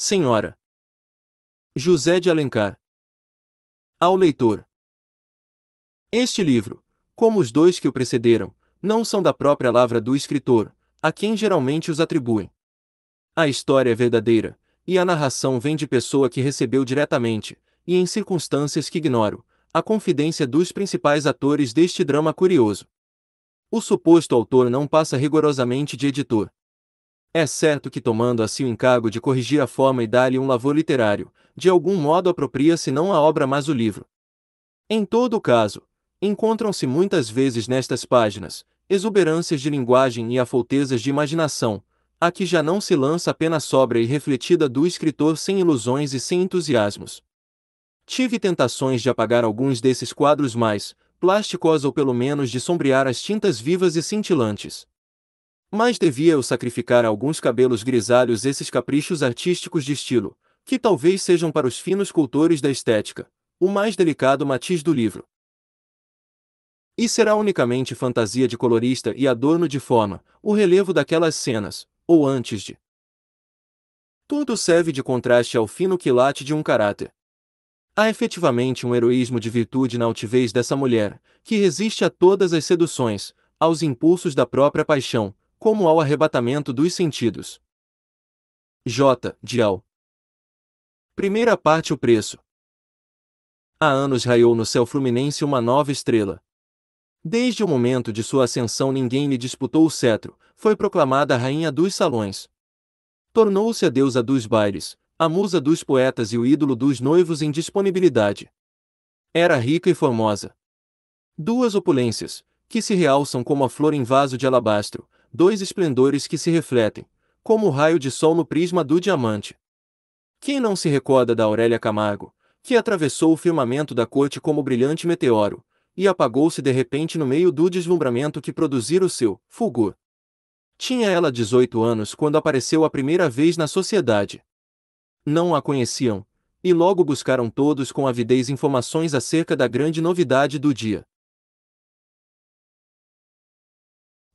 Senhora José de Alencar. Ao leitor: Este livro, como os dois que o precederam, não são da própria lavra do escritor, a quem geralmente os atribuem. A história é verdadeira, e a narração vem de pessoa que recebeu diretamente, e em circunstâncias que ignoro, a confidência dos principais atores deste drama curioso. O suposto autor não passa rigorosamente de editor. É certo que tomando a si o encargo de corrigir a forma e dar-lhe um lavor literário, de algum modo apropria-se não a obra mas o livro. Em todo o caso, encontram-se muitas vezes nestas páginas, exuberâncias de linguagem e afoutezas de imaginação, a que já não se lança a pena sóbria e refletida do escritor sem ilusões e sem entusiasmos. Tive tentações de apagar alguns desses quadros mais, plásticos ou pelo menos de sombrear as tintas vivas e cintilantes. Mas devia eu sacrificar a alguns cabelos grisalhos esses caprichos artísticos de estilo, que talvez sejam para os finos cultores da estética, o mais delicado matiz do livro. E será unicamente fantasia de colorista e adorno de forma, o relevo daquelas cenas, ou antes de. Tudo serve de contraste ao fino quilate de um caráter. Há efetivamente um heroísmo de virtude na altivez dessa mulher, que resiste a todas as seduções, aos impulsos da própria paixão, como ao arrebatamento dos sentidos. J. Dial. Primeira parte O preço. Há anos raiou no céu fluminense uma nova estrela. Desde o momento de sua ascensão ninguém lhe disputou o cetro, foi proclamada a rainha dos salões. Tornou-se a deusa dos bailes, a musa dos poetas e o ídolo dos noivos em disponibilidade. Era rica e formosa. Duas opulências, que se realçam como a flor em vaso de alabastro, dois esplendores que se refletem, como o raio de sol no prisma do diamante. Quem não se recorda da Aurélia Camargo, que atravessou o firmamento da corte como brilhante meteoro, e apagou-se de repente no meio do deslumbramento que produzira o seu fulgor. Tinha ela 18 anos quando apareceu a primeira vez na sociedade. Não a conheciam, e logo buscaram todos com avidez informações acerca da grande novidade do dia.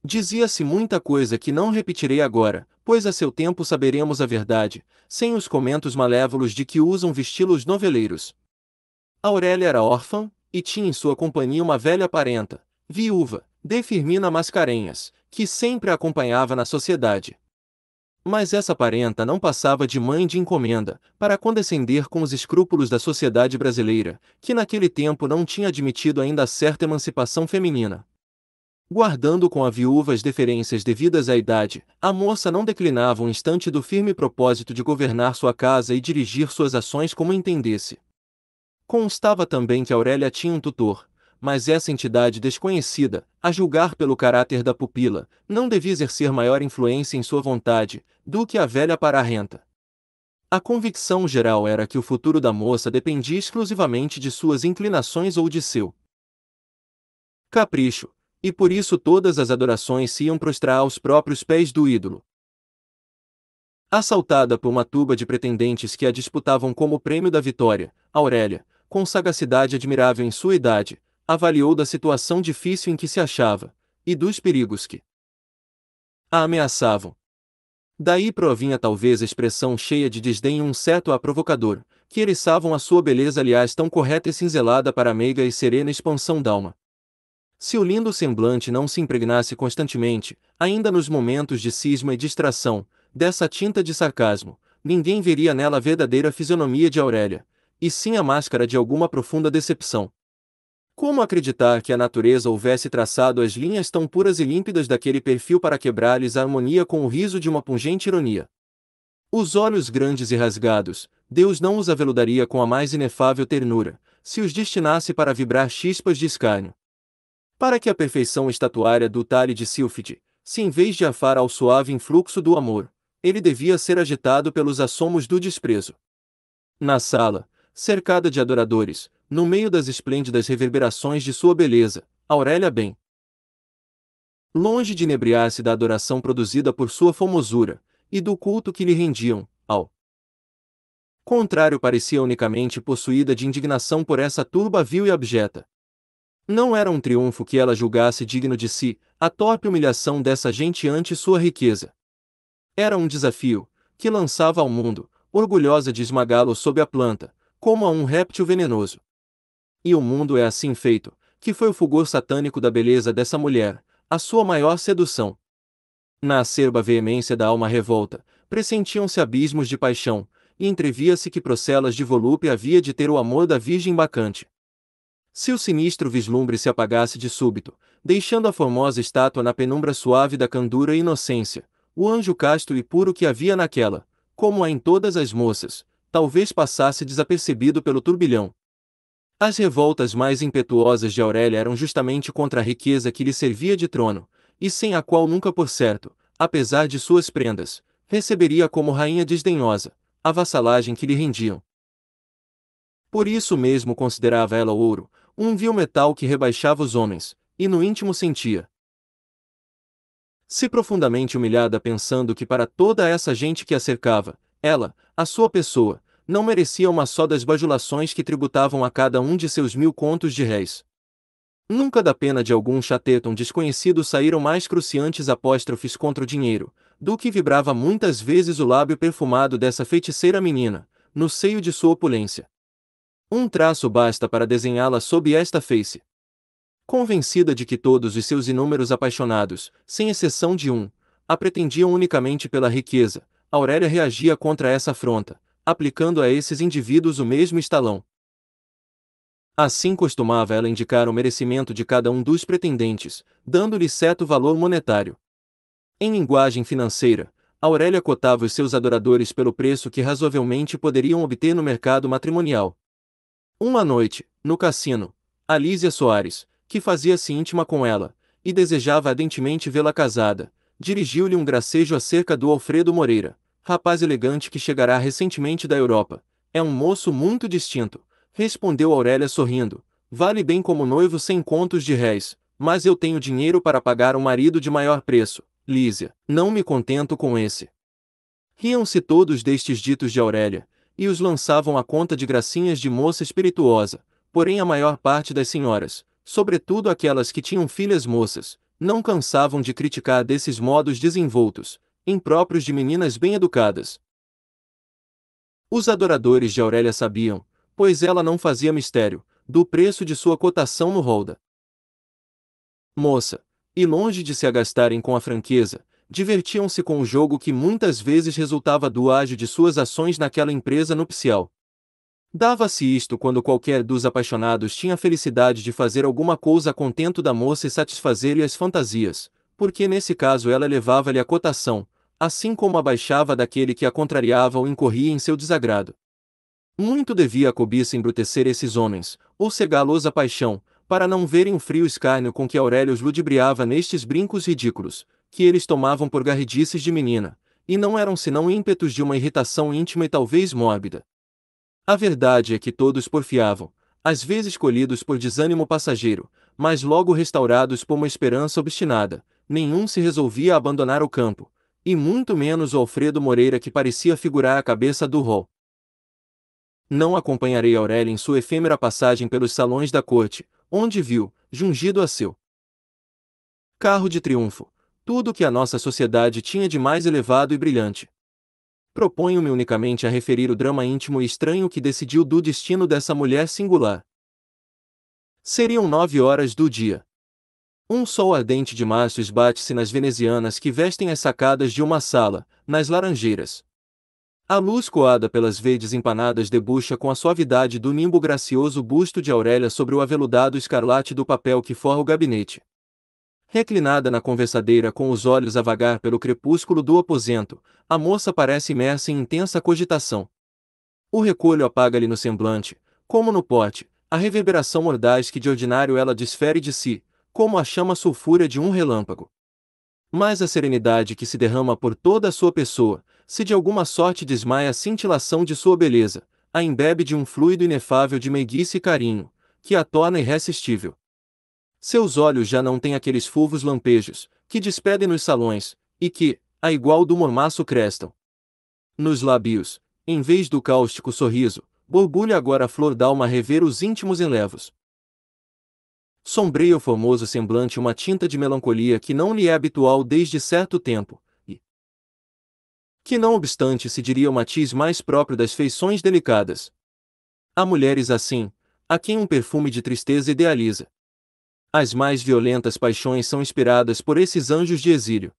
Dizia-se muita coisa que não repetirei agora, pois a seu tempo saberemos a verdade, sem os comentos malévolos de que usam vesti-los noveleiros. Aurélia era órfã, e tinha em sua companhia uma velha parenta, viúva, de Firmina Mascarenhas, que sempre a acompanhava na sociedade. Mas essa parenta não passava de mãe de encomenda, para condescender com os escrúpulos da sociedade brasileira, que naquele tempo não tinha admitido ainda certa emancipação feminina. Guardando com a viúva as deferências devidas à idade, a moça não declinava um instante do firme propósito de governar sua casa e dirigir suas ações como entendesse. Constava também que Aurélia tinha um tutor, mas essa entidade desconhecida, a julgar pelo caráter da pupila, não devia exercer maior influência em sua vontade do que a velha pararrenta. A convicção geral era que o futuro da moça dependia exclusivamente de suas inclinações ou de seu capricho, e por isso todas as adorações se iam prostrar aos próprios pés do ídolo. Assaltada por uma tuba de pretendentes que a disputavam como prêmio da vitória, Aurélia, com sagacidade admirável em sua idade, avaliou da situação difícil em que se achava, e dos perigos que a ameaçavam. Daí provinha talvez a expressão cheia de desdém e um certo a provocador, que eriçavam a sua beleza aliás tão correta e cinzelada para a meiga e serena expansão d'alma se o lindo semblante não se impregnasse constantemente, ainda nos momentos de cisma e distração, dessa tinta de sarcasmo, ninguém veria nela a verdadeira fisionomia de Aurélia, e sim a máscara de alguma profunda decepção. Como acreditar que a natureza houvesse traçado as linhas tão puras e límpidas daquele perfil para quebrar-lhes a harmonia com o riso de uma pungente ironia? Os olhos grandes e rasgados, Deus não os aveludaria com a mais inefável ternura, se os destinasse para vibrar chispas de escárnio para que a perfeição estatuária do talhe de Silfide, se em vez de afar ao suave influxo do amor, ele devia ser agitado pelos assomos do desprezo. Na sala, cercada de adoradores, no meio das esplêndidas reverberações de sua beleza, Aurélia bem. Longe de inebriar-se da adoração produzida por sua formosura, e do culto que lhe rendiam, ao contrário parecia unicamente possuída de indignação por essa turba vil e abjeta. Não era um triunfo que ela julgasse digno de si, a torpe humilhação dessa gente ante sua riqueza. Era um desafio, que lançava ao mundo, orgulhosa de esmagá-lo sob a planta, como a um réptil venenoso. E o mundo é assim feito, que foi o fulgor satânico da beleza dessa mulher, a sua maior sedução. Na acerba veemência da alma revolta, pressentiam-se abismos de paixão, e entrevia-se que procelas de volúpia havia de ter o amor da virgem bacante. Se o sinistro vislumbre se apagasse de súbito, deixando a formosa estátua na penumbra suave da candura e inocência, o anjo casto e puro que havia naquela, como há em todas as moças, talvez passasse desapercebido pelo turbilhão. As revoltas mais impetuosas de Aurélia eram justamente contra a riqueza que lhe servia de trono, e sem a qual nunca por certo, apesar de suas prendas, receberia como rainha desdenhosa a vassalagem que lhe rendiam. Por isso mesmo considerava ela ouro, um vil metal que rebaixava os homens, e no íntimo sentia. Se profundamente humilhada pensando que para toda essa gente que a cercava, ela, a sua pessoa, não merecia uma só das bajulações que tributavam a cada um de seus mil contos de réis. Nunca da pena de algum chateton desconhecido saíram mais cruciantes apóstrofes contra o dinheiro, do que vibrava muitas vezes o lábio perfumado dessa feiticeira menina, no seio de sua opulência. Um traço basta para desenhá-la sob esta face. Convencida de que todos os seus inúmeros apaixonados, sem exceção de um, a pretendiam unicamente pela riqueza, Aurélia reagia contra essa afronta, aplicando a esses indivíduos o mesmo estalão. Assim costumava ela indicar o merecimento de cada um dos pretendentes, dando-lhe certo valor monetário. Em linguagem financeira, Aurélia cotava os seus adoradores pelo preço que razoavelmente poderiam obter no mercado matrimonial. Uma noite, no cassino, Alísia Soares, que fazia-se íntima com ela, e desejava ardentemente vê-la casada, dirigiu-lhe um gracejo acerca do Alfredo Moreira, rapaz elegante que chegará recentemente da Europa. É um moço muito distinto, respondeu Aurélia sorrindo. Vale bem como noivo sem contos de réis, mas eu tenho dinheiro para pagar um marido de maior preço. Lísia, não me contento com esse. Riam-se todos destes ditos de Aurélia, e os lançavam à conta de gracinhas de moça espirituosa, porém a maior parte das senhoras, sobretudo aquelas que tinham filhas moças, não cansavam de criticar desses modos desenvoltos, impróprios de meninas bem educadas. Os adoradores de Aurélia sabiam, pois ela não fazia mistério, do preço de sua cotação no Rolda. Moça, e longe de se agastarem com a franqueza, divertiam-se com o jogo que muitas vezes resultava do ágio de suas ações naquela empresa nupcial. Dava-se isto quando qualquer dos apaixonados tinha a felicidade de fazer alguma coisa a contento da moça e satisfazer-lhe as fantasias, porque nesse caso ela levava-lhe a cotação, assim como abaixava daquele que a contrariava ou incorria em seu desagrado. Muito devia a cobiça embrutecer esses homens, ou cegá-los a paixão, para não verem o frio escárnio com que Aurélia os ludibriava nestes brincos ridículos, que eles tomavam por garridices de menina, e não eram senão ímpetos de uma irritação íntima e talvez mórbida. A verdade é que todos porfiavam, às vezes colhidos por desânimo passageiro, mas logo restaurados por uma esperança obstinada, nenhum se resolvia a abandonar o campo, e muito menos o Alfredo Moreira que parecia figurar a cabeça do rol. Não acompanharei Aurélia em sua efêmera passagem pelos salões da corte, onde viu, jungido a seu carro de triunfo, tudo o que a nossa sociedade tinha de mais elevado e brilhante. Proponho-me unicamente a referir o drama íntimo e estranho que decidiu do destino dessa mulher singular. Seriam nove horas do dia. Um sol ardente de março esbate-se nas venezianas que vestem as sacadas de uma sala, nas laranjeiras. A luz coada pelas verdes empanadas debuxa com a suavidade do nimbo gracioso busto de Aurélia sobre o aveludado escarlate do papel que forra o gabinete. Reclinada na conversadeira com os olhos a vagar pelo crepúsculo do aposento, a moça parece imersa em intensa cogitação. O recolho apaga-lhe no semblante, como no pote, a reverberação mordaz que de ordinário ela desfere de si, como a chama sulfúrea de um relâmpago. Mas a serenidade que se derrama por toda a sua pessoa, se de alguma sorte desmaia a cintilação de sua beleza, a embebe de um fluido inefável de meiguice e carinho, que a torna irresistível. Seus olhos já não têm aqueles fulvos lampejos, que despedem nos salões, e que, a igual do mormaço crestam. Nos lábios, em vez do cáustico sorriso, borbulha agora a flor d'alma rever os íntimos enlevos. Sombreia o formoso semblante uma tinta de melancolia que não lhe é habitual desde certo tempo, e que não obstante se diria o matiz mais próprio das feições delicadas. Há mulheres assim, a quem um perfume de tristeza idealiza as mais violentas paixões são inspiradas por esses anjos de exílio.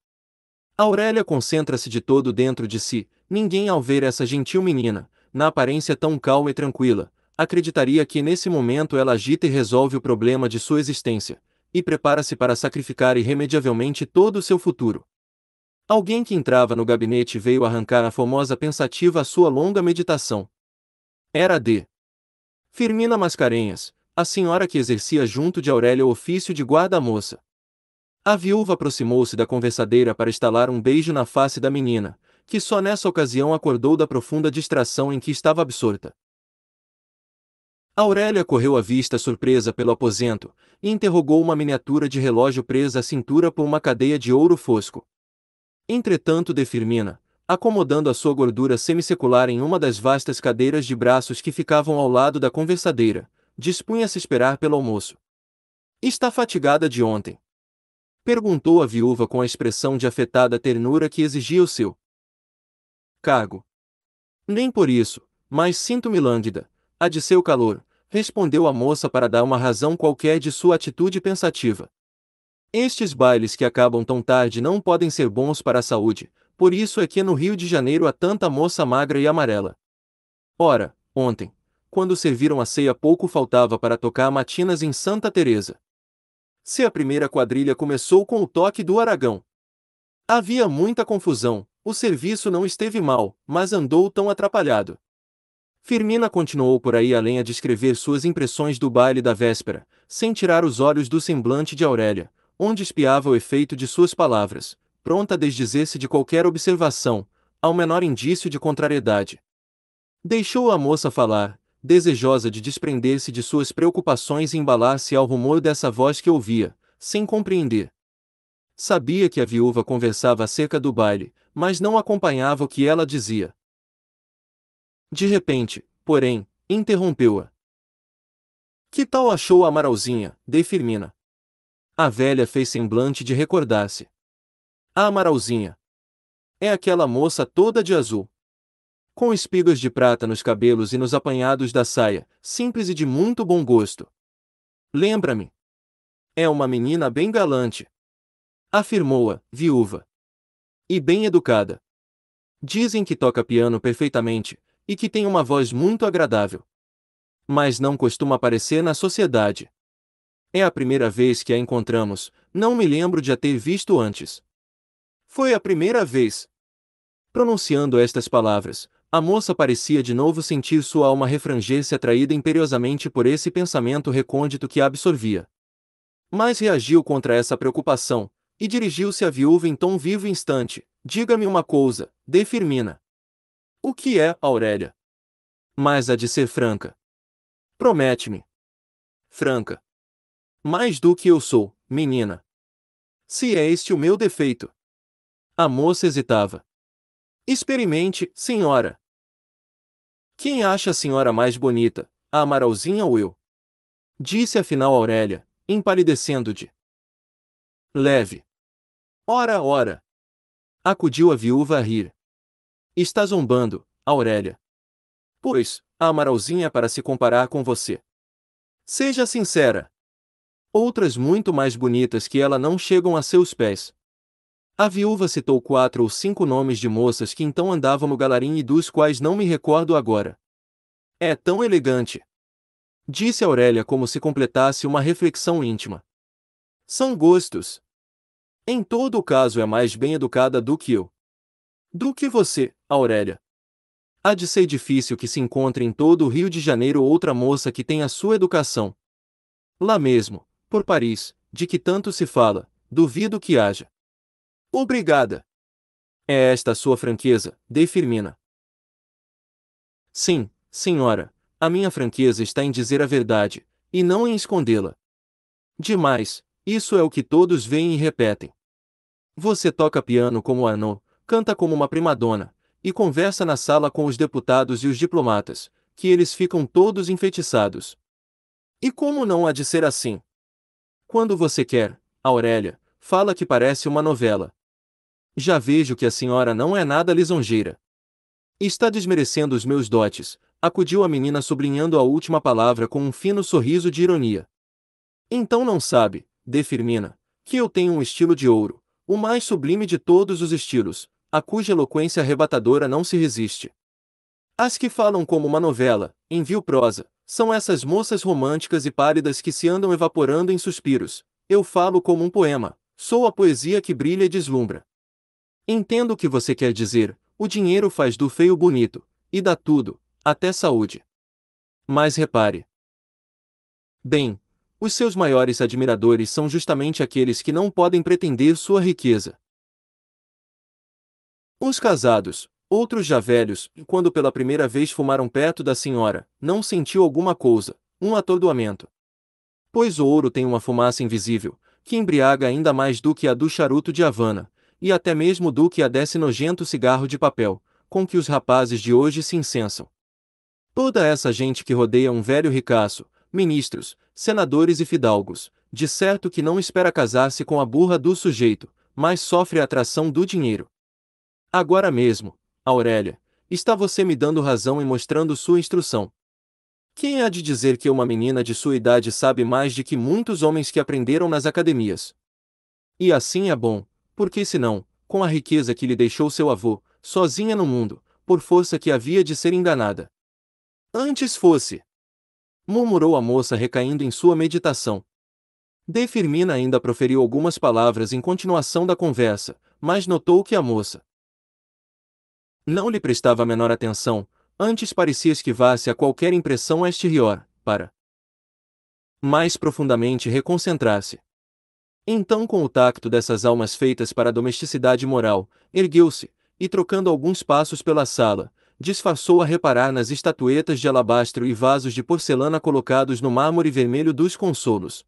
Aurélia concentra-se de todo dentro de si, ninguém ao ver essa gentil menina, na aparência tão calma e tranquila, acreditaria que nesse momento ela agita e resolve o problema de sua existência, e prepara-se para sacrificar irremediavelmente todo o seu futuro. Alguém que entrava no gabinete veio arrancar a formosa pensativa à sua longa meditação. Era de Firmina Mascarenhas, a senhora que exercia junto de Aurélia o ofício de guarda-moça. A viúva aproximou-se da conversadeira para estalar um beijo na face da menina, que só nessa ocasião acordou da profunda distração em que estava absorta. Aurélia correu à vista surpresa pelo aposento e interrogou uma miniatura de relógio presa à cintura por uma cadeia de ouro fosco. Entretanto, de Firmina, acomodando a sua gordura semissecular em uma das vastas cadeiras de braços que ficavam ao lado da conversadeira, dispunha-se esperar pelo almoço. Está fatigada de ontem? Perguntou a viúva com a expressão de afetada ternura que exigia o seu cargo. Nem por isso, mas sinto-me lânguida, a de seu calor, respondeu a moça para dar uma razão qualquer de sua atitude pensativa. Estes bailes que acabam tão tarde não podem ser bons para a saúde, por isso é que no Rio de Janeiro há tanta moça magra e amarela. Ora, ontem, quando serviram a ceia pouco faltava para tocar matinas em Santa Teresa. Se a primeira quadrilha começou com o toque do Aragão. Havia muita confusão, o serviço não esteve mal, mas andou tão atrapalhado. Firmina continuou por aí além a descrever suas impressões do baile da véspera, sem tirar os olhos do semblante de Aurélia, onde espiava o efeito de suas palavras, pronta a desdizer-se de qualquer observação, ao menor indício de contrariedade. Deixou a moça falar, desejosa de desprender-se de suas preocupações e embalar-se ao rumor dessa voz que ouvia, sem compreender. Sabia que a viúva conversava acerca do baile, mas não acompanhava o que ela dizia. De repente, porém, interrompeu-a. Que tal achou a Amaralzinha, de Firmina? A velha fez semblante de recordar-se. A Amaralzinha. É aquela moça toda de azul com espigas de prata nos cabelos e nos apanhados da saia, simples e de muito bom gosto. Lembra-me. É uma menina bem galante. Afirmou-a, viúva. E bem educada. Dizem que toca piano perfeitamente, e que tem uma voz muito agradável. Mas não costuma aparecer na sociedade. É a primeira vez que a encontramos, não me lembro de a ter visto antes. Foi a primeira vez. Pronunciando estas palavras, a moça parecia de novo sentir sua alma refranger-se atraída imperiosamente por esse pensamento recôndito que a absorvia. Mas reagiu contra essa preocupação, e dirigiu-se à viúva em tom vivo instante. Diga-me uma coisa, de Firmina. O que é, Aurélia? Mas há de ser franca. Promete-me. Franca. Mais do que eu sou, menina. Se é este o meu defeito. A moça hesitava. Experimente, senhora. Quem acha a senhora mais bonita, a Amaralzinha ou eu? Disse afinal Aurélia, empalidecendo de leve. Ora, ora! Acudiu a viúva a rir. Está zombando, Aurélia. Pois, a Amaralzinha é para se comparar com você. Seja sincera. Outras muito mais bonitas que ela não chegam a seus pés, a viúva citou quatro ou cinco nomes de moças que então andavam no galarim e dos quais não me recordo agora. É tão elegante. Disse Aurélia como se completasse uma reflexão íntima. São gostos. Em todo o caso é mais bem educada do que eu. Do que você, Aurélia. Há de ser difícil que se encontre em todo o Rio de Janeiro outra moça que tenha sua educação. Lá mesmo, por Paris, de que tanto se fala, duvido que haja. Obrigada. É esta sua franqueza, de Firmina. Sim, senhora, a minha franqueza está em dizer a verdade, e não em escondê-la. Demais, isso é o que todos veem e repetem. Você toca piano como Arnaud, canta como uma primadona, e conversa na sala com os deputados e os diplomatas, que eles ficam todos enfeitiçados. E como não há de ser assim? Quando você quer, Aurélia, fala que parece uma novela. Já vejo que a senhora não é nada lisonjeira. Está desmerecendo os meus dotes, acudiu a menina sublinhando a última palavra com um fino sorriso de ironia. Então não sabe, de Firmina, que eu tenho um estilo de ouro, o mais sublime de todos os estilos, a cuja eloquência arrebatadora não se resiste. As que falam como uma novela, envio prosa, são essas moças românticas e pálidas que se andam evaporando em suspiros. Eu falo como um poema, sou a poesia que brilha e deslumbra. Entendo o que você quer dizer, o dinheiro faz do feio bonito, e dá tudo, até saúde. Mas repare. Bem, os seus maiores admiradores são justamente aqueles que não podem pretender sua riqueza. Os casados, outros já velhos, quando pela primeira vez fumaram perto da senhora, não sentiu alguma coisa, um atordoamento. Pois o ouro tem uma fumaça invisível, que embriaga ainda mais do que a do charuto de Havana, e até mesmo do que a desse nojento cigarro de papel, com que os rapazes de hoje se incensam. Toda essa gente que rodeia um velho ricaço, ministros, senadores e fidalgos, de certo que não espera casar-se com a burra do sujeito, mas sofre a atração do dinheiro. Agora mesmo, Aurélia, está você me dando razão e mostrando sua instrução. Quem há de dizer que uma menina de sua idade sabe mais de que muitos homens que aprenderam nas academias? E assim é bom, porque senão, com a riqueza que lhe deixou seu avô, sozinha no mundo, por força que havia de ser enganada. Antes fosse! murmurou a moça recaindo em sua meditação. De Firmina ainda proferiu algumas palavras em continuação da conversa, mas notou que a moça não lhe prestava a menor atenção, antes parecia esquivar-se a qualquer impressão exterior, para mais profundamente reconcentrar-se. Então, com o tacto dessas almas feitas para a domesticidade moral, ergueu-se, e trocando alguns passos pela sala, disfarçou a reparar nas estatuetas de alabastro e vasos de porcelana colocados no mármore vermelho dos consolos.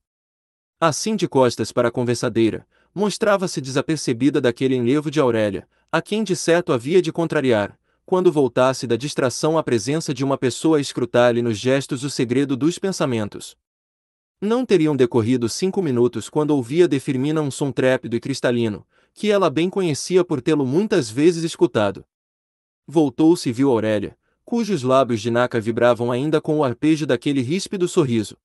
Assim de costas para a conversadeira, mostrava-se desapercebida daquele enlevo de Aurélia, a quem de certo havia de contrariar, quando voltasse da distração à presença de uma pessoa a escrutar-lhe nos gestos o segredo dos pensamentos. Não teriam decorrido cinco minutos quando ouvia de Firmina um som trépido e cristalino, que ela bem conhecia por tê-lo muitas vezes escutado. Voltou-se e viu Aurélia, cujos lábios de naca vibravam ainda com o arpejo daquele ríspido sorriso.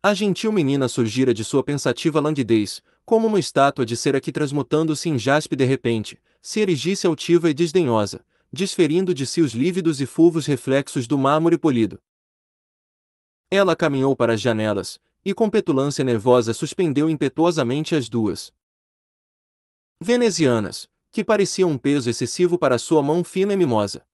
A gentil menina surgira de sua pensativa languidez, como uma estátua de cera que transmutando-se em jaspe de repente, se erigisse altiva e desdenhosa, desferindo de si os lívidos e fulvos reflexos do mármore polido. Ela caminhou para as janelas, e com petulância nervosa suspendeu impetuosamente as duas venezianas, que pareciam um peso excessivo para sua mão fina e mimosa.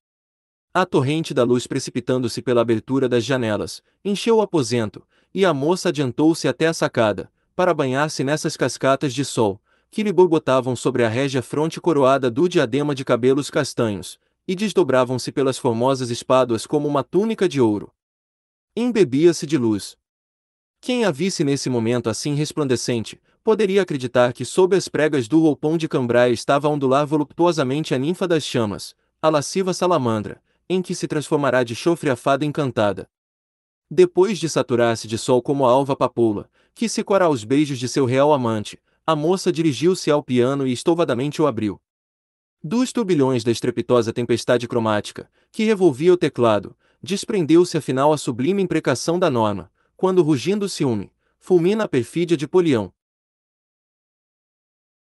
A torrente da luz precipitando-se pela abertura das janelas, encheu o aposento, e a moça adiantou-se até a sacada, para banhar-se nessas cascatas de sol, que lhe borbotavam sobre a régia fronte coroada do diadema de cabelos castanhos, e desdobravam-se pelas formosas espáduas como uma túnica de ouro. Embebia-se de luz, quem a visse nesse momento assim resplandecente, poderia acreditar que sob as pregas do roupão de cambraia estava a ondular voluptuosamente a ninfa das chamas, a lasciva salamandra, em que se transformará de chofre a fada encantada. Depois de saturar-se de sol como a alva papoula, que se corá os beijos de seu real amante, a moça dirigiu-se ao piano e estouvadamente o abriu. Dos turbilhões da estrepitosa tempestade cromática, que revolvia o teclado, desprendeu-se afinal a sublime imprecação da norma, quando rugindo ciúme, fulmina a perfídia de Polião.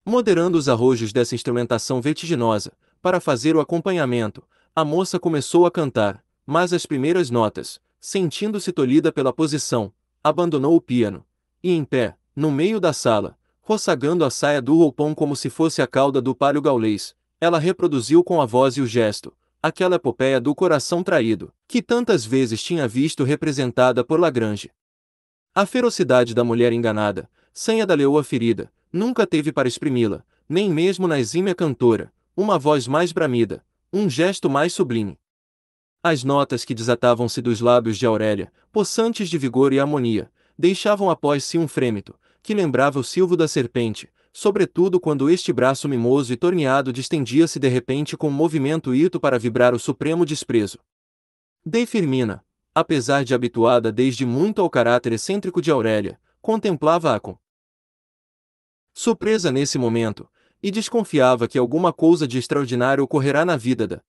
Moderando os arrojos dessa instrumentação vertiginosa, para fazer o acompanhamento, a moça começou a cantar, mas as primeiras notas, sentindo-se tolhida pela posição, abandonou o piano, e em pé, no meio da sala, roçagando a saia do roupão como se fosse a cauda do palho gaulês, ela reproduziu com a voz e o gesto, aquela epopeia do coração traído, que tantas vezes tinha visto representada por Lagrange. A ferocidade da mulher enganada, senha da leoa ferida, nunca teve para exprimi-la, nem mesmo na exímia cantora, uma voz mais bramida, um gesto mais sublime. As notas que desatavam-se dos lábios de Aurélia, possantes de vigor e harmonia, deixavam após si um frêmito, que lembrava o silvo da serpente, sobretudo quando este braço mimoso e torneado distendia-se de repente com um movimento hirto para vibrar o supremo desprezo. Dei Firmina, apesar de habituada desde muito ao caráter excêntrico de Aurélia, contemplava-a com surpresa nesse momento, e desconfiava que alguma coisa de extraordinário ocorrerá na vida da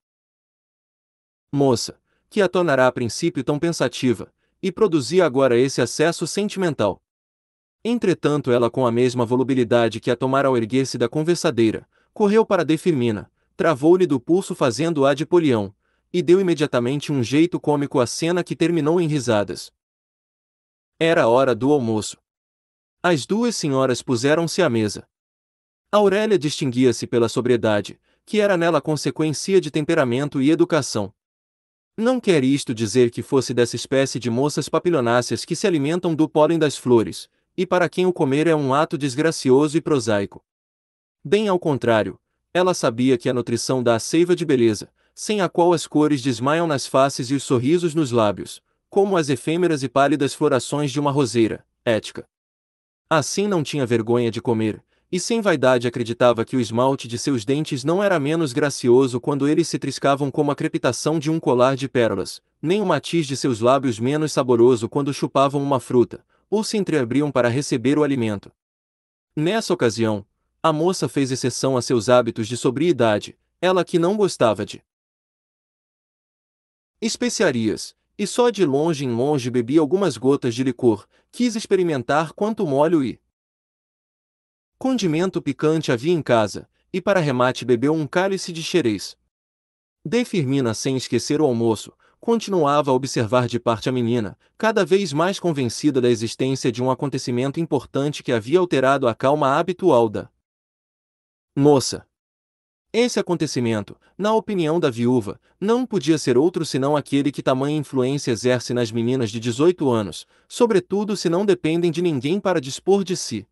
moça, que a tornará a princípio tão pensativa, e produzia agora esse acesso sentimental. Entretanto, ela, com a mesma volubilidade que a tomara ao erguer-se da conversadeira, correu para Defirmina, travou-lhe do pulso fazendo-a de polião, e deu imediatamente um jeito cômico à cena que terminou em risadas. Era a hora do almoço. As duas senhoras puseram-se à mesa. Aurélia distinguia-se pela sobriedade, que era nela consequência de temperamento e educação. Não quer isto dizer que fosse dessa espécie de moças papilionáceas que se alimentam do pólen das flores, e para quem o comer é um ato desgracioso e prosaico. Bem ao contrário, ela sabia que a nutrição dá a seiva de beleza, sem a qual as cores desmaiam nas faces e os sorrisos nos lábios, como as efêmeras e pálidas florações de uma roseira, ética. Assim não tinha vergonha de comer, e sem vaidade acreditava que o esmalte de seus dentes não era menos gracioso quando eles se triscavam como a crepitação de um colar de pérolas, nem o matiz de seus lábios menos saboroso quando chupavam uma fruta, ou se entreabriam para receber o alimento. Nessa ocasião, a moça fez exceção a seus hábitos de sobriedade, ela que não gostava de especiarias, e só de longe em longe bebi algumas gotas de licor, quis experimentar quanto molho e condimento picante havia em casa, e para remate bebeu um cálice de xerez. De Firmina, sem esquecer o almoço, continuava a observar de parte a menina, cada vez mais convencida da existência de um acontecimento importante que havia alterado a calma habitual da moça. Esse acontecimento, na opinião da viúva, não podia ser outro senão aquele que tamanha influência exerce nas meninas de 18 anos, sobretudo se não dependem de ninguém para dispor de si.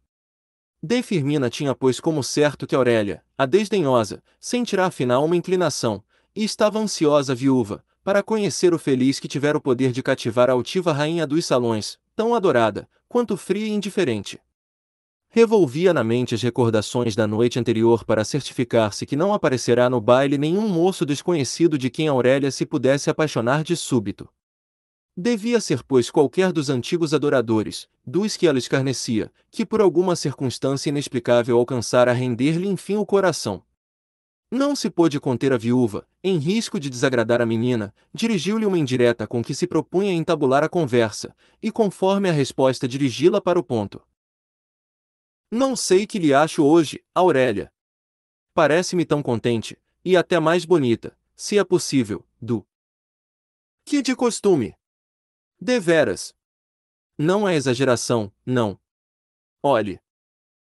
De Firmina tinha pois como certo que Aurélia, a desdenhosa, sentirá afinal uma inclinação, e estava ansiosa a viúva, para conhecer o feliz que tivera o poder de cativar a altiva rainha dos salões, tão adorada, quanto fria e indiferente. Revolvia na mente as recordações da noite anterior para certificar-se que não aparecerá no baile nenhum moço desconhecido de quem Aurélia se pudesse apaixonar de súbito. Devia ser, pois, qualquer dos antigos adoradores, dos que ela escarnecia, que por alguma circunstância inexplicável alcançara a render-lhe enfim o coração. Não se pôde conter a viúva, em risco de desagradar a menina, dirigiu-lhe uma indireta com que se propunha entabular a conversa, e conforme a resposta dirigi-la para o ponto. Não sei que lhe acho hoje, Aurélia. Parece-me tão contente, e até mais bonita, se é possível, do que de costume. Deveras. Não é exageração, não. Olhe.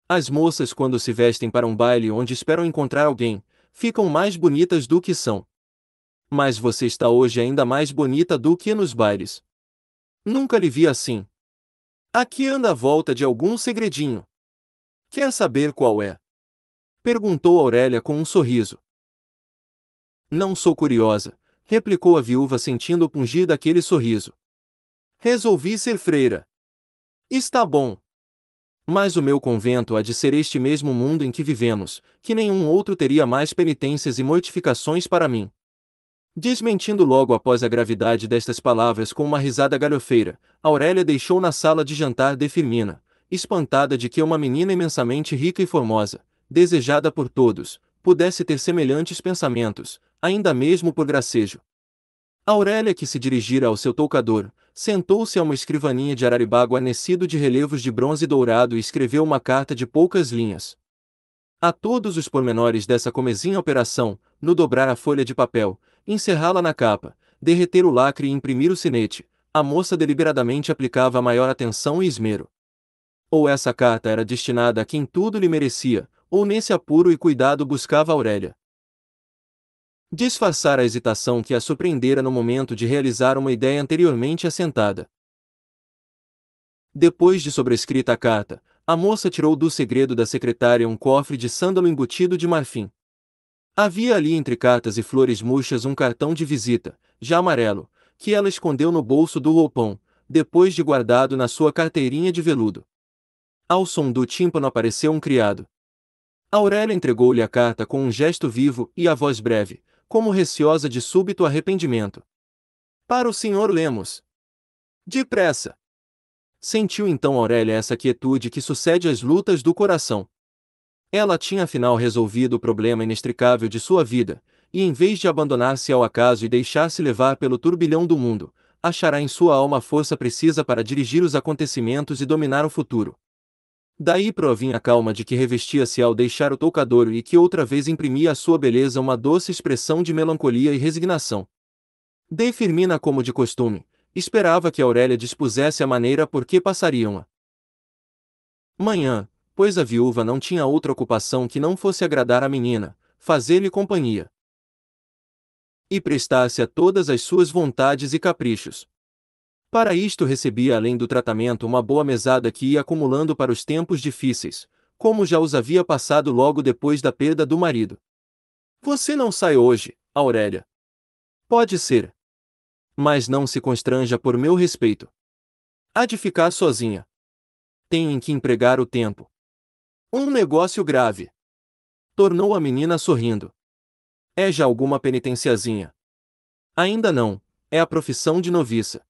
As moças, quando se vestem para um baile onde esperam encontrar alguém, ficam mais bonitas do que são. Mas você está hoje ainda mais bonita do que nos bailes. Nunca lhe vi assim. Aqui anda a volta de algum segredinho. Quer saber qual é? Perguntou Aurélia com um sorriso. Não sou curiosa, replicou a viúva sentindo o pungir daquele sorriso. Resolvi ser freira. Está bom. Mas o meu convento há de ser este mesmo mundo em que vivemos, que nenhum outro teria mais penitências e mortificações para mim. Desmentindo logo após a gravidade destas palavras com uma risada galhofeira, Aurélia deixou na sala de jantar de Firmina, espantada de que uma menina imensamente rica e formosa, desejada por todos, pudesse ter semelhantes pensamentos, ainda mesmo por gracejo. Aurélia, que se dirigira ao seu toucador, sentou-se a uma escrivaninha de araribá guarnecido de relevos de bronze dourado e escreveu uma carta de poucas linhas. A todos os pormenores dessa comezinha operação, no dobrar a folha de papel, encerrá-la na capa, derreter o lacre e imprimir o sinete, a moça deliberadamente aplicava a maior atenção e esmero. Ou essa carta era destinada a quem tudo lhe merecia, ou nesse apuro e cuidado buscava Aurélia. Disfarçar a hesitação que a surpreendera no momento de realizar uma ideia anteriormente assentada. Depois de sobrescrita a carta, a moça tirou do segredo da secretária um cofre de sândalo embutido de marfim. Havia ali entre cartas e flores murchas um cartão de visita, já amarelo, que ela escondeu no bolso do roupão, depois de guardado na sua carteirinha de veludo. Ao som do tímpano apareceu um criado. Aurélia entregou-lhe a carta com um gesto vivo e a voz breve, como receosa de súbito arrependimento. Para o senhor Lemos. Depressa! Sentiu então Aurélia essa quietude que sucede às lutas do coração. Ela tinha afinal resolvido o problema inextricável de sua vida, e em vez de abandonar-se ao acaso e deixar-se levar pelo turbilhão do mundo, achará em sua alma a força precisa para dirigir os acontecimentos e dominar o futuro. Daí provinha a calma de que revestia-se ao deixar o toucador e que outra vez imprimia à sua beleza uma doce expressão de melancolia e resignação. Dei Firmina como de costume, esperava que Aurélia dispusesse a maneira por que passariam a manhã, pois a viúva não tinha outra ocupação que não fosse agradar a menina, fazer-lhe companhia. E prestasse a todas as suas vontades e caprichos. Para isto recebia além do tratamento uma boa mesada que ia acumulando para os tempos difíceis, como já os havia passado logo depois da perda do marido. Você não sai hoje, Aurélia. Pode ser. Mas não se constranja por meu respeito. Há de ficar sozinha. Tenho em que empregar o tempo. Um negócio grave. Tornou a menina sorrindo. É já alguma penitenciazinha. Ainda não, é a profissão de noviça.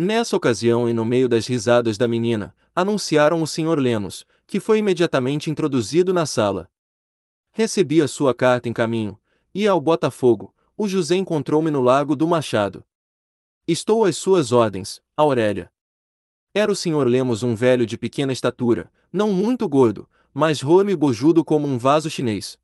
Nessa ocasião e no meio das risadas da menina, anunciaram o Sr. Lemos, que foi imediatamente introduzido na sala. Recebi a sua carta em caminho, e ao Botafogo, o José encontrou-me no Lago do Machado. Estou às suas ordens, Aurélia. Era o Sr. Lemos um velho de pequena estatura, não muito gordo, mas rolo e bojudo como um vaso chinês.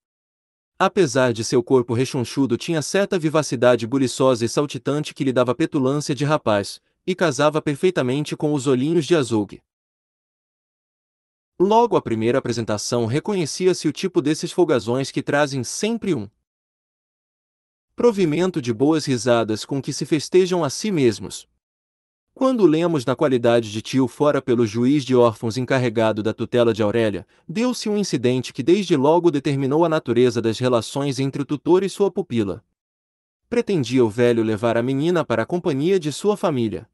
Apesar de seu corpo rechonchudo tinha certa vivacidade buliçosa e saltitante que lhe dava petulância de rapaz, e casava perfeitamente com os olhinhos de Azug. Logo à primeira apresentação reconhecia-se o tipo desses folgazões que trazem sempre um provimento de boas risadas com que se festejam a si mesmos. Quando lemos na qualidade de tio fora pelo juiz de órfãos encarregado da tutela de Aurélia, deu-se um incidente que desde logo determinou a natureza das relações entre o tutor e sua pupila. Pretendia o velho levar a menina para a companhia de sua família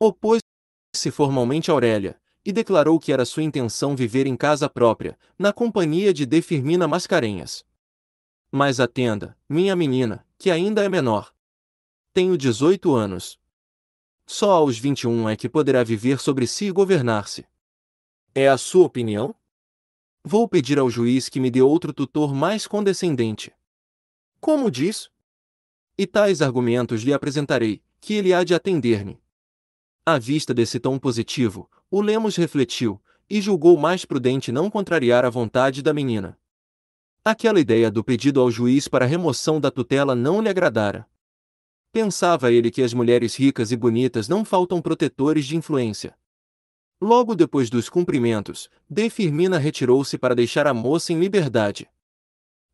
opôs-se formalmente a Aurélia, e declarou que era sua intenção viver em casa própria, na companhia de Defirmina Firmina Mascarenhas. Mas atenda, minha menina, que ainda é menor. Tenho 18 anos. Só aos 21 é que poderá viver sobre si e governar-se. É a sua opinião? Vou pedir ao juiz que me dê outro tutor mais condescendente. Como diz? E tais argumentos lhe apresentarei, que ele há de atender-me, à vista desse tom positivo, o Lemos refletiu, e julgou mais prudente não contrariar a vontade da menina. Aquela ideia do pedido ao juiz para remoção da tutela não lhe agradara. Pensava ele que as mulheres ricas e bonitas não faltam protetores de influência. Logo depois dos cumprimentos, De Firmina retirou-se para deixar a moça em liberdade.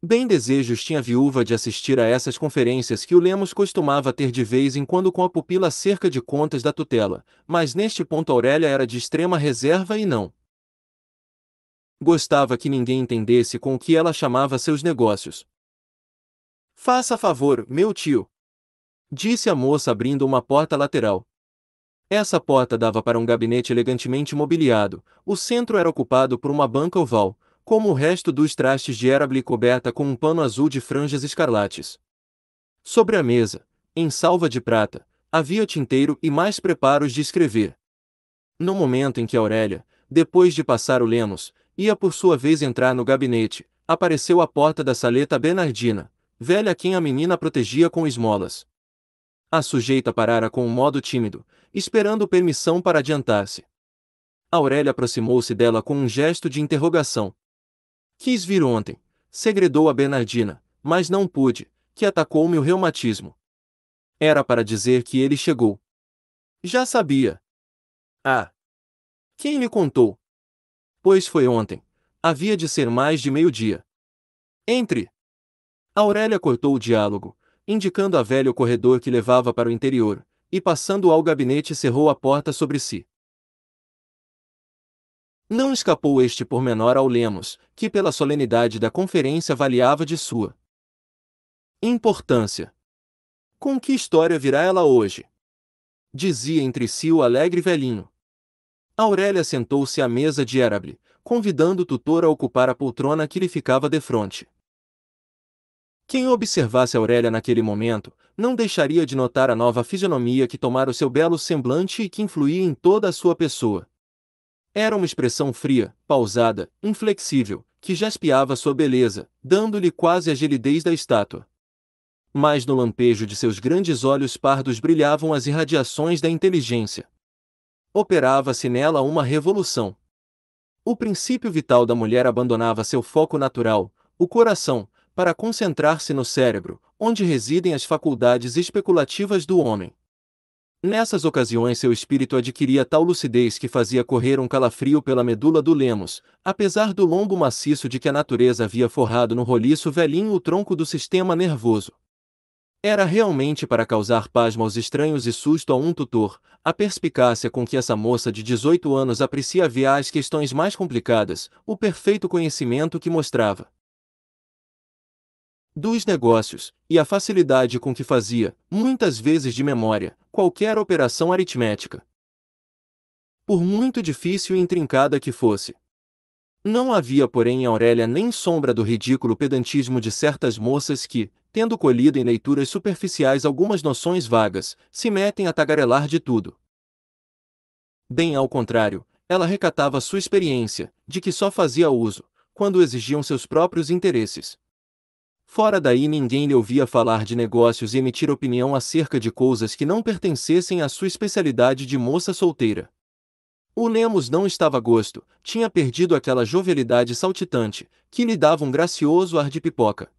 Bem desejos tinha a viúva de assistir a essas conferências que o Lemos costumava ter de vez em quando com a pupila acerca de contas da tutela, mas neste ponto Aurélia era de extrema reserva e não gostava que ninguém entendesse com o que ela chamava seus negócios. Faça favor, meu tio, disse a moça abrindo uma porta lateral. Essa porta dava para um gabinete elegantemente mobiliado. O centro era ocupado por uma banca oval, como o resto dos trastes de érable coberta com um pano azul de franjas escarlates. Sobre a mesa, em salva de prata, havia tinteiro e mais preparos de escrever. No momento em que Aurélia, depois de passar o Lemos, ia por sua vez entrar no gabinete, apareceu à porta da saleta Bernardina, velha quem a menina protegia com esmolas. A sujeita parara com um modo tímido, esperando permissão para adiantar-se. Aurélia aproximou-se dela com um gesto de interrogação. Quis vir ontem, segredou a Bernardina, mas não pude, que atacou meu reumatismo. Era para dizer que ele chegou. Já sabia. Ah! Quem lhe contou? Pois foi ontem. Havia de ser mais de meio-dia. Entre! Aurélia cortou o diálogo, indicando a velha o corredor que levava para o interior, e passando ao gabinete cerrou a porta sobre si. Não escapou este pormenor ao Lemos, que pela solenidade da conferência avaliava de sua importância. Com que história virá ela hoje? Dizia entre si o alegre velhinho. Aurélia sentou-se à mesa de Érable, convidando o tutor a ocupar a poltrona que lhe ficava defronte. Quem observasse Aurélia naquele momento, não deixaria de notar a nova fisionomia que tomara o seu belo semblante e que influía em toda a sua pessoa. Era uma expressão fria, pausada, inflexível, que jaspeava sua beleza, dando-lhe quase a gelidez da estátua. Mas no lampejo de seus grandes olhos pardos brilhavam as irradiações da inteligência. Operava-se nela uma revolução. O princípio vital da mulher abandonava seu foco natural, o coração, para concentrar-se no cérebro, onde residem as faculdades especulativas do homem. Nessas ocasiões seu espírito adquiria tal lucidez que fazia correr um calafrio pela medula do Lemos, apesar do lombo maciço de que a natureza havia forrado no roliço velhinho o tronco do sistema nervoso. Era realmente para causar pasmo aos estranhos e susto a um tutor, a perspicácia com que essa moça de 18 anos aprecia via as questões mais complicadas, o perfeito conhecimento que mostrava dos negócios, e a facilidade com que fazia, muitas vezes de memória, qualquer operação aritmética. Por muito difícil e intrincada que fosse. Não havia, porém, em Aurélia nem sombra do ridículo pedantismo de certas moças que, tendo colhido em leituras superficiais algumas noções vagas, se metem a tagarelar de tudo. Bem ao contrário, ela recatava sua experiência, de que só fazia uso, quando exigiam seus próprios interesses. Fora daí ninguém lhe ouvia falar de negócios e emitir opinião acerca de coisas que não pertencessem à sua especialidade de moça solteira. O Lemos não estava a gosto, tinha perdido aquela jovialidade saltitante, que lhe dava um gracioso ar de pipoca.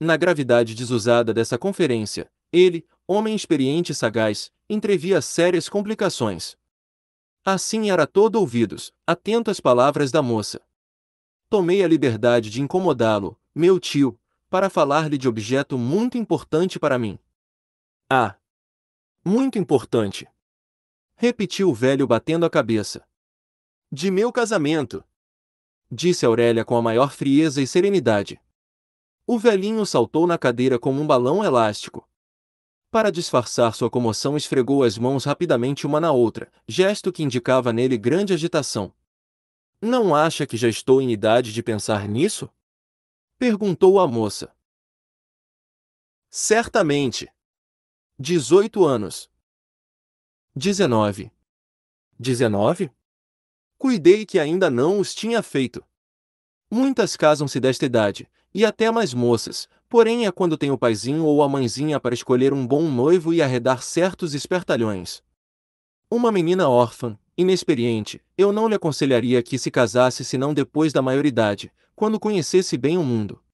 Na gravidade desusada dessa conferência, ele, homem experiente e sagaz, entrevia sérias complicações. Assim era todo ouvidos, atento às palavras da moça. Tomei a liberdade de incomodá-lo, meu tio, para falar-lhe de objeto muito importante para mim. Ah! Muito importante! Repetiu o velho batendo a cabeça. De meu casamento! Disse Aurélia com a maior frieza e serenidade. O velhinho saltou na cadeira como um balão elástico. Para disfarçar sua comoção, esfregou as mãos rapidamente uma na outra, gesto que indicava nele grande agitação. Não acha que já estou em idade de pensar nisso? Perguntou a moça. Certamente. 18 anos. 19. 19? Cuidei que ainda não os tinha feito. Muitas casam-se desta idade, e até mais moças, porém é quando tem o paizinho ou a mãezinha para escolher um bom noivo e arredar certos espertalhões. Uma menina órfã, inexperiente, eu não lhe aconselharia que se casasse senão depois da maioridade, quando conhecesse bem o mundo.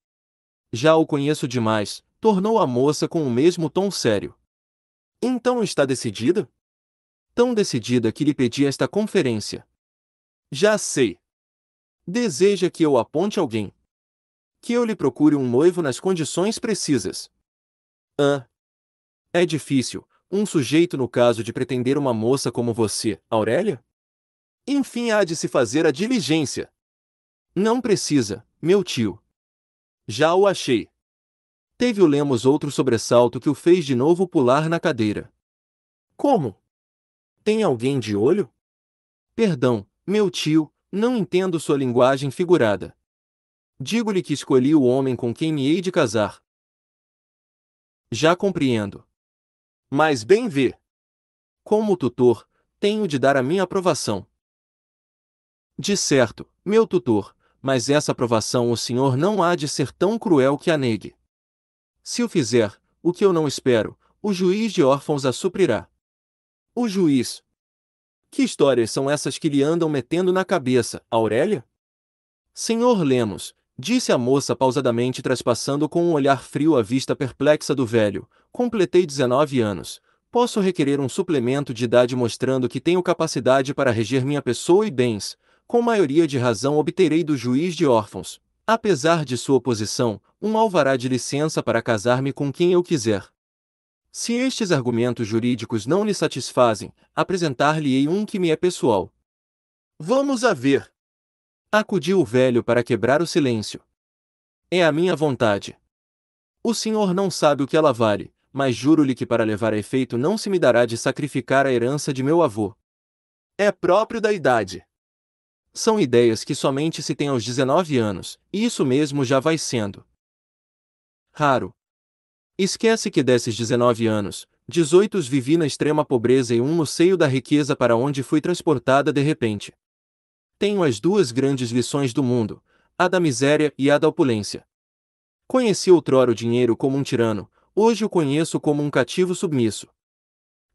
Já o conheço demais, tornou a moça com o mesmo tom sério. Então está decidida? Tão decidida que lhe pedi esta conferência. Já sei. Deseja que eu aponte alguém. Que eu lhe procure um noivo nas condições precisas. Ah. É difícil, um sujeito no caso de pretender uma moça como você, Aurélia? Enfim, há de se fazer a diligência. Não precisa, meu tio. Já o achei. Teve o Lemos outro sobressalto que o fez de novo pular na cadeira. Como? Tem alguém de olho? Perdão, meu tio, não entendo sua linguagem figurada. Digo-lhe que escolhi o homem com quem me hei de casar. Já compreendo. Mas bem vê. Como tutor, tenho de dar a minha aprovação. De certo, meu tutor, mas essa aprovação, o Senhor não há de ser tão cruel que a negue. Se o fizer, o que eu não espero, o juiz de órfãos a suprirá. O juiz. Que histórias são essas que lhe andam metendo na cabeça, Aurélia? Senhor Lemos, disse a moça pausadamente, traspassando com um olhar frio a vista perplexa do velho, completei 19 anos. Posso requerer um suplemento de idade mostrando que tenho capacidade para reger minha pessoa e bens, com maioria de razão obterei do juiz de órfãos, apesar de sua oposição, um alvará de licença para casar-me com quem eu quiser. Se estes argumentos jurídicos não lhe satisfazem, apresentar-lhe-ei um que me é pessoal. Vamos a ver. Acudiu o velho para quebrar o silêncio. É a minha vontade. O senhor não sabe o que ela vale, mas juro-lhe que para levar a efeito não se me dará de sacrificar a herança de meu avô. É próprio da idade são ideias que somente se tem aos 19 anos, e isso mesmo já vai sendo raro. Esquece que desses 19 anos, 18 os vivi na extrema pobreza e um no seio da riqueza para onde fui transportada de repente. Tenho as duas grandes lições do mundo, a da miséria e a da opulência. Conheci outrora o dinheiro como um tirano, hoje o conheço como um cativo submisso.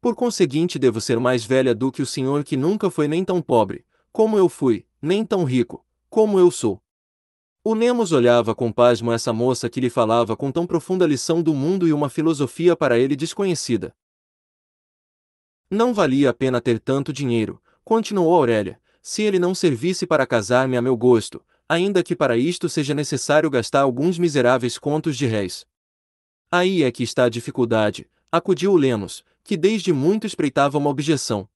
Por conseguinte, devo ser mais velha do que o senhor que nunca foi nem tão pobre, como eu fui, nem tão rico, como eu sou. O Nemos olhava com pasmo essa moça que lhe falava com tão profunda lição do mundo e uma filosofia para ele desconhecida. Não valia a pena ter tanto dinheiro, continuou Aurélia, se ele não servisse para casar-me a meu gosto, ainda que para isto seja necessário gastar alguns miseráveis contos de réis. Aí é que está a dificuldade, acudiu o Lemos, que desde muito espreitava uma objeção.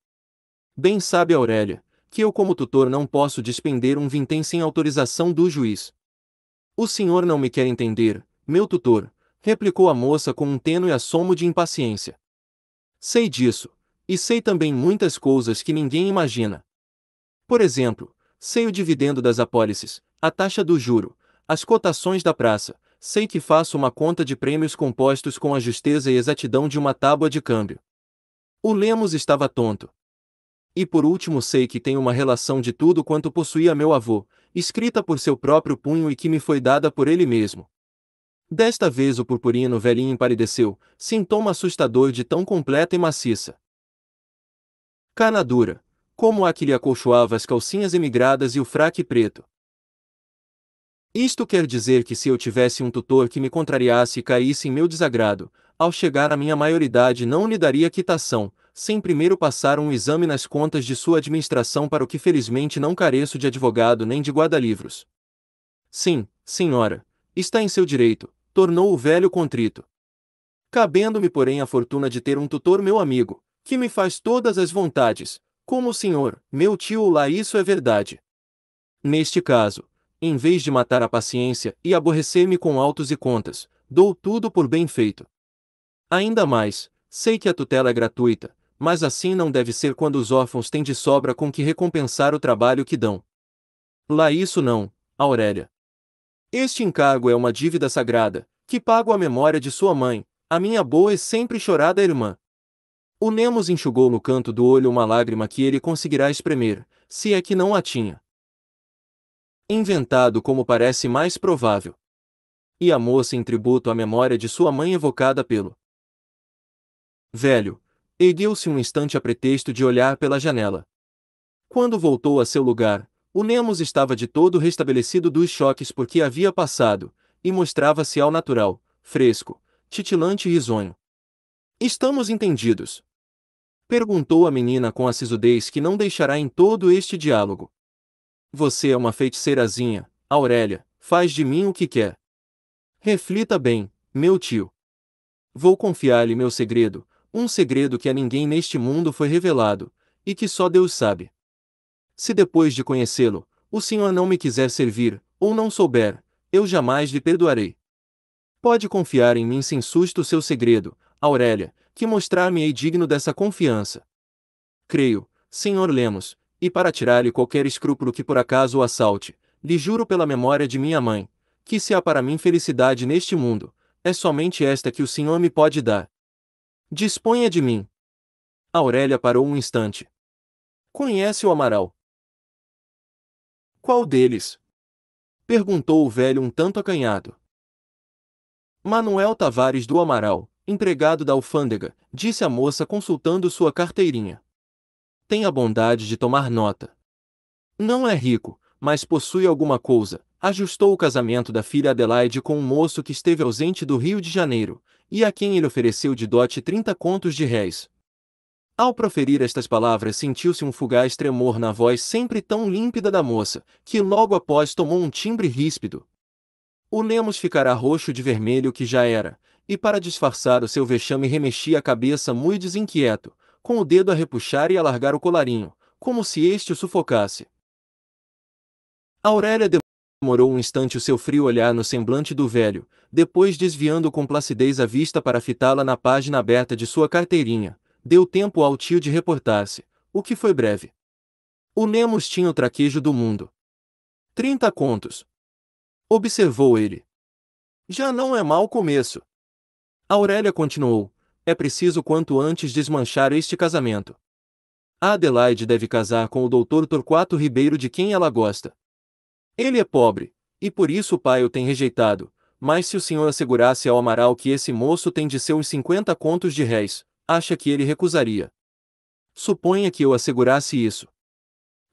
Bem sabe Aurélia, que eu, como tutor, não posso despender um vintém sem autorização do juiz. O senhor não me quer entender, meu tutor, replicou a moça com um tênue assomo de impaciência. Sei disso, e sei também muitas coisas que ninguém imagina. Por exemplo, sei o dividendo das apólices, a taxa do juro, as cotações da praça, sei que faço uma conta de prêmios compostos com a justeza e exatidão de uma tábua de câmbio. O Lemos estava tonto, e por último, sei que tem uma relação de tudo quanto possuía meu avô, escrita por seu próprio punho e que me foi dada por ele mesmo. Desta vez o purpurino velhinho empalideceu, sintoma assustador de tão completa e maciça. Carnadura, como a que lhe acolchoava as calcinhas emigradas e o fraque preto. Isto quer dizer que se eu tivesse um tutor que me contrariasse e caísse em meu desagrado, ao chegar à minha maioridade não lhe daria quitação, sem primeiro passar um exame nas contas de sua administração para o que felizmente não careço de advogado nem de guarda-livros. Sim, senhora, está em seu direito, tornou o velho contrito. Cabendo-me, porém, a fortuna de ter um tutor meu amigo, que me faz todas as vontades, como o senhor, meu tio lá, isso é verdade. Neste caso, em vez de matar a paciência e aborrecer-me com autos e contas, dou tudo por bem feito. Ainda mais, sei que a tutela é gratuita, mas assim não deve ser quando os órfãos têm de sobra com que recompensar o trabalho que dão. Lá isso não, Aurélia. Este encargo é uma dívida sagrada, que pago à memória de sua mãe, a minha boa e sempre chorada irmã. O Nemos enxugou no canto do olho uma lágrima que ele conseguirá espremer, se é que não a tinha. Inventado como parece mais provável. E a moça em tributo à memória de sua mãe evocada pelo velho, Ergueu-se um instante a pretexto de olhar pela janela. Quando voltou a seu lugar, o Nemos estava de todo restabelecido dos choques por que havia passado, e mostrava-se ao natural, fresco, titilante e risonho. Estamos entendidos. Perguntou a menina com a sisudez que não deixará em todo este diálogo. Você é uma feiticeirazinha, Aurélia, faz de mim o que quer. Reflita bem, meu tio. Vou confiar-lhe meu segredo, um segredo que a ninguém neste mundo foi revelado, e que só Deus sabe. Se depois de conhecê-lo, o Senhor não me quiser servir, ou não souber, eu jamais lhe perdoarei. Pode confiar em mim sem susto seu segredo, Aurélia, que mostrar-me-ei digno dessa confiança. Creio, Senhor Lemos, e para tirar-lhe qualquer escrúpulo que por acaso o assalte, lhe juro pela memória de minha mãe, que se há para mim felicidade neste mundo, é somente esta que o Senhor me pode dar. Disponha de mim. Aurélia parou um instante. Conhece o Amaral? Qual deles? Perguntou o velho um tanto acanhado. Manuel Tavares do Amaral, empregado da alfândega, disse a moça consultando sua carteirinha. Tem a bondade de tomar nota. Não é rico, mas possui alguma coisa, ajustou o casamento da filha Adelaide com um moço que esteve ausente do Rio de Janeiro, e a quem ele ofereceu de dote 30 contos de réis. Ao proferir estas palavras, sentiu-se um fugaz tremor na voz sempre tão límpida da moça, que logo após tomou um timbre ríspido. O Lemos ficará roxo de vermelho que já era, e para disfarçar o seu vexame remexia a cabeça muito desinquieto, com o dedo a repuxar e alargar o colarinho, como se este o sufocasse. Aurélia Demorou um instante o seu frio olhar no semblante do velho, depois desviando com placidez a vista para fitá-la na página aberta de sua carteirinha, deu tempo ao tio de reportar-se, o que foi breve. O Lemos tinha o traquejo do mundo. Trinta contos. Observou ele. Já não é mau começo. Aurélia continuou. É preciso quanto antes desmanchar este casamento. A Adelaide deve casar com o doutor Torquato Ribeiro de quem ela gosta. Ele é pobre, e por isso o pai o tem rejeitado, mas se o senhor assegurasse ao Amaral que esse moço tem de seus 50 contos de réis, acha que ele recusaria. Suponha que eu assegurasse isso.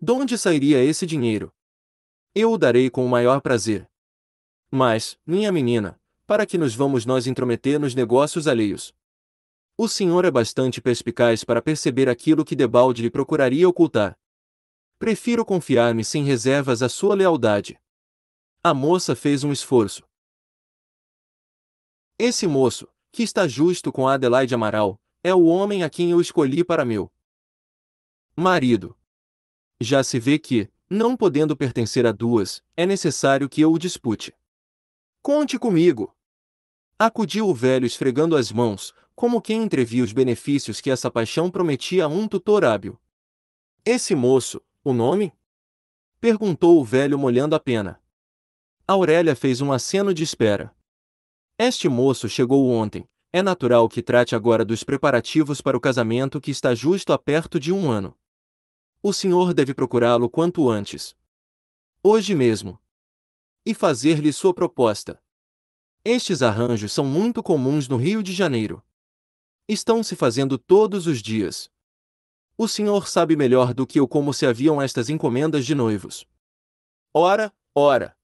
De onde sairia esse dinheiro? Eu o darei com o maior prazer. Mas, minha menina, para que nos vamos nós intrometer nos negócios alheios? O senhor é bastante perspicaz para perceber aquilo que Debalde lhe procuraria ocultar. Prefiro confiar-me sem reservas à sua lealdade. A moça fez um esforço. Esse moço, que está justo com Adelaide Amaral, é o homem a quem eu escolhi para meu marido. Já se vê que, não podendo pertencer a duas, é necessário que eu o dispute. Conte comigo! Acudiu o velho esfregando as mãos, como quem entrevia os benefícios que essa paixão prometia a um tutor hábil. Esse moço, o nome? Perguntou o velho molhando a pena. Aurélia fez um aceno de espera. Este moço chegou ontem. É natural que trate agora dos preparativos para o casamento que está justo a perto de um ano. O senhor deve procurá-lo quanto antes. Hoje mesmo. E fazer-lhe sua proposta. Estes arranjos são muito comuns no Rio de Janeiro. Estão se fazendo todos os dias. O Senhor sabe melhor do que eu como se haviam estas encomendas de noivos. Ora, ora!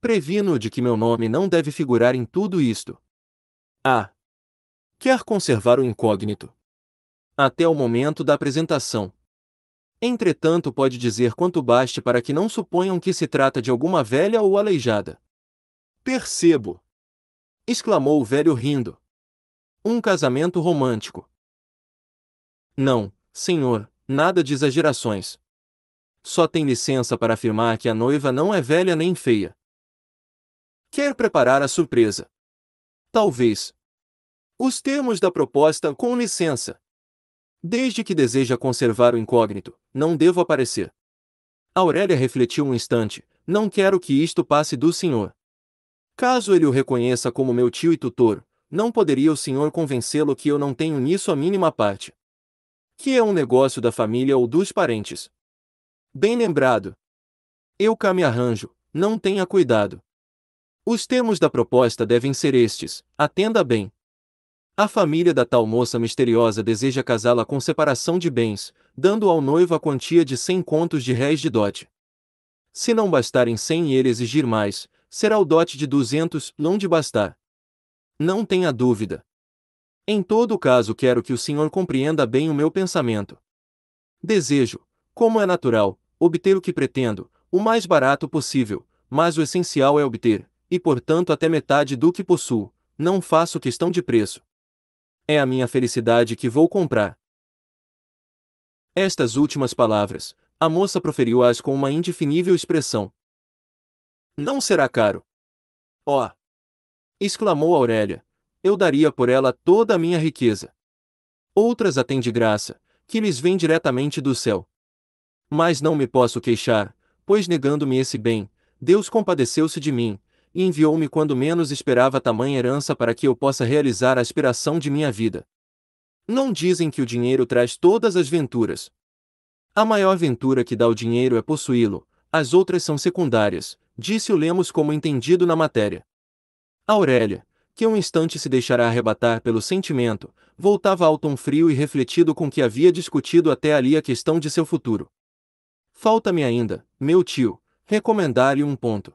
Previno de que meu nome não deve figurar em tudo isto. Ah, quer conservar o incógnito. Até o momento da apresentação. Entretanto, pode dizer quanto baste para que não suponham que se trata de alguma velha ou aleijada. Percebo! exclamou o velho rindo. Um casamento romântico. Não, Senhor, nada de exagerações. Só tem licença para afirmar que a noiva não é velha nem feia. Quer preparar a surpresa. Talvez. Os termos da proposta com licença. Desde que deseja conservar o incógnito, não devo aparecer. Aurélia refletiu um instante. Não quero que isto passe do senhor. Caso ele o reconheça como meu tio e tutor, não poderia o senhor convencê-lo que eu não tenho nisso a mínima parte que é um negócio da família ou dos parentes. Bem lembrado. Eu cá me arranjo, não tenha cuidado. Os termos da proposta devem ser estes, atenda bem. A família da tal moça misteriosa deseja casá-la com separação de bens, dando ao noivo a quantia de 100 contos de réis de dote. Se não bastarem 100 e ele exigir mais, será o dote de 200, não de bastar. Não tenha dúvida. Em todo caso, quero que o senhor compreenda bem o meu pensamento. Desejo, como é natural, obter o que pretendo, o mais barato possível, mas o essencial é obter, e portanto até metade do que possuo, não faço questão de preço. É a minha felicidade que vou comprar. Estas últimas palavras, a moça proferiu-as com uma indefinível expressão. Não será caro. Oh! exclamou Aurélia, eu daria por ela toda a minha riqueza. Outras a têm de graça, que lhes vem diretamente do céu. Mas não me posso queixar, pois negando-me esse bem, Deus compadeceu-se de mim, e enviou-me quando menos esperava tamanha herança para que eu possa realizar a aspiração de minha vida. Não dizem que o dinheiro traz todas as venturas. A maior ventura que dá o dinheiro é possuí-lo, as outras são secundárias, disse o Lemos como entendido na matéria. Aurélia, que um instante se deixara arrebatar pelo sentimento, voltava ao tom frio e refletido com que havia discutido até ali a questão de seu futuro. Falta-me ainda, meu tio, recomendar-lhe um ponto.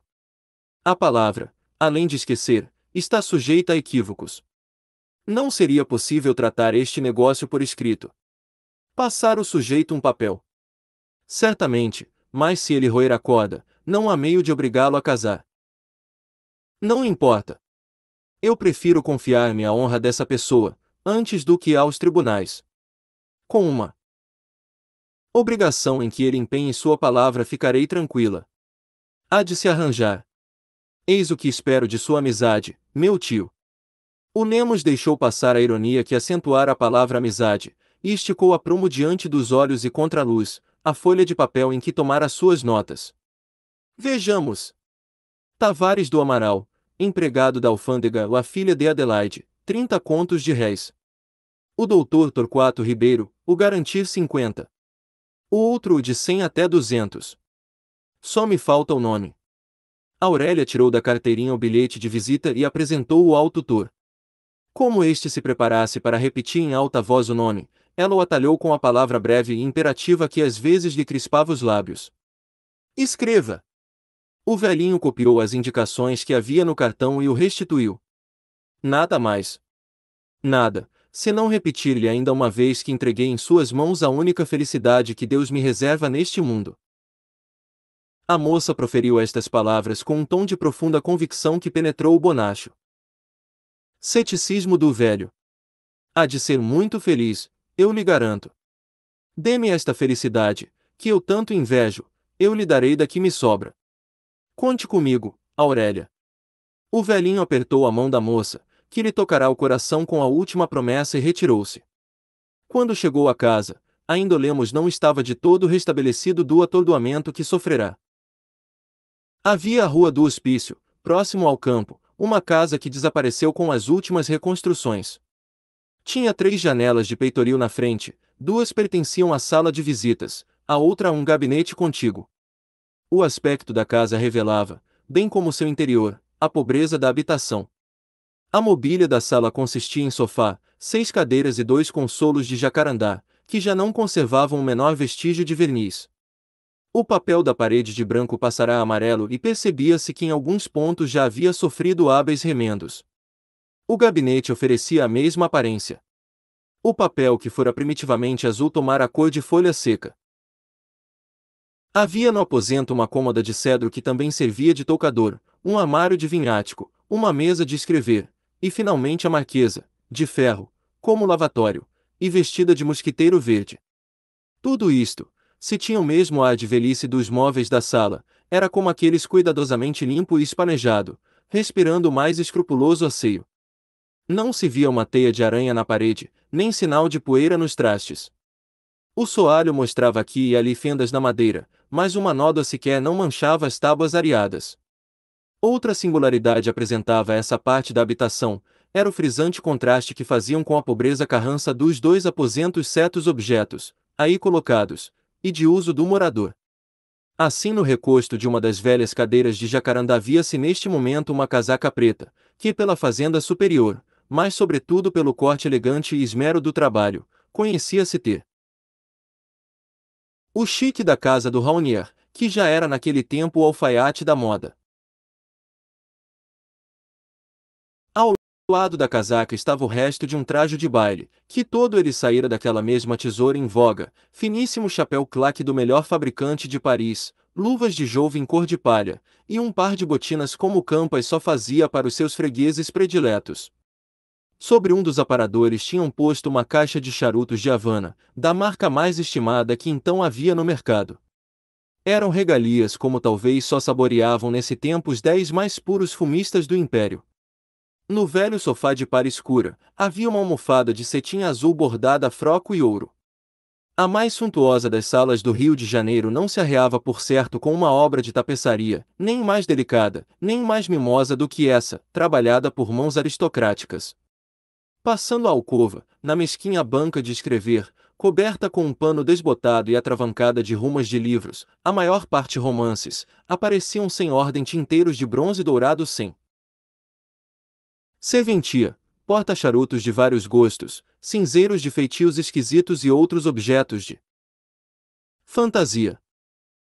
A palavra, além de esquecer, está sujeita a equívocos. Não seria possível tratar este negócio por escrito. Passar o sujeito um papel. Certamente, mas se ele roer a corda, não há meio de obrigá-lo a casar. Não importa, eu prefiro confiar-me à honra dessa pessoa, antes do que aos tribunais. Com uma obrigação em que ele empenhe sua palavra, ficarei tranquila. Há de se arranjar. Eis o que espero de sua amizade, meu tio. O Nemos deixou passar a ironia que acentuara a palavra amizade, e esticou a prumo diante dos olhos e contra a luz, a folha de papel em que tomara suas notas. Vejamos. Tavares do Amaral, empregado da alfândega La Filha de Adelaide, 30 contos de réis. O doutor Torquato Ribeiro, o garantir 50. O outro o de 100 até 200. Só me falta o nome. Aurélia tirou da carteirinha o bilhete de visita e apresentou-o ao tutor. Como este se preparasse para repetir em alta voz o nome, ela o atalhou com a palavra breve e imperativa que às vezes lhe crispava os lábios. Escreva! O velhinho copiou as indicações que havia no cartão e o restituiu. Nada mais. Nada, senão repetir-lhe ainda uma vez que entreguei em suas mãos a única felicidade que Deus me reserva neste mundo. A moça proferiu estas palavras com um tom de profunda convicção que penetrou o bonacho. Ceticismo do velho. Há de ser muito feliz, eu lhe garanto. Dê-me esta felicidade, que eu tanto invejo, eu lhe darei da que me sobra. Conte comigo, Aurélia. O velhinho apertou a mão da moça, que lhe tocará o coração com a última promessa e retirou-se. Quando chegou a casa, ainda Lemos não estava de todo restabelecido do atordoamento que sofrerá. Havia a Rua do Hospício, próximo ao campo, uma casa que desapareceu com as últimas reconstruções. Tinha três janelas de peitoril na frente, duas pertenciam à sala de visitas, a outra a um gabinete contíguo. O aspecto da casa revelava, bem como seu interior, a pobreza da habitação. A mobília da sala consistia em sofá, seis cadeiras e dois consolos de jacarandá, que já não conservavam o menor vestígio de verniz. O papel da parede de branco passará a amarelo e percebia-se que em alguns pontos já havia sofrido hábeis remendos. O gabinete oferecia a mesma aparência. O papel que fora primitivamente azul tomara a cor de folha seca. Havia no aposento uma cômoda de cedro que também servia de toucador, um armário de vinhático, uma mesa de escrever, e finalmente a marquesa, de ferro, como lavatório, e vestida de mosquiteiro verde. Tudo isto, se tinha o mesmo ar de velhice dos móveis da sala, era como aqueles cuidadosamente limpo e espanejado, respirando o mais escrupuloso asseio. Não se via uma teia de aranha na parede, nem sinal de poeira nos trastes. O soalho mostrava aqui e ali fendas na madeira, mas uma nódoa sequer não manchava as tábuas areadas. Outra singularidade apresentava essa parte da habitação, era o frisante contraste que faziam com a pobreza carrança dos dois aposentos certos objetos, aí colocados, e de uso do morador. Assim, no recosto de uma das velhas cadeiras de jacarandá via-se neste momento uma casaca preta, que pela fazenda superior, mas sobretudo pelo corte elegante e esmero do trabalho, conhecia-se ter. O chique da casa do Raunier, que já era naquele tempo o alfaiate da moda. Ao lado da casaca estava o resto de um traje de baile, que todo ele saíra daquela mesma tesoura em voga, finíssimo chapéu claque do melhor fabricante de Paris, luvas de jouve em cor de palha, e um par de botinas como Campas só fazia para os seus fregueses prediletos. Sobre um dos aparadores tinham posto uma caixa de charutos de Havana, da marca mais estimada que então havia no mercado. Eram regalias como talvez só saboreavam nesse tempo os dez mais puros fumistas do império. No velho sofá de par escura, havia uma almofada de cetim azul bordada a froco e ouro. A mais suntuosa das salas do Rio de Janeiro não se arreava por certo com uma obra de tapeçaria, nem mais delicada, nem mais mimosa do que essa, trabalhada por mãos aristocráticas, Passando a alcova, na mesquinha banca de escrever, coberta com um pano desbotado e atravancada de rumas de livros, a maior parte romances, apareciam sem ordem tinteiros de bronze dourado sem serventia, porta-charutos de vários gostos, cinzeiros de feitios esquisitos e outros objetos de fantasia.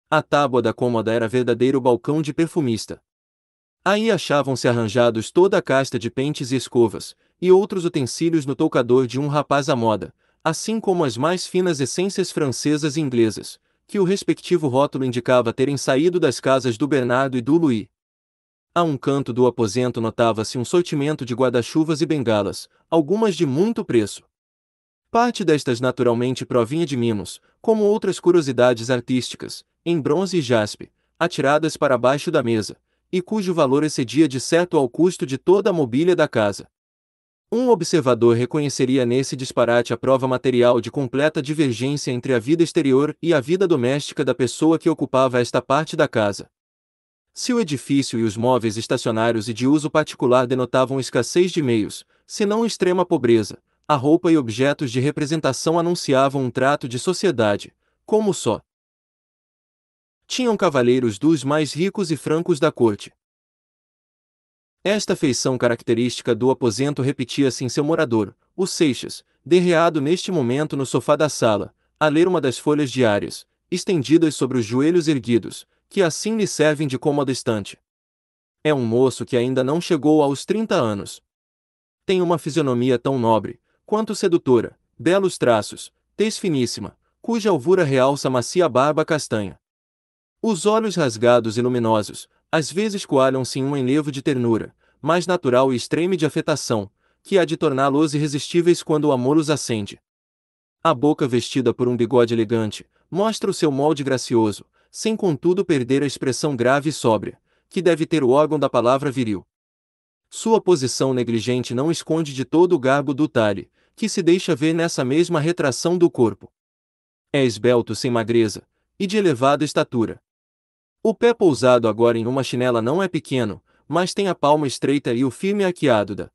A tábua da cômoda era verdadeiro balcão de perfumista. Aí achavam-se arranjados toda a casta de pentes e escovas, e outros utensílios no toucador de um rapaz à moda, assim como as mais finas essências francesas e inglesas, que o respectivo rótulo indicava terem saído das casas do Bernardo e do Louis. A um canto do aposento notava-se um sortimento de guarda-chuvas e bengalas, algumas de muito preço. Parte destas naturalmente provinha de mimos, como outras curiosidades artísticas, em bronze e jaspe, atiradas para baixo da mesa, e cujo valor excedia de certo ao custo de toda a mobília da casa. Um observador reconheceria nesse disparate a prova material de completa divergência entre a vida exterior e a vida doméstica da pessoa que ocupava esta parte da casa. Se o edifício e os móveis estacionários e de uso particular denotavam escassez de meios, se não extrema pobreza, a roupa e objetos de representação anunciavam um trato de sociedade, como só tinham cavaleiros dos mais ricos e francos da corte. Esta feição característica do aposento repetia-se em assim seu morador, o Seixas, derreado neste momento no sofá da sala, a ler uma das folhas diárias, estendidas sobre os joelhos erguidos, que assim lhe servem de cômoda estante. É um moço que ainda não chegou aos 30 anos. Tem uma fisionomia tão nobre, quanto sedutora, belos traços, tez finíssima, cuja alvura realça macia barba castanha. Os olhos rasgados e luminosos, às vezes coalham-se em um enlevo de ternura, mais natural e extreme de afetação, que há de torná-los irresistíveis quando o amor os acende. A boca vestida por um bigode elegante, mostra o seu molde gracioso, sem contudo perder a expressão grave e sóbria, que deve ter o órgão da palavra viril. Sua posição negligente não esconde de todo o garbo do talhe, que se deixa ver nessa mesma retração do corpo. É esbelto sem magreza, e de elevada estatura, o pé pousado agora em uma chinela não é pequeno, mas tem a palma estreita e o firme aquiado da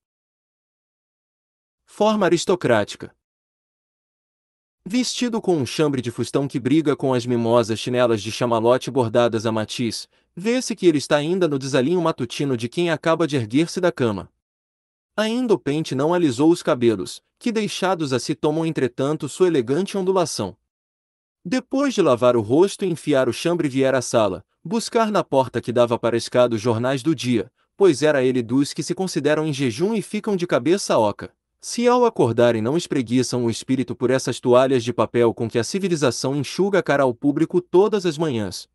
forma aristocrática. Vestido com um chambre de fustão que briga com as mimosas chinelas de chamalote bordadas a matiz, vê-se que ele está ainda no desalinho matutino de quem acaba de erguer-se da cama. Ainda o pente não alisou os cabelos, que deixados a si tomam entretanto sua elegante ondulação. Depois de lavar o rosto e enfiar o chambre vier à sala, buscar na porta que dava para escada os jornais do dia, pois era ele dos que se consideram em jejum e ficam de cabeça oca. Se ao acordarem não espreguiçam o espírito por essas toalhas de papel com que a civilização enxuga a cara ao público todas as manhãs.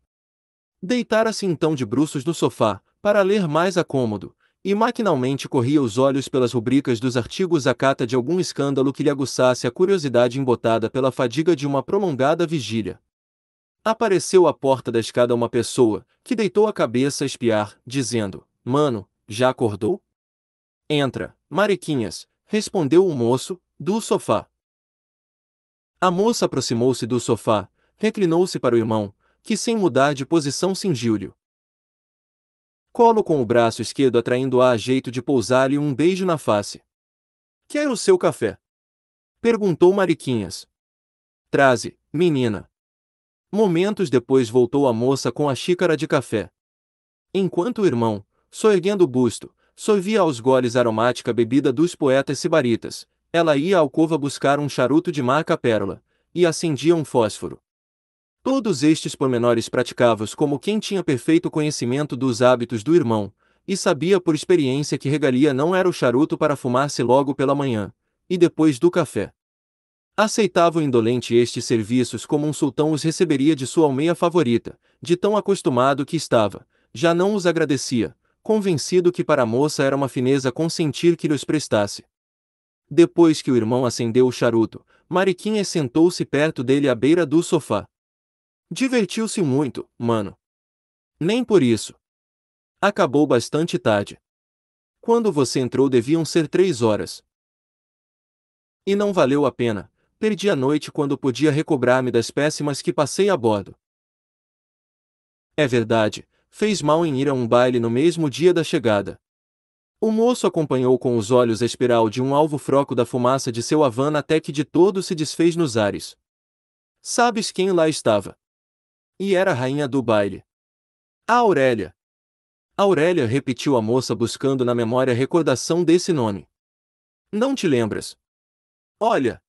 Deitara-se então de bruços no sofá, para ler mais a cômodo, e maquinalmente corria os olhos pelas rubricas dos artigos à cata de algum escândalo que lhe aguçasse a curiosidade embotada pela fadiga de uma prolongada vigília. Apareceu à porta da escada uma pessoa, que deitou a cabeça a espiar, dizendo: Mano, já acordou? Entra, Mariquinhas, respondeu o moço, do sofá. A moça aproximou-se do sofá, reclinou-se para o irmão, que sem mudar de posição cingiu-lhe. Colo com o braço esquerdo atraindo-a a jeito de pousar-lhe um beijo na face. Quer o seu café? Perguntou Mariquinhas. Traze, menina. Momentos depois voltou a moça com a xícara de café. Enquanto o irmão, soerguendo o busto, sorvia aos goles aromática bebida dos poetas sibaritas, ela ia à alcova buscar um charuto de marca pérola, e acendia um fósforo. Todos estes pormenores praticava-os como quem tinha perfeito conhecimento dos hábitos do irmão, e sabia por experiência que regalia não era o charuto para fumar-se logo pela manhã, e depois do café. Aceitava o indolente estes serviços como um sultão os receberia de sua almeia favorita, de tão acostumado que estava, já não os agradecia, convencido que para a moça era uma fineza consentir que lhes prestasse. Depois que o irmão acendeu o charuto, Mariquinha sentou-se perto dele à beira do sofá. Divertiu-se muito, mano. Nem por isso. Acabou bastante tarde. Quando você entrou deviam ser três horas. E não valeu a pena, Perdi a noite quando podia recobrar-me das péssimas que passei a bordo. É verdade, fez mal em ir a um baile no mesmo dia da chegada. O moço acompanhou com os olhos a espiral de um alvo froco da fumaça de seu Havana até que de todo se desfez nos ares. Sabes quem lá estava? E era a rainha do baile. A Aurélia. Aurélia repetiu a moça buscando na memória recordação desse nome. Não te lembras? Olha!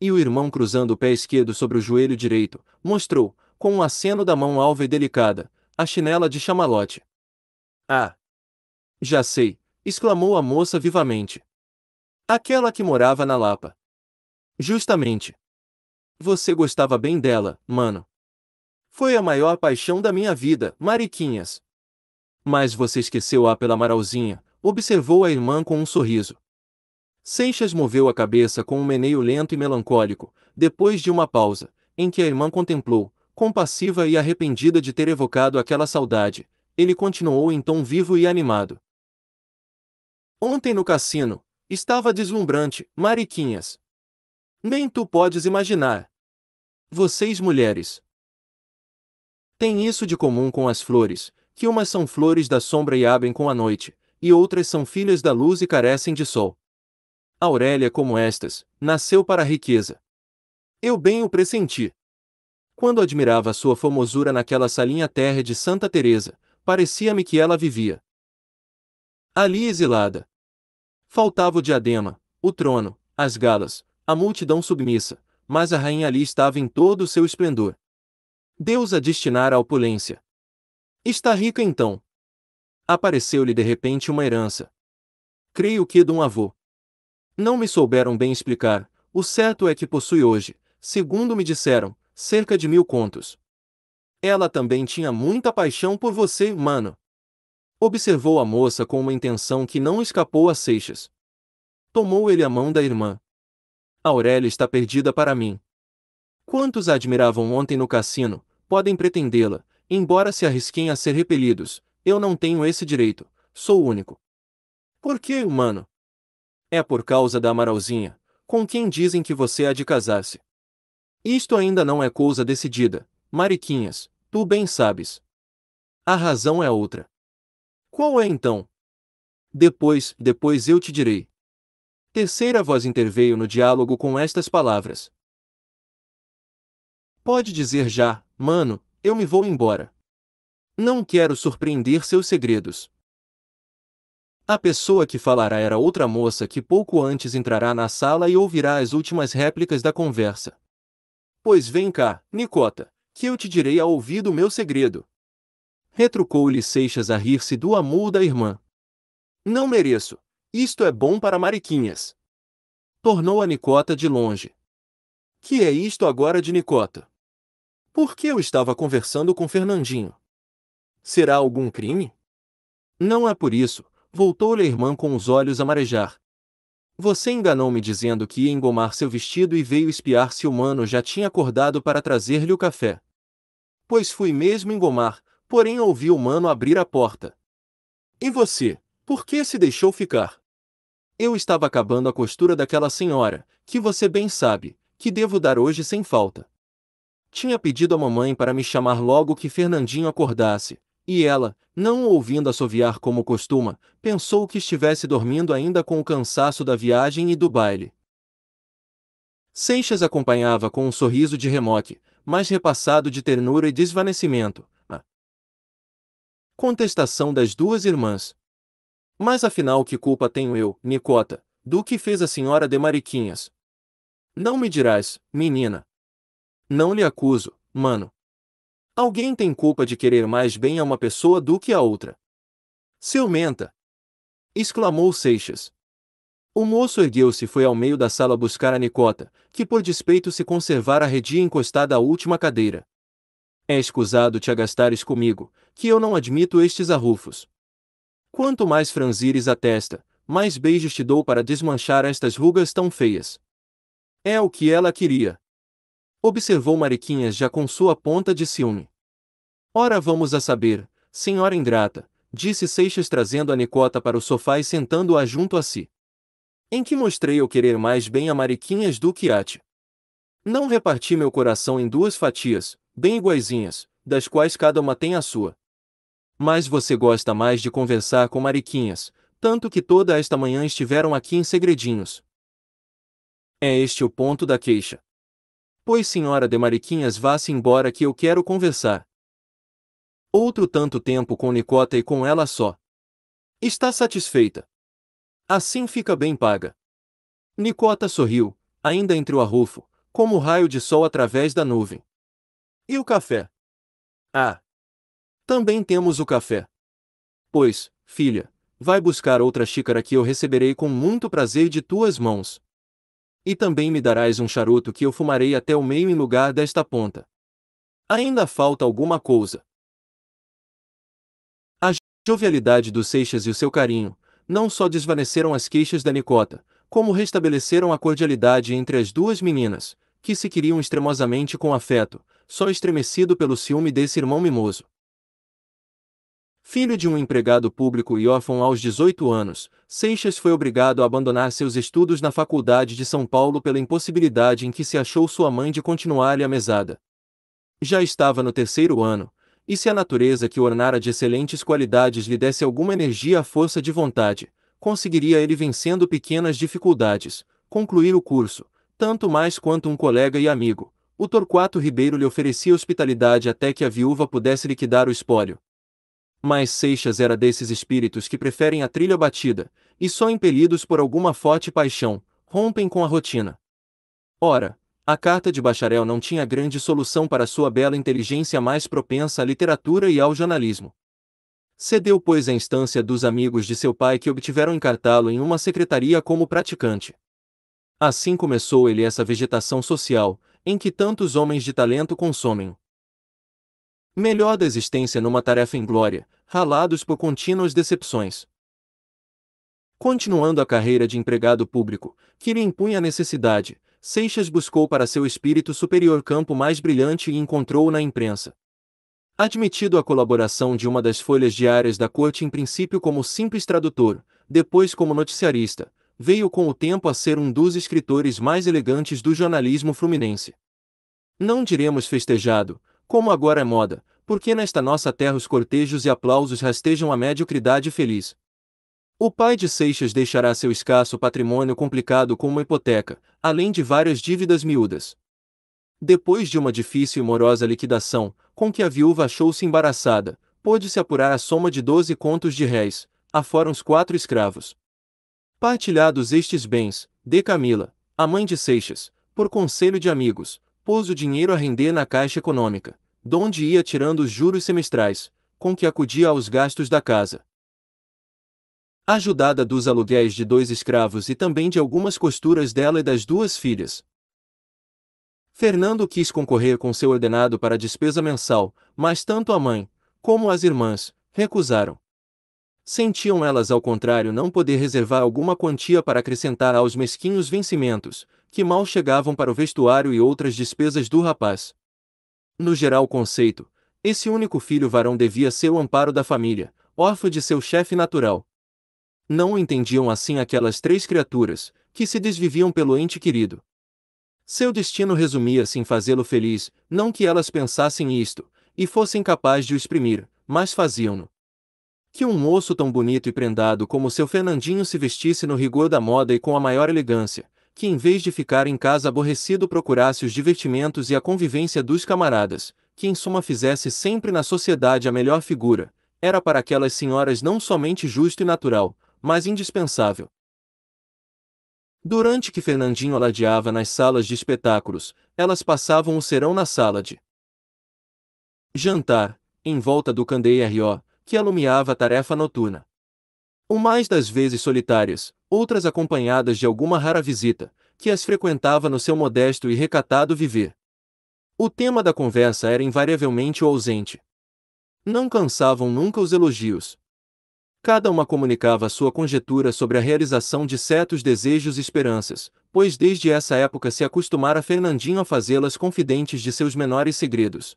E o irmão cruzando o pé esquerdo sobre o joelho direito, mostrou, com um aceno da mão alva e delicada, a chinela de chamalote. Ah! Já sei! exclamou a moça vivamente. Aquela que morava na Lapa. Justamente. Você gostava bem dela, mano. Foi a maior paixão da minha vida, Mariquinhas. Mas você esqueceu-a pela Amaralzinha, observou a irmã com um sorriso. Seixas moveu a cabeça com um meneio lento e melancólico, depois de uma pausa, em que a irmã contemplou, compassiva e arrependida de ter evocado aquela saudade, ele continuou em então tom vivo e animado. Ontem no cassino, estava deslumbrante, Mariquinhas. Nem tu podes imaginar. Vocês mulheres. Tem isso de comum com as flores, que umas são flores da sombra e abrem com a noite, e outras são filhas da luz e carecem de sol. Aurélia como estas, nasceu para a riqueza. Eu bem o pressenti. Quando admirava sua formosura naquela salinha terra de Santa Teresa, parecia-me que ela vivia. Ali exilada. Faltava o diadema, o trono, as galas, a multidão submissa, mas a rainha ali estava em todo o seu esplendor. Deus a destinara à opulência. Está rica então. Apareceu-lhe de repente uma herança. Creio que de um avô. Não me souberam bem explicar, o certo é que possui hoje, segundo me disseram, cerca de mil contos. Ela também tinha muita paixão por você, mano. Observou a moça com uma intenção que não escapou a Seixas. Tomou ele a mão da irmã. Aurélia está perdida para mim. Quantos a admiravam ontem no cassino, podem pretendê-la, embora se arrisquem a ser repelidos. Eu não tenho esse direito, sou único. Por que, mano? É por causa da Amaralzinha, com quem dizem que você há é de casar-se. Isto ainda não é coisa decidida, Mariquinhas, tu bem sabes. A razão é outra. Qual é então? Depois, depois eu te direi. Terceira voz interveio no diálogo com estas palavras. Pode dizer já, mano, eu me vou embora. Não quero surpreender seus segredos. A pessoa que falará era outra moça que pouco antes entrará na sala e ouvirá as últimas réplicas da conversa. Pois vem cá, Nicota, que eu te direi ao ouvido o meu segredo. Retrucou-lhe Seixas a rir-se do amor da irmã. Não mereço. Isto é bom para mariquinhas. Tornou a Nicota de longe. Que é isto agora de Nicota? Por que eu estava conversando com Fernandinho? Será algum crime? Não é por isso, Voltou-lhe a irmã com os olhos a marejar. Você enganou-me dizendo que ia engomar seu vestido e veio espiar se o mano já tinha acordado para trazer-lhe o café. Pois fui mesmo engomar, porém ouvi o mano abrir a porta. E você, por que se deixou ficar? Eu estava acabando a costura daquela senhora, que você bem sabe, que devo dar hoje sem falta. Tinha pedido à mamãe para me chamar logo que Fernandinho acordasse, e ela, não o ouvindo assoviar como costuma, pensou que estivesse dormindo ainda com o cansaço da viagem e do baile. Seixas acompanhava com um sorriso de remoque, mas repassado de ternura e desvanecimento, a contestação das duas irmãs. Mas afinal, que culpa tenho eu, Nicota, do que fez a senhora de Mariquinhas? Não me dirás, menina. Não lhe acuso, mano. Alguém tem culpa de querer mais bem a uma pessoa do que a outra. Seu menta! exclamou Seixas. O moço ergueu-se e foi ao meio da sala buscar a Nicota, que por despeito se conservara redia encostada à última cadeira. É escusado te agastares comigo, que eu não admito estes arrufos. Quanto mais franzires a testa, mais beijos te dou para desmanchar estas rugas tão feias. É o que ela queria. Observou Mariquinhas já com sua ponta de ciúme. Ora vamos a saber, senhora ingrata, disse Seixas trazendo a Nicota para o sofá e sentando-a junto a si. Em que mostrei eu querer mais bem a Mariquinhas do que a ti. Não reparti meu coração em duas fatias, bem iguaizinhas, das quais cada uma tem a sua. Mas você gosta mais de conversar com Mariquinhas, tanto que toda esta manhã estiveram aqui em segredinhos. É este o ponto da queixa. Pois senhora de Mariquinhas vá-se embora que eu quero conversar outro tanto tempo com Nicota e com ela só. Está satisfeita. Assim fica bem paga. Nicota sorriu, ainda entre o arrufo, como o raio de sol através da nuvem. E o café? Ah! Também temos o café. Pois, filha, vai buscar outra xícara que eu receberei com muito prazer de tuas mãos. E também me darás um charuto que eu fumarei até o meio em lugar desta ponta. Ainda falta alguma coisa jovialidade do Seixas e o seu carinho, não só desvaneceram as queixas da Nicota, como restabeleceram a cordialidade entre as duas meninas, que se queriam extremosamente com afeto, só estremecido pelo ciúme desse irmão mimoso. Filho de um empregado público e órfão aos 18 anos, Seixas foi obrigado a abandonar seus estudos na Faculdade de São Paulo pela impossibilidade em que se achou sua mãe de continuar-lhe a mesada. Já estava no terceiro ano, e se a natureza que o ornara de excelentes qualidades lhe desse alguma energia à força de vontade, conseguiria ele vencendo pequenas dificuldades, concluir o curso, tanto mais quanto um colega e amigo. O Torquato Ribeiro lhe oferecia hospitalidade até que a viúva pudesse liquidar o espólio. Mas Seixas era desses espíritos que preferem a trilha batida, e só impelidos por alguma forte paixão, rompem com a rotina. Ora, a carta de bacharel não tinha grande solução para sua bela inteligência mais propensa à literatura e ao jornalismo. Cedeu, pois, à instância dos amigos de seu pai que obtiveram encartá-lo em uma secretaria como praticante. Assim começou ele essa vegetação social, em que tantos homens de talento consomem. Melhor da existência numa tarefa inglória, ralados por contínuas decepções. Continuando a carreira de empregado público, que lhe impunha a necessidade, Seixas buscou para seu espírito superior campo mais brilhante e encontrou-o na imprensa. Admitido à colaboração de uma das folhas diárias da corte em princípio como simples tradutor, depois como noticiarista, veio com o tempo a ser um dos escritores mais elegantes do jornalismo fluminense. Não diremos festejado, como agora é moda, porque nesta nossa terra os cortejos e aplausos rastejam a mediocridade feliz. O pai de Seixas deixará seu escasso patrimônio complicado com uma hipoteca, além de várias dívidas miúdas. Depois de uma difícil e morosa liquidação, com que a viúva achou-se embaraçada, pôde-se apurar a soma de doze contos de réis, afora uns quatro escravos. Partilhados estes bens, de Camila, a mãe de Seixas, por conselho de amigos, pôs o dinheiro a render na Caixa Econômica, donde ia tirando os juros semestrais, com que acudia aos gastos da casa ajudada dos aluguéis de dois escravos e também de algumas costuras dela e das duas filhas. Fernando quis concorrer com seu ordenado para a despesa mensal, mas tanto a mãe, como as irmãs, recusaram. Sentiam elas, ao contrário, não poder reservar alguma quantia para acrescentar aos mesquinhos vencimentos, que mal chegavam para o vestuário e outras despesas do rapaz. No geral conceito, esse único filho varão devia ser o amparo da família, órfão de seu chefe natural, não o entendiam assim aquelas três criaturas, que se desviviam pelo ente querido. Seu destino resumia-se em fazê-lo feliz, não que elas pensassem isto, e fossem capazes de o exprimir, mas faziam-no. Que um moço tão bonito e prendado como seu Fernandinho se vestisse no rigor da moda e com a maior elegância, que em vez de ficar em casa aborrecido procurasse os divertimentos e a convivência dos camaradas, que em suma fizesse sempre na sociedade a melhor figura, era para aquelas senhoras não somente justo e natural, mas indispensável. Durante que Fernandinho aladeava nas salas de espetáculos, elas passavam o serão na sala de jantar, em volta do candeeiro, que alumiava a tarefa noturna. O mais das vezes solitárias, outras acompanhadas de alguma rara visita, que as frequentava no seu modesto e recatado viver. O tema da conversa era invariavelmente o ausente. Não cansavam nunca os elogios, Cada uma comunicava sua conjetura sobre a realização de certos desejos e esperanças, pois desde essa época se acostumara Fernandinho a fazê-las confidentes de seus menores segredos.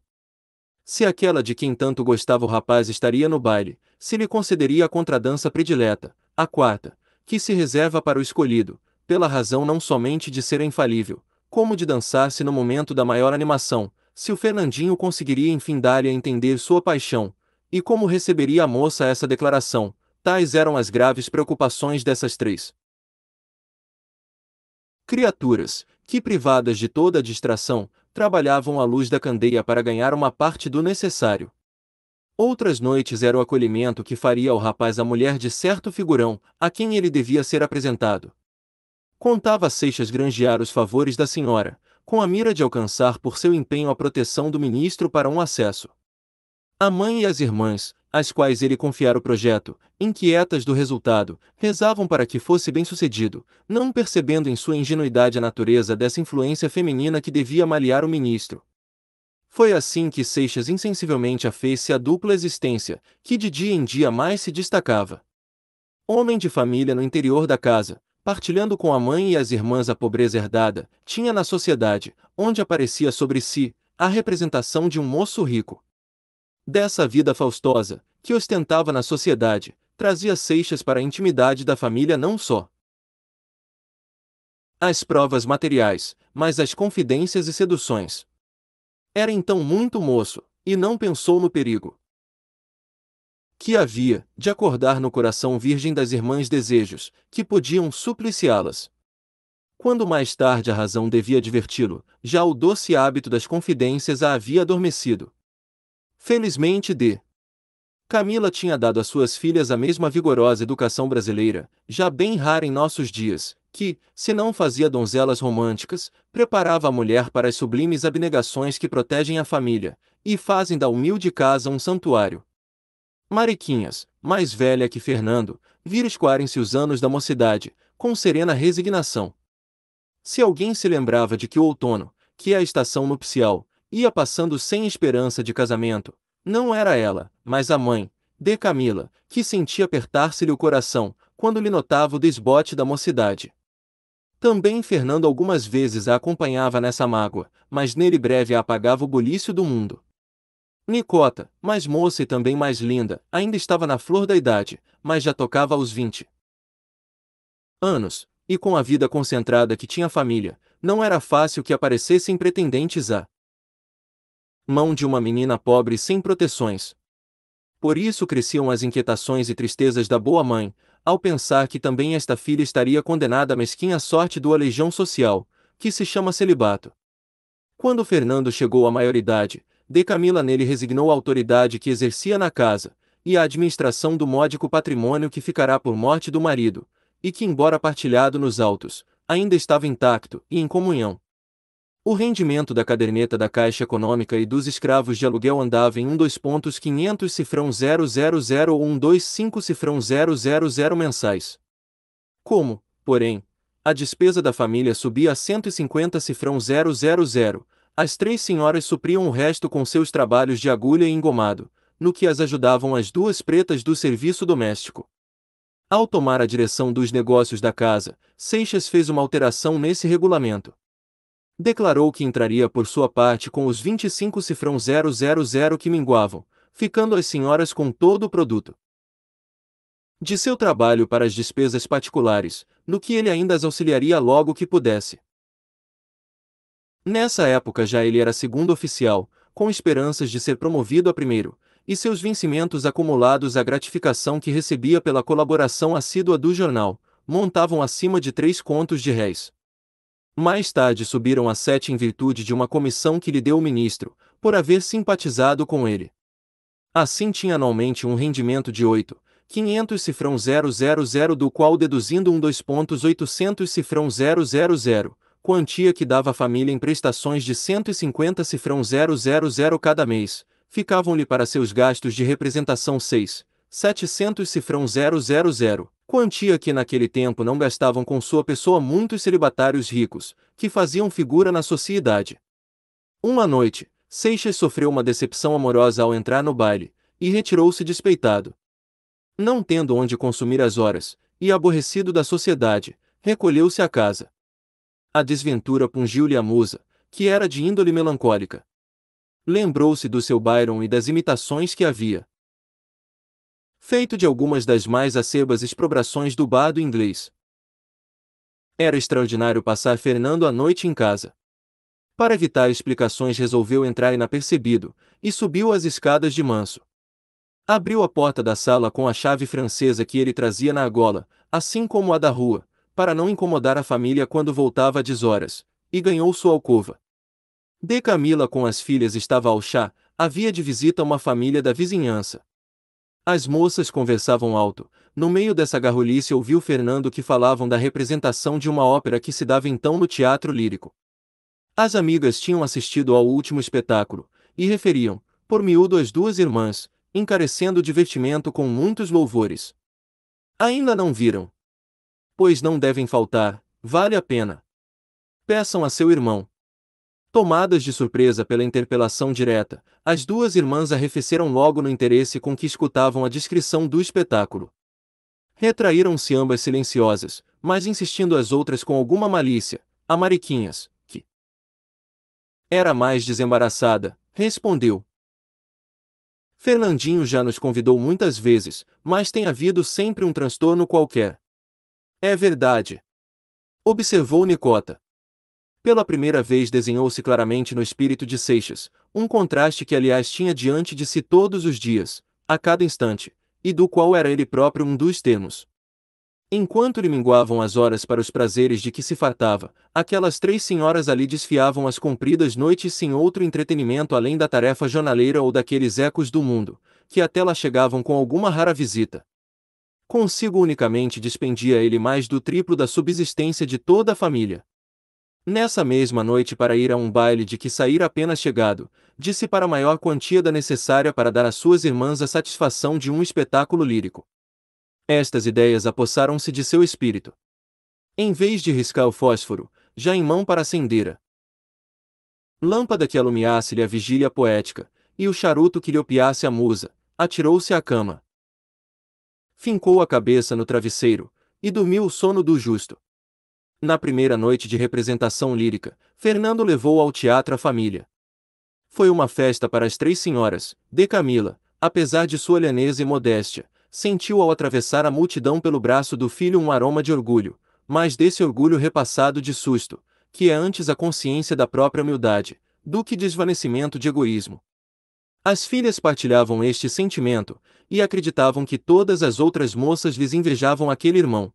Se aquela de quem tanto gostava o rapaz estaria no baile, se lhe concederia a contradança predileta, a quarta, que se reserva para o escolhido, pela razão não somente de ser infalível, como de dançar-se no momento da maior animação, se o Fernandinho conseguiria enfim dar-lhe a entender sua paixão, e como receberia a moça essa declaração? Tais eram as graves preocupações dessas três criaturas, que privadas de toda a distração, trabalhavam à luz da candeia para ganhar uma parte do necessário. Outras noites era o acolhimento que faria ao rapaz a mulher de certo figurão, a quem ele devia ser apresentado. Contava Seixas granjear os favores da senhora, com a mira de alcançar por seu empenho a proteção do ministro para um acesso. A mãe e as irmãs, às quais ele confiara o projeto, inquietas do resultado, rezavam para que fosse bem-sucedido, não percebendo em sua ingenuidade a natureza dessa influência feminina que devia malear o ministro. Foi assim que Seixas insensivelmente afez-se à dupla existência, que de dia em dia mais se destacava. Homem de família no interior da casa, partilhando com a mãe e as irmãs a pobreza herdada, tinha na sociedade, onde aparecia sobre si, a representação de um moço rico. Dessa vida faustosa, que ostentava na sociedade, trazia Seixas para a intimidade da família não só as provas materiais, mas as confidências e seduções. Era então muito moço, e não pensou no perigo que havia de acordar no coração virgem das irmãs desejos, que podiam supliciá-las. Quando mais tarde a razão devia diverti-lo, já o doce hábito das confidências a havia adormecido. Felizmente de Camila tinha dado às suas filhas a mesma vigorosa educação brasileira, já bem rara em nossos dias, que, se não fazia donzelas românticas, preparava a mulher para as sublimes abnegações que protegem a família e fazem da humilde casa um santuário. Mariquinhas, mais velha que Fernando, vira escoarem-se os anos da mocidade, com serena resignação. Se alguém se lembrava de que o outono, que é a estação nupcial, Ia passando sem esperança de casamento. Não era ela, mas a mãe, de Camila, que sentia apertar-se-lhe o coração, quando lhe notava o desbote da mocidade. Também Fernando algumas vezes a acompanhava nessa mágoa, mas nele breve a apagava o bulício do mundo. Nicota, mais moça e também mais linda, ainda estava na flor da idade, mas já tocava aos 20 anos, e com a vida concentrada que tinha a família, não era fácil que aparecessem pretendentes a mão de uma menina pobre sem proteções. Por isso cresciam as inquietações e tristezas da boa mãe, ao pensar que também esta filha estaria condenada à mesquinha sorte do aleijão social, que se chama celibato. Quando Fernando chegou à maioridade, De Camila nele resignou a autoridade que exercia na casa, e a administração do módico patrimônio que ficará por morte do marido, e que, embora partilhado nos autos, ainda estava intacto e em comunhão. O rendimento da caderneta da Caixa Econômica e dos escravos de aluguel andava em 1.500 cifrão 000 ou 125 cifrão 000 mensais. Como, porém, a despesa da família subia a 150 cifrão 000, as três senhoras supriam o resto com seus trabalhos de agulha e engomado, no que as ajudavam as duas pretas do serviço doméstico. Ao tomar a direção dos negócios da casa, Seixas fez uma alteração nesse regulamento. Declarou que entraria por sua parte com os 25 cifrão 000 que minguavam, ficando as senhoras com todo o produto. De seu trabalho para as despesas particulares, no que ele ainda as auxiliaria logo que pudesse. Nessa época já ele era segundo oficial, com esperanças de ser promovido a primeiro, e seus vencimentos acumulados à gratificação que recebia pela colaboração assídua do jornal, montavam acima de três contos de réis. Mais tarde subiram a sete em virtude de uma comissão que lhe deu o ministro, por haver simpatizado com ele. Assim tinha anualmente um rendimento de 8, 500 cifrão 000 do qual deduzindo um 2.800 cifrão 000, quantia que dava à família em prestações de 150 cifrão 000 cada mês, ficavam-lhe para seus gastos de representação 6, 700 cifrão 000, quantia que naquele tempo não gastavam com sua pessoa muitos celibatários ricos, que faziam figura na sociedade. Uma noite, Seixas sofreu uma decepção amorosa ao entrar no baile, e retirou-se despeitado. Não tendo onde consumir as horas, e aborrecido da sociedade, recolheu-se à casa. A desventura pungiu-lhe a musa, que era de índole melancólica. Lembrou-se do seu Byron e das imitações que havia, feito de algumas das mais acerbas exprobrações do bado inglês. Era extraordinário passar Fernando a noite em casa. Para evitar explicações, resolveu entrar inapercebido e subiu as escadas de manso. Abriu a porta da sala com a chave francesa que ele trazia na argola, assim como a da rua, para não incomodar a família quando voltava às horas e ganhou sua alcova. De Camila com as filhas estava ao chá, havia de visita uma família da vizinhança. As moças conversavam alto. No meio dessa garrulice ouviu Fernando que falavam da representação de uma ópera que se dava então no teatro lírico. As amigas tinham assistido ao último espetáculo, e referiam, por miúdo as duas irmãs, encarecendo o divertimento com muitos louvores. Ainda não viram? Pois não devem faltar, vale a pena. Peçam a seu irmão, Tomadas de surpresa pela interpelação direta, as duas irmãs arrefeceram logo no interesse com que escutavam a descrição do espetáculo. Retraíram-se ambas silenciosas, mas insistindo as outras com alguma malícia, a Mariquinhas, que era mais desembaraçada, respondeu. Fernandinho já nos convidou muitas vezes, mas tem havido sempre um transtorno qualquer. É verdade. Observou Nicota pela primeira vez desenhou-se claramente no espírito de Seixas, um contraste que aliás tinha diante de si todos os dias, a cada instante, e do qual era ele próprio um dos termos. Enquanto lhe minguavam as horas para os prazeres de que se fartava, aquelas três senhoras ali desfiavam as compridas noites sem outro entretenimento além da tarefa jornaleira ou daqueles ecos do mundo, que até lá chegavam com alguma rara visita. Consigo unicamente despendia ele mais do triplo da subsistência de toda a família. Nessa mesma noite, para ir a um baile de que sair apenas chegado, disse para maior quantia da necessária para dar às suas irmãs a satisfação de um espetáculo lírico. Estas ideias apossaram-se de seu espírito. Em vez de riscar o fósforo, já em mão para acendera. Lâmpada que alumiasse-lhe a vigília poética, e o charuto que lhe opiasse a musa, atirou-se à cama. Fincou a cabeça no travesseiro, e dormiu o sono do justo. Na primeira noite de representação lírica, Fernando levou ao teatro a família. Foi uma festa para as três senhoras, de Camila, apesar de sua lhaneza e modéstia, sentiu ao atravessar a multidão pelo braço do filho um aroma de orgulho, mas desse orgulho repassado de susto, que é antes a consciência da própria humildade, do que desvanecimento de egoísmo. As filhas partilhavam este sentimento, e acreditavam que todas as outras moças lhes invejavam aquele irmão,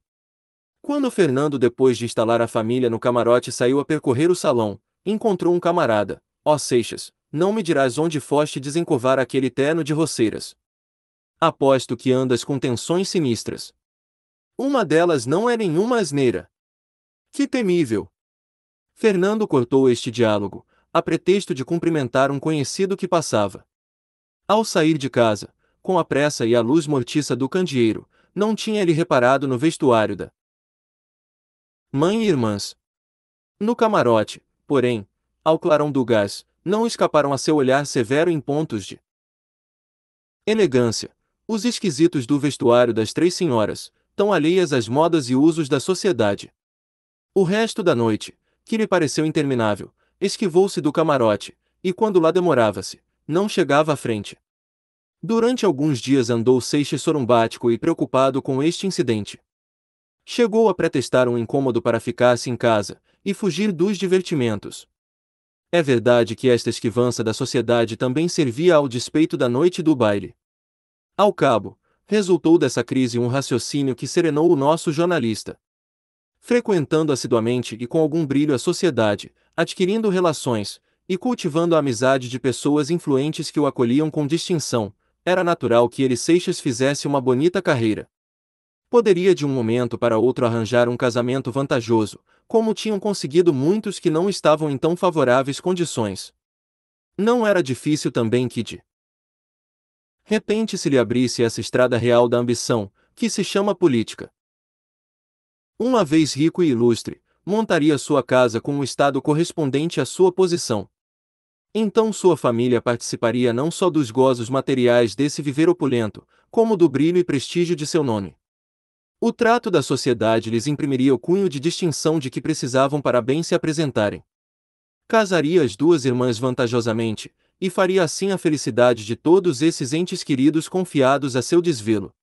quando Fernando, depois de instalar a família no camarote, saiu a percorrer o salão, encontrou um camarada. Ó oh Seixas, não me dirás onde foste desencovar aquele terno de roceiras. Aposto que andas com tensões sinistras. Uma delas não é nenhuma asneira. Que temível! Fernando cortou este diálogo, a pretexto de cumprimentar um conhecido que passava. Ao sair de casa, com a pressa e a luz mortiça do candeeiro, não tinha ele reparado no vestuário da mãe e irmãs. No camarote, porém, ao clarão do gás, não escaparam a seu olhar severo em pontos de elegância, os esquisitos do vestuário das três senhoras, tão alheias às modas e usos da sociedade. O resto da noite, que lhe pareceu interminável, esquivou-se do camarote, e quando lá demorava-se, não chegava à frente. Durante alguns dias andou Seixas sorumbático e preocupado com este incidente. Chegou a pretextar um incômodo para ficar-se assim em casa e fugir dos divertimentos. É verdade que esta esquivança da sociedade também servia ao despeito da noite do baile. Ao cabo, resultou dessa crise um raciocínio que serenou o nosso jornalista. Frequentando assiduamente e com algum brilho a sociedade, adquirindo relações, e cultivando a amizade de pessoas influentes que o acolhiam com distinção, era natural que ele Seixas fizesse uma bonita carreira. Poderia de um momento para outro arranjar um casamento vantajoso, como tinham conseguido muitos que não estavam em tão favoráveis condições. Não era difícil também que de repente se lhe abrisse essa estrada real da ambição, que se chama política. Uma vez rico e ilustre, montaria sua casa com o estado correspondente à sua posição. Então sua família participaria não só dos gozos materiais desse viver opulento, como do brilho e prestígio de seu nome. O trato da sociedade lhes imprimiria o cunho de distinção de que precisavam para bem se apresentarem. Casaria as duas irmãs vantajosamente, e faria assim a felicidade de todos esses entes queridos confiados a seu desvelo.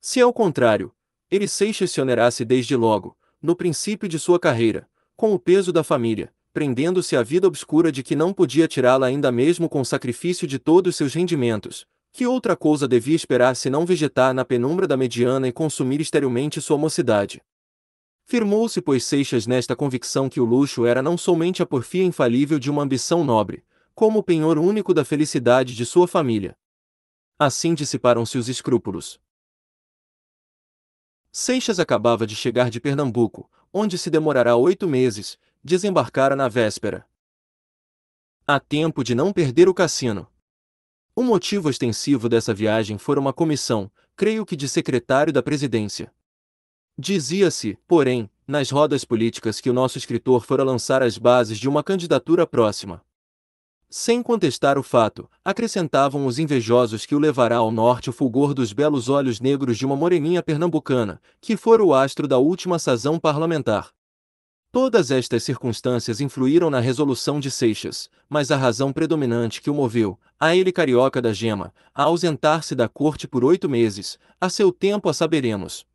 Se ao contrário, ele se excepcionasse desde logo, no princípio de sua carreira, com o peso da família, prendendo-se à vida obscura de que não podia tirá-la ainda mesmo com o sacrifício de todos seus rendimentos, que outra coisa devia esperar senão vegetar na penumbra da mediana e consumir esterilmente sua mocidade? Firmou-se, pois, Seixas nesta convicção que o luxo era não somente a porfia infalível de uma ambição nobre, como o penhor único da felicidade de sua família. Assim dissiparam-se os escrúpulos. Seixas acabava de chegar de Pernambuco, onde se demorará oito meses, desembarcara na véspera. Há tempo de não perder o cassino. O motivo extensivo dessa viagem fora uma comissão, creio que de secretário da presidência. Dizia-se, porém, nas rodas políticas que o nosso escritor fora lançar as bases de uma candidatura próxima. Sem contestar o fato, acrescentavam os invejosos que o levará ao norte o fulgor dos belos olhos negros de uma moreninha pernambucana, que fora o astro da última sazão parlamentar. Todas estas circunstâncias influíram na resolução de Seixas, mas a razão predominante que o moveu, a ele carioca da gema, a ausentar-se da corte por oito meses, a seu tempo a saberemos.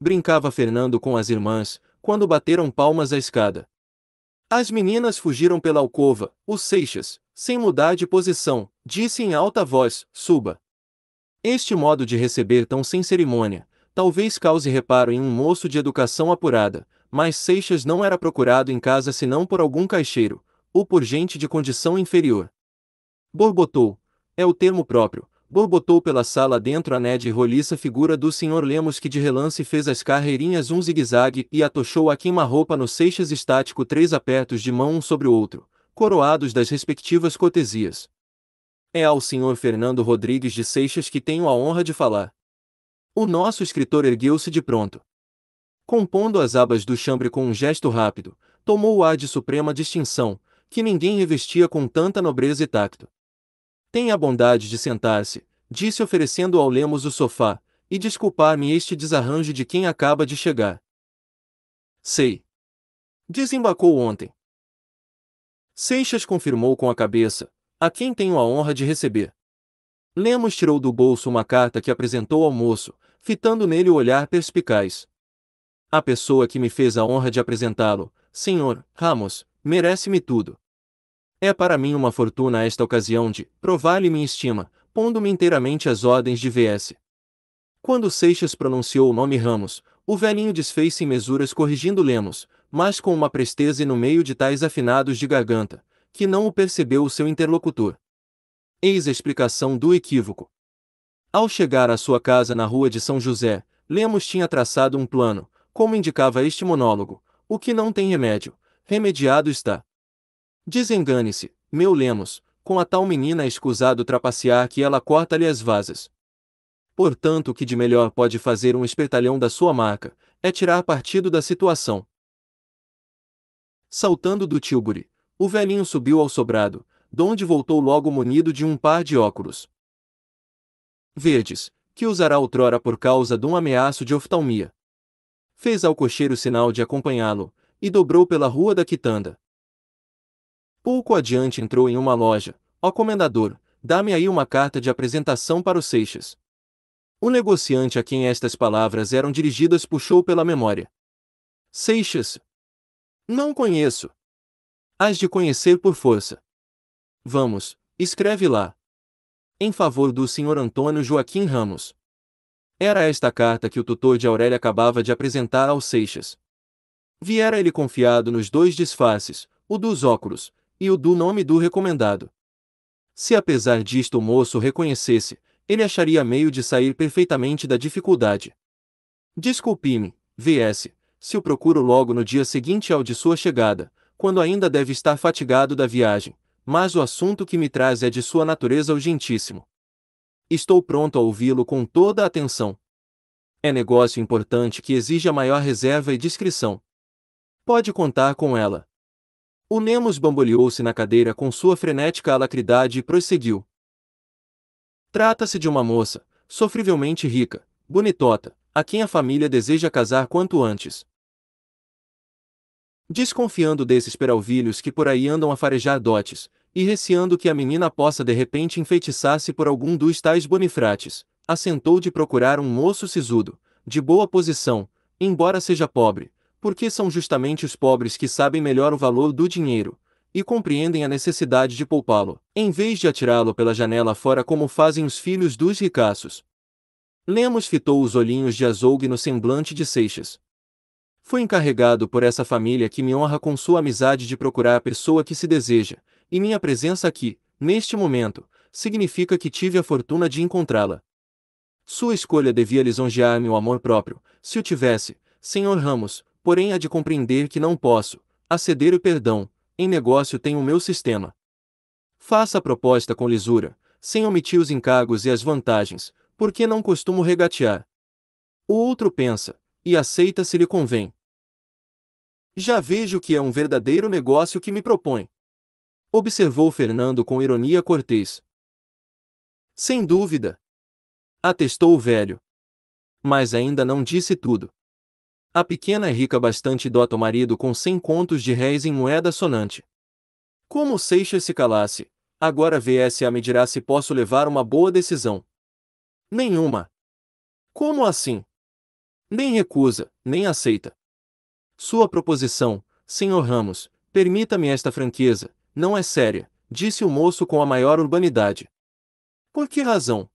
Brincava Fernando com as irmãs, quando bateram palmas à escada. As meninas fugiram pela alcova, o Seixas, sem mudar de posição, disse em alta voz: suba. Este modo de receber tão sem cerimônia, talvez cause reparo em um moço de educação apurada, mas Seixas não era procurado em casa senão por algum caixeiro, ou por gente de condição inferior. Borbotou, é o termo próprio, borbotou pela sala dentro a ned roliça figura do Sr. Lemos que de relance fez as carreirinhas um zigue-zague e atochou a queima-roupa no Seixas estático três apertos de mão um sobre o outro, coroados das respectivas cortesias. É ao Sr. Fernando Rodrigues de Seixas que tenho a honra de falar. O nosso escritor ergueu-se de pronto. Compondo as abas do chambre com um gesto rápido, tomou o ar de suprema distinção, que ninguém revestia com tanta nobreza e tacto. Tenha a bondade de sentar-se, disse oferecendo ao Lemos o sofá, e desculpar-me este desarranjo de quem acaba de chegar. Sei. Desembarcou ontem. Seixas confirmou com a cabeça, a quem tenho a honra de receber. Lemos tirou do bolso uma carta que apresentou ao moço, fitando nele o olhar perspicaz a pessoa que me fez a honra de apresentá-lo, Sr. Ramos, merece-me tudo. É para mim uma fortuna esta ocasião de provar-lhe minha estima, pondo-me inteiramente às ordens de V.S. Quando Seixas pronunciou o nome Ramos, o velhinho desfez-se em mesuras corrigindo Lemos, mas com uma presteza e no meio de tais afinados de garganta, que não o percebeu o seu interlocutor. Eis a explicação do equívoco. Ao chegar à sua casa na rua de São José, Lemos tinha traçado um plano, como indicava este monólogo, o que não tem remédio, remediado está. Desengane-se, meu Lemos, com a tal menina é escusado trapacear que ela corta-lhe as vasas. Portanto, o que de melhor pode fazer um espertalhão da sua marca, é tirar partido da situação. Saltando do Tilbury, o velhinho subiu ao sobrado, donde voltou logo munido de um par de óculos. Verdes, que usará outrora por causa de um ameaço de oftalmia fez ao cocheiro sinal de acompanhá-lo, e dobrou pela rua da quitanda. Pouco adiante entrou em uma loja. Ó comendador, dá-me aí uma carta de apresentação para o Seixas. O negociante a quem estas palavras eram dirigidas puxou pela memória. Seixas? Não conheço. Hás de conhecer por força. Vamos, escreve lá. Em favor do Sr. Antônio Joaquim Ramos. Era esta a carta que o tutor de Aurélia acabava de apresentar ao Seixas. Viera ele confiado nos dois disfarces, o dos óculos e o do nome do recomendado. Se apesar disto o moço reconhecesse, ele acharia meio de sair perfeitamente da dificuldade. Desculpe-me, VS, se o procuro logo no dia seguinte ao de sua chegada, quando ainda deve estar fatigado da viagem, mas o assunto que me traz é de sua natureza urgentíssimo. Estou pronto a ouvi-lo com toda a atenção. É negócio importante que exige a maior reserva e discrição. Pode contar com ela. O Nemos bamboleou-se na cadeira com sua frenética alacridade e prosseguiu. Trata-se de uma moça, sofrivelmente rica, bonitota, a quem a família deseja casar quanto antes. Desconfiando desses peralvilhos que por aí andam a farejar dotes, e receando que a menina possa de repente enfeitiçar-se por algum dos tais bonifrates, assentou de procurar um moço sisudo, de boa posição, embora seja pobre, porque são justamente os pobres que sabem melhor o valor do dinheiro, e compreendem a necessidade de poupá-lo, em vez de atirá-lo pela janela fora como fazem os filhos dos ricaços. Lemos fitou os olhinhos de azougue no semblante de Seixas. Fui encarregado por essa família que me honra com sua amizade de procurar a pessoa que se deseja, e minha presença aqui, neste momento, significa que tive a fortuna de encontrá-la. Sua escolha devia lisonjear o amor próprio, se o tivesse, Senhor Ramos, porém há de compreender que não posso, aceder o perdão, em negócio tenho o meu sistema. Faça a proposta com lisura, sem omitir os encargos e as vantagens, porque não costumo regatear. O outro pensa, e aceita se lhe convém. Já vejo que é um verdadeiro negócio que me propõe. Observou Fernando com ironia cortês. Sem dúvida. Atestou o velho. Mas ainda não disse tudo. A pequena é rica bastante dota o marido com cem contos de réis em moeda sonante. Como Seixas se calasse, agora a me dirá se posso levar uma boa decisão. Nenhuma. Como assim? Nem recusa, nem aceita. Sua proposição, senhor Ramos, permita-me esta franqueza, não é séria, disse o moço com a maior urbanidade. Por que razão?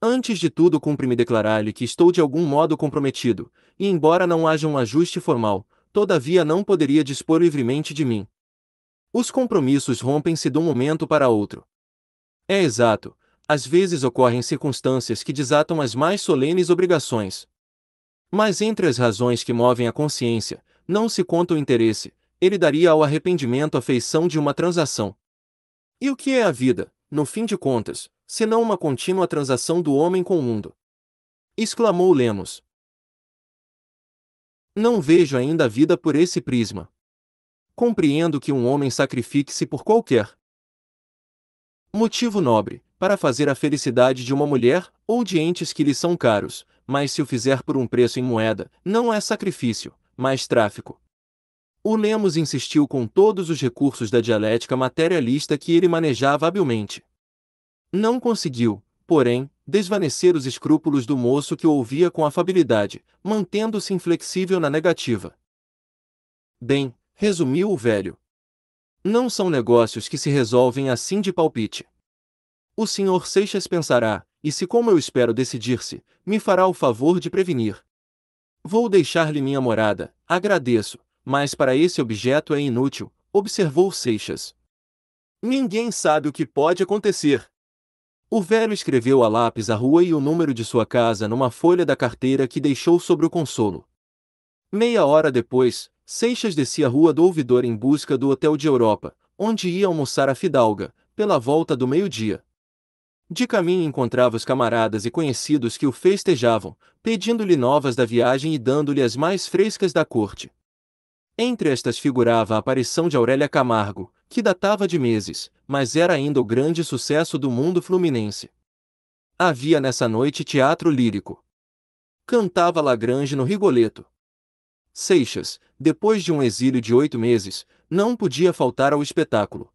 Antes de tudo, cumpre-me declarar-lhe que estou de algum modo comprometido, e embora não haja um ajuste formal, todavia não poderia dispor livremente de mim. Os compromissos rompem-se de um momento para outro. É exato, às vezes ocorrem circunstâncias que desatam as mais solenes obrigações. Mas entre as razões que movem a consciência, não se conta o interesse, ele daria ao arrependimento a feição de uma transação. E o que é a vida, no fim de contas, senão uma contínua transação do homem com o mundo? exclamou Lemos. Não vejo ainda a vida por esse prisma. Compreendo que um homem sacrifique-se por qualquer motivo nobre, para fazer a felicidade de uma mulher ou de entes que lhe são caros, mas se o fizer por um preço em moeda, não é sacrifício, mas tráfico. O Lemos insistiu com todos os recursos da dialética materialista que ele manejava habilmente. Não conseguiu, porém, desvanecer os escrúpulos do moço que o ouvia com afabilidade, mantendo-se inflexível na negativa. Bem, resumiu o velho. Não são negócios que se resolvem assim de palpite. O senhor Seixas pensará, e se como eu espero decidir-se, me fará o favor de prevenir. Vou deixar-lhe minha morada, agradeço, mas para esse objeto é inútil, observou Seixas. Ninguém sabe o que pode acontecer. O velho escreveu a lápis a rua e o número de sua casa numa folha da carteira que deixou sobre o consolo. Meia hora depois, Seixas descia a rua do ouvidor em busca do Hotel de Europa, onde ia almoçar a Fidalga, pela volta do meio-dia. De caminho encontrava os camaradas e conhecidos que o festejavam, pedindo-lhe novas da viagem e dando-lhe as mais frescas da corte. Entre estas figurava a aparição de Aurélia Camargo, que datava de meses, mas era ainda o grande sucesso do mundo fluminense. Havia nessa noite teatro lírico. Cantava Lagrange no Rigoleto. Seixas, depois de um exílio de oito meses, não podia faltar ao espetáculo.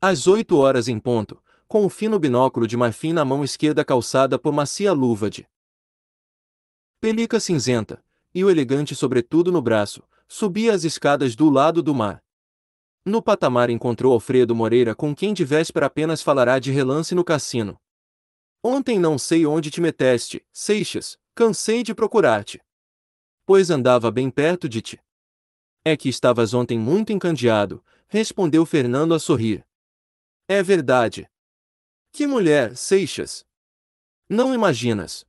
Às oito horas em ponto, com o fino binóculo de marfim na mão esquerda calçada por macia luva de pelica cinzenta, e o elegante sobretudo no braço, subia as escadas do lado do mar. No patamar encontrou Alfredo Moreira com quem de véspera apenas falará de relance no cassino. Ontem não sei onde te meteste, Seixas, cansei de procurar-te. Pois andava bem perto de ti. É que estavas ontem muito encandeado, respondeu Fernando a sorrir. É verdade. Que mulher, Seixas! Não imaginas.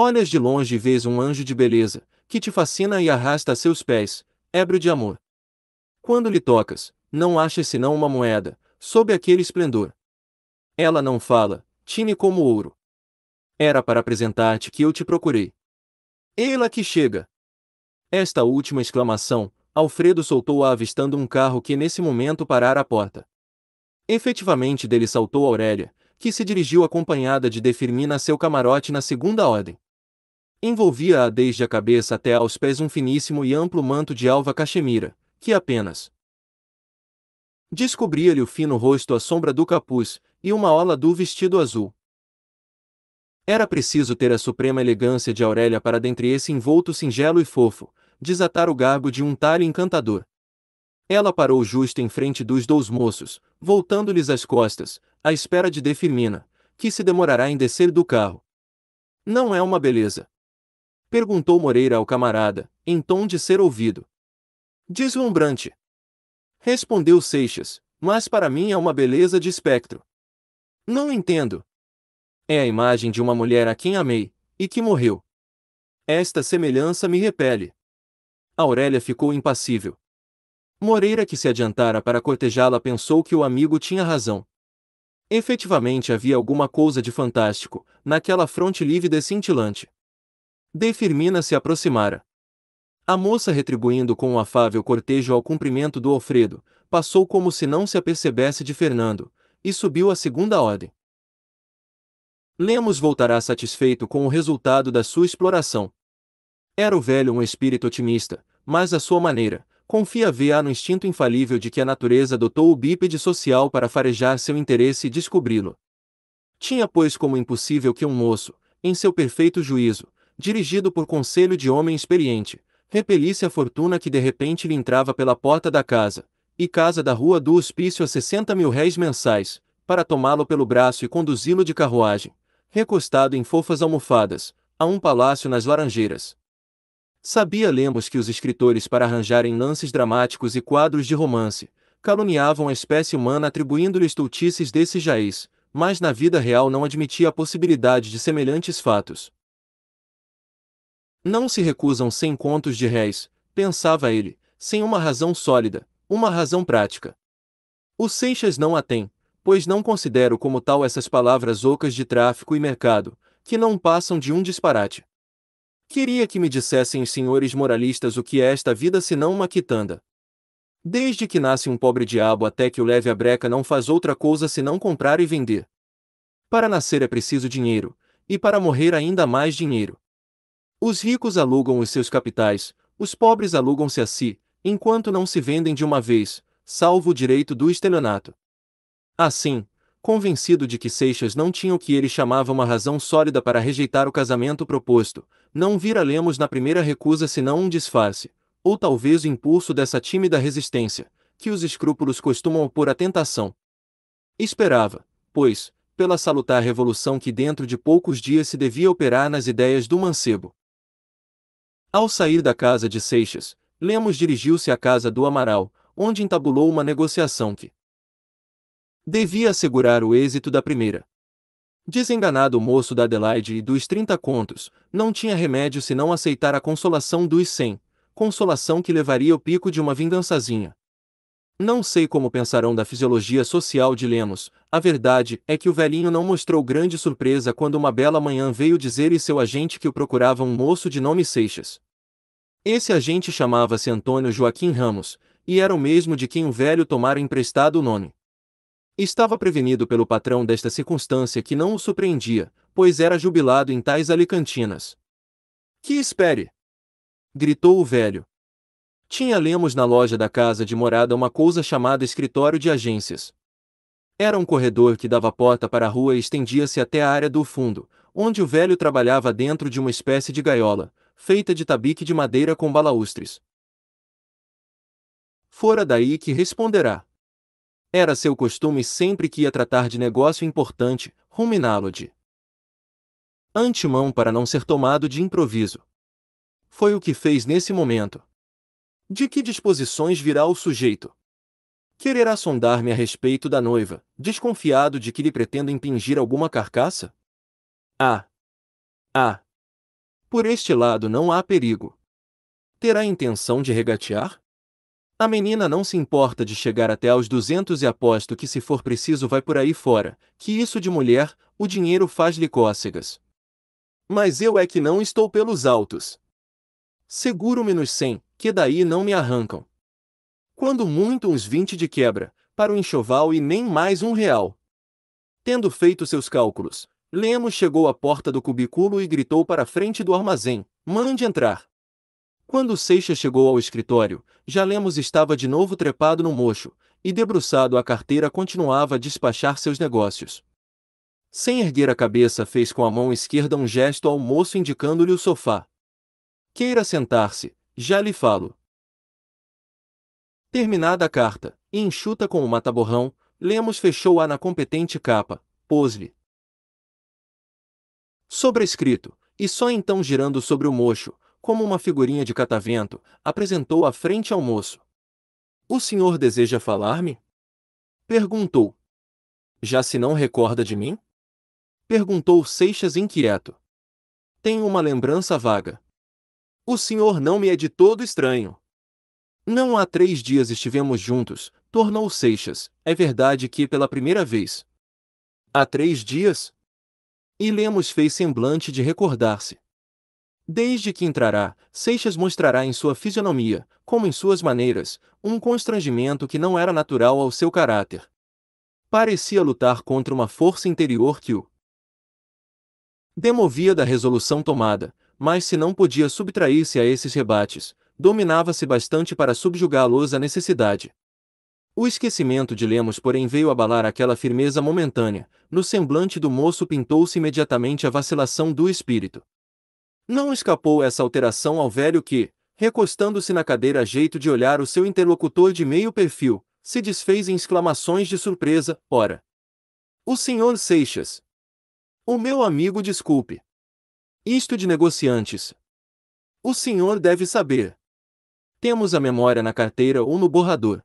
Olhas de longe e vês um anjo de beleza, que te fascina e arrasta a seus pés, ébrio de amor. Quando lhe tocas, não achas senão uma moeda, sob aquele esplendor. Ela não fala, tine como ouro. Era para apresentar-te que eu te procurei. Ela que chega! Esta última exclamação, Alfredo soltou-a avistando um carro que nesse momento parara à porta. Efetivamente dele saltou Aurélia, que se dirigiu acompanhada de Defirmina a seu camarote na segunda ordem. Envolvia-a desde a cabeça até aos pés um finíssimo e amplo manto de alva cachemira, que apenas descobria-lhe o fino rosto à sombra do capuz e uma ola do vestido azul. Era preciso ter a suprema elegância de Aurélia para dentre esse envolto singelo e fofo, desatar o garbo de um talho encantador. Ela parou justo em frente dos dois moços, voltando-lhes as costas, à espera de Firmina, que se demorará em descer do carro. Não é uma beleza, Perguntou Moreira ao camarada, em tom de ser ouvido. Deslumbrante. Respondeu Seixas, mas para mim é uma beleza de espectro. Não entendo. É a imagem de uma mulher a quem amei, e que morreu. Esta semelhança me repele. Aurélia ficou impassível. Moreira, que se adiantara para cortejá-la, pensou que o amigo tinha razão. Efetivamente havia alguma coisa de fantástico, naquela fronte lívida e cintilante. De Firmina se aproximara. A moça, retribuindo com um afável cortejo ao cumprimento do Alfredo, passou como se não se apercebesse de Fernando, e subiu à segunda ordem. Lemos voltará satisfeito com o resultado da sua exploração. Era o velho um espírito otimista, mas à sua maneira, confia via no instinto infalível de que a natureza dotou o bípede social para farejar seu interesse e descobri-lo. Tinha, pois, como impossível que um moço, em seu perfeito juízo, dirigido por conselho de homem experiente, repelisse a fortuna que de repente lhe entrava pela porta da casa, e casa da rua do hospício a 60 mil réis mensais, para tomá-lo pelo braço e conduzi-lo de carruagem, recostado em fofas almofadas, a um palácio nas Laranjeiras. Sabia Lemos que os escritores, para arranjarem lances dramáticos e quadros de romance, caluniavam a espécie humana atribuindo lhe estultices desse jaez, mas na vida real não admitia a possibilidade de semelhantes fatos. Não se recusam cem contos de réis, pensava ele, sem uma razão sólida, uma razão prática. O Seixas não a tem, pois não considero como tal essas palavras ocas de tráfico e mercado, que não passam de um disparate. Queria que me dissessem os senhores moralistas o que é esta vida senão uma quitanda. Desde que nasce um pobre diabo até que o leve a breca não faz outra coisa senão comprar e vender. Para nascer é preciso dinheiro, e para morrer ainda mais dinheiro. Os ricos alugam os seus capitais, os pobres alugam-se a si, enquanto não se vendem de uma vez, salvo o direito do estelionato. Assim, convencido de que Seixas não tinha o que ele chamava uma razão sólida para rejeitar o casamento proposto, não vira Lemos na primeira recusa senão um disfarce, ou talvez o impulso dessa tímida resistência, que os escrúpulos costumam opor à tentação. Esperava, pois, pela salutar revolução que dentro de poucos dias se devia operar nas ideias do mancebo. Ao sair da casa de Seixas, Lemos dirigiu-se à casa do Amaral, onde entabulou uma negociação que devia assegurar o êxito da primeira. Desenganado o moço da Adelaide e dos 30 contos, não tinha remédio senão aceitar a consolação dos 100, consolação que levaria o pico de uma vingançazinha. Não sei como pensarão da fisiologia social de Lemos, a verdade é que o velhinho não mostrou grande surpresa quando uma bela manhã veio dizer e seu agente que o procurava um moço de nome Seixas. Esse agente chamava-se Antônio Joaquim Ramos, e era o mesmo de quem o velho tomara emprestado o nome. Estava prevenido pelo patrão desta circunstância que não o surpreendia, pois era jubilado em tais alicantinas. Que espere! gritou o velho, tinha Lemos na loja da casa de morada uma coisa chamada escritório de agências. Era um corredor que dava porta para a rua e estendia-se até a área do fundo, onde o velho trabalhava dentro de uma espécie de gaiola, feita de tabique de madeira com balaustres. Fora daí que responderá. Era seu costume sempre que ia tratar de negócio importante, ruminá-lo de antemão para não ser tomado de improviso. Foi o que fez nesse momento. De que disposições virá o sujeito? Quererá sondar-me a respeito da noiva, desconfiado de que lhe pretendo impingir alguma carcaça? Ah! Ah! Por este lado não há perigo. Terá intenção de regatear? A menina não se importa de chegar até aos duzentos e aposto que se for preciso vai por aí fora, que isso de mulher, o dinheiro faz-lhe cócegas. Mas eu é que não estou pelos altos. Seguro-me nos cem, que daí não me arrancam. Quando muito uns vinte de quebra, para o enxoval e nem mais um real. Tendo feito seus cálculos, Lemos chegou à porta do cubículo e gritou para a frente do armazém: Mande entrar. Quando Seixas chegou ao escritório, já Lemos estava de novo trepado no mocho, e debruçado à carteira continuava a despachar seus negócios. Sem erguer a cabeça, fez com a mão esquerda um gesto ao moço indicando-lhe o sofá. Queira sentar-se, já lhe falo. Terminada a carta, e enxuta com o mataborrão, Lemos fechou-a na competente capa, pôs-lhe. Sobrescrito, e só então girando sobre o mocho, como uma figurinha de catavento, apresentou a frente ao moço. O senhor deseja falar-me? Perguntou. Já se não recorda de mim? Perguntou Seixas inquieto. Tenho uma lembrança vaga. O senhor não me é de todo estranho. Não há três dias estivemos juntos, tornou Seixas. É verdade que pela primeira vez. Há três dias? E Lemos fez semblante de recordar-se. Desde que entrará, Seixas mostrará em sua fisionomia, como em suas maneiras, um constrangimento que não era natural ao seu caráter. Parecia lutar contra uma força interior que o demovia da resolução tomada, mas se não podia subtrair-se a esses rebates, dominava-se bastante para subjugá-los à necessidade. O esquecimento de Lemos, porém, veio abalar aquela firmeza momentânea, no semblante do moço pintou-se imediatamente a vacilação do espírito. Não escapou essa alteração ao velho que, recostando-se na cadeira a jeito de olhar o seu interlocutor de meio perfil, se desfez em exclamações de surpresa, ora. O senhor Seixas. O meu amigo desculpe. Isto de negociantes. O senhor deve saber. Temos a memória na carteira ou no borrador.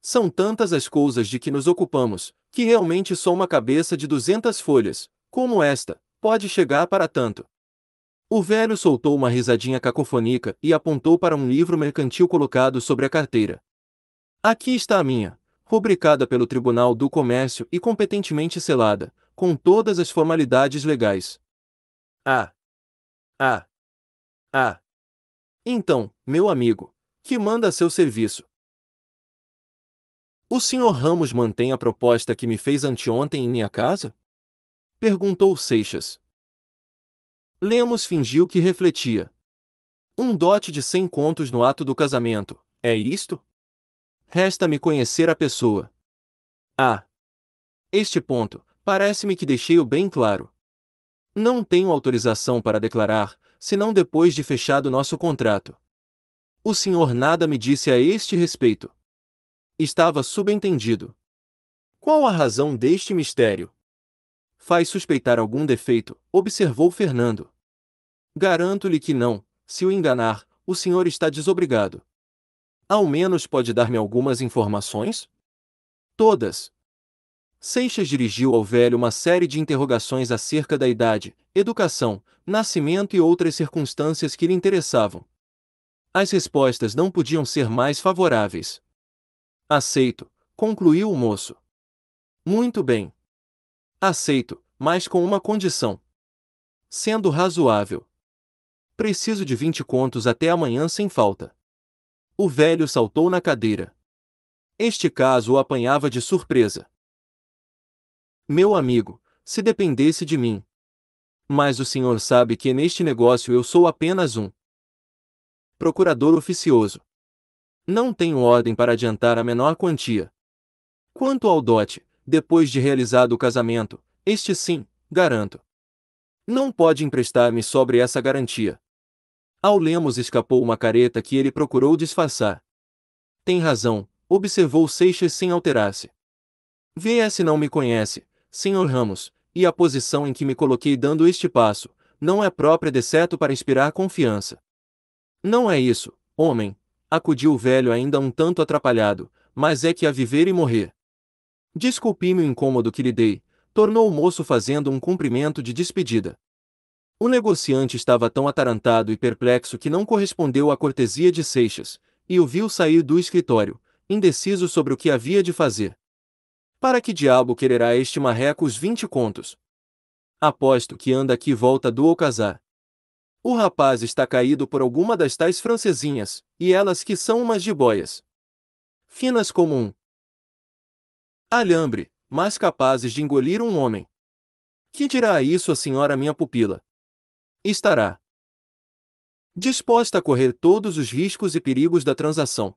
São tantas as coisas de que nos ocupamos, que realmente só uma cabeça de duzentas folhas, como esta, pode chegar para tanto. O velho soltou uma risadinha cacofônica e apontou para um livro mercantil colocado sobre a carteira. Aqui está a minha, rubricada pelo Tribunal do Comércio e competentemente selada, com todas as formalidades legais. Ah! Ah! Ah! Então, meu amigo, que manda a seu serviço. O senhor Ramos mantém a proposta que me fez anteontem em minha casa? Perguntou Seixas. Lemos fingiu que refletia. Um dote de cem contos no ato do casamento, é isto? Resta-me conhecer a pessoa. Ah! Este ponto, parece-me que deixei-o bem claro. Não tenho autorização para declarar, senão depois de fechado nosso contrato. O senhor nada me disse a este respeito. Estava subentendido. Qual a razão deste mistério? Faz suspeitar algum defeito, observou Fernando. Garanto-lhe que não, se o enganar, o senhor está desobrigado. Ao menos pode dar-me algumas informações? Todas, Seixas dirigiu ao velho uma série de interrogações acerca da idade, educação, nascimento e outras circunstâncias que lhe interessavam. As respostas não podiam ser mais favoráveis. Aceito, concluiu o moço. Muito bem. Aceito, mas com uma condição. Sendo razoável. Preciso de vinte contos até amanhã sem falta. O velho saltou na cadeira. Este caso o apanhava de surpresa meu amigo, se dependesse de mim. Mas o senhor sabe que neste negócio eu sou apenas um procurador oficioso. Não tenho ordem para adiantar a menor quantia. Quanto ao dote, depois de realizado o casamento, este sim, garanto. Não pode emprestar-me sobre essa garantia. Ao Lemos escapou uma careta que ele procurou disfarçar. Tem razão, observou Seixas sem alterar-se. Vê se não me conhece, Sr. Ramos, e a posição em que me coloquei dando este passo, não é própria de certo para inspirar confiança. Não é isso, homem, acudiu o velho ainda um tanto atrapalhado, mas é que a viver e morrer. Desculpe-me o incômodo que lhe dei, tornou o moço fazendo um cumprimento de despedida. O negociante estava tão atarantado e perplexo que não correspondeu à cortesia de Seixas, e o viu sair do escritório, indeciso sobre o que havia de fazer. Para que diabo quererá este marreco os vinte contos? Aposto que anda aqui volta do ocasar. O rapaz está caído por alguma das tais francesinhas, e elas que são umas jiboias. Finas como um alhambre, mas capazes de engolir um homem. Que dirá a isso a senhora minha pupila? Estará disposta a correr todos os riscos e perigos da transação.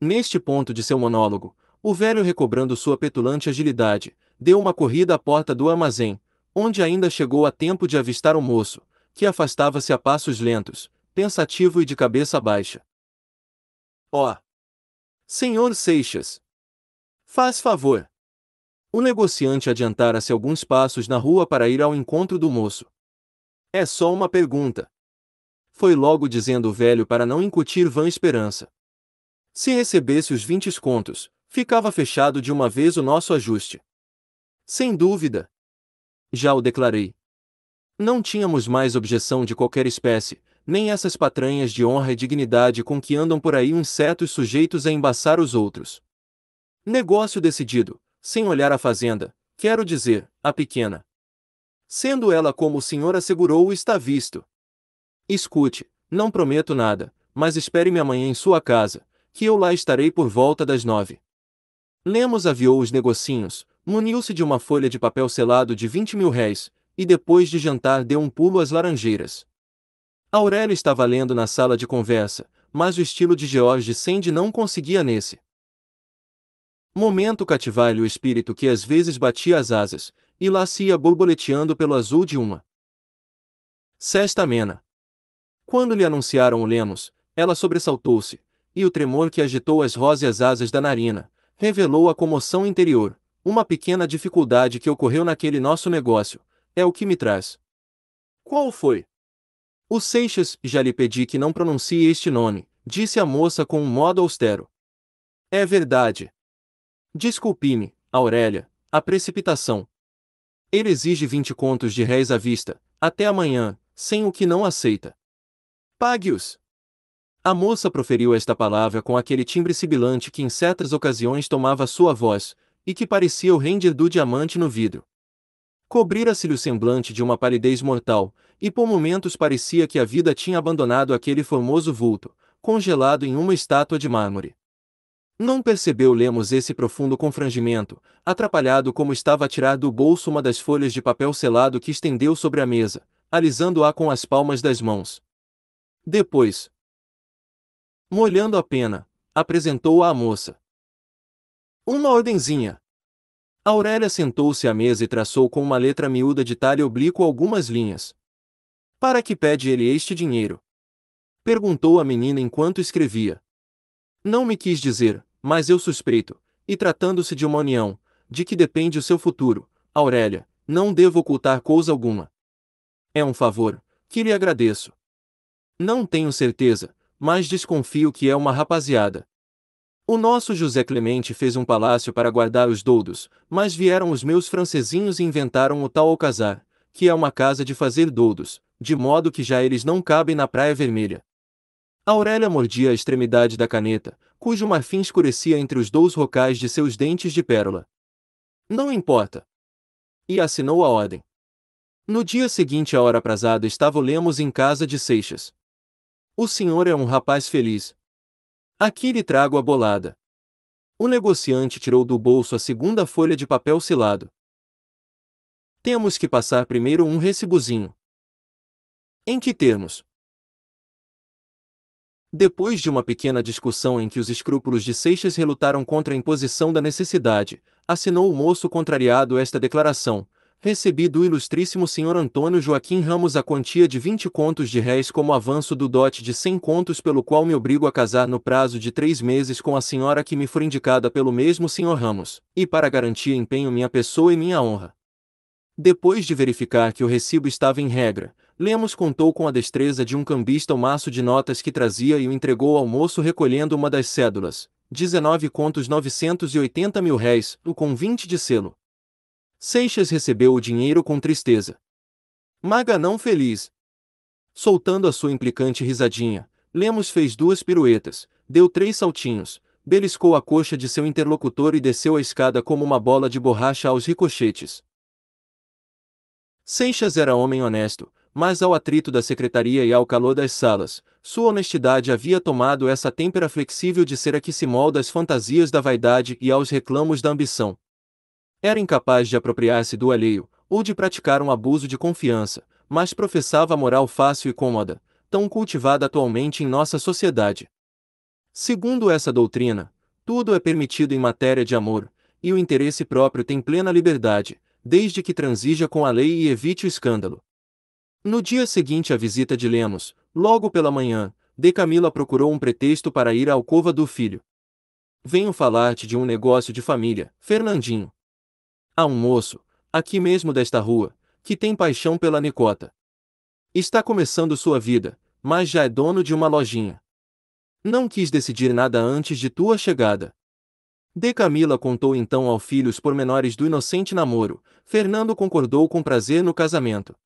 Neste ponto de seu monólogo, o velho, recobrando sua petulante agilidade, deu uma corrida à porta do armazém, onde ainda chegou a tempo de avistar o moço, que afastava-se a passos lentos, pensativo e de cabeça baixa. Ó! Oh. Senhor Seixas! Faz favor! O negociante adiantara-se alguns passos na rua para ir ao encontro do moço. É só uma pergunta. Foi logo dizendo o velho para não incutir vã esperança. Se recebesse os vinte contos, ficava fechado de uma vez o nosso ajuste. Sem dúvida. Já o declarei. Não tínhamos mais objeção de qualquer espécie, nem essas patranhas de honra e dignidade com que andam por aí uns certos sujeitos a embaçar os outros. Negócio decidido, sem olhar a fazenda, quero dizer, a pequena. Sendo ela como o senhor assegurou, está visto. Escute, não prometo nada, mas espere-me amanhã em sua casa, que eu lá estarei por volta das nove. Lemos aviou os negocinhos, muniu-se de uma folha de papel selado de 20 mil réis, e depois de jantar deu um pulo às laranjeiras. Aurélio estava lendo na sala de conversa, mas o estilo de George Sand não conseguia nesse momento cativar-lhe o espírito que às vezes batia as asas, e lá se ia borboleteando pelo azul de uma cesta Mena. Quando lhe anunciaram o Lemos, ela sobressaltou-se, e o tremor que agitou as róseas asas da narina, revelou a comoção interior. Uma pequena dificuldade que ocorreu naquele nosso negócio, é o que me traz. Qual foi? O Seixas, já lhe pedi que não pronuncie este nome, disse a moça com um modo austero. É verdade. Desculpe-me, Aurélia, a precipitação. Ele exige vinte contos de réis à vista, até amanhã, sem o que não aceita. Pague-os. A moça proferiu esta palavra com aquele timbre sibilante que em certas ocasiões tomava sua voz, e que parecia o render do diamante no vidro. Cobrira-se-lhe o semblante de uma palidez mortal, e por momentos parecia que a vida tinha abandonado aquele formoso vulto, congelado em uma estátua de mármore. Não percebeu Lemos esse profundo confrangimento, atrapalhado como estava a tirar do bolso uma das folhas de papel selado que estendeu sobre a mesa, alisando-a com as palmas das mãos. Depois, molhando a pena, apresentou-a à moça. Uma ordenzinha. Aurélia sentou-se à mesa e traçou com uma letra miúda de talha oblíquo algumas linhas. Para que pede ele este dinheiro? Perguntou a menina enquanto escrevia. Não me quis dizer, mas eu suspeito, e tratando-se de uma união, de que depende o seu futuro, Aurélia, não devo ocultar coisa alguma. É um favor, que lhe agradeço. Não tenho certeza, mas desconfio que é uma rapaziada. O nosso José Clemente fez um palácio para guardar os doudos, mas vieram os meus francesinhos e inventaram o tal alcazar, que é uma casa de fazer doudos, de modo que já eles não cabem na Praia Vermelha. Aurélia mordia a extremidade da caneta, cujo marfim escurecia entre os dois rocais de seus dentes de pérola. Não importa. E assinou a ordem. No dia seguinte à hora aprazada estava o Lemos em casa de Seixas. O senhor é um rapaz feliz. Aqui lhe trago a bolada. O negociante tirou do bolso a segunda folha de papel cilado. Temos que passar primeiro um recibozinho. Em que termos? Depois de uma pequena discussão em que os escrúpulos de Seixas relutaram contra a imposição da necessidade, assinou o moço contrariado esta declaração, Recebi do ilustríssimo senhor Antônio Joaquim Ramos a quantia de 20 contos de réis como avanço do dote de 100 contos pelo qual me obrigo a casar no prazo de três meses com a senhora que me for indicada pelo mesmo senhor Ramos, e para garantir empenho minha pessoa e minha honra. Depois de verificar que o recibo estava em regra, Lemos contou com a destreza de um cambista o maço de notas que trazia e o entregou ao moço recolhendo uma das cédulas, 19 contos 980 mil réis, com 20 de selo. Seixas recebeu o dinheiro com tristeza. Maga não feliz. Soltando a sua implicante risadinha, Lemos fez duas piruetas, deu três saltinhos, beliscou a coxa de seu interlocutor e desceu a escada como uma bola de borracha aos ricochetes. Seixas era homem honesto, mas ao atrito da secretaria e ao calor das salas, sua honestidade havia tomado essa têmpera flexível de cera que se molda às fantasias da vaidade e aos reclamos da ambição. Era incapaz de apropriar-se do alheio, ou de praticar um abuso de confiança, mas professava a moral fácil e cômoda, tão cultivada atualmente em nossa sociedade. Segundo essa doutrina, tudo é permitido em matéria de amor, e o interesse próprio tem plena liberdade, desde que transija com a lei e evite o escândalo. No dia seguinte à visita de Lemos, logo pela manhã, De Camila procurou um pretexto para ir à alcova do filho. Venho falar-te de um negócio de família, Fernandinho, Há um moço, aqui mesmo desta rua, que tem paixão pela nicota. Está começando sua vida, mas já é dono de uma lojinha. Não quis decidir nada antes de tua chegada. De Camila contou então ao filho os pormenores do inocente namoro. Fernando concordou com prazer no casamento.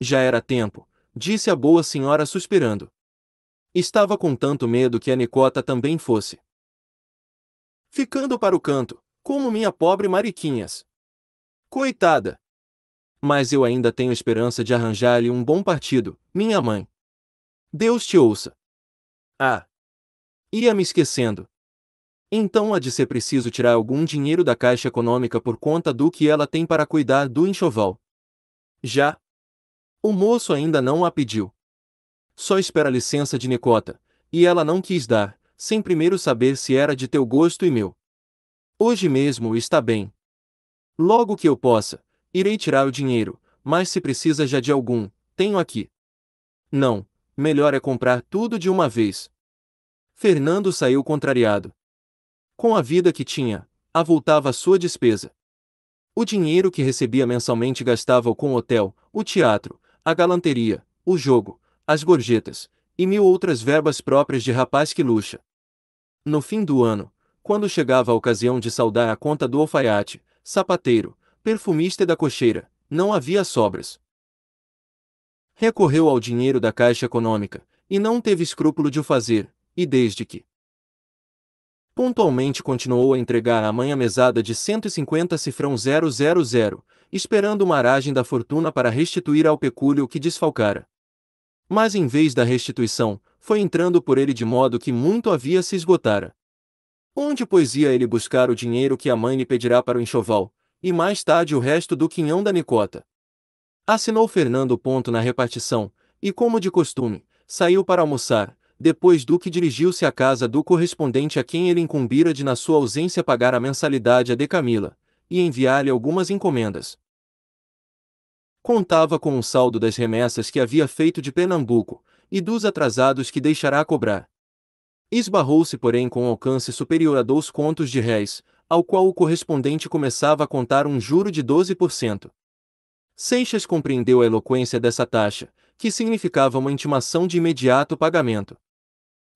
Já era tempo, disse a boa senhora suspirando. Estava com tanto medo que a Nicota também fosse. Ficando para o canto, como minha pobre Mariquinhas. Coitada! Mas eu ainda tenho esperança de arranjar-lhe um bom partido, minha mãe. Deus te ouça. Ah! Ia me esquecendo. Então há de ser preciso tirar algum dinheiro da caixa econômica por conta do que ela tem para cuidar do enxoval. Já? O moço ainda não a pediu. Só espera licença de Nicota, e ela não quis dar, sem primeiro saber se era de teu gosto e meu. Hoje mesmo está bem. Logo que eu possa, irei tirar o dinheiro, mas se precisa já de algum, tenho aqui. Não, melhor é comprar tudo de uma vez. Fernando saiu contrariado. Com a vida que tinha, avultava sua despesa. O dinheiro que recebia mensalmente gastava-o com o hotel, o teatro, a galanteria, o jogo, as gorjetas, e mil outras verbas próprias de rapaz que luxa. No fim do ano, quando chegava a ocasião de saudar a conta do alfaiate, sapateiro, perfumista e da cocheira, não havia sobras. Recorreu ao dinheiro da Caixa Econômica, e não teve escrúpulo de o fazer, e desde que pontualmente continuou a entregar à mãe a mesada de 150 cifrão 000, esperando uma aragem da fortuna para restituir ao pecúlio que desfalcara. Mas em vez da restituição, foi entrando por ele de modo que muito havia se esgotara. Onde pois ia ele buscar o dinheiro que a mãe lhe pedirá para o enxoval, e mais tarde o resto do quinhão da nicota? Assinou Fernando o ponto na repartição, e como de costume, saiu para almoçar, depois do que dirigiu-se à casa do correspondente a quem ele incumbira de na sua ausência pagar a mensalidade a de Camila, e enviar-lhe algumas encomendas. Contava com um saldo das remessas que havia feito de Pernambuco, e dos atrasados que deixará a cobrar. Esbarrou-se, porém, com um alcance superior a dois contos de réis, ao qual o correspondente começava a contar um juro de 12%. Seixas compreendeu a eloquência dessa taxa, que significava uma intimação de imediato pagamento.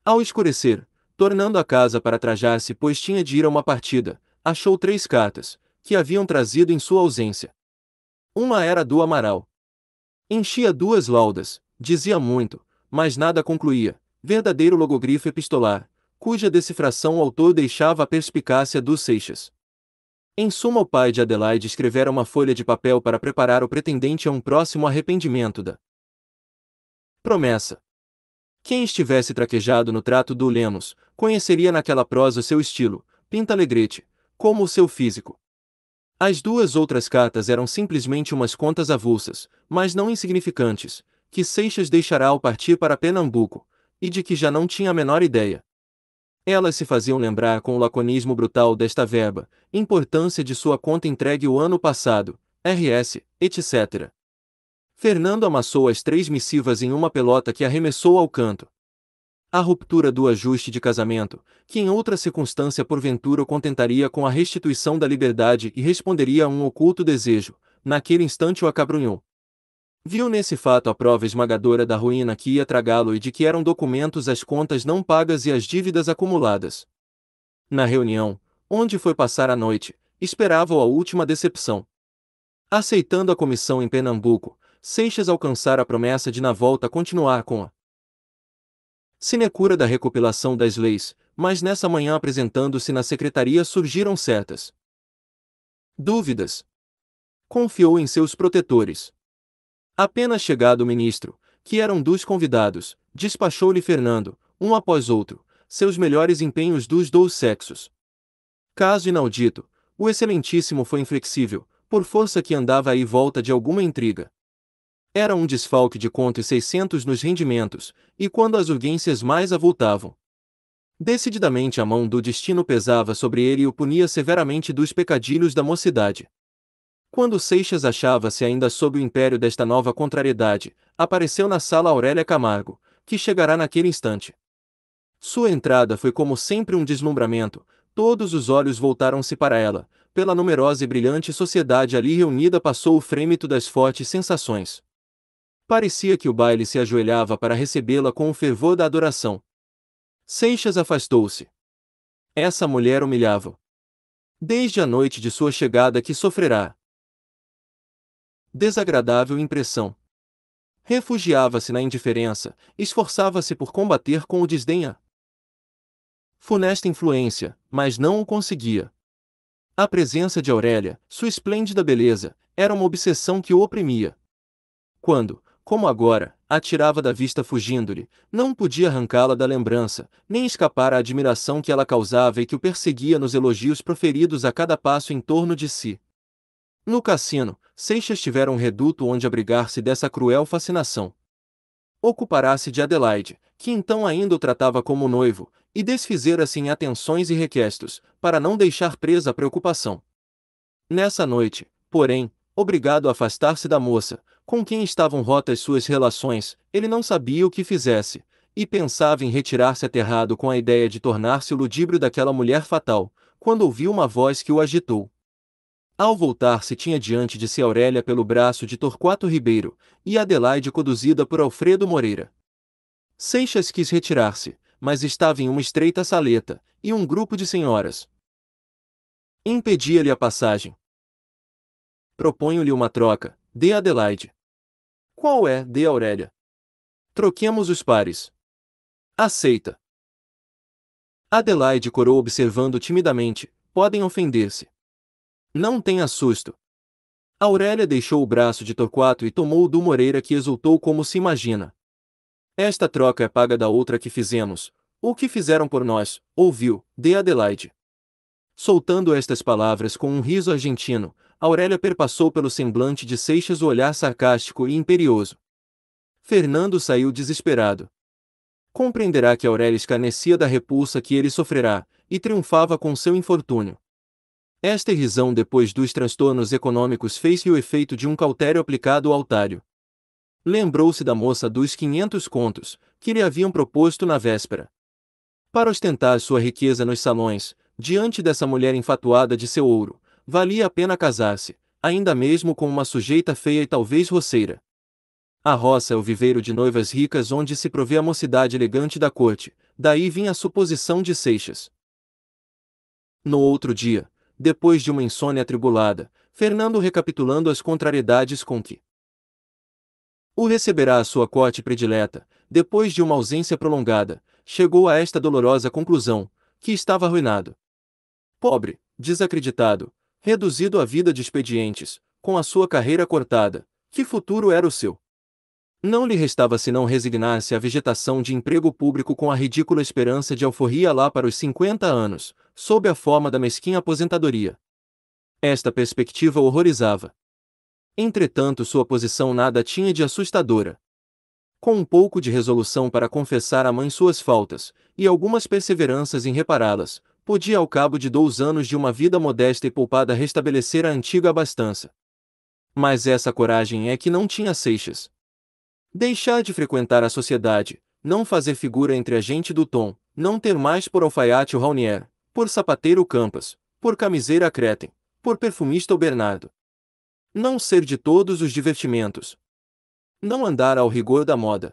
Ao escurecer, tornando a casa para trajar-se, pois tinha de ir a uma partida, achou três cartas, que haviam trazido em sua ausência. Uma era do Amaral. Enchia duas laudas, dizia muito, mas nada concluía, verdadeiro logogrifo epistolar, cuja decifração o autor deixava a perspicácia dos Seixas. Em suma, o pai de Adelaide escrevera uma folha de papel para preparar o pretendente a um próximo arrependimento da promessa. Quem estivesse traquejado no trato do Lemos, conheceria naquela prosa seu estilo, pinta alegrete, como o seu físico. As duas outras cartas eram simplesmente umas contas avulsas, mas não insignificantes, que Seixas deixará ao partir para Pernambuco, e de que já não tinha a menor ideia. Elas se faziam lembrar com o laconismo brutal desta verba, importância de sua conta entregue o ano passado, RS, etc. Fernando amassou as três missivas em uma pelota que arremessou ao canto. A ruptura do ajuste de casamento, que em outra circunstância porventura contentaria com a restituição da liberdade e responderia a um oculto desejo, naquele instante o acabrunhou. Viu nesse fato a prova esmagadora da ruína que ia tragá-lo e de que eram documentos as contas não pagas e as dívidas acumuladas. Na reunião, onde foi passar a noite, esperava-o a última decepção. Aceitando a comissão em Pernambuco, Seixas alcançara a promessa de na volta continuar com a sinecura da recopilação das leis, mas nessa manhã apresentando-se na secretaria surgiram certas dúvidas. Confiou em seus protetores. Apenas chegado o ministro, que era um dos convidados, despachou-lhe Fernando, um após outro, seus melhores empenhos dos dois sexos. Caso inaudito, o Excelentíssimo foi inflexível, por força que andava aí volta de alguma intriga. Era um desfalque de conto e seiscentos nos rendimentos, e quando as urgências mais avultavam. Decididamente a mão do destino pesava sobre ele e o punia severamente dos pecadilhos da mocidade. Quando Seixas achava-se ainda sob o império desta nova contrariedade, apareceu na sala Aurélia Camargo, que chegará naquele instante. Sua entrada foi como sempre um deslumbramento, todos os olhos voltaram-se para ela, pela numerosa e brilhante sociedade ali reunida passou o frêmito das fortes sensações. Parecia que o baile se ajoelhava para recebê-la com o fervor da adoração. Seixas afastou-se. Essa mulher humilhava. Desde a noite de sua chegada que sofrerá, desagradável impressão. Refugiava-se na indiferença, esforçava-se por combater com o desdém a funesta influência, mas não o conseguia. A presença de Aurélia, sua esplêndida beleza, era uma obsessão que o oprimia. Quando, como agora, a tirava da vista fugindo-lhe, não podia arrancá-la da lembrança, nem escapar à admiração que ela causava e que o perseguia nos elogios proferidos a cada passo em torno de si. No cassino, Seixas tivera um reduto onde abrigar-se dessa cruel fascinação. Ocupará-se de Adelaide, que então ainda o tratava como noivo, e desfizera-se em atenções e requestos, para não deixar presa a preocupação. Nessa noite, porém, obrigado a afastar-se da moça, com quem estavam rotas suas relações, ele não sabia o que fizesse, e pensava em retirar-se aterrado com a ideia de tornar-se o ludíbrio daquela mulher fatal, quando ouviu uma voz que o agitou. Ao voltar-se tinha diante de si Aurélia pelo braço de Torquato Ribeiro, e Adelaide conduzida por Alfredo Moreira. Seixas quis retirar-se, mas estava em uma estreita saleta, e um grupo de senhoras. Impedia-lhe a passagem. Proponho-lhe uma troca, de Adelaide. Qual é, de Aurélia? Troquemos os pares. Aceita. Adelaide corou observando timidamente, podem ofender-se. Não tenha susto. Aurélia deixou o braço de Torquato e tomou o do Moreira que exultou como se imagina. Esta troca é paga da outra que fizemos, ou que fizeram por nós, ouviu, de Adelaide. Soltando estas palavras com um riso argentino, Aurélia perpassou pelo semblante de Seixas o olhar sarcástico e imperioso. Fernando saiu desesperado. Compreenderá que Aurélia escarnecia da repulsa que ele sofrerá, e triunfava com seu infortúnio. Esta irrisão depois dos transtornos econômicos fez-lhe o efeito de um cautério aplicado ao altário. Lembrou-se da moça dos quinhentos contos, que lhe haviam proposto na véspera. Para ostentar sua riqueza nos salões, diante dessa mulher enfatuada de seu ouro, valia a pena casar-se, ainda mesmo com uma sujeita feia e talvez roceira. A roça é o viveiro de noivas ricas onde se provê a mocidade elegante da corte, daí vinha a suposição de Seixas. No outro dia, depois de uma insônia atribulada, Fernando recapitulando as contrariedades com que o receberá a sua corte predileta, depois de uma ausência prolongada, chegou a esta dolorosa conclusão, que estava arruinado. Pobre, desacreditado, reduzido à vida de expedientes, com a sua carreira cortada, que futuro era o seu? Não lhe restava senão resignar-se à vegetação de emprego público com a ridícula esperança de alforria lá para os 50 anos, sob a forma da mesquinha aposentadoria. Esta perspectiva horrorizava. Entretanto, sua posição nada tinha de assustadora. Com um pouco de resolução para confessar à mãe suas faltas, e algumas perseveranças em repará-las, podia, ao cabo de dois anos de uma vida modesta e poupada, restabelecer a antiga abastança. Mas essa coragem é que não tinha Seixas, Deixar de frequentar a sociedade, não fazer figura entre a gente do tom, não ter mais por alfaiate o Raunier, por sapateiro o Campas, por camiseira a Cretem, por perfumista o Bernardo. Não ser de todos os divertimentos. Não andar ao rigor da moda.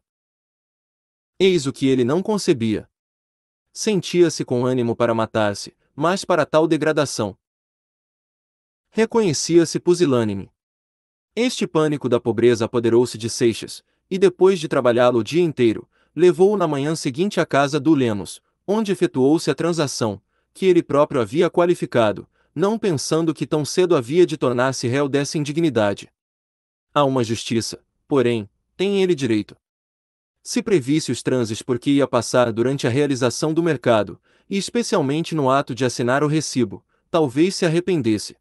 Eis o que ele não concebia. Sentia-se com ânimo para matar-se, mas para tal degradação. Reconhecia-se pusilânime. Este pânico da pobreza apoderou-se de Seixas, e depois de trabalhá-lo o dia inteiro, levou-o na manhã seguinte à casa do Lemos, onde efetuou-se a transação, que ele próprio havia qualificado, não pensando que tão cedo havia de tornar-se réu dessa indignidade. Há uma justiça, porém, tem ele direito. Se previsse os transes porque ia passar durante a realização do mercado, e especialmente no ato de assinar o recibo, talvez se arrependesse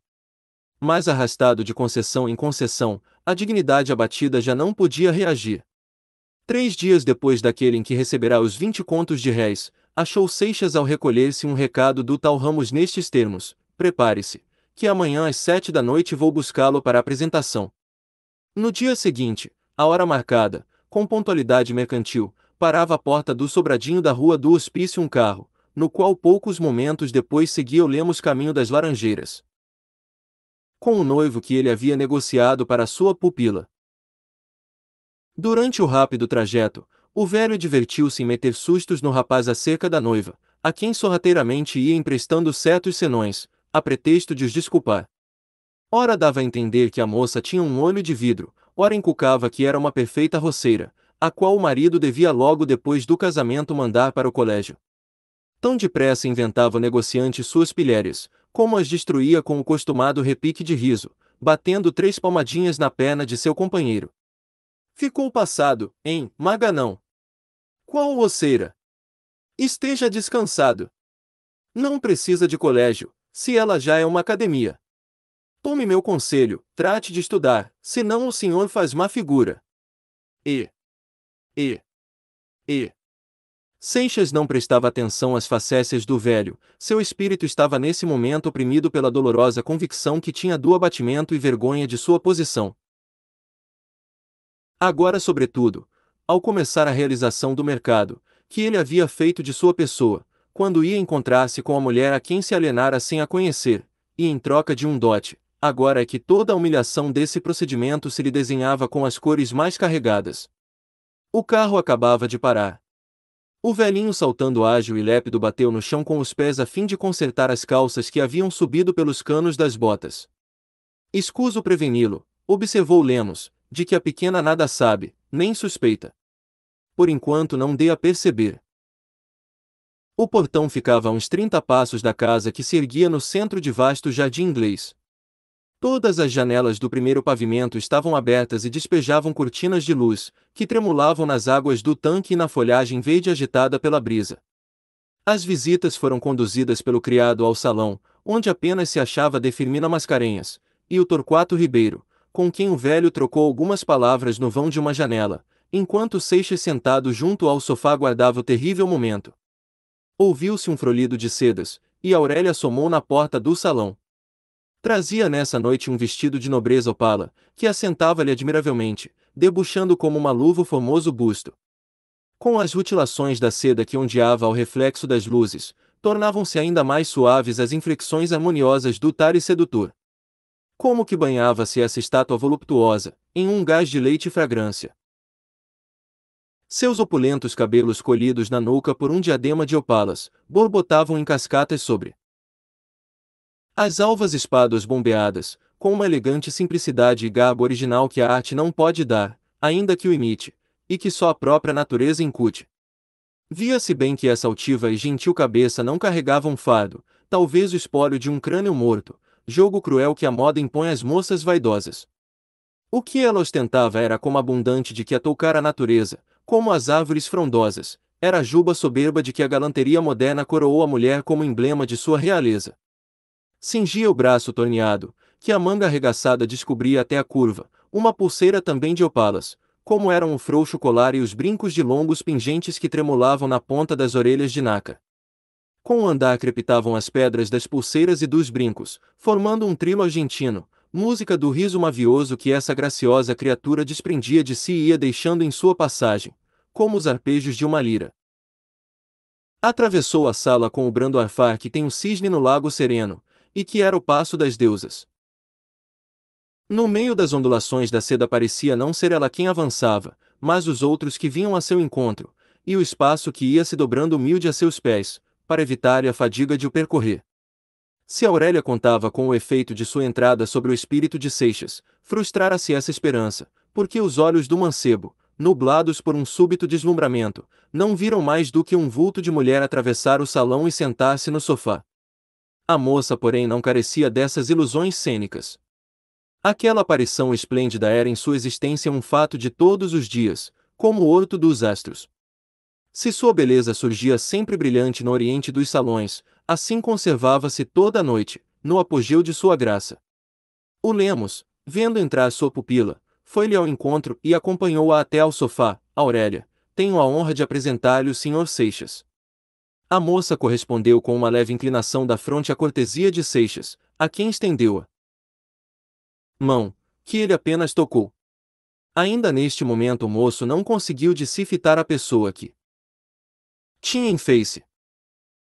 mas arrastado de concessão em concessão, a dignidade abatida já não podia reagir. Três dias depois daquele em que receberá os vinte contos de réis, achou Seixas ao recolher-se um recado do tal Ramos nestes termos: Prepare-se, que amanhã às sete da noite vou buscá-lo para a apresentação. No dia seguinte, a hora marcada, com pontualidade mercantil, parava à porta do sobradinho da rua do hospício um carro, no qual poucos momentos depois seguia o Lemos caminho das Laranjeiras com o noivo que ele havia negociado para sua pupila. Durante o rápido trajeto, o velho divertiu-se em meter sustos no rapaz acerca da noiva, a quem sorrateiramente ia emprestando certos senões, a pretexto de os desculpar. Ora dava a entender que a moça tinha um olho de vidro, ora encucava que era uma perfeita roceira, a qual o marido devia logo depois do casamento mandar para o colégio. Tão depressa inventava o negociante suas pilhérias, como as destruía com o costumado repique de riso, batendo três palmadinhas na perna de seu companheiro. Ficou passado, em Maganão. Qual oceira? Esteja descansado. Não precisa de colégio, se ela já é uma academia. Tome meu conselho, trate de estudar, senão o senhor faz má figura. E. E. E. Seixas não prestava atenção às facécias do velho, seu espírito estava nesse momento oprimido pela dolorosa convicção que tinha do abatimento e vergonha de sua posição. Agora, sobretudo, ao começar a realização do mercado, que ele havia feito de sua pessoa, quando ia encontrar-se com a mulher a quem se alienara sem a conhecer, e em troca de um dote, agora é que toda a humilhação desse procedimento se lhe desenhava com as cores mais carregadas. O carro acabava de parar. O velhinho saltando ágil e lépido bateu no chão com os pés a fim de consertar as calças que haviam subido pelos canos das botas. Escuso preveni-lo, observou Lemos, de que a pequena nada sabe, nem suspeita. Por enquanto não dê a perceber. O portão ficava a uns 30 passos da casa que se erguia no centro de vasto jardim inglês, Todas as janelas do primeiro pavimento estavam abertas e despejavam cortinas de luz, que tremulavam nas águas do tanque e na folhagem verde agitada pela brisa. As visitas foram conduzidas pelo criado ao salão, onde apenas se achava Defirmina Mascarenhas, e o Torquato Ribeiro, com quem o velho trocou algumas palavras no vão de uma janela, enquanto Seixas sentado junto ao sofá guardava o terrível momento. Ouviu-se um frolido de sedas, e Aurélia assomou na porta do salão. Trazia nessa noite um vestido de nobreza opala, que assentava-lhe admiravelmente, debuxando como uma luva o formoso busto. Com as rutilações da seda que ondeava ao reflexo das luzes, tornavam-se ainda mais suaves as inflexões harmoniosas do tare sedutor. Como que banhava-se essa estátua voluptuosa, em um gás de leite e fragrância. Seus opulentos cabelos colhidos na nuca por um diadema de opalas, borbotavam em cascatas sobre as alvas espadas bombeadas, com uma elegante simplicidade e garbo original que a arte não pode dar, ainda que o imite, e que só a própria natureza incute. Via-se bem que essa altiva e gentil cabeça não carregava um fardo, talvez o espólio de um crânio morto, jogo cruel que a moda impõe às moças vaidosas. O que ela ostentava era como abundante de que a tocar a natureza, como as árvores frondosas, era a juba soberba de que a galanteria moderna coroou a mulher como emblema de sua realeza cingia o braço torneado, que a manga arregaçada descobria até a curva, uma pulseira também de opalas, como eram o frouxo colar e os brincos de longos pingentes que tremulavam na ponta das orelhas de Naca. Com o andar crepitavam as pedras das pulseiras e dos brincos, formando um trilo argentino, música do riso mavioso que essa graciosa criatura desprendia de si e ia deixando em sua passagem, como os arpejos de uma lira. Atravessou a sala com o brando arfar que tem um cisne no lago sereno, e que era o passo das deusas. No meio das ondulações da seda parecia não ser ela quem avançava, mas os outros que vinham a seu encontro, e o espaço que ia se dobrando humilde a seus pés, para evitar a fadiga de o percorrer. Se Aurélia contava com o efeito de sua entrada sobre o espírito de Seixas, frustrara-se essa esperança, porque os olhos do mancebo, nublados por um súbito deslumbramento, não viram mais do que um vulto de mulher atravessar o salão e sentar-se no sofá. A moça, porém, não carecia dessas ilusões cênicas. Aquela aparição esplêndida era em sua existência um fato de todos os dias, como o orto dos astros. Se sua beleza surgia sempre brilhante no oriente dos salões, assim conservava-se toda a noite, no apogeu de sua graça. O Lemos, vendo entrar sua pupila, foi-lhe ao encontro e acompanhou-a até ao sofá. Aurélia, tenho a honra de apresentar-lhe o Sr. Seixas. A moça correspondeu com uma leve inclinação da fronte à cortesia de Seixas, a quem estendeu a mão, que ele apenas tocou. Ainda neste momento o moço não conseguiu de si fitar a pessoa que tinha em face.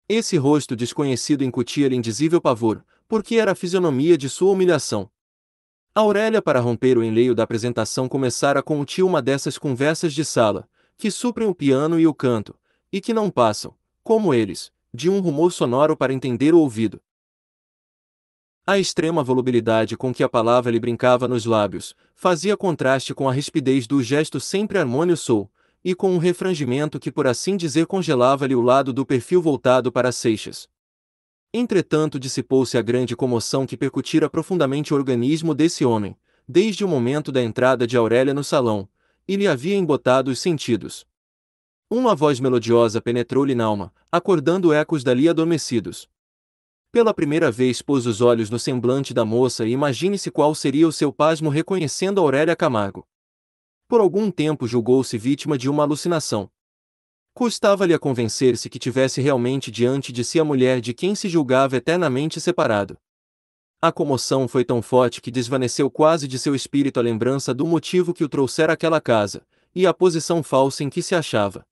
Esse rosto desconhecido incutia-lhe indizível pavor, porque era a fisionomia de sua humilhação. Aurélia, para romper o enleio da apresentação, começara com o tio uma dessas conversas de sala, que suprem o piano e o canto, e que não passam, como eles, de um rumor sonoro para entender o ouvido. A extrema volubilidade com que a palavra lhe brincava nos lábios fazia contraste com a rispidez do gesto sempre harmônio sou, e com um refrangimento que por assim dizer congelava-lhe o lado do perfil voltado para Seixas. Entretanto dissipou-se a grande comoção que percutira profundamente o organismo desse homem, desde o momento da entrada de Aurélia no salão, e lhe havia embotado os sentidos. Uma voz melodiosa penetrou-lhe na alma, acordando ecos dali adormecidos. Pela primeira vez pôs os olhos no semblante da moça e imagine-se qual seria o seu pasmo reconhecendo Aurélia Camargo. Por algum tempo julgou-se vítima de uma alucinação. Custava-lhe a convencer-se que tivesse realmente diante de si a mulher de quem se julgava eternamente separado. A comoção foi tão forte que desvaneceu quase de seu espírito a lembrança do motivo que o trouxera àquela casa, e a posição falsa em que se achava.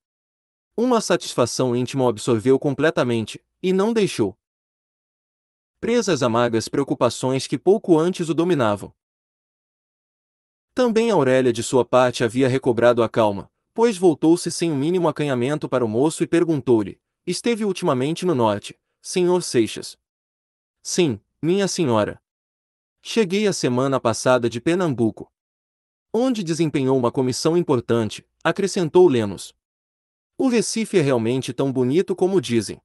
Uma satisfação íntima absorveu completamente, e não deixou. Presas amargas preocupações que pouco antes o dominavam. Também Aurélia de sua parte havia recobrado a calma, pois voltou-se sem o mínimo acanhamento para o moço e perguntou-lhe, esteve ultimamente no norte, senhor Seixas. Sim, minha senhora. Cheguei a semana passada de Pernambuco. Onde desempenhou uma comissão importante, acrescentou Lemos. O Recife é realmente tão bonito como dizem.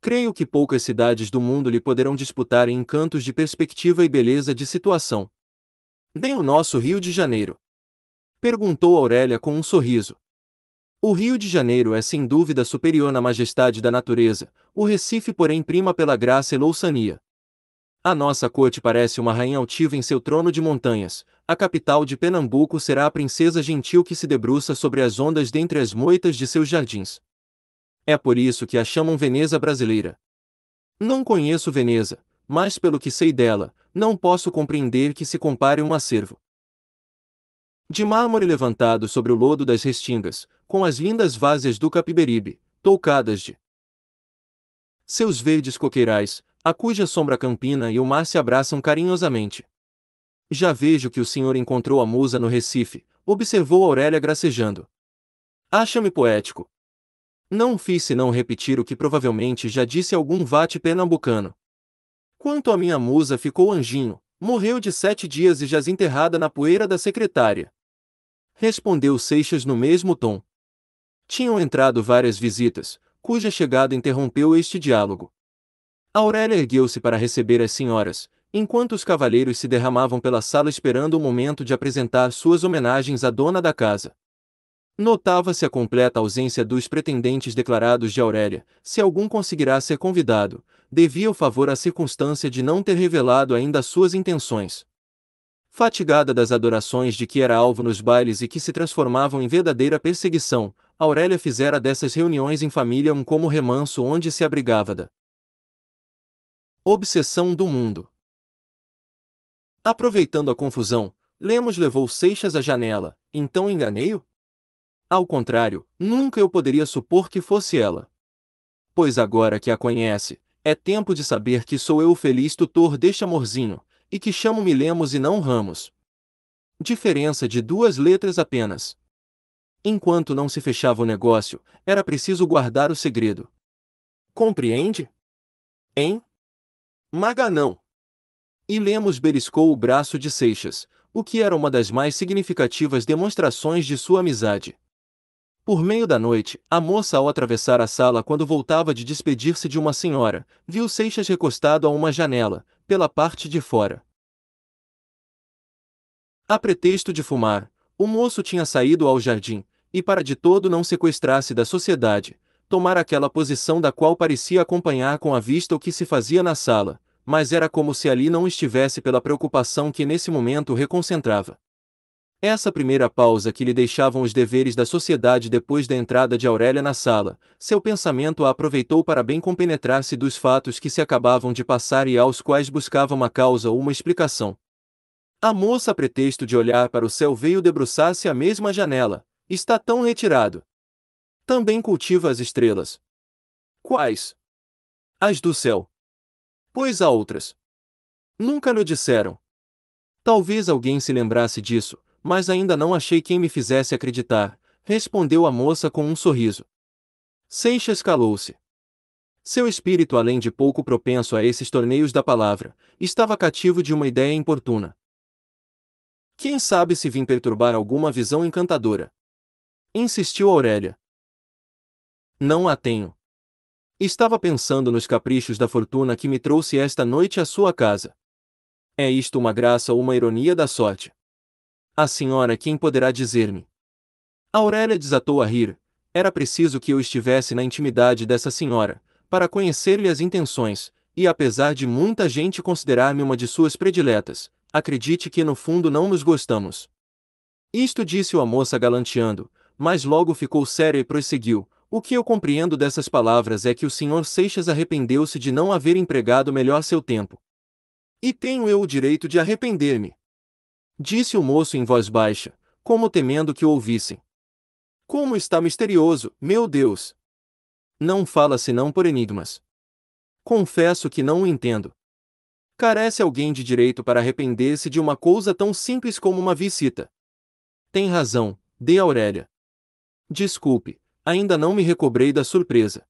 Creio que poucas cidades do mundo lhe poderão disputar em encantos de perspectiva e beleza de situação. Nem o nosso Rio de Janeiro. Perguntou Aurélia com um sorriso. O Rio de Janeiro é sem dúvida superior na majestade da natureza, o Recife, porém, prima pela graça e louçania. A nossa corte parece uma rainha altiva em seu trono de montanhas, a capital de Pernambuco será a princesa gentil que se debruça sobre as ondas dentre as moitas de seus jardins. É por isso que a chamam Veneza brasileira. Não conheço Veneza, mas pelo que sei dela, não posso compreender que se compare um acervo. De mármore levantado sobre o lodo das restingas, com as lindas vases do Capiberibe, toucadas de seus verdes coqueirais, a cuja sombra campina e o mar se abraçam carinhosamente. Já vejo que o senhor encontrou a musa no Recife, observou Aurélia gracejando. Acha-me poético. Não fiz senão repetir o que provavelmente já disse algum vate pernambucano. Quanto à minha musa ficou anjinho, morreu de sete dias e jaz enterrada na poeira da secretária. Respondeu Seixas no mesmo tom. Tinham entrado várias visitas, cuja chegada interrompeu este diálogo. Aurélia ergueu-se para receber as senhoras, Enquanto os cavaleiros se derramavam pela sala esperando o momento de apresentar suas homenagens à dona da casa. Notava-se a completa ausência dos pretendentes declarados de Aurélia. Se algum conseguirá ser convidado, devia o favor à circunstância de não ter revelado ainda suas intenções. Fatigada das adorações de que era alvo nos bailes e que se transformavam em verdadeira perseguição, Aurélia fizera dessas reuniões em família um como remanso onde se abrigava da obsessão do mundo. Aproveitando a confusão, Lemos levou Seixas à janela, então enganei-o? Ao contrário, nunca eu poderia supor que fosse ela. Pois agora que a conhece, é tempo de saber que sou eu o feliz tutor deste amorzinho, e que chamo-me Lemos e não Ramos. Diferença de duas letras apenas. Enquanto não se fechava o negócio, era preciso guardar o segredo. Compreende? Hein? Maga não. E Lemos beliscou o braço de Seixas, o que era uma das mais significativas demonstrações de sua amizade. Por meio da noite, a moça, ao atravessar a sala quando voltava de despedir-se de uma senhora, viu Seixas recostado a uma janela, pela parte de fora. A pretexto de fumar, o moço tinha saído ao jardim, e para de todo não sequestrasse da sociedade, tomar aquela posição da qual parecia acompanhar com a vista o que se fazia na sala, mas era como se ali não estivesse pela preocupação que nesse momento reconcentrava. Essa primeira pausa que lhe deixavam os deveres da sociedade depois da entrada de Aurélia na sala, seu pensamento a aproveitou para bem compenetrar-se dos fatos que se acabavam de passar e aos quais buscava uma causa ou uma explicação. A moça, a pretexto de olhar para o céu, veio debruçar-se à mesma janela. Está tão retirado. Também cultiva as estrelas. Quais? As do céu pois há outras. Nunca lhe disseram. Talvez alguém se lembrasse disso, mas ainda não achei quem me fizesse acreditar, respondeu a moça com um sorriso. Seixas calou-se. Seu espírito, além de pouco propenso a esses torneios da palavra, estava cativo de uma ideia importuna. Quem sabe se vim perturbar alguma visão encantadora? Insistiu Aurélia. Não a tenho. Estava pensando nos caprichos da fortuna que me trouxe esta noite à sua casa. É isto uma graça ou uma ironia da sorte? A senhora quem poderá dizer-me? Aurélia desatou a rir. Era preciso que eu estivesse na intimidade dessa senhora, para conhecer-lhe as intenções, e apesar de muita gente considerar-me uma de suas prediletas, acredite que no fundo não nos gostamos. Isto disse a moça galanteando, mas logo ficou séria e prosseguiu: o que eu compreendo dessas palavras é que o Sr. Seixas arrependeu-se de não haver empregado melhor seu tempo. E tenho eu o direito de arrepender-me. Disse o moço em voz baixa, como temendo que o ouvissem. Como está misterioso, meu Deus! Não fala senão por enigmas. Confesso que não o entendo. Carece alguém de direito para arrepender-se de uma coisa tão simples como uma visita. Tem razão, dê Aurélia. Desculpe, ainda não me recobrei da surpresa.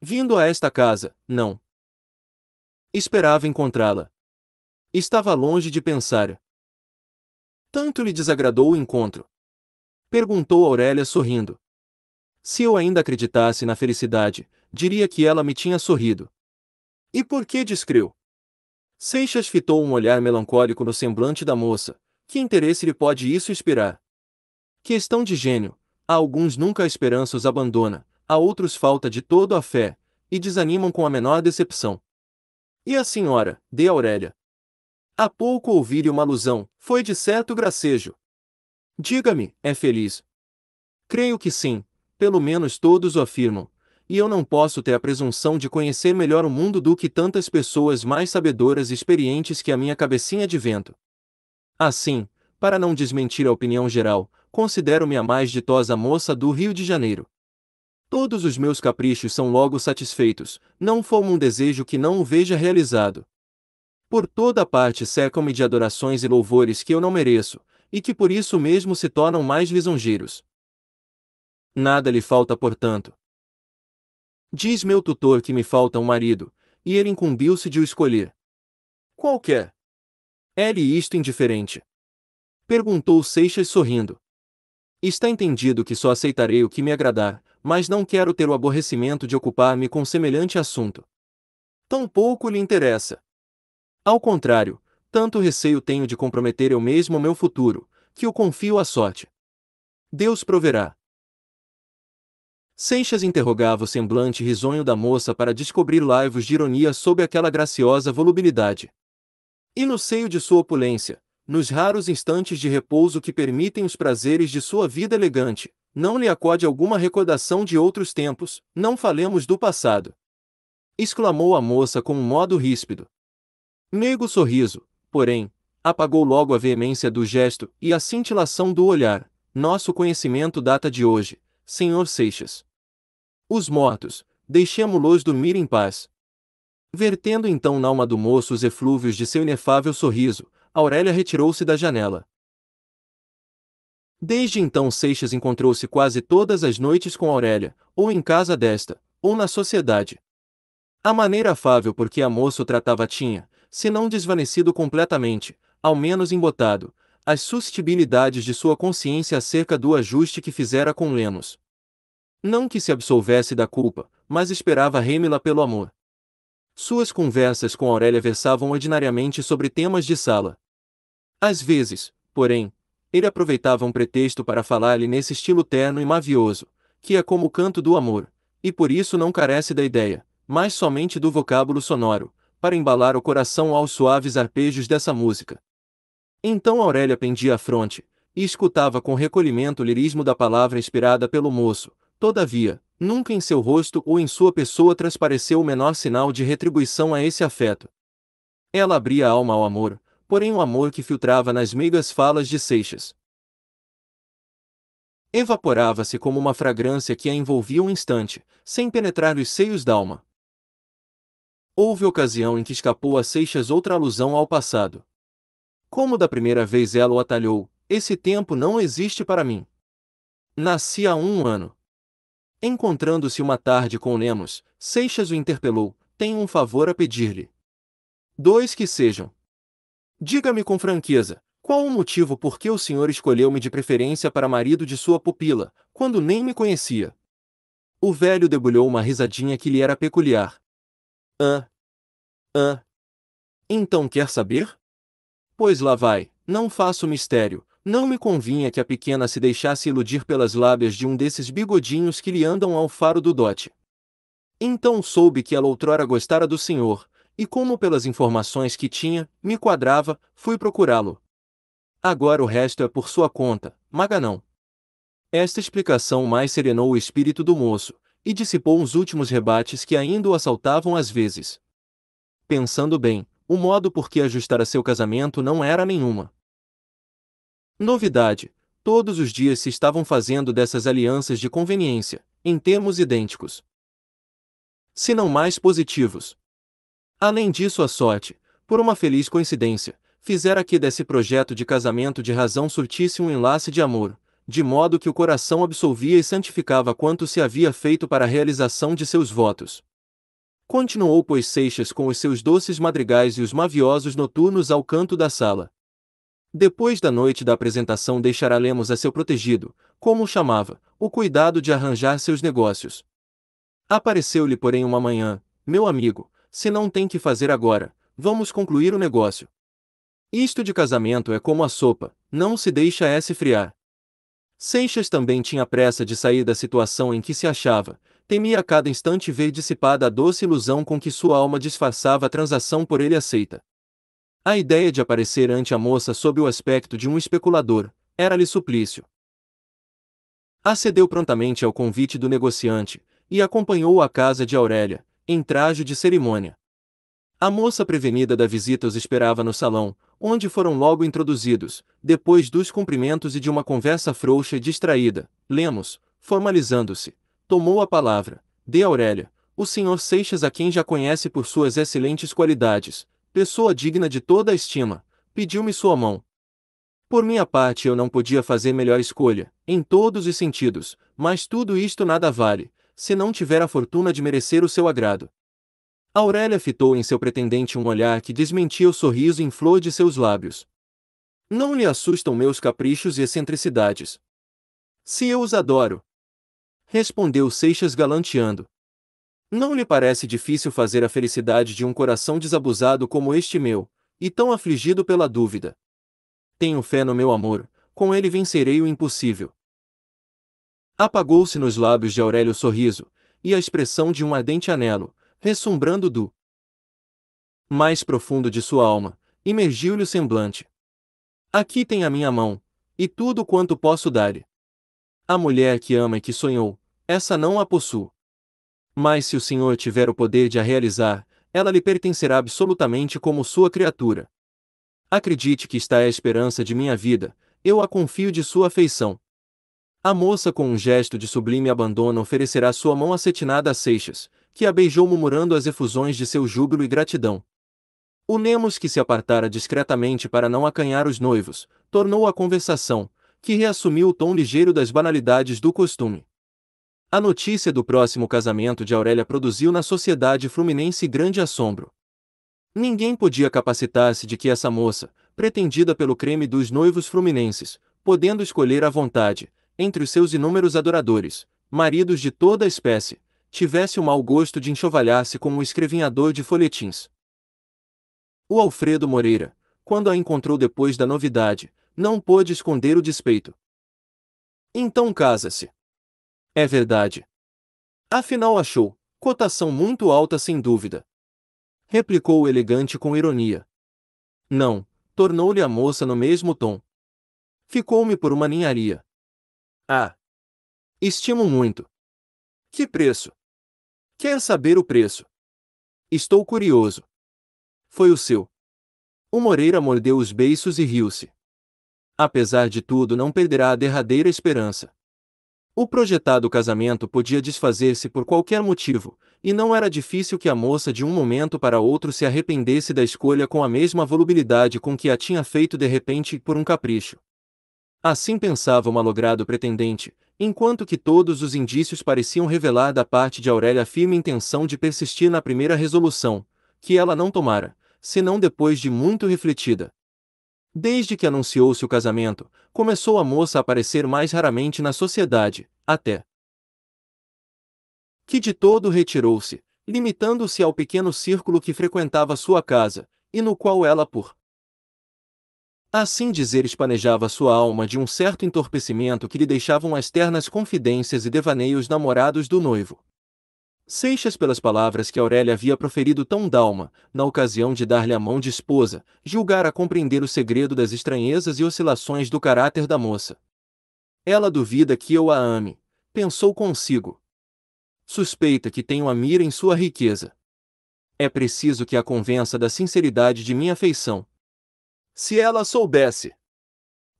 Vindo a esta casa, não. Esperava encontrá-la. Estava longe de pensar. Tanto lhe desagradou o encontro. Perguntou Aurélia sorrindo. Se eu ainda acreditasse na felicidade, diria que ela me tinha sorrido. E por que descreu? Seixas fitou um olhar melancólico no semblante da moça. Que interesse lhe pode isso inspirar? Questão de gênio, a alguns nunca a esperança os abandona, a outros falta de todo a fé, e desanimam com a menor decepção. E a senhora, de Aurélia? Há pouco ouvi-lhe uma alusão, foi de certo gracejo. Diga-me, é feliz? Creio que sim, pelo menos todos o afirmam, e eu não posso ter a presunção de conhecer melhor o mundo do que tantas pessoas mais sabedoras e experientes que a minha cabecinha de vento. Assim, para não desmentir a opinião geral, considero-me a mais ditosa moça do Rio de Janeiro. Todos os meus caprichos são logo satisfeitos, não fomo um desejo que não o veja realizado. Por toda parte secam-me de adorações e louvores que eu não mereço, e que por isso mesmo se tornam mais lisonjeiros. Nada lhe falta, portanto. Diz meu tutor que me falta um marido, e ele incumbiu-se de o escolher. Qualquer. É-lhe isto indiferente? Perguntou Seixas sorrindo. Está entendido que só aceitarei o que me agradar, mas não quero ter o aborrecimento de ocupar-me com semelhante assunto. Tampouco lhe interessa. Ao contrário, tanto receio tenho de comprometer eu mesmo meu futuro, que o confio à sorte. Deus proverá. Seixas interrogava o semblante risonho da moça para descobrir laivos de ironia sob aquela graciosa volubilidade. E no seio de sua opulência, nos raros instantes de repouso que permitem os prazeres de sua vida elegante, não lhe acode alguma recordação de outros tempos, não falemos do passado. Exclamou a moça com um modo ríspido. Meigo sorriso, porém, apagou logo a veemência do gesto e a cintilação do olhar. Nosso conhecimento data de hoje, senhor Seixas. Os mortos, deixemo-los dormir em paz. Vertendo então na alma do moço os eflúvios de seu inefável sorriso, Aurélia retirou-se da janela. Desde então Seixas encontrou-se quase todas as noites com Aurélia, ou em casa desta, ou na sociedade. A maneira afável por que a moça o tratava tinha, se não desvanecido completamente, ao menos embotado, as suscetibilidades de sua consciência acerca do ajuste que fizera com Lemos. Não que se absolvesse da culpa, mas esperava Remila pelo amor. Suas conversas com Aurélia versavam ordinariamente sobre temas de sala. Às vezes, porém, ele aproveitava um pretexto para falar-lhe nesse estilo terno e mavioso, que é como o canto do amor, e por isso não carece da ideia, mas somente do vocábulo sonoro, para embalar o coração aos suaves arpejos dessa música. Então Aurélia pendia a fronte, e escutava com recolhimento o lirismo da palavra inspirada pelo moço, todavia, nunca em seu rosto ou em sua pessoa transpareceu o menor sinal de retribuição a esse afeto. Ela abria a alma ao amor, porém o amor que filtrava nas meigas falas de Seixas. Evaporava-se como uma fragrância que a envolvia um instante, sem penetrar os seios d'alma. Houve ocasião em que escapou a Seixas outra alusão ao passado. Como da primeira vez ela o atalhou, esse tempo não existe para mim. Nasci há um ano. Encontrando-se uma tarde com Lemos, Seixas o interpelou: Tenho um favor a pedir-lhe. Dois que sejam. Diga-me com franqueza, qual o motivo por que o senhor escolheu-me de preferência para marido de sua pupila, quando nem me conhecia? O velho debulhou uma risadinha que lhe era peculiar. Ah! Ah! Então quer saber? Pois lá vai, não faço mistério, não me convinha que a pequena se deixasse iludir pelas lábias de um desses bigodinhos que lhe andam ao faro do dote. Então soube que ela outrora gostara do senhor, e como pelas informações que tinha, me quadrava, fui procurá-lo. Agora o resto é por sua conta, Maganão. Esta explicação mais serenou o espírito do moço, e dissipou os últimos rebates que ainda o assaltavam às vezes. Pensando bem, o modo por que ajustar a seu casamento não era nenhuma. Novidade: todos os dias se estavam fazendo dessas alianças de conveniência, em termos idênticos. Se não mais positivos. Além disso, a sorte, por uma feliz coincidência, fizera que desse projeto de casamento de razão surtisse um enlace de amor, de modo que o coração absolvia e santificava quanto se havia feito para a realização de seus votos. Continuou, pois, Seixas com os seus doces madrigais e os maviosos noturnos ao canto da sala. Depois da noite da apresentação, deixará Lemos a seu protegido, como o chamava, o cuidado de arranjar seus negócios. Apareceu-lhe, porém, uma manhã, meu amigo, se não tem que fazer agora, vamos concluir o negócio. Isto de casamento é como a sopa, não se deixa é friar. Seixas também tinha pressa de sair da situação em que se achava, temia a cada instante ver dissipada a doce ilusão com que sua alma disfarçava a transação por ele aceita. A ideia de aparecer ante a moça sob o aspecto de um especulador era-lhe suplício. Acedeu prontamente ao convite do negociante e acompanhou a casa de Aurélia, em traje de cerimônia. A moça prevenida da visita os esperava no salão, onde foram logo introduzidos, depois dos cumprimentos e de uma conversa frouxa e distraída. Lemos, formalizando-se, tomou a palavra, de Aurélia, o senhor Seixas a quem já conhece por suas excelentes qualidades, pessoa digna de toda a estima, pediu-me sua mão. Por minha parte eu não podia fazer melhor escolha, em todos os sentidos, mas tudo isto nada vale, se não tiver a fortuna de merecer o seu agrado. Aurélia fitou em seu pretendente um olhar que desmentia o sorriso em flor de seus lábios. Não lhe assustam meus caprichos e excentricidades. Se eu os adoro. Respondeu Seixas galanteando. Não lhe parece difícil fazer a felicidade de um coração desabusado como este meu, e tão afligido pela dúvida. Tenho fé no meu amor, com ele vencerei o impossível. Apagou-se nos lábios de Aurélio o sorriso, e a expressão de um ardente anelo, ressumbrando do mais profundo de sua alma, imergiu-lhe o semblante. Aqui tem a minha mão, e tudo quanto posso dar-lhe. A mulher que ama e que sonhou, essa não a possuo. Mas se o Senhor tiver o poder de a realizar, ela lhe pertencerá absolutamente como sua criatura. Acredite que está a esperança de minha vida, eu a confio de sua afeição. A moça, com um gesto de sublime abandono, oferecerá sua mão acetinada a Seixas, que a beijou murmurando as efusões de seu júbilo e gratidão. O Nemos, que se apartara discretamente para não acanhar os noivos, tornou a conversação, que reassumiu o tom ligeiro das banalidades do costume. A notícia do próximo casamento de Aurélia produziu na sociedade fluminense grande assombro. Ninguém podia capacitar-se de que essa moça, pretendida pelo creme dos noivos fluminenses, podendo escolher à vontade, entre os seus inúmeros adoradores, maridos de toda a espécie, tivesse o mau gosto de enxovalhar-se como um escrevinhador de folhetins. O Alfredo Moreira, quando a encontrou depois da novidade, não pôde esconder o despeito. Então casa-se. É verdade. Afinal achou, cotação muito alta sem dúvida. Replicou o elegante com ironia. Não, tornou-lhe a moça no mesmo tom. Ficou-me por uma ninharia. Ah! Estimo muito. Que preço? Quer saber o preço? Estou curioso. Foi o seu. O Moreira mordeu os beiços e riu-se. Apesar de tudo, não perderá a derradeira esperança. O projetado casamento podia desfazer-se por qualquer motivo, e não era difícil que a moça de um momento para outro se arrependesse da escolha com a mesma volubilidade com que a tinha feito de repente por um capricho. Assim pensava o malogrado pretendente, enquanto que todos os indícios pareciam revelar da parte de Aurélia a firme intenção de persistir na primeira resolução, que ela não tomara, senão depois de muito refletida. Desde que anunciou-se o casamento, começou a moça a aparecer mais raramente na sociedade, até que de todo retirou-se, limitando-se ao pequeno círculo que frequentava sua casa, e no qual ela, por Assim dizer espanejava sua alma de um certo entorpecimento que lhe deixavam as ternas confidências e devaneios namorados do noivo. Seixas pelas palavras que Aurélia havia proferido tão dalma, na ocasião de dar-lhe a mão de esposa, julgara compreender o segredo das estranhezas e oscilações do caráter da moça. Ela duvida que eu a ame, pensou consigo. Suspeita que tenho a mira em sua riqueza. É preciso que a convença da sinceridade de minha afeição, se ela soubesse.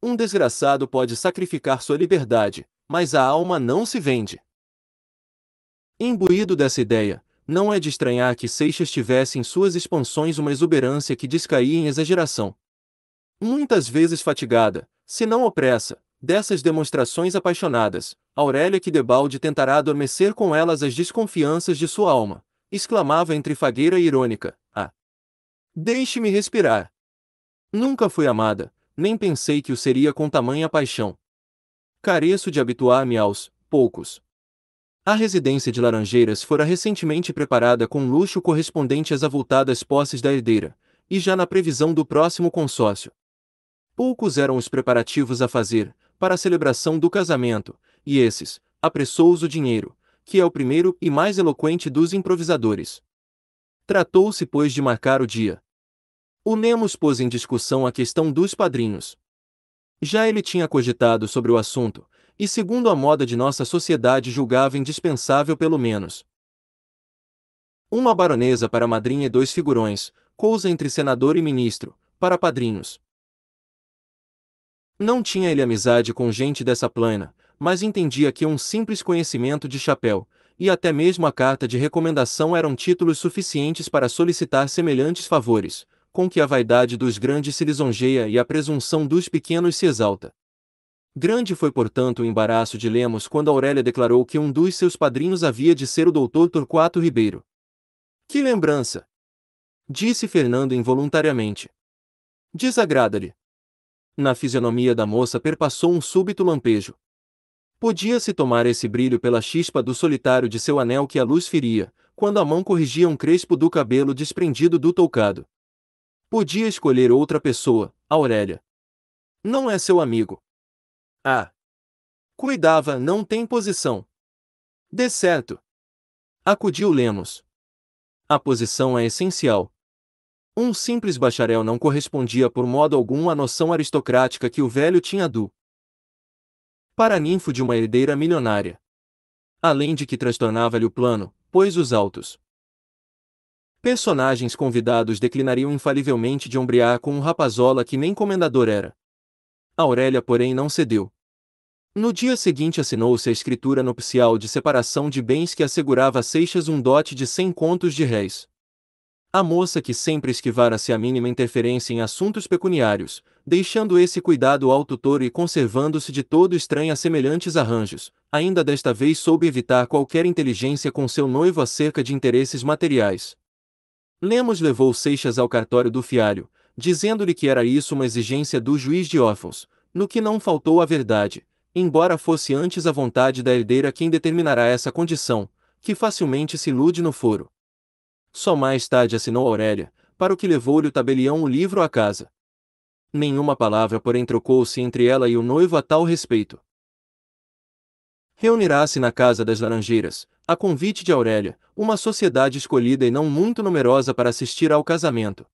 Um desgraçado pode sacrificar sua liberdade, mas a alma não se vende. Imbuído dessa ideia, não é de estranhar que Seixas tivesse em suas expansões uma exuberância que descaía em exageração. Muitas vezes fatigada, se não opressa, dessas demonstrações apaixonadas, Aurélia que debalde tentará adormecer com elas as desconfianças de sua alma, exclamava entre fagueira e irônica: Ah! Deixe-me respirar! Nunca fui amada, nem pensei que o seria com tamanha paixão. Careço de habituar-me aos poucos. A residência de Laranjeiras fora recentemente preparada com luxo correspondente às avultadas posses da herdeira, e já na previsão do próximo consórcio. Poucos eram os preparativos a fazer, para a celebração do casamento, e esses, apressou-os o dinheiro, que é o primeiro e mais eloquente dos improvisadores. Tratou-se, pois, de marcar o dia, o Nemos pôs em discussão a questão dos padrinhos. Já ele tinha cogitado sobre o assunto, e segundo a moda de nossa sociedade julgava indispensável pelo menos. Uma baronesa para madrinha e dois figurões, cousa entre senador e ministro, para padrinhos. Não tinha ele amizade com gente dessa plana, mas entendia que um simples conhecimento de chapéu, e até mesmo a carta de recomendação eram títulos suficientes para solicitar semelhantes favores, com que a vaidade dos grandes se lisonjeia e a presunção dos pequenos se exalta. Grande foi, portanto, o embaraço de Lemos quando Aurélia declarou que um dos seus padrinhos havia de ser o doutor Torquato Ribeiro. Que lembrança! Disse Fernando involuntariamente. Desagrada-lhe. Na fisionomia da moça perpassou um súbito lampejo. Podia-se tomar esse brilho pela chispa do solitário de seu anel que a luz feria, quando a mão corrigia um crespo do cabelo desprendido do toucado. Podia escolher outra pessoa, Aurélia. Não é seu amigo. Ah. Cuidava não tem posição. De certo. Acudiu Lemos. A posição é essencial. Um simples bacharel não correspondia por modo algum à noção aristocrática que o velho tinha do paraninfo de uma herdeira milionária. Além de que transtornava-lhe o plano, pois os altos Personagens convidados declinariam infalivelmente de ombrear com um rapazola que nem comendador era. Aurélia, porém, não cedeu. No dia seguinte assinou-se a escritura nupcial de separação de bens que assegurava a Seixas um dote de cem contos de réis. A moça que sempre esquivara-se a mínima interferência em assuntos pecuniários, deixando esse cuidado ao tutor e conservando-se de todo estranha a semelhantes arranjos, ainda desta vez soube evitar qualquer inteligência com seu noivo acerca de interesses materiais. Lemos levou Seixas ao cartório do fiário, dizendo-lhe que era isso uma exigência do juiz de órfãos, no que não faltou a verdade, embora fosse antes a vontade da herdeira quem determinará essa condição, que facilmente se ilude no foro. Só mais tarde assinou Aurélia, para o que levou-lhe o tabelião o livro à casa. Nenhuma palavra, porém, trocou-se entre ela e o noivo a tal respeito. Reunirá-se na Casa das Laranjeiras, a convite de Aurélia, uma sociedade escolhida e não muito numerosa para assistir ao casamento.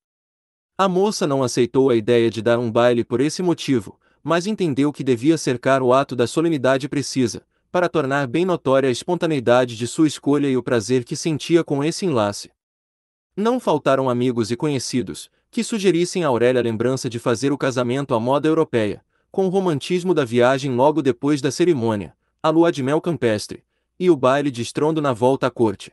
A moça não aceitou a ideia de dar um baile por esse motivo, mas entendeu que devia cercar o ato da solenidade precisa, para tornar bem notória a espontaneidade de sua escolha e o prazer que sentia com esse enlace. Não faltaram amigos e conhecidos, que sugerissem a Aurélia a lembrança de fazer o casamento à moda europeia, com o romantismo da viagem logo depois da cerimônia, a lua de mel campestre, e o baile de estrondo na volta à corte.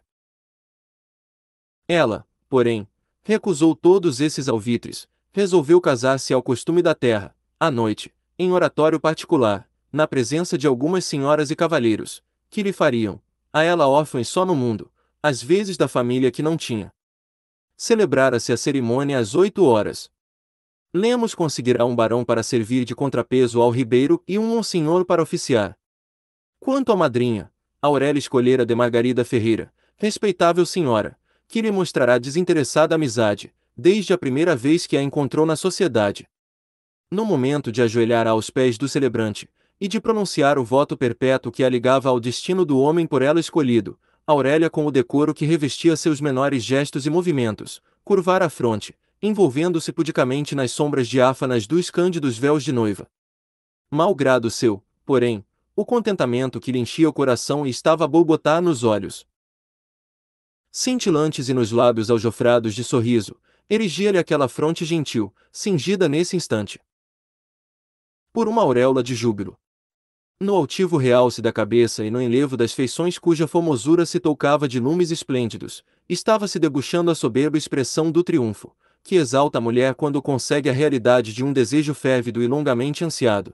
Ela, porém, recusou todos esses alvitres, resolveu casar-se ao costume da terra, à noite, em oratório particular, na presença de algumas senhoras e cavalheiros, que lhe fariam, a ela órfãs só no mundo, às vezes da família que não tinha. Celebrara-se a cerimônia às oito horas. Lemos conseguirá um barão para servir de contrapeso ao ribeiro e um monsenhor para oficiar. Quanto à madrinha, Aurélia escolhera de Margarida Ferreira, respeitável senhora, que lhe mostrará desinteressada amizade, desde a primeira vez que a encontrou na sociedade. No momento de ajoelhar aos pés do celebrante, e de pronunciar o voto perpétuo que a ligava ao destino do homem por ela escolhido, Aurélia, com o decoro que revestia seus menores gestos e movimentos, curvara a fronte, envolvendo-se pudicamente nas sombras diáfanas dos cândidos véus de noiva. Malgrado seu, porém, o contentamento que lhe enchia o coração estava a borbotar nos olhos. Cintilantes e nos lábios aljofrados de sorriso, erigia-lhe aquela fronte gentil, cingida nesse instante. Por uma auréola de júbilo. No altivo realce da cabeça e no enlevo das feições cuja formosura se tocava de lumes esplêndidos, estava se deguchando a soberba expressão do triunfo, que exalta a mulher quando consegue a realidade de um desejo férvido e longamente ansiado.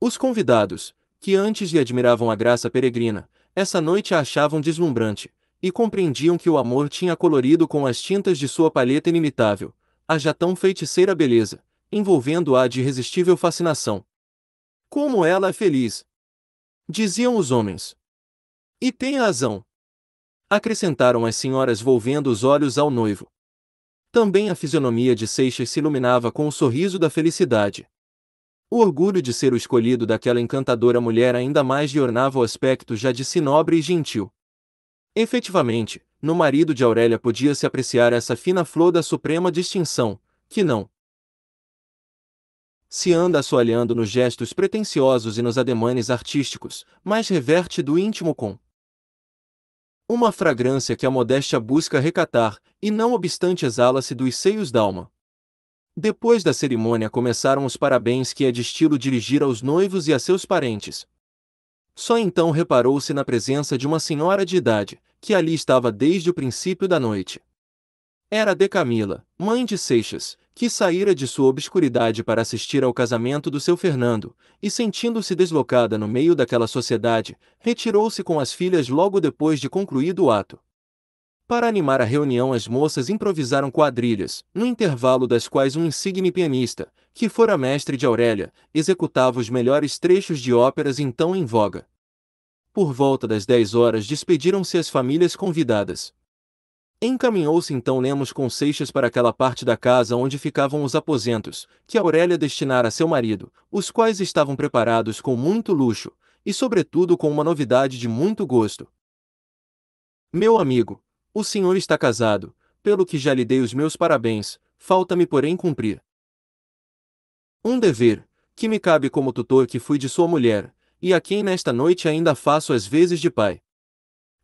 Os convidados, que antes lhe admiravam a graça peregrina, essa noite a achavam deslumbrante, e compreendiam que o amor tinha colorido com as tintas de sua palheta inimitável, a já tão feiticeira beleza, envolvendo-a de irresistível fascinação. Como ela é feliz! Diziam os homens. E tem razão! Acrescentaram as senhoras volvendo os olhos ao noivo. Também a fisionomia de Seixas se iluminava com o sorriso da felicidade. O orgulho de ser o escolhido daquela encantadora mulher ainda mais lhe ornava o aspecto já de si nobre e gentil. Efetivamente, no marido de Aurélia podia-se apreciar essa fina flor da suprema distinção, que não se anda assoalhando nos gestos pretensiosos e nos ademanes artísticos, mas reverte do íntimo com uma fragrância que a modéstia busca recatar, e não obstante exala-se dos seios d'alma. Depois da cerimônia começaram os parabéns que é de estilo dirigir aos noivos e a seus parentes. Só então reparou-se na presença de uma senhora de idade, que ali estava desde o princípio da noite. Era de Camila, mãe de Seixas, que saíra de sua obscuridade para assistir ao casamento do seu Fernando, e sentindo-se deslocada no meio daquela sociedade, retirou-se com as filhas logo depois de concluído o ato. Para animar a reunião, as moças improvisaram quadrilhas, no intervalo das quais um insigne pianista, que fora mestre de Aurélia, executava os melhores trechos de óperas então em voga. Por volta das 10 horas despediram-se as famílias convidadas. Encaminhou-se então Lemos com Seixas para aquela parte da casa onde ficavam os aposentos, que Aurélia destinara a seu marido, os quais estavam preparados com muito luxo, e sobretudo com uma novidade de muito gosto. Meu amigo, o senhor está casado, pelo que já lhe dei os meus parabéns, falta-me, porém, cumprir um dever, que me cabe como tutor que fui de sua mulher, e a quem nesta noite ainda faço as vezes de pai.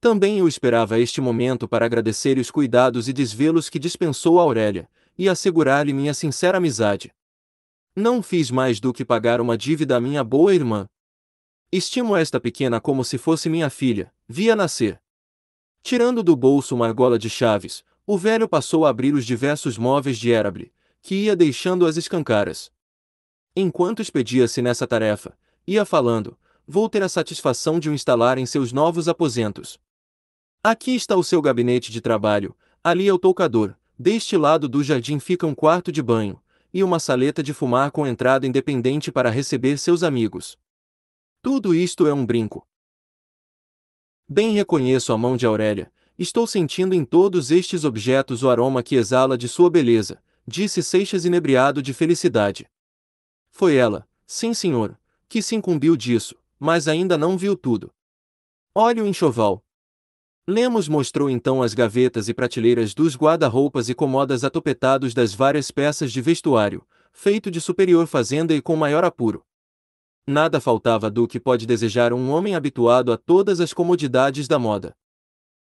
Também eu esperava este momento para agradecer os cuidados e desvelos que dispensou a Aurélia, e assegurar-lhe minha sincera amizade. Não fiz mais do que pagar uma dívida à minha boa irmã. Estimo esta pequena como se fosse minha filha, via nascer. Tirando do bolso uma argola de chaves, o velho passou a abrir os diversos móveis de Érable, que ia deixando as escancaras. Enquanto expedia-se nessa tarefa, ia falando, vou ter a satisfação de o instalar em seus novos aposentos. Aqui está o seu gabinete de trabalho, ali é o toucador, deste lado do jardim fica um quarto de banho, e uma saleta de fumar com entrada independente para receber seus amigos. Tudo isto é um brinco, Bem reconheço a mão de Aurélia, estou sentindo em todos estes objetos o aroma que exala de sua beleza, disse Seixas inebriado de felicidade. Foi ela, sim senhor, que se incumbiu disso, mas ainda não viu tudo. Olhe o enxoval. Lemos mostrou então as gavetas e prateleiras dos guarda-roupas e comodas atopetados das várias peças de vestuário, feito de superior fazenda e com maior apuro. Nada faltava do que pode desejar um homem habituado a todas as comodidades da moda.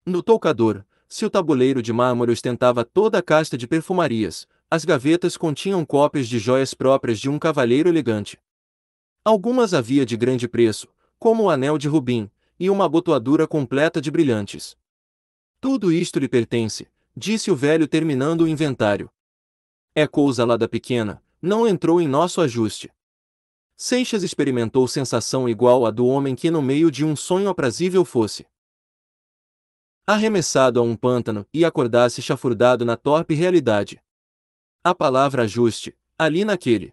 No toucador, se o tabuleiro de mármore ostentava toda a casta de perfumarias, as gavetas continham cópias de joias próprias de um cavalheiro elegante. Algumas havia de grande preço, como o anel de Rubim, e uma abotoadura completa de brilhantes. Tudo isto lhe pertence, disse o velho terminando o inventário. É coisa lá da pequena, não entrou em nosso ajuste. Seixas experimentou sensação igual à do homem que no meio de um sonho aprazível fosse arremessado a um pântano e acordasse chafurdado na torpe realidade. A palavra ajuste, ali naquele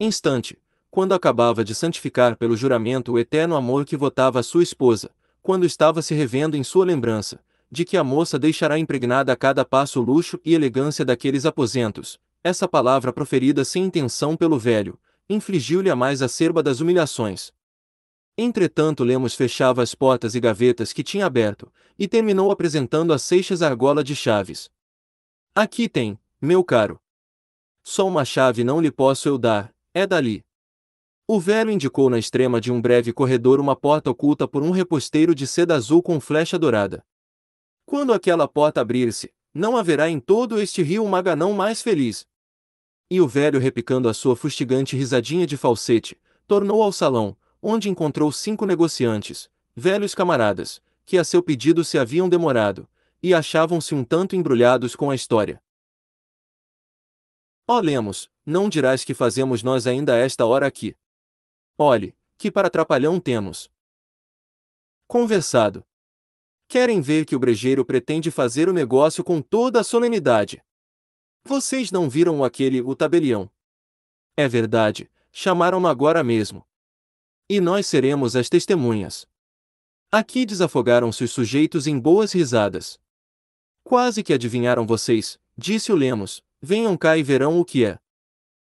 instante, quando acabava de santificar pelo juramento o eterno amor que votava a sua esposa, quando estava se revendo em sua lembrança, de que a moça deixará impregnada a cada passo o luxo e elegância daqueles aposentos, essa palavra proferida sem intenção pelo velho, infligiu-lhe a mais acerba das humilhações. Entretanto Lemos fechava as portas e gavetas que tinha aberto, e terminou apresentando a Seixas a argola de chaves. Aqui tem, meu caro. Só uma chave não lhe posso eu dar, é dali. O velho indicou na extrema de um breve corredor uma porta oculta por um reposteiro de seda azul com flecha dourada. Quando aquela porta abrir-se, não haverá em todo este rio um maganão mais feliz. E o velho repicando a sua fustigante risadinha de falsete, tornou ao salão, onde encontrou cinco negociantes, velhos camaradas, que a seu pedido se haviam demorado, e achavam-se um tanto embrulhados com a história. Ó oh, Lemos, não dirás que fazemos nós ainda esta hora aqui. Olhe, que para trapalhão temos. Conversado. Querem ver que o brejeiro pretende fazer o negócio com toda a solenidade. Vocês não viram aquele, o tabelião. É verdade, chamaram no agora mesmo. E nós seremos as testemunhas. Aqui desafogaram-se os sujeitos em boas risadas. Quase que adivinharam vocês, disse o Lemos, venham cá e verão o que é.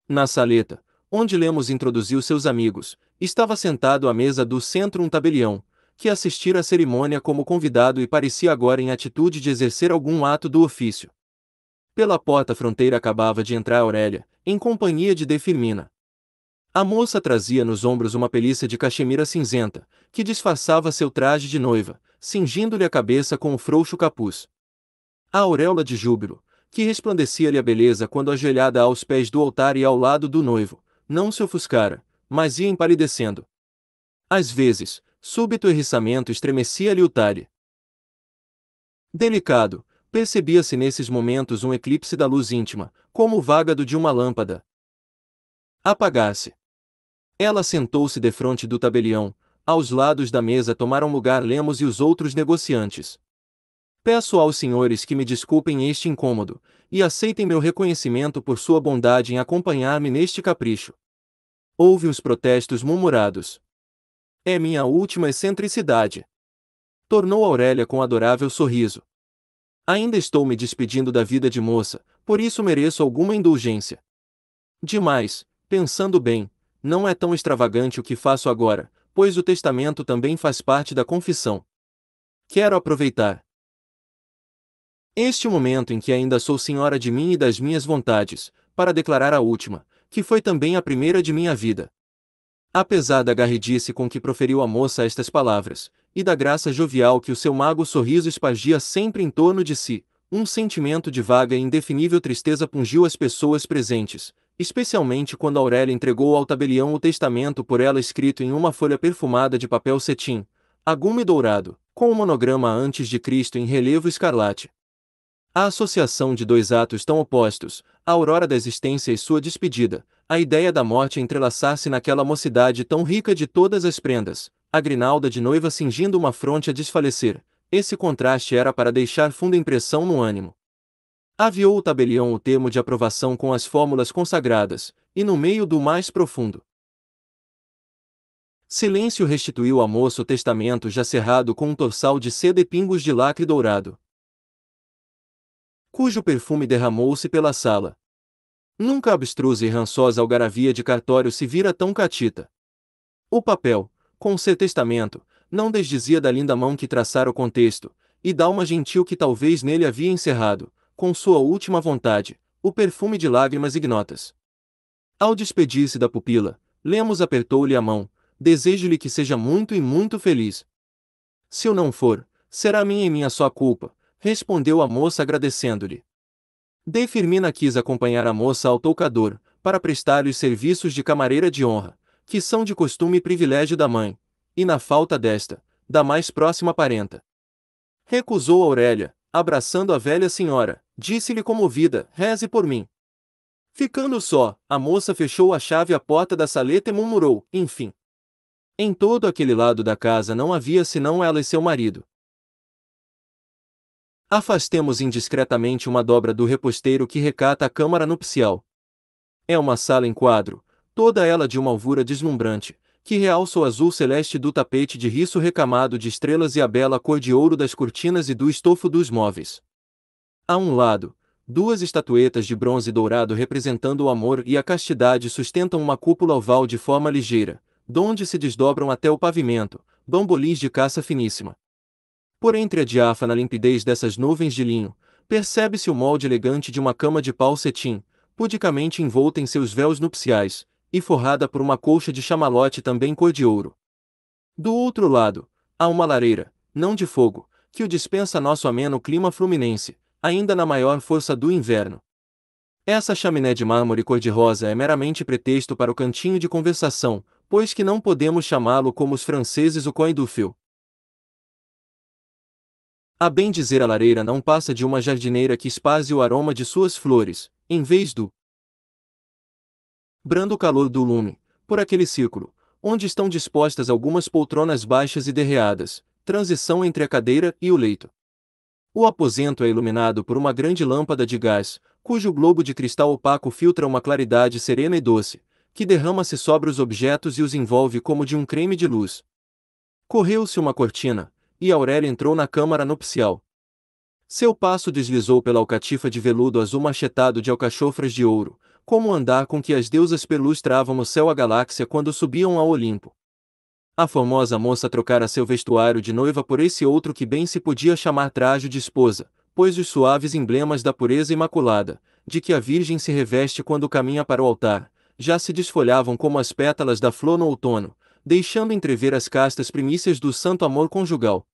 Na saleta, onde Lemos introduziu seus amigos, estava sentado à mesa do centro um tabelião, que assistira à cerimônia como convidado e parecia agora em atitude de exercer algum ato do ofício. Pela porta fronteira acabava de entrar Aurélia, em companhia de Defirmina. A moça trazia nos ombros uma pelícia de cachemira cinzenta, que disfarçava seu traje de noiva, cingindo-lhe a cabeça com um frouxo capuz. A auréola de júbilo, que resplandecia-lhe a beleza quando ajoelhada aos pés do altar e ao lado do noivo, não se ofuscara, mas ia empalidecendo. Às vezes, súbito erriçamento estremecia-lhe o talhe. Delicado, Percebia-se nesses momentos um eclipse da luz íntima, como o vágado de uma lâmpada. Apagar-se. Ela sentou-se defronte do tabelião, aos lados da mesa tomaram lugar Lemos e os outros negociantes. Peço aos senhores que me desculpem este incômodo, e aceitem meu reconhecimento por sua bondade em acompanhar-me neste capricho. Houve uns protestos murmurados. É minha última excentricidade. Tornou Aurélia com adorável sorriso. Ainda estou me despedindo da vida de moça, por isso mereço alguma indulgência. Demais, pensando bem, não é tão extravagante o que faço agora, pois o testamento também faz parte da confissão. Quero aproveitar este é momento em que ainda sou senhora de mim e das minhas vontades, para declarar a última, que foi também a primeira de minha vida. Apesar da garridice com que proferiu a moça estas palavras, e da graça jovial que o seu mago sorriso espargia sempre em torno de si, um sentimento de vaga e indefinível tristeza pungiu as pessoas presentes, especialmente quando Aurélia entregou ao tabelião o testamento por ela escrito em uma folha perfumada de papel cetim, a dourado, com o monograma antes de Cristo em relevo escarlate. A associação de dois atos tão opostos, a aurora da existência e sua despedida, a ideia da morte entrelaçar-se naquela mocidade tão rica de todas as prendas, a grinalda de noiva cingindo uma fronte a desfalecer, esse contraste era para deixar funda impressão no ânimo. Aviou o tabelião o termo de aprovação com as fórmulas consagradas, e no meio do mais profundo. Silêncio restituiu ao moça o testamento já cerrado com um torçal de seda e pingos de lacre dourado. Cujo perfume derramou-se pela sala. Nunca abstrusa e rançosa algaravia de cartório se vira tão catita. O papel, com seu testamento, não desdizia da linda mão que traçara o contexto, e da alma gentil que talvez nele havia encerrado, com sua última vontade, o perfume de lágrimas ignotas. Ao despedir-se da pupila, Lemos apertou-lhe a mão, desejo-lhe que seja muito e muito feliz. Se eu não for, será minha e minha só culpa, respondeu a moça agradecendo-lhe. De Firmina quis acompanhar a moça ao toucador, para prestar-lhe os serviços de camareira de honra, que são de costume e privilégio da mãe, e na falta desta, da mais próxima parenta. Recusou Aurélia, abraçando a velha senhora, disse-lhe comovida: Reze por mim. Ficando só, a moça fechou a chave à porta da saleta e murmurou: Enfim. Em todo aquele lado da casa não havia senão ela e seu marido. Afastemos indiscretamente uma dobra do reposteiro que recata a câmara nupcial. É uma sala em quadro, toda ela de uma alvura deslumbrante, que realça o azul celeste do tapete de riço recamado de estrelas e a bela cor de ouro das cortinas e do estofo dos móveis. A um lado, duas estatuetas de bronze dourado representando o amor e a castidade sustentam uma cúpula oval de forma ligeira, donde se desdobram até o pavimento, bambolins de caça finíssima. Por entre a diáfana limpidez dessas nuvens de linho, percebe-se o molde elegante de uma cama de pau cetim, pudicamente envolta em seus véus nupciais, e forrada por uma colcha de chamalote também cor de ouro. Do outro lado, há uma lareira, não de fogo, que o dispensa nosso ameno clima fluminense, ainda na maior força do inverno. Essa chaminé de mármore cor-de-rosa é meramente pretexto para o cantinho de conversação, pois que não podemos chamá-lo como os franceses o coin du fil. A bem dizer a lareira não passa de uma jardineira que espaze o aroma de suas flores, em vez do brando calor do lume, por aquele círculo, onde estão dispostas algumas poltronas baixas e derreadas, transição entre a cadeira e o leito. O aposento é iluminado por uma grande lâmpada de gás, cujo globo de cristal opaco filtra uma claridade serena e doce, que derrama-se sobre os objetos e os envolve como de um creme de luz. Correu-se uma cortina, e Aurélia entrou na câmara nupcial. Seu passo deslizou pela alcatifa de veludo azul machetado de alcachofras de ouro, como andar com que as deusas pelus travam o céu a galáxia quando subiam ao Olimpo. A formosa moça trocara seu vestuário de noiva por esse outro que bem se podia chamar trajo de esposa, pois os suaves emblemas da pureza imaculada, de que a Virgem se reveste quando caminha para o altar, já se desfolhavam como as pétalas da flor no outono, deixando entrever as castas primícias do santo amor conjugal.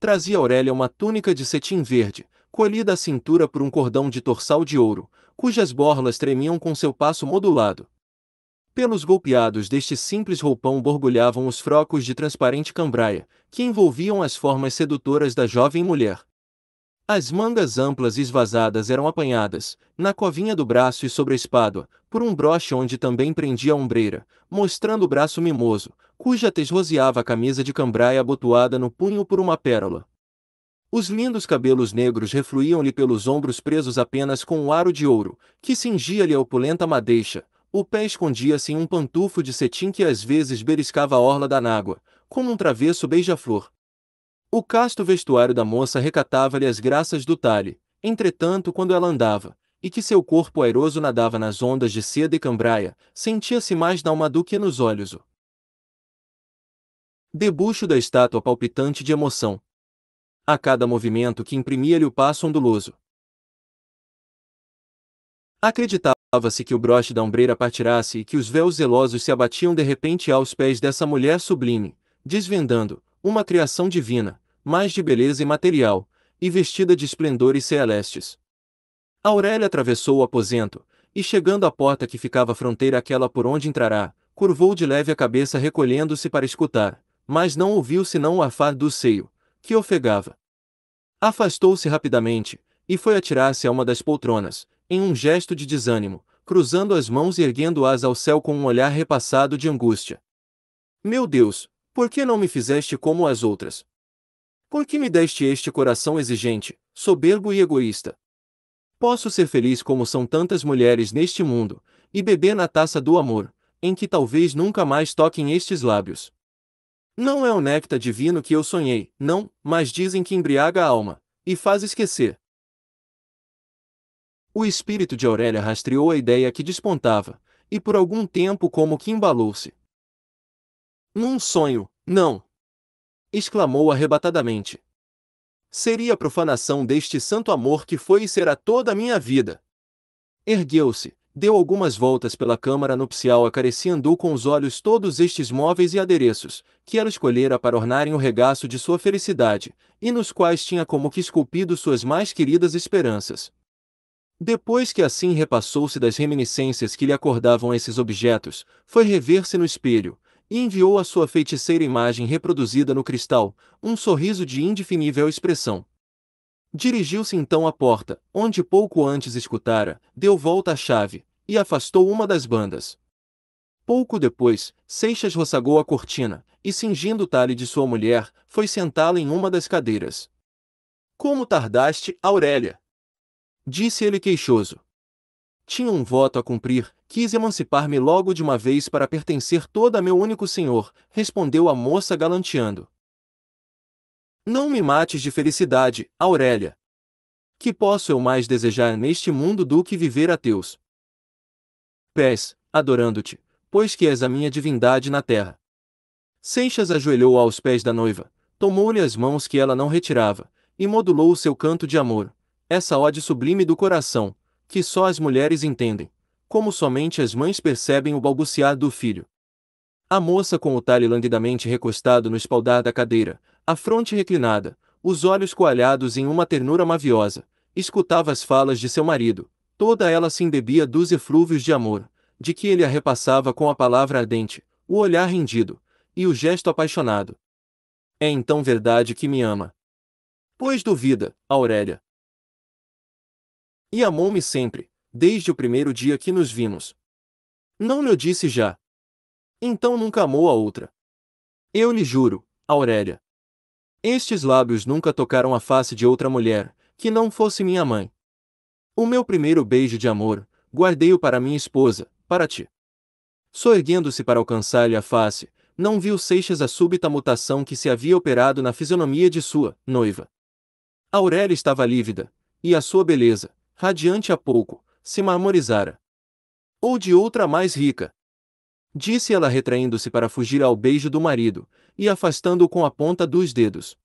Trazia Aurélia uma túnica de cetim verde, colhida à cintura por um cordão de torçal de ouro, cujas borlas tremiam com seu passo modulado. Pelos golpeados deste simples roupão borbulhavam os frocos de transparente cambraia, que envolviam as formas sedutoras da jovem mulher. As mangas amplas e esvazadas eram apanhadas, na covinha do braço e sobre a espádua, por um broche onde também prendia a ombreira, mostrando o braço mimoso, cuja tesroseava a camisa de cambraia abotoada no punho por uma pérola. Os lindos cabelos negros refluíam-lhe pelos ombros presos apenas com um aro de ouro, que cingia-lhe a opulenta madeixa, o pé escondia-se em um pantufo de cetim que às vezes beliscava a orla da nágua, como um travesso beija-flor. O casto vestuário da moça recatava-lhe as graças do talhe, entretanto, quando ela andava, e que seu corpo airoso nadava nas ondas de seda e cambraia, sentia-se mais na alma do que nos olhos. debucho da estátua palpitante de emoção, a cada movimento que imprimia-lhe o passo onduloso. Acreditava-se que o broche da ombreira partirasse e que os véus zelosos se abatiam de repente aos pés dessa mulher sublime, desvendando, uma criação divina, mais de beleza imaterial, e vestida de esplendores celestes. Aurélia atravessou o aposento, e chegando à porta que ficava fronteira àquela por onde entrará, curvou de leve a cabeça recolhendo-se para escutar, mas não ouviu senão o afar do seio, que ofegava. Afastou-se rapidamente, e foi atirar-se a uma das poltronas, em um gesto de desânimo, cruzando as mãos e erguendo-as ao céu com um olhar repassado de angústia. Meu Deus, por que não me fizeste como as outras? Por que me deste este coração exigente, soberbo e egoísta? Posso ser feliz como são tantas mulheres neste mundo, e beber na taça do amor, em que talvez nunca mais toquem estes lábios. Não é o néctar divino que eu sonhei, não, mas dizem que embriaga a alma e faz esquecer. O espírito de Aurélia rastreou a ideia que despontava, e por algum tempo como que embalou-se. Num sonho, não! exclamou arrebatadamente. Seria a profanação deste santo amor que foi e será toda a minha vida. Ergueu-se, deu algumas voltas pela câmara nupcial acariciando com os olhos todos estes móveis e adereços, que ela escolhera para ornarem o regaço de sua felicidade, e nos quais tinha como que esculpido suas mais queridas esperanças. Depois que assim repassou-se das reminiscências que lhe acordavam esses objetos, foi rever-se no espelho, e enviou à sua feiticeira imagem reproduzida no cristal, um sorriso de indefinível expressão, Dirigiu-se então à porta, onde pouco antes escutara, deu volta à chave, e afastou uma das bandas. Pouco depois, Seixas roçagou a cortina, e cingindo o talhe de sua mulher, foi sentá-la em uma das cadeiras. Como tardaste, Aurélia? Disse ele queixoso. Tinha um voto a cumprir, quis emancipar-me logo de uma vez para pertencer toda a meu único senhor, respondeu a moça galanteando. Não me mates de felicidade, Aurélia. Que posso eu mais desejar neste mundo do que viver a teus pés, adorando-te, pois que és a minha divindade na terra. Seixas ajoelhou aos pés da noiva, tomou-lhe as mãos que ela não retirava, e modulou o seu canto de amor, essa ode sublime do coração, que só as mulheres entendem, como somente as mães percebem o balbuciar do filho. A moça com o talhe languidamente recostado no espaldar da cadeira, a fronte reclinada, os olhos coalhados em uma ternura maviosa, escutava as falas de seu marido, toda ela se embebia dos eflúvios de amor, de que ele a repassava com a palavra ardente, o olhar rendido, e o gesto apaixonado. É então verdade que me ama. Pois duvida, Aurélia. E amou-me sempre, desde o primeiro dia que nos vimos. Não lhe disse já. Então nunca amou a outra. Eu lhe juro, Aurélia. Estes lábios nunca tocaram a face de outra mulher, que não fosse minha mãe. O meu primeiro beijo de amor, guardei-o para minha esposa, para ti. Soerguendo-se para alcançar-lhe a face, não viu Seixas a súbita mutação que se havia operado na fisionomia de sua noiva. Aurélia estava lívida, e a sua beleza, radiante há pouco, se marmorizara. Ou de outra mais rica. Disse ela retraindo-se para fugir ao beijo do marido, e afastando-o com a ponta dos dedos.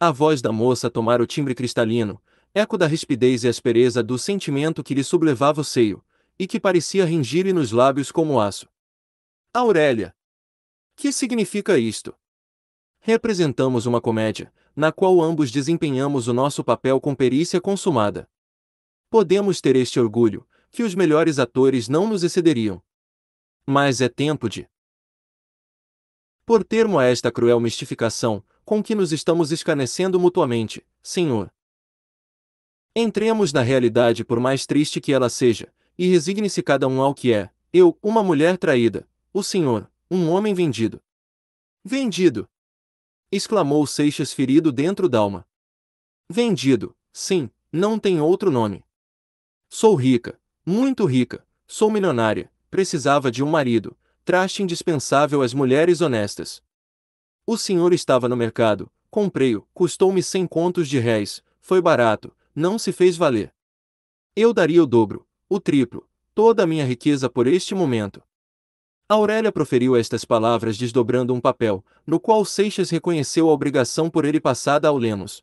A voz da moça tomara o timbre cristalino, eco da rispidez e aspereza do sentimento que lhe sublevava o seio, e que parecia ringir-lhe nos lábios como aço. Aurélia! Que significa isto? Representamos uma comédia, na qual ambos desempenhamos o nosso papel com perícia consumada. Podemos ter este orgulho, que os melhores atores não nos excederiam. Mas é tempo de por termo a esta cruel mistificação, com que nos estamos escarnecendo mutuamente, Senhor. Entremos na realidade por mais triste que ela seja, e resigne-se cada um ao que é, eu, uma mulher traída, o Senhor, um homem vendido. Vendido! exclamou Seixas ferido dentro d'alma. Vendido, sim, não tem outro nome. Sou rica, muito rica, sou milionária, precisava de um marido, traste indispensável às mulheres honestas. O senhor estava no mercado, comprei-o, custou-me cem contos de réis, foi barato, não se fez valer. Eu daria o dobro, o triplo, toda a minha riqueza por este momento. Aurélia proferiu estas palavras desdobrando um papel, no qual Seixas reconheceu a obrigação por ele passada ao Lemos.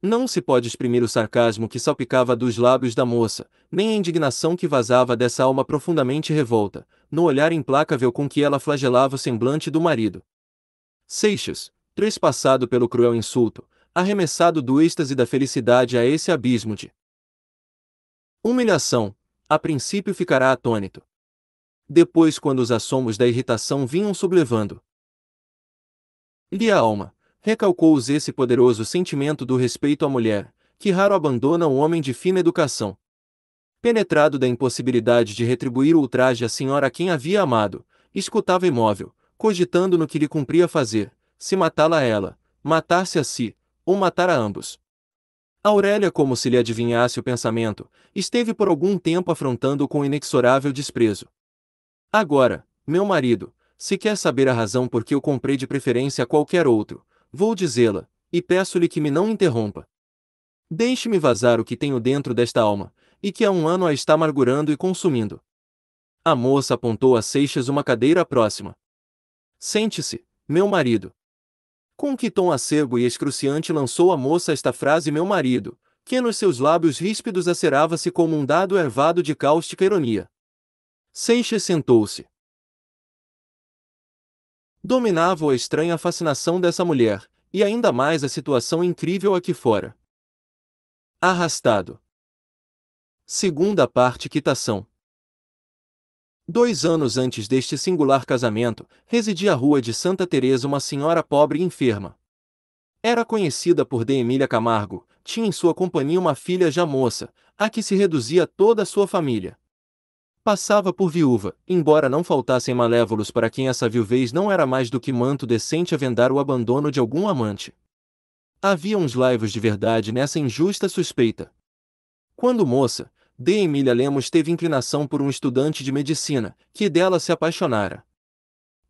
Não se pode exprimir o sarcasmo que salpicava dos lábios da moça, nem a indignação que vazava dessa alma profundamente revolta, no olhar implacável com que ela flagelava o semblante do marido. Seixas, trespassado pelo cruel insulto, arremessado do êxtase da felicidade a esse abismo de humilhação, a princípio ficará atônito. Depois, quando os assomos da irritação vinham sublevando lhe a alma, recalcou-os esse poderoso sentimento do respeito à mulher, que raro abandona o homem de fina educação. Penetrado da impossibilidade de retribuir o ultraje à senhora a quem havia amado, escutava imóvel, cogitando no que lhe cumpria fazer, se matá-la ela, matar-se a si, ou matar a ambos. Aurélia, como se lhe adivinhasse o pensamento, esteve por algum tempo afrontando-o com inexorável desprezo. Agora, meu marido, se quer saber a razão por que eu comprei de preferência a qualquer outro, vou dizê-la, e peço-lhe que me não interrompa. Deixe-me vazar o que tenho dentro desta alma, e que há um ano a está amargurando e consumindo. A moça apontou a Seixas uma cadeira próxima. Sente-se, meu marido. Com que tom acerbo e excruciante lançou a moça esta frase meu marido, que nos seus lábios ríspidos acerava-se como um dado ervado de cáustica ironia. Seixas sentou-se. Dominava a estranha fascinação dessa mulher, e ainda mais a situação incrível aqui fora. Arrastado. Segunda parte quitação. Dois anos antes deste singular casamento, residia a rua de Santa Teresa uma senhora pobre e enferma. Era conhecida por D. Emília Camargo, tinha em sua companhia uma filha já moça, a que se reduzia toda a sua família. Passava por viúva, embora não faltassem malévolos para quem essa viuvez não era mais do que manto decente a vendar o abandono de algum amante. Havia uns laivos de verdade nessa injusta suspeita. Quando moça, D. Emília Lemos teve inclinação por um estudante de medicina, que dela se apaixonara.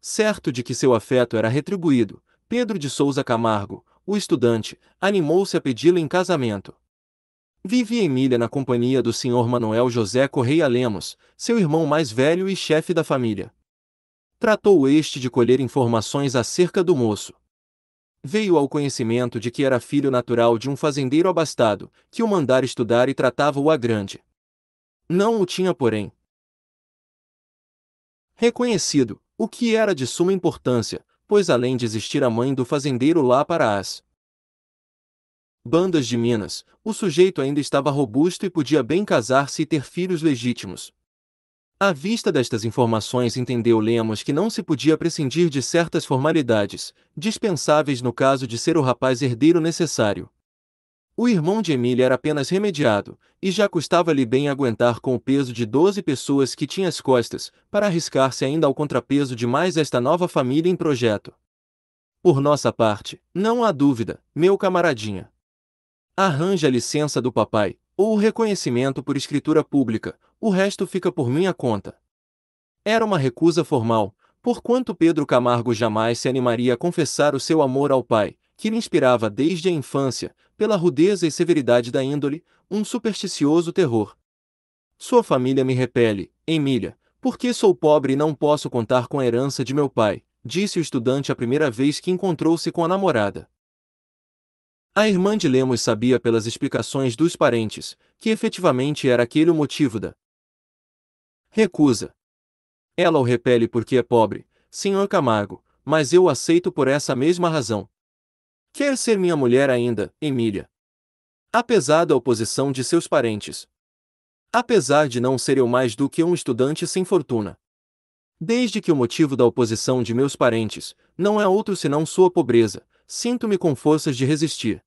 Certo de que seu afeto era retribuído, Pedro de Souza Camargo, o estudante, animou-se a pedi lo em casamento. Vivia Emília na companhia do senhor Manuel José Correia Lemos, seu irmão mais velho e chefe da família. Tratou este de colher informações acerca do moço. Veio ao conhecimento de que era filho natural de um fazendeiro abastado, que o mandara estudar e tratava-o a grande. Não o tinha, porém. Reconhecido, o que era de suma importância, pois além de existir a mãe do fazendeiro lá para as bandas de Minas, o sujeito ainda estava robusto e podia bem casar-se e ter filhos legítimos. À vista destas informações, entendeu Lemos que não se podia prescindir de certas formalidades, dispensáveis no caso de ser o rapaz herdeiro necessário. O irmão de Emília era apenas remediado, e já custava-lhe bem aguentar com o peso de doze pessoas que tinha as costas, para arriscar-se ainda ao contrapeso de mais esta nova família em projeto. Por nossa parte, não há dúvida, meu camaradinha. Arranja a licença do papai, ou o reconhecimento por escritura pública, o resto fica por minha conta. Era uma recusa formal, porquanto Pedro Camargo jamais se animaria a confessar o seu amor ao pai, que lhe inspirava desde a infância, pela rudeza e severidade da índole, um supersticioso terror. Sua família me repele, Emília, porque sou pobre e não posso contar com a herança de meu pai, disse o estudante a primeira vez que encontrou-se com a namorada. A irmã de Lemos sabia pelas explicações dos parentes que efetivamente era aquele o motivo da recusa. Ela o repele porque é pobre, senhor Camargo, mas eu o aceito por essa mesma razão. Quer ser minha mulher ainda, Emília. Apesar da oposição de seus parentes. Apesar de não ser eu mais do que um estudante sem fortuna. Desde que o motivo da oposição de meus parentes não é outro senão sua pobreza, sinto-me com forças de resistir.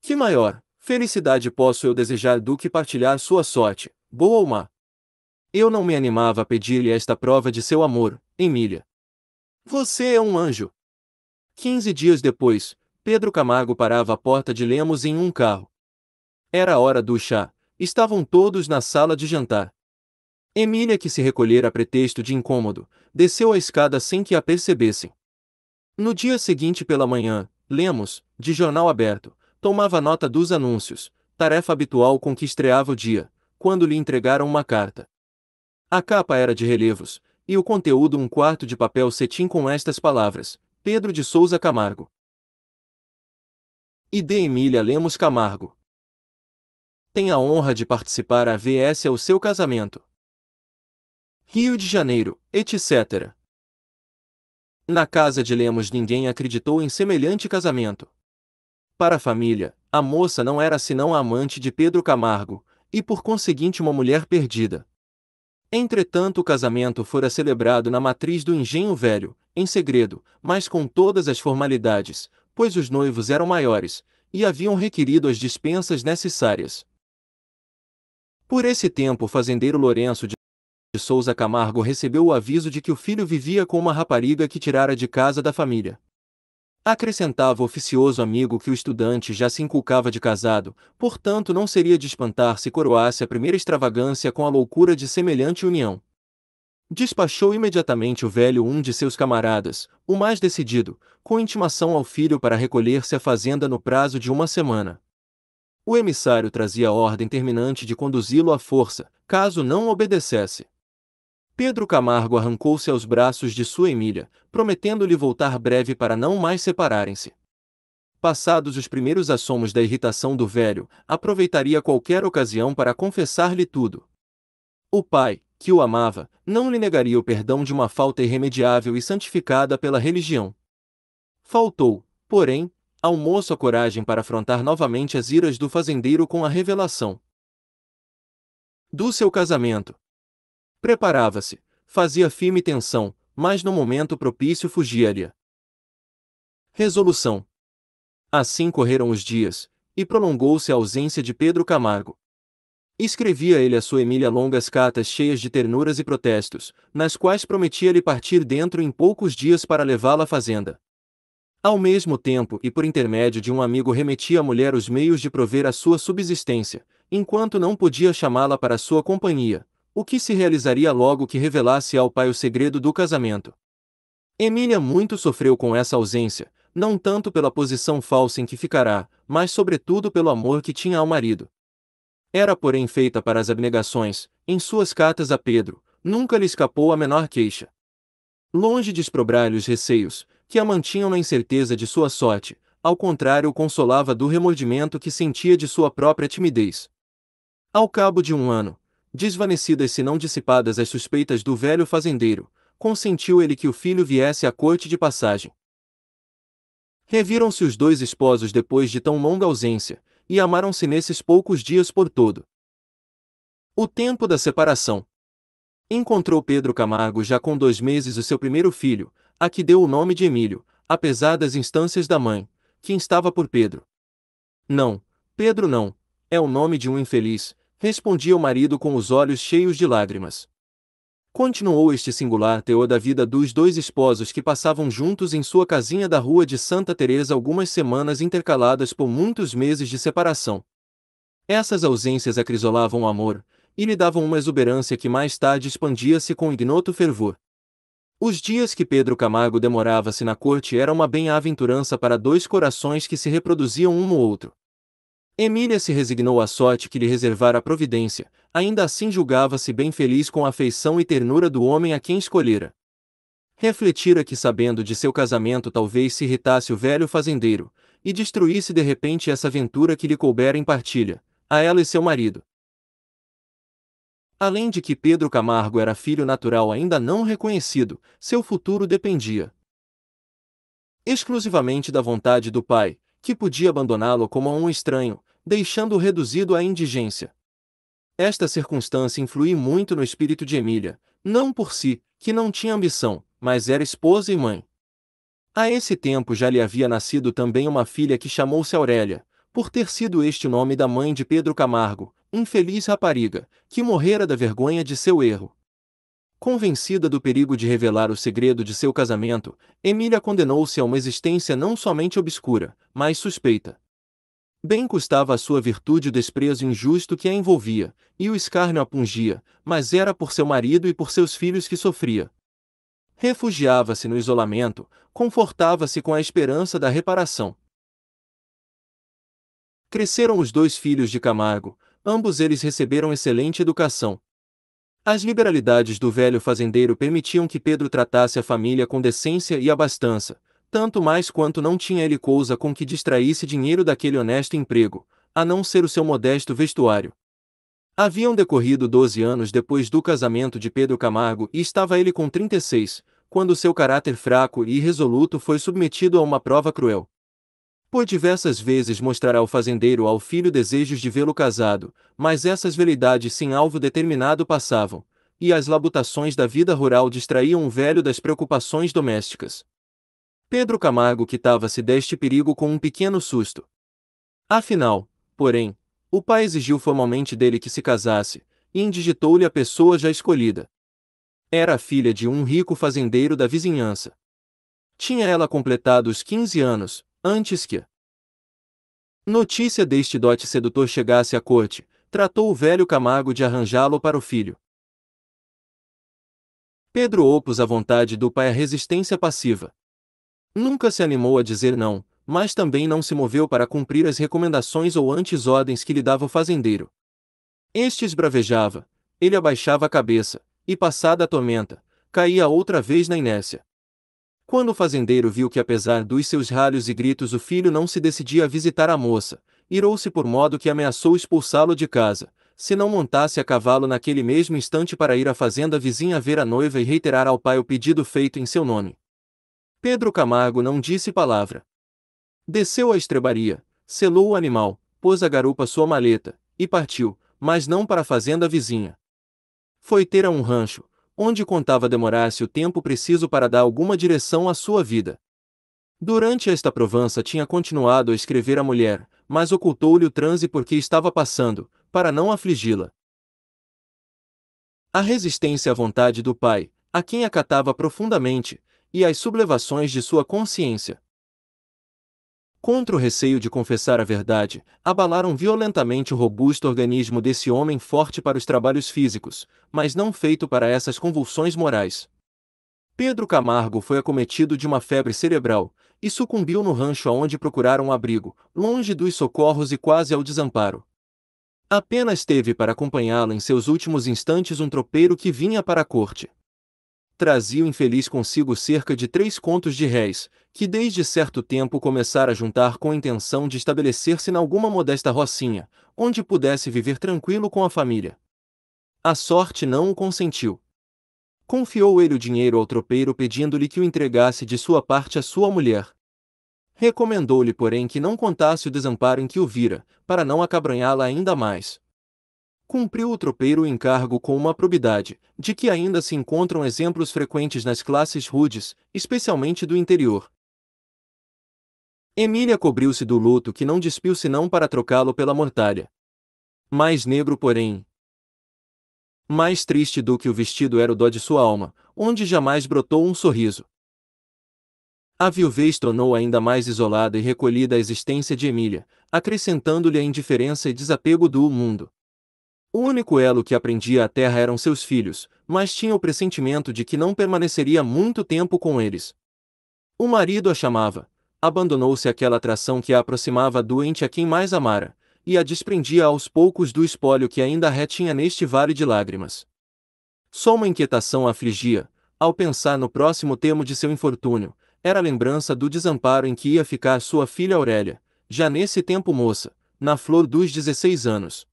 Que maior felicidade posso eu desejar do que partilhar sua sorte, boa ou má? Eu não me animava a pedir-lhe esta prova de seu amor, Emília. Você é um anjo. Quinze dias depois, Pedro Camargo parava à porta de Lemos em um carro. Era a hora do chá. Estavam todos na sala de jantar. Emília, que se recolhera a pretexto de incômodo, desceu a escada sem que a percebessem. No dia seguinte pela manhã, Lemos, de jornal aberto, tomava nota dos anúncios, tarefa habitual com que estreava o dia, quando lhe entregaram uma carta. A capa era de relevos, e o conteúdo um quarto de papel cetim com estas palavras: Pedro de Souza Camargo e de Emília Lemos Camargo. Tem a honra de participar a VS ao seu casamento. Rio de Janeiro, etc. Na casa de Lemos ninguém acreditou em semelhante casamento. Para a família, a moça não era senão a amante de Pedro Camargo, e por conseguinte uma mulher perdida. Entretanto, o casamento fora celebrado na matriz do Engenho Velho, em segredo, mas com todas as formalidades, pois os noivos eram maiores, e haviam requerido as dispensas necessárias. Por esse tempo, o fazendeiro Lourenço de Souza Camargo recebeu o aviso de que o filho vivia com uma rapariga que tirara de casa da família. Acrescentava o oficioso amigo que o estudante já se inculcava de casado, portanto não seria de espantar se coroasse a primeira extravagância com a loucura de semelhante união. Despachou imediatamente o velho um de seus camaradas, o mais decidido, com intimação ao filho para recolher-se à fazenda no prazo de uma semana. O emissário trazia a ordem terminante de conduzi-lo à força, caso não obedecesse. Pedro Camargo arrancou-se aos braços de sua Emília, prometendo-lhe voltar breve para não mais separarem-se. Passados os primeiros assomos da irritação do velho, aproveitaria qualquer ocasião para confessar-lhe tudo. O pai, que o amava, não lhe negaria o perdão de uma falta irremediável e santificada pela religião. Faltou, porém, ao moço a coragem para afrontar novamente as iras do fazendeiro com a revelação do seu casamento. Preparava-se, fazia firme tensão, mas no momento propício fugia-lhe. Resolução. Assim correram os dias, e prolongou-se a ausência de Pedro Camargo. Escrevia ele a sua Emília longas cartas cheias de ternuras e protestos, nas quais prometia-lhe partir dentro em poucos dias para levá-la à fazenda. Ao mesmo tempo e por intermédio de um amigo remetia à mulher os meios de prover a sua subsistência, enquanto não podia chamá-la para sua companhia, o que se realizaria logo que revelasse ao pai o segredo do casamento. Emília muito sofreu com essa ausência, não tanto pela posição falsa em que ficará, mas sobretudo pelo amor que tinha ao marido. Era, porém, feita para as abnegações, em suas cartas a Pedro, nunca lhe escapou a menor queixa. Longe de esprobrar-lhe os receios, que a mantinham na incerteza de sua sorte, ao contrário, o consolava do remordimento que sentia de sua própria timidez. Ao cabo de um ano, desvanecidas se não dissipadas as suspeitas do velho fazendeiro, consentiu ele que o filho viesse à corte de passagem. Reviram-se os dois esposos depois de tão longa ausência, e amaram-se nesses poucos dias por todo. O tempo da separação. Encontrou Pedro Camargo já com dois meses o seu primeiro filho, a que deu o nome de Emílio, apesar das instâncias da mãe, que instava por Pedro. Não, Pedro não, é o nome de um infeliz, respondia o marido com os olhos cheios de lágrimas. Continuou este singular teor da vida dos dois esposos que passavam juntos em sua casinha da rua de Santa Teresa algumas semanas intercaladas por muitos meses de separação. Essas ausências acrisolavam o amor, e lhe davam uma exuberância que mais tarde expandia-se com ignoto fervor. Os dias que Pedro Camargo demorava-se na corte era uma bem-aventurança para dois corações que se reproduziam um no outro. Emília se resignou à sorte que lhe reservara a providência, ainda assim julgava-se bem feliz com a afeição e ternura do homem a quem escolhera. Refletira que, sabendo de seu casamento, talvez se irritasse o velho fazendeiro, e destruísse de repente essa ventura que lhe coubera em partilha, a ela e seu marido. Além de que Pedro Camargo era filho natural ainda não reconhecido, seu futuro dependia exclusivamente da vontade do pai, que podia abandoná-lo como a um estranho, deixando-o reduzido à indigência. Esta circunstância influi muito no espírito de Emília, não por si, que não tinha ambição, mas era esposa e mãe. A esse tempo já lhe havia nascido também uma filha que chamou-se Aurélia, por ter sido este o nome da mãe de Pedro Camargo, infeliz rapariga, que morrera da vergonha de seu erro. Convencida do perigo de revelar o segredo de seu casamento, Emília condenou-se a uma existência não somente obscura, mas suspeita. Bem custava a sua virtude o desprezo injusto que a envolvia, e o escárnio a pungia, mas era por seu marido e por seus filhos que sofria. Refugiava-se no isolamento, confortava-se com a esperança da reparação. Cresceram os dois filhos de Camargo, ambos eles receberam excelente educação. As liberalidades do velho fazendeiro permitiam que Pedro tratasse a família com decência e abastança, tanto mais quanto não tinha ele cousa com que distraísse dinheiro daquele honesto emprego, a não ser o seu modesto vestuário. Haviam decorrido 12 anos depois do casamento de Pedro Camargo e estava ele com 36, quando seu caráter fraco e irresoluto foi submetido a uma prova cruel. Por diversas vezes mostrará o fazendeiro ao filho desejos de vê-lo casado, mas essas veleidades sem alvo determinado passavam, e as labutações da vida rural distraíam o velho das preocupações domésticas. Pedro Camargo quitava-se deste perigo com um pequeno susto. Afinal, porém, o pai exigiu formalmente dele que se casasse, e indigitou-lhe a pessoa já escolhida. Era a filha de um rico fazendeiro da vizinhança. Tinha ela completado os 15 anos, antes que. Notícia deste dote sedutor chegasse à corte, tratou o velho Camargo de arranjá-lo para o filho. Pedro opôs à vontade do pai a resistência passiva. Nunca se animou a dizer não, mas também não se moveu para cumprir as recomendações ou antes ordens que lhe dava o fazendeiro. Estes bravejava, ele abaixava a cabeça, e passada a tormenta, caía outra vez na inércia. Quando o fazendeiro viu que apesar dos seus ralhos e gritos o filho não se decidia a visitar a moça, irou-se por modo que ameaçou expulsá-lo de casa, se não montasse a cavalo naquele mesmo instante para ir à fazenda vizinha ver a noiva e reiterar ao pai o pedido feito em seu nome. Pedro Camargo não disse palavra. Desceu à estrebaria, selou o animal, pôs a garupa sua maleta, e partiu, mas não para a fazenda vizinha. Foi ter a um rancho, onde contava demorar-se o tempo preciso para dar alguma direção à sua vida. Durante esta provança tinha continuado a escrever à mulher, mas ocultou-lhe o transe porque estava passando, para não afligi-la. A resistência à vontade do pai, a quem acatava profundamente, e as sublevações de sua consciência. Contra o receio de confessar a verdade, abalaram violentamente o robusto organismo desse homem forte para os trabalhos físicos, mas não feito para essas convulsões morais. Pedro Camargo foi acometido de uma febre cerebral e sucumbiu no rancho aonde procuraram um abrigo, longe dos socorros e quase ao desamparo. Apenas teve para acompanhá-lo em seus últimos instantes um tropeiro que vinha para a corte trazia o infeliz consigo cerca de três contos de réis, que desde certo tempo começara a juntar com a intenção de estabelecer-se em alguma modesta rocinha, onde pudesse viver tranquilo com a família. A sorte não o consentiu. Confiou ele o dinheiro ao tropeiro pedindo-lhe que o entregasse de sua parte à sua mulher. Recomendou-lhe, porém, que não contasse o desamparo em que o vira, para não acabranhá-la ainda mais. Cumpriu o tropeiro encargo com uma probidade, de que ainda se encontram exemplos frequentes nas classes rudes, especialmente do interior. Emília cobriu-se do luto que não despiu senão para trocá-lo pela mortalha. Mais negro, porém. Mais triste do que o vestido era o dó de sua alma, onde jamais brotou um sorriso. A viuvez tornou ainda mais isolada e recolhida a existência de Emília, acrescentando-lhe a indiferença e desapego do mundo. O único elo que aprendia à terra eram seus filhos, mas tinha o pressentimento de que não permaneceria muito tempo com eles. O marido a chamava. Abandonou-se àquela atração que a aproximava doente a quem mais amara, e a desprendia aos poucos do espólio que ainda retinha neste vale de lágrimas. Só uma inquietação a afligia, ao pensar no próximo termo de seu infortúnio, era a lembrança do desamparo em que ia ficar sua filha Aurélia, já nesse tempo moça, na flor dos 16 anos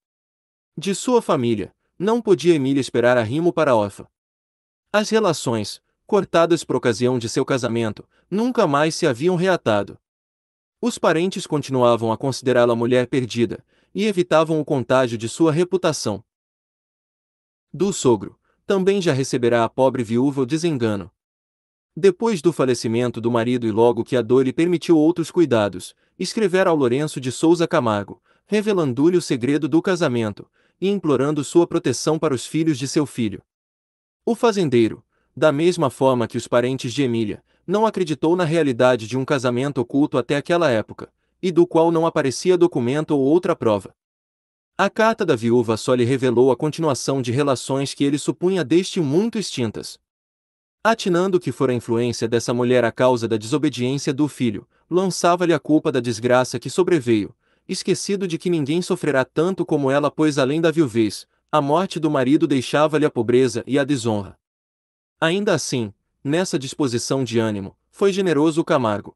de sua família, não podia Emília esperar arrimo para órfã. As relações, cortadas por ocasião de seu casamento, nunca mais se haviam reatado. Os parentes continuavam a considerá-la mulher perdida e evitavam o contágio de sua reputação. Do sogro, também já receberá a pobre viúva o desengano. Depois do falecimento do marido e logo que a dor lhe permitiu outros cuidados, escrevera ao Lourenço de Souza Camargo, revelando-lhe o segredo do casamento, e implorando sua proteção para os filhos de seu filho. O fazendeiro, da mesma forma que os parentes de Emília, não acreditou na realidade de um casamento oculto até aquela época, e do qual não aparecia documento ou outra prova. A carta da viúva só lhe revelou a continuação de relações que ele supunha desde muito extintas. Atinando que fora a influência dessa mulher a causa da desobediência do filho, lançava-lhe a culpa da desgraça que sobreveio, esquecido de que ninguém sofrerá tanto como ela, pois além da viuvez, a morte do marido deixava-lhe a pobreza e a desonra. Ainda assim, nessa disposição de ânimo, foi generoso Camargo.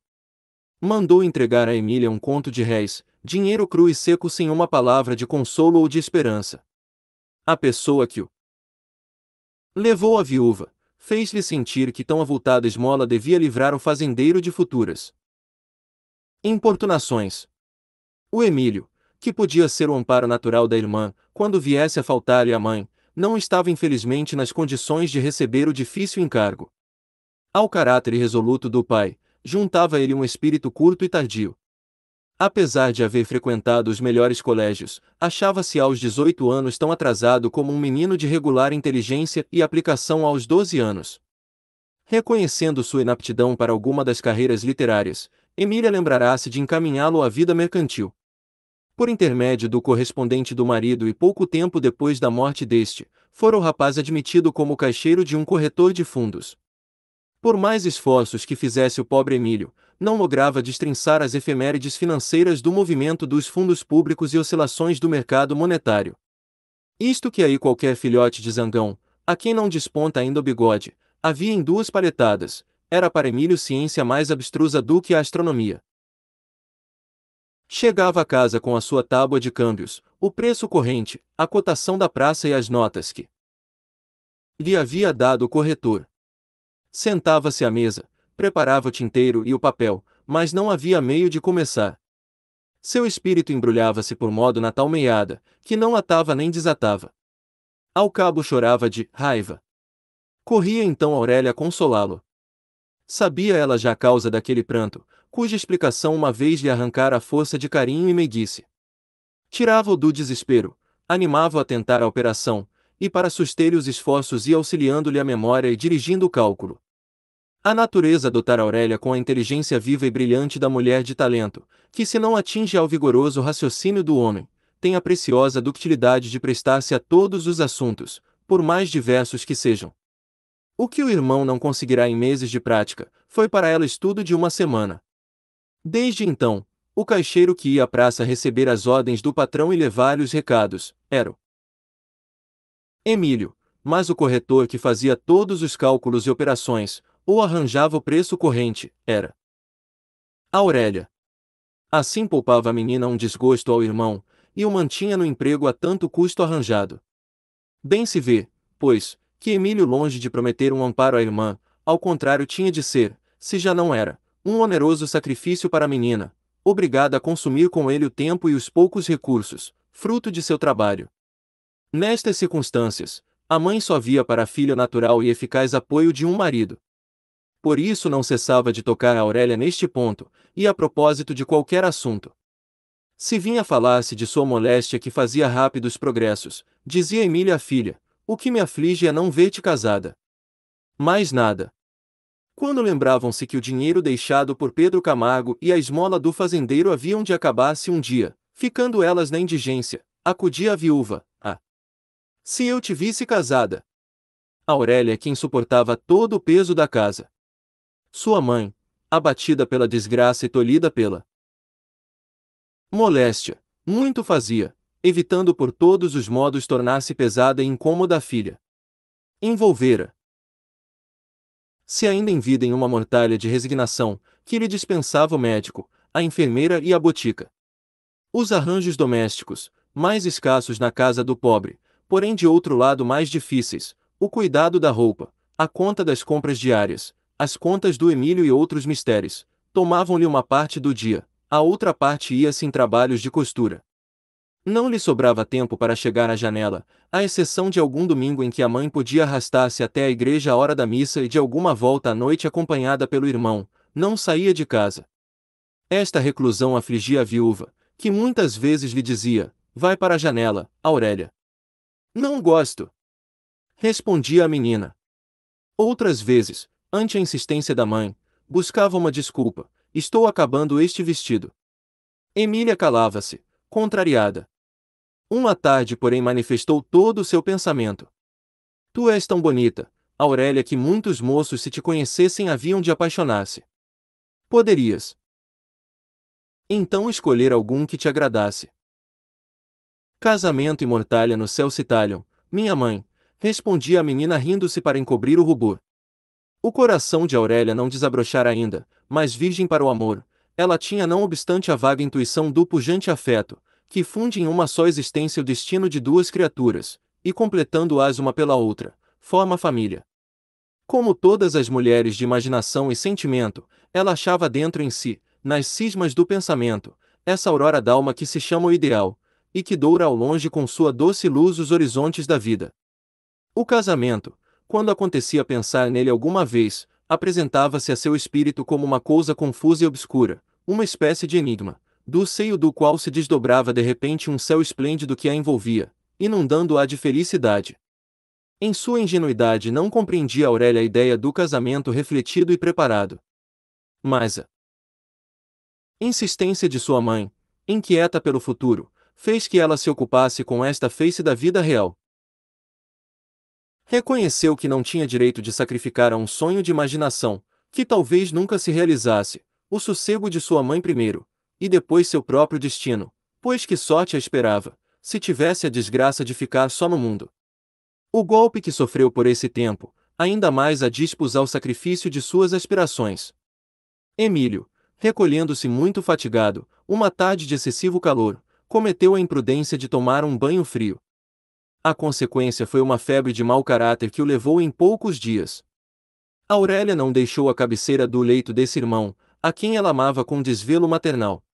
Mandou entregar a Emília um conto de réis, dinheiro cru e seco sem uma palavra de consolo ou de esperança. A pessoa que o levou à viúva, fez-lhe sentir que tão avultada esmola devia livrar o fazendeiro de futuras importunações, o Emílio, que podia ser o amparo natural da irmã, quando viesse a faltar-lhe a mãe, não estava infelizmente nas condições de receber o difícil encargo. Ao caráter irresoluto do pai, juntava ele um espírito curto e tardio. Apesar de haver frequentado os melhores colégios, achava-se aos 18 anos tão atrasado como um menino de regular inteligência e aplicação aos 12 anos. Reconhecendo sua inaptidão para alguma das carreiras literárias, Emília lembrará-se de encaminhá-lo à vida mercantil por intermédio do correspondente do marido e pouco tempo depois da morte deste, fora o rapaz admitido como caixeiro de um corretor de fundos. Por mais esforços que fizesse o pobre Emílio, não lograva destrinçar as efemérides financeiras do movimento dos fundos públicos e oscilações do mercado monetário. Isto que aí qualquer filhote de zangão, a quem não desponta ainda o bigode, havia em duas paletadas, era para Emílio ciência mais abstrusa do que a astronomia. Chegava a casa com a sua tábua de câmbios, o preço corrente, a cotação da praça e as notas que lhe havia dado o corretor. Sentava-se à mesa, preparava o tinteiro e o papel, mas não havia meio de começar. Seu espírito embrulhava-se por modo na tal meiada, que não atava nem desatava. Ao cabo chorava de raiva. Corria então Aurélia a consolá-lo. Sabia ela já a causa daquele pranto, cuja explicação uma vez lhe arrancara a força de carinho e meiguice. Tirava-o do desespero, animava-o a tentar a operação, e para suster os esforços e auxiliando-lhe a memória e dirigindo o cálculo. A natureza dotara Aurélia com a inteligência viva e brilhante da mulher de talento, que se não atinge ao vigoroso raciocínio do homem, tem a preciosa ductilidade de prestar-se a todos os assuntos, por mais diversos que sejam. O que o irmão não conseguirá em meses de prática, foi para ela estudo de uma semana. Desde então, o caixeiro que ia à praça receber as ordens do patrão e levar-lhe os recados, era o Emílio, mas o corretor que fazia todos os cálculos e operações, ou arranjava o preço corrente, era Aurélia. Assim poupava a menina um desgosto ao irmão, e o mantinha no emprego a tanto custo arranjado. Bem se vê, pois, que Emílio, longe de prometer um amparo à irmã, ao contrário tinha de ser, se já não era, um oneroso sacrifício para a menina, obrigada a consumir com ele o tempo e os poucos recursos, fruto de seu trabalho. Nestas circunstâncias, a mãe só via para a filha natural e eficaz apoio de um marido. Por isso não cessava de tocar a Aurélia neste ponto, e a propósito de qualquer assunto. Se vinha falar-se de sua moléstia que fazia rápidos progressos, dizia Emília à filha, o que me aflige é não ver-te casada. Mais nada. Quando lembravam-se que o dinheiro deixado por Pedro Camargo e a esmola do fazendeiro haviam de acabar-se um dia, ficando elas na indigência, acudia a viúva, a ah, Se eu te visse casada! Aurélia quem suportava todo o peso da casa. Sua mãe, abatida pela desgraça e tolhida pela moléstia, muito fazia, evitando por todos os modos tornar-se pesada e incômoda a filha. Envolvera, se ainda em vida em uma mortalha de resignação, que lhe dispensava o médico, a enfermeira e a botica. Os arranjos domésticos, mais escassos na casa do pobre, porém de outro lado mais difíceis, o cuidado da roupa, a conta das compras diárias, as contas do Emílio e outros mistérios, tomavam-lhe uma parte do dia, a outra parte ia-se em trabalhos de costura. Não lhe sobrava tempo para chegar à janela, à exceção de algum domingo em que a mãe podia arrastar-se até a igreja à hora da missa e de alguma volta à noite acompanhada pelo irmão, não saía de casa. Esta reclusão afligia a viúva, que muitas vezes lhe dizia: Vai para a janela, Aurélia. Não gosto. Respondia a menina. Outras vezes, ante a insistência da mãe, buscava uma desculpa: Estou acabando este vestido. Emília calava-se, contrariada. Uma tarde, porém, manifestou todo o seu pensamento. Tu és tão bonita, Aurélia, que muitos moços, se te conhecessem, haviam de apaixonar-se. Poderias. Então escolher algum que te agradasse. Casamento e mortalha no céu se talham, minha mãe, respondia a menina rindo-se para encobrir o rubor. O coração de Aurélia não desabrochara ainda, mas virgem para o amor, ela tinha não obstante a vaga intuição do pujante afeto, que funde em uma só existência o destino de duas criaturas, e completando-as uma pela outra, forma família. Como todas as mulheres de imaginação e sentimento, ela achava dentro em si, nas cismas do pensamento, essa aurora d'alma que se chama o ideal, e que doura ao longe com sua doce luz os horizontes da vida. O casamento, quando acontecia pensar nele alguma vez, apresentava-se a seu espírito como uma coisa confusa e obscura, uma espécie de enigma do seio do qual se desdobrava de repente um céu esplêndido que a envolvia, inundando-a de felicidade. Em sua ingenuidade não compreendia Aurélia a ideia do casamento refletido e preparado. Mas a insistência de sua mãe, inquieta pelo futuro, fez que ela se ocupasse com esta face da vida real. Reconheceu que não tinha direito de sacrificar a um sonho de imaginação, que talvez nunca se realizasse, o sossego de sua mãe primeiro, e depois seu próprio destino, pois que sorte a esperava, se tivesse a desgraça de ficar só no mundo. O golpe que sofreu por esse tempo, ainda mais a dispus ao sacrifício de suas aspirações. Emílio, recolhendo-se muito fatigado, uma tarde de excessivo calor, cometeu a imprudência de tomar um banho frio. A consequência foi uma febre de mau caráter que o levou em poucos dias. Aurélia não deixou a cabeceira do leito desse irmão, a quem ela amava com desvelo maternal.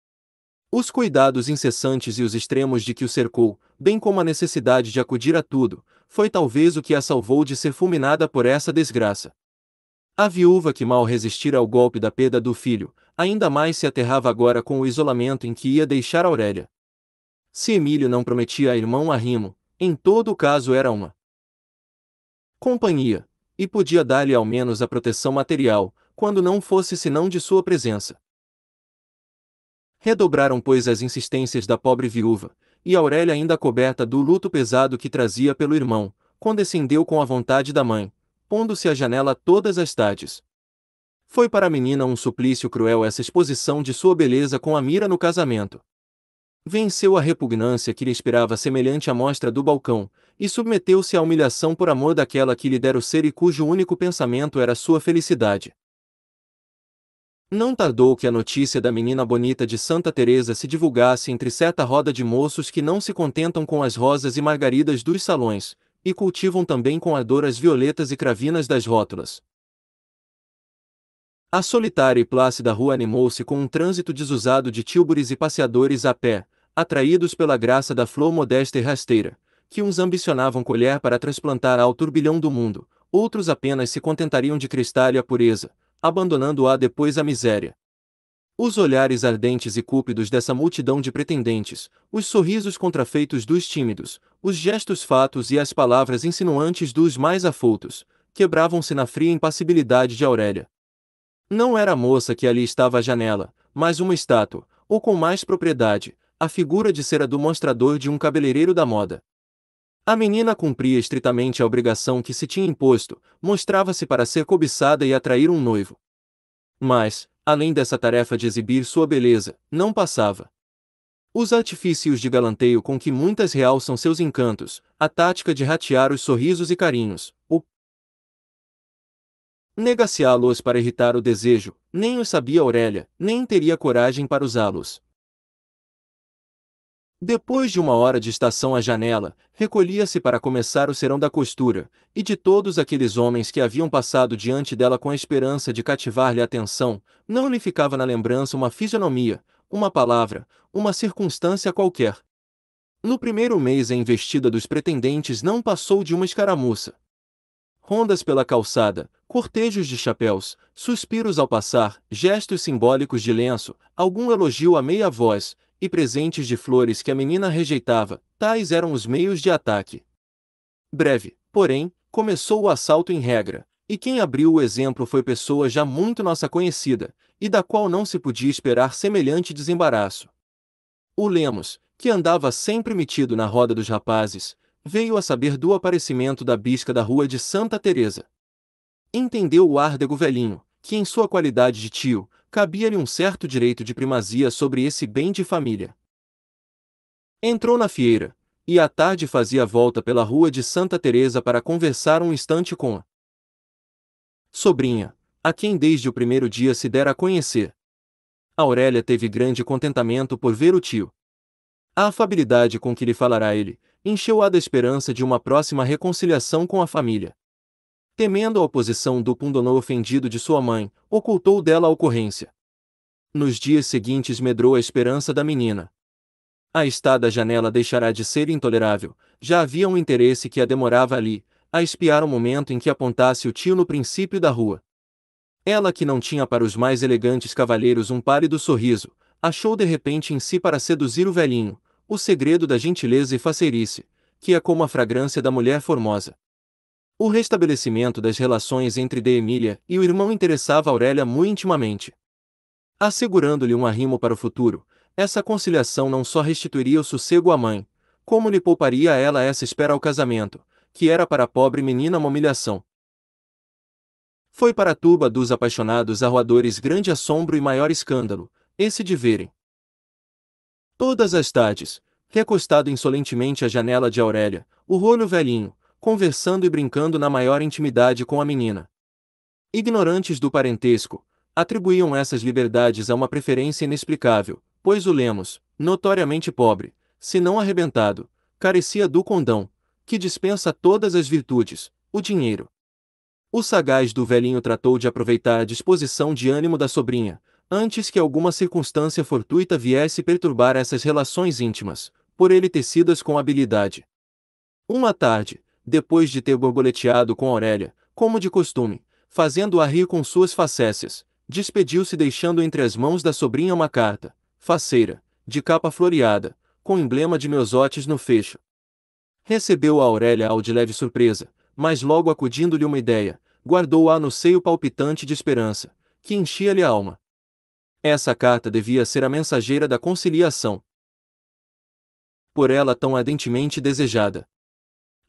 Os cuidados incessantes e os extremos de que o cercou, bem como a necessidade de acudir a tudo, foi talvez o que a salvou de ser fulminada por essa desgraça. A viúva que mal resistira ao golpe da perda do filho, ainda mais se aterrava agora com o isolamento em que ia deixar Aurélia. Se Emílio não prometia a irmão arrimo, em todo o caso era uma companhia, e podia dar-lhe ao menos a proteção material, quando não fosse senão de sua presença. Redobraram, pois, as insistências da pobre viúva, e Aurélia, ainda coberta do luto pesado que trazia pelo irmão, condescendeu com a vontade da mãe, pondo-se à janela todas as tardes. Foi para a menina um suplício cruel essa exposição de sua beleza com a mira no casamento. Venceu a repugnância que lhe esperava semelhante à mostra do balcão, e submeteu-se à humilhação por amor daquela que lhe dera o ser e cujo único pensamento era sua felicidade. Não tardou que a notícia da menina bonita de Santa Teresa se divulgasse entre certa roda de moços que não se contentam com as rosas e margaridas dos salões, e cultivam também com ardor as violetas e cravinas das rótulas. A solitária e plácida rua animou-se com um trânsito desusado de tílburis e passeadores a pé, atraídos pela graça da flor modesta e rasteira, que uns ambicionavam colher para transplantar ao turbilhão do mundo, outros apenas se contentariam de cristal e a pureza, abandonando-a depois à miséria. Os olhares ardentes e cúpidos dessa multidão de pretendentes, os sorrisos contrafeitos dos tímidos, os gestos fatos e as palavras insinuantes dos mais afoutos, quebravam-se na fria impassibilidade de Aurélia. Não era a moça que ali estava à janela, mas uma estátua, ou com mais propriedade, a figura de cera do mostrador de um cabeleireiro da moda. A menina cumpria estritamente a obrigação que se tinha imposto, mostrava-se para ser cobiçada e atrair um noivo. Mas, além dessa tarefa de exibir sua beleza, não passava. Os artifícios de galanteio com que muitas realçam seus encantos, a tática de ratear os sorrisos e carinhos, o negaciá-los para irritar o desejo, nem o sabia Aurélia, nem teria coragem para usá-los. Depois de uma hora de estação à janela, recolhia-se para começar o serão da costura, e de todos aqueles homens que haviam passado diante dela com a esperança de cativar-lhe a atenção, não lhe ficava na lembrança uma fisionomia, uma palavra, uma circunstância qualquer. No primeiro mês a investida dos pretendentes não passou de uma escaramuça. Rondas pela calçada, cortejos de chapéus, suspiros ao passar, gestos simbólicos de lenço, algum elogio à meia voz, e presentes de flores que a menina rejeitava, tais eram os meios de ataque. Breve, porém, começou o assalto em regra, e quem abriu o exemplo foi pessoa já muito nossa conhecida, e da qual não se podia esperar semelhante desembaraço. O Lemos, que andava sempre metido na roda dos rapazes, veio a saber do aparecimento da bisca da rua de Santa Teresa. Entendeu o árdego velhinho, que em sua qualidade de tio, cabia-lhe um certo direito de primazia sobre esse bem de família. Entrou na fieira, e à tarde fazia volta pela rua de Santa Teresa para conversar um instante com a sobrinha, a quem desde o primeiro dia se dera a conhecer. A Aurélia teve grande contentamento por ver o tio. A afabilidade com que lhe falará ele, encheu-a da esperança de uma próxima reconciliação com a família temendo a oposição do pundonor ofendido de sua mãe, ocultou dela a ocorrência. Nos dias seguintes medrou a esperança da menina. A estada janela deixará de ser intolerável, já havia um interesse que a demorava ali, a espiar o momento em que apontasse o tio no princípio da rua. Ela que não tinha para os mais elegantes cavalheiros um pálido sorriso, achou de repente em si para seduzir o velhinho, o segredo da gentileza e faceirice, que é como a fragrância da mulher formosa. O restabelecimento das relações entre de Emília e o irmão interessava Aurélia muito intimamente. Assegurando-lhe um arrimo para o futuro, essa conciliação não só restituiria o sossego à mãe, como lhe pouparia a ela essa espera ao casamento, que era para a pobre menina uma humilhação. Foi para a turba dos apaixonados arruadores grande assombro e maior escândalo, esse de verem. Todas as tardes, recostado insolentemente à janela de Aurélia, o rolo velhinho, conversando e brincando na maior intimidade com a menina. Ignorantes do parentesco, atribuíam essas liberdades a uma preferência inexplicável, pois o Lemos, notoriamente pobre, se não arrebentado, carecia do condão, que dispensa todas as virtudes, o dinheiro. O sagaz do velhinho tratou de aproveitar a disposição de ânimo da sobrinha, antes que alguma circunstância fortuita viesse perturbar essas relações íntimas, por ele tecidas com habilidade. Uma tarde, depois de ter borboleteado com Aurélia, como de costume, fazendo-a rir com suas facécias, despediu-se deixando entre as mãos da sobrinha uma carta, faceira, de capa floreada, com emblema de meus no fecho. Recebeu a Aurélia ao de leve surpresa, mas logo acudindo-lhe uma ideia, guardou-a no seio palpitante de esperança, que enchia-lhe a alma. Essa carta devia ser a mensageira da conciliação. Por ela tão ardentemente desejada.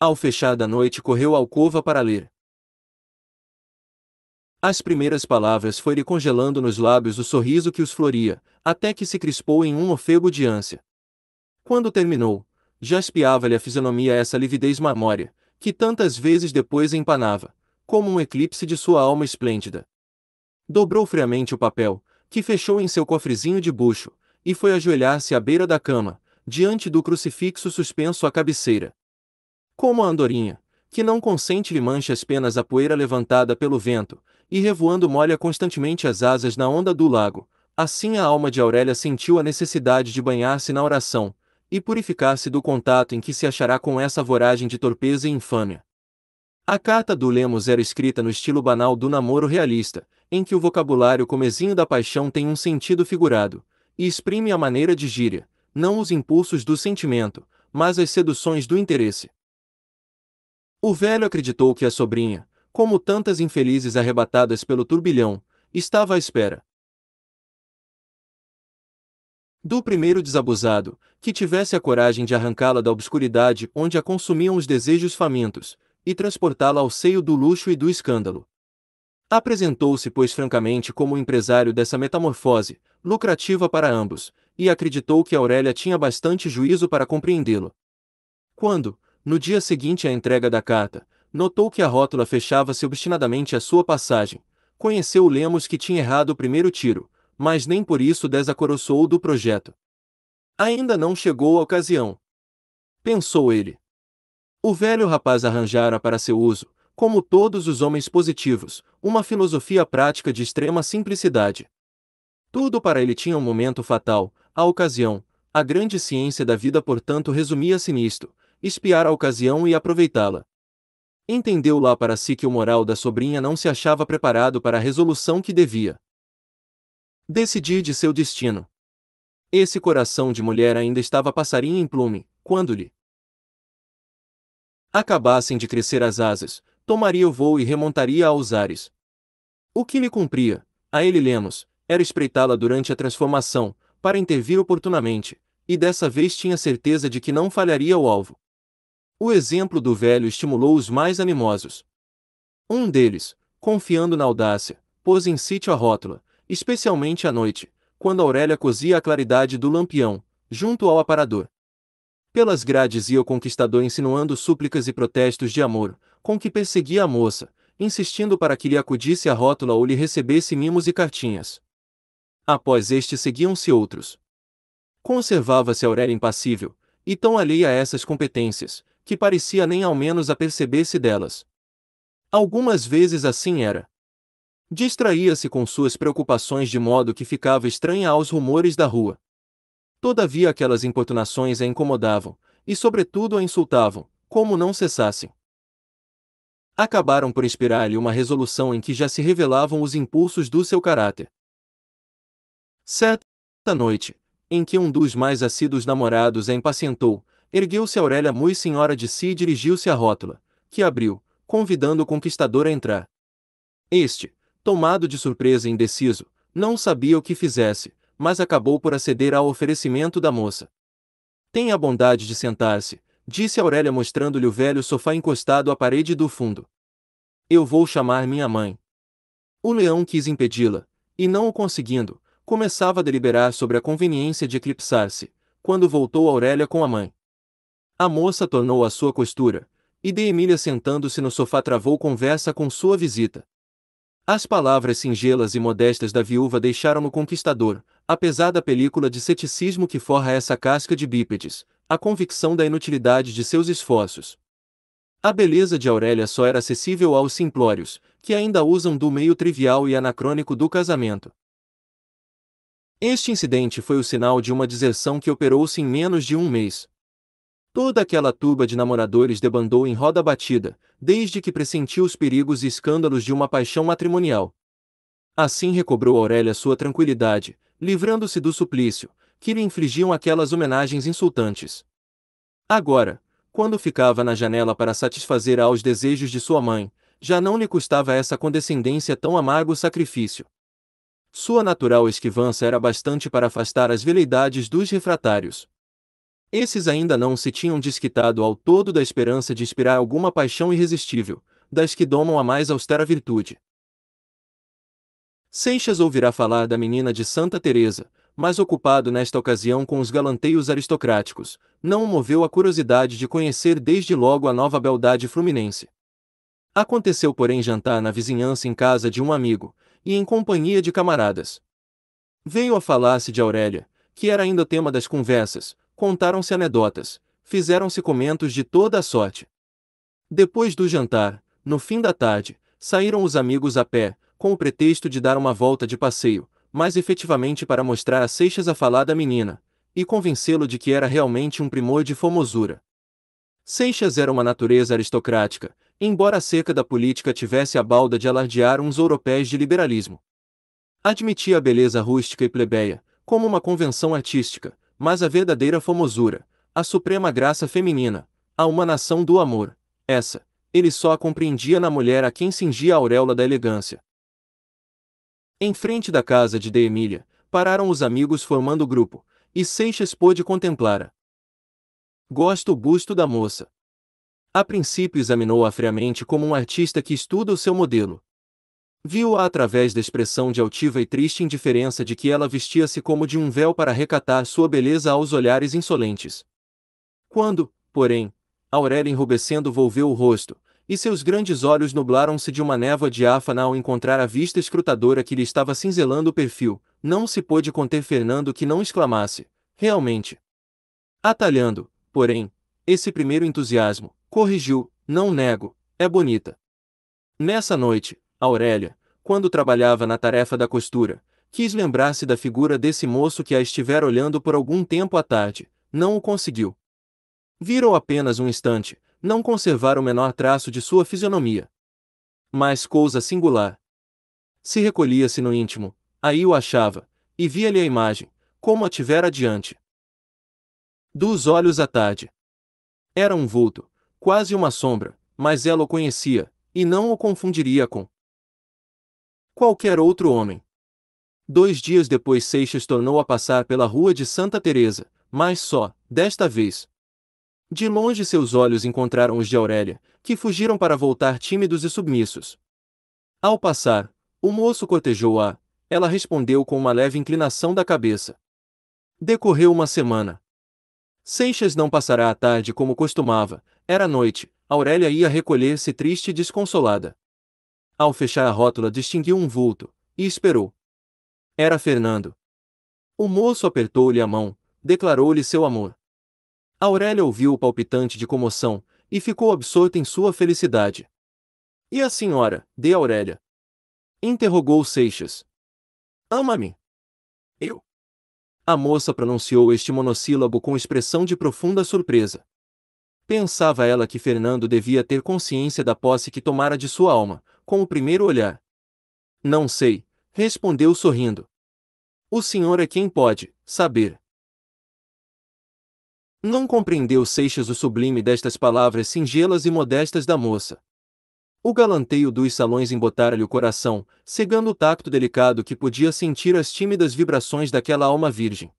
Ao fechar da noite correu à alcova para ler. As primeiras palavras foi-lhe congelando nos lábios o sorriso que os floria, até que se crispou em um ofego de ânsia. Quando terminou, já espiava-lhe a fisionomia essa lividez marmórea, que tantas vezes depois empanava, como um eclipse de sua alma esplêndida. Dobrou friamente o papel, que fechou em seu cofrezinho de bucho, e foi ajoelhar-se à beira da cama, diante do crucifixo suspenso à cabeceira. Como a andorinha, que não consente lhe mancha as penas a poeira levantada pelo vento, e revoando molha constantemente as asas na onda do lago, assim a alma de Aurélia sentiu a necessidade de banhar-se na oração, e purificar-se do contato em que se achará com essa voragem de torpeza e infâmia. A carta do Lemos era escrita no estilo banal do namoro realista, em que o vocabulário comezinho da paixão tem um sentido figurado, e exprime a maneira de gíria, não os impulsos do sentimento, mas as seduções do interesse. O velho acreditou que a sobrinha, como tantas infelizes arrebatadas pelo turbilhão, estava à espera do primeiro desabusado, que tivesse a coragem de arrancá-la da obscuridade onde a consumiam os desejos famintos, e transportá-la ao seio do luxo e do escândalo. Apresentou-se, pois, francamente como empresário dessa metamorfose, lucrativa para ambos, e acreditou que Aurélia tinha bastante juízo para compreendê-lo. Quando, no dia seguinte à entrega da carta, notou que a rótula fechava-se obstinadamente à sua passagem. Conheceu Lemos que tinha errado o primeiro tiro, mas nem por isso desacoroçou do projeto. Ainda não chegou a ocasião. Pensou ele. O velho rapaz arranjara para seu uso, como todos os homens positivos, uma filosofia prática de extrema simplicidade. Tudo para ele tinha um momento fatal, a ocasião, a grande ciência da vida portanto resumia-se nisto, espiar a ocasião e aproveitá-la. Entendeu lá para si que o moral da sobrinha não se achava preparado para a resolução que devia decidir de seu destino. Esse coração de mulher ainda estava passarinho em plume, quando lhe acabassem de crescer as asas, tomaria o voo e remontaria aos ares. O que lhe cumpria, a ele lemos, era espreitá-la durante a transformação, para intervir oportunamente, e dessa vez tinha certeza de que não falharia o alvo. O exemplo do velho estimulou os mais animosos. Um deles, confiando na audácia, pôs em sítio a rótula, especialmente à noite, quando Aurélia cozia a claridade do lampião, junto ao aparador. Pelas grades ia o conquistador insinuando súplicas e protestos de amor, com que perseguia a moça, insistindo para que lhe acudisse a rótula ou lhe recebesse mimos e cartinhas. Após este seguiam-se outros. Conservava-se Aurélia impassível, e tão alheia a essas competências, que parecia nem ao menos aperceber-se delas. Algumas vezes assim era. Distraía-se com suas preocupações de modo que ficava estranha aos rumores da rua. Todavia aquelas importunações a incomodavam, e sobretudo a insultavam, como não cessassem. Acabaram por inspirar-lhe uma resolução em que já se revelavam os impulsos do seu caráter. Certa noite, em que um dos mais assíduos namorados a impacientou, Ergueu-se Aurélia Mui senhora de si e dirigiu-se à rótula, que abriu, convidando o conquistador a entrar. Este, tomado de surpresa e indeciso, não sabia o que fizesse, mas acabou por aceder ao oferecimento da moça. Tenha a bondade de sentar-se, disse Aurélia mostrando-lhe o velho sofá encostado à parede do fundo. Eu vou chamar minha mãe. O leão quis impedi-la, e não o conseguindo, começava a deliberar sobre a conveniência de eclipsar-se, quando voltou Aurélia com a mãe. A moça tornou à sua costura, e de Emília sentando-se no sofá travou conversa com sua visita. As palavras singelas e modestas da viúva deixaram no conquistador, apesar da película de ceticismo que forra essa casca de bípedes, a convicção da inutilidade de seus esforços. A beleza de Aurélia só era acessível aos simplórios, que ainda usam do meio trivial e anacrônico do casamento. Este incidente foi o sinal de uma deserção que operou-se em menos de um mês. Toda aquela turba de namoradores debandou em roda batida, desde que pressentiu os perigos e escândalos de uma paixão matrimonial. Assim recobrou Aurélia sua tranquilidade, livrando-se do suplício, que lhe infligiam aquelas homenagens insultantes. Agora, quando ficava na janela para satisfazer aos desejos de sua mãe, já não lhe custava essa condescendência tão amargo sacrifício. Sua natural esquivança era bastante para afastar as veleidades dos refratários. Esses ainda não se tinham desquitado ao todo da esperança de inspirar alguma paixão irresistível, das que domam a mais austera virtude. Seixas ouvirá falar da menina de Santa Teresa, mas ocupado nesta ocasião com os galanteios aristocráticos, não o moveu a curiosidade de conhecer desde logo a nova beldade fluminense. Aconteceu, porém, jantar na vizinhança em casa de um amigo, e em companhia de camaradas. Veio a falar-se de Aurélia, que era ainda tema das conversas, contaram-se anedotas, fizeram-se comentos de toda a sorte. Depois do jantar, no fim da tarde, saíram os amigos a pé, com o pretexto de dar uma volta de passeio, mas efetivamente para mostrar a Seixas a falada menina, e convencê-lo de que era realmente um primor de formosura. Seixas era uma natureza aristocrática, embora cerca da política tivesse a balda de alardear uns europeus de liberalismo. Admitia a beleza rústica e plebeia, como uma convenção artística, mas a verdadeira formosura, a suprema graça feminina, a humanação do amor, essa, ele só a compreendia na mulher a quem cingia a auréola da elegância. Em frente da casa de De Emília, pararam os amigos formando o grupo, e Seixas pôde contemplá-la. Gosto o busto da moça. A princípio examinou-a friamente como um artista que estuda o seu modelo, Viu-a através da expressão de altiva e triste indiferença de que ela vestia-se como de um véu para recatar sua beleza aos olhares insolentes. Quando, porém, Aurélia enrubescendo volveu o rosto, e seus grandes olhos nublaram-se de uma névoa diáfana ao encontrar a vista escrutadora que lhe estava cinzelando o perfil, não se pôde conter Fernando que não exclamasse, realmente. Atalhando, porém, esse primeiro entusiasmo, corrigiu, não nego, é bonita. Nessa noite, Aurélia, quando trabalhava na tarefa da costura, quis lembrar-se da figura desse moço que a estivera olhando por algum tempo à tarde, não o conseguiu. Virou apenas um instante, não conservar o menor traço de sua fisionomia. Mas coisa singular. Se recolhia-se no íntimo, aí o achava, e via-lhe a imagem, como a tivera adiante. Dos olhos à tarde. Era um vulto, quase uma sombra, mas ela o conhecia, e não o confundiria com qualquer outro homem. Dois dias depois Seixas tornou a passar pela rua de Santa Teresa, mas só, desta vez. De longe seus olhos encontraram os de Aurélia, que fugiram para voltar tímidos e submissos. Ao passar, o moço cortejou-a, ela respondeu com uma leve inclinação da cabeça. Decorreu uma semana. Seixas não passará a tarde como costumava, era noite, Aurélia ia recolher-se triste e desconsolada. Ao fechar a rótula, distinguiu um vulto e esperou. Era Fernando. O moço apertou-lhe a mão, declarou-lhe seu amor. Aurélia ouviu o palpitante de comoção e ficou absorta em sua felicidade. E a senhora, de Aurélia? Interrogou Seixas. Ama-me. Eu. A moça pronunciou este monossílabo com expressão de profunda surpresa. Pensava ela que Fernando devia ter consciência da posse que tomara de sua alma, com o primeiro olhar. Não sei, respondeu sorrindo. O senhor é quem pode saber. Não compreendeu Seixas o sublime destas palavras singelas e modestas da moça. O galanteio dos salões embotara-lhe o coração, cegando o tacto delicado que podia sentir as tímidas vibrações daquela alma virgem.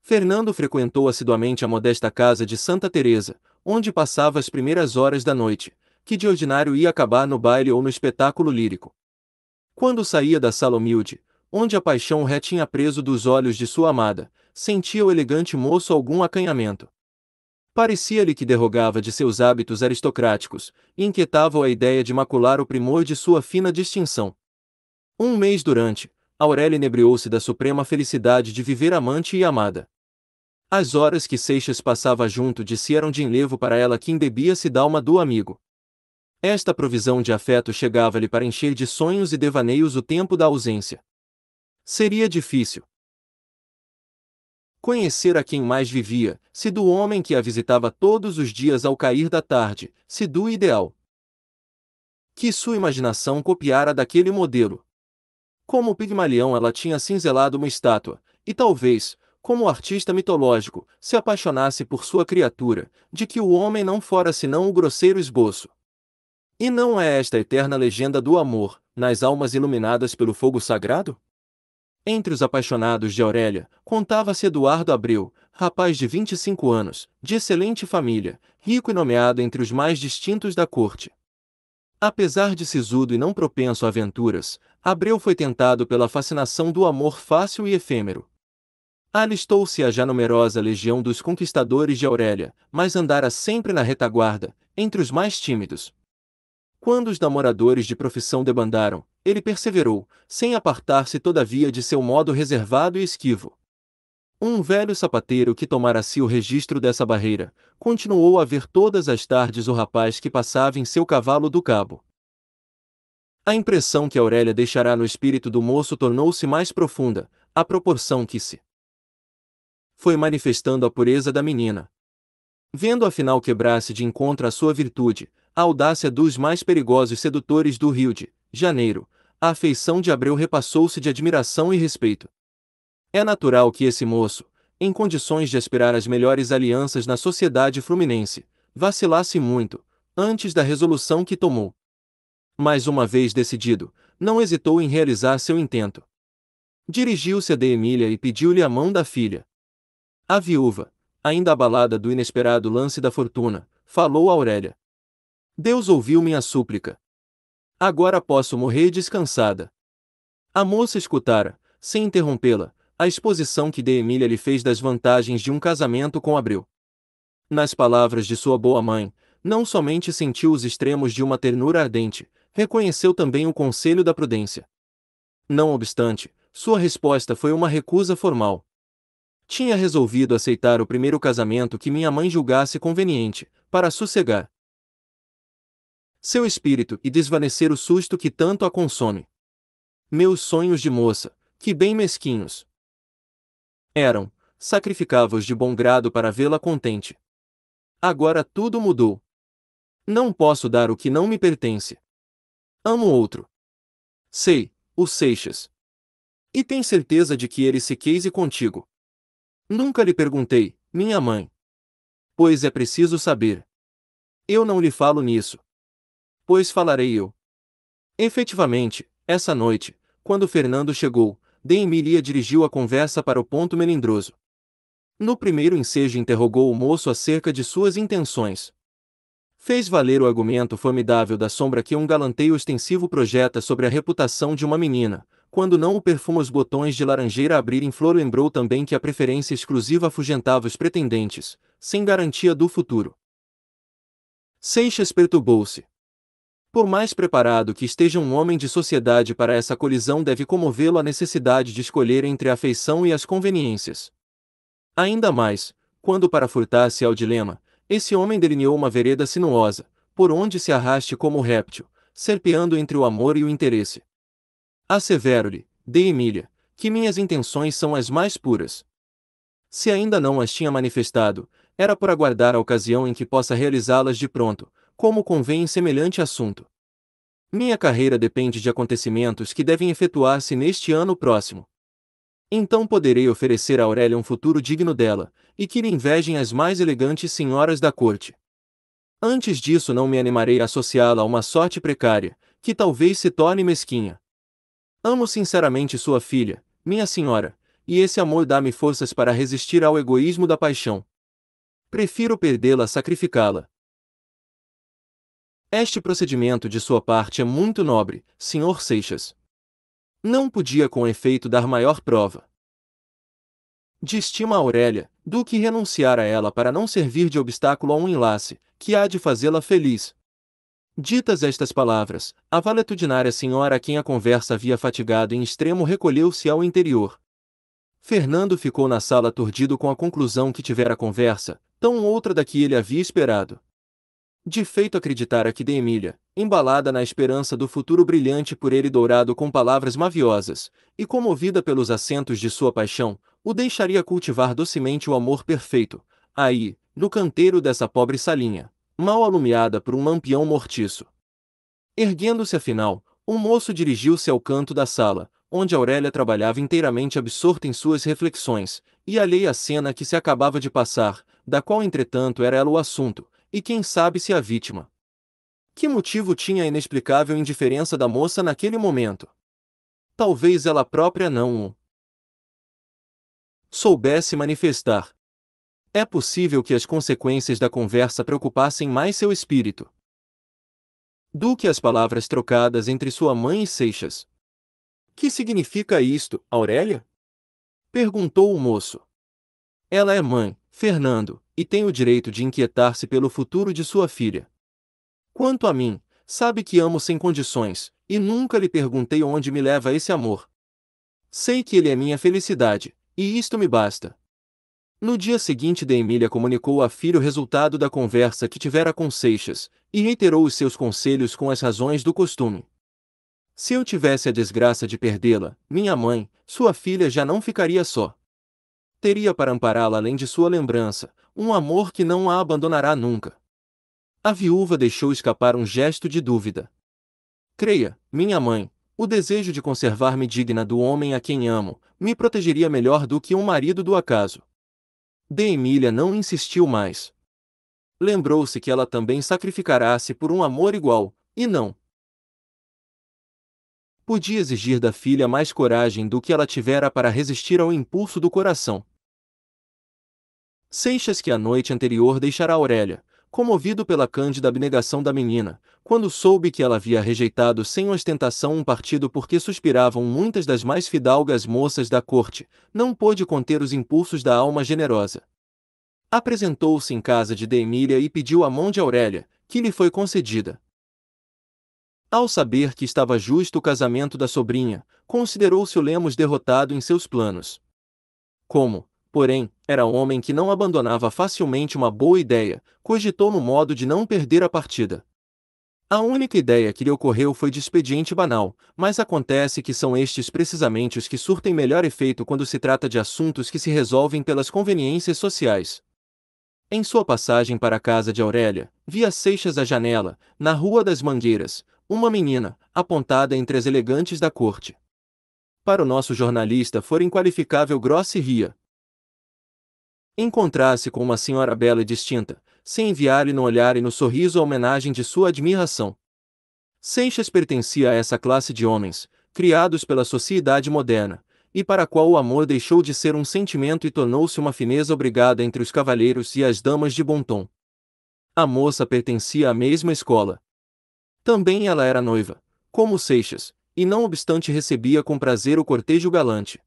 Fernando frequentou assiduamente a modesta casa de Santa Teresa, onde passava as primeiras horas da noite, que de ordinário ia acabar no baile ou no espetáculo lírico. Quando saía da sala humilde, onde a paixão retinha preso dos olhos de sua amada, sentia o elegante moço algum acanhamento. Parecia-lhe que derrogava de seus hábitos aristocráticos, e inquietava-o a ideia de macular o primor de sua fina distinção. Um mês durante, Aurélia inebriou-se da suprema felicidade de viver amante e amada. As horas que Seixas passava junto de si eram de enlevo para ela que embebia se d'alma do amigo. Esta provisão de afeto chegava-lhe para encher de sonhos e devaneios o tempo da ausência. Seria difícil conhecer a quem mais vivia, se do homem que a visitava todos os dias ao cair da tarde, se do ideal. Que sua imaginação copiara daquele modelo. Como Pigmalião ela tinha cinzelado uma estátua, e talvez, como artista mitológico, se apaixonasse por sua criatura, de que o homem não fora senão o grosseiro esboço. E não é esta a eterna legenda do amor, nas almas iluminadas pelo fogo sagrado? Entre os apaixonados de Aurélia, contava-se Eduardo Abreu, rapaz de 25 anos, de excelente família, rico e nomeado entre os mais distintos da corte. Apesar de sisudo e não propenso a aventuras, Abreu foi tentado pela fascinação do amor fácil e efêmero. Alistou-se a já numerosa legião dos conquistadores de Aurélia, mas andara sempre na retaguarda, entre os mais tímidos, quando os namoradores de profissão debandaram, ele perseverou, sem apartar-se todavia de seu modo reservado e esquivo. Um velho sapateiro que tomara si o registro dessa barreira, continuou a ver todas as tardes o rapaz que passava em seu cavalo do cabo. A impressão que Aurélia deixará no espírito do moço tornou-se mais profunda, à proporção que se foi manifestando a pureza da menina. Vendo afinal quebrar-se de encontro à sua virtude, a audácia dos mais perigosos sedutores do Rio de Janeiro, a afeição de Abreu repassou-se de admiração e respeito. É natural que esse moço, em condições de aspirar às melhores alianças na sociedade fluminense, vacilasse muito, antes da resolução que tomou. Mas uma vez decidido, não hesitou em realizar seu intento. Dirigiu-se a de Emília e pediu-lhe a mão da filha. A viúva, ainda abalada do inesperado lance da fortuna, falou a Aurélia. Deus ouviu minha súplica. Agora posso morrer descansada. A moça escutara, sem interrompê-la, a exposição que de Emília lhe fez das vantagens de um casamento com Abril. Nas palavras de sua boa mãe, não somente sentiu os extremos de uma ternura ardente, reconheceu também o conselho da prudência. Não obstante, sua resposta foi uma recusa formal. Tinha resolvido aceitar o primeiro casamento que minha mãe julgasse conveniente, para sossegar seu espírito e desvanecer o susto que tanto a consome. Meus sonhos de moça, que bem mesquinhos! Eram, sacrificava-os de bom grado para vê-la contente. Agora tudo mudou. Não posso dar o que não me pertence. Amo outro. Sei, o Seixas. E tem certeza de que ele se queise contigo. Nunca lhe perguntei, minha mãe. Pois é preciso saber. Eu não lhe falo nisso pois falarei eu. Efetivamente, essa noite, quando Fernando chegou, de Emilia dirigiu a conversa para o ponto melindroso. No primeiro ensejo interrogou o moço acerca de suas intenções. Fez valer o argumento formidável da sombra que um galanteio ostensivo projeta sobre a reputação de uma menina, quando não o perfuma os botões de laranjeira abrir em flor lembrou também que a preferência exclusiva afugentava os pretendentes, sem garantia do futuro. Seixas perturbou-se. Por mais preparado que esteja um homem de sociedade para essa colisão, deve comovê-lo a necessidade de escolher entre a afeição e as conveniências. Ainda mais, quando para furtar-se ao dilema, esse homem delineou uma vereda sinuosa, por onde se arraste como réptil, serpeando entre o amor e o interesse. asevero lhe de Emília, que minhas intenções são as mais puras. Se ainda não as tinha manifestado, era por aguardar a ocasião em que possa realizá-las de pronto, como convém em semelhante assunto. Minha carreira depende de acontecimentos que devem efetuar-se neste ano próximo. Então poderei oferecer a Aurélia um futuro digno dela, e que lhe invejem as mais elegantes senhoras da corte. Antes disso, não me animarei a associá-la a uma sorte precária, que talvez se torne mesquinha. Amo sinceramente sua filha, minha senhora, e esse amor dá-me forças para resistir ao egoísmo da paixão. Prefiro perdê-la a sacrificá-la, este procedimento de sua parte é muito nobre, Sr. Seixas. Não podia com efeito dar maior prova. De estima a Aurélia, do que renunciar a ela para não servir de obstáculo a um enlace, que há de fazê-la feliz. Ditas estas palavras, a valetudinária senhora a quem a conversa havia fatigado em extremo recolheu-se ao interior. Fernando ficou na sala aturdido com a conclusão que tivera a conversa, tão outra da que ele havia esperado. De feito acreditara que de Emília, embalada na esperança do futuro brilhante por ele dourado com palavras maviosas, e comovida pelos assentos de sua paixão, o deixaria cultivar docemente o amor perfeito, aí, no canteiro dessa pobre salinha, mal alumiada por um lampião mortiço. Erguendo-se afinal, um moço dirigiu-se ao canto da sala, onde Aurélia trabalhava inteiramente absorta em suas reflexões, e alheia à cena que se acabava de passar, da qual entretanto era ela o assunto, e quem sabe se a vítima. Que motivo tinha a inexplicável indiferença da moça naquele momento? Talvez ela própria não o soubesse manifestar. É possível que as consequências da conversa preocupassem mais seu espírito do que as palavras trocadas entre sua mãe e Seixas. Que significa isto, Aurélia? perguntou o moço. Ela é mãe, Fernando, e tem o direito de inquietar-se pelo futuro de sua filha. Quanto a mim, sabe que amo sem condições, e nunca lhe perguntei onde me leva esse amor. Sei que ele é minha felicidade, e isto me basta. No dia seguinte, de Emília comunicou à filha o resultado da conversa que tivera com Seixas, e reiterou os seus conselhos com as razões do costume. Se eu tivesse a desgraça de perdê-la, minha mãe, sua filha já não ficaria só teria para ampará-la além de sua lembrança, um amor que não a abandonará nunca. A viúva deixou escapar um gesto de dúvida. Creia, minha mãe, o desejo de conservar-me digna do homem a quem amo, me protegeria melhor do que um marido do acaso. De Emília não insistiu mais. Lembrou-se que ela também sacrificará-se por um amor igual, e não. Podia exigir da filha mais coragem do que ela tivera para resistir ao impulso do coração. Seixas que a noite anterior deixara Aurélia, comovido pela cândida abnegação da menina, quando soube que ela havia rejeitado sem ostentação um partido porque suspiravam muitas das mais fidalgas moças da corte, não pôde conter os impulsos da alma generosa. Apresentou-se em casa de Demília e pediu a mão de Aurélia, que lhe foi concedida. Ao saber que estava justo o casamento da sobrinha, considerou-se o Lemos derrotado em seus planos. Como, Porém, era homem que não abandonava facilmente uma boa ideia, cogitou no modo de não perder a partida. A única ideia que lhe ocorreu foi de expediente banal, mas acontece que são estes precisamente os que surtem melhor efeito quando se trata de assuntos que se resolvem pelas conveniências sociais. Em sua passagem para a casa de Aurélia, via Seixas à janela, na Rua das Mangueiras, uma menina, apontada entre as elegantes da corte. Para o nosso jornalista fora inqualificável grossa e ria, Encontrar-se com uma senhora bela e distinta, sem enviar-lhe no olhar e no sorriso a homenagem de sua admiração. Seixas pertencia a essa classe de homens, criados pela sociedade moderna, e para a qual o amor deixou de ser um sentimento e tornou-se uma fineza obrigada entre os cavalheiros e as damas de bom tom. A moça pertencia à mesma escola. Também ela era noiva, como Seixas, e não obstante recebia com prazer o cortejo galante.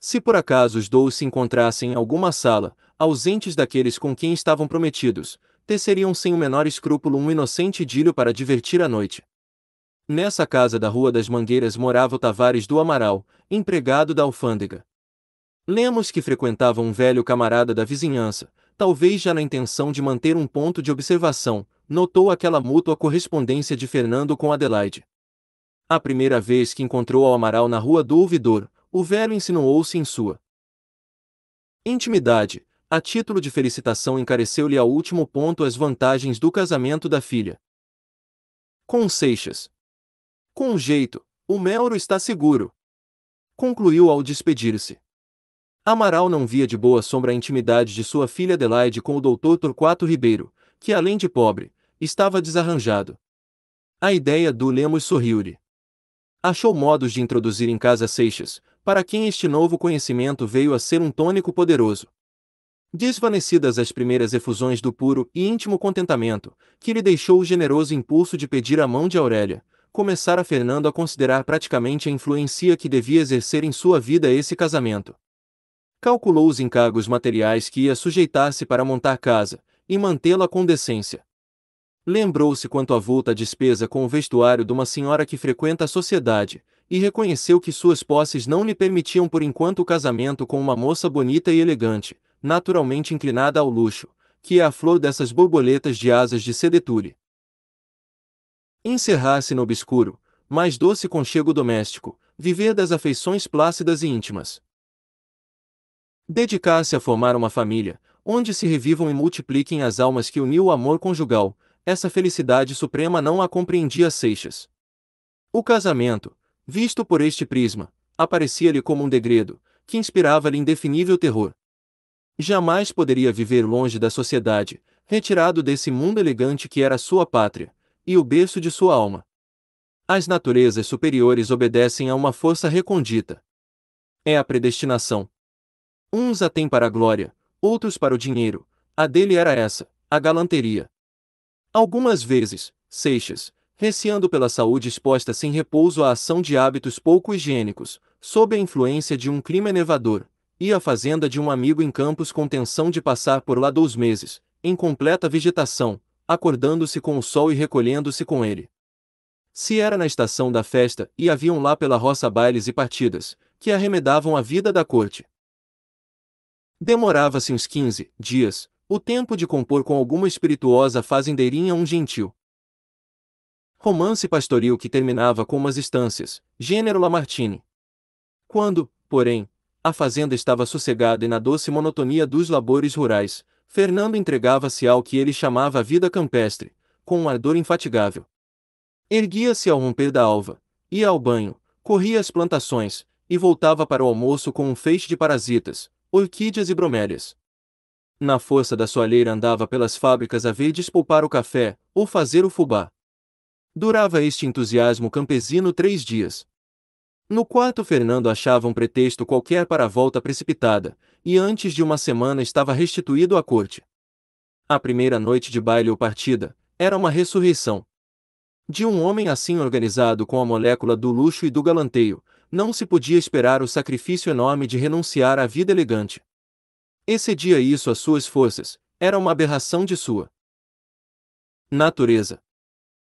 Se por acaso os dois se encontrassem em alguma sala, ausentes daqueles com quem estavam prometidos, teceriam sem o menor escrúpulo um inocente idílio para divertir a noite. Nessa casa da Rua das Mangueiras morava o Tavares do Amaral, empregado da alfândega. Lemos que frequentava um velho camarada da vizinhança, talvez já na intenção de manter um ponto de observação, notou aquela mútua correspondência de Fernando com Adelaide. A primeira vez que encontrou o Amaral na Rua do Ouvidor, o velho insinuou-se em sua intimidade, a título de felicitação encareceu-lhe ao último ponto as vantagens do casamento da filha. Com Seixas. Com jeito, o Melro está seguro. Concluiu ao despedir-se. Amaral não via de boa sombra a intimidade de sua filha Adelaide com o doutor Torquato Ribeiro, que além de pobre, estava desarranjado. A ideia do Lemos sorriu-lhe. Achou modos de introduzir em casa Seixas, para quem este novo conhecimento veio a ser um tônico poderoso. Desvanecidas as primeiras efusões do puro e íntimo contentamento, que lhe deixou o generoso impulso de pedir a mão de Aurélia, começara Fernando a considerar praticamente a influência que devia exercer em sua vida esse casamento. Calculou os encargos materiais que ia sujeitar-se para montar casa, e mantê-la com decência. Lembrou-se quanto avulta a despesa com o vestuário de uma senhora que frequenta a sociedade, e reconheceu que suas posses não lhe permitiam por enquanto o casamento com uma moça bonita e elegante, naturalmente inclinada ao luxo, que é a flor dessas borboletas de asas de sedeture. Encerrar-se no obscuro, mais doce conchego doméstico, viver das afeições plácidas e íntimas. Dedicar-se a formar uma família, onde se revivam e multipliquem as almas que uniu o amor conjugal, essa felicidade suprema não a compreendia Seixas. O casamento, Visto por este prisma, aparecia-lhe como um degredo, que inspirava-lhe indefinível terror. Jamais poderia viver longe da sociedade, retirado desse mundo elegante que era sua pátria, e o berço de sua alma. As naturezas superiores obedecem a uma força recondita. É a predestinação. Uns a têm para a glória, outros para o dinheiro, a dele era essa, a galanteria. Algumas vezes, Seixas, receando pela saúde exposta sem repouso à ação de hábitos pouco higiênicos, sob a influência de um clima enervador, e à fazenda de um amigo em campos com tensão de passar por lá dois meses, em completa vegetação, acordando-se com o sol e recolhendo-se com ele. Se era na estação da festa, e haviam lá pela roça bailes e partidas, que arremedavam a vida da corte. Demorava-se uns quinze dias, o tempo de compor com alguma espirituosa fazendeirinha um gentil, romance pastoril que terminava com umas estâncias, gênero Lamartine. Quando, porém, a fazenda estava sossegada e na doce monotonia dos labores rurais, Fernando entregava-se ao que ele chamava a vida campestre, com um ardor infatigável. Erguia-se ao romper da alva, ia ao banho, corria às plantações, e voltava para o almoço com um feixe de parasitas, orquídeas e bromélias. Na força da soalheira andava pelas fábricas a ver despolpar o café, ou fazer o fubá. Durava este entusiasmo campesino três dias. No quarto, Fernando achava um pretexto qualquer para a volta precipitada, e antes de uma semana estava restituído à corte. A primeira noite de baile ou partida era uma ressurreição. De um homem assim organizado com a molécula do luxo e do galanteio, não se podia esperar o sacrifício enorme de renunciar à vida elegante. Excedia isso às suas forças, era uma aberração de sua natureza.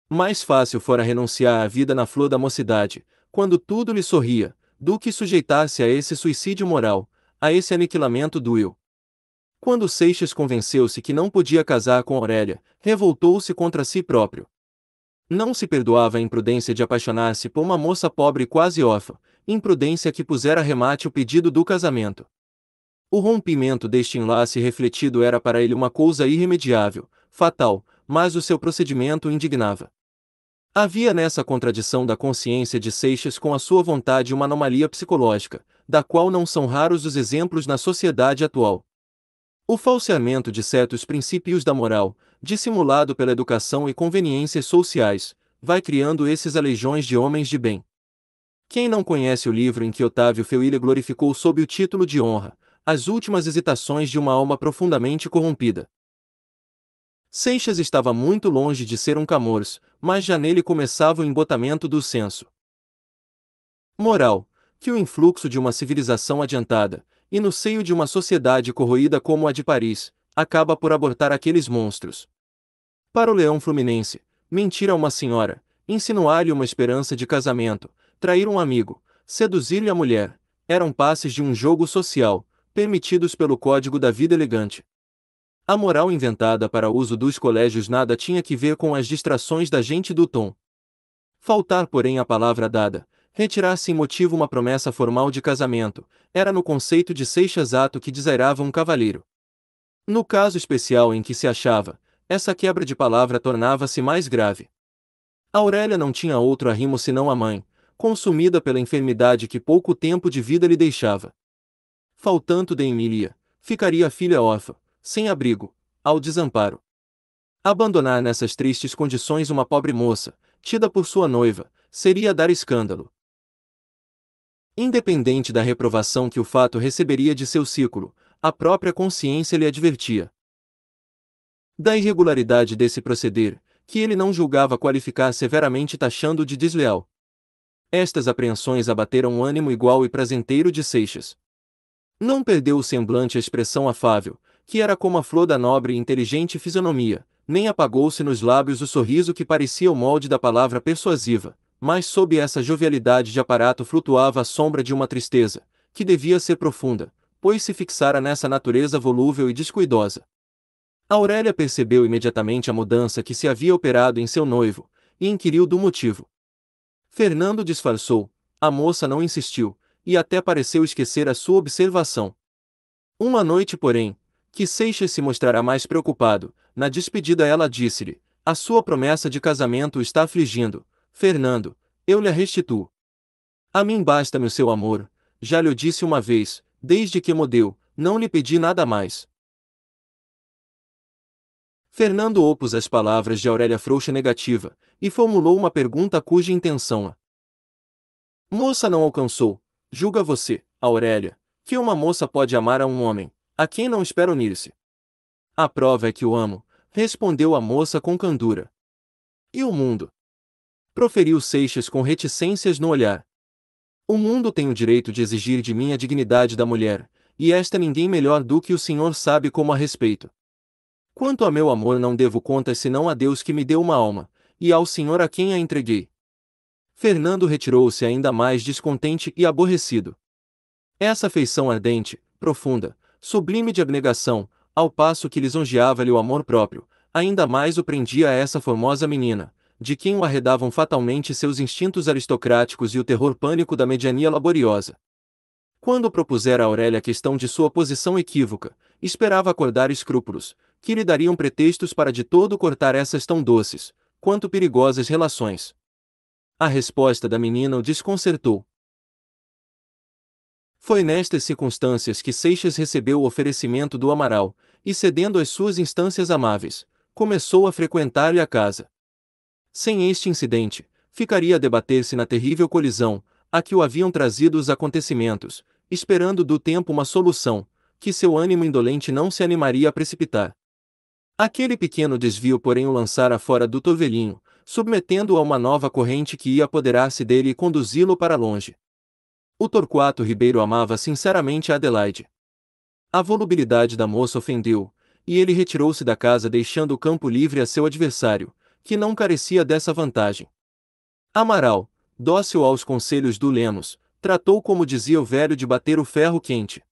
Mais fácil fora renunciar à vida na flor da mocidade, quando tudo lhe sorria, do que sujeitar-se a esse suicídio moral, a esse aniquilamento do eu. Quando Seixas convenceu-se que não podia casar com Aurélia, revoltou-se contra si próprio. Não se perdoava a imprudência de apaixonar-se por uma moça pobre e quase órfã, imprudência que pusera remate o pedido do casamento. O rompimento deste enlace refletido era para ele uma coisa irremediável, fatal, mas o seu procedimento indignava. Havia nessa contradição da consciência de Seixas com a sua vontade uma anomalia psicológica, da qual não são raros os exemplos na sociedade atual. O falseamento de certos princípios da moral, dissimulado pela educação e conveniências sociais, vai criando esses aleijões de homens de bem. Quem não conhece o livro em que Otávio Feuille glorificou sob o título de Honra, as últimas hesitações de uma alma profundamente corrompida? Seixas estava muito longe de ser um camorço, mas já nele começava o embotamento do senso. Moral: que o influxo de uma civilização adiantada, e no seio de uma sociedade corroída como a de Paris, acaba por abortar aqueles monstros. Para o leão fluminense, mentir a uma senhora, insinuar-lhe uma esperança de casamento, trair um amigo, seduzir-lhe a mulher, eram passes de um jogo social, permitidos pelo código da vida elegante. A moral inventada para uso dos colégios nada tinha que ver com as distrações da gente do tom. Faltar, porém, a palavra dada, retirar sem motivo uma promessa formal de casamento, era no conceito de Seixas ato que desairava um cavalheiro. No caso especial em que se achava, essa quebra de palavra tornava-se mais grave. Aurélia não tinha outro arrimo senão a mãe, consumida pela enfermidade que pouco tempo de vida lhe deixava. Faltando de Emília, ficaria a filha órfã, sem abrigo, ao desamparo. Abandonar nessas tristes condições uma pobre moça, tida por sua noiva, seria dar escândalo. Independente da reprovação que o fato receberia de seu círculo, a própria consciência lhe advertia. Da irregularidade desse proceder, que ele não julgava qualificar severamente taxando de desleal. Estas apreensões abateram o ânimo igual e prazenteiro de Seixas. Não perdeu o semblante a expressão afável, que era como a flor da nobre e inteligente fisionomia, nem apagou-se nos lábios o sorriso que parecia o molde da palavra persuasiva, mas sob essa jovialidade de aparato flutuava a sombra de uma tristeza, que devia ser profunda, pois se fixara nessa natureza volúvel e descuidosa. Aurélia percebeu imediatamente a mudança que se havia operado em seu noivo, e inquiriu do motivo. Fernando disfarçou, a moça não insistiu, e até pareceu esquecer a sua observação. Uma noite, porém, que Seixas se mostrará mais preocupado. Na despedida ela disse-lhe, a sua promessa de casamento está afligindo. Fernando, eu lhe a restituo. A mim basta-me o seu amor, já lhe disse uma vez, desde que me não lhe pedi nada mais. Fernando opus as palavras de Aurélia Frouxa negativa, e formulou uma pergunta cuja intenção a moça não alcançou. Julga você, Aurélia, que uma moça pode amar a um homem, a quem não espera unir-se. A prova é que o amo, respondeu a moça com candura. E o mundo? Proferiu Seixas com reticências no olhar. O mundo tem o direito de exigir de mim a dignidade da mulher, e esta é ninguém melhor do que o senhor sabe como a respeito. Quanto a meu amor não devo contas senão a Deus que me deu uma alma, e ao senhor a quem a entreguei. Fernando retirou-se ainda mais descontente e aborrecido. Essa feição ardente, profunda, sublime de abnegação, ao passo que lisonjeava-lhe o amor próprio, ainda mais o prendia a essa formosa menina, de quem o arredavam fatalmente seus instintos aristocráticos e o terror pânico da mediania laboriosa. Quando propusera a Aurélia a questão de sua posição equívoca, esperava acordar escrúpulos, que lhe dariam pretextos para de todo cortar essas tão doces, quanto perigosas relações. A resposta da menina o desconcertou, foi nestas circunstâncias que Seixas recebeu o oferecimento do Amaral, e cedendo às suas instâncias amáveis, começou a frequentar-lhe a casa. Sem este incidente, ficaria a debater-se na terrível colisão, a que o haviam trazido os acontecimentos, esperando do tempo uma solução, que seu ânimo indolente não se animaria a precipitar. Aquele pequeno desvio, porém, o lançara fora do tovelhinho, submetendo-o a uma nova corrente que ia apoderar-se dele e conduzi-lo para longe. O Torquato Ribeiro amava sinceramente Adelaide. A volubilidade da moça ofendeu, e ele retirou-se da casa deixando o campo livre a seu adversário, que não carecia dessa vantagem. Amaral, dócil aos conselhos do Lemos, tratou como dizia o velho de bater o ferro quente.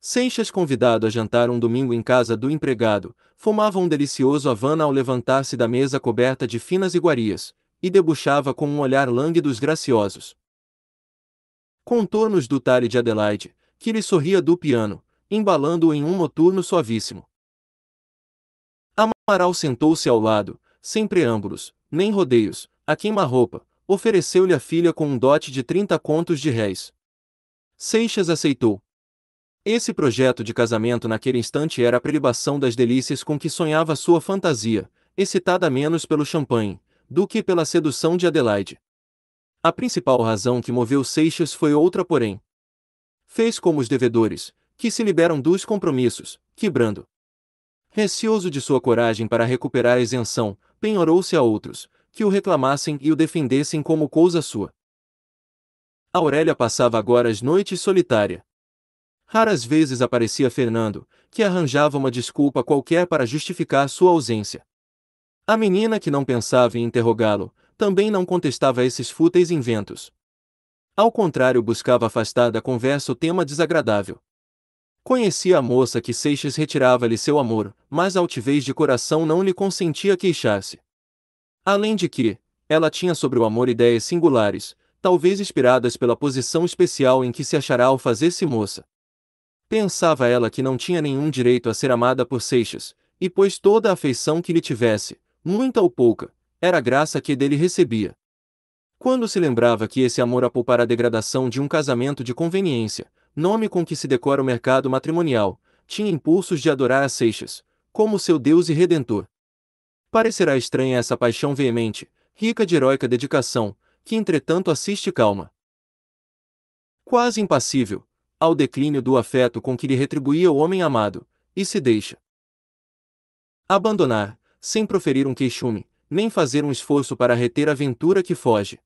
Seixas, convidado a jantar um domingo em casa do empregado, fumava um delicioso havana ao levantar-se da mesa coberta de finas iguarias, e debuxava com um olhar lânguido dos graciosos contornos do tare de Adelaide, que lhe sorria do piano, embalando-o em um noturno suavíssimo. Amaral sentou-se ao lado, sem preâmbulos, nem rodeios, a queima-roupa, ofereceu-lhe a filha com um dote de 30 contos de réis. Seixas aceitou. Esse projeto de casamento naquele instante era a prelibação das delícias com que sonhava sua fantasia, excitada menos pelo champanhe, do que pela sedução de Adelaide. A principal razão que moveu Seixas foi outra, porém. Fez como os devedores, que se liberam dos compromissos, quebrando. Recioso de sua coragem para recuperar a isenção, penhorou-se a outros, que o reclamassem e o defendessem como coisa sua. Aurélia passava agora as noites solitária. Raras vezes aparecia Fernando, que arranjava uma desculpa qualquer para justificar sua ausência. A menina que não pensava em interrogá-lo, também não contestava esses fúteis inventos. Ao contrário, buscava afastar da conversa o tema desagradável. Conhecia a moça que Seixas retirava-lhe seu amor, mas a altivez de coração não lhe consentia queixar-se. Além de que, ela tinha sobre o amor ideias singulares, talvez inspiradas pela posição especial em que se achará ao fazer-se moça. Pensava ela que não tinha nenhum direito a ser amada por Seixas, e pois toda a afeição que lhe tivesse, muita ou pouca, era a graça que dele recebia. Quando se lembrava que esse amor a poupar a degradação de um casamento de conveniência, nome com que se decora o mercado matrimonial, tinha impulsos de adorar a Seixas, como seu Deus e Redentor. Parecerá estranha essa paixão veemente, rica de heróica dedicação, que entretanto assiste calma. Quase impassível, ao declínio do afeto com que lhe retribuía o homem amado, e se deixa abandonar, sem proferir um queixume, nem fazer um esforço para reter a aventura que foge.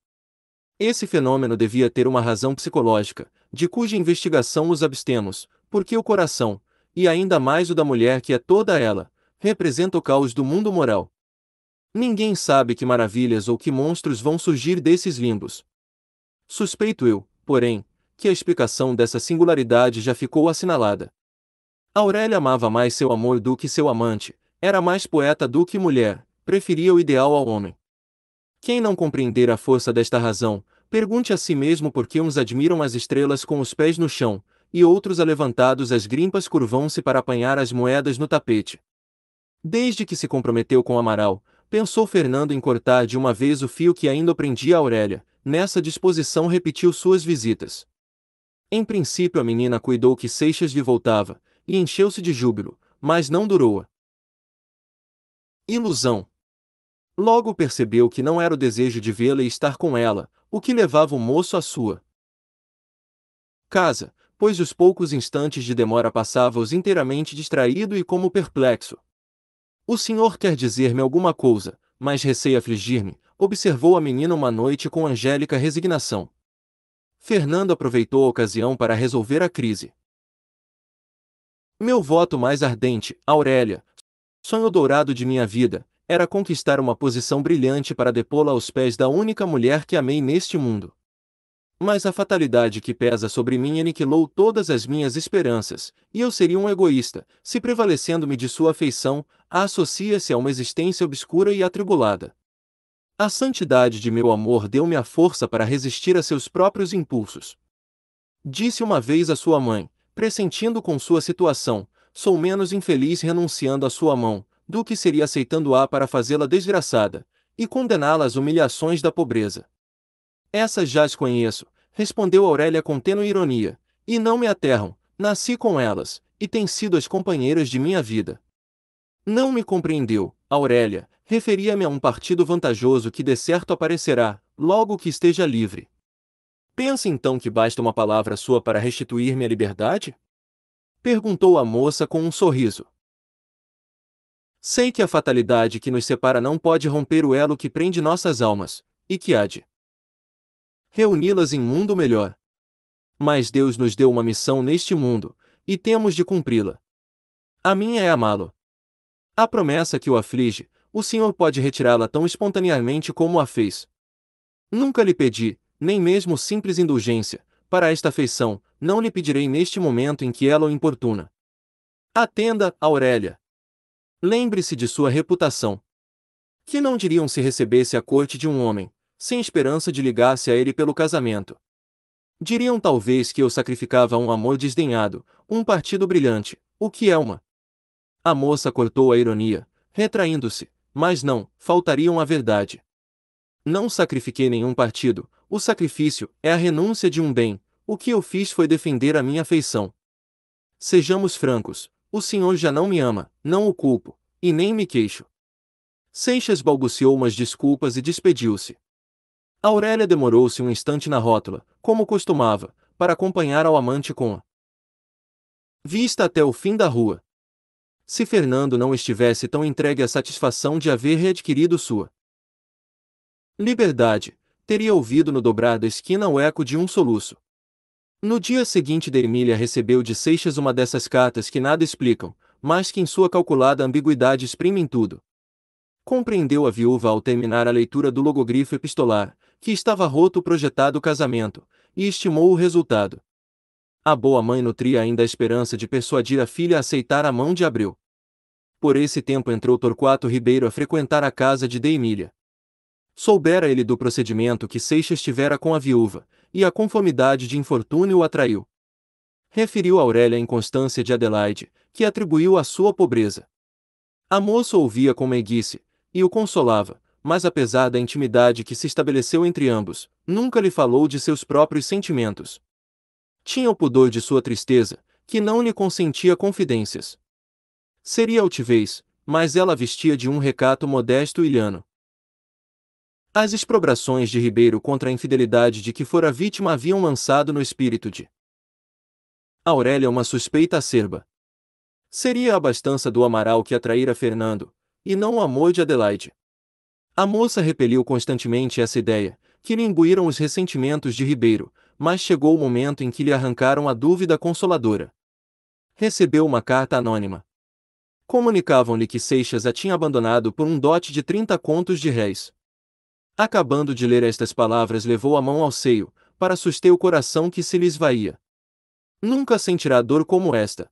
Esse fenômeno devia ter uma razão psicológica, de cuja investigação os abstemos, porque o coração, e ainda mais o da mulher que é toda ela, representa o caos do mundo moral. Ninguém sabe que maravilhas ou que monstros vão surgir desses limbos. Suspeito eu, porém, que a explicação dessa singularidade já ficou assinalada. Aurélia amava mais seu amor do que seu amante, era mais poeta do que mulher, preferia o ideal ao homem. Quem não compreender a força desta razão, pergunte a si mesmo por que uns admiram as estrelas com os pés no chão, e outros alevantados às grimpas curvam se para apanhar as moedas no tapete. Desde que se comprometeu com Amaral, pensou Fernando em cortar de uma vez o fio que ainda prendia a Aurélia, nessa disposição repetiu suas visitas. Em princípio a menina cuidou que Seixas lhe voltava, e encheu-se de júbilo, mas não durou-a. Ilusão. Logo percebeu que não era o desejo de vê-la e estar com ela, o que levava o moço à sua casa, pois os poucos instantes de demora passava-os inteiramente distraído e como perplexo. O senhor quer dizer-me alguma coisa, mas receio afligir-me, observou a menina uma noite com angélica resignação. Fernando aproveitou a ocasião para resolver a crise. Meu voto mais ardente, Aurélia, sonho dourado de minha vida, era conquistar uma posição brilhante para depô-la aos pés da única mulher que amei neste mundo. Mas a fatalidade que pesa sobre mim aniquilou todas as minhas esperanças, e eu seria um egoísta, se prevalecendo-me de sua afeição, a associa-se a uma existência obscura e atribulada. A santidade de meu amor deu-me a força para resistir a seus próprios impulsos. Disse uma vez a sua mãe, pressentindo com sua situação, sou menos infeliz renunciando à sua mão, do que seria aceitando-a para fazê-la desgraçada, e condená-la às humilhações da pobreza. Essas já as conheço, respondeu Aurélia com tênue ironia, e não me aterram, nasci com elas, e têm sido as companheiras de minha vida. Não me compreendeu, Aurélia, referia-me a um partido vantajoso que de certo aparecerá, logo que esteja livre. Pensa então que basta uma palavra sua para restituir-me a liberdade? Perguntou a moça com um sorriso. Sei que a fatalidade que nos separa não pode romper o elo que prende nossas almas, e que há de reuni-las em mundo melhor. Mas Deus nos deu uma missão neste mundo, e temos de cumpri-la. A minha é amá-lo. A promessa que o aflige, o Senhor pode retirá-la tão espontaneamente como a fez. Nunca lhe pedi, nem mesmo simples indulgência, para esta afeição, não lhe pedirei neste momento em que ela o importuna. Atenda, Aurélia, Lembre-se de sua reputação. Que não diriam se recebesse a corte de um homem, sem esperança de ligar-se a ele pelo casamento? Diriam talvez que eu sacrificava um amor desdenhado, um partido brilhante, o que é uma. A moça cortou a ironia, retraindo-se, mas não, faltariam à verdade. Não sacrifiquei nenhum partido, o sacrifício é a renúncia de um bem, o que eu fiz foi defender a minha afeição. Sejamos francos, o senhor já não me ama, não o culpo, e nem me queixo. Seixas balbuciou umas desculpas e despediu-se. Aurélia demorou-se um instante na rótula, como costumava, para acompanhar ao amante com a vista até o fim da rua. Se Fernando não estivesse tão entregue à satisfação de haver readquirido sua liberdade, teria ouvido no dobrar da esquina o eco de um soluço. No dia seguinte, Dermília recebeu de Seixas uma dessas cartas que nada explicam, mas que em sua calculada ambiguidade exprimem tudo. Compreendeu a viúva ao terminar a leitura do logogrifo epistolar, que estava roto o projetado casamento, e estimou o resultado. A boa mãe nutria ainda a esperança de persuadir a filha a aceitar a mão de Abreu. Por esse tempo entrou Torquato Ribeiro a frequentar a casa de Deimília. Soubera ele do procedimento que Seixas tivera com a viúva, e a conformidade de infortúnio o atraiu. Referiu Aurélia a inconstância de Adelaide, que atribuiu à sua pobreza. A moça ouvia com meiguice, e o consolava, mas apesar da intimidade que se estabeleceu entre ambos, nunca lhe falou de seus próprios sentimentos. Tinha o pudor de sua tristeza, que não lhe consentia confidências. Seria altivez, mas ela vestia de um recato modesto e lhano. As exprobrações de Ribeiro contra a infidelidade de que fora vítima haviam lançado no espírito de Aurélia uma suspeita acerba. Seria a abastança do Amaral que atraíra Fernando, e não o amor de Adelaide. A moça repeliu constantemente essa ideia, que lhe imbuíram os ressentimentos de Ribeiro, mas chegou o momento em que lhe arrancaram a dúvida consoladora. Recebeu uma carta anônima. Comunicavam-lhe que Seixas a tinha abandonado por um dote de 30 contos de réis. Acabando de ler estas palavras, levou a mão ao seio, para suster o coração que se lhe esvaía. Nunca sentirá dor como esta.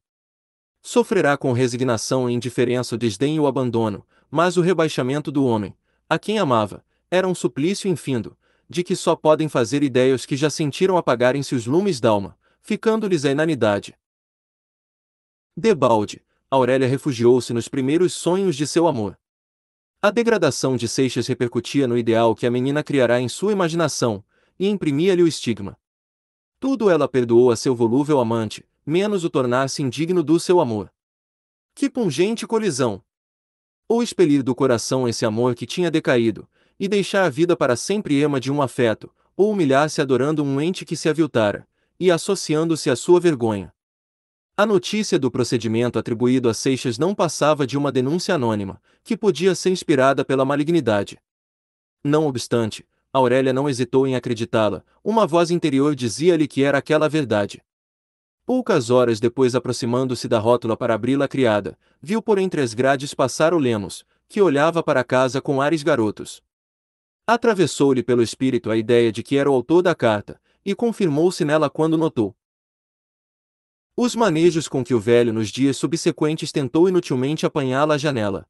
Sofrerá com resignação e indiferença o desdém e o abandono, mas o rebaixamento do homem, a quem amava, era um suplício infindo, de que só podem fazer ideias que já sentiram apagarem-se os lumes d'alma, ficando-lhes a inanidade. Debalde, Aurélia refugiou-se nos primeiros sonhos de seu amor. A degradação de Seixas repercutia no ideal que a menina criará em sua imaginação, e imprimia-lhe o estigma. Tudo ela perdoou a seu volúvel amante, menos o tornar-se indigno do seu amor. Que pungente colisão! Ou expelir do coração esse amor que tinha decaído, e deixar a vida para sempre ema de um afeto, ou humilhar-se adorando um ente que se aviltara, e associando-se à sua vergonha. A notícia do procedimento atribuído a Seixas não passava de uma denúncia anônima, que podia ser inspirada pela malignidade. Não obstante, Aurélia não hesitou em acreditá-la, uma voz interior dizia-lhe que era aquela a verdade. Poucas horas depois, aproximando-se da rótula para abri-la criada, viu por entre as grades passar o Lemos, que olhava para a casa com ares garotos. Atravessou-lhe pelo espírito a ideia de que era o autor da carta, e confirmou-se nela quando notou, os manejos com que o velho nos dias subsequentes tentou inutilmente apanhá-la à janela.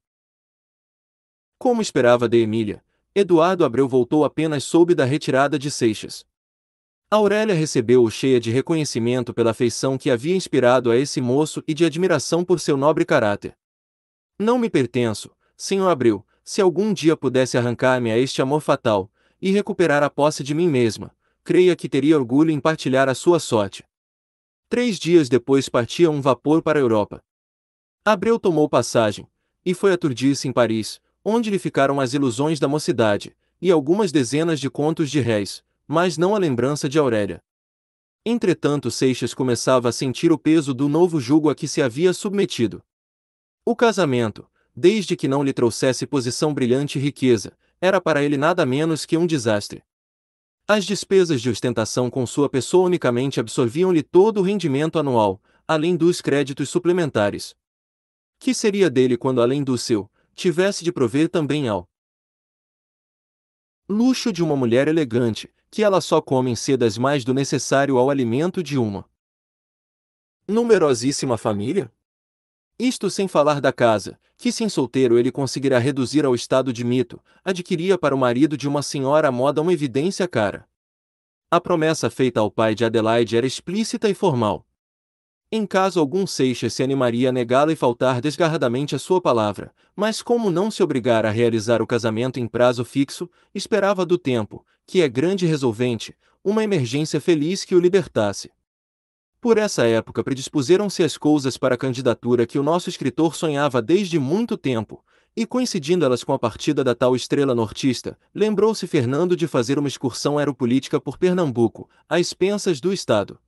Como esperava de Emília, Eduardo Abreu voltou apenas soube da retirada de Seixas. Aurélia recebeu-o cheia de reconhecimento pela afeição que havia inspirado a esse moço e de admiração por seu nobre caráter. Não me pertenço, senhor Abreu, se algum dia pudesse arrancar-me a este amor fatal, e recuperar a posse de mim mesma, creia que teria orgulho em partilhar a sua sorte. Três dias depois partia um vapor para a Europa. Abreu tomou passagem, e foi aturdir-se em Paris, onde lhe ficaram as ilusões da mocidade, e algumas dezenas de contos de réis, mas não a lembrança de Aurélia. Entretanto, Seixas começava a sentir o peso do novo jugo a que se havia submetido. O casamento, desde que não lhe trouxesse posição brilhante e riqueza, era para ele nada menos que um desastre. As despesas de ostentação com sua pessoa unicamente absorviam-lhe todo o rendimento anual, além dos créditos suplementares. Que seria dele quando, além do seu, tivesse de prover também ao luxo de uma mulher elegante, que ela só come em sedas mais do necessário ao alimento de uma numerosíssima família? Isto sem falar da casa, que sem solteiro ele conseguirá reduzir ao estado de mito, adquiria para o marido de uma senhora à moda uma evidência cara. A promessa feita ao pai de Adelaide era explícita e formal. Em caso algum, Seixas se animaria a negá-la e faltar desgarradamente à sua palavra, mas como não se obrigar a realizar o casamento em prazo fixo, esperava do tempo, que é grande resolvente, uma emergência feliz que o libertasse. Por essa época predispuseram-se as coisas para a candidatura que o nosso escritor sonhava desde muito tempo, e coincidindo elas com a partida da tal estrela nortista, lembrou-se Fernando de fazer uma excursão aeropolítica por Pernambuco, a expensas do Estado.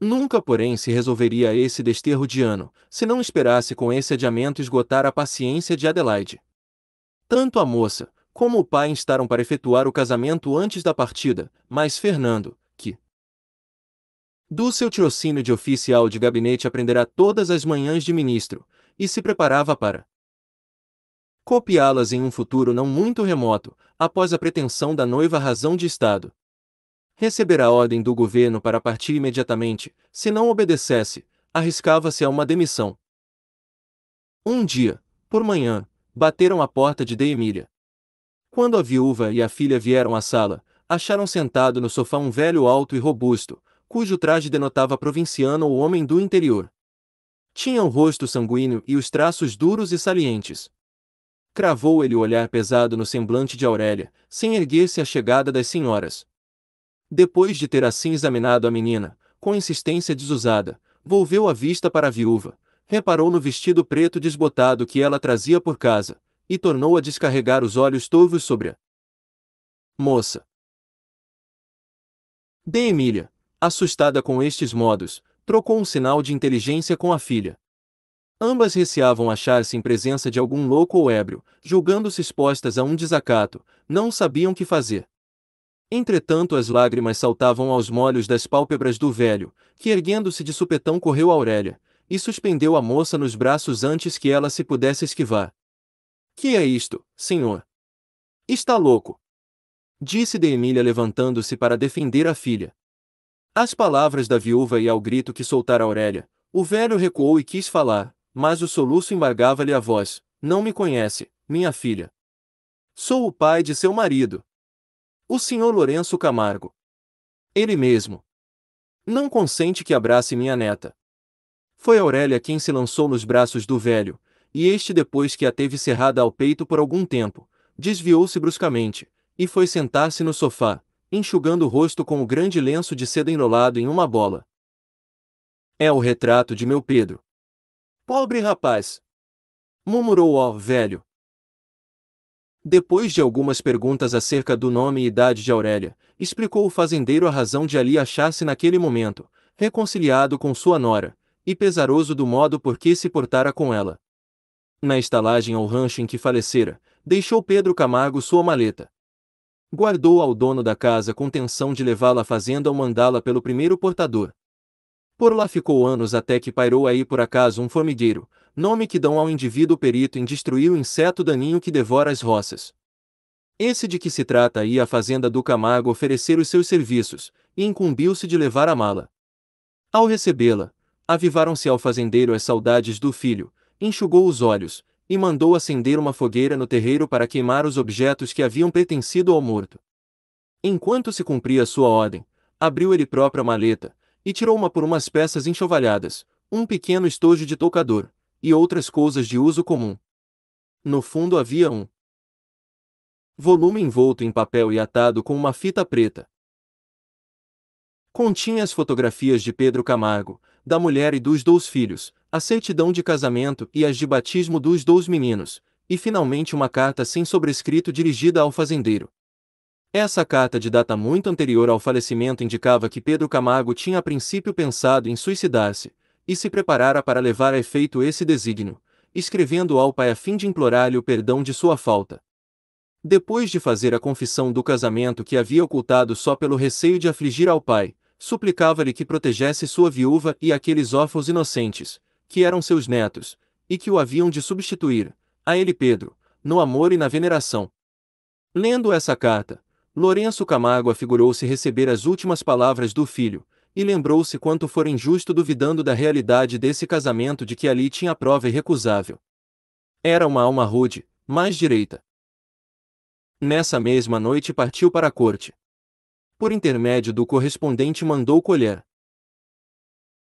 Nunca, porém, se resolveria esse desterro de ano, se não esperasse com esse adiamento esgotar a paciência de Adelaide. Tanto a moça como o pai instaram para efetuar o casamento antes da partida, mas Fernando, do seu tirocínio de oficial de gabinete aprenderá todas as manhãs de ministro, e se preparava para copiá-las em um futuro não muito remoto, após a pretensão da noiva razão de Estado. Receberá ordem do governo para partir imediatamente, se não obedecesse, arriscava-se a uma demissão. Um dia, por manhã, bateram à porta de De Emília. Quando a viúva e a filha vieram à sala, acharam sentado no sofá um velho alto e robusto, cujo traje denotava provinciano ou homem do interior. Tinha o um rosto sanguíneo e os traços duros e salientes. Cravou ele o olhar pesado no semblante de Aurélia, sem erguer-se à chegada das senhoras. Depois de ter assim examinado a menina, com insistência desusada, volveu a vista para a viúva, reparou no vestido preto desbotado que ela trazia por casa, e tornou a descarregar os olhos torvos sobre a moça. De Emília, assustada com estes modos, trocou um sinal de inteligência com a filha. Ambas receavam achar-se em presença de algum louco ou ébrio, julgando-se expostas a um desacato, não sabiam que fazer. Entretanto, as lágrimas saltavam aos molhos das pálpebras do velho, que erguendo-se de supetão correu a Aurélia, e suspendeu a moça nos braços antes que ela se pudesse esquivar. Que é isto, senhor? Está louco! Disse de Emília levantando-se para defender a filha. Às palavras da viúva e ao grito que soltara Aurélia, o velho recuou e quis falar, mas o soluço embargava-lhe a voz. Não me conhece, minha filha. Sou o pai de seu marido. O senhor Lourenço Camargo. Ele mesmo. Não consente que abrace minha neta. Foi Aurélia quem se lançou nos braços do velho, e este, depois que a teve cerrada ao peito por algum tempo, desviou-se bruscamente, e foi sentar-se no sofá, enxugando o rosto com o grande lenço de seda enrolado em uma bola. É o retrato de meu Pedro. Pobre rapaz! murmurou o velho. Depois de algumas perguntas acerca do nome e idade de Aurélia, explicou o fazendeiro a razão de ali achar-se naquele momento, reconciliado com sua nora, e pesaroso do modo por que se portara com ela. Na estalagem ao rancho em que falecera, deixou Pedro Camargo sua maleta, guardou ao dono da casa com tenção de levá-la à fazenda ou mandá-la pelo primeiro portador. Por lá ficou anos até que pairou aí por acaso um formigueiro, nome que dão ao indivíduo perito em destruir o inseto daninho que devora as roças. Esse de que se trata aí a fazenda do Camargo oferecer os seus serviços, e incumbiu-se de levar a mala. Ao recebê-la, avivaram-se ao fazendeiro as saudades do filho, enxugou os olhos, e mandou acender uma fogueira no terreiro para queimar os objetos que haviam pertencido ao morto. Enquanto se cumpria sua ordem, abriu ele própria maleta, e tirou uma por umas peças enxovalhadas, um pequeno estojo de toucador, e outras coisas de uso comum. No fundo havia um volume envolto em papel e atado com uma fita preta. Continha as fotografias de Pedro Camargo, da mulher e dos dois filhos, a certidão de casamento e as de batismo dos dois meninos, e finalmente uma carta sem sobrescrito dirigida ao fazendeiro. Essa carta de data muito anterior ao falecimento indicava que Pedro Camargo tinha a princípio pensado em suicidar-se, e se preparara para levar a efeito esse desígnio, escrevendo ao pai a fim de implorar-lhe o perdão de sua falta. Depois de fazer a confissão do casamento que havia ocultado só pelo receio de afligir ao pai, suplicava-lhe que protegesse sua viúva e aqueles órfãos inocentes, que eram seus netos, e que o haviam de substituir, a ele Pedro, no amor e na veneração. Lendo essa carta, Lourenço Camargo afigurou-se receber as últimas palavras do filho, e lembrou-se quanto fora injusto duvidando da realidade desse casamento de que ali tinha prova irrecusável. Era uma alma rude, mais direita. Nessa mesma noite partiu para a corte. Por intermédio do correspondente mandou colher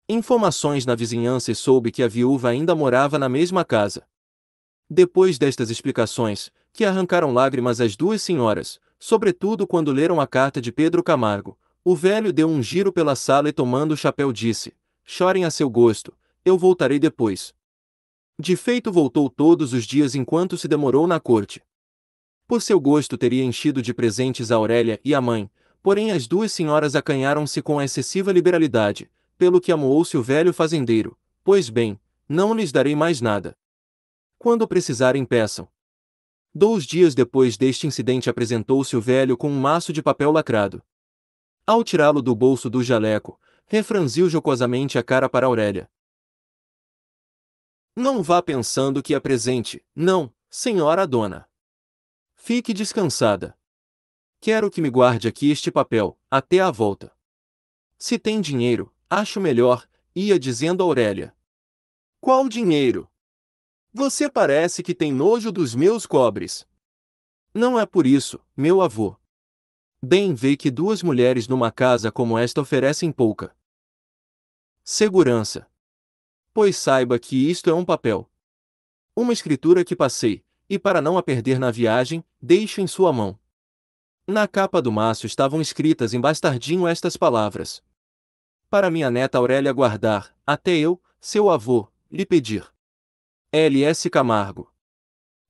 informações na vizinhança e soube que a viúva ainda morava na mesma casa. Depois destas explicações, que arrancaram lágrimas às duas senhoras, sobretudo quando leram a carta de Pedro Camargo, o velho deu um giro pela sala e tomando o chapéu disse: Chorem a seu gosto, eu voltarei depois. De feito voltou todos os dias enquanto se demorou na corte. Por seu gosto teria enchido de presentes a Aurélia e a mãe, porém as duas senhoras acanharam-se com a excessiva liberalidade, pelo que amoou-se o velho fazendeiro, pois bem, não lhes darei mais nada. Quando precisarem, peçam. Dois dias depois deste incidente apresentou-se o velho com um maço de papel lacrado. Ao tirá-lo do bolso do jaleco, refranziu jocosamente a cara para Aurélia. Não vá pensando que é presente, não, senhora dona. Fique descansada. Quero que me guarde aqui este papel, até a volta. Se tem dinheiro, Acho melhor, ia dizendo Aurélia. Qual dinheiro? Você parece que tem nojo dos meus cobres. Não é por isso, meu avô. Bem vê que duas mulheres numa casa como esta oferecem pouca segurança. Pois saiba que isto é um papel. Uma escritura que passei, e para não a perder na viagem, deixo em sua mão. Na capa do maço estavam escritas em bastardinho estas palavras: para minha neta Aurélia guardar, até eu, seu avô, lhe pedir. L.S. Camargo.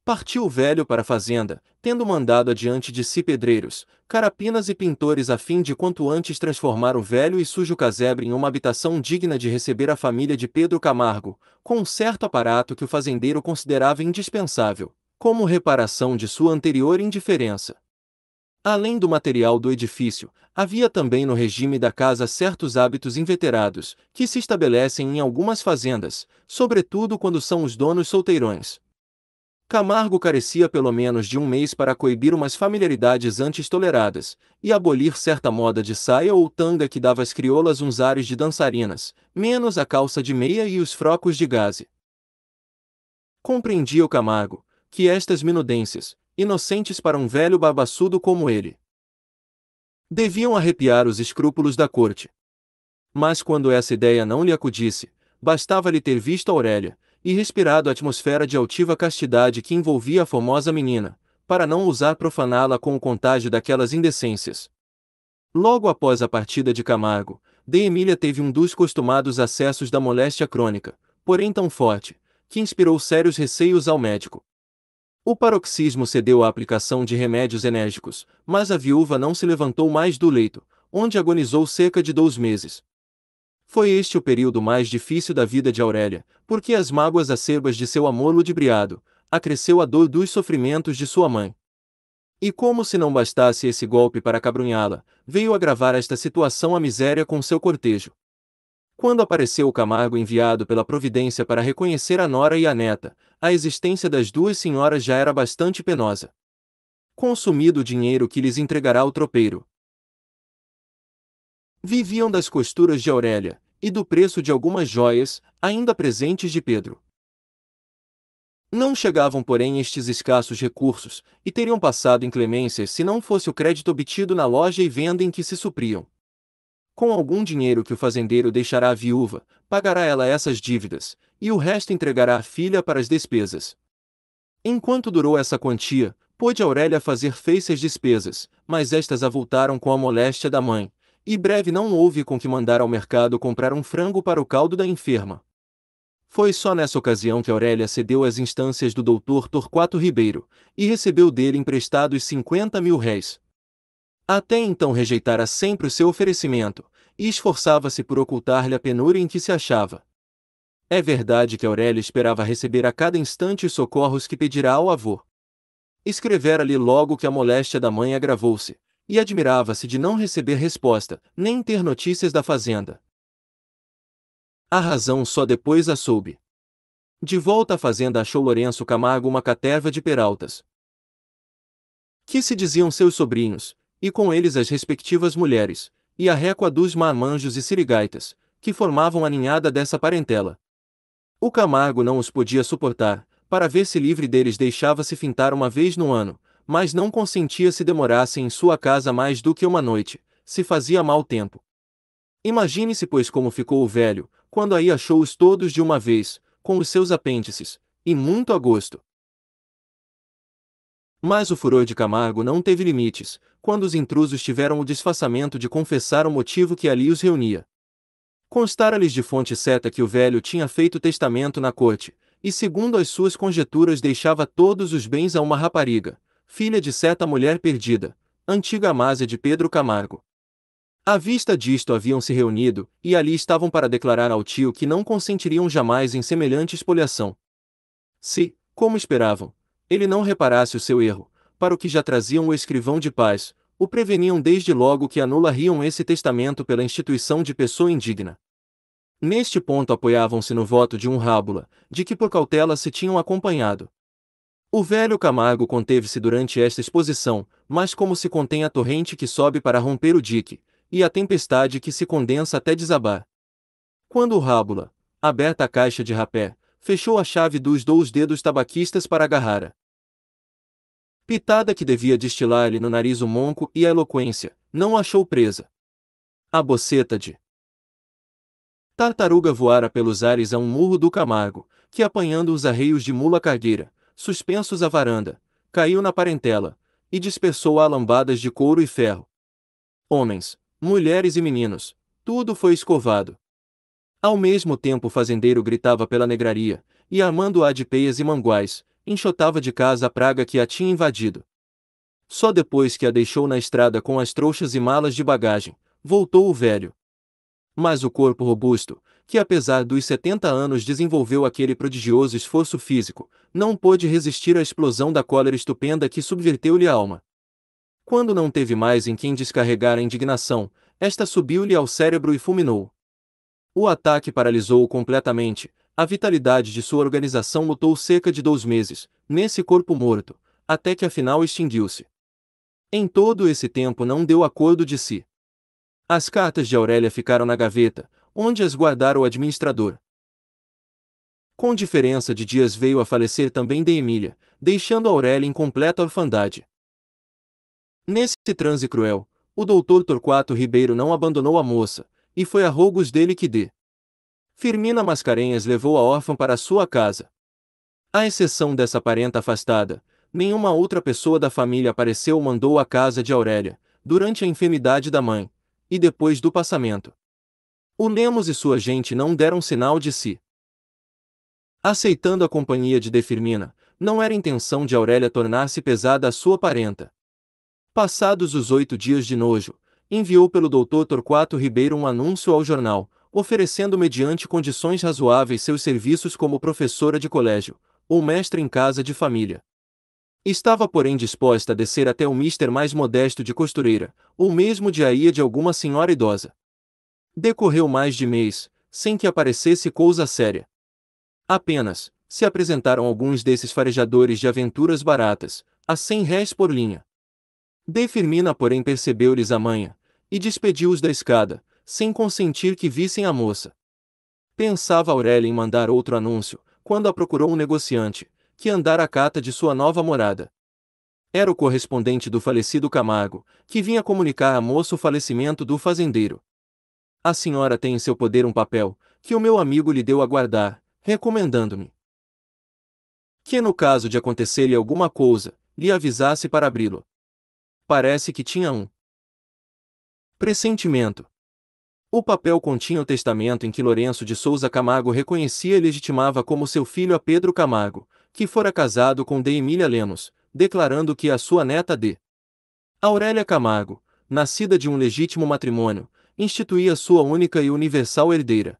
Partiu o velho para a fazenda, tendo mandado adiante de si pedreiros, carapinas e pintores a fim de quanto antes transformar o velho e sujo casebre em uma habitação digna de receber a família de Pedro Camargo, com um certo aparato que o fazendeiro considerava indispensável, como reparação de sua anterior indiferença. Além do material do edifício, havia também no regime da casa certos hábitos inveterados, que se estabelecem em algumas fazendas, sobretudo quando são os donos solteirões. Camargo carecia pelo menos de um mês para coibir umas familiaridades antes toleradas, e abolir certa moda de saia ou tanga que dava às crioulas uns ares de dançarinas, menos a calça de meia e os frocos de gaze. Compreendia o Camargo que estas minudências, inocentes para um velho barbaçudo como ele. Deviam arrepiar os escrúpulos da corte. Mas quando essa ideia não lhe acudisse, bastava-lhe ter visto Aurélia, e respirado a atmosfera de altiva castidade que envolvia a formosa menina, para não ousar profaná-la com o contágio daquelas indecências. Logo após a partida de Camargo, de Emília teve um dos costumados acessos da moléstia crônica, porém tão forte, que inspirou sérios receios ao médico. O paroxismo cedeu à aplicação de remédios enérgicos, mas a viúva não se levantou mais do leito, onde agonizou cerca de dois meses. Foi este o período mais difícil da vida de Aurélia, porque as mágoas acerbas de seu amor ludibriado, acresceu a dor dos sofrimentos de sua mãe. E como se não bastasse esse golpe para cabrunhá-la, veio agravar esta situação a miséria com seu cortejo. Quando apareceu o Camargo enviado pela Providência para reconhecer a nora e a neta, a existência das duas senhoras já era bastante penosa. Consumido o dinheiro que lhes entregará o tropeiro. Viviam das costuras de Aurélia e do preço de algumas joias, ainda presentes de Pedro. Não chegavam, porém, estes escassos recursos, e teriam passado inclemências se não fosse o crédito obtido na loja e venda em que se supriam com algum dinheiro que o fazendeiro deixará à viúva, pagará ela essas dívidas, e o resto entregará à filha para as despesas. Enquanto durou essa quantia, pôde Aurélia fazer feias despesas, mas estas avultaram com a moléstia da mãe, e breve não houve com que mandar ao mercado comprar um frango para o caldo da enferma. Foi só nessa ocasião que Aurélia cedeu às instâncias do doutor Torquato Ribeiro, e recebeu dele emprestados 50 mil réis, até então rejeitara sempre o seu oferecimento, e esforçava-se por ocultar-lhe a penúria em que se achava. É verdade que Aurélia esperava receber a cada instante os socorros que pedirá ao avô. Escrevera-lhe logo que a moléstia da mãe agravou-se, e admirava-se de não receber resposta, nem ter notícias da fazenda. A razão só depois a soube. De volta à fazenda achou Lourenço Camargo uma caterva de peraltas. Que se diziam seus sobrinhos, e com eles as respectivas mulheres, e a récua dos marmanjos e sirigaitas, que formavam a ninhada dessa parentela. O Camargo não os podia suportar, para ver se livre deles deixava-se fintar uma vez no ano, mas não consentia se demorassem em sua casa mais do que uma noite, se fazia mau tempo. Imagine-se, pois, como ficou o velho, quando aí achou-os todos de uma vez, com os seus apêndices, e muito a gosto. Mas o furor de Camargo não teve limites, quando os intrusos tiveram o disfarçamento de confessar o motivo que ali os reunia. Constara-lhes de fonte certa que o velho tinha feito testamento na corte, e segundo as suas conjecturas deixava todos os bens a uma rapariga, filha de certa mulher perdida, antiga amásia de Pedro Camargo. À vista disto haviam se reunido, e ali estavam para declarar ao tio que não consentiriam jamais em semelhante espoliação. Se, como esperavam, ele não reparasse o seu erro, para o que já traziam o escrivão de paz, o preveniam desde logo que anulariam esse testamento pela instituição de pessoa indigna. Neste ponto apoiavam-se no voto de um rábula, de que por cautela se tinham acompanhado. O velho Camargo conteve-se durante esta exposição, mas como se contém a torrente que sobe para romper o dique, e a tempestade que se condensa até desabar. Quando o rábula, aberta a caixa de rapé, fechou a chave dos dois dedos tabaquistas para agarrar Pitada que devia destilar-lhe no nariz o monco e a eloquência, não achou presa. A boceta de Tartaruga voara pelos ares a um murro do Camargo, que apanhando os arreios de mula cargueira, suspensos à varanda, caiu na parentela, e dispersou a lambadas de couro e ferro. Homens, mulheres e meninos, tudo foi escovado. Ao mesmo tempo o fazendeiro gritava pela negraria, e armando-a de peias e manguais, enxotava de casa a praga que a tinha invadido. Só depois que a deixou na estrada com as trouxas e malas de bagagem, voltou o velho. Mas o corpo robusto, que apesar dos 70 anos desenvolveu aquele prodigioso esforço físico, não pôde resistir à explosão da cólera estupenda que subverteu-lhe a alma. Quando não teve mais em quem descarregar a indignação, esta subiu-lhe ao cérebro e fulminou. O ataque paralisou-o completamente, a vitalidade de sua organização lutou cerca de dois meses, nesse corpo morto, até que afinal extinguiu-se. Em todo esse tempo não deu acordo de si. As cartas de Aurélia ficaram na gaveta, onde as guardara o administrador. Com diferença de dias veio a falecer também de Emília, deixando Aurélia em completa orfandade. Nesse transe cruel, o doutor Torquato Ribeiro não abandonou a moça, e foi a rogos dele que dê. Firmina Mascarenhas levou a órfã para sua casa. À exceção dessa parenta afastada, nenhuma outra pessoa da família apareceu ou mandou à casa de Aurélia, durante a enfermidade da mãe, e depois do passamento. O Nemos e sua gente não deram sinal de si. Aceitando a companhia de Defirmina, não era intenção de Aurélia tornar-se pesada à sua parenta. Passados os oito dias de nojo, enviou pelo doutor Torquato Ribeiro um anúncio ao jornal, oferecendo mediante condições razoáveis seus serviços como professora de colégio ou mestra em casa de família. Estava, porém, disposta a descer até o mister mais modesto de costureira, ou mesmo de aia de alguma senhora idosa. Decorreu mais de mês, sem que aparecesse coisa séria. Apenas, se apresentaram alguns desses farejadores de aventuras baratas, a cem réis por linha. De Firmina, porém, percebeu-lhes a manha, e despediu-os da escada, sem consentir que vissem a moça. Pensava Aurélia em mandar outro anúncio, quando a procurou um negociante, que andara à cata de sua nova morada. Era o correspondente do falecido Camargo, que vinha comunicar à moça o falecimento do fazendeiro. A senhora tem em seu poder um papel, que o meu amigo lhe deu a guardar, recomendando-me que, no caso de acontecer-lhe alguma coisa, lhe avisasse para abri-lo. Parece que tinha um pressentimento. O papel continha o testamento em que Lourenço de Souza Camargo reconhecia e legitimava como seu filho a Pedro Camargo, que fora casado com D. Emília Lemos, declarando que a sua neta de Aurélia Camargo, nascida de um legítimo matrimônio, instituía sua única e universal herdeira.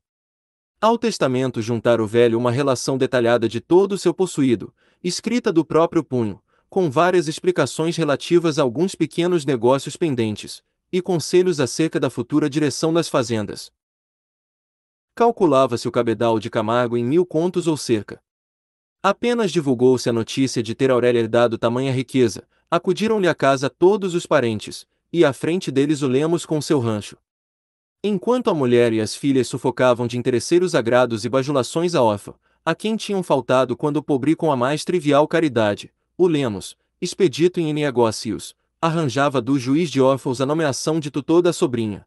Ao testamento juntar o velho uma relação detalhada de todo o seu possuído, escrita do próprio punho, com várias explicações relativas a alguns pequenos negócios pendentes, e conselhos acerca da futura direção das fazendas. Calculava-se o cabedal de Camargo em mil contos ou cerca. Apenas divulgou-se a notícia de ter Aurélia herdado tamanha riqueza, acudiram-lhe à casa todos os parentes, e à frente deles o Lemos com seu rancho. Enquanto a mulher e as filhas sufocavam de interesseiros agrados e bajulações a órfã, a quem tinham faltado quando pobre com a mais trivial caridade, o Lemos, expedito em negócios, arranjava do juiz de órfãos a nomeação de tutor da sobrinha.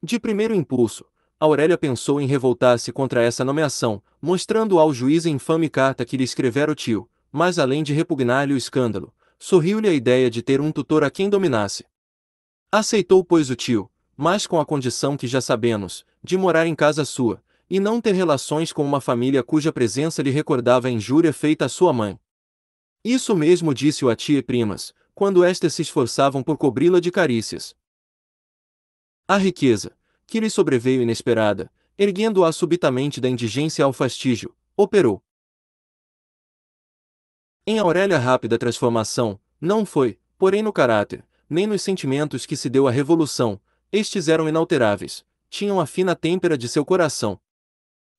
De primeiro impulso, Aurélia pensou em revoltar-se contra essa nomeação, mostrando ao juiz a infame carta que lhe escrevera o tio, mas além de repugnar-lhe o escândalo, sorriu-lhe a ideia de ter um tutor a quem dominasse. Aceitou, pois, o tio, mas com a condição que já sabemos, de morar em casa sua, e não ter relações com uma família cuja presença lhe recordava a injúria feita à sua mãe. Isso mesmo disse-o a tia e primas, quando estas se esforçavam por cobri-la de carícias. A riqueza, que lhe sobreveio inesperada, erguendo-a subitamente da indigência ao fastígio, operou. Em Aurélia rápida transformação, não foi, porém no caráter, nem nos sentimentos que se deu à revolução, estes eram inalteráveis, tinham a fina têmpera de seu coração.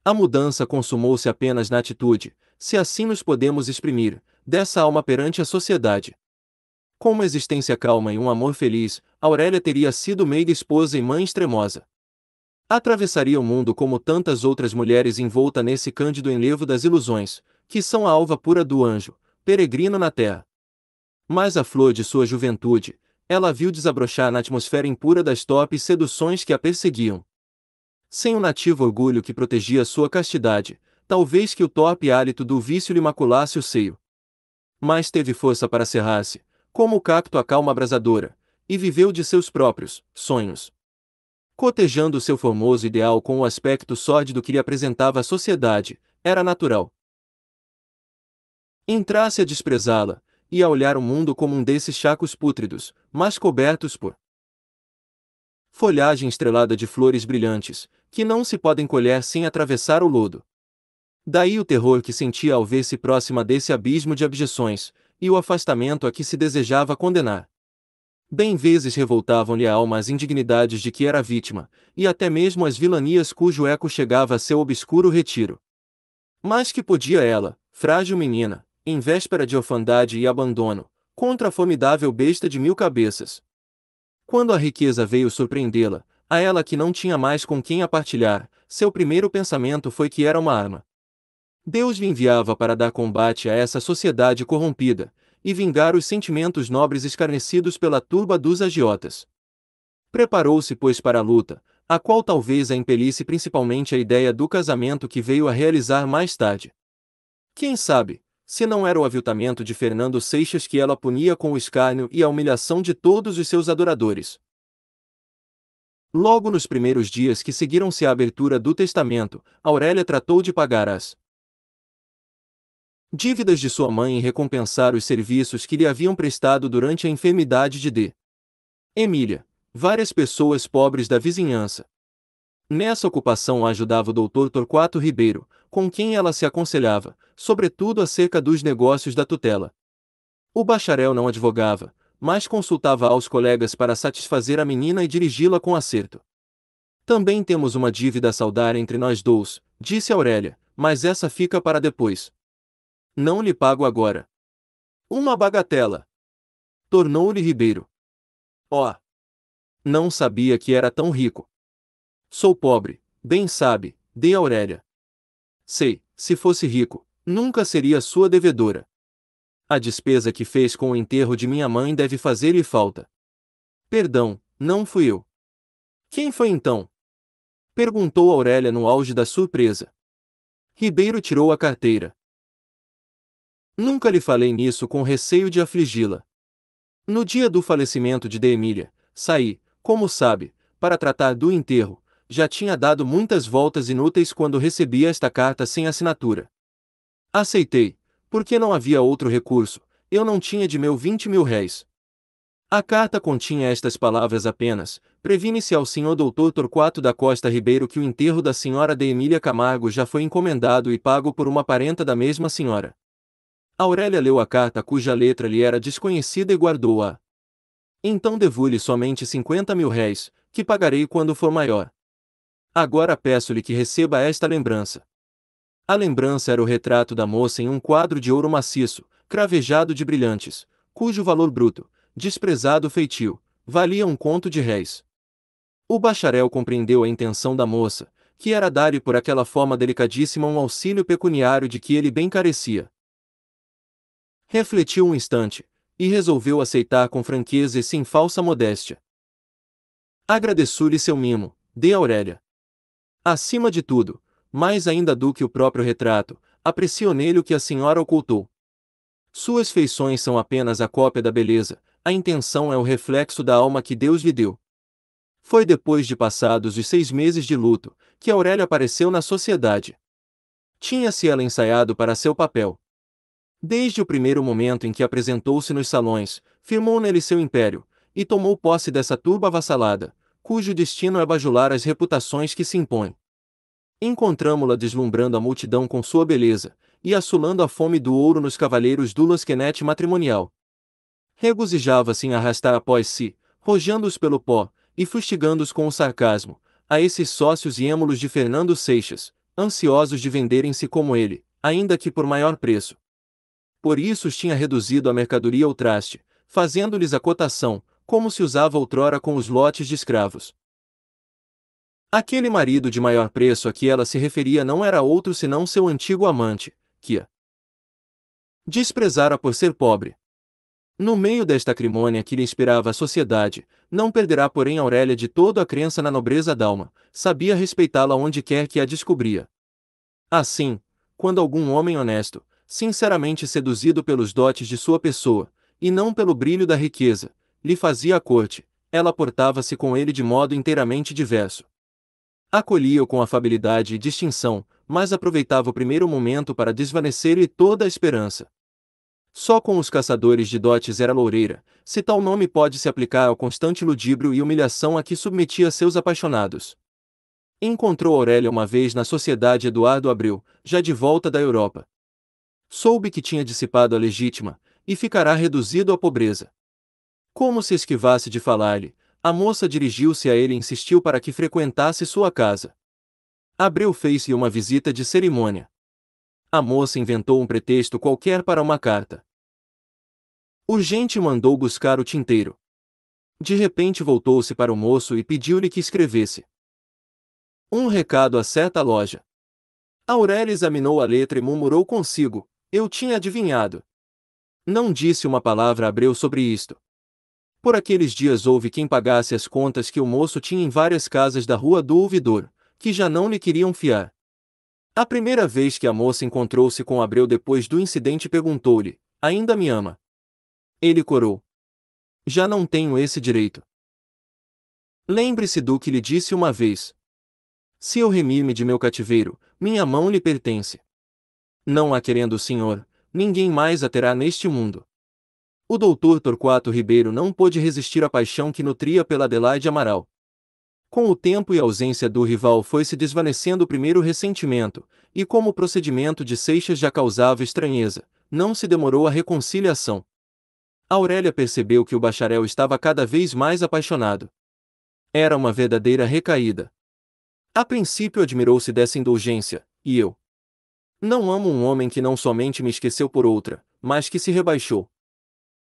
A mudança consumou-se apenas na atitude, se assim nos podemos exprimir, dessa alma perante a sociedade. Com uma existência calma e um amor feliz, Aurélia teria sido meiga esposa e mãe extremosa. Atravessaria o mundo como tantas outras mulheres envolta nesse cândido enlevo das ilusões, que são a alva pura do anjo, peregrina na terra. Mas a flor de sua juventude, ela viu desabrochar na atmosfera impura das topes seduções que a perseguiam. Sem o nativo orgulho que protegia sua castidade, talvez que o torpe hálito do vício lhe maculasse o seio. Mas teve força para cerrar-se, como o cacto a calma abrasadora, e viveu de seus próprios sonhos. Cotejando seu formoso ideal com o aspecto sórdido que lhe apresentava a sociedade, era natural. Entrasse a desprezá-la, e a olhar o mundo como um desses chacos pútridos, mas cobertos por folhagem estrelada de flores brilhantes, que não se podem colher sem atravessar o lodo. Daí o terror que sentia ao ver-se próxima desse abismo de abjeções, e o afastamento a que se desejava condenar. Bem vezes revoltavam-lhe a alma as indignidades de que era vítima, e até mesmo as vilanias cujo eco chegava a seu obscuro retiro. Mas que podia ela, frágil menina, em véspera de orfandade e abandono, contra a formidável besta de mil cabeças? Quando a riqueza veio surpreendê-la, a ela que não tinha mais com quem a partilhar, seu primeiro pensamento foi que era uma arma, Deus lhe enviava para dar combate a essa sociedade corrompida, e vingar os sentimentos nobres escarnecidos pela turba dos agiotas. Preparou-se, pois, para a luta, a qual talvez a impelisse principalmente a ideia do casamento que veio a realizar mais tarde. Quem sabe, se não era o aviltamento de Fernando Seixas que ela punia com o escárnio e a humilhação de todos os seus adoradores. Logo nos primeiros dias que seguiram-se à abertura do testamento, Aurélia tratou de pagar as dívidas de sua mãe em recompensar os serviços que lhe haviam prestado durante a enfermidade de D. Emília, várias pessoas pobres da vizinhança. Nessa ocupação ajudava o doutor Torquato Ribeiro, com quem ela se aconselhava, sobretudo acerca dos negócios da tutela. O bacharel não advogava, mas consultava aos colegas para satisfazer a menina e dirigi-la com acerto. Também temos uma dívida a saldar entre nós dois, disse Aurélia, mas essa fica para depois. Não lhe pago agora. Uma bagatela. Tornou-lhe Ribeiro. Ó! Oh, não sabia que era tão rico. Sou pobre, bem sabe, de Aurélia. Sei, se fosse rico, nunca seria sua devedora. A despesa que fez com o enterro de minha mãe deve fazer-lhe falta. Perdão, não fui eu. Quem foi então? Perguntou Aurélia no auge da surpresa. Ribeiro tirou a carteira. Nunca lhe falei nisso com receio de afligi-la. No dia do falecimento de D. Emília, saí, como sabe, para tratar do enterro, já tinha dado muitas voltas inúteis quando recebi esta carta sem assinatura. Aceitei, porque não havia outro recurso, eu não tinha de meu 20 mil réis. A carta continha estas palavras apenas: Previne-se ao senhor doutor Torquato da Costa Ribeiro que o enterro da senhora de Emília Camargo já foi encomendado e pago por uma parenta da mesma senhora. Aurélia leu a carta cuja letra lhe era desconhecida e guardou-a. Então devo-lhe somente 50 mil réis, que pagarei quando for maior. Agora peço-lhe que receba esta lembrança. A lembrança era o retrato da moça em um quadro de ouro maciço, cravejado de brilhantes, cujo valor bruto, desprezado feitio, valia um conto de réis. O bacharel compreendeu a intenção da moça, que era dar-lhe por aquela forma delicadíssima um auxílio pecuniário de que ele bem carecia. Refletiu um instante, e resolveu aceitar com franqueza e sem falsa modéstia. agradeço lhe seu mimo, de Aurélia. Acima de tudo, mais ainda do que o próprio retrato, aprecio nele o que a senhora ocultou. Suas feições são apenas a cópia da beleza, a intenção é o reflexo da alma que Deus lhe deu. Foi depois de passados os seis meses de luto que Aurélia apareceu na sociedade. Tinha-se ela ensaiado para seu papel. Desde o primeiro momento em que apresentou-se nos salões, firmou nele seu império, e tomou posse dessa turba avassalada, cujo destino é bajular as reputações que se impõem. Encontramo-la deslumbrando a multidão com sua beleza, e assolando a fome do ouro nos cavaleiros do lasquenete matrimonial. Regozijava-se em arrastar após si, rojando-os pelo pó, e fustigando-os com o sarcasmo, a esses sócios e êmulos de Fernando Seixas, ansiosos de venderem-se como ele, ainda que por maior preço. Por isso os tinha reduzido a mercadoria ao traste, fazendo-lhes a cotação, como se usava outrora com os lotes de escravos. Aquele marido de maior preço a que ela se referia não era outro senão seu antigo amante, que a desprezara por ser pobre. No meio desta acrimônia que lhe inspirava a sociedade, não perderá porém Aurélia de todo a crença na nobreza d'alma, sabia respeitá-la onde quer que a descobria. Assim, quando algum homem honesto, sinceramente seduzido pelos dotes de sua pessoa, e não pelo brilho da riqueza, lhe fazia a corte, ela portava-se com ele de modo inteiramente diverso. Acolhia-o com afabilidade e distinção, mas aproveitava o primeiro momento para desvanecer-lhe toda a esperança. Só com os caçadores de dotes era loureira, se tal nome pode se aplicar ao constante ludíbrio e humilhação a que submetia seus apaixonados. Encontrou Aurélia uma vez na Sociedade Eduardo Abreu, já de volta da Europa, Soube que tinha dissipado a legítima, e ficará reduzido à pobreza. Como se esquivasse de falar-lhe, a moça dirigiu-se a ele e insistiu para que frequentasse sua casa. Abreu fez-lhe uma visita de cerimônia. A moça inventou um pretexto qualquer para uma carta. Urgente mandou buscar o tinteiro. De repente voltou-se para o moço e pediu-lhe que escrevesse. Um recado a certa loja. Aurélia examinou a letra e murmurou consigo: eu tinha adivinhado. Não disse uma palavra Abreu sobre isto. Por aqueles dias houve quem pagasse as contas que o moço tinha em várias casas da rua do ouvidor, que já não lhe queriam fiar. A primeira vez que a moça encontrou-se com Abreu depois do incidente perguntou-lhe: Ainda me ama? Ele corou. Já não tenho esse direito. Lembre-se do que lhe disse uma vez. Se eu remir-me de meu cativeiro, minha mão lhe pertence não a querendo o Senhor, ninguém mais a terá neste mundo. O doutor Torquato Ribeiro não pôde resistir à paixão que nutria pela Adelaide Amaral. Com o tempo e ausência do rival foi se desvanecendo o primeiro ressentimento, e como o procedimento de Seixas já causava estranheza, não se demorou a reconciliação. Aurélia percebeu que o bacharel estava cada vez mais apaixonado. Era uma verdadeira recaída. A princípio admirou-se dessa indulgência, e eu, não amo um homem que não somente me esqueceu por outra, mas que se rebaixou.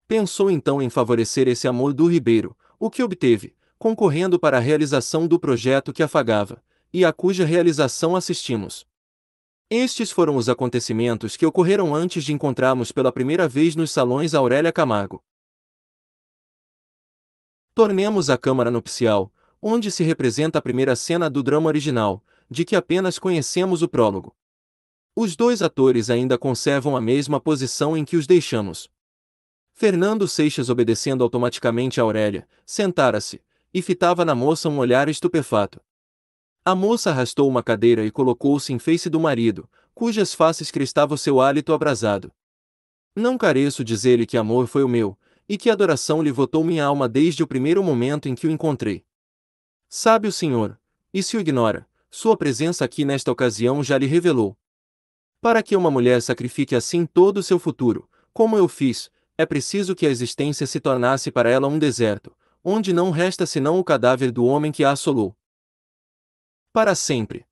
Pensou então em favorecer esse amor do Ribeiro, o que obteve, concorrendo para a realização do projeto que afagava, e a cuja realização assistimos. Estes foram os acontecimentos que ocorreram antes de encontrarmos pela primeira vez nos salões Aurélia Camargo. Tornemos à Câmara Nupcial, onde se representa a primeira cena do drama original, de que apenas conhecemos o prólogo. Os dois atores ainda conservam a mesma posição em que os deixamos. Fernando Seixas, obedecendo automaticamente a Aurélia, sentara-se e fitava na moça um olhar estupefato. A moça arrastou uma cadeira e colocou-se em face do marido, cujas faces cristava o seu hálito abrasado. Não careço dizer-lhe que amor foi o meu, e que adoração lhe votou minha alma desde o primeiro momento em que o encontrei. Sabe o senhor, e se o ignora, sua presença aqui nesta ocasião já lhe revelou. Para que uma mulher sacrifique assim todo o seu futuro, como eu fiz, é preciso que a existência se tornasse para ela um deserto, onde não resta senão o cadáver do homem que a assolou. Para sempre.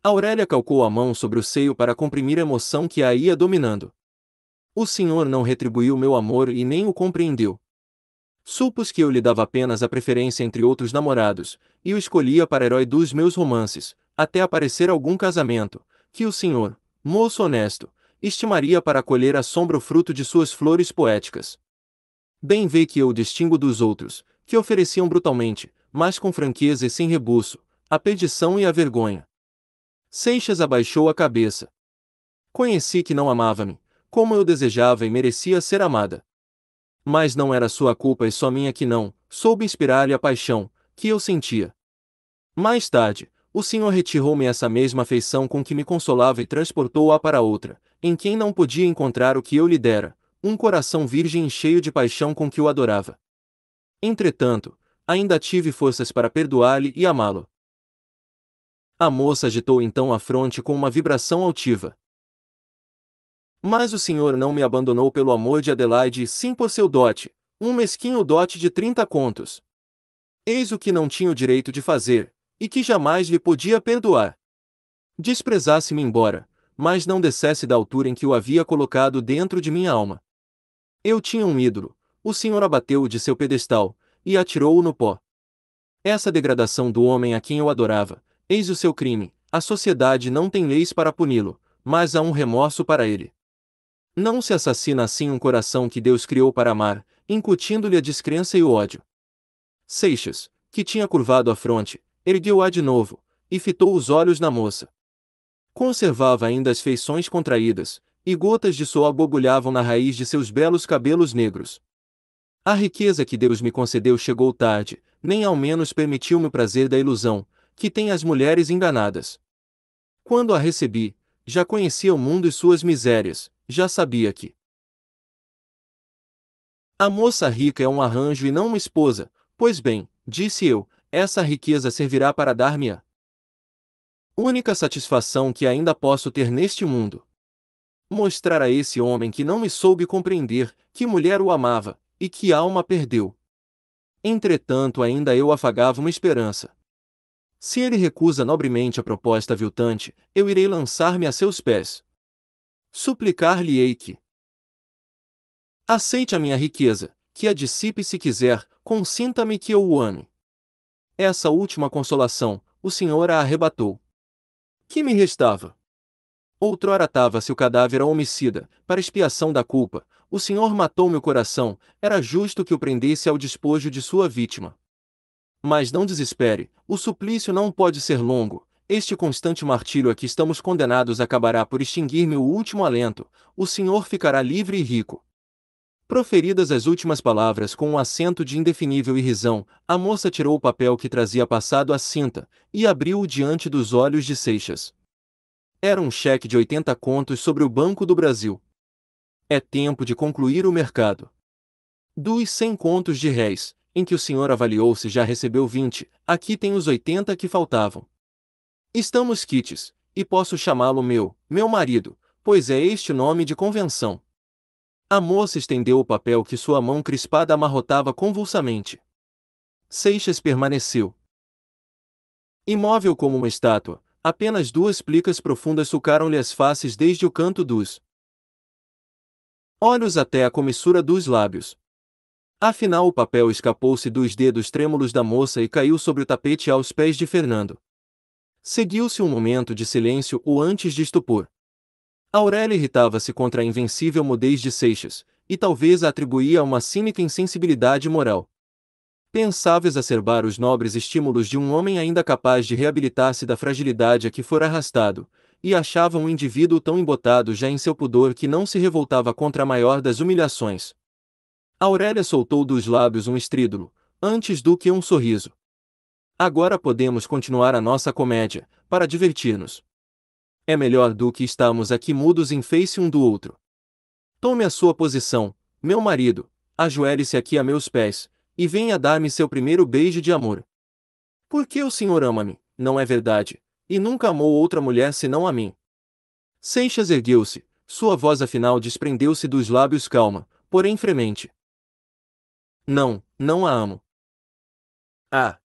Aurélia calcou a mão sobre o seio para comprimir a emoção que a ia dominando. O senhor não retribuiu meu amor e nem o compreendeu. Supus que eu lhe dava apenas a preferência entre outros namorados, e o escolhia para herói dos meus romances, até aparecer algum casamento, que o senhor, moço honesto, estimaria para colher a sombra o fruto de suas flores poéticas. Bem vê que eu distingo dos outros, que ofereciam brutalmente, mas com franqueza e sem rebuço, a perdição e a vergonha. Seixas abaixou a cabeça. Conheci que não amava-me, como eu desejava e merecia ser amada. Mas não era sua culpa e só minha que não, soube inspirar-lhe a paixão, que eu sentia. Mais tarde, o Senhor retirou-me essa mesma afeição com que me consolava e transportou-a para outra, em quem não podia encontrar o que eu lhe dera, um coração virgem e cheio de paixão com que o adorava. Entretanto, ainda tive forças para perdoar-lhe e amá-lo. A moça agitou então a fronte com uma vibração altiva. Mas o senhor não me abandonou pelo amor de Adelaide, sim por seu dote, um mesquinho dote de trinta contos. Eis o que não tinha o direito de fazer, e que jamais lhe podia perdoar. Desprezasse-me embora, mas não descesse da altura em que o havia colocado dentro de minha alma. Eu tinha um ídolo, o Senhor abateu-o de seu pedestal, e atirou-o no pó. Essa degradação do homem a quem eu adorava, eis o seu crime, a sociedade não tem leis para puni-lo, mas há um remorso para ele. Não se assassina assim um coração que Deus criou para amar, incutindo-lhe a descrença e o ódio. Seixas, que tinha curvado a fronte, ergueu-a de novo, e fitou os olhos na moça. Conservava ainda as feições contraídas, e gotas de sol borbulhavam na raiz de seus belos cabelos negros. A riqueza que Deus me concedeu chegou tarde, nem ao menos permitiu-me o prazer da ilusão, que tem as mulheres enganadas. Quando a recebi, já conhecia o mundo e suas misérias, já sabia que. A moça rica é um arranjo e não uma esposa, pois bem, disse eu, essa riqueza servirá para dar-me a única satisfação que ainda posso ter neste mundo. Mostrar a esse homem que não me soube compreender, que mulher o amava, e que alma perdeu. Entretanto, ainda eu afagava uma esperança. Se ele recusa nobremente a proposta aviltante, eu irei lançar-me a seus pés. Suplicar-lhe-ei que aceite a minha riqueza, que a dissipe se quiser, consinta-me que eu o ame. Essa última consolação, o senhor a arrebatou. Que me restava? Outrora atava-se o cadáver a homicida, para expiação da culpa, o senhor matou meu coração, era justo que o prendesse ao despojo de sua vítima. Mas não desespere, o suplício não pode ser longo, este constante martírio a que estamos condenados acabará por extinguir meu último alento, o senhor ficará livre e rico. Proferidas as últimas palavras com um acento de indefinível irrisão, a moça tirou o papel que trazia passado à cinta e abriu-o diante dos olhos de Seixas. Era um cheque de 80 contos sobre o Banco do Brasil. É tempo de concluir o mercado. Dos 100 contos de réis, em que o senhor avaliou se já recebeu 20, aqui tem os 80 que faltavam. Estamos quites, e posso chamá-lo meu, meu marido, pois é este o nome de convenção. A moça estendeu o papel que sua mão crispada amarrotava convulsamente. Seixas permaneceu. Imóvel como uma estátua, apenas duas plicas profundas sucaram-lhe as faces desde o canto dos olhos até a comissura dos lábios. Afinal, o papel escapou-se dos dedos trêmulos da moça e caiu sobre o tapete aos pés de Fernando. Seguiu-se um momento de silêncio ou antes de estupor. Aurélia irritava-se contra a invencível mudez de Seixas, e talvez a atribuía a uma cínica insensibilidade moral. Pensava exacerbar os nobres estímulos de um homem ainda capaz de reabilitar-se da fragilidade a que fora arrastado, e achava um indivíduo tão embotado já em seu pudor que não se revoltava contra a maior das humilhações. Aurélia soltou dos lábios um estrídulo, antes do que um sorriso. Agora podemos continuar a nossa comédia, para divertir-nos é melhor do que estarmos aqui mudos em face um do outro. Tome a sua posição, meu marido, ajoelhe-se aqui a meus pés, e venha dar-me seu primeiro beijo de amor. Porque o senhor ama-me, não é verdade, e nunca amou outra mulher senão a mim. Seixas ergueu-se, sua voz afinal desprendeu-se dos lábios calma, porém fremente. Não, não a amo. Ah!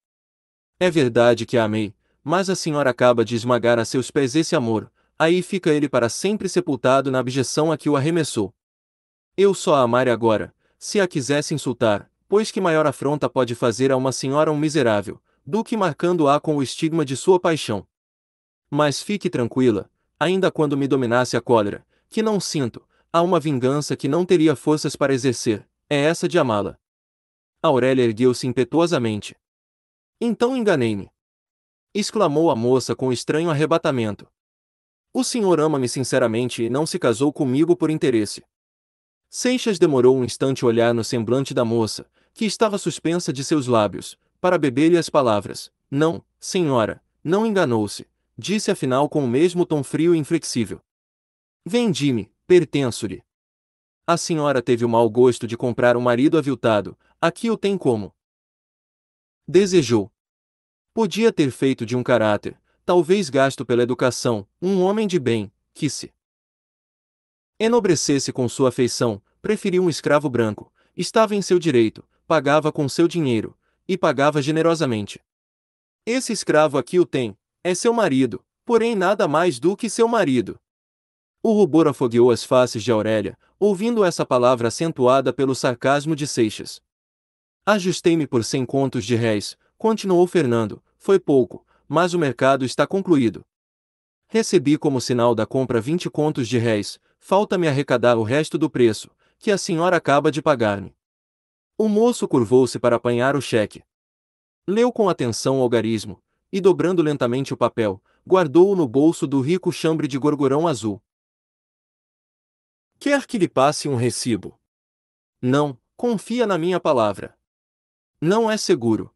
É verdade que a amei, mas a senhora acaba de esmagar a seus pés esse amor, aí fica ele para sempre sepultado na abjeção a que o arremessou. Eu só a amare agora, se a quisesse insultar, pois que maior afronta pode fazer a uma senhora um miserável, do que marcando-a com o estigma de sua paixão. Mas fique tranquila, ainda quando me dominasse a cólera, que não sinto, há uma vingança que não teria forças para exercer, é essa de amá-la. Aurélia ergueu-se impetuosamente. Então enganei-me! exclamou a moça com estranho arrebatamento. O senhor ama-me sinceramente e não se casou comigo por interesse. Seixas demorou um instante olhar no semblante da moça, que estava suspensa de seus lábios, para beber-lhe as palavras. Não, senhora, não enganou-se, disse afinal com o mesmo tom frio e inflexível. Vendi-me, pertenço-lhe. A senhora teve o mau gosto de comprar um marido aviltado, aqui o tem como. Desejou. Podia ter feito de um caráter, talvez gasto pela educação, um homem de bem, que se enobrecesse com sua afeição, preferia um escravo branco, estava em seu direito, pagava com seu dinheiro, e pagava generosamente. Esse escravo aqui o tem, é seu marido, porém nada mais do que seu marido. O rubor afogueou as faces de Aurélia, ouvindo essa palavra acentuada pelo sarcasmo de Seixas. Ajustei-me por cem contos de réis, continuou Fernando, foi pouco, mas o mercado está concluído. Recebi como sinal da compra 20 contos de réis, falta-me arrecadar o resto do preço, que a senhora acaba de pagar-me. O moço curvou-se para apanhar o cheque. Leu com atenção o algarismo, e dobrando lentamente o papel, guardou-o no bolso do rico chambre de gorgorão azul. Quer que lhe passe um recibo? Não, confia na minha palavra. Não é seguro.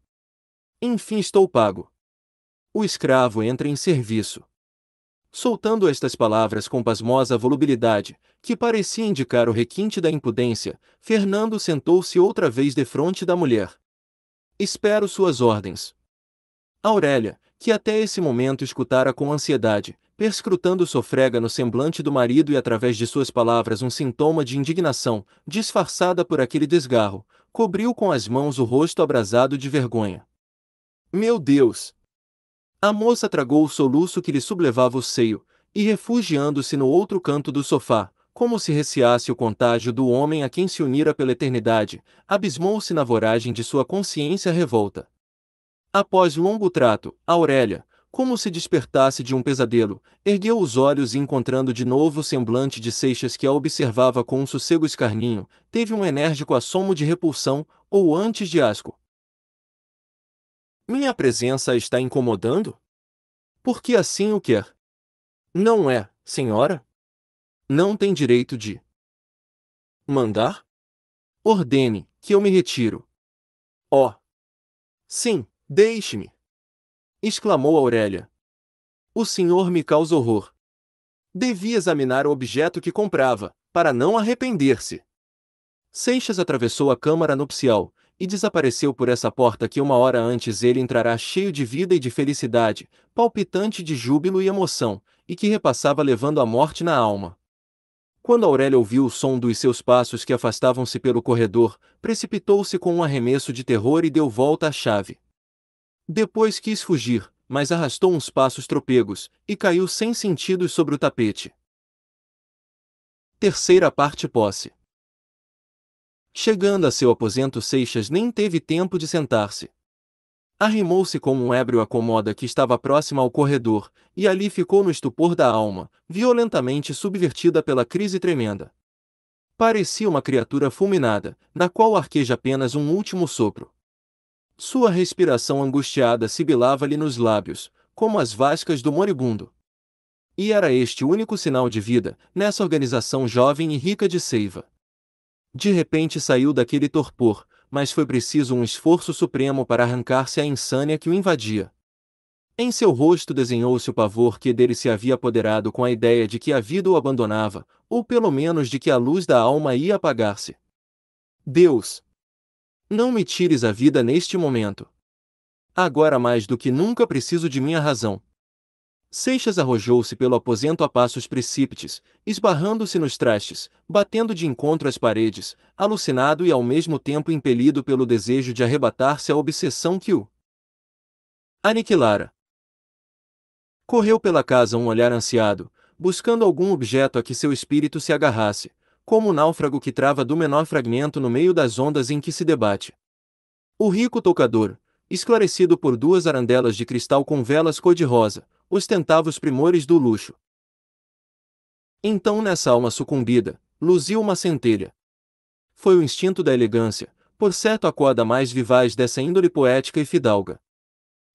Enfim, estou pago o escravo entra em serviço. Soltando estas palavras com pasmosa volubilidade, que parecia indicar o requinte da impudência, Fernando sentou-se outra vez defronte da mulher. Espero suas ordens. Aurélia, que até esse momento escutara com ansiedade, perscrutando sofrega no semblante do marido e através de suas palavras um sintoma de indignação, disfarçada por aquele desgarro, cobriu com as mãos o rosto abrasado de vergonha. Meu Deus! A moça tragou o soluço que lhe sublevava o seio, e refugiando-se no outro canto do sofá, como se receasse o contágio do homem a quem se unira pela eternidade, abismou-se na voragem de sua consciência revolta. Após longo trato, Aurélia, como se despertasse de um pesadelo, ergueu os olhos e encontrando de novo o semblante de Seixas que a observava com um sossego escarninho, teve um enérgico assomo de repulsão, ou antes de asco. Minha presença está incomodando? Por que assim o quer? Não é, senhora? Não tem direito de mandar? Ordene que eu me retiro. Oh! Sim, deixe-me! exclamou Aurélia. O senhor me causa horror. Devia examinar o objeto que comprava, para não arrepender-se. Seixas atravessou a câmara nupcial e desapareceu por essa porta que uma hora antes ele entrará cheio de vida e de felicidade, palpitante de júbilo e emoção, e que repassava levando a morte na alma. Quando Aurélia ouviu o som dos seus passos que afastavam-se pelo corredor, precipitou-se com um arremesso de terror e deu volta à chave. Depois quis fugir, mas arrastou uns passos tropegos e caiu sem sentidos sobre o tapete. Terceira parte posse. Chegando a seu aposento, Seixas nem teve tempo de sentar-se. Arrimou-se como um ébrio à comoda que estava próxima ao corredor, e ali ficou no estupor da alma, violentamente subvertida pela crise tremenda. Parecia uma criatura fulminada, na qual arqueja apenas um último sopro. Sua respiração angustiada sibilava-lhe nos lábios, como as vascas do moribundo. E era este o único sinal de vida, nessa organização jovem e rica de seiva. De repente saiu daquele torpor, mas foi preciso um esforço supremo para arrancar-se à insânia que o invadia. Em seu rosto desenhou-se o pavor que dele se havia apoderado com a ideia de que a vida o abandonava, ou pelo menos de que a luz da alma ia apagar-se. Deus! Não me tires a vida neste momento. Agora mais do que nunca preciso de minha razão, Seixas arrojou-se pelo aposento a passos precípites, esbarrando-se nos trastes, batendo de encontro às paredes, alucinado e ao mesmo tempo impelido pelo desejo de arrebatar-se à obsessão que o aniquilara. Correu pela casa um olhar ansiado, buscando algum objeto a que seu espírito se agarrasse, como o náufrago que trava do menor fragmento no meio das ondas em que se debate. O rico tocador, esclarecido por duas arandelas de cristal com velas cor-de-rosa, ostentava os primores do luxo. Então nessa alma sucumbida, luziu uma centelha. Foi o instinto da elegância, por certo a corda mais vivaz dessa índole poética e fidalga.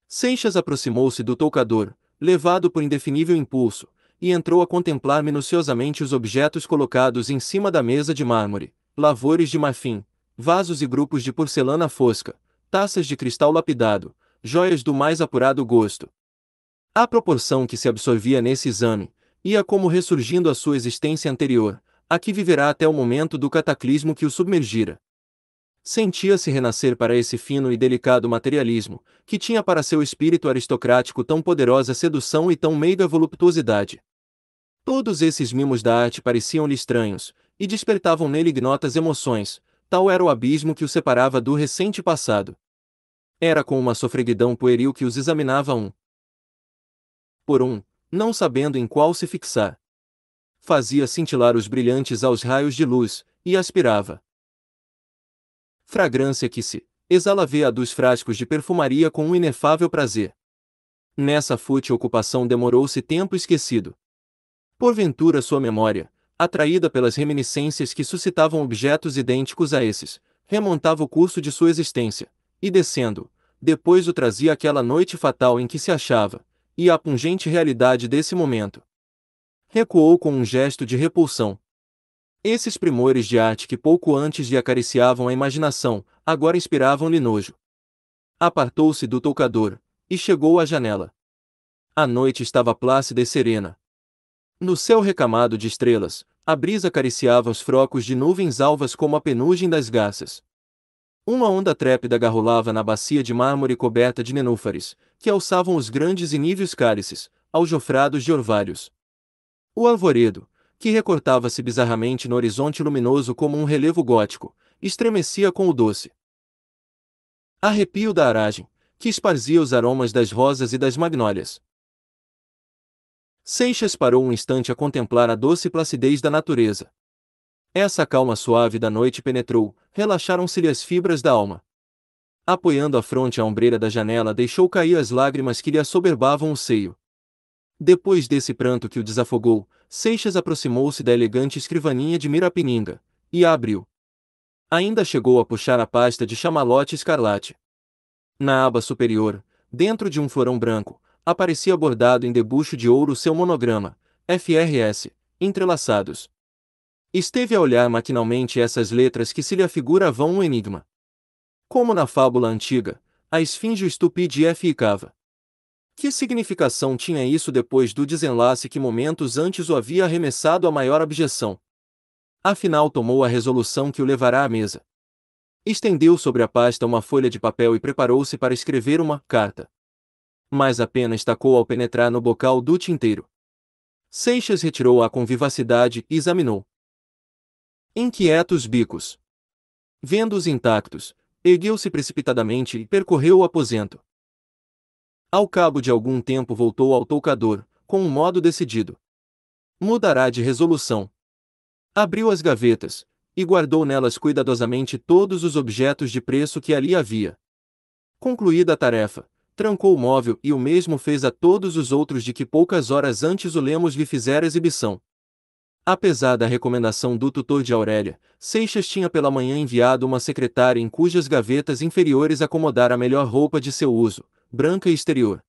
Seixas aproximou-se do toucador, levado por indefinível impulso, e entrou a contemplar minuciosamente os objetos colocados em cima da mesa de mármore, lavores de marfim, vasos e grupos de porcelana fosca, taças de cristal lapidado, joias do mais apurado gosto, à proporção que se absorvia nesse exame, ia como ressurgindo a sua existência anterior, a que viverá até o momento do cataclismo que o submergira. Sentia-se renascer para esse fino e delicado materialismo, que tinha para seu espírito aristocrático tão poderosa sedução e tão meiga voluptuosidade. Todos esses mimos da arte pareciam-lhe estranhos, e despertavam nele ignotas emoções, tal era o abismo que o separava do recente passado. Era com uma sofreguidão pueril que os examinava um, por um, não sabendo em qual se fixar. Fazia cintilar os brilhantes aos raios de luz, e aspirava. Fragrância que se exala a dos frascos de perfumaria com um inefável prazer. Nessa fútil ocupação demorou-se tempo esquecido. Porventura sua memória, atraída pelas reminiscências que suscitavam objetos idênticos a esses, remontava o curso de sua existência, e descendo, depois o trazia àquela noite fatal em que se achava, e a pungente realidade desse momento. Recuou com um gesto de repulsão. Esses primores de arte que pouco antes lhe acariciavam a imaginação, agora inspiravam-lhe nojo. Apartou-se do toucador e chegou à janela. A noite estava plácida e serena. No céu recamado de estrelas, a brisa acariciava os frocos de nuvens alvas como a penugem das garças. Uma onda trépida garrulava na bacia de mármore coberta de nenúfares, que alçavam os grandes e níveos cálices, aljofrados de orvalhos. O alvoredo, que recortava-se bizarramente no horizonte luminoso como um relevo gótico, estremecia com o doce arrepio da aragem, que esparzia os aromas das rosas e das magnólias. Seixas parou um instante a contemplar a doce placidez da natureza. Essa calma suave da noite penetrou, relaxaram-se-lhe as fibras da alma. Apoiando a fronte à ombreira da janela, deixou cair as lágrimas que lhe assoberbavam o seio. Depois desse pranto que o desafogou, Seixas aproximou-se da elegante escrivaninha de Mirapininga e a abriu. Ainda chegou a puxar a pasta de chamalote escarlate. Na aba superior, dentro de um florão branco, aparecia bordado em debucho de ouro seu monograma, FRS, entrelaçados. Esteve a olhar maquinalmente essas letras que se lhe afiguravam um enigma. Como na fábula antiga, a esfinge estupidia ficava. Que significação tinha isso depois do desenlace que momentos antes o havia arremessado à maior abjeção? Afinal, tomou a resolução que o levará à mesa. Estendeu sobre a pasta uma folha de papel e preparou-se para escrever uma carta. Mas apenas tacou ao penetrar no bocal do tinteiro. Seixas retirou-a com vivacidade e examinou inquietos bicos. Vendo-os intactos, ergueu-se precipitadamente e percorreu o aposento. Ao cabo de algum tempo voltou ao toucador, com um modo decidido. Mudará de resolução. Abriu as gavetas, e guardou nelas cuidadosamente todos os objetos de preço que ali havia. Concluída a tarefa, trancou o móvel e o mesmo fez a todos os outros de que poucas horas antes o Lemos lhe fizera exibição. Apesar da recomendação do tutor de Aurélia, Seixas tinha pela manhã enviado uma secretária em cujas gavetas inferiores acomodara a melhor roupa de seu uso, branca e exterior.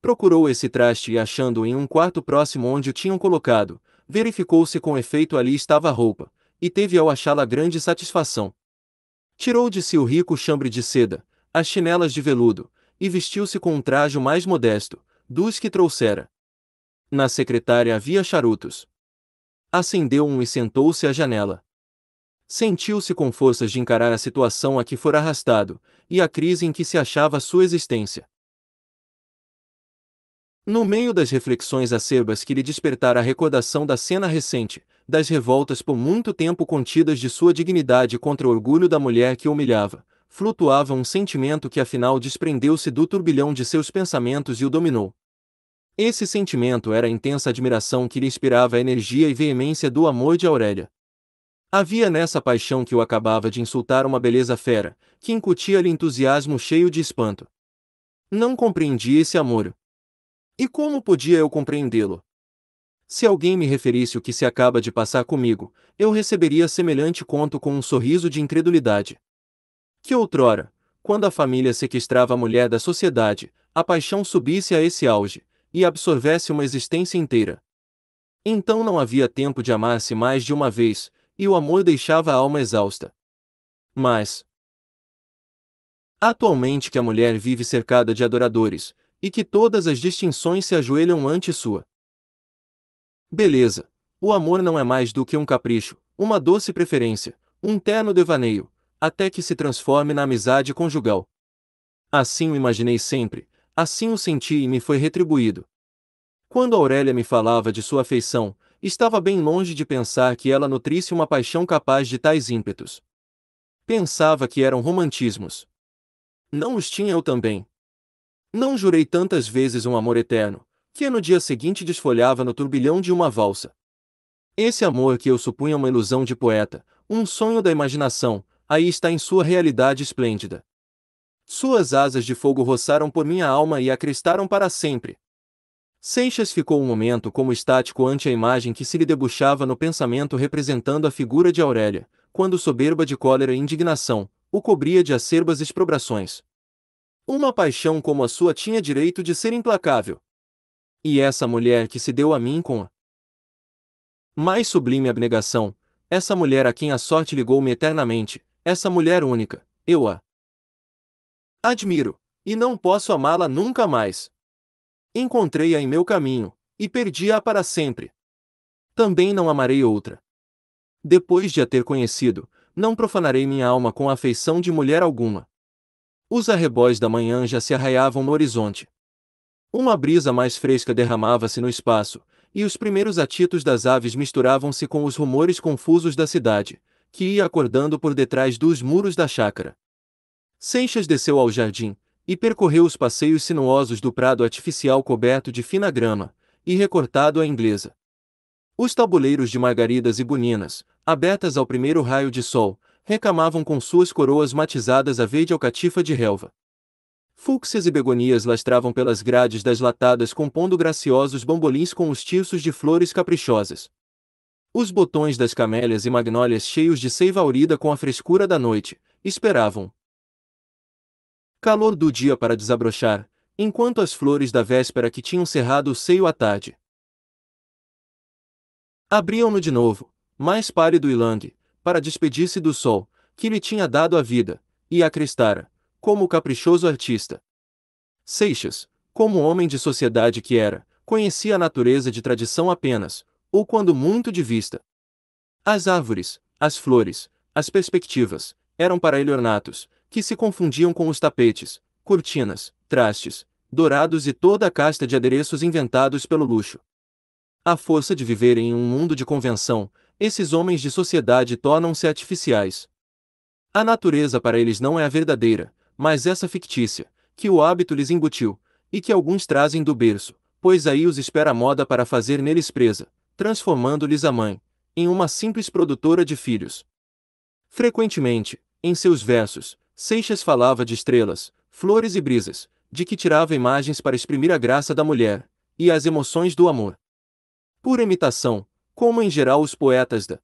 Procurou esse traste e achando-o em um quarto próximo onde o tinham colocado, verificou se com efeito ali estava a roupa, e teve ao achá-la grande satisfação. Tirou de si o rico chambre de seda, as chinelas de veludo, e vestiu-se com um trajo mais modesto, dos que trouxera. Na secretária havia charutos, Acendeu um e sentou-se à janela. Sentiu-se com forças de encarar a situação a que fora arrastado, e a crise em que se achava sua existência. No meio das reflexões acerbas que lhe despertara a recordação da cena recente, das revoltas por muito tempo contidas de sua dignidade contra o orgulho da mulher que humilhava, flutuava um sentimento que afinal desprendeu-se do turbilhão de seus pensamentos e o dominou. Esse sentimento era a intensa admiração que lhe inspirava a energia e veemência do amor de Aurélia. Havia nessa paixão que o acabava de insultar uma beleza fera, que incutia-lhe entusiasmo cheio de espanto. Não compreendia esse amor. E como podia eu compreendê-lo? Se alguém me referisse o que se acaba de passar comigo, eu receberia semelhante conto com um sorriso de incredulidade. Que outrora, quando a família sequestrava a mulher da sociedade, a paixão subisse a esse auge, e absorvesse uma existência inteira. Então não havia tempo de amar-se mais de uma vez, e o amor deixava a alma exausta. Mas, atualmente que a mulher vive cercada de adoradores, e que todas as distinções se ajoelham ante sua beleza, o amor não é mais do que um capricho, uma doce preferência, um terno devaneio, até que se transforme na amizade conjugal. Assim o imaginei sempre, Assim o senti e me foi retribuído. Quando Aurélia me falava de sua afeição, estava bem longe de pensar que ela nutrisse uma paixão capaz de tais ímpetos. Pensava que eram romantismos. Não os tinha eu também. Não jurei tantas vezes um amor eterno, que no dia seguinte desfolhava no turbilhão de uma valsa. Esse amor que eu supunha uma ilusão de poeta, um sonho da imaginação, aí está em sua realidade esplêndida. Suas asas de fogo roçaram por minha alma e a crestaram para sempre. Seixas ficou um momento como estático ante a imagem que se lhe debuxava no pensamento representando a figura de Aurélia, quando soberba de cólera e indignação, o cobria de acerbas exprobrações. Uma paixão como a sua tinha direito de ser implacável. E essa mulher que se deu a mim com a mais sublime abnegação, essa mulher a quem a sorte ligou-me eternamente, essa mulher única, eu a admiro, e não posso amá-la nunca mais. Encontrei-a em meu caminho, e perdi-a para sempre. Também não amarei outra. Depois de a ter conhecido, não profanarei minha alma com a afeição de mulher alguma. Os arrebóis da manhã já se arraiavam no horizonte. Uma brisa mais fresca derramava-se no espaço, e os primeiros atitos das aves misturavam-se com os rumores confusos da cidade, que ia acordando por detrás dos muros da chácara. Seixas desceu ao jardim e percorreu os passeios sinuosos do prado artificial coberto de fina grama e recortado à inglesa. Os tabuleiros de margaridas e boninas, abertas ao primeiro raio de sol, recamavam com suas coroas matizadas a verde alcatifa de relva. Fúcsias e begonias lastravam pelas grades das latadas compondo graciosos bambolins com os tirsos de flores caprichosas. Os botões das camélias e magnólias cheios de seiva aurida com a frescura da noite, esperavam, calor do dia para desabrochar, enquanto as flores da véspera que tinham cerrado o seio à tarde abriam-no de novo, mais pálido e langue, para despedir-se do sol, que lhe tinha dado a vida, e a como o caprichoso artista. Seixas, como homem de sociedade que era, conhecia a natureza de tradição apenas, ou quando muito de vista. As árvores, as flores, as perspectivas, eram para ele ornatos, que se confundiam com os tapetes, cortinas, trastes, dourados e toda a casta de adereços inventados pelo luxo. À força de viverem em um mundo de convenção, esses homens de sociedade tornam-se artificiais. A natureza para eles não é a verdadeira, mas essa fictícia, que o hábito lhes embutiu, e que alguns trazem do berço, pois aí os espera a moda para fazer neles presa, transformando-lhes a mãe, em uma simples produtora de filhos. Frequentemente, em seus versos, Seixas falava de estrelas, flores e brisas, de que tirava imagens para exprimir a graça da mulher e as emoções do amor. Pura imitação, como em geral os poetas da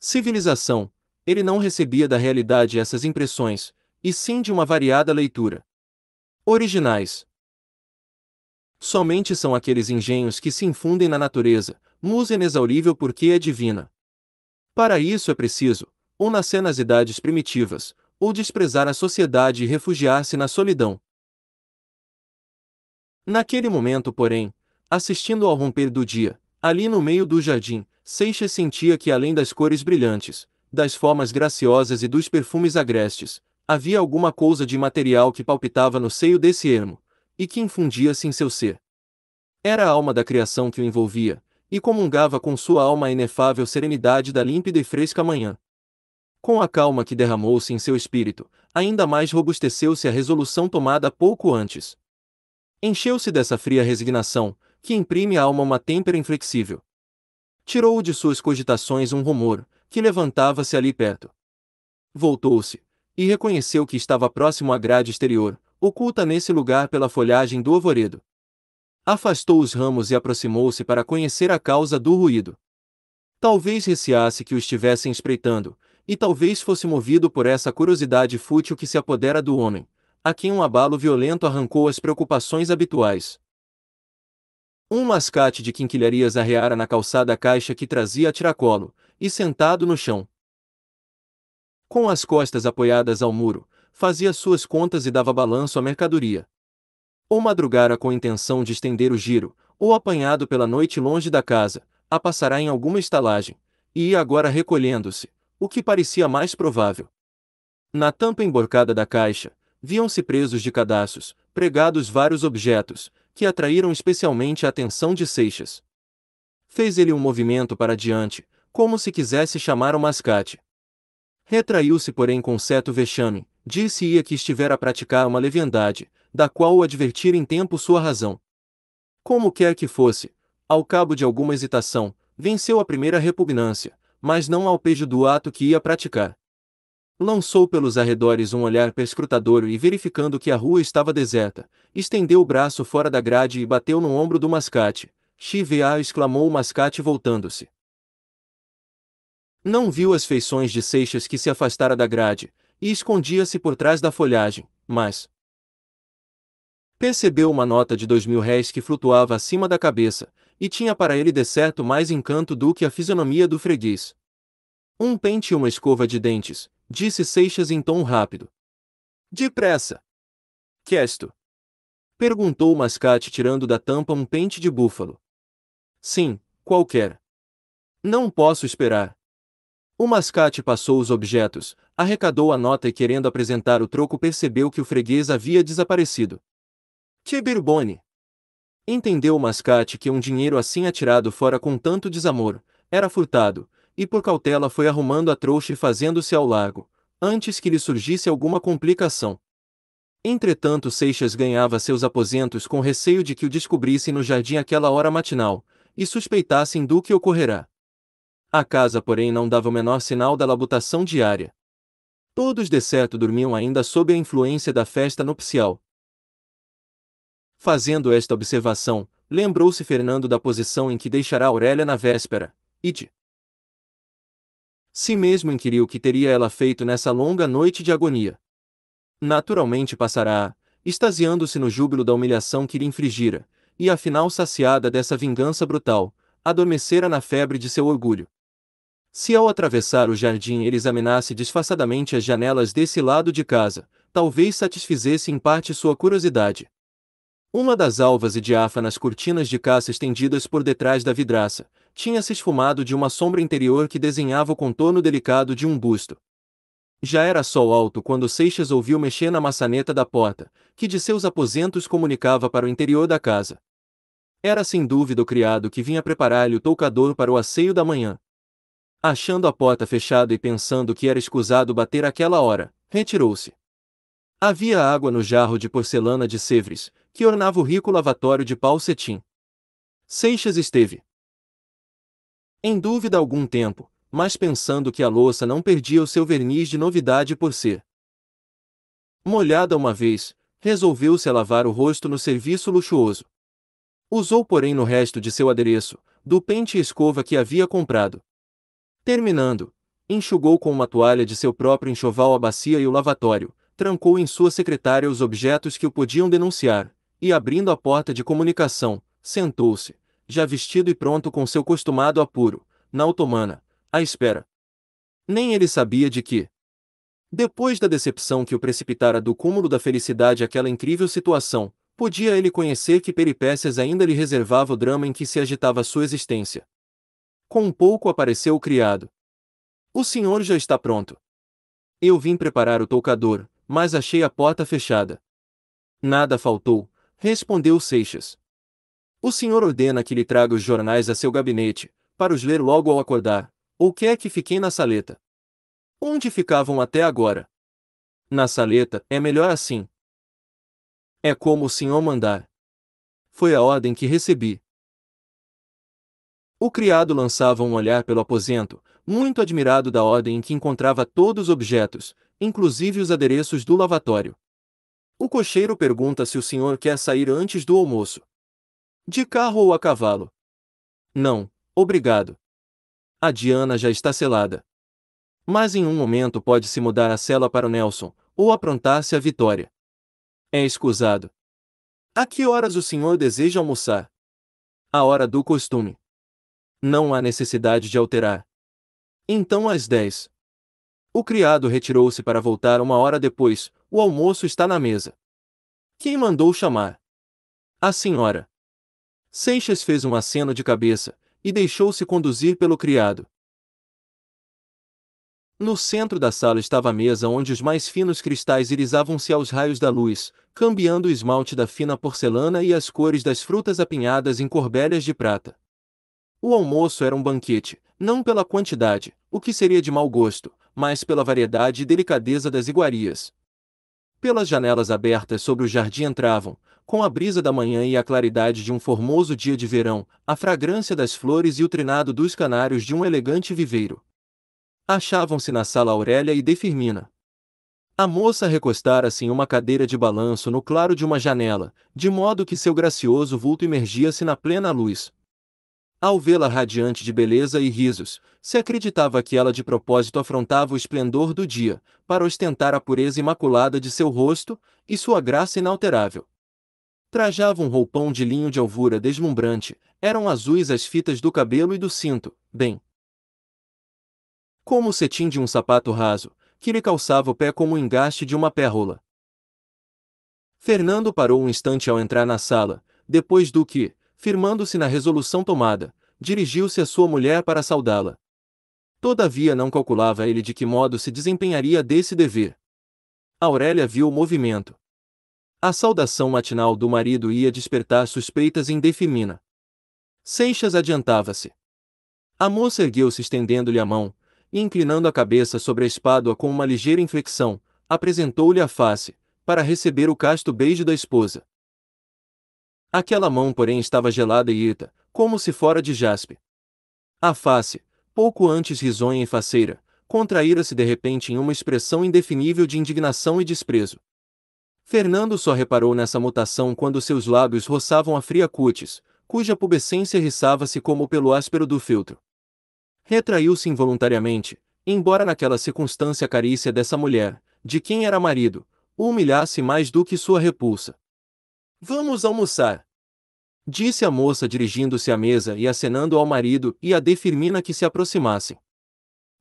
civilização, ele não recebia da realidade essas impressões, e sim de uma variada leitura. Originais. Somente são aqueles engenhos que se infundem na natureza, musa inexaurível porque é divina. Para isso é preciso, ou nascer nas idades primitivas, ou desprezar a sociedade e refugiar-se na solidão. Naquele momento, porém, assistindo ao romper do dia, ali no meio do jardim, Seixas sentia que além das cores brilhantes, das formas graciosas e dos perfumes agrestes, havia alguma coisa de material que palpitava no seio desse ermo, e que infundia-se em seu ser. Era a alma da criação que o envolvia, e comungava com sua alma a inefável serenidade da límpida e fresca manhã. Com a calma que derramou-se em seu espírito, ainda mais robusteceu-se a resolução tomada pouco antes. Encheu-se dessa fria resignação, que imprime à alma uma têmpera inflexível. tirou de suas cogitações um rumor, que levantava-se ali perto. Voltou-se, e reconheceu que estava próximo à grade exterior, oculta nesse lugar pela folhagem do alvoredo. Afastou os ramos e aproximou-se para conhecer a causa do ruído. Talvez receasse que o estivessem espreitando, e talvez fosse movido por essa curiosidade fútil que se apodera do homem, a quem um abalo violento arrancou as preocupações habituais. Um mascate de quinquilharias arreara na calçada a caixa que trazia a tiracolo, e sentado no chão. Com as costas apoiadas ao muro, fazia suas contas e dava balanço à mercadoria. Ou madrugara com intenção de estender o giro, ou apanhado pela noite longe da casa, a passará em alguma estalagem, e ia agora recolhendo-se, o que parecia mais provável. Na tampa emborcada da caixa, viam-se presos de cadastros, pregados vários objetos, que atraíram especialmente a atenção de Seixas. Fez ele um movimento para diante, como se quisesse chamar o mascate. Retraiu-se, porém, com certo vexame, disse-ia que estivera a praticar uma leviandade, da qual o advertira em tempo sua razão. Como quer que fosse, ao cabo de alguma hesitação, venceu a primeira repugnância, mas não ao pejo do ato que ia praticar. Lançou pelos arredores um olhar perscrutador e verificando que a rua estava deserta, estendeu o braço fora da grade e bateu no ombro do mascate. Chivea exclamou o mascate voltando-se. Não viu as feições de Seixas que se afastara da grade, e escondia-se por trás da folhagem, mas... Percebeu uma nota de dois mil réis que flutuava acima da cabeça, e tinha para ele decerto mais encanto do que a fisionomia do freguês. Um pente e uma escova de dentes, disse Seixas em tom rápido. Depressa! Questo! Perguntou o mascate tirando da tampa um pente de búfalo. Sim, qualquer. Não posso esperar. O mascate passou os objetos, arrecadou a nota e querendo apresentar o troco percebeu que o freguês havia desaparecido. Que birbone! Entendeu Mascate que um dinheiro assim atirado fora com tanto desamor, era furtado, e por cautela foi arrumando a trouxa e fazendo-se ao largo, antes que lhe surgisse alguma complicação. Entretanto Seixas ganhava seus aposentos com receio de que o descobrissem no jardim aquela hora matinal, e suspeitassem do que ocorrerá. A casa, porém, não dava o menor sinal da labutação diária. Todos de certo dormiam ainda sob a influência da festa nupcial, Fazendo esta observação, lembrou-se Fernando da posição em que deixará Aurélia na véspera, e de si mesmo inquiriu o que teria ela feito nessa longa noite de agonia. Naturalmente passará, extasiando-se no júbilo da humilhação que lhe infligira, e afinal saciada dessa vingança brutal, adormecera na febre de seu orgulho. Se ao atravessar o jardim ele examinasse disfarçadamente as janelas desse lado de casa, talvez satisfizesse em parte sua curiosidade. Uma das alvas e diáfanas cortinas de caça estendidas por detrás da vidraça, tinha se esfumado de uma sombra interior que desenhava o contorno delicado de um busto. Já era sol alto quando Seixas ouviu mexer na maçaneta da porta, que de seus aposentos comunicava para o interior da casa. Era sem dúvida o criado que vinha preparar-lhe o toucador para o asseio da manhã. Achando a porta fechada e pensando que era escusado bater àquela hora, retirou-se. Havia água no jarro de porcelana de Sevres, que ornava o rico lavatório de pau cetim. Seixas esteve em dúvida algum tempo, mas pensando que a louça não perdia o seu verniz de novidade por ser molhada uma vez, resolveu-se a lavar o rosto no serviço luxuoso. Usou, porém, no resto de seu adereço, do pente e escova que havia comprado. Terminando, enxugou com uma toalha de seu próprio enxoval a bacia e o lavatório, trancou em sua secretária os objetos que o podiam denunciar, e abrindo a porta de comunicação, sentou-se, já vestido e pronto com seu costumado apuro, na otomana, à espera. Nem ele sabia de que. Depois da decepção que o precipitara do cúmulo da felicidade àquela incrível situação, podia ele conhecer que peripécias ainda lhe reservava o drama em que se agitava sua existência. Com um pouco apareceu o criado. O senhor já está pronto. Eu vim preparar o toucador, mas achei a porta fechada. Nada faltou, Respondeu Seixas. O senhor ordena que lhe traga os jornais a seu gabinete, para os ler logo ao acordar, ou quer que fiquem na saleta? Onde ficavam até agora? Na saleta, é melhor assim. É como o senhor mandar. Foi a ordem que recebi. O criado lançava um olhar pelo aposento, muito admirado da ordem em que encontrava todos os objetos, inclusive os adereços do lavatório. O cocheiro pergunta se o senhor quer sair antes do almoço. De carro ou a cavalo? Não, obrigado. A Diana já está selada. Mas em um momento pode-se mudar a cela para o Nelson, ou aprontar-se a vitória. É escusado. A que horas o senhor deseja almoçar? A hora do costume. Não há necessidade de alterar. Então às dez. O criado retirou-se para voltar uma hora depois, o almoço está na mesa. Quem mandou chamar? A senhora. Seixas fez um aceno de cabeça e deixou-se conduzir pelo criado. No centro da sala estava a mesa onde os mais finos cristais irisavam-se aos raios da luz, cambiando o esmalte da fina porcelana e as cores das frutas apinhadas em corbelhas de prata. O almoço era um banquete, não pela quantidade, o que seria de mau gosto, mas pela variedade e delicadeza das iguarias, pelas janelas abertas sobre o jardim entravam, com a brisa da manhã e a claridade de um formoso dia de verão, a fragrância das flores e o trinado dos canários de um elegante viveiro. Achavam-se na sala Aurélia e Firmina. A moça recostara-se em assim uma cadeira de balanço no claro de uma janela, de modo que seu gracioso vulto imergia-se na plena luz, ao vê-la radiante de beleza e risos, se acreditava que ela de propósito afrontava o esplendor do dia, para ostentar a pureza imaculada de seu rosto e sua graça inalterável. Trajava um roupão de linho de alvura deslumbrante, eram azuis as fitas do cabelo e do cinto, bem como o cetim de um sapato raso, que lhe calçava o pé como o engaste de uma pérola. Fernando parou um instante ao entrar na sala, depois do que, firmando-se na resolução tomada, dirigiu-se à sua mulher para saudá-la. Todavia não calculava ele de que modo se desempenharia desse dever. Aurélia viu o movimento. A saudação matinal do marido ia despertar suspeitas em Defimina. Seixas adiantava-se. A moça ergueu-se estendendo-lhe a mão, e inclinando a cabeça sobre a espádua com uma ligeira inflexão, apresentou-lhe a face, para receber o casto beijo da esposa. Aquela mão, porém, estava gelada e irta, como se fora de jaspe. A face, pouco antes risonha e faceira, contraíra-se de repente em uma expressão indefinível de indignação e desprezo. Fernando só reparou nessa mutação quando seus lábios roçavam a fria cutis, cuja pubescência riçava-se como pelo áspero do feltro. Retraiu-se involuntariamente, embora naquela circunstância a carícia dessa mulher, de quem era marido, o humilhasse mais do que sua repulsa. Vamos almoçar, Disse a moça dirigindo-se à mesa e acenando ao marido e a de Firmina que se aproximassem.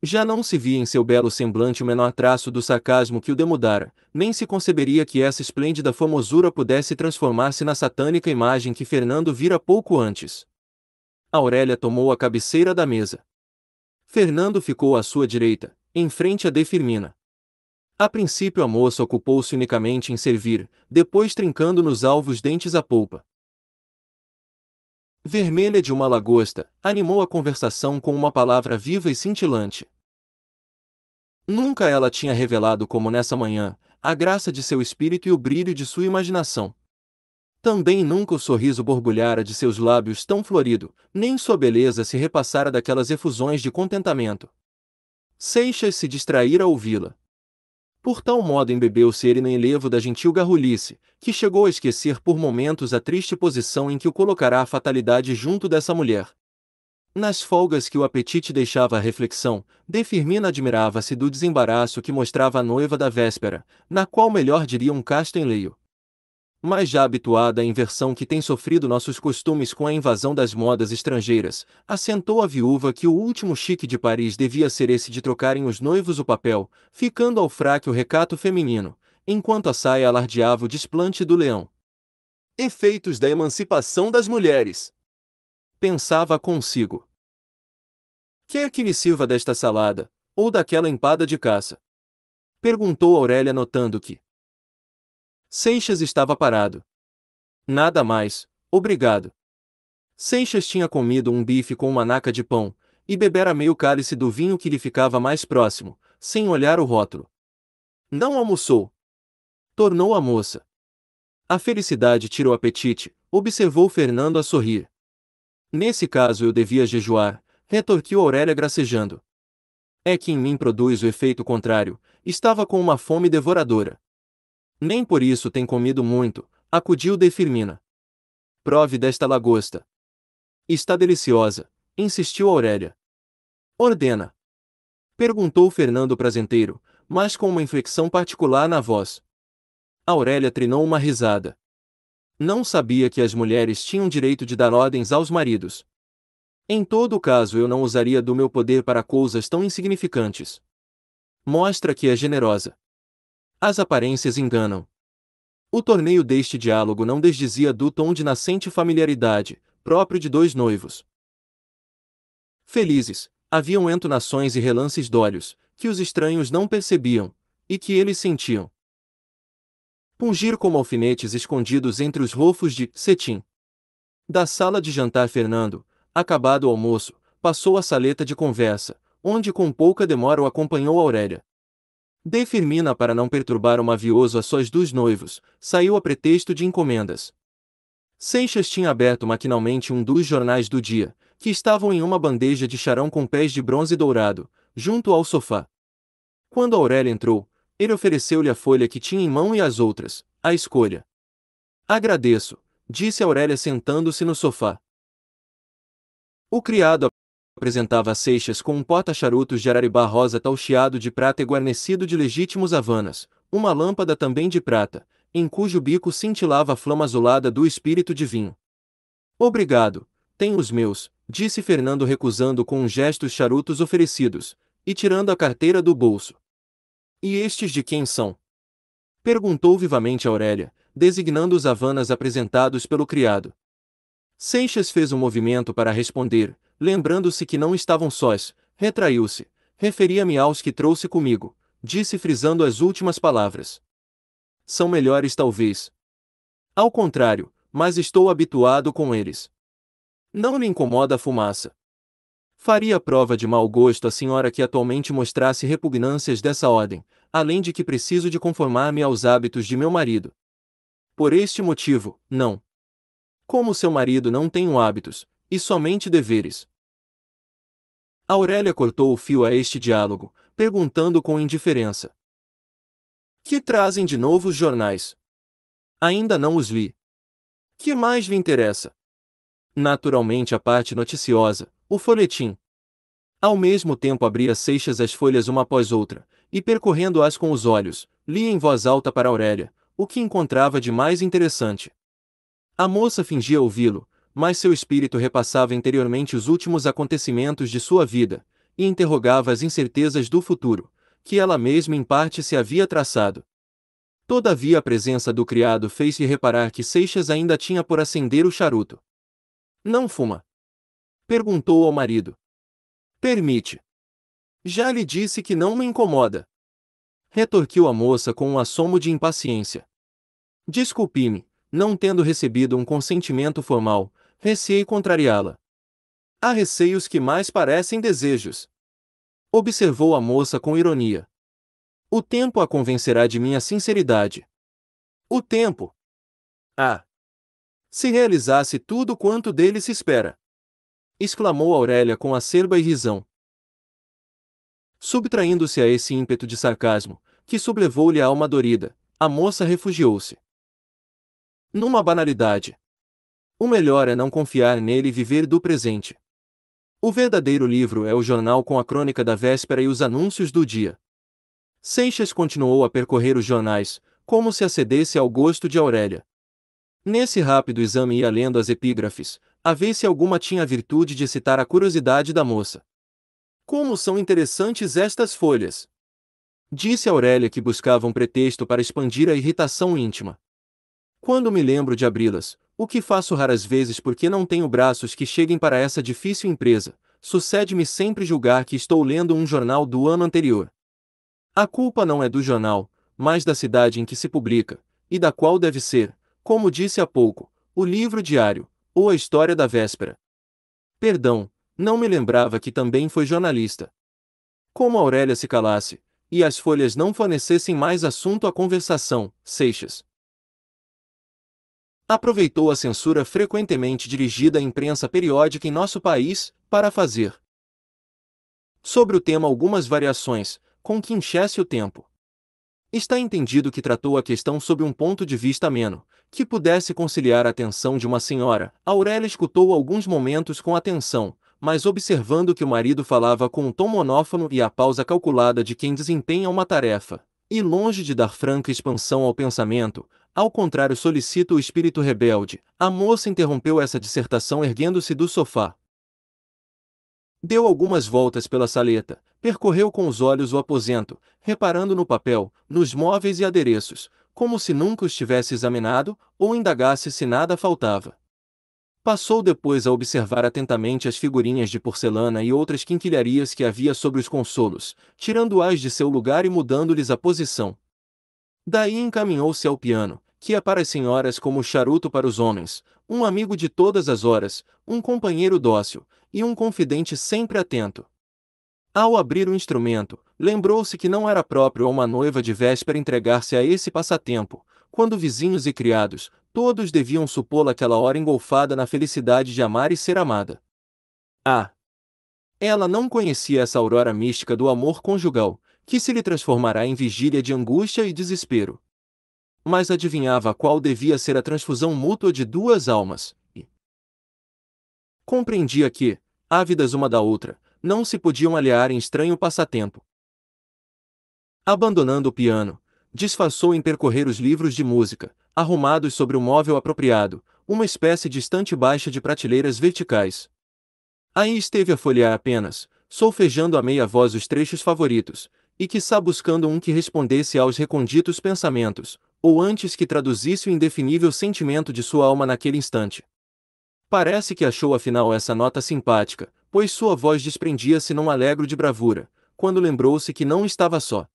Já não se via em seu belo semblante o menor traço do sarcasmo que o demudara, nem se conceberia que essa esplêndida formosura pudesse transformar-se na satânica imagem que Fernando vira pouco antes. A Aurélia tomou a cabeceira da mesa. Fernando ficou à sua direita, em frente a de Firmina. A princípio a moça ocupou-se unicamente em servir, depois trincando nos alvos dentes a polpa vermelha de uma lagosta, animou a conversação com uma palavra viva e cintilante. Nunca ela tinha revelado como nessa manhã, a graça de seu espírito e o brilho de sua imaginação. Também nunca o sorriso borbulhara de seus lábios tão florido, nem sua beleza se repassara daquelas efusões de contentamento. Seixas se distraíra a ouvi-la. Por tal modo embebeu-se ele no enlevo da gentil garrulice, que chegou a esquecer por momentos a triste posição em que o colocará a fatalidade junto dessa mulher. Nas folgas que o apetite deixava à reflexão, de Firmina admirava-se do desembaraço que mostrava a noiva da véspera, na qual melhor diria um casto enleio mas já habituada à inversão que tem sofrido nossos costumes com a invasão das modas estrangeiras, assentou a viúva que o último chique de Paris devia ser esse de trocarem os noivos o papel, ficando ao fraque o recato feminino, enquanto a saia alardeava o desplante do leão. Efeitos da emancipação das mulheres. Pensava consigo. Quer que lhe sirva desta salada, ou daquela empada de caça? Perguntou Aurélia notando que, Seixas estava parado. Nada mais, obrigado. Seixas tinha comido um bife com uma naca de pão, e bebera meio cálice do vinho que lhe ficava mais próximo, sem olhar o rótulo. Não almoçou. Tornou a moça. A felicidade tira o apetite, observou Fernando a sorrir. Nesse caso eu devia jejuar, retorquiu Aurélia gracejando. É que em mim produz o efeito contrário, estava com uma fome devoradora. Nem por isso tem comido muito, acudiu de Firmina. Prove desta lagosta. Está deliciosa, insistiu Aurélia. Ordena. Perguntou Fernando Prazenteiro, mas com uma inflexão particular na voz. Aurélia trinou uma risada. Não sabia que as mulheres tinham direito de dar ordens aos maridos. Em todo caso, eu não usaria do meu poder para coisas tão insignificantes. Mostra que é generosa. As aparências enganam. O torneio deste diálogo não desdizia do tom de nascente familiaridade, próprio de dois noivos. Felizes, haviam entonações e relances d'olhos, que os estranhos não percebiam, e que eles sentiam. Pungir como alfinetes escondidos entre os rofos de cetim. Da sala de jantar, Fernando, acabado o almoço, passou à saleta de conversa, onde com pouca demora o acompanhou Aurélia. Defermina para não perturbar o mavioso a sós dos noivos, saiu a pretexto de encomendas. Seixas tinha aberto maquinalmente um dos jornais do dia, que estavam em uma bandeja de charão com pés de bronze dourado, junto ao sofá. Quando Aurélia entrou, ele ofereceu-lhe a folha que tinha em mão e as outras, à escolha. Agradeço, disse Aurélia sentando-se no sofá. O criado apresentava Seixas com um porta-charutos de araribá rosa talcheado de prata e guarnecido de legítimos havanas, uma lâmpada também de prata, em cujo bico cintilava a flama azulada do espírito de vinho. Obrigado, tenho os meus, disse Fernando recusando com um gesto os charutos oferecidos, e tirando a carteira do bolso. E estes de quem são? Perguntou vivamente Aurélia, designando os havanas apresentados pelo criado. Seixas fez um movimento para responder, lembrando-se que não estavam sós, retraiu-se. Referia-me aos que trouxe comigo, disse frisando as últimas palavras. São melhores, talvez. Ao contrário, mas estou habituado com eles. Não lhe incomoda a fumaça. Faria prova de mau gosto a senhora que atualmente mostrasse repugnâncias dessa ordem, além de que preciso de conformar-me aos hábitos de meu marido. Por este motivo, não. Como seu marido não tem hábitos, e somente deveres. Aurélia cortou o fio a este diálogo, perguntando com indiferença: Que trazem de novo os jornais? Ainda não os li. Que mais lhe interessa? Naturalmente, a parte noticiosa, o folhetim. Ao mesmo tempo, abria Seixas as folhas uma após outra, e percorrendo-as com os olhos, lia em voz alta para Aurélia, o que encontrava de mais interessante. A moça fingia ouvi-lo, mas seu espírito repassava interiormente os últimos acontecimentos de sua vida, e interrogava as incertezas do futuro, que ela mesma em parte se havia traçado. Todavia a presença do criado fez-lhe reparar que Seixas ainda tinha por acender o charuto. Não fuma? Perguntou ao marido. Permite. Já lhe disse que não me incomoda. Retorquiu a moça com um assomo de impaciência. Desculpe-me, não tendo recebido um consentimento formal, Receei contrariá-la. Há receios que mais parecem desejos. Observou a moça com ironia. O tempo a convencerá de minha sinceridade. O tempo. Ah! Se realizasse tudo quanto dele se espera! exclamou Aurélia com acerba irrisão. Subtraindo-se a esse ímpeto de sarcasmo, que sublevou-lhe a alma dorida, a moça refugiou-se. Numa banalidade. O melhor é não confiar nele e viver do presente. O verdadeiro livro é o jornal com a crônica da véspera e os anúncios do dia. Seixas continuou a percorrer os jornais, como se acedesse ao gosto de Aurélia. Nesse rápido exame ia lendo as epígrafes, a ver se alguma tinha a virtude de excitar a curiosidade da moça. Como são interessantes estas folhas! Disse Aurélia que buscava um pretexto para expandir a irritação íntima. Quando me lembro de abri-las, o que faço raras vezes porque não tenho braços que cheguem para essa difícil empresa, sucede-me sempre julgar que estou lendo um jornal do ano anterior. A culpa não é do jornal, mas da cidade em que se publica, e da qual deve ser, como disse há pouco, o livro diário, ou a história da véspera. Perdão, não me lembrava que também foi jornalista. Como Aurélia se calasse, e as folhas não fornecessem mais assunto à conversação, Seixas, aproveitou a censura frequentemente dirigida à imprensa periódica em nosso país para fazer sobre o tema algumas variações, com que enchesse o tempo. Está entendido que tratou a questão sob um ponto de vista ameno, que pudesse conciliar a atenção de uma senhora. Aurélia escutou alguns momentos com atenção, mas observando que o marido falava com um tom monófono e a pausa calculada de quem desempenha uma tarefa, e longe de dar franca expansão ao pensamento, ao contrário, solicito o espírito rebelde. A moça interrompeu essa dissertação erguendo-se do sofá. Deu algumas voltas pela saleta, percorreu com os olhos o aposento, reparando no papel, nos móveis e adereços, como se nunca os tivesse examinado ou indagasse se nada faltava. Passou depois a observar atentamente as figurinhas de porcelana e outras quinquilharias que havia sobre os consolos, tirando-as de seu lugar e mudando-lhes a posição. Daí encaminhou-se ao piano, que é para as senhoras como charuto para os homens, um amigo de todas as horas, um companheiro dócil e um confidente sempre atento. Ao abrir o instrumento, lembrou-se que não era próprio a uma noiva de véspera entregar-se a esse passatempo, quando vizinhos e criados, todos deviam supô-la aquela hora engolfada na felicidade de amar e ser amada. Ah! Ela não conhecia essa aurora mística do amor conjugal, que se lhe transformará em vigília de angústia e desespero, mas adivinhava qual devia ser a transfusão mútua de duas almas, e compreendia que, ávidas uma da outra, não se podiam aliar em estranho passatempo. Abandonando o piano, disfarçou em percorrer os livros de música, arrumados sobre o um móvel apropriado, uma espécie de estante baixa de prateleiras verticais. Aí esteve a folhear apenas, solfejando a meia voz os trechos favoritos, e quiçá buscando um que respondesse aos reconditos pensamentos, ou antes que traduzisse o indefinível sentimento de sua alma naquele instante. Parece que achou afinal essa nota simpática, pois sua voz desprendia-se num alegro de bravura, quando lembrou-se que não estava só.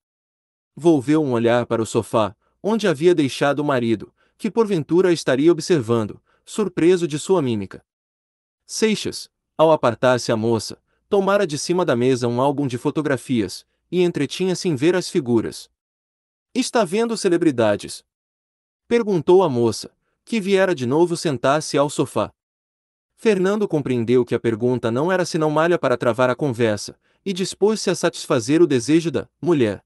Volveu um olhar para o sofá, onde havia deixado o marido, que porventura estaria observando, surpreso de sua mímica. Seixas, ao apartar-se a moça, tomara de cima da mesa um álbum de fotografias, e entretinha-se em ver as figuras, Está vendo celebridades? Perguntou a moça, que viera de novo sentar-se ao sofá. Fernando compreendeu que a pergunta não era senão malha para travar a conversa, e dispôs-se a satisfazer o desejo da mulher.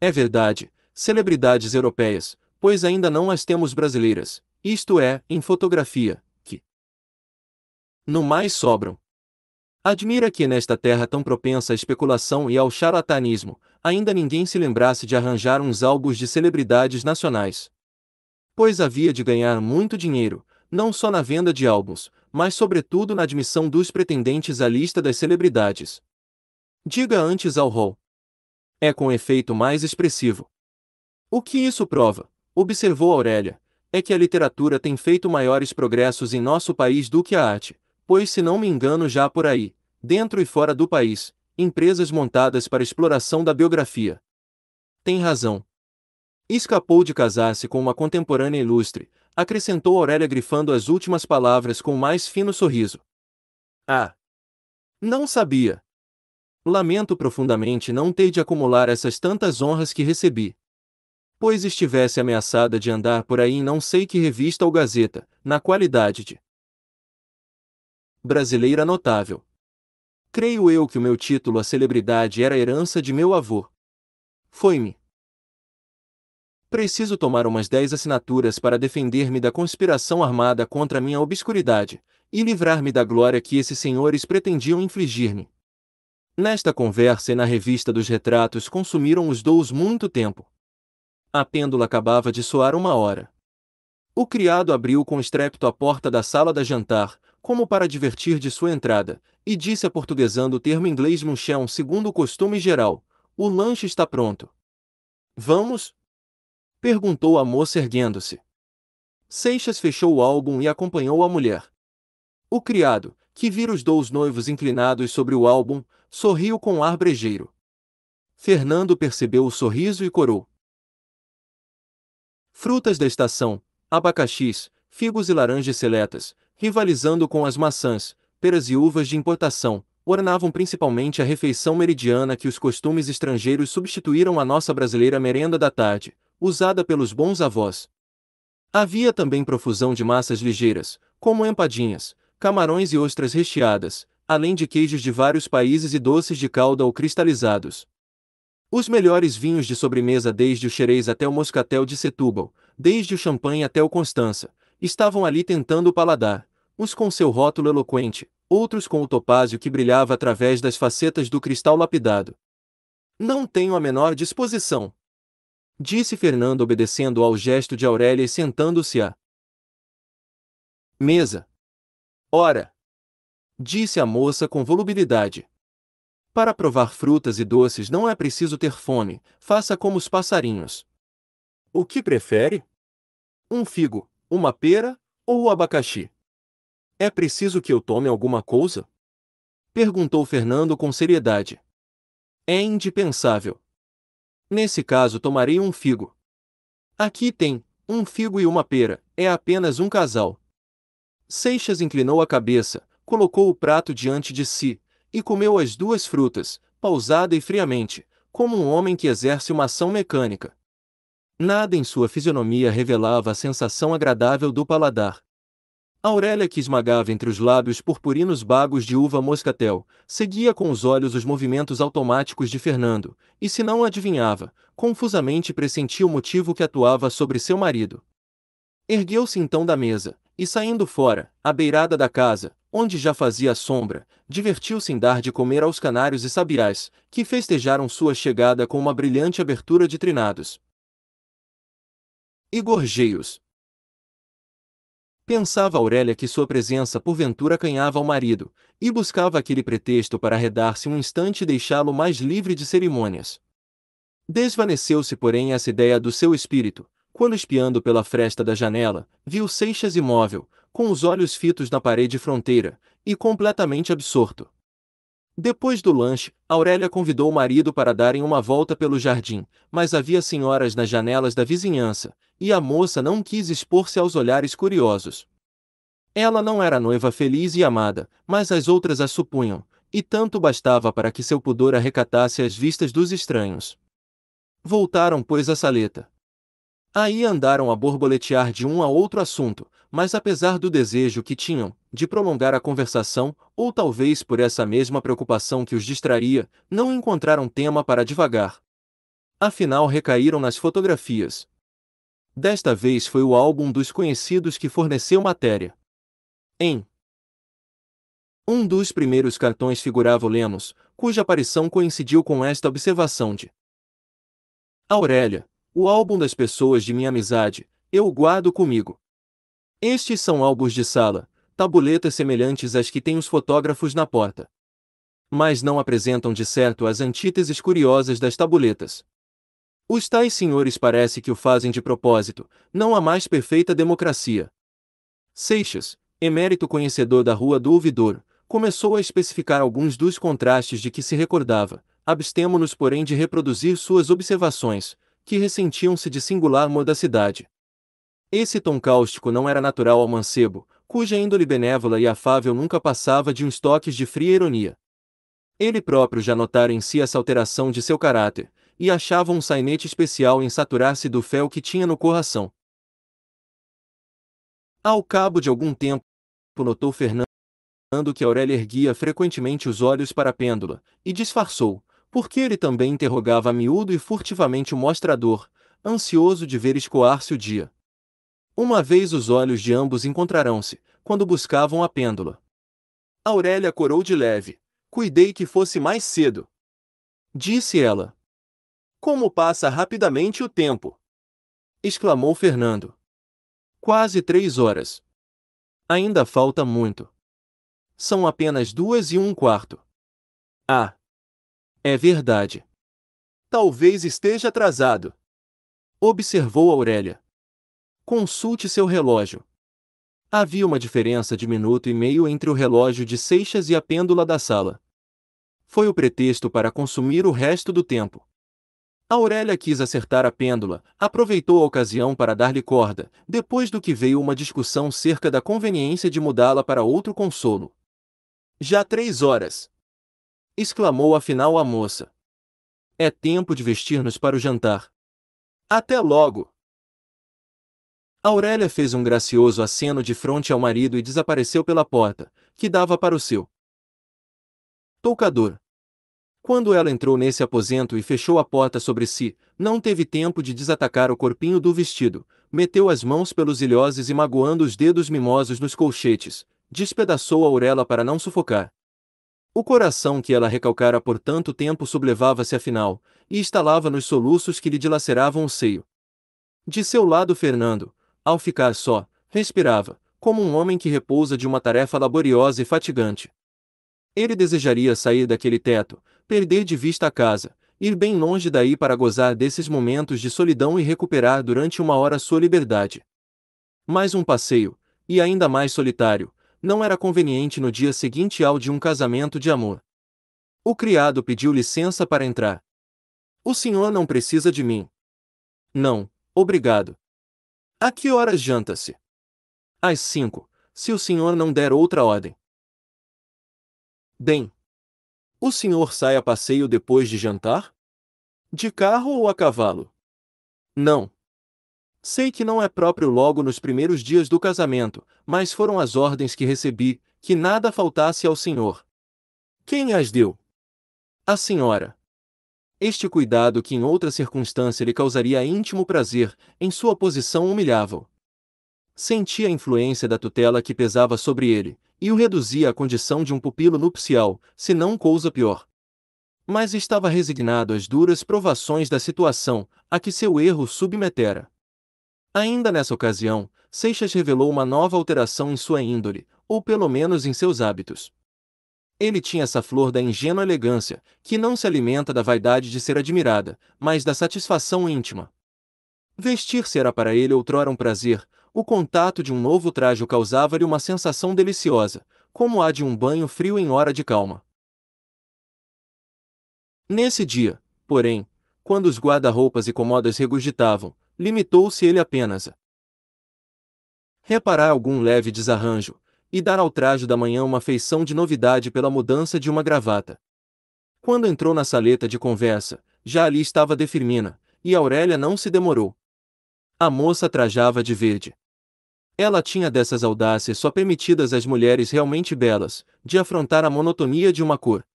É verdade, celebridades europeias, pois ainda não as temos brasileiras, isto é, em fotografia, que no mais sobram. Admira que nesta terra tão propensa à especulação e ao charlatanismo, ainda ninguém se lembrasse de arranjar uns álbuns de celebridades nacionais. Pois havia de ganhar muito dinheiro, não só na venda de álbuns, mas sobretudo na admissão dos pretendentes à lista das celebridades. Diga antes ao Hall. É com efeito mais expressivo. O que isso prova, observou Aurélia, é que a literatura tem feito maiores progressos em nosso país do que a arte, pois se não me engano já por aí, dentro e fora do país, empresas montadas para exploração da biografia. Tem razão. Escapou de casar-se com uma contemporânea ilustre, acrescentou Aurélia grifando as últimas palavras com o mais fino sorriso. Ah! Não sabia! Lamento profundamente não ter de acumular essas tantas honras que recebi. Pois estivesse ameaçada de andar por aí em não sei que revista ou gazeta, na qualidade de brasileira notável. Creio eu que o meu título a celebridade era herança de meu avô. Foi-me. Preciso tomar umas dez assinaturas para defender-me da conspiração armada contra minha obscuridade, e livrar-me da glória que esses senhores pretendiam infligir-me. Nesta conversa e na revista dos retratos consumiram os dous muito tempo. A pêndula acabava de soar uma hora. O criado abriu com estrépito a porta da sala da jantar, como para divertir de sua entrada, e disse aportuguesando o termo inglês munchão segundo o costume geral, o lanche está pronto. Vamos? Perguntou a moça erguendo-se. Seixas fechou o álbum e acompanhou a mulher. O criado, que vira os dois noivos inclinados sobre o álbum, sorriu com ar brejeiro. Fernando percebeu o sorriso e corou. Frutas da estação, abacaxis, figos e laranjas seletas, rivalizando com as maçãs, peras e uvas de importação, ornavam principalmente a refeição meridiana que os costumes estrangeiros substituíram à nossa brasileira merenda da tarde, usada pelos bons avós. Havia também profusão de massas ligeiras, como empadinhas, camarões e ostras recheadas, além de queijos de vários países e doces de calda ou cristalizados. Os melhores vinhos de sobremesa desde o Xerez até o Moscatel de Setúbal, desde o Champanhe até o Constança, estavam ali tentando o paladar, uns com seu rótulo eloquente, outros com o topázio que brilhava através das facetas do cristal lapidado. Não tenho a menor disposição. Disse Fernando obedecendo ao gesto de Aurélia e sentando-se à mesa. Ora! Disse a moça com volubilidade. Para provar frutas e doces não é preciso ter fome, faça como os passarinhos. O que prefere? Um figo, uma pera ou o abacaxi? É preciso que eu tome alguma coisa? Perguntou Fernando com seriedade. É indispensável. Nesse caso, tomarei um figo. Aqui tem, um figo e uma pera, é apenas um casal. Seixas inclinou a cabeça, colocou o prato diante de si, e comeu as duas frutas, pausada e friamente, como um homem que exerce uma ação mecânica. Nada em sua fisionomia revelava a sensação agradável do paladar. Aurélia que esmagava entre os lábios purpurinos bagos de uva moscatel, seguia com os olhos os movimentos automáticos de Fernando, e se não adivinhava, confusamente pressentia o motivo que atuava sobre seu marido. Ergueu-se então da mesa, e saindo fora, à beirada da casa, onde já fazia sombra, divertiu-se em dar de comer aos canários e sabiás, que festejaram sua chegada com uma brilhante abertura de trinados. E gorjeios, Pensava Aurélia que sua presença porventura acanhava ao marido, e buscava aquele pretexto para arredar-se um instante e deixá-lo mais livre de cerimônias. Desvaneceu-se, porém, essa ideia do seu espírito, quando espiando pela fresta da janela, viu Seixas imóvel, com os olhos fitos na parede fronteira, e completamente absorto. Depois do lanche, Aurélia convidou o marido para darem uma volta pelo jardim, mas havia senhoras nas janelas da vizinhança, e a moça não quis expor-se aos olhares curiosos. Ela não era noiva feliz e amada, mas as outras a supunham, e tanto bastava para que seu pudor recatasse as vistas dos estranhos. Voltaram, pois, à saleta. Aí andaram a borboletear de um a outro assunto, mas apesar do desejo que tinham de prolongar a conversação, ou talvez por essa mesma preocupação que os distraía, não encontraram tema para divagar. Afinal, recaíram nas fotografias. Desta vez foi o álbum dos conhecidos que forneceu matéria. Em um dos primeiros cartões figurava o Lemos, cuja aparição coincidiu com esta observação de Aurélia, o álbum das pessoas de minha amizade, eu o guardo comigo. Estes são álbuns de sala, tabuletas semelhantes às que têm os fotógrafos na porta. Mas não apresentam de certo as antíteses curiosas das tabuletas. Os tais senhores parece que o fazem de propósito, não há mais perfeita democracia. Seixas, emérito conhecedor da Rua do Ouvidor, começou a especificar alguns dos contrastes de que se recordava, abstemo-nos porém de reproduzir suas observações, que ressentiam-se de singular mordacidade. Esse tom cáustico não era natural ao mancebo, cuja índole benévola e afável nunca passava de uns toques de fria ironia. Ele próprio já notara em si essa alteração de seu caráter, e achava um sainete especial em saturar-se do fel que tinha no coração. Ao cabo de algum tempo, notou Fernando que Aurélia erguia frequentemente os olhos para a pêndula, e disfarçou, porque ele também interrogava a miúdo e furtivamente o mostrador, ansioso de ver escoar-se o dia. Uma vez os olhos de ambos encontraram-se, quando buscavam a pêndula. Aurélia corou de leve. Cuidei que fosse mais cedo. Disse ela. Como passa rapidamente o tempo! exclamou Fernando. Quase três horas. Ainda falta muito. São apenas duas e um quarto. Ah, é verdade. Talvez esteja atrasado. Observou Aurélia. Consulte seu relógio. Havia uma diferença de minuto e meio entre o relógio de Seixas e a pêndula da sala. Foi o pretexto para consumir o resto do tempo. Aurélia quis acertar a pêndula, aproveitou a ocasião para dar-lhe corda, depois do que veio uma discussão cerca da conveniência de mudá-la para outro consolo. Já três horas, exclamou afinal a moça. É tempo de vestir-nos para o jantar. Até logo! Aurélia fez um gracioso aceno de frente ao marido e desapareceu pela porta, que dava para o seu toucador. Quando ela entrou nesse aposento e fechou a porta sobre si, não teve tempo de desatacar o corpinho do vestido, meteu as mãos pelos ilhoses e magoando os dedos mimosos nos colchetes, despedaçou a orelha para não sufocar. O coração que ela recalcara por tanto tempo sublevava-se afinal, e estalava nos soluços que lhe dilaceravam o seio. De seu lado, Fernando, ao ficar só, respirava, como um homem que repousa de uma tarefa laboriosa e fatigante. Ele desejaria sair daquele teto, perder de vista a casa, ir bem longe daí para gozar desses momentos de solidão e recuperar durante uma hora sua liberdade. Mais um passeio, e ainda mais solitário, não era conveniente no dia seguinte ao de um casamento de amor. O criado pediu licença para entrar. O senhor não precisa de mim. Não, obrigado. A que horas janta-se? Às cinco, se o senhor não der outra ordem. Bem. O senhor sai a passeio depois de jantar? De carro ou a cavalo? Não, Sei que não é próprio logo nos primeiros dias do casamento, mas foram as ordens que recebi, que nada faltasse ao senhor. Quem as deu? A senhora. Este cuidado que em outra circunstância lhe causaria íntimo prazer, em sua posição humilhável. Sentia a influência da tutela que pesava sobre ele, e o reduzia à condição de um pupilo nupcial, se não coisa pior. Mas estava resignado às duras provações da situação, a que seu erro submetera. Ainda nessa ocasião, Seixas revelou uma nova alteração em sua índole, ou pelo menos em seus hábitos. Ele tinha essa flor da ingênua elegância, que não se alimenta da vaidade de ser admirada, mas da satisfação íntima. Vestir-se era para ele outrora um prazer, o contato de um novo traje causava-lhe uma sensação deliciosa, como a de um banho frio em hora de calma. Nesse dia, porém, quando os guarda-roupas e comodas regurgitavam, limitou-se ele apenas a reparar algum leve desarranjo, e dar ao trajo da manhã uma feição de novidade pela mudança de uma gravata. Quando entrou na saleta de conversa, já ali estava Defirmina, e Aurélia não se demorou. A moça trajava de verde. Ela tinha dessas audácias só permitidas às mulheres realmente belas, de afrontar a monotonia de uma cor.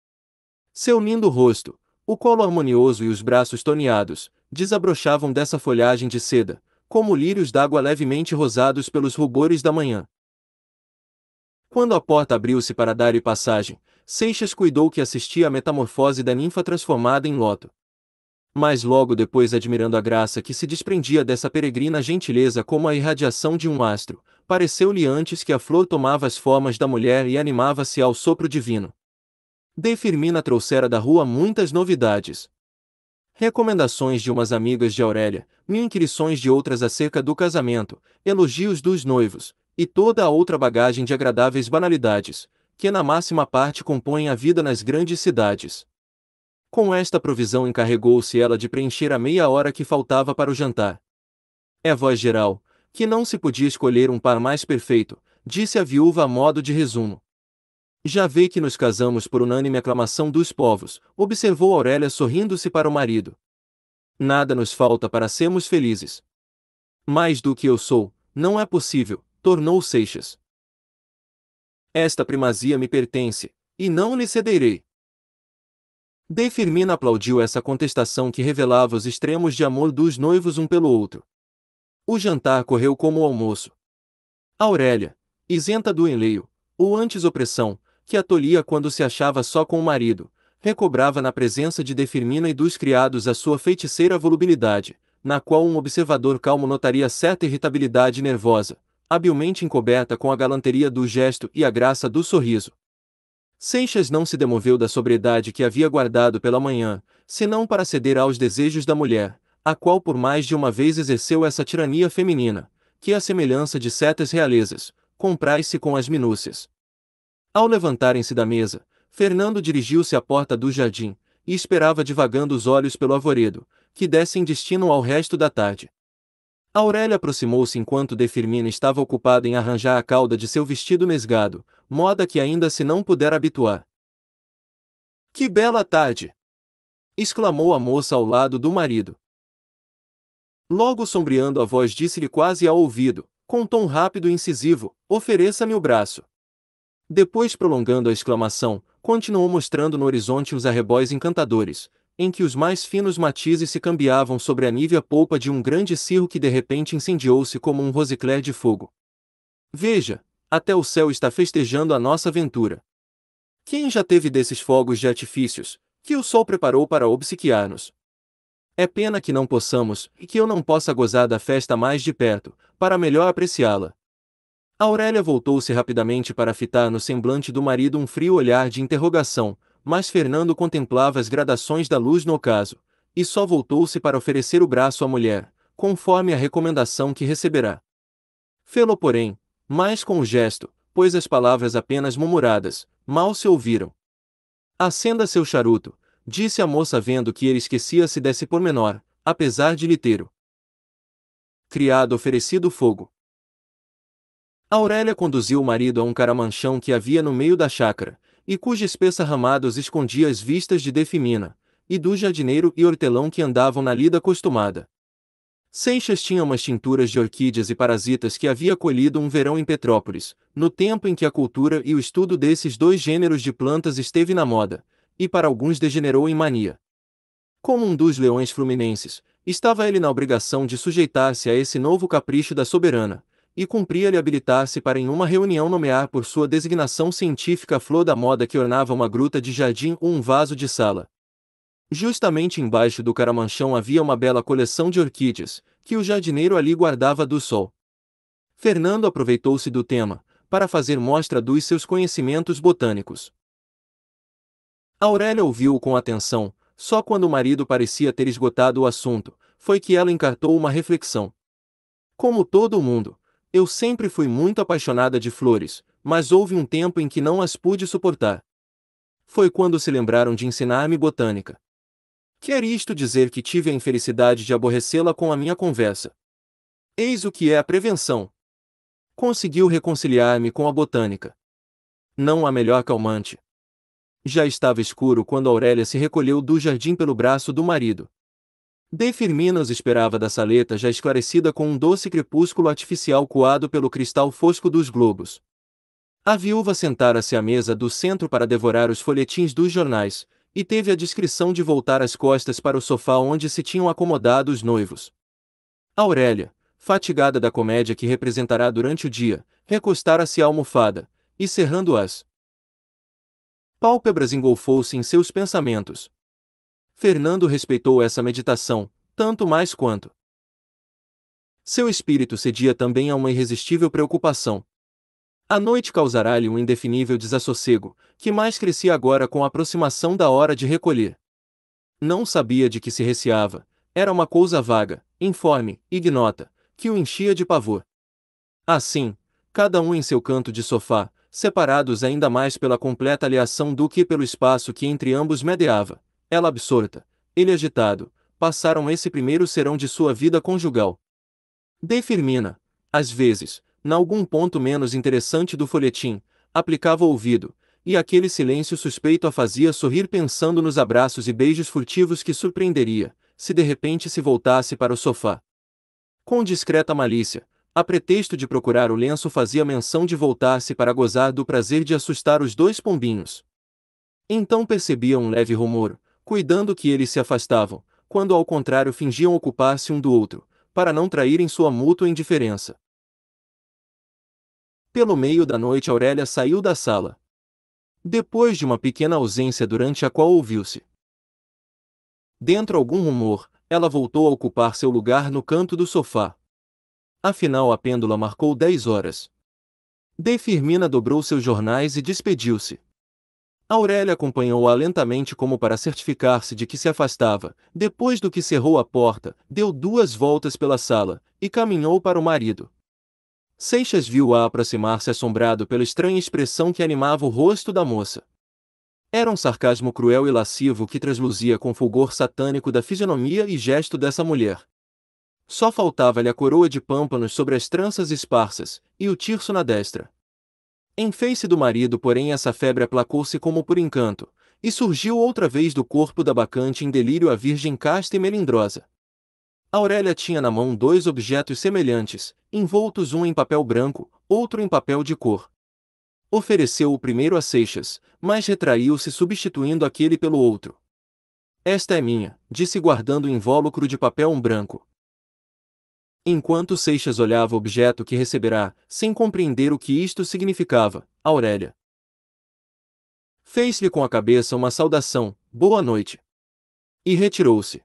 Seu lindo rosto, o colo harmonioso e os braços toneados, desabrochavam dessa folhagem de seda, como lírios d'água levemente rosados pelos rubores da manhã. Quando a porta abriu-se para dar-lhe passagem, Seixas cuidou que assistia à metamorfose da ninfa transformada em loto. Mas logo depois, admirando a graça que se desprendia dessa peregrina gentileza como a irradiação de um astro, pareceu-lhe antes que a flor tomava as formas da mulher e animava-se ao sopro divino. De Firmina trouxera da rua muitas novidades, recomendações de umas amigas de Aurélia, mil inquirições de outras acerca do casamento, elogios dos noivos, e toda a outra bagagem de agradáveis banalidades, que na máxima parte compõem a vida nas grandes cidades. Com esta provisão encarregou-se ela de preencher a meia hora que faltava para o jantar. É voz geral, que não se podia escolher um par mais perfeito, disse a viúva a modo de resumo. Já vê que nos casamos por unânime aclamação dos povos, observou Aurélia sorrindo-se para o marido. Nada nos falta para sermos felizes. Mais do que eu sou, não é possível, tornou Seixas. Esta primazia me pertence, e não lhe cederei. De Firmina aplaudiu essa contestação que revelava os extremos de amor dos noivos um pelo outro. O jantar correu como o almoço. Aurélia, isenta do enleio, ou antes opressão, que a tolhia quando se achava só com o marido, recobrava na presença de Defirmina e dos criados a sua feiticeira volubilidade, na qual um observador calmo notaria certa irritabilidade nervosa, habilmente encoberta com a galanteria do gesto e a graça do sorriso. Seixas não se demoveu da sobriedade que havia guardado pela manhã, senão para ceder aos desejos da mulher, a qual por mais de uma vez exerceu essa tirania feminina, que à é semelhança de certas realezas, compraz-se com as minúcias, ao levantarem-se da mesa, Fernando dirigiu-se à porta do jardim, e esperava divagando os olhos pelo arvoredo, que desse em destino ao resto da tarde. Aurélia aproximou-se enquanto De Firmina estava ocupada em arranjar a cauda de seu vestido mesgado, moda que ainda se não pudera habituar. Que bela tarde! exclamou a moça ao lado do marido. Logo sombreando a voz disse-lhe quase ao ouvido, com tom rápido e incisivo, ofereça-me o braço. Depois, prolongando a exclamação, continuou mostrando no horizonte os arrebóis encantadores, em que os mais finos matizes se cambiavam sobre a nívea polpa de um grande cirro que de repente incendiou-se como um rosicler de fogo. Veja, até o céu está festejando a nossa aventura. Quem já teve desses fogos de artifícios, que o sol preparou para obsequiar-nos? É pena que não possamos, e que eu não possa gozar da festa mais de perto, para melhor apreciá-la. Aurélia voltou-se rapidamente para fitar no semblante do marido um frio olhar de interrogação, mas Fernando contemplava as gradações da luz no ocaso, e só voltou-se para oferecer o braço à mulher, conforme a recomendação que receberá. Fê-lo, porém, mais com o gesto, pois as palavras apenas murmuradas, mal se ouviram. Acenda seu charuto, disse a moça vendo que ele esquecia-se desse pormenor, apesar de liteiro. criado oferecido fogo. Aurélia conduziu o marido a um caramanchão que havia no meio da chácara, e cuja espessa ramada os escondia as vistas de Defimina, e do jardineiro e hortelão que andavam na lida costumada. Seixas tinha umas tinturas de orquídeas e parasitas que havia colhido um verão em Petrópolis, no tempo em que a cultura e o estudo desses dois gêneros de plantas esteve na moda, e para alguns degenerou em mania. Como um dos leões fluminenses, estava ele na obrigação de sujeitar-se a esse novo capricho da soberana, e cumpria-lhe habilitar-se para em uma reunião nomear por sua designação científica a flor da moda que ornava uma gruta de jardim ou um vaso de sala. Justamente embaixo do caramanchão havia uma bela coleção de orquídeas, que o jardineiro ali guardava do sol. Fernando aproveitou-se do tema, para fazer mostra dos seus conhecimentos botânicos. Aurélia ouviu-o com atenção, só quando o marido parecia ter esgotado o assunto, foi que ela encartou uma reflexão. Como todo mundo, eu sempre fui muito apaixonada de flores, mas houve um tempo em que não as pude suportar. Foi quando se lembraram de ensinar-me botânica. Quer isto dizer que tive a infelicidade de aborrecê-la com a minha conversa. Eis o que é a prevenção. Conseguiu reconciliar-me com a botânica. Não há melhor calmante. Já estava escuro quando Aurélia se recolheu do jardim pelo braço do marido. D. os esperava da saleta já esclarecida com um doce crepúsculo artificial coado pelo cristal fosco dos globos. A viúva sentara-se à mesa do centro para devorar os folhetins dos jornais, e teve a discrição de voltar as costas para o sofá onde se tinham acomodado os noivos. Aurélia, fatigada da comédia que representará durante o dia, recostara-se à almofada, e cerrando as pálpebras engolfou-se em seus pensamentos. Fernando respeitou essa meditação, tanto mais quanto seu espírito cedia também a uma irresistível preocupação. A noite causará-lhe um indefinível desassossego, que mais crescia agora com a aproximação da hora de recolher. Não sabia de que se receava, era uma coisa vaga, informe, ignota, que o enchia de pavor. Assim, cada um em seu canto de sofá, separados ainda mais pela completa aliação do que pelo espaço que entre ambos medeava, ela absorta, ele agitado, passaram esse primeiro serão de sua vida conjugal. De Firmina, às vezes, na algum ponto menos interessante do folhetim, aplicava o ouvido, e aquele silêncio suspeito a fazia sorrir pensando nos abraços e beijos furtivos que surpreenderia, se de repente se voltasse para o sofá. Com discreta malícia, a pretexto de procurar o lenço fazia menção de voltar-se para gozar do prazer de assustar os dois pombinhos. Então percebia um leve rumor, cuidando que eles se afastavam, quando ao contrário fingiam ocupar-se um do outro, para não traírem sua mútua indiferença. Pelo meio da noite Aurélia saiu da sala. Depois de uma pequena ausência durante a qual ouviu-se. Dentro algum rumor, ela voltou a ocupar seu lugar no canto do sofá. Afinal a pêndula marcou dez horas. De Firmina dobrou seus jornais e despediu-se. Aurélia acompanhou-a lentamente como para certificar-se de que se afastava. Depois do que cerrou a porta, deu duas voltas pela sala e caminhou para o marido. Seixas viu-a aproximar-se assombrado pela estranha expressão que animava o rosto da moça. Era um sarcasmo cruel e lascivo que transluzia com fulgor satânico da fisionomia e gesto dessa mulher. Só faltava-lhe a coroa de pâmpanos sobre as tranças esparsas e o tirso na destra. Em face do marido, porém, essa febre aplacou-se como por encanto, e surgiu outra vez do corpo da bacante em delírio a virgem casta e melindrosa. Aurélia tinha na mão dois objetos semelhantes, envoltos um em papel branco, outro em papel de cor. Ofereceu o primeiro a Seixas, mas retraiu-se substituindo aquele pelo outro. Esta é minha, disse guardando o invólucro de papel branco. Enquanto Seixas olhava o objeto que receberá, sem compreender o que isto significava, Aurélia fez-lhe com a cabeça uma saudação, boa noite, e retirou-se.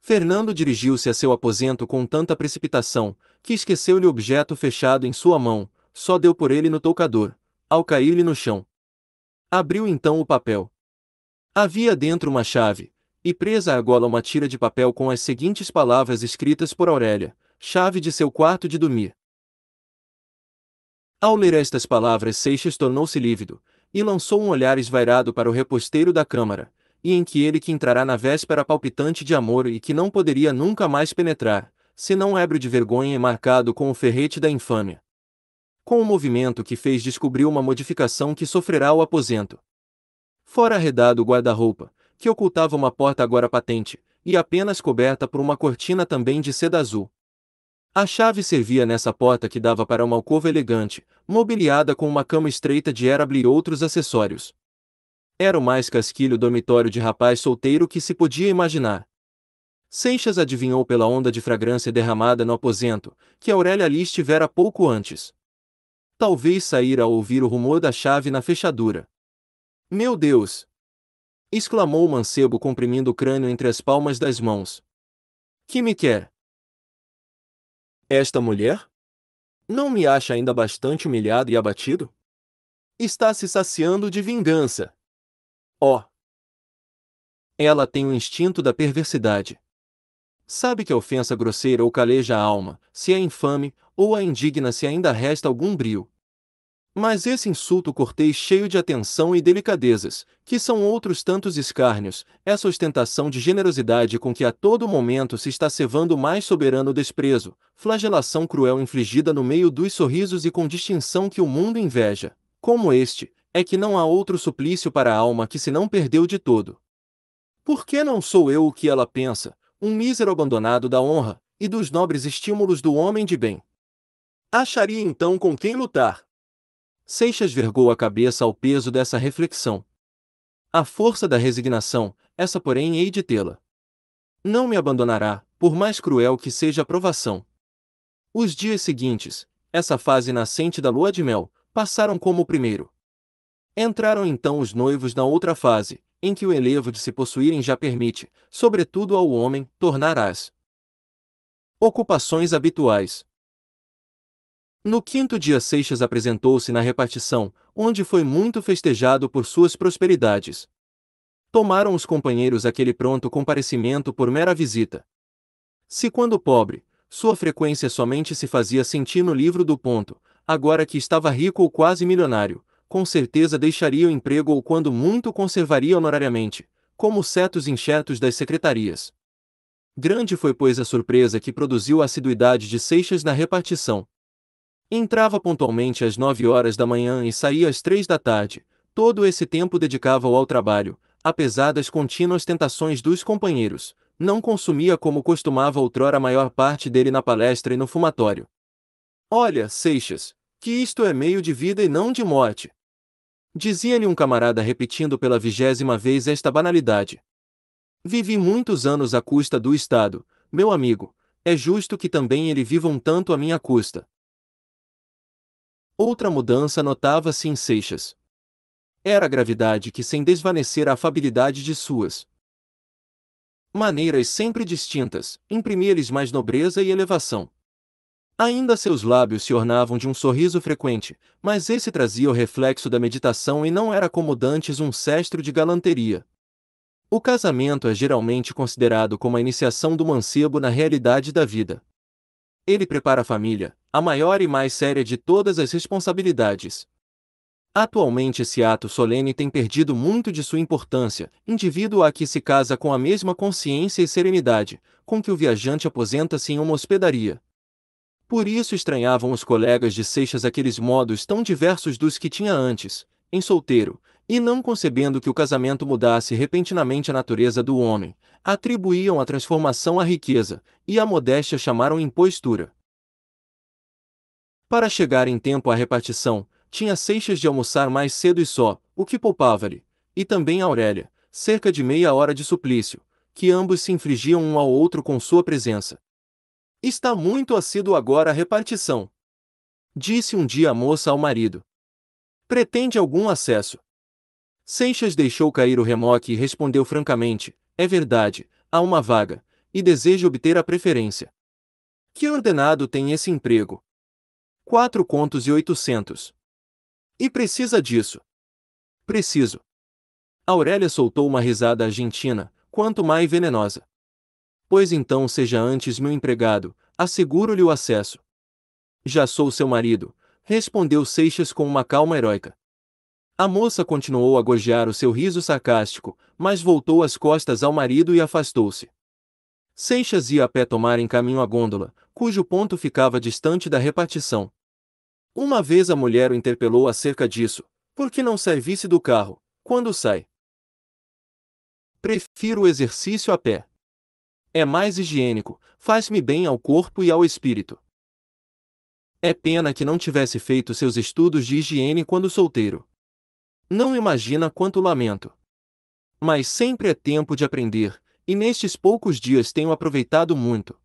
Fernando dirigiu-se a seu aposento com tanta precipitação, que esqueceu-lhe o objeto fechado em sua mão, só deu por ele no toucador, ao cair-lhe no chão. Abriu então o papel. Havia dentro uma chave, e presa à gola uma tira de papel com as seguintes palavras escritas por Aurélia: chave de seu quarto de dormir. Ao ler estas palavras, Seixas tornou-se lívido e lançou um olhar esvairado para o reposteiro da câmara, e em que ele que entrará na véspera palpitante de amor e que não poderia nunca mais penetrar, senão ébrio de vergonha e marcado com o ferrete da infâmia. Com o movimento que fez, descobriu uma modificação que sofrerá o aposento. Fora arredado o guarda-roupa, que ocultava uma porta agora patente, e apenas coberta por uma cortina também de seda azul. A chave servia nessa porta que dava para uma alcova elegante, mobiliada com uma cama estreita de érable e outros acessórios. Era o mais casquilho dormitório de rapaz solteiro que se podia imaginar. Seixas adivinhou pela onda de fragrância derramada no aposento, que Aurélia ali estivera pouco antes. Talvez saíra ao ouvir o rumor da chave na fechadura. Meu Deus, exclamou o mancebo comprimindo o crânio entre as palmas das mãos. Que me quer? Esta mulher? Não me acha ainda bastante humilhado e abatido? Está se saciando de vingança. Oh! Ela tem o instinto da perversidade. Sabe que a ofensa grosseira ou caleja a alma, se é infame, ou a indigna se ainda resta algum brio, mas esse insulto cortei cheio de atenção e delicadezas, que são outros tantos escárnios, essa ostentação de generosidade com que a todo momento se está cevando mais soberano desprezo, flagelação cruel infligida no meio dos sorrisos e com distinção que o mundo inveja. Como este, é que não há outro suplício para a alma que se não perdeu de todo. Por que não sou eu o que ela pensa, um mísero abandonado da honra e dos nobres estímulos do homem de bem? Acharia então com quem lutar, Seixas vergou a cabeça ao peso dessa reflexão. A força da resignação, essa porém hei de tê-la. Não me abandonará, por mais cruel que seja a provação. Os dias seguintes, essa fase nascente da lua de mel, passaram como o primeiro. Entraram então os noivos na outra fase, em que o elevo de se possuírem já permite, sobretudo ao homem, tornar as ocupações habituais. No quinto dia Seixas apresentou-se na repartição, onde foi muito festejado por suas prosperidades. Tomaram os companheiros aquele pronto comparecimento por mera visita. Se quando pobre, sua frequência somente se fazia sentir no livro do ponto, agora que estava rico ou quase milionário, com certeza deixaria o emprego ou quando muito conservaria honorariamente, como certos enxertos das secretarias. Grande foi, pois, a surpresa que produziu a assiduidade de Seixas na repartição. Entrava pontualmente às nove horas da manhã e saía às três da tarde. Todo esse tempo dedicava o ao trabalho, apesar das contínuas tentações dos companheiros. Não consumia como costumava outrora a maior parte dele na palestra e no fumatório. Olha, Seixas, que isto é meio de vida e não de morte. Dizia-lhe um camarada repetindo pela vigésima vez esta banalidade. Vivi muitos anos à custa do Estado, meu amigo, é justo que também ele viva um tanto à minha custa. Outra mudança notava-se em Seixas. Era a gravidade que sem desvanecer a afabilidade de suas maneiras sempre distintas, imprimia-lhes mais nobreza e elevação. Ainda seus lábios se ornavam de um sorriso frequente, mas esse trazia o reflexo da meditação e não era como dantes um cestro de galanteria. O casamento é geralmente considerado como a iniciação do mancebo na realidade da vida ele prepara a família, a maior e mais séria de todas as responsabilidades. Atualmente, esse ato solene tem perdido muito de sua importância, indivíduo a que se casa com a mesma consciência e serenidade com que o viajante aposenta-se em uma hospedaria. Por isso estranhavam os colegas de Seixas aqueles modos tão diversos dos que tinha antes, em solteiro, e não concebendo que o casamento mudasse repentinamente a natureza do homem, atribuíam a transformação à riqueza, e a modéstia chamaram impostura. Para chegar em tempo à repartição, tinha Seixas de almoçar mais cedo e só, o que poupava-lhe, e também Aurélia, cerca de meia hora de suplício, que ambos se infligiam um ao outro com sua presença. Está muito assíduo agora a repartição. Disse um dia a moça ao marido. Pretende algum acesso, Seixas deixou cair o remoque e respondeu francamente: É verdade, há uma vaga, e desejo obter a preferência. Que ordenado tem esse emprego? Quatro contos e oitocentos. E precisa disso. Preciso. Aurélia soltou uma risada argentina, quanto mais venenosa. Pois então seja antes meu empregado, asseguro-lhe o acesso. Já sou seu marido, respondeu Seixas com uma calma heróica. A moça continuou a gorjear o seu riso sarcástico, mas voltou as costas ao marido e afastou-se. Seixas ia a pé tomar em caminho a gôndola, cujo ponto ficava distante da repartição. Uma vez a mulher o interpelou acerca disso, por que não servisse do carro, quando sai? Prefiro o exercício a pé. É mais higiênico, faz-me bem ao corpo e ao espírito. É pena que não tivesse feito seus estudos de higiene quando solteiro não imagina quanto lamento. Mas sempre é tempo de aprender, e nestes poucos dias tenho aproveitado muito.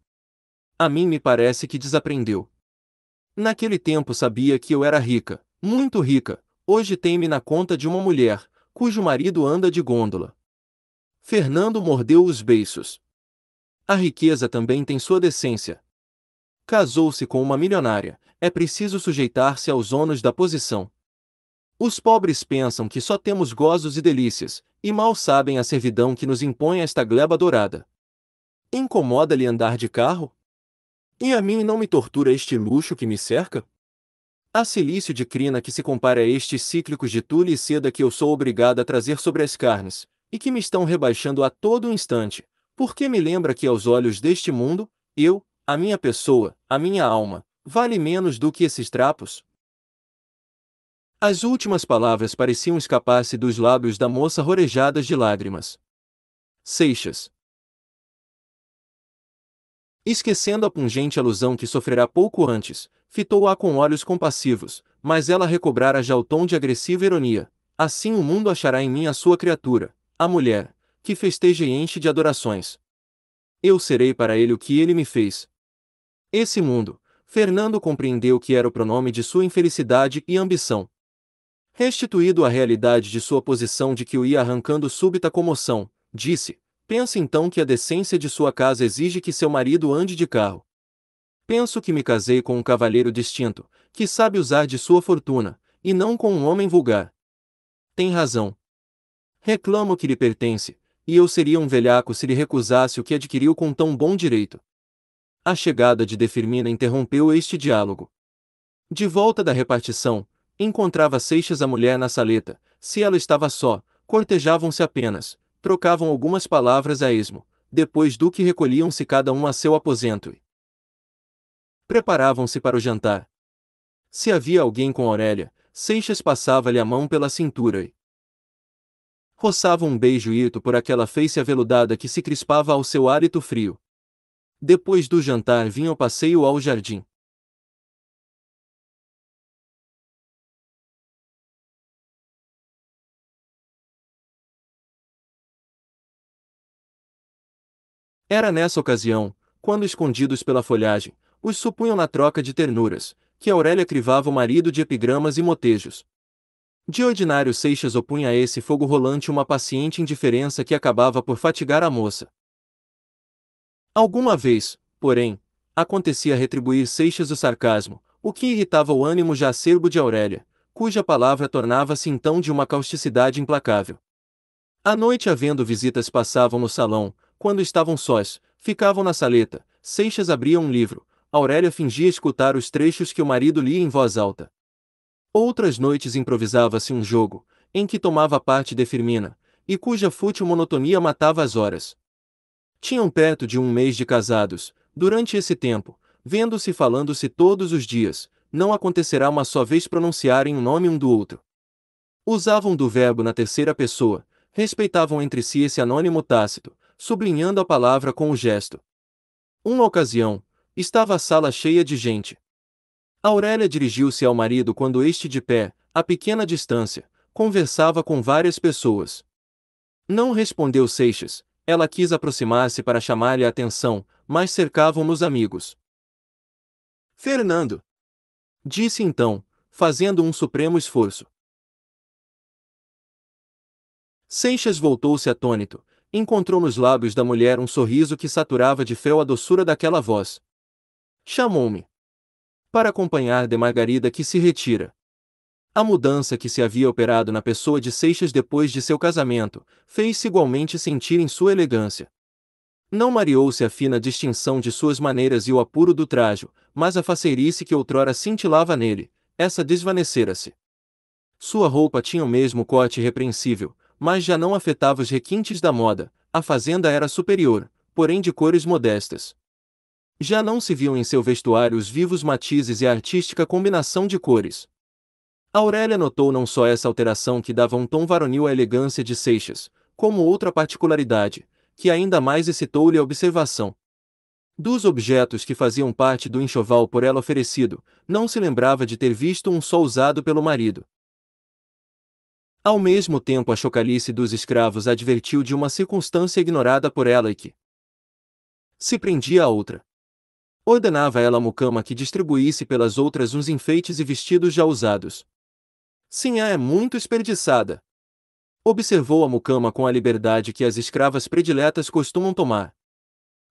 A mim me parece que desaprendeu. Naquele tempo sabia que eu era rica, muito rica, hoje tem-me na conta de uma mulher, cujo marido anda de gôndola. Fernando mordeu os beiços. A riqueza também tem sua decência. Casou-se com uma milionária, é preciso sujeitar-se aos ônus da posição, os pobres pensam que só temos gozos e delícias, e mal sabem a servidão que nos impõe esta gleba dourada. Incomoda-lhe andar de carro? E a mim não me tortura este luxo que me cerca? Há silício de crina que se compara a estes cíclicos de tule e seda que eu sou obrigado a trazer sobre as carnes, e que me estão rebaixando a todo instante, porque me lembra que aos olhos deste mundo, eu, a minha pessoa, a minha alma, vale menos do que esses trapos, as últimas palavras pareciam escapar-se dos lábios da moça rorejadas de lágrimas. Seixas. Esquecendo a pungente alusão que sofrerá pouco antes, fitou-a com olhos compassivos, mas ela recobrara já o tom de agressiva ironia. Assim o mundo achará em mim a sua criatura, a mulher, que festeja e enche de adorações. Eu serei para ele o que ele me fez. Esse mundo, Fernando compreendeu que era o pronome de sua infelicidade e ambição, Restituído à realidade de sua posição de que o ia arrancando súbita comoção, disse: Pensa então que a decência de sua casa exige que seu marido ande de carro. Penso que me casei com um cavalheiro distinto, que sabe usar de sua fortuna, e não com um homem vulgar. Tem razão. Reclamo que lhe pertence, e eu seria um velhaco se lhe recusasse o que adquiriu com tão bom direito. A chegada de Defirmina interrompeu este diálogo. De volta da repartição, Encontrava Seixas a mulher na saleta, se ela estava só, cortejavam-se apenas, trocavam algumas palavras a esmo, depois do que recolhiam-se cada um a seu aposento e preparavam-se para o jantar. Se havia alguém com Aurélia, Seixas passava-lhe a mão pela cintura e roçava um beijo irto por aquela face aveludada que se crispava ao seu hálito frio. Depois do jantar vinha o passeio ao jardim. Era nessa ocasião, quando escondidos pela folhagem, os supunham na troca de ternuras, que Aurélia crivava o marido de epigramas e motejos. De ordinário Seixas opunha a esse fogo rolante uma paciente indiferença que acabava por fatigar a moça. Alguma vez, porém, acontecia retribuir Seixas o sarcasmo, o que irritava o ânimo já acerbo de Aurélia, cuja palavra tornava-se então de uma causticidade implacável. À noite, havendo visitas, passavam no salão, quando estavam sós, ficavam na saleta, Seixas abria um livro, Aurélia fingia escutar os trechos que o marido lia em voz alta. Outras noites improvisava-se um jogo, em que tomava parte de Firmina, e cuja fútil monotonia matava as horas. Tinham perto de um mês de casados, durante esse tempo, vendo-se e falando-se todos os dias, não acontecerá uma só vez pronunciarem o um nome um do outro. Usavam do verbo na terceira pessoa, respeitavam entre si esse anônimo tácito, sublinhando a palavra com o gesto. Uma ocasião, estava a sala cheia de gente. Aurélia dirigiu-se ao marido quando este de pé, a pequena distância, conversava com várias pessoas. Não respondeu Seixas, ela quis aproximar-se para chamar-lhe a atenção, mas cercavam-nos amigos. Fernando! Disse então, fazendo um supremo esforço. Seixas voltou-se atônito, encontrou nos lábios da mulher um sorriso que saturava de fel a doçura daquela voz. Chamou-me. Para acompanhar de Margarida que se retira. A mudança que se havia operado na pessoa de Seixas depois de seu casamento fez-se igualmente sentir em sua elegância. Não mareou-se a fina distinção de suas maneiras e o apuro do trajo, mas a faceirice que outrora cintilava nele, essa desvanecera-se. Sua roupa tinha o mesmo corte repreensível, mas já não afetava os requintes da moda, a fazenda era superior, porém de cores modestas. Já não se viam em seu vestuário os vivos matizes e a artística combinação de cores. Aurélia notou não só essa alteração que dava um tom varonil à elegância de Seixas, como outra particularidade, que ainda mais excitou-lhe a observação. Dos objetos que faziam parte do enxoval por ela oferecido, não se lembrava de ter visto um só usado pelo marido. Ao mesmo tempo, a chocalice dos escravos advertiu de uma circunstância ignorada por ela e que se prendia a outra. Ordenava ela a mucama que distribuísse pelas outras uns enfeites e vestidos já usados. Sinhá é muito esperdiçada. Observou a mucama com a liberdade que as escravas prediletas costumam tomar.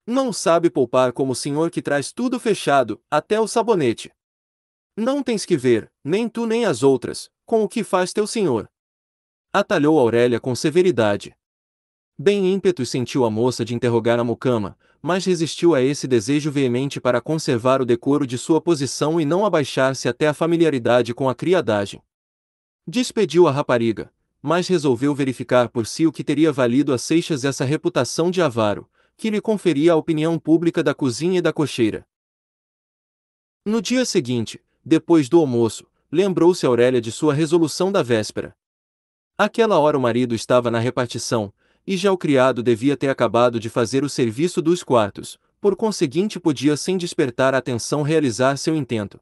Não sabe poupar como o senhor que traz tudo fechado, até o sabonete. Não tens que ver, nem tu nem as outras, com o que faz teu senhor. Atalhou Aurélia com severidade. Bem ímpetos sentiu a moça de interrogar a mucama, mas resistiu a esse desejo veemente para conservar o decoro de sua posição e não abaixar-se até a familiaridade com a criadagem. Despediu a rapariga, mas resolveu verificar por si o que teria valido a Seixas essa reputação de avaro, que lhe conferia a opinião pública da cozinha e da cocheira. No dia seguinte, depois do almoço, lembrou-se Aurélia de sua resolução da véspera. Aquela hora o marido estava na repartição, e já o criado devia ter acabado de fazer o serviço dos quartos, por conseguinte podia sem despertar a atenção realizar seu intento.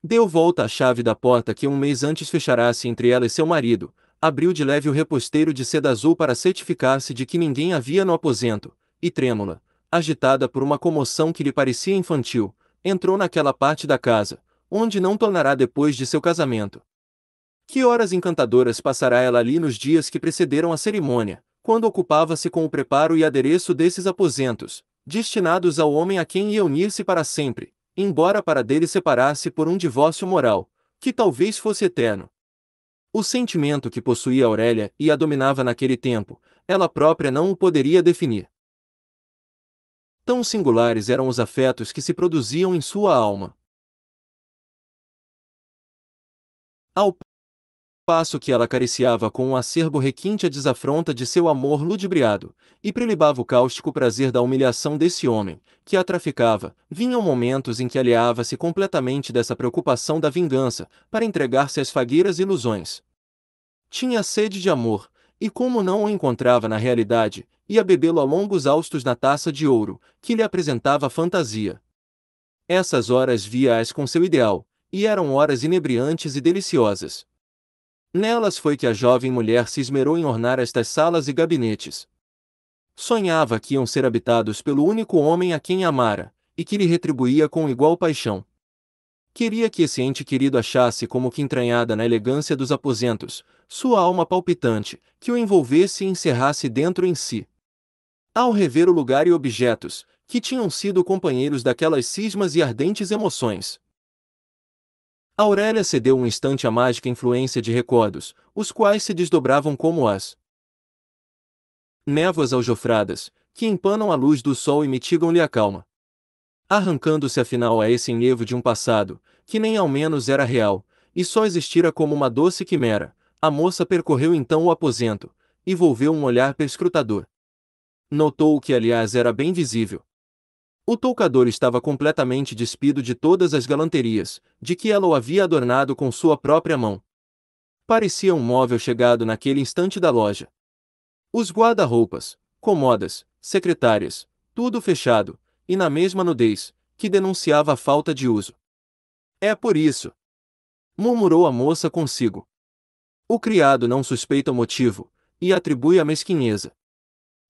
Deu volta à chave da porta que um mês antes fecharasse entre ela e seu marido, abriu de leve o reposteiro de seda azul para certificar-se de que ninguém havia no aposento, e trêmula, agitada por uma comoção que lhe parecia infantil, entrou naquela parte da casa, onde não tornará depois de seu casamento. Que horas encantadoras passará ela ali nos dias que precederam a cerimônia, quando ocupava-se com o preparo e adereço desses aposentos, destinados ao homem a quem ia unir-se para sempre, embora para dele separasse por um divórcio moral, que talvez fosse eterno. O sentimento que possuía Aurélia e a dominava naquele tempo, ela própria não o poderia definir. Tão singulares eram os afetos que se produziam em sua alma. Ao passo que ela acariciava com um acerbo requinte a desafronta de seu amor ludibriado, e prelibava o cáustico prazer da humilhação desse homem, que a traficava, vinham momentos em que aliava-se completamente dessa preocupação da vingança, para entregar-se às fagueiras ilusões. Tinha sede de amor, e como não o encontrava na realidade, ia bebê-lo a longos austos na taça de ouro, que lhe apresentava a fantasia. Essas horas via-as com seu ideal, e eram horas inebriantes e deliciosas. Nelas foi que a jovem mulher se esmerou em ornar estas salas e gabinetes. Sonhava que iam ser habitados pelo único homem a quem amara, e que lhe retribuía com igual paixão. Queria que esse ente querido achasse como que entranhada na elegância dos aposentos, sua alma palpitante, que o envolvesse e encerrasse dentro em si. Ao rever o lugar e objetos, que tinham sido companheiros daquelas cismas e ardentes emoções, Aurélia cedeu um instante à mágica influência de recordos, os quais se desdobravam como as névoas aljofradas, que empanam a luz do sol e mitigam-lhe a calma. Arrancando-se afinal a esse enlevo de um passado, que nem ao menos era real, e só existira como uma doce quimera, a moça percorreu então o aposento, e volveu um olhar perscrutador. Notou o que aliás era bem visível. O toucador estava completamente despido de todas as galanterias, de que ela o havia adornado com sua própria mão. Parecia um móvel chegado naquele instante da loja. Os guarda-roupas, comodas, secretárias, tudo fechado, e na mesma nudez, que denunciava a falta de uso. É por isso. Murmurou a moça consigo. O criado não suspeita o motivo, e atribui a mesquinheza.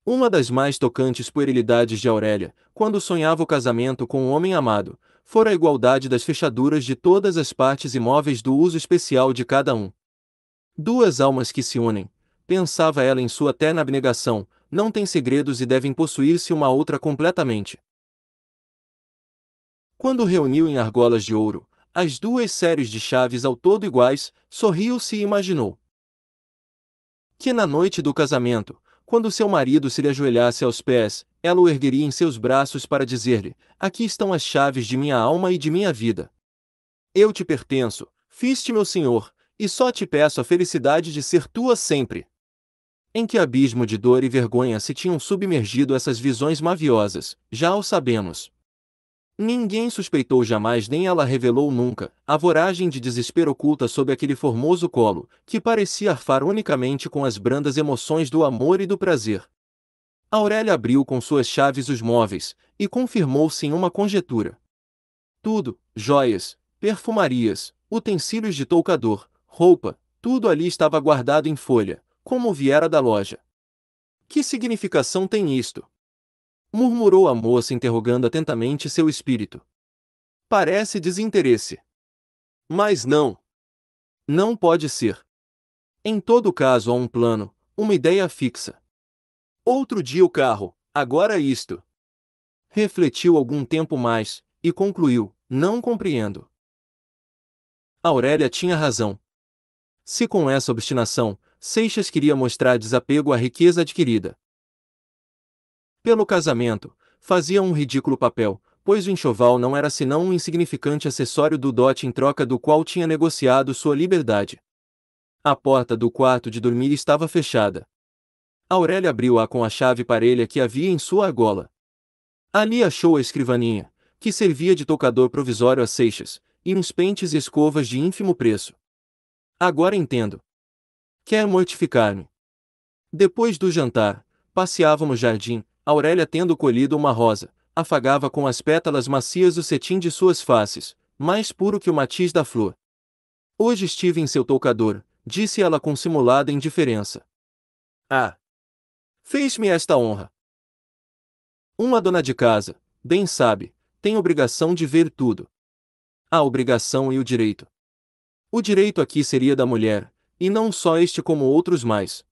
Uma das mais tocantes puerilidades de Aurélia, quando sonhava o casamento com o um homem amado, fora a igualdade das fechaduras de todas as partes imóveis do uso especial de cada um. Duas almas que se unem, pensava ela em sua terna abnegação, não têm segredos e devem possuir-se uma outra completamente. Quando reuniu em argolas de ouro, as duas séries de chaves ao todo iguais, sorriu-se e imaginou que na noite do casamento, quando seu marido se lhe ajoelhasse aos pés, ela o ergueria em seus braços para dizer-lhe: Aqui estão as chaves de minha alma e de minha vida. Eu te pertenço, fiz-te meu senhor, e só te peço a felicidade de ser tua sempre. Em que abismo de dor e vergonha se tinham submergido essas visões maviosas, já o sabemos. Ninguém suspeitou jamais nem ela revelou nunca a voragem de desespero oculta sob aquele formoso colo, que parecia arfar unicamente com as brandas emoções do amor e do prazer. Aurélia abriu com suas chaves os móveis e confirmou-se em uma conjetura. Tudo, joias, perfumarias, utensílios de toucador, roupa, tudo ali estava guardado em folha, como viera da loja. Que significação tem isto? murmurou a moça interrogando atentamente seu espírito. Parece desinteresse. Mas não. Não pode ser. Em todo caso, há um plano, uma ideia fixa. Outro dia o carro, agora isto. Refletiu algum tempo mais e concluiu: Não compreendo. Aurélia tinha razão. Se com essa obstinação, Seixas queria mostrar desapego à riqueza adquirida, pelo casamento, fazia um ridículo papel, pois o enxoval não era senão um insignificante acessório do dote em troca do qual tinha negociado sua liberdade. A porta do quarto de dormir estava fechada. Aurélia abriu-a com a chave parelha que havia em sua argola. Ali achou a escrivaninha, que servia de tocador provisório a Seixas, e uns pentes e escovas de ínfimo preço. Agora entendo. Quer mortificar-me. Depois do jantar, passeava no jardim, Aurélia, tendo colhido uma rosa, afagava com as pétalas macias o cetim de suas faces, mais puro que o matiz da flor. Hoje estive em seu toucador, disse ela com simulada indiferença. Ah! Fez-me esta honra. Uma dona de casa, bem sabe, tem obrigação de ver tudo. A obrigação e o direito. O direito aqui seria da mulher, e não só este como outros mais.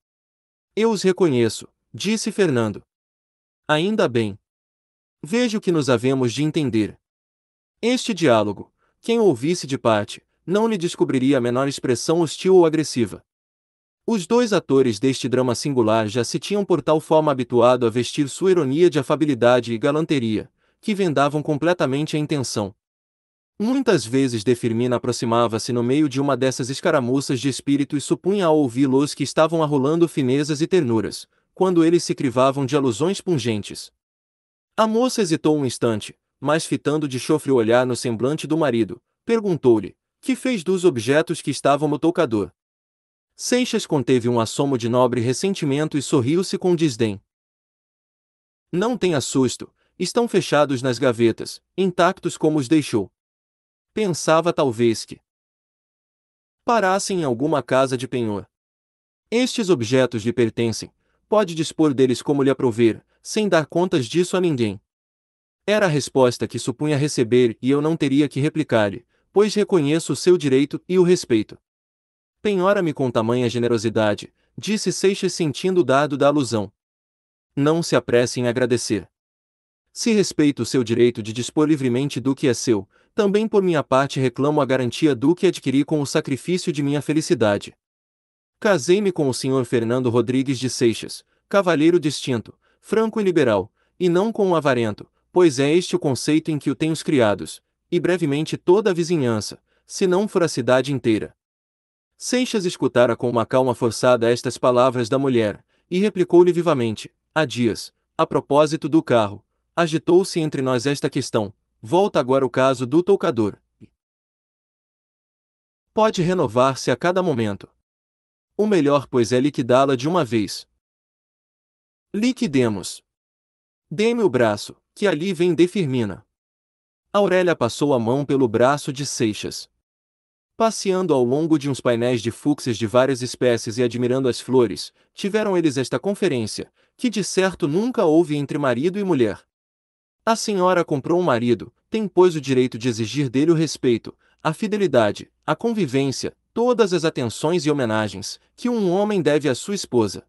Eu os reconheço, disse Fernando. Ainda bem. Vejo que nos havemos de entender. Este diálogo, quem ouvisse de parte, não lhe descobriria a menor expressão hostil ou agressiva. Os dois atores deste drama singular já se tinham por tal forma habituado a vestir sua ironia de afabilidade e galanteria, que vendavam completamente a intenção. Muitas vezes Firmina aproximava-se no meio de uma dessas escaramuças de espírito e supunha ao ouvi-los que estavam arrolando finezas e ternuras, quando eles se crivavam de alusões pungentes. A moça hesitou um instante, mas fitando de chofre o olhar no semblante do marido, perguntou-lhe: Que fez dos objetos que estavam no toucador? Seixas conteve um assomo de nobre ressentimento e sorriu-se com desdém. Não tenha susto, estão fechados nas gavetas, intactos como os deixou. Pensava talvez que parassem em alguma casa de penhor. Estes objetos lhe pertencem, pode dispor deles como lhe aprover, sem dar contas disso a ninguém. Era a resposta que supunha receber e eu não teria que replicar-lhe, pois reconheço o seu direito e o respeito. Penhora-me com tamanha generosidade, disse Seixas sentindo o dado da alusão. Não se apresse em agradecer. Se respeito o seu direito de dispor livremente do que é seu, também por minha parte reclamo a garantia do que adquiri com o sacrifício de minha felicidade. Casei-me com o senhor Fernando Rodrigues de Seixas, cavalheiro distinto, franco e liberal, e não com o avarento, pois é este o conceito em que o tenho os criados, e brevemente toda a vizinhança, se não for a cidade inteira. Seixas escutara com uma calma forçada estas palavras da mulher, e replicou-lhe vivamente, há dias, a propósito do carro, agitou-se entre nós esta questão, volta agora o caso do toucador. Pode renovar-se a cada momento. O melhor pois é liquidá-la de uma vez. Liquidemos. Dê-me o braço, que ali vem de Firmina. Aurélia passou a mão pelo braço de Seixas. Passeando ao longo de uns painéis de fúcsias de várias espécies e admirando as flores, tiveram eles esta conferência, que de certo nunca houve entre marido e mulher. A senhora comprou um marido, tem pois o direito de exigir dele o respeito, a fidelidade, a convivência, todas as atenções e homenagens que um homem deve à sua esposa.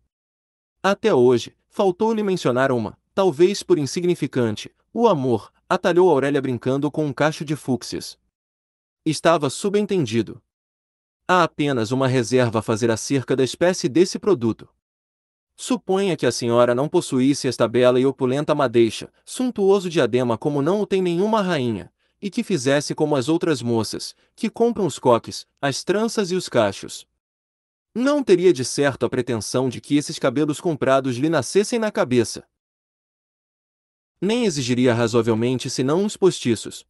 Até hoje, faltou-lhe mencionar uma, talvez por insignificante, o amor, atalhou Aurélia brincando com um cacho de fúcsias. Estava subentendido. Há apenas uma reserva a fazer acerca da espécie desse produto. Suponha que a senhora não possuísse esta bela e opulenta madeixa, suntuoso diadema como não o tem nenhuma rainha, e que fizesse como as outras moças, que compram os coques, as tranças e os cachos. Não teria de certo a pretensão de que esses cabelos comprados lhe nascessem na cabeça. Nem exigiria razoavelmente senão uns postiços.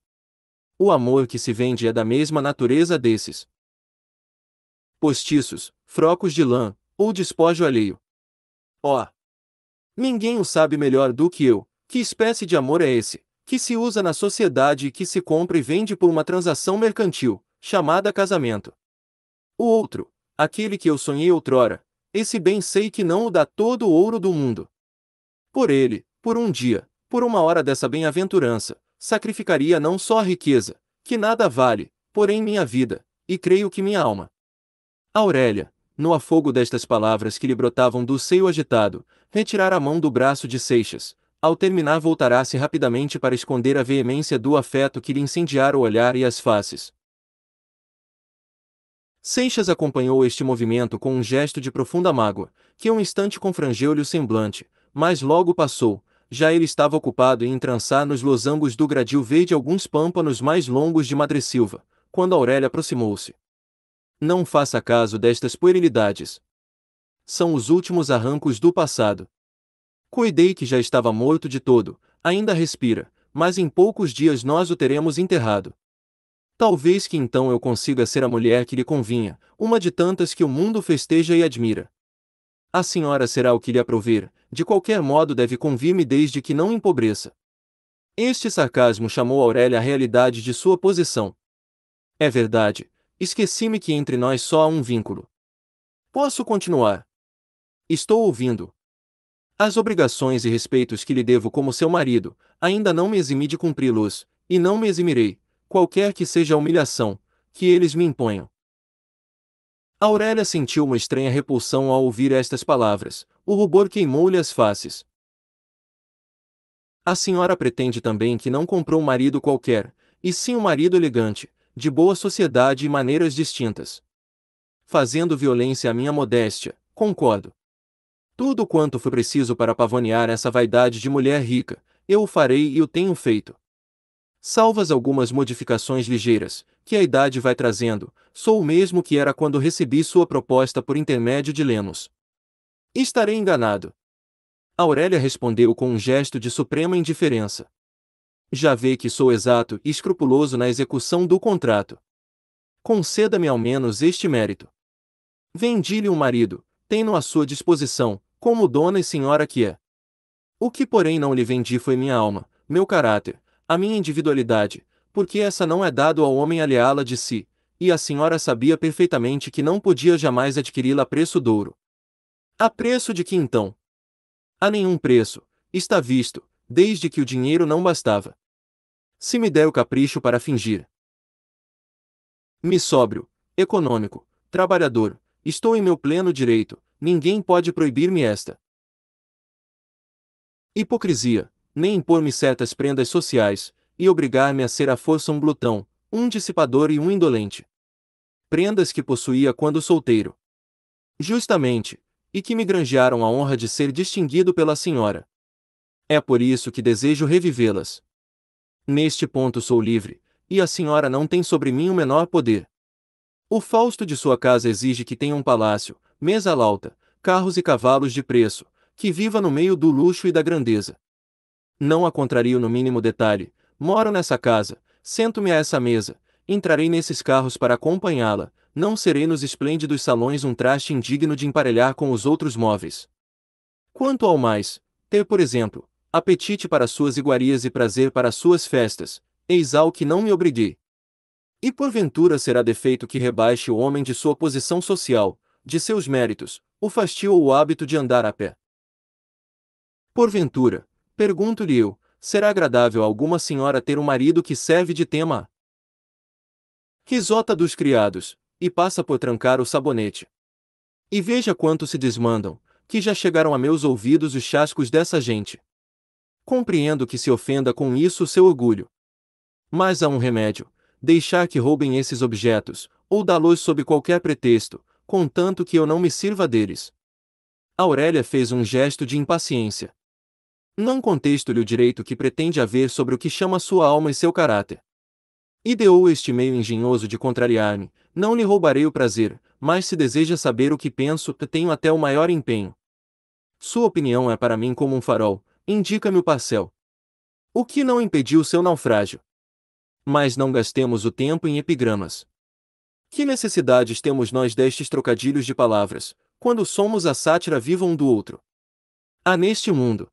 O amor que se vende é da mesma natureza desses. Postiços, frocos de lã, ou despojo alheio. Ó! Oh, ninguém o sabe melhor do que eu, que espécie de amor é esse? que se usa na sociedade e que se compra e vende por uma transação mercantil, chamada casamento. O outro, aquele que eu sonhei outrora, esse bem sei que não o dá todo o ouro do mundo. Por ele, por um dia, por uma hora dessa bem-aventurança, sacrificaria não só a riqueza, que nada vale, porém minha vida, e creio que minha alma. Aurélia, no afogo destas palavras que lhe brotavam do seio agitado, retirara a mão do braço de Seixas, ao terminar, voltará-se rapidamente para esconder a veemência do afeto que lhe incendiara o olhar e as faces. Seixas acompanhou este movimento com um gesto de profunda mágoa, que um instante confrangeu-lhe o semblante, mas logo passou, já ele estava ocupado em entrançar nos losangos do gradil verde alguns pâmpanos mais longos de madressilva, quando Aurélia aproximou-se. Não faça caso destas puerilidades. São os últimos arrancos do passado. Cuidei que já estava morto de todo, ainda respira, mas em poucos dias nós o teremos enterrado. Talvez que então eu consiga ser a mulher que lhe convinha, uma de tantas que o mundo festeja e admira. A senhora será o que lhe aprover, de qualquer modo deve convir-me desde que não empobreça. Este sarcasmo chamou Aurélia à realidade de sua posição. É verdade, esqueci-me que entre nós só há um vínculo. Posso continuar? Estou ouvindo. As obrigações e respeitos que lhe devo como seu marido, ainda não me eximi de cumpri-los, e não me eximirei, qualquer que seja a humilhação, que eles me imponham. Aurélia sentiu uma estranha repulsão ao ouvir estas palavras, o rubor queimou-lhe as faces. A senhora pretende também que não comprou um marido qualquer, e sim um marido elegante, de boa sociedade e maneiras distintas. Fazendo violência à minha modéstia, concordo. Tudo quanto foi preciso para pavonear essa vaidade de mulher rica, eu o farei e o tenho feito. Salvas algumas modificações ligeiras, que a idade vai trazendo, sou o mesmo que era quando recebi sua proposta por intermédio de Lemos. Estarei enganado. Aurélia respondeu com um gesto de suprema indiferença. Já vê que sou exato e escrupuloso na execução do contrato. Conceda-me ao menos este mérito. Vendi-lhe um marido, tenho à sua disposição, como dona e senhora que é. O que porém não lhe vendi foi minha alma, meu caráter, a minha individualidade, porque essa não é dado ao homem alheá-la de si, e a senhora sabia perfeitamente que não podia jamais adquiri-la a preço douro. A preço de que então? A nenhum preço, está visto, desde que o dinheiro não bastava. Se me der o capricho para fingir. Me sóbrio, econômico, trabalhador, Estou em meu pleno direito, ninguém pode proibir-me esta hipocrisia, nem impor-me certas prendas sociais, e obrigar-me a ser à força um glutão, um dissipador e um indolente. Prendas que possuía quando solteiro. Justamente, e que me granjearam a honra de ser distinguido pela senhora. É por isso que desejo revivê-las. Neste ponto sou livre, e a senhora não tem sobre mim o menor poder. O Fausto de sua casa exige que tenha um palácio, mesa alta, carros e cavalos de preço, que viva no meio do luxo e da grandeza. Não a contrario no mínimo detalhe, moro nessa casa, sento-me a essa mesa, entrarei nesses carros para acompanhá-la, não serei nos esplêndidos salões um traste indigno de emparelhar com os outros móveis. Quanto ao mais, ter, por exemplo, apetite para suas iguarias e prazer para suas festas, eis ao que não me obriguei. E porventura será defeito que rebaixe o homem de sua posição social, de seus méritos, o fastio ou o hábito de andar a pé. Porventura, pergunto-lhe eu, será agradável a alguma senhora ter um marido que serve de tema risota dos criados, e passa por trancar o sabonete. E veja quanto se desmandam, que já chegaram a meus ouvidos os chascos dessa gente. Compreendo que se ofenda com isso o seu orgulho. Mas há um remédio, deixar que roubem esses objetos, ou dá-los sob qualquer pretexto, contanto que eu não me sirva deles. Aurélia fez um gesto de impaciência. Não contesto-lhe o direito que pretende haver sobre o que chama sua alma e seu caráter. Ideou este meio engenhoso de contrariar-me, não lhe roubarei o prazer, mas se deseja saber o que penso, tenho até o maior empenho. Sua opinião é para mim como um farol, indica-me o parcel. O que não impediu seu naufrágio? mas não gastemos o tempo em epigramas. Que necessidades temos nós destes trocadilhos de palavras, quando somos a sátira viva um do outro? Há neste mundo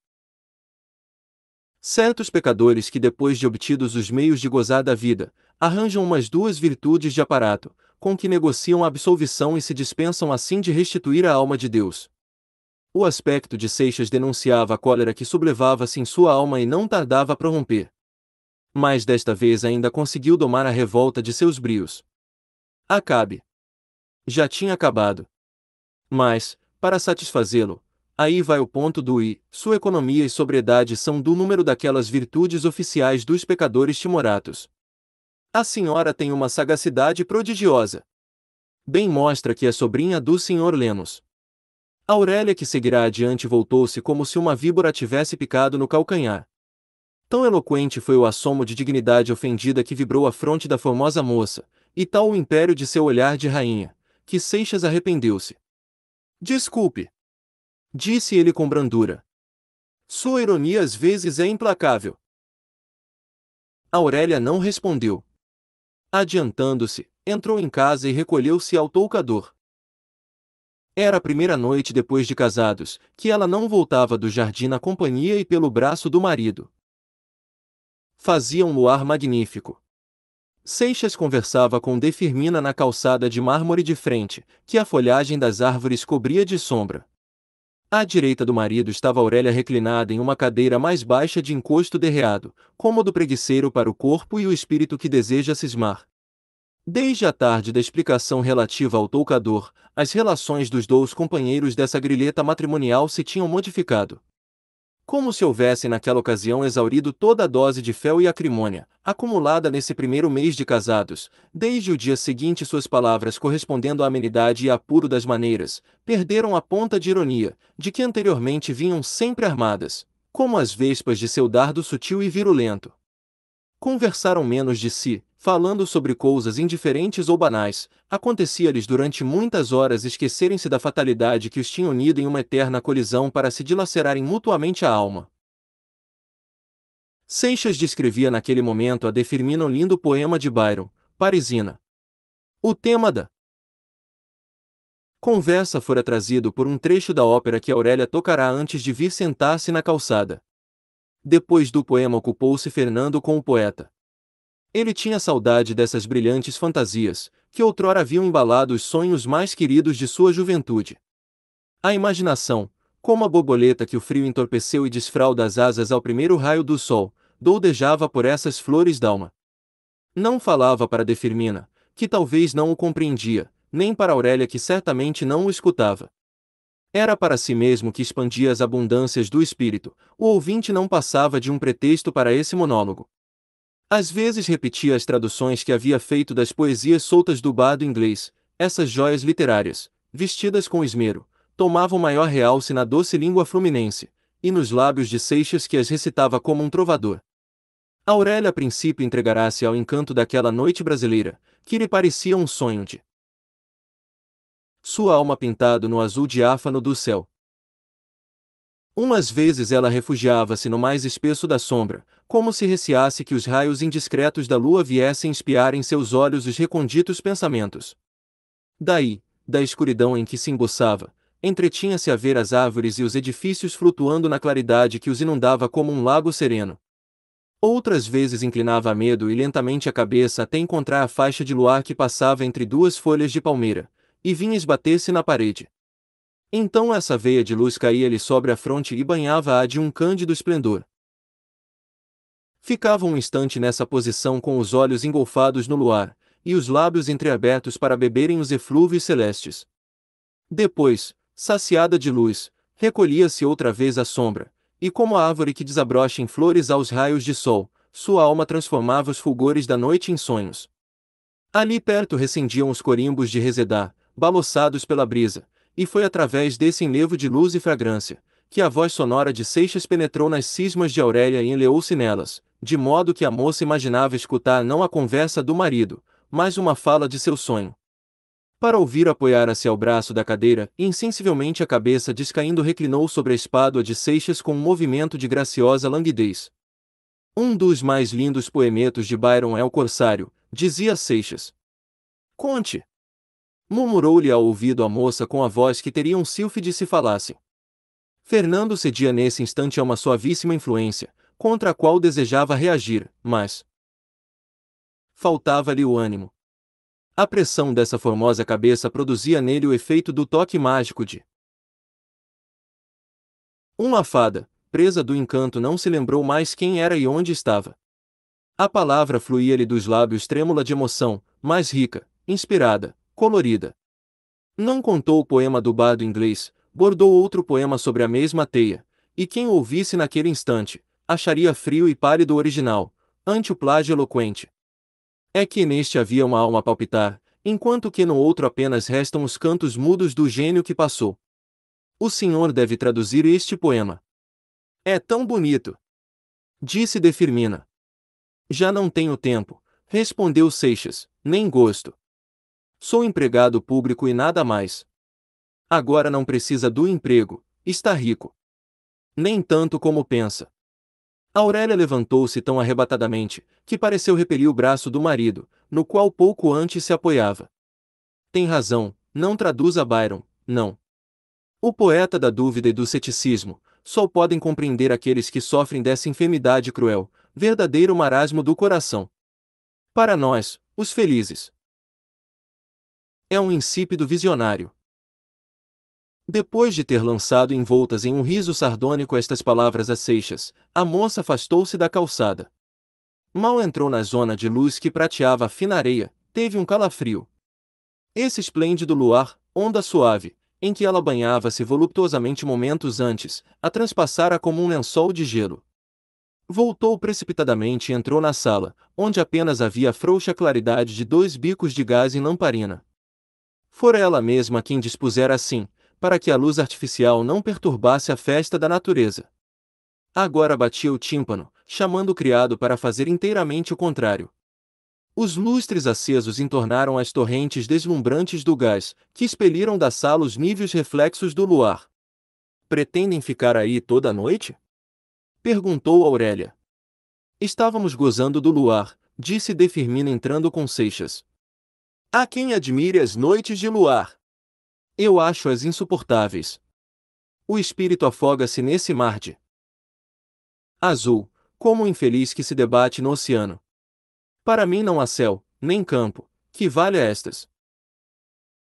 certos pecadores que, depois de obtidos os meios de gozar da vida, arranjam umas duas virtudes de aparato, com que negociam a absolvição e se dispensam assim de restituir a alma de Deus. O aspecto de Seixas denunciava a cólera que sublevava-se em sua alma e não tardava a prorromper mas desta vez ainda conseguiu domar a revolta de seus brios. Acabe. Já tinha acabado. Mas, para satisfazê-lo, aí vai o ponto do i, sua economia e sobriedade são do número daquelas virtudes oficiais dos pecadores timoratos. A senhora tem uma sagacidade prodigiosa. Bem mostra que é sobrinha do senhor Lemos. Aurélia que seguirá adiante voltou-se como se uma víbora tivesse picado no calcanhar. Tão eloquente foi o assomo de dignidade ofendida que vibrou a fronte da formosa moça, e tal o império de seu olhar de rainha, que Seixas arrependeu-se. Desculpe! Disse ele com brandura. Sua ironia às vezes é implacável. Aurélia não respondeu. Adiantando-se, entrou em casa e recolheu-se ao toucador. Era a primeira noite depois de casados que ela não voltava do jardim na companhia e pelo braço do marido, fazia um luar magnífico. Seixas conversava com De Firmina na calçada de mármore de frente, que a folhagem das árvores cobria de sombra. À direita do marido estava Aurélia reclinada em uma cadeira mais baixa de encosto derreado, cômodo preguiceiro para o corpo e o espírito que deseja cismar. Desde a tarde da explicação relativa ao toucador, as relações dos dois companheiros dessa grilheta matrimonial se tinham modificado como se houvessem naquela ocasião exaurido toda a dose de fel e acrimônia, acumulada nesse primeiro mês de casados, desde o dia seguinte suas palavras correspondendo à amenidade e apuro das maneiras, perderam a ponta de ironia, de que anteriormente vinham sempre armadas, como as vespas de seu dardo sutil e virulento. Conversaram menos de si, falando sobre coisas indiferentes ou banais, acontecia-lhes durante muitas horas esquecerem-se da fatalidade que os tinha unido em uma eterna colisão para se dilacerarem mutuamente a alma. Seixas descrevia naquele momento a defermina um lindo poema de Byron, Parisina. O tema da conversa fora trazido por um trecho da ópera que Aurélia tocará antes de vir sentar-se na calçada. Depois do poema ocupou-se Fernando com o poeta. Ele tinha saudade dessas brilhantes fantasias, que outrora haviam embalado os sonhos mais queridos de sua juventude. A imaginação, como a borboleta que o frio entorpeceu e desfralda as asas ao primeiro raio do sol, doudejava por essas flores d'alma. Não falava para Defirmina, que talvez não o compreendia, nem para Aurélia que certamente não o escutava. Era para si mesmo que expandia as abundâncias do espírito, o ouvinte não passava de um pretexto para esse monólogo. Às vezes repetia as traduções que havia feito das poesias soltas do bado inglês, essas joias literárias, vestidas com esmero, tomavam maior realce na doce língua fluminense, e nos lábios de Seixas que as recitava como um trovador. Aurélia a princípio entregará-se ao encanto daquela noite brasileira, que lhe parecia um sonho de sua alma pintado no azul diáfano do céu, Umas vezes ela refugiava-se no mais espesso da sombra, como se receasse que os raios indiscretos da lua viessem espiar em seus olhos os reconditos pensamentos. Daí, da escuridão em que se emboçava, entretinha-se a ver as árvores e os edifícios flutuando na claridade que os inundava como um lago sereno. Outras vezes inclinava a medo e lentamente a cabeça até encontrar a faixa de luar que passava entre duas folhas de palmeira, e vinha esbater-se na parede. Então essa veia de luz caía-lhe sobre a fronte e banhava-a de um cândido esplendor. Ficava um instante nessa posição com os olhos engolfados no luar, e os lábios entreabertos para beberem os eflúvios celestes. Depois, saciada de luz, recolhia-se outra vez à sombra, e como a árvore que desabrocha em flores aos raios de sol, sua alma transformava os fulgores da noite em sonhos. Ali perto recendiam os corimbos de resedá, balouçados pela brisa, e foi através desse enlevo de luz e fragrância, que a voz sonora de Seixas penetrou nas cismas de Aurélia e enleou-se nelas, de modo que a moça imaginava escutar não a conversa do marido, mas uma fala de seu sonho. Para ouvir, apoiara-se ao braço da cadeira e insensivelmente a cabeça descaindo reclinou sobre a espádua de Seixas com um movimento de graciosa languidez. Um dos mais lindos poemetos de Byron é o Corsário, dizia Seixas. Conte! Murmurou-lhe ao ouvido a moça com a voz que teria um sílfide se falassem. Fernando cedia nesse instante a uma suavíssima influência, contra a qual desejava reagir, mas. Faltava-lhe o ânimo. A pressão dessa formosa cabeça produzia nele o efeito do toque mágico de. Uma fada, presa do encanto, não se lembrou mais quem era e onde estava. A palavra fluía-lhe dos lábios trêmula de emoção, mais rica, inspirada, colorida. Não contou o poema do bardo inglês, bordou outro poema sobre a mesma teia, e quem o ouvisse naquele instante, acharia frio e pálido o original, ante o plágio eloquente. É que neste havia uma alma a palpitar, enquanto que no outro apenas restam os cantos mudos do gênio que passou. O senhor deve traduzir este poema. É tão bonito! Disse de Firmina. Já não tenho tempo, respondeu Seixas, nem gosto. Sou empregado público e nada mais. Agora não precisa do emprego, está rico. Nem tanto como pensa. Aurélia levantou-se tão arrebatadamente que pareceu repelir o braço do marido, no qual pouco antes se apoiava. Tem razão, não traduza Byron, não. O poeta da dúvida e do ceticismo, só podem compreender aqueles que sofrem dessa enfermidade cruel, verdadeiro marasmo do coração. Para nós, os felizes, é um insípido visionário. Depois de ter lançado envoltas em um riso sardônico estas palavras a Seixas, a moça afastou-se da calçada. Mal entrou na zona de luz que prateava a fina areia, teve um calafrio. Esse esplêndido luar, onda suave, em que ela banhava-se voluptuosamente momentos antes, a transpassara como um lençol de gelo. Voltou precipitadamente e entrou na sala, onde apenas havia frouxa claridade de dois bicos de gás em lamparina. Fora ela mesma quem dispusera assim, para que a luz artificial não perturbasse a festa da natureza. Agora batia o tímpano, chamando o criado para fazer inteiramente o contrário. Os lustres acesos entornaram as torrentes deslumbrantes do gás, que expeliram da sala os níveos reflexos do luar. Pretendem ficar aí toda a noite? Perguntou Aurélia. Estávamos gozando do luar, disse De Firmina entrando com Seixas. Há quem admire as noites de luar. Eu acho-as insuportáveis. O espírito afoga-se nesse mar de azul, como um infeliz que se debate no oceano. Para mim não há céu, nem campo, que valha estas.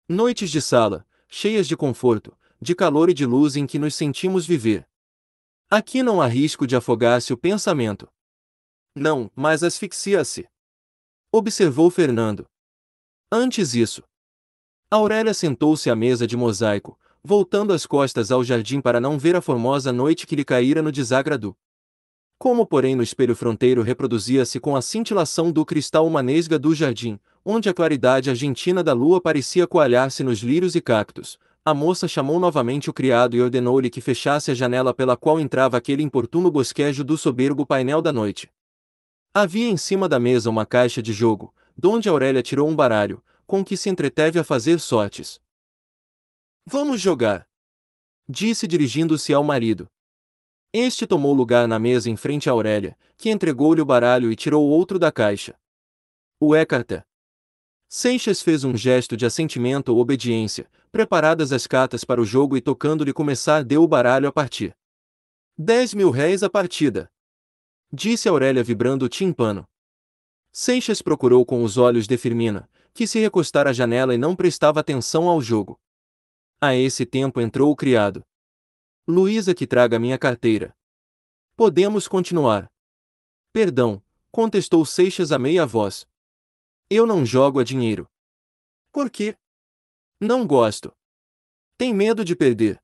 Noites de sala, cheias de conforto, de calor e de luz em que nos sentimos viver. Aqui não há risco de afogar-se o pensamento. Não, mas asfixia-se. Observou Fernando, Antes isso, Aurélia sentou-se à mesa de mosaico, voltando as costas ao jardim para não ver a formosa noite que lhe caíra no desagrado. Como, porém, no espelho fronteiro reproduzia-se com a cintilação do cristal uma do jardim, onde a claridade argentina da lua parecia coalhar-se nos lírios e cactos, a moça chamou novamente o criado e ordenou-lhe que fechasse a janela pela qual entrava aquele importuno bosquejo do soberbo painel da noite. Havia em cima da mesa uma caixa de jogo, donde Aurélia tirou um baralho, com que se entreteve a fazer sortes. Vamos jogar! Disse dirigindo-se ao marido. Este tomou lugar na mesa em frente a Aurélia, que entregou-lhe o baralho e tirou outro da caixa. O Écarta. Seixas fez um gesto de assentimento ou obediência, preparadas as cartas para o jogo e tocando-lhe começar deu o baralho a partir. Dez mil réis a partida. Disse Aurélia vibrando o timpano. Seixas procurou com os olhos de Firmina, que se recostara à janela e não prestava atenção ao jogo. A esse tempo entrou o criado. Luísa que traga minha carteira. Podemos continuar. Perdão, contestou Seixas a meia voz. Eu não jogo a dinheiro. Por quê? Não gosto. Tem medo de perder.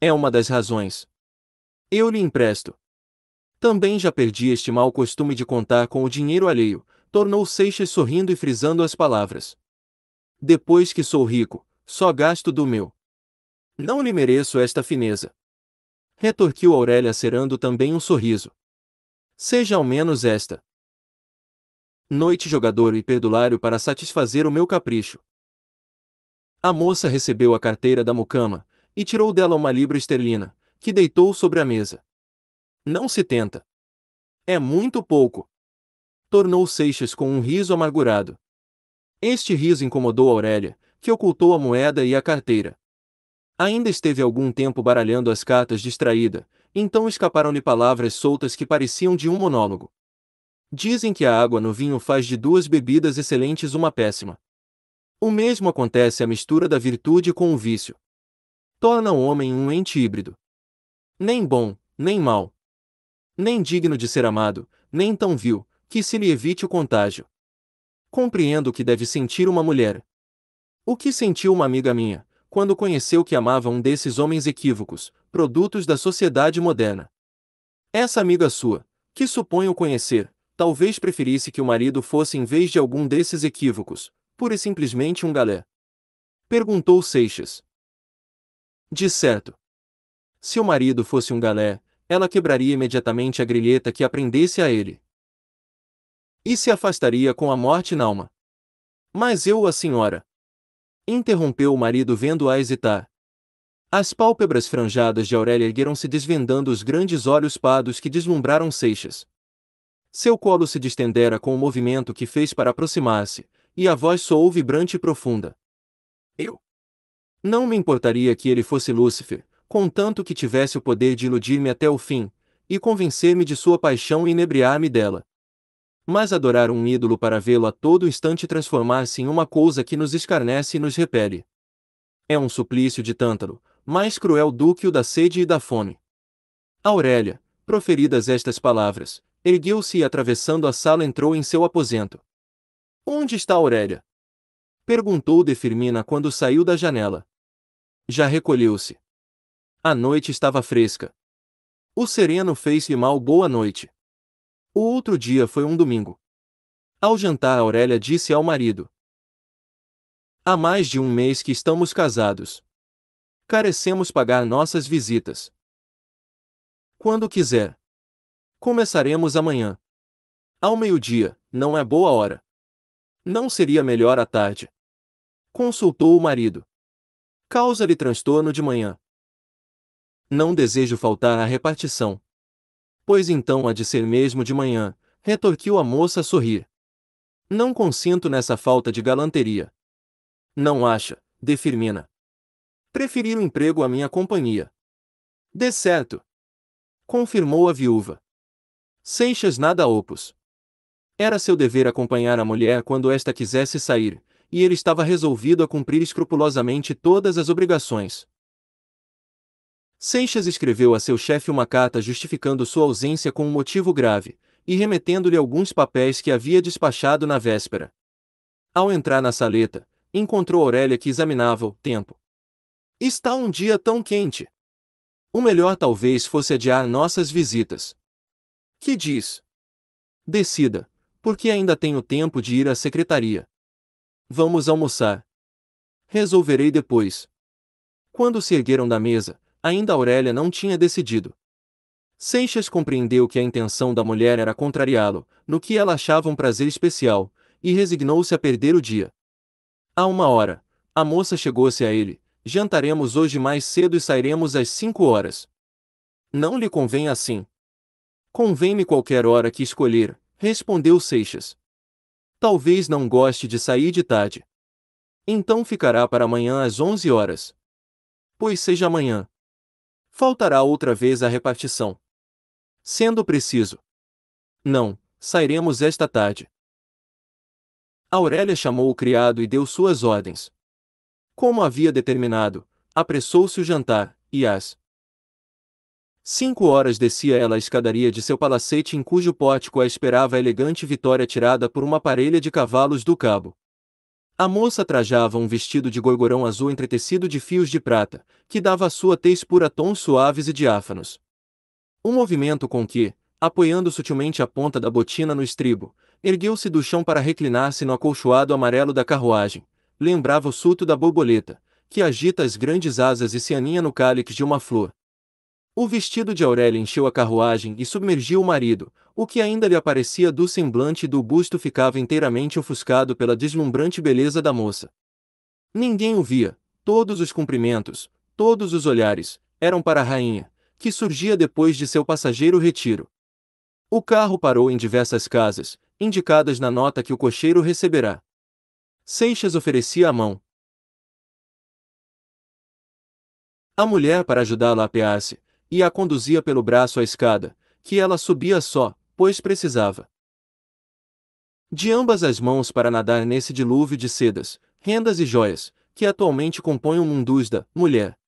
É uma das razões. Eu lhe empresto. Também já perdi este mau costume de contar com o dinheiro alheio, tornou Seixas sorrindo e frisando as palavras. Depois que sou rico, só gasto do meu. Não lhe mereço esta fineza. Retorquiu Aurélia cerando também um sorriso. Seja ao menos esta. Noite jogador e perdulário para satisfazer o meu capricho. A moça recebeu a carteira da mucama, e tirou dela uma libra esterlina, que deitou sobre a mesa. Não se tenta. É muito pouco. Tornou Seixas com um riso amargurado. Este riso incomodou Aurélia, que ocultou a moeda e a carteira. Ainda esteve algum tempo baralhando as cartas distraída, então escaparam-lhe palavras soltas que pareciam de um monólogo. Dizem que a água no vinho faz de duas bebidas excelentes uma péssima. O mesmo acontece à mistura da virtude com o vício. Torna o homem um ente híbrido. Nem bom, nem mal, nem digno de ser amado, nem tão vil, que se lhe evite o contágio. Compreendo o que deve sentir uma mulher. O que sentiu uma amiga minha, quando conheceu que amava um desses homens equívocos, produtos da sociedade moderna. Essa amiga sua, que suponho conhecer, talvez preferisse que o marido fosse em vez de algum desses equívocos, pura e simplesmente um galé. Perguntou Seixas. De certo. Se o marido fosse um galé, ela quebraria imediatamente a grilheta que aprendesse a ele. E se afastaria com a morte na alma. Mas eu, a senhora. Interrompeu o marido vendo-a hesitar. As pálpebras franjadas de Aurélia ergueram-se desvendando os grandes olhos pardos que deslumbraram Seixas. Seu colo se distendera com o movimento que fez para aproximar-se, e a voz soou vibrante e profunda. Eu. Não me importaria que ele fosse Lúcifer, contanto que tivesse o poder de iludir-me até o fim, e convencer-me de sua paixão e inebriar-me dela. Mas adorar um ídolo para vê-lo a todo instante transformar-se em uma coisa que nos escarnece e nos repele. É um suplício de Tântalo, mais cruel do que o da sede e da fome. Aurélia, proferidas estas palavras, ergueu-se e atravessando a sala entrou em seu aposento. Onde está Aurélia? Perguntou de Firmina quando saiu da janela. Já recolheu-se. A noite estava fresca. O sereno fez-lhe mal boa noite. O outro dia foi um domingo. Ao jantar, Aurélia disse ao marido: Há mais de um mês que estamos casados. Carecemos pagar nossas visitas. Quando quiser. Começaremos amanhã. Ao meio-dia, não é boa hora. Não seria melhor à tarde? Consultou o marido. Causa-lhe transtorno de manhã não desejo faltar à repartição. Pois então há de ser mesmo de manhã, retorquiu a moça a sorrir. Não consinto nessa falta de galanteria. Não acha, de Firmina. Preferir o emprego à minha companhia. De certo. Confirmou a viúva. Seixas nada opus. Era seu dever acompanhar a mulher quando esta quisesse sair, e ele estava resolvido a cumprir escrupulosamente todas as obrigações. Seixas escreveu a seu chefe uma carta justificando sua ausência com um motivo grave, e remetendo-lhe alguns papéis que havia despachado na véspera. Ao entrar na saleta, encontrou Aurélia que examinava o tempo. Está um dia tão quente. O melhor talvez fosse adiar nossas visitas. Que diz? Decida, porque ainda tenho tempo de ir à secretaria. Vamos almoçar. Resolverei depois. Quando se ergueram da mesa, ainda Aurélia não tinha decidido. Seixas compreendeu que a intenção da mulher era contrariá-lo, no que ela achava um prazer especial, e resignou-se a perder o dia. Há uma hora, a moça chegou-se a ele: jantaremos hoje mais cedo e sairemos às cinco horas. Não lhe convém assim. Convém-me qualquer hora que escolher, respondeu Seixas. Talvez não goste de sair de tarde. Então ficará para amanhã às onze horas. Pois seja amanhã faltará outra vez a repartição. Sendo preciso. Não, sairemos esta tarde. Aurélia chamou o criado e deu suas ordens. Como havia determinado, apressou-se o jantar, e às cinco horas descia ela a escadaria de seu palacete em cujo pórtico a esperava a elegante vitória tirada por uma parelha de cavalos do cabo. A moça trajava um vestido de gorgorão azul entretecido de fios de prata, que dava à sua tez pura tons suaves e diáfanos. Um movimento com que, apoiando sutilmente a ponta da botina no estribo, ergueu-se do chão para reclinar-se no acolchoado amarelo da carruagem, lembrava o sulto da borboleta, que agita as grandes asas e se aninha no cálix de uma flor. O vestido de Aurélia encheu a carruagem e submergiu o marido, o que ainda lhe aparecia do semblante e do busto ficava inteiramente ofuscado pela deslumbrante beleza da moça. Ninguém o via, todos os cumprimentos, todos os olhares, eram para a rainha, que surgia depois de seu passageiro retiro. O carro parou em diversas casas, indicadas na nota que o cocheiro receberá. Seixas oferecia a mão. A mulher, para ajudá-la a apear-se, e a conduzia pelo braço à escada, que ela subia só, pois precisava. De ambas as mãos para nadar nesse dilúvio de sedas, rendas e joias, que atualmente compõe o munduz da mulher.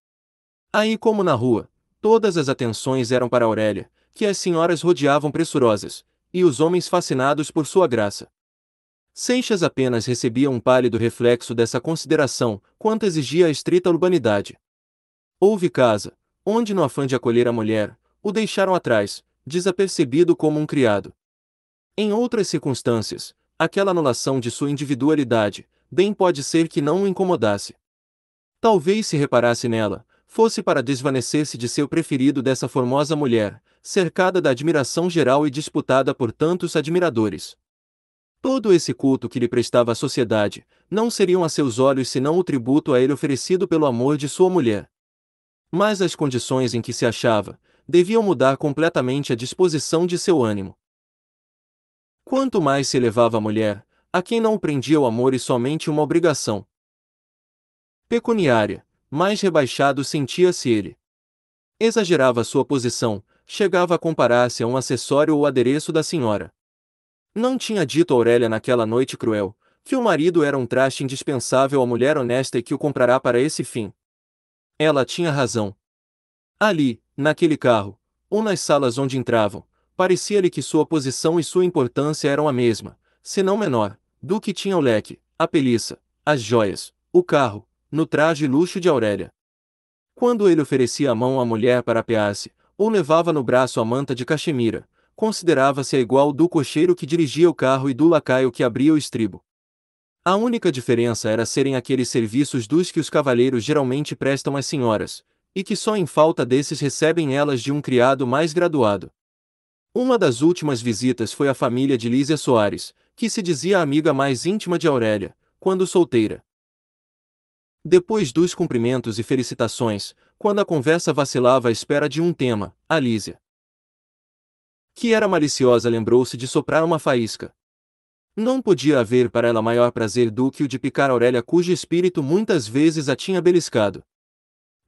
Aí como na rua, todas as atenções eram para Aurélia, que as senhoras rodeavam pressurosas, e os homens fascinados por sua graça. Seixas apenas recebia um pálido reflexo dessa consideração, quanto exigia a estrita urbanidade. Houve casa, onde no afã de acolher a mulher, o deixaram atrás, desapercebido como um criado. Em outras circunstâncias, aquela anulação de sua individualidade, bem pode ser que não o incomodasse. Talvez se reparasse nela, fosse para desvanecer-se de seu preferido dessa formosa mulher, cercada da admiração geral e disputada por tantos admiradores. Todo esse culto que lhe prestava a sociedade, não seriam a seus olhos senão o tributo a ele oferecido pelo amor de sua mulher. Mas as condições em que se achava deviam mudar completamente a disposição de seu ânimo. Quanto mais se elevava a mulher, a quem não prendia o amor e somente uma obrigação pecuniária, mais rebaixado sentia-se ele. Exagerava sua posição, chegava a comparar-se a um acessório ou adereço da senhora. Não tinha dito a Aurélia naquela noite cruel que o marido era um traste indispensável à mulher honesta e que o comprará para esse fim. Ela tinha razão. Ali, naquele carro, ou nas salas onde entravam, parecia-lhe que sua posição e sua importância eram a mesma, se não menor, do que tinha o leque, a peliça, as joias, o carro, no traje e luxo de Aurélia. Quando ele oferecia a mão à mulher para apear-se, ou levava no braço a manta de cachemira, considerava-se a igual do cocheiro que dirigia o carro e do lacaio que abria o estribo. A única diferença era serem aqueles serviços dos que os cavalheiros geralmente prestam às senhoras, e que só em falta desses recebem elas de um criado mais graduado. Uma das últimas visitas foi à família de Lísia Soares, que se dizia a amiga mais íntima de Aurélia, quando solteira. Depois dos cumprimentos e felicitações, quando a conversa vacilava à espera de um tema, a Lísia, que era maliciosa, lembrou-se de soprar uma faísca, não podia haver para ela maior prazer do que o de picar Aurélia, cujo espírito muitas vezes a tinha beliscado.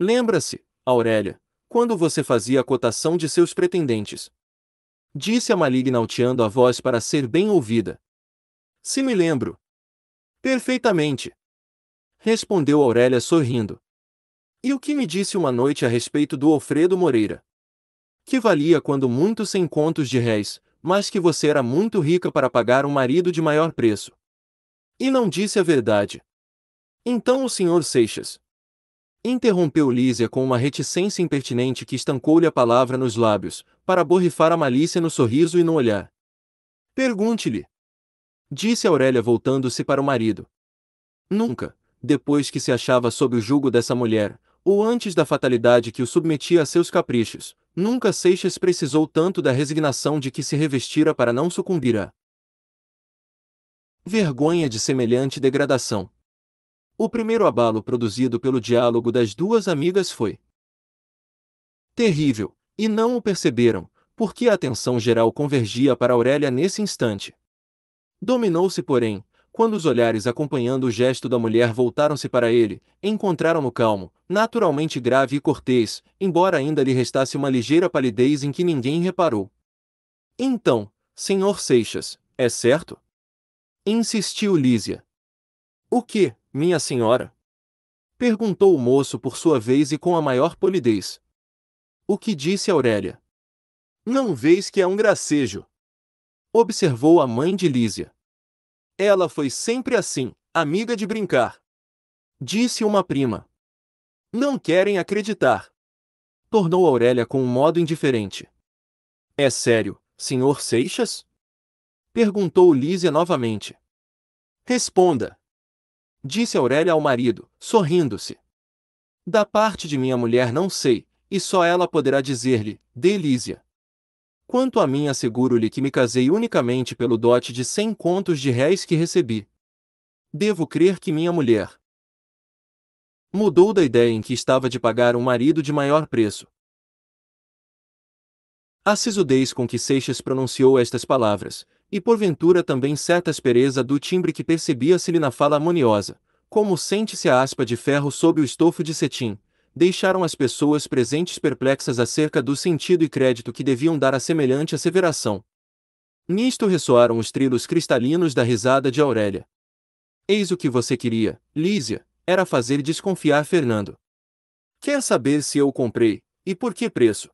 Lembra-se, Aurélia, quando você fazia a cotação de seus pretendentes. Disse a maligna alteando a voz para ser bem ouvida. Se me lembro. Perfeitamente. Respondeu Aurélia sorrindo. E o que me disse uma noite a respeito do Alfredo Moreira? Que valia quando muitos sem contos de réis, mas que você era muito rica para pagar um marido de maior preço. E não disse a verdade. Então o Sr. Seixas interrompeu Lísia com uma reticência impertinente que estancou-lhe a palavra nos lábios, para borrifar a malícia no sorriso e no olhar. Pergunte-lhe. Disse Aurélia voltando-se para o marido. Nunca, depois que se achava sob o jugo dessa mulher, ou antes da fatalidade que o submetia a seus caprichos, Nunca Seixas precisou tanto da resignação de que se revestira para não sucumbir à vergonha de semelhante degradação. O primeiro abalo produzido pelo diálogo das duas amigas foi terrível, e não o perceberam, porque a atenção geral convergia para Aurélia nesse instante. Dominou-se, porém, quando os olhares acompanhando o gesto da mulher voltaram-se para ele, encontraram-no calmo, naturalmente grave e cortês, embora ainda lhe restasse uma ligeira palidez em que ninguém reparou. Então, senhor Seixas, é certo? Insistiu Lísia. O que, minha senhora? Perguntou o moço por sua vez e com a maior polidez. O que disse Aurélia? Não vês que é um gracejo? Observou a mãe de Lísia. Ela foi sempre assim, amiga de brincar. Disse uma prima. Não querem acreditar. Tornou Aurélia com um modo indiferente. É sério, senhor Seixas? Perguntou Lísia novamente. Responda. Disse Aurélia ao marido, sorrindo-se. Da parte de minha mulher não sei, e só ela poderá dizer-lhe, Delícia. Quanto a mim, asseguro-lhe que me casei unicamente pelo dote de cem contos de réis que recebi. Devo crer que minha mulher mudou da ideia em que estava de pagar um marido de maior preço. A sisudez com que Seixas pronunciou estas palavras, e porventura também certa aspereza do timbre que percebia-se-lhe na fala harmoniosa, como sente-se a aspa de ferro sob o estofo de cetim, deixaram as pessoas presentes perplexas acerca do sentido e crédito que deviam dar a semelhante asseveração. Nisto ressoaram os trilos cristalinos da risada de Aurélia. Eis o que você queria, Lísia, era fazer desconfiar Fernando. Quer saber se eu comprei, e por que preço?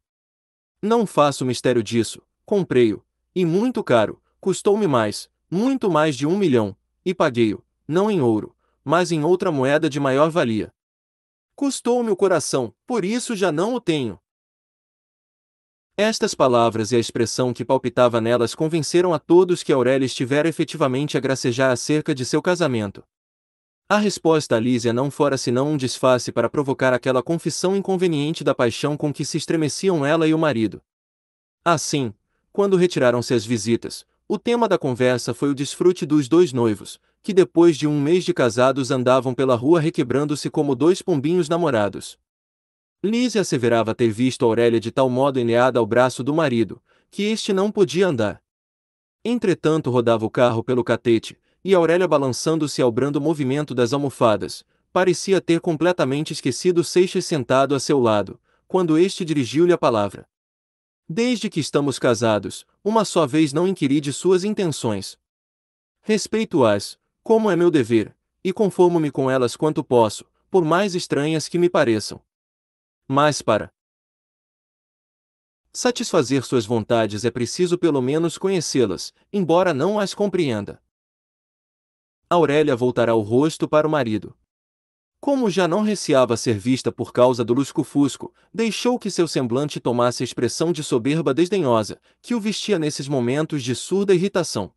Não faço mistério disso, comprei-o, e muito caro, custou-me mais, muito mais de um milhão, e paguei-o, não em ouro, mas em outra moeda de maior valia. Custou-me o coração, por isso já não o tenho. Estas palavras e a expressão que palpitava nelas convenceram a todos que Aurélia estivera efetivamente a gracejar acerca de seu casamento. A resposta a Lísia não fora senão um disfarce para provocar aquela confissão inconveniente da paixão com que se estremeciam ela e o marido. Assim, quando retiraram-se as visitas, o tema da conversa foi o desfrute dos dois noivos, que depois de um mês de casados andavam pela rua requebrando-se como dois pombinhos namorados. Lise asseverava ter visto Aurélia de tal modo enleada ao braço do marido, que este não podia andar. Entretanto rodava o carro pelo catete, e Aurélia balançando-se ao brando movimento das almofadas, parecia ter completamente esquecido Seixas sentado a seu lado, quando este dirigiu-lhe a palavra. Desde que estamos casados, uma só vez não inquiri de suas intenções. Respeito-as, como é meu dever, e conformo-me com elas quanto posso, por mais estranhas que me pareçam. Mas para satisfazer suas vontades é preciso pelo menos conhecê-las, embora não as compreenda. Aurélia voltará o rosto para o marido. Como já não receava ser vista por causa do lusco-fusco, deixou que seu semblante tomasse a expressão de soberba desdenhosa, que o vestia nesses momentos de surda irritação.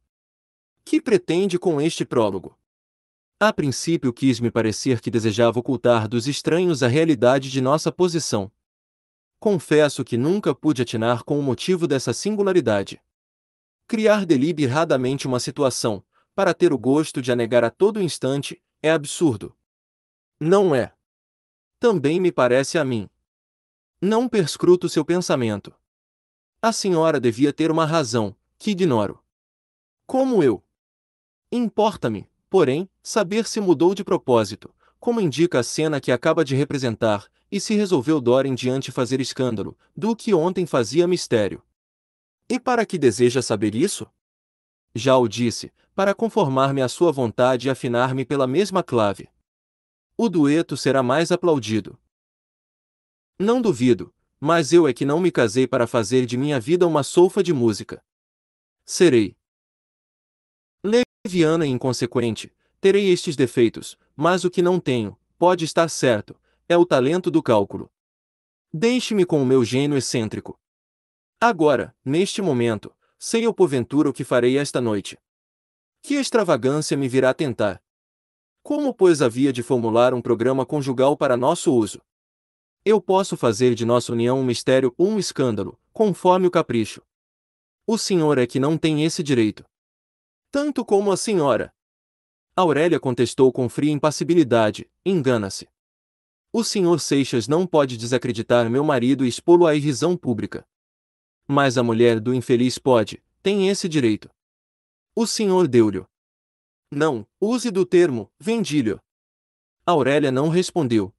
Que pretende com este prólogo? A princípio quis-me parecer que desejava ocultar dos estranhos a realidade de nossa posição. Confesso que nunca pude atinar com o motivo dessa singularidade. Criar deliberadamente uma situação, para ter o gosto de a negar a todo instante, é absurdo. Não é. Também me parece a mim. Não perscruto seu pensamento. A senhora devia ter uma razão, que ignoro. Como eu? Importa-me, porém, saber se mudou de propósito, como indica a cena que acaba de representar, e se resolveu Dora em diante fazer escândalo, do que ontem fazia mistério. E para que deseja saber isso? Já o disse, para conformar-me à sua vontade e afinar-me pela mesma clave. O dueto será mais aplaudido. Não duvido, mas eu é que não me casei para fazer de minha vida uma solfa de música. Serei, leviana e inconsequente, terei estes defeitos, mas o que não tenho, pode estar certo, é o talento do cálculo. Deixe-me com o meu gênio excêntrico. Agora, neste momento, sei eu porventura o que farei esta noite. Que extravagância me virá tentar? Como, pois, havia de formular um programa conjugal para nosso uso? Eu posso fazer de nossa união um mistério ou um escândalo, conforme o capricho. O senhor é que não tem esse direito. Tanto como a senhora. Aurélia contestou com fria impassibilidade: engana-se. O senhor Seixas não pode desacreditar meu marido e expô-lo à irrisão pública. Mas a mulher do infeliz pode, tem esse direito. O senhor deu-lhe. Não, use do termo, vendilho. Aurélia não respondeu.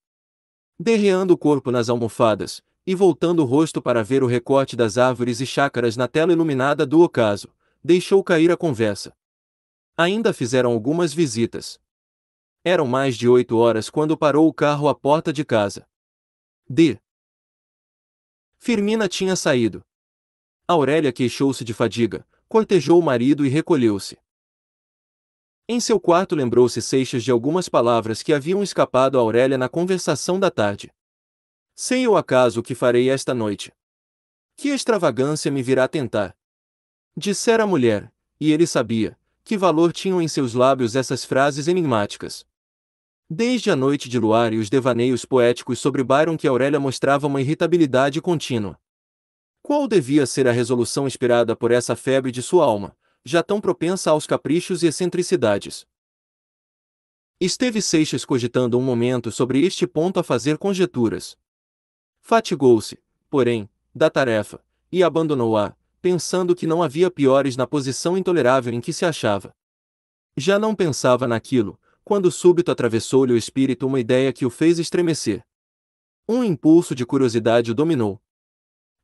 Derreando o corpo nas almofadas, e voltando o rosto para ver o recorte das árvores e chácaras na tela iluminada do ocaso, deixou cair a conversa. Ainda fizeram algumas visitas. Eram mais de oito horas quando parou o carro à porta de casa. D. Firmina tinha saído. Aurélia queixou-se de fadiga, cortejou o marido e recolheu-se. Em seu quarto lembrou-se Seixas de algumas palavras que haviam escapado a Aurélia na conversação da tarde. Sei o acaso o que farei esta noite. Que extravagância me virá tentar? Dissera a mulher, e ele sabia, que valor tinham em seus lábios essas frases enigmáticas. Desde a noite de luar e os devaneios poéticos sobre Byron que Aurélia mostrava uma irritabilidade contínua. Qual devia ser a resolução inspirada por essa febre de sua alma, já tão propensa aos caprichos e excentricidades? Esteve Seixas cogitando um momento sobre este ponto a fazer conjeturas. Fatigou-se, porém, da tarefa, e abandonou-a, pensando que não havia piores na posição intolerável em que se achava. Já não pensava naquilo, quando súbito atravessou-lhe o espírito uma ideia que o fez estremecer. Um impulso de curiosidade o dominou.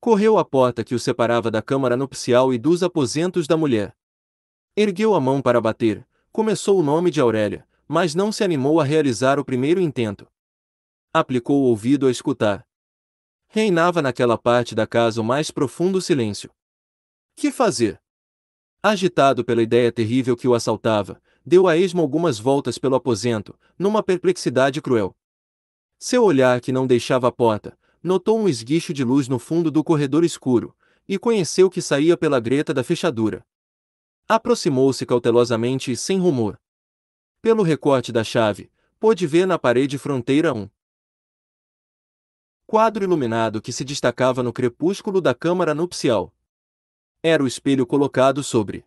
Correu à porta que o separava da câmara nupcial e dos aposentos da mulher. Ergueu a mão para bater, começou o nome de Aurélia, mas não se animou a realizar o primeiro intento. Aplicou o ouvido a escutar. Reinava naquela parte da casa o mais profundo silêncio. Que fazer? Agitado pela ideia terrível que o assaltava, deu a esmo algumas voltas pelo aposento, numa perplexidade cruel. Seu olhar que não deixava a porta, notou um esguicho de luz no fundo do corredor escuro, e conheceu que saía pela greta da fechadura. Aproximou-se cautelosamente e sem rumor. Pelo recorte da chave, pôde ver na parede fronteira um quadro iluminado que se destacava no crepúsculo da câmara nupcial, era o espelho colocado sobre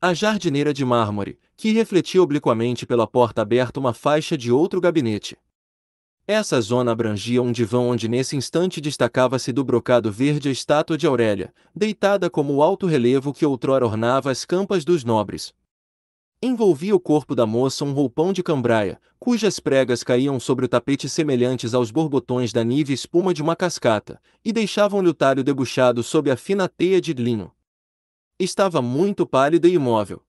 a jardineira de mármore, que refletia obliquamente pela porta aberta uma faixa de outro gabinete. Essa zona abrangia um divã onde nesse instante destacava-se do brocado verde a estátua de Aurélia, deitada como o alto relevo que outrora ornava as campas dos nobres, Envolvia o corpo da moça um roupão de cambraia, cujas pregas caíam sobre o tapete semelhantes aos borbotões da nive espuma de uma cascata, e deixavam-lhe o talho debuchado sob a fina teia de linho. Estava muito pálida e imóvel.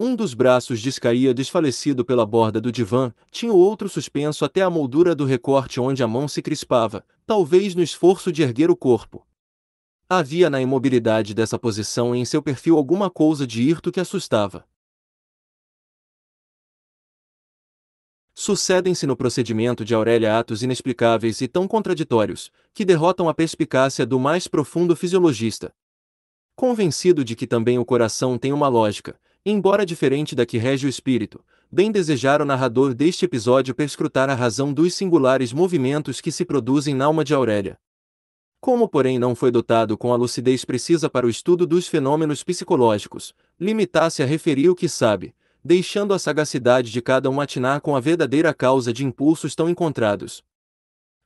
Um dos braços descaía desfalecido pela borda do divã, tinha o outro suspenso até a moldura do recorte onde a mão se crispava, talvez no esforço de erguer o corpo. Havia na imobilidade dessa posição e em seu perfil alguma coisa de hirto que assustava. sucedem-se no procedimento de Aurélia atos inexplicáveis e tão contraditórios, que derrotam a perspicácia do mais profundo fisiologista. Convencido de que também o coração tem uma lógica, embora diferente da que rege o espírito, bem desejar o narrador deste episódio perscrutar a razão dos singulares movimentos que se produzem na alma de Aurélia. Como, porém, não foi dotado com a lucidez precisa para o estudo dos fenômenos psicológicos, limitasse a referir o que sabe, deixando a sagacidade de cada um atinar com a verdadeira causa de impulsos tão encontrados.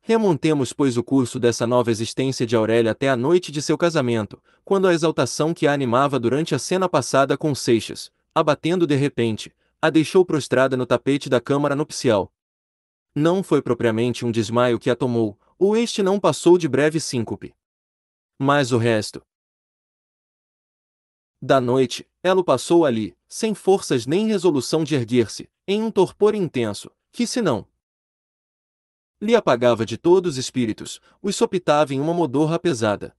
Remontemos, pois, o curso dessa nova existência de Aurélia até a noite de seu casamento, quando a exaltação que a animava durante a cena passada com Seixas, abatendo de repente, a deixou prostrada no tapete da câmara nupcial. Não foi propriamente um desmaio que a tomou, ou este não passou de breve síncope. Mas o resto, da noite, ela passou ali, sem forças nem resolução de erguer-se, em um torpor intenso, que se não lhe apagava de todos os espíritos, os sopitava em uma modorra pesada.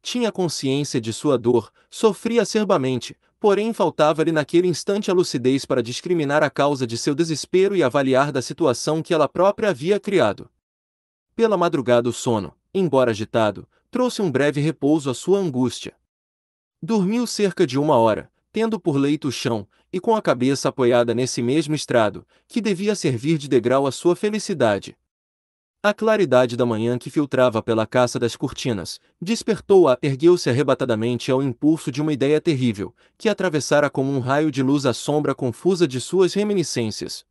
Tinha consciência de sua dor, sofria acerbamente, porém faltava-lhe naquele instante a lucidez para discriminar a causa de seu desespero e avaliar da situação que ela própria havia criado. Pela madrugada o sono, embora agitado, trouxe um breve repouso à sua angústia. Dormiu cerca de uma hora, tendo por leito o chão, e com a cabeça apoiada nesse mesmo estrado, que devia servir de degrau à sua felicidade. A claridade da manhã que filtrava pela caça das cortinas despertou-a, ergueu-se arrebatadamente ao impulso de uma ideia terrível, que atravessara como um raio de luz a sombra confusa de suas reminiscências.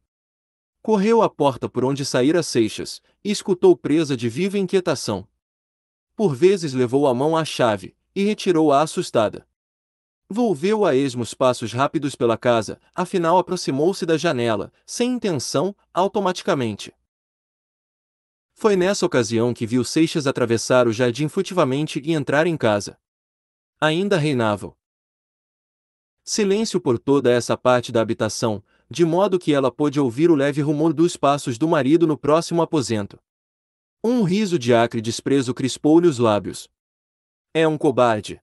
Correu à porta por onde saíra Seixas, e escutou presa de viva inquietação. Por vezes levou a mão à chave, e retirou-a assustada. Volveu a esmos passos rápidos pela casa, afinal aproximou-se da janela, sem intenção, automaticamente. Foi nessa ocasião que viu Seixas atravessar o jardim furtivamente e entrar em casa. Ainda reinava Silêncio por toda essa parte da habitação, de modo que ela pôde ouvir o leve rumor dos passos do marido no próximo aposento. Um riso de acre desprezo crispou-lhe os lábios. É um cobarde.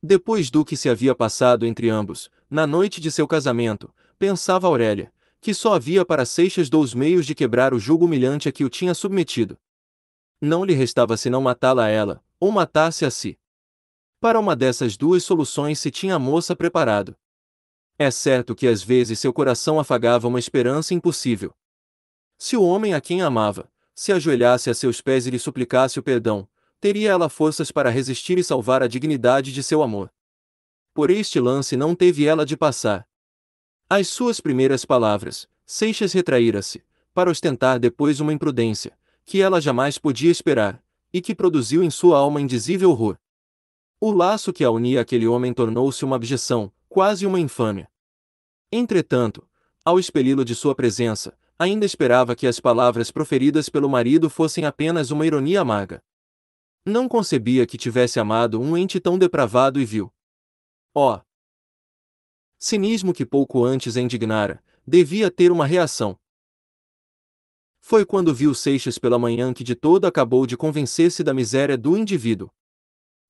Depois do que se havia passado entre ambos, na noite de seu casamento, pensava Aurélia, que só havia para Seixas dois meios de quebrar o jugo humilhante a que o tinha submetido. Não lhe restava senão matá-la a ela, ou matar-se a si. Para uma dessas duas soluções se tinha a moça preparado. É certo que às vezes seu coração afagava uma esperança impossível. Se o homem a quem amava, se ajoelhasse a seus pés e lhe suplicasse o perdão, teria ela forças para resistir e salvar a dignidade de seu amor. Por este lance não teve ela de passar. As suas primeiras palavras, Seixas retraíra-se, para ostentar depois uma imprudência, que ela jamais podia esperar, e que produziu em sua alma indizível horror. O laço que a unia àquele homem tornou-se uma abjeção, quase uma infâmia. Entretanto, ao expeli-lo de sua presença, ainda esperava que as palavras proferidas pelo marido fossem apenas uma ironia amarga. Não concebia que tivesse amado um ente tão depravado e vil. Ó! Oh. Cinismo que pouco antes a indignara, devia ter uma reação. Foi quando viu Seixas pela manhã que de todo acabou de convencer-se da miséria do indivíduo.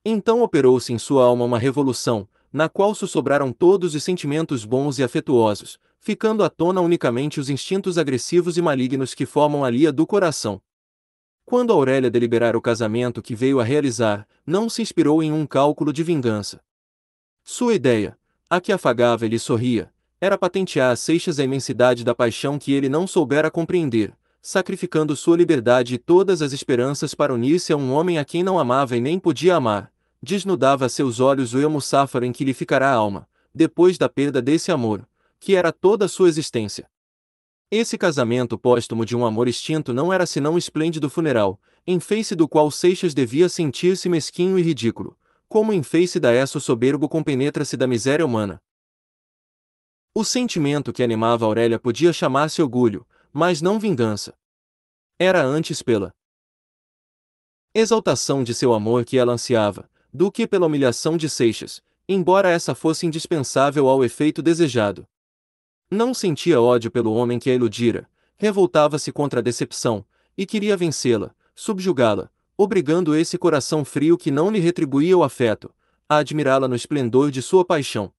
Então operou-se em sua alma uma revolução, na qual sussobraram todos os sentimentos bons e afetuosos, ficando à tona unicamente os instintos agressivos e malignos que formam a lia do coração. Quando Aurélia deliberar o casamento que veio a realizar, não se inspirou em um cálculo de vingança. Sua ideia, a que afagava e lhe sorria, era patentear a Seixas a imensidade da paixão que ele não soubera compreender, sacrificando sua liberdade e todas as esperanças para unir-se a um homem a quem não amava e nem podia amar, desnudava a seus olhos o emo sáfaro em que lhe ficará a alma, depois da perda desse amor, que era toda a sua existência. Esse casamento póstumo de um amor extinto não era senão um esplêndido funeral, em face do qual Seixas devia sentir-se mesquinho e ridículo, como em face da essa o soberbo compenetra-se da miséria humana. O sentimento que animava Aurélia podia chamar-se orgulho, mas não vingança. Era antes pela exaltação de seu amor que ela ansiava, do que pela humilhação de Seixas, embora essa fosse indispensável ao efeito desejado. Não sentia ódio pelo homem que a iludira, revoltava-se contra a decepção, e queria vencê-la, subjugá-la, obrigando esse coração frio que não lhe retribuía o afeto, a admirá-la no esplendor de sua paixão.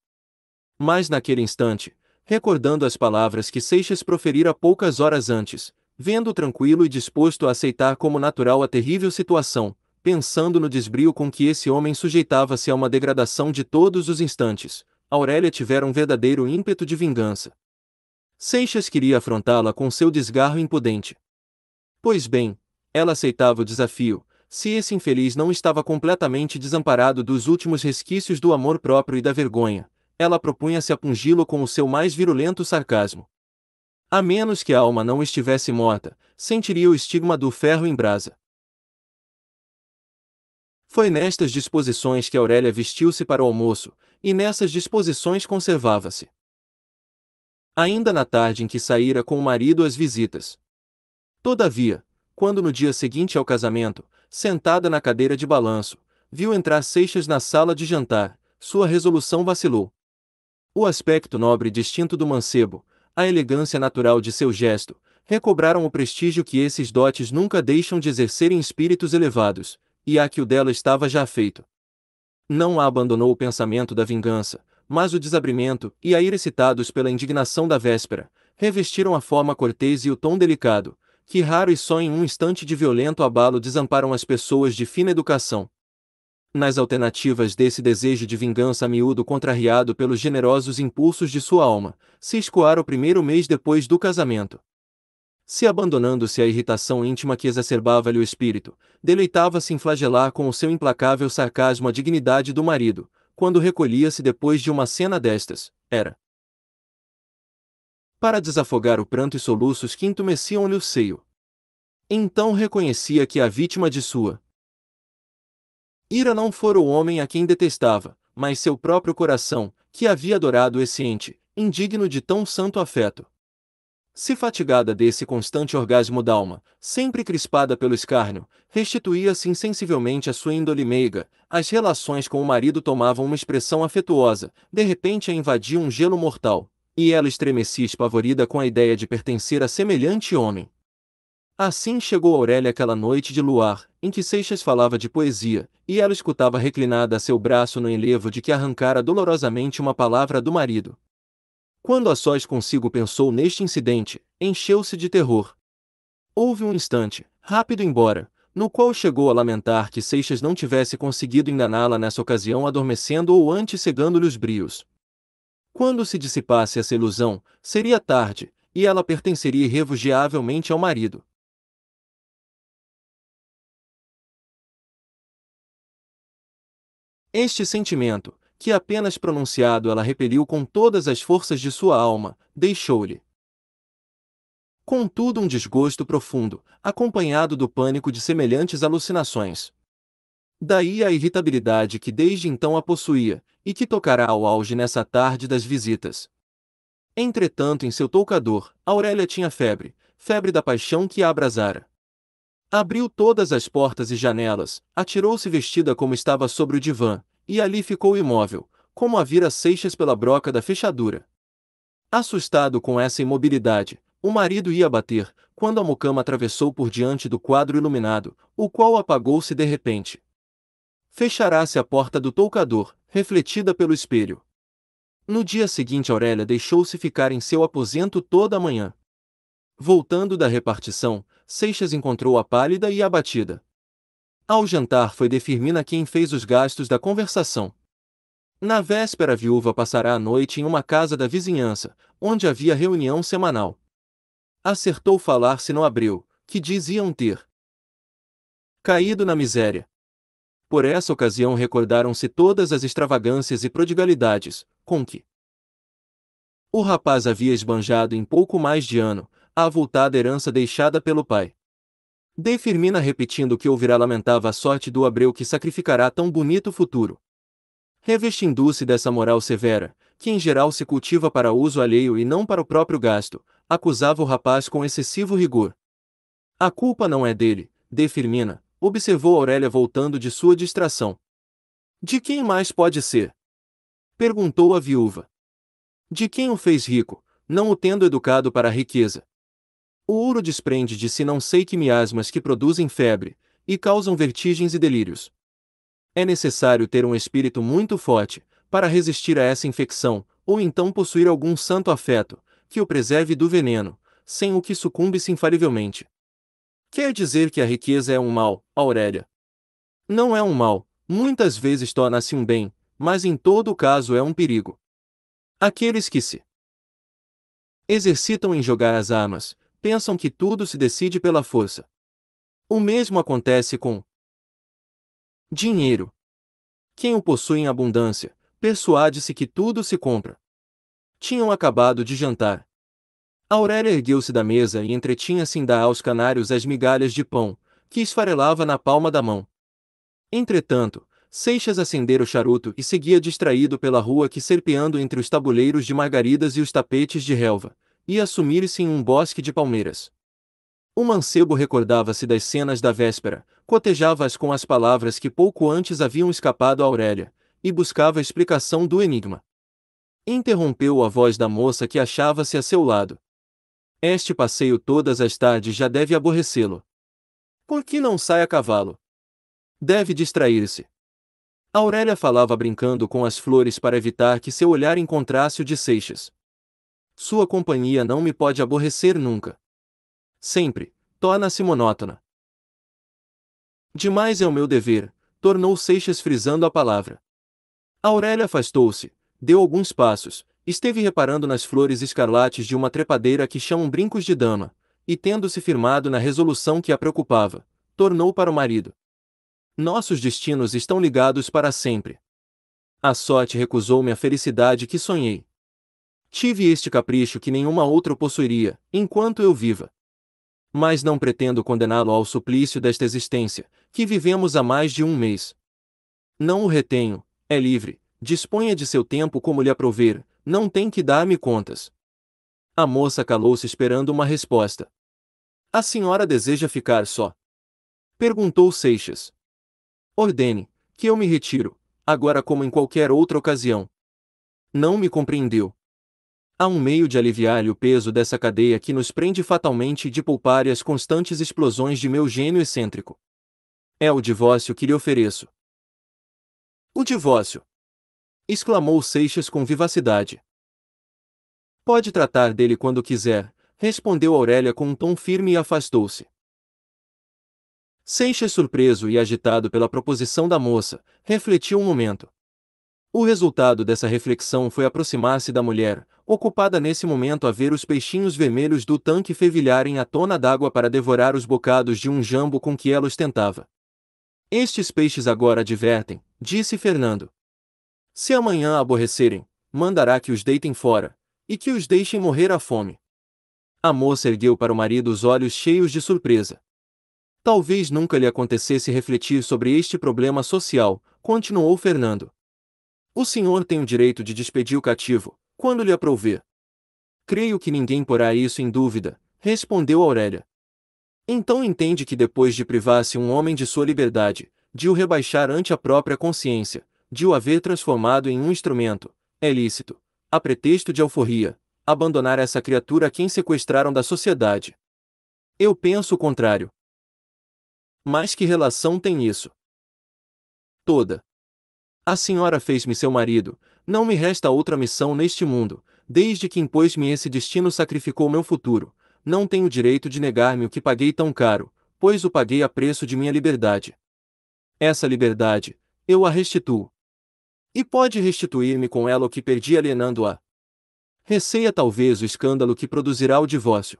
Mas naquele instante, recordando as palavras que Seixas proferira poucas horas antes, vendo tranquilo e disposto a aceitar como natural a terrível situação, pensando no desbrio com que esse homem sujeitava-se a uma degradação de todos os instantes, Aurélia tivera um verdadeiro ímpeto de vingança. Seixas queria afrontá-la com seu desgarro impudente. Pois bem, ela aceitava o desafio, se esse infeliz não estava completamente desamparado dos últimos resquícios do amor próprio e da vergonha, ela propunha-se a pungi-lo com o seu mais virulento sarcasmo. A menos que a alma não estivesse morta, sentiria o estigma do ferro em brasa. Foi nestas disposições que Aurélia vestiu-se para o almoço, e nessas disposições conservava-se ainda na tarde em que saíra com o marido às visitas. Todavia, quando no dia seguinte ao casamento, sentada na cadeira de balanço, viu entrar Seixas na sala de jantar, sua resolução vacilou. O aspecto nobre e distinto do mancebo, a elegância natural de seu gesto, recobraram o prestígio que esses dotes nunca deixam de exercer em espíritos elevados, e a que o dela estava já feito. Não a abandonou o pensamento da vingança, mas o desabrimento e a ira excitados pela indignação da véspera, revestiram a forma cortês e o tom delicado, que raro e só em um instante de violento abalo desamparam as pessoas de fina educação. Nas alternativas desse desejo de vingança a miúdo contrariado pelos generosos impulsos de sua alma, se escoara o primeiro mês depois do casamento. Se abandonando-se à irritação íntima que exacerbava-lhe o espírito, deleitava-se em flagelar com o seu implacável sarcasmo a dignidade do marido, quando recolhia-se depois de uma cena destas, era para desafogar o pranto e soluços que intumesciam-lhe o seio. Então reconhecia que a vítima de sua ira não fora o homem a quem detestava, mas seu próprio coração, que havia adorado esse ente, indigno de tão santo afeto se fatigada desse constante orgasmo d'alma, sempre crispada pelo escárnio, restituía-se insensivelmente à sua índole meiga, as relações com o marido tomavam uma expressão afetuosa, de repente a invadia um gelo mortal, e ela estremecia espavorida com a ideia de pertencer a semelhante homem. Assim chegou Aurélia aquela noite de luar, em que Seixas falava de poesia, e ela escutava reclinada a seu braço no enlevo de que arrancara dolorosamente uma palavra do marido. Quando a sós consigo pensou neste incidente, encheu-se de terror. Houve um instante, rápido embora, no qual chegou a lamentar que Seixas não tivesse conseguido enganá-la nessa ocasião adormecendo ou antes cegando-lhe os brios. Quando se dissipasse essa ilusão, seria tarde, e ela pertenceria irrefugiavelmente ao marido. Este sentimento, que apenas pronunciado ela repeliu com todas as forças de sua alma, deixou-lhe. Contudo, um desgosto profundo, acompanhado do pânico de semelhantes alucinações. Daí a irritabilidade que desde então a possuía, e que tocará ao auge nessa tarde das visitas. Entretanto, em seu toucador, Aurélia tinha febre, febre da paixão que a abrasara. Abriu todas as portas e janelas, atirou-se vestida como estava sobre o divã, e ali ficou imóvel, como a vira Seixas pela broca da fechadura. Assustado com essa imobilidade, o marido ia bater, quando a mucama atravessou por diante do quadro iluminado, o qual apagou-se de repente. Fechará-se a porta do toucador, refletida pelo espelho. No dia seguinte Aurélia deixou-se ficar em seu aposento toda a manhã. Voltando da repartição, Seixas encontrou a pálida e abatida. Ao jantar foi de Firmina quem fez os gastos da conversação. Na véspera a viúva passará a noite em uma casa da vizinhança, onde havia reunião semanal. Acertou falar se não abriu, que diziam ter caído na miséria. Por essa ocasião recordaram-se todas as extravagâncias e prodigalidades, com que o rapaz havia esbanjado em pouco mais de ano, a avultada herança deixada pelo pai. De Firmina repetindo que ouvirá lamentava a sorte do Abreu que sacrificará tão bonito futuro. Revestindo-se dessa moral severa, que em geral se cultiva para uso alheio e não para o próprio gasto, acusava o rapaz com excessivo rigor. A culpa não é dele, de Firmina, observou Aurélia voltando de sua distração. De quem mais pode ser? Perguntou a viúva. De quem o fez rico, não o tendo educado para a riqueza. O ouro desprende de si não sei que miasmas que produzem febre, e causam vertigens e delírios. É necessário ter um espírito muito forte, para resistir a essa infecção, ou então possuir algum santo afeto, que o preserve do veneno, sem o que sucumbe-se infalivelmente. Quer dizer que a riqueza é um mal, Aurélia? Não é um mal, muitas vezes torna-se um bem, mas em todo caso é um perigo. Aqueles que se exercitam em jogar as armas, pensam que tudo se decide pela força. O mesmo acontece com dinheiro. Quem o possui em abundância, persuade-se que tudo se compra. Tinham acabado de jantar. Aurélia ergueu-se da mesa e entretinha-se em dar aos canários as migalhas de pão, que esfarelava na palma da mão. Entretanto, Seixas acendera o charuto e seguia distraído pela rua que serpeando entre os tabuleiros de margaridas e os tapetes de relva, e assumir-se em um bosque de palmeiras. O mancebo recordava-se das cenas da véspera, cotejava-as com as palavras que pouco antes haviam escapado a Aurélia, e buscava a explicação do enigma. Interrompeu a voz da moça que achava-se a seu lado. Este passeio todas as tardes já deve aborrecê-lo. Por que não sai a cavalo? Deve distrair-se. Aurélia falava brincando com as flores para evitar que seu olhar encontrasse o de Seixas. Sua companhia não me pode aborrecer nunca. Sempre, torna-se monótona. Demais é o meu dever, tornou Seixas frisando a palavra. Aurélia afastou-se, deu alguns passos, esteve reparando nas flores escarlates de uma trepadeira que chamam brincos de dama, e tendo-se firmado na resolução que a preocupava, tornou para o marido. Nossos destinos estão ligados para sempre. A sorte recusou-me a felicidade que sonhei, Tive este capricho que nenhuma outra possuiria, enquanto eu viva. Mas não pretendo condená-lo ao suplício desta existência, que vivemos há mais de um mês. Não o retenho, é livre, disponha de seu tempo como lhe aprover, não tem que dar-me contas. A moça calou-se esperando uma resposta. A senhora deseja ficar só? Perguntou Seixas. Ordene, que eu me retiro, agora como em qualquer outra ocasião. Não me compreendeu. Há um meio de aliviar-lhe o peso dessa cadeia que nos prende fatalmente e de poupar-lhe as constantes explosões de meu gênio excêntrico. É o divórcio que lhe ofereço. O divórcio! exclamou Seixas com vivacidade. Pode tratar dele quando quiser, respondeu Aurélia com um tom firme e afastou-se. Seixas, surpreso e agitado pela proposição da moça, refletiu um momento. O resultado dessa reflexão foi aproximar-se da mulher, ocupada nesse momento a ver os peixinhos vermelhos do tanque fervilharem à tona d'água para devorar os bocados de um jambo com que ela ostentava. Estes peixes agora divertem, disse Fernando. Se amanhã aborrecerem, mandará que os deitem fora, e que os deixem morrer à fome. A moça ergueu para o marido os olhos cheios de surpresa. Talvez nunca lhe acontecesse refletir sobre este problema social, continuou Fernando. O senhor tem o direito de despedir o cativo, quando lhe aprouver. Creio que ninguém porá isso em dúvida, respondeu Aurélia. Então entende que depois de privar-se um homem de sua liberdade, de o rebaixar ante a própria consciência, de o haver transformado em um instrumento, é lícito, a pretexto de alforria, abandonar essa criatura a quem sequestraram da sociedade. Eu penso o contrário. Mas que relação tem isso? Toda. A senhora fez-me seu marido, não me resta outra missão neste mundo, desde que impôs-me esse destino sacrificou meu futuro, não tenho direito de negar-me o que paguei tão caro, pois o paguei a preço de minha liberdade. Essa liberdade, eu a restituo. E pode restituir-me com ela o que perdi alienando-a. Receia talvez o escândalo que produzirá o divórcio.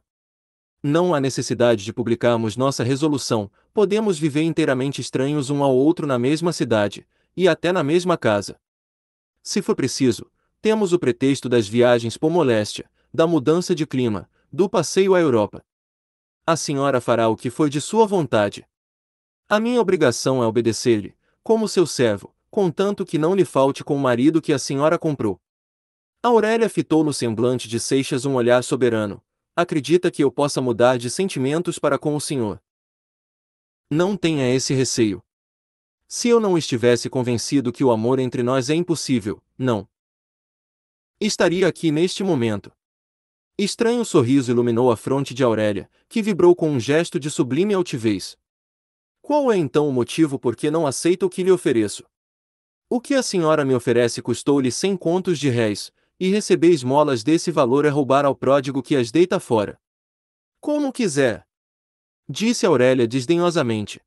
Não há necessidade de publicarmos nossa resolução, podemos viver inteiramente estranhos um ao outro na mesma cidade, e até na mesma casa. Se for preciso, temos o pretexto das viagens por moléstia, da mudança de clima, do passeio à Europa. A senhora fará o que for de sua vontade. A minha obrigação é obedecer-lhe, como seu servo, contanto que não lhe falte com o marido que a senhora comprou. A Aurélia fitou no semblante de Seixas um olhar soberano. Acredita que eu possa mudar de sentimentos para com o senhor? Não tenha esse receio. Se eu não estivesse convencido que o amor entre nós é impossível, não estaria aqui neste momento. Estranho sorriso iluminou a fronte de Aurélia, que vibrou com um gesto de sublime altivez. Qual é então o motivo por que não aceito o que lhe ofereço? O que a senhora me oferece custou-lhe cem contos de réis, e receber esmolas desse valor é roubar ao pródigo que as deita fora. Como quiser! Disse Aurélia desdenhosamente.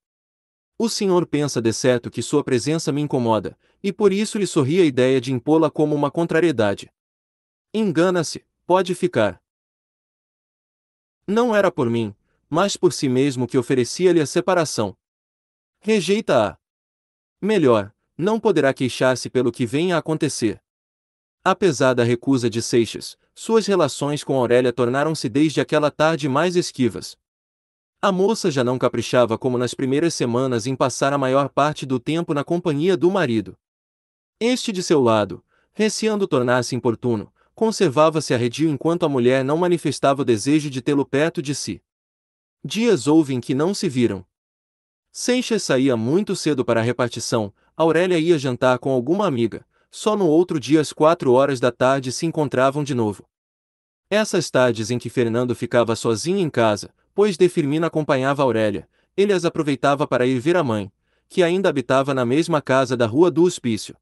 O senhor pensa de certo que sua presença me incomoda, e por isso lhe sorri a ideia de impô-la como uma contrariedade. Engana-se, pode ficar. Não era por mim, mas por si mesmo que oferecia-lhe a separação. Rejeita-a. Melhor, não poderá queixar-se pelo que venha a acontecer. Apesar da recusa de Seixas, suas relações com Aurélia tornaram-se desde aquela tarde mais esquivas. A moça já não caprichava como nas primeiras semanas em passar a maior parte do tempo na companhia do marido. Este de seu lado, receando tornar-se importuno, conservava-se arredio enquanto a mulher não manifestava o desejo de tê-lo perto de si. Dias houve em que não se viram. Seixas saía muito cedo para a repartição, Aurélia ia jantar com alguma amiga, só no outro dia às quatro horas da tarde se encontravam de novo. Essas tardes em que Fernando ficava sozinho em casa, Pois de Firmina acompanhava Aurélia, ele as aproveitava para ir ver a mãe, que ainda habitava na mesma casa da rua do hospício.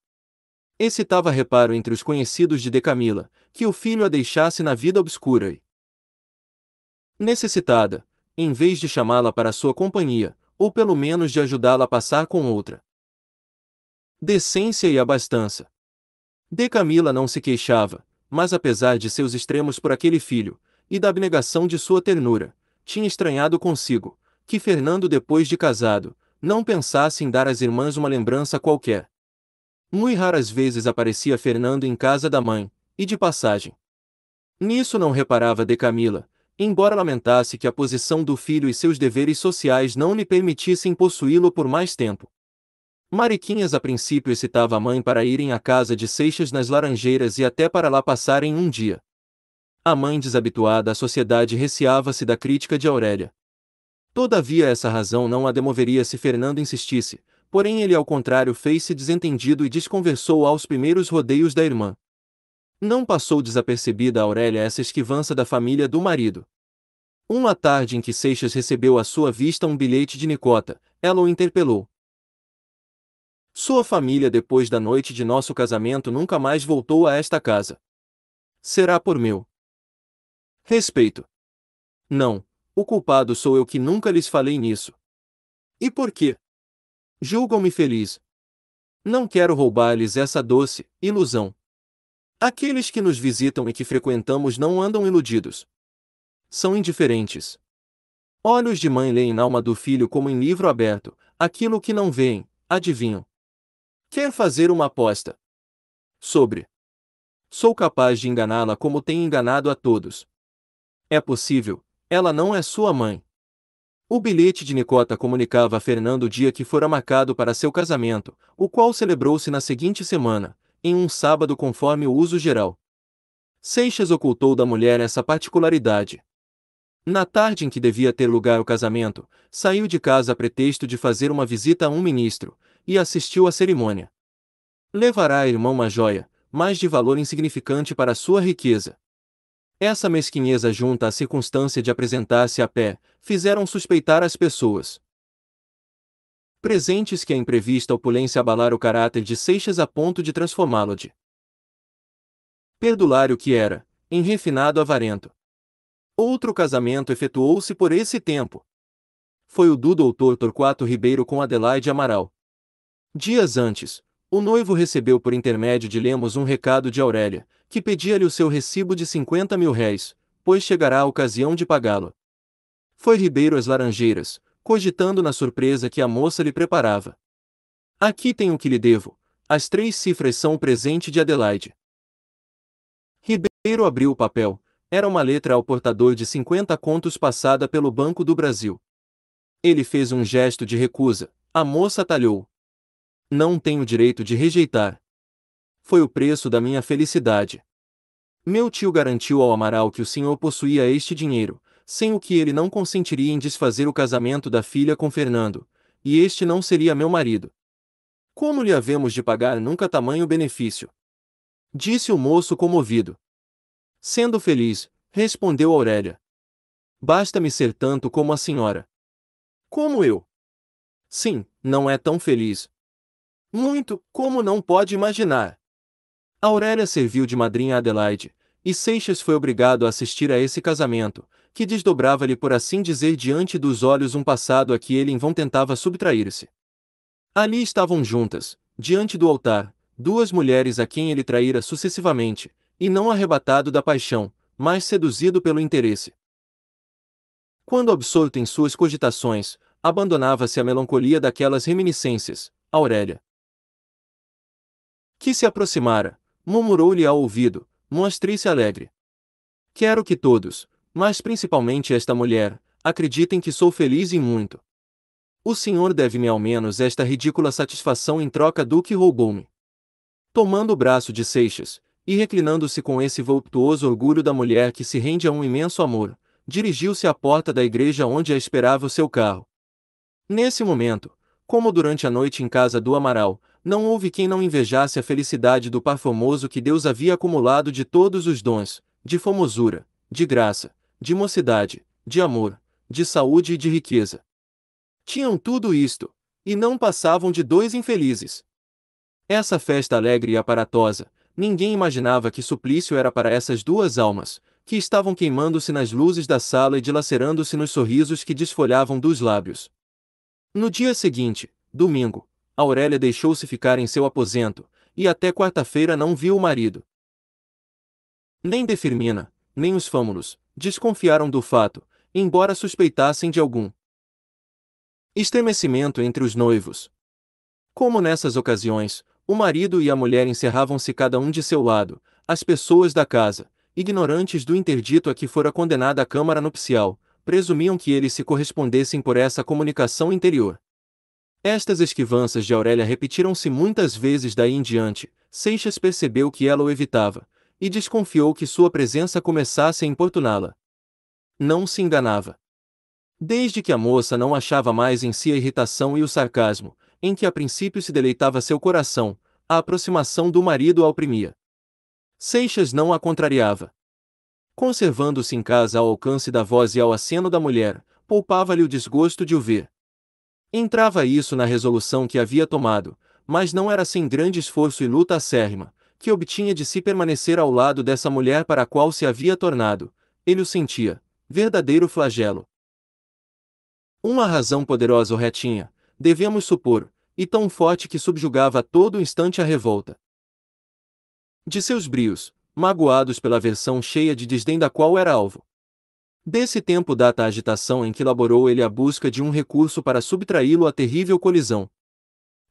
Excitava reparo entre os conhecidos de Decamila, que o filho a deixasse na vida obscura e necessitada, em vez de chamá-la para sua companhia, ou pelo menos de ajudá-la a passar com outra. Decência e abastança. Decamila não se queixava, mas apesar de seus extremos por aquele filho, e da abnegação de sua ternura, tinha estranhado consigo que Fernando, depois de casado, não pensasse em dar às irmãs uma lembrança qualquer. Muito raras vezes aparecia Fernando em casa da mãe, e de passagem. Nisso não reparava de Camila, embora lamentasse que a posição do filho e seus deveres sociais não lhe permitissem possuí-lo por mais tempo. Mariquinhas a princípio excitava a mãe para irem à casa de Seixas nas Laranjeiras e até para lá passarem um dia a mãe desabituada à sociedade receava-se da crítica de Aurélia. Todavia essa razão não a demoveria se Fernando insistisse, porém ele ao contrário fez-se desentendido e desconversou aos primeiros rodeios da irmã. Não passou desapercebida a Aurélia essa esquivança da família do marido. Uma tarde em que Seixas recebeu à sua vista um bilhete de Nicota, ela o interpelou. Sua família depois da noite de nosso casamento nunca mais voltou a esta casa. Será por meu Respeito. Não, o culpado sou eu que nunca lhes falei nisso. E por quê? Julgam-me feliz. Não quero roubar-lhes essa doce ilusão. Aqueles que nos visitam e que frequentamos não andam iludidos. São indiferentes. Olhos de mãe leem na alma do filho como em livro aberto, aquilo que não veem, adivinham. Quer fazer uma aposta. Sobre. Sou capaz de enganá-la como tenho enganado a todos. É possível, ela não é sua mãe. O bilhete de Nicota comunicava a Fernando o dia que fora marcado para seu casamento, o qual celebrou-se na seguinte semana, em um sábado conforme o uso geral. Seixas ocultou da mulher essa particularidade. Na tarde em que devia ter lugar o casamento, saiu de casa a pretexto de fazer uma visita a um ministro, e assistiu à cerimônia. Levará à irmã uma joia, mas de valor insignificante para sua riqueza. Essa mesquinheza, junta à circunstância de apresentar-se a pé, fizeram suspeitar as pessoas presentes que a imprevista opulência abalar o caráter de Seixas a ponto de transformá-lo de perdulário que era, em refinado avarento. Outro casamento efetuou-se por esse tempo. Foi o do doutor Torquato Ribeiro com Adelaide Amaral. Dias antes, o noivo recebeu por intermédio de Lemos um recado de Aurélia, que pedia-lhe o seu recibo de cinquenta mil réis, pois chegará a ocasião de pagá-lo. Foi Ribeiro às Laranjeiras, cogitando na surpresa que a moça lhe preparava. Aqui tem o que lhe devo, as três cifras são o presente de Adelaide. Ribeiro abriu o papel, era uma letra ao portador de 50 contos passada pelo Banco do Brasil. Ele fez um gesto de recusa, a moça talhou. Não tenho direito de rejeitar foi o preço da minha felicidade. Meu tio garantiu ao Amaral que o senhor possuía este dinheiro, sem o que ele não consentiria em desfazer o casamento da filha com Fernando, e este não seria meu marido. Como lhe havemos de pagar nunca tamanho benefício? Disse o moço comovido. Sendo feliz, respondeu Aurélia. Basta-me ser tanto como a senhora. Como eu? Sim, não é tão feliz. Muito, como não pode imaginar. Aurélia serviu de madrinha a Adelaide, e Seixas foi obrigado a assistir a esse casamento, que desdobrava-lhe por assim dizer diante dos olhos um passado a que ele em vão tentava subtrair-se. Ali estavam juntas, diante do altar, duas mulheres a quem ele traíra sucessivamente, e não arrebatado da paixão, mas seduzido pelo interesse. Quando absorto em suas cogitações, abandonava-se à melancolia daquelas reminiscências, Aurélia. Que se aproximara, murmurou-lhe ao ouvido, mostre se alegre. Quero que todos, mas principalmente esta mulher, acreditem que sou feliz e muito. O senhor deve-me ao menos esta ridícula satisfação em troca do que roubou-me. Tomando o braço de Seixas, e reclinando-se com esse voluptuoso orgulho da mulher que se rende a um imenso amor, dirigiu-se à porta da igreja onde a esperava o seu carro. Nesse momento, como durante a noite em casa do Amaral, não houve quem não invejasse a felicidade do par famoso que Deus havia acumulado de todos os dons, de formosura, de graça, de mocidade, de amor, de saúde e de riqueza. Tinham tudo isto, e não passavam de dois infelizes. Essa festa alegre e aparatosa, ninguém imaginava que suplício era para essas duas almas, que estavam queimando-se nas luzes da sala e dilacerando-se nos sorrisos que desfolhavam dos lábios. No dia seguinte, domingo, Aurélia deixou-se ficar em seu aposento, e até quarta-feira não viu o marido. Nem De Firmina, nem os fâmulos, desconfiaram do fato, embora suspeitassem de algum estremecimento entre os noivos. Como nessas ocasiões, o marido e a mulher encerravam-se cada um de seu lado, as pessoas da casa, ignorantes do interdito a que fora condenada a Câmara Nupcial, presumiam que eles se correspondessem por essa comunicação interior. Estas esquivanças de Aurélia repetiram-se muitas vezes daí em diante. Seixas percebeu que ela o evitava, e desconfiou que sua presença começasse a importuná-la. Não se enganava. Desde que a moça não achava mais em si a irritação e o sarcasmo, em que a princípio se deleitava seu coração, a aproximação do marido a oprimia. Seixas não a contrariava. Conservando-se em casa ao alcance da voz e ao aceno da mulher, poupava-lhe o desgosto de o ver. Entrava isso na resolução que havia tomado, mas não era sem grande esforço e luta acérrima, que obtinha de si permanecer ao lado dessa mulher para a qual se havia tornado. Ele o sentia, verdadeiro flagelo. Uma razão poderosa o retinha, devemos supor, e tão forte que subjugava a todo instante a revolta. De seus brios, magoados pela versão cheia de desdém da qual era alvo, Desse tempo data a agitação em que laborou ele a busca de um recurso para subtraí-lo à terrível colisão.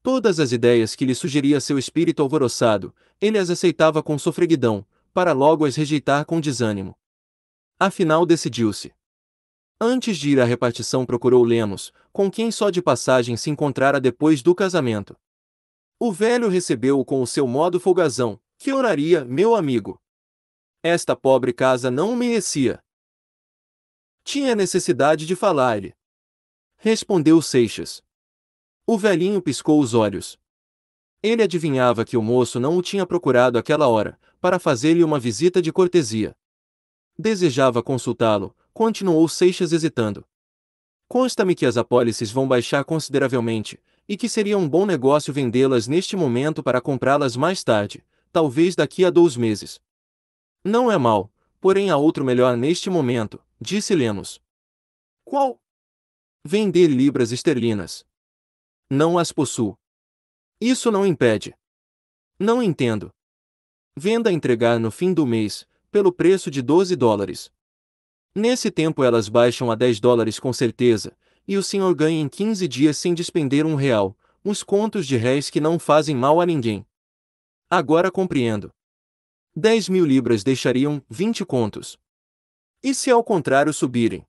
Todas as ideias que lhe sugeria seu espírito alvoroçado, ele as aceitava com sofreguidão, para logo as rejeitar com desânimo. Afinal decidiu-se. Antes de ir à repartição procurou Lemos, com quem só de passagem se encontrara depois do casamento. O velho recebeu-o com o seu modo folgazão, que oraria, meu amigo. Esta pobre casa não merecia. Tinha necessidade de falar-lhe. Respondeu Seixas. O velhinho piscou os olhos. Ele adivinhava que o moço não o tinha procurado àquela hora, para fazer-lhe uma visita de cortesia. Desejava consultá-lo, continuou Seixas hesitando. Consta-me que as apólices vão baixar consideravelmente, e que seria um bom negócio vendê-las neste momento para comprá-las mais tarde, talvez daqui a dois meses. Não é mal, porém há outro melhor neste momento, disse Lemos. Qual? Vender libras esterlinas. Não as possuo. Isso não impede. Não entendo. Venda entregar no fim do mês, pelo preço de 12 dólares. Nesse tempo elas baixam a 10 dólares com certeza, e o senhor ganha em 15 dias sem despender um real, uns contos de réis que não fazem mal a ninguém. Agora compreendo. 10 mil libras deixariam 20 contos. E se ao contrário subirem?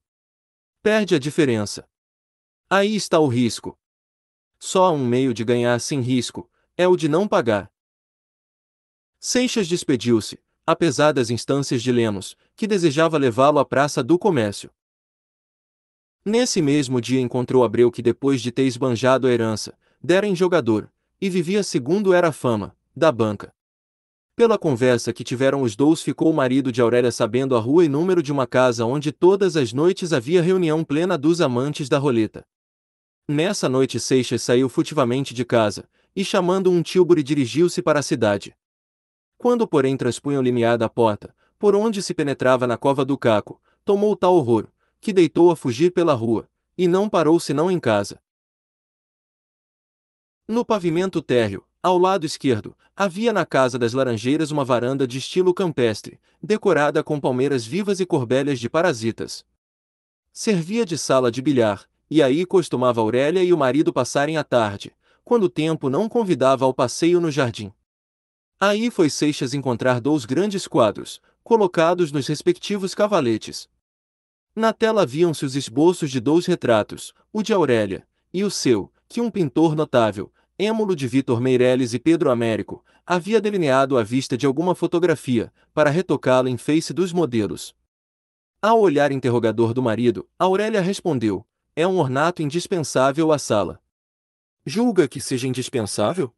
Perde a diferença. Aí está o risco. Só há um meio de ganhar sem risco, é o de não pagar. Seixas despediu-se, apesar das instâncias de Lemos, que desejava levá-lo à Praça do Comércio. Nesse mesmo dia encontrou Abreu que depois de ter esbanjado a herança, dera em jogador, e vivia segundo era a fama, da banca. Pela conversa que tiveram os dois ficou o marido de Aurélia sabendo a rua e número de uma casa onde todas as noites havia reunião plena dos amantes da roleta. Nessa noite Seixas saiu furtivamente de casa, e chamando um tílburi, dirigiu-se para a cidade. Quando porém transpunha o limiar da porta, por onde se penetrava na cova do caco, tomou tal horror, que deitou a fugir pela rua, e não parou senão em casa. No pavimento térreo, ao lado esquerdo, havia na Casa das Laranjeiras uma varanda de estilo campestre, decorada com palmeiras vivas e corbelhas de parasitas. Servia de sala de bilhar, e aí costumava Aurélia e o marido passarem a tarde, quando o tempo não convidava ao passeio no jardim. Aí foi Seixas encontrar dois grandes quadros, colocados nos respectivos cavaletes. Na tela viam-se os esboços de dois retratos, o de Aurélia e o seu, que um pintor notável, Êmulo de Vitor Meirelles e Pedro Américo, havia delineado a vista de alguma fotografia, para retocá-la em face dos modelos. Ao olhar interrogador do marido, Aurélia respondeu: É um ornato indispensável à sala. Julga que seja indispensável?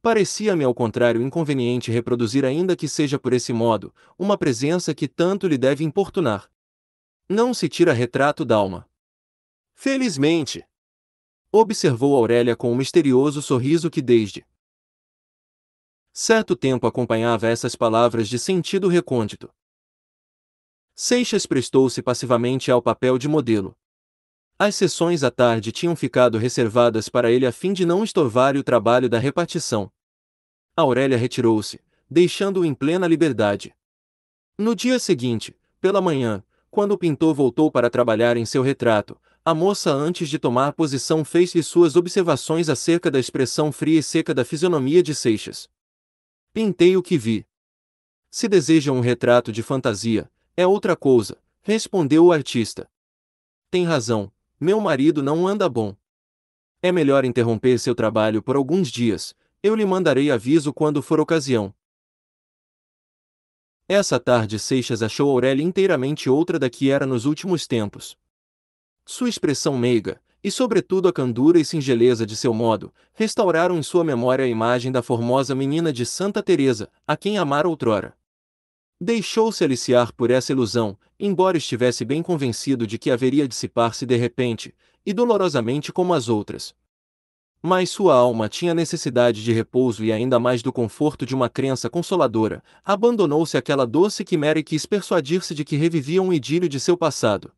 Parecia-me ao contrário inconveniente reproduzir, ainda que seja por esse modo, uma presença que tanto lhe deve importunar. Não se tira retrato d'alma. Felizmente, observou Aurélia com um misterioso sorriso que desde certo tempo acompanhava essas palavras de sentido recôndito. Seixas prestou-se passivamente ao papel de modelo. As sessões à tarde tinham ficado reservadas para ele a fim de não estorvar o trabalho da repartição. Aurélia retirou-se, deixando-o em plena liberdade. No dia seguinte, pela manhã, quando o pintor voltou para trabalhar em seu retrato, a moça, antes de tomar posição, fez-lhe suas observações acerca da expressão fria e seca da fisionomia de Seixas. Pintei o que vi. Se deseja um retrato de fantasia, é outra coisa, respondeu o artista. Tem razão, meu marido não anda bom. É melhor interromper seu trabalho por alguns dias, eu lhe mandarei aviso quando for ocasião. Essa tarde Seixas achou Aurélia inteiramente outra da que era nos últimos tempos. Sua expressão meiga, e sobretudo a candura e singeleza de seu modo, restauraram em sua memória a imagem da formosa menina de Santa Teresa, a quem amara outrora. Deixou-se aliciar por essa ilusão, embora estivesse bem convencido de que haveria dissipar-se de repente, e dolorosamente como as outras. Mas sua alma tinha necessidade de repouso e ainda mais do conforto de uma crença consoladora, abandonou-se àquela doce quimera e quis persuadir-se de que revivia um idílio de seu passado.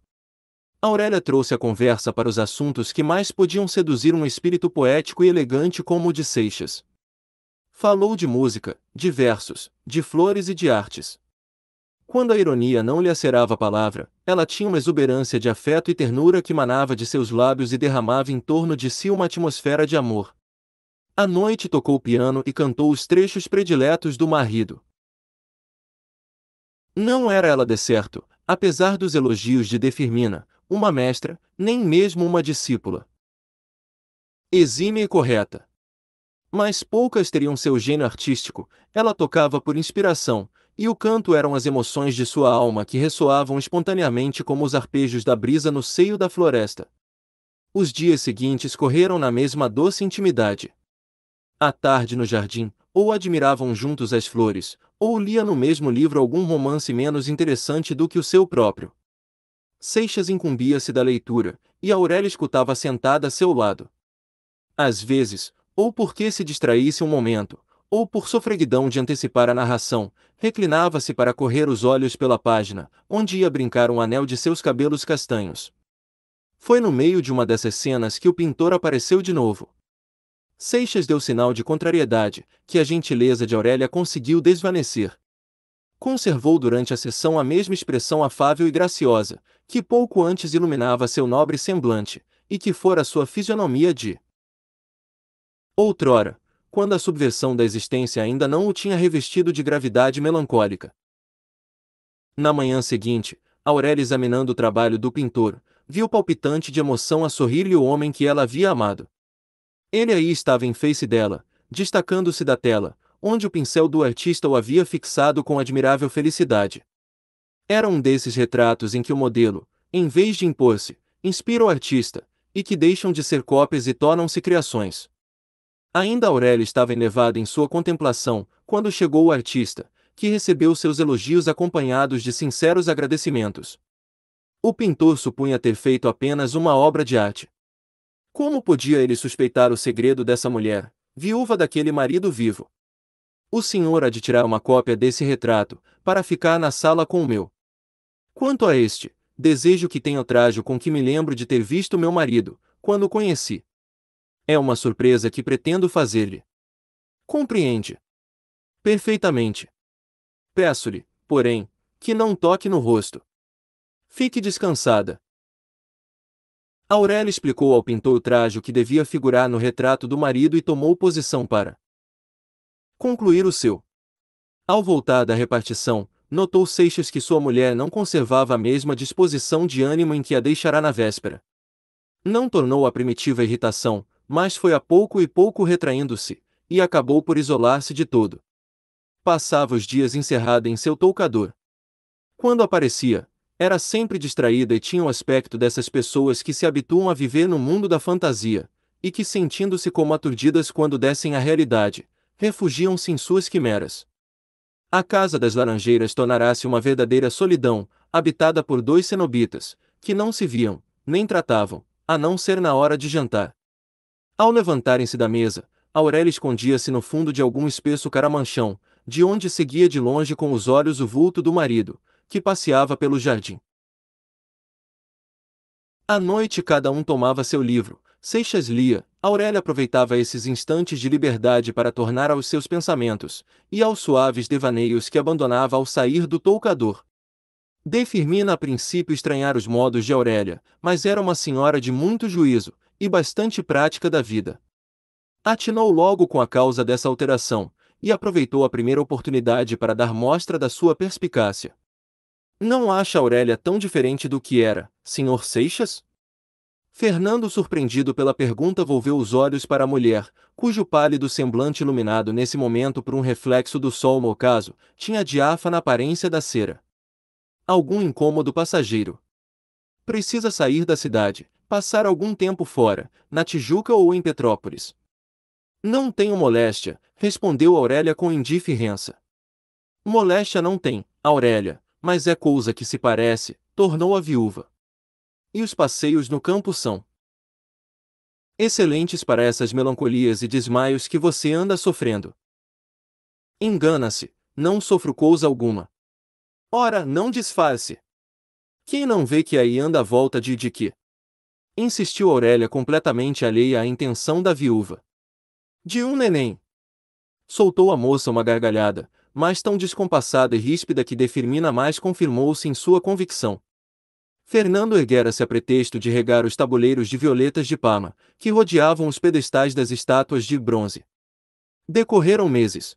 Aurélia trouxe a conversa para os assuntos que mais podiam seduzir um espírito poético e elegante como o de Seixas. Falou de música, de versos, de flores e de artes. Quando a ironia não lhe acerava a palavra, ela tinha uma exuberância de afeto e ternura que manava de seus lábios e derramava em torno de si uma atmosfera de amor. À noite tocou piano e cantou os trechos prediletos do marido. Não era ela de certo, apesar dos elogios de Defirmina, uma mestra, nem mesmo uma discípula. Exime e correta. Mas poucas teriam seu gênio artístico, ela tocava por inspiração, e o canto eram as emoções de sua alma que ressoavam espontaneamente como os arpejos da brisa no seio da floresta. Os dias seguintes correram na mesma doce intimidade. À tarde no jardim, ou admiravam juntos as flores, ou lia no mesmo livro algum romance menos interessante do que o seu próprio. Seixas incumbia-se da leitura, e Aurélia escutava sentada a seu lado. Às vezes, ou porque se distraísse um momento, ou por sofreguidão de antecipar a narração, reclinava-se para correr os olhos pela página, onde ia brincar um anel de seus cabelos castanhos. Foi no meio de uma dessas cenas que o pintor apareceu de novo. Seixas deu sinal de contrariedade, que a gentileza de Aurélia conseguiu desvanecer conservou durante a sessão a mesma expressão afável e graciosa, que pouco antes iluminava seu nobre semblante, e que fora sua fisionomia de outrora, quando a subversão da existência ainda não o tinha revestido de gravidade melancólica. Na manhã seguinte, Aurélia examinando o trabalho do pintor, viu palpitante de emoção a sorrir-lhe o homem que ela havia amado. Ele aí estava em face dela, destacando-se da tela, onde o pincel do artista o havia fixado com admirável felicidade. Era um desses retratos em que o modelo, em vez de impor-se, inspira o artista, e que deixam de ser cópias e tornam-se criações. Ainda Aurélia estava enlevada em sua contemplação, quando chegou o artista, que recebeu seus elogios acompanhados de sinceros agradecimentos. O pintor supunha ter feito apenas uma obra de arte. Como podia ele suspeitar o segredo dessa mulher, viúva daquele marido vivo? O senhor há de tirar uma cópia desse retrato, para ficar na sala com o meu. Quanto a este, desejo que tenha o trajo com que me lembro de ter visto meu marido, quando o conheci. É uma surpresa que pretendo fazer-lhe. Compreende. Perfeitamente. Peço-lhe, porém, que não toque no rosto. Fique descansada. Aurélia explicou ao pintor o trajo que devia figurar no retrato do marido e tomou posição para concluir o seu. Ao voltar da repartição, notou Seixas que sua mulher não conservava a mesma disposição de ânimo em que a deixara na véspera. Não tornou a primitiva irritação, mas foi a pouco e pouco retraindo-se, e acabou por isolar-se de todo. Passava os dias encerrada em seu toucador. Quando aparecia, era sempre distraída e tinha o aspecto dessas pessoas que se habituam a viver no mundo da fantasia, e que sentindo-se como aturdidas quando descem à realidade, refugiam-se em suas quimeras. A Casa das Laranjeiras tornará-se uma verdadeira solidão, habitada por dois cenobitas, que não se viam, nem tratavam, a não ser na hora de jantar. Ao levantarem-se da mesa, Aurélia escondia-se no fundo de algum espesso caramanchão, de onde seguia de longe com os olhos o vulto do marido, que passeava pelo jardim. À noite cada um tomava seu livro, Seixas lia, Aurélia aproveitava esses instantes de liberdade para tornar aos seus pensamentos e aos suaves devaneios que abandonava ao sair do toucador. De Firmina a princípio estranhara os modos de Aurélia, mas era uma senhora de muito juízo e bastante prática da vida. Atinou logo com a causa dessa alteração e aproveitou a primeira oportunidade para dar mostra da sua perspicácia. Não acha Aurélia tão diferente do que era, Sr. Seixas? Fernando, surpreendido pela pergunta, volveu os olhos para a mulher, cujo pálido semblante iluminado nesse momento por um reflexo do sol no ocaso, tinha diáfana aparência da cera. Algum incômodo passageiro. Precisa sair da cidade, passar algum tempo fora, na Tijuca ou em Petrópolis. Não tenho moléstia, respondeu Aurélia com indiferença. Moléstia não tem, Aurélia, mas é coisa que se parece, tornou a viúva e os passeios no campo são excelentes para essas melancolias e desmaios que você anda sofrendo. Engana-se, não sofro coisa alguma. Ora, não disfarce. Quem não vê que aí anda a volta de de que? Insistiu Aurélia completamente alheia à intenção da viúva. De um neném. Soltou a moça uma gargalhada, mas tão descompassada e ríspida que Defirmina mais confirmou-se em sua convicção. Fernando erguera-se a pretexto de regar os tabuleiros de violetas de Pama, que rodeavam os pedestais das estátuas de bronze. Decorreram meses.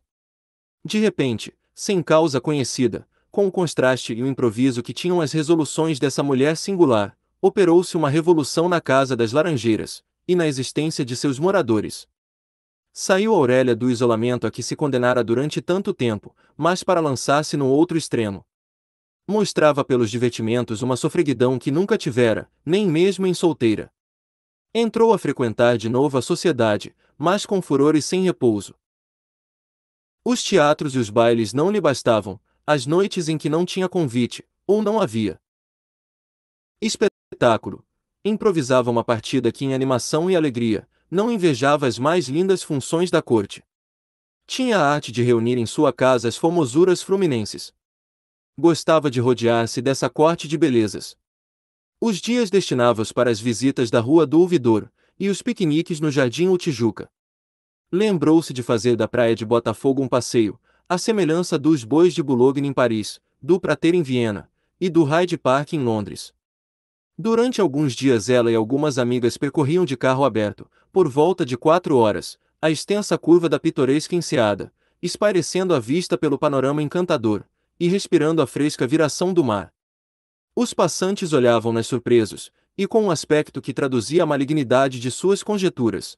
De repente, sem causa conhecida, com o contraste e o improviso que tinham as resoluções dessa mulher singular, operou-se uma revolução na Casa das Laranjeiras, e na existência de seus moradores. Saiu Aurélia do isolamento a que se condenara durante tanto tempo, mas para lançar-se no outro extremo mostrava pelos divertimentos uma sofreguidão que nunca tivera, nem mesmo em solteira. Entrou a frequentar de novo a sociedade, mas com furor e sem repouso. Os teatros e os bailes não lhe bastavam, as noites em que não tinha convite, ou não havia. Espetáculo. Improvisava uma partida que em animação e alegria, não invejava as mais lindas funções da corte. Tinha a arte de reunir em sua casa as formosuras fluminenses, Gostava de rodear-se dessa corte de belezas. Os dias destinava-os para as visitas da Rua do Ouvidor e os piqueniques no Jardim Tijuca. Lembrou-se de fazer da praia de Botafogo um passeio, à semelhança dos bois de Boulogne em Paris, do Prater em Viena e do Hyde Park em Londres. Durante alguns dias ela e algumas amigas percorriam de carro aberto, por volta de quatro horas, a extensa curva da pitoresca enseada, espairecendo a vista pelo panorama encantador, e respirando a fresca viração do mar. Os passantes olhavam-nas surpresos, e com um aspecto que traduzia a malignidade de suas conjeturas.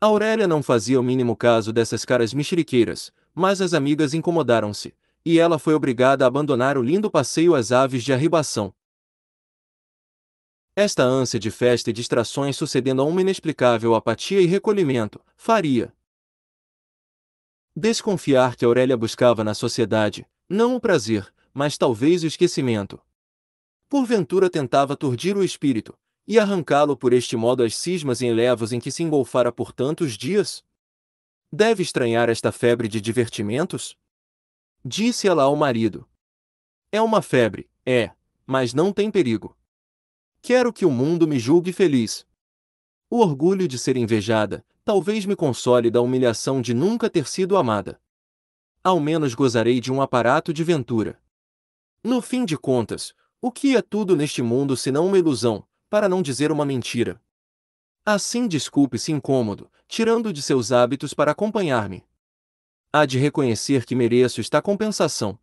Aurélia não fazia o mínimo caso dessas caras mexeriqueiras, mas as amigas incomodaram-se, e ela foi obrigada a abandonar o lindo passeio às aves de arribação. Esta ânsia de festa e distrações sucedendo a uma inexplicável apatia e recolhimento, faria desconfiar que Aurélia buscava na sociedade, não o prazer, mas talvez o esquecimento. Porventura tentava aturdir o espírito, e arrancá-lo por este modo às cismas e enlevos em que se engolfara por tantos dias? Deve estranhar esta febre de divertimentos? Disse ela ao marido. É uma febre, é, mas não tem perigo. Quero que o mundo me julgue feliz. O orgulho de ser invejada talvez me console da humilhação de nunca ter sido amada ao menos gozarei de um aparato de ventura. No fim de contas, o que é tudo neste mundo senão uma ilusão, para não dizer uma mentira? Assim desculpe-se incômodo, tirando de seus hábitos para acompanhar-me. Há de reconhecer que mereço esta compensação.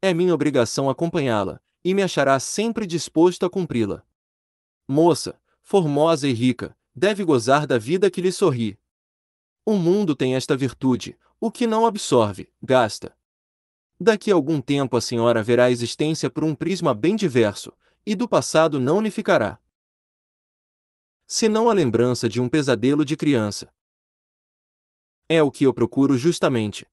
É minha obrigação acompanhá-la, e me achará sempre disposto a cumpri-la. Moça, formosa e rica, deve gozar da vida que lhe sorri. O mundo tem esta virtude, o que não absorve, gasta. Daqui a algum tempo a senhora verá a existência por um prisma bem diverso, e do passado não lhe ficará. Senão a lembrança de um pesadelo de criança. É o que eu procuro justamente.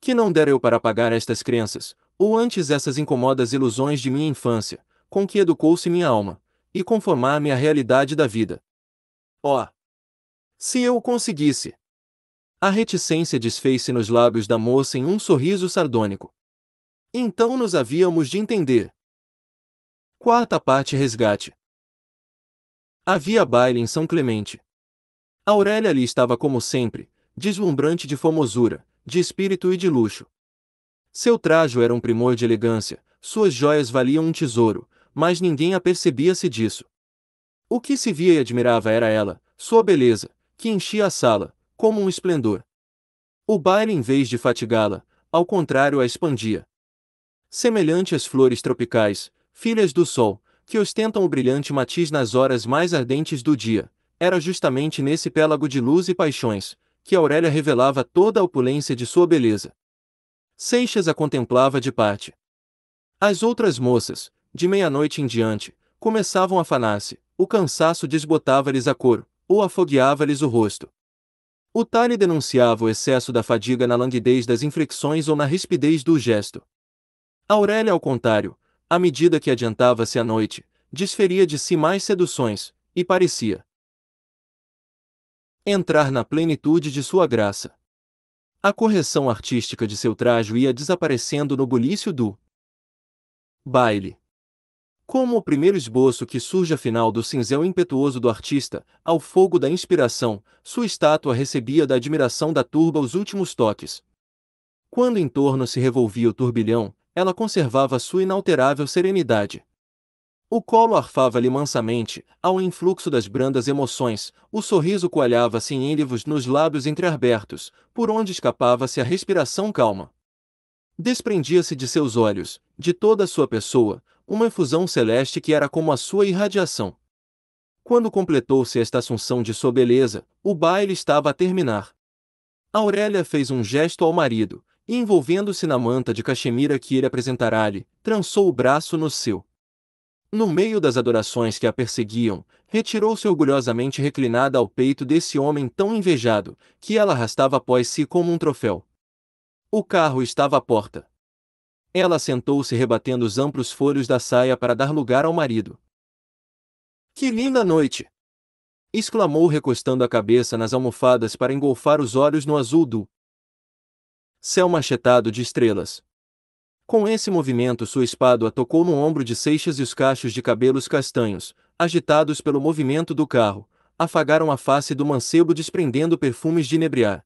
Que não dera eu para apagar estas crenças, ou antes essas incomodas ilusões de minha infância, com que educou-se minha alma, e conformar-me à realidade da vida. Oh! Se eu o conseguisse! A reticência desfez-se nos lábios da moça em um sorriso sardônico. Então nos havíamos de entender. Quarta parte resgate. Havia baile em São Clemente. Aurélia ali estava como sempre, deslumbrante de formosura, de espírito e de luxo. Seu trajo era um primor de elegância, suas joias valiam um tesouro, mas ninguém apercebia-se disso. O que se via e admirava era ela, sua beleza, que enchia a sala, como um esplendor. O baile, em vez de fatigá-la, ao contrário, a expandia. Semelhante às flores tropicais, filhas do sol, que ostentam o brilhante matiz nas horas mais ardentes do dia, era justamente nesse pélago de luz e paixões que Aurélia revelava toda a opulência de sua beleza. Seixas a contemplava de parte. As outras moças, de meia-noite em diante, começavam a fanar-se, o cansaço desbotava-lhes a cor, ou afogueava-lhes o rosto. O Tale denunciava o excesso da fadiga na languidez das inflexões ou na rispidez do gesto. Aurélia, ao contrário, à medida que adiantava-se a noite, desferia de si mais seduções, e parecia entrar na plenitude de sua graça. A correção artística de seu trajo ia desaparecendo no bulício do baile. Como o primeiro esboço que surge afinal final do cinzel impetuoso do artista, ao fogo da inspiração, sua estátua recebia da admiração da turba os últimos toques. Quando em torno se revolvia o turbilhão, ela conservava sua inalterável serenidade. O colo arfava-lhe mansamente, ao influxo das brandas emoções, o sorriso coalhava-se em enlivos nos lábios entreabertos, por onde escapava-se a respiração calma. Desprendia-se de seus olhos, de toda a sua pessoa, uma infusão celeste que era como a sua irradiação. Quando completou-se esta assunção de sua beleza, o baile estava a terminar. Aurélia fez um gesto ao marido, e envolvendo-se na manta de cachemira que ele apresentará-lhe, trançou o braço no seu. No meio das adorações que a perseguiam, retirou-se orgulhosamente reclinada ao peito desse homem tão invejado, que ela arrastava após si como um troféu. O carro estava à porta. Ela sentou-se rebatendo os amplos folhos da saia para dar lugar ao marido. Que linda noite! exclamou recostando a cabeça nas almofadas para engolfar os olhos no azul do céu machetado de estrelas. Com esse movimento, sua espada tocou no ombro de Seixas e os cachos de cabelos castanhos, agitados pelo movimento do carro, afagaram a face do mancebo desprendendo perfumes de inebriar.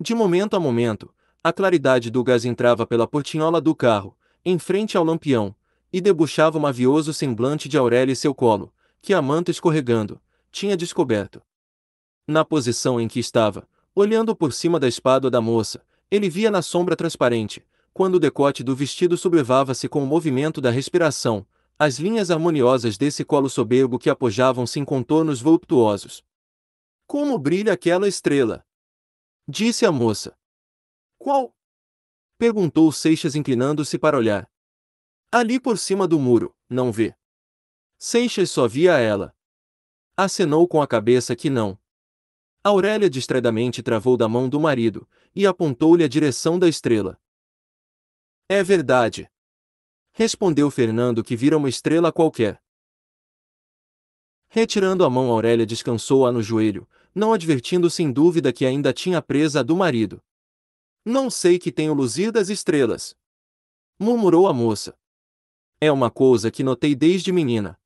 De momento a momento, a claridade do gás entrava pela portinhola do carro, em frente ao lampião, e debuxava o mavioso semblante de Aurélia e seu colo, que a manta escorregando, tinha descoberto. Na posição em que estava, olhando por cima da espada da moça, ele via na sombra transparente, quando o decote do vestido sublevava-se com o movimento da respiração, as linhas harmoniosas desse colo soberbo que apojavam-se em contornos voluptuosos. Como brilha aquela estrela! Disse a moça, qual? Perguntou Seixas inclinando-se para olhar. Ali por cima do muro, não vê. Seixas só via ela. Acenou com a cabeça que não. Aurélia distraidamente travou da mão do marido e apontou-lhe a direção da estrela. É verdade. Respondeu Fernando que vira uma estrela qualquer. Retirando a mão, Aurélia descansou-a no joelho, não advertindo sem dúvida que ainda tinha presa a do marido. Não sei que tenho luzir das estrelas. Murmurou a moça. É uma coisa que notei desde menina.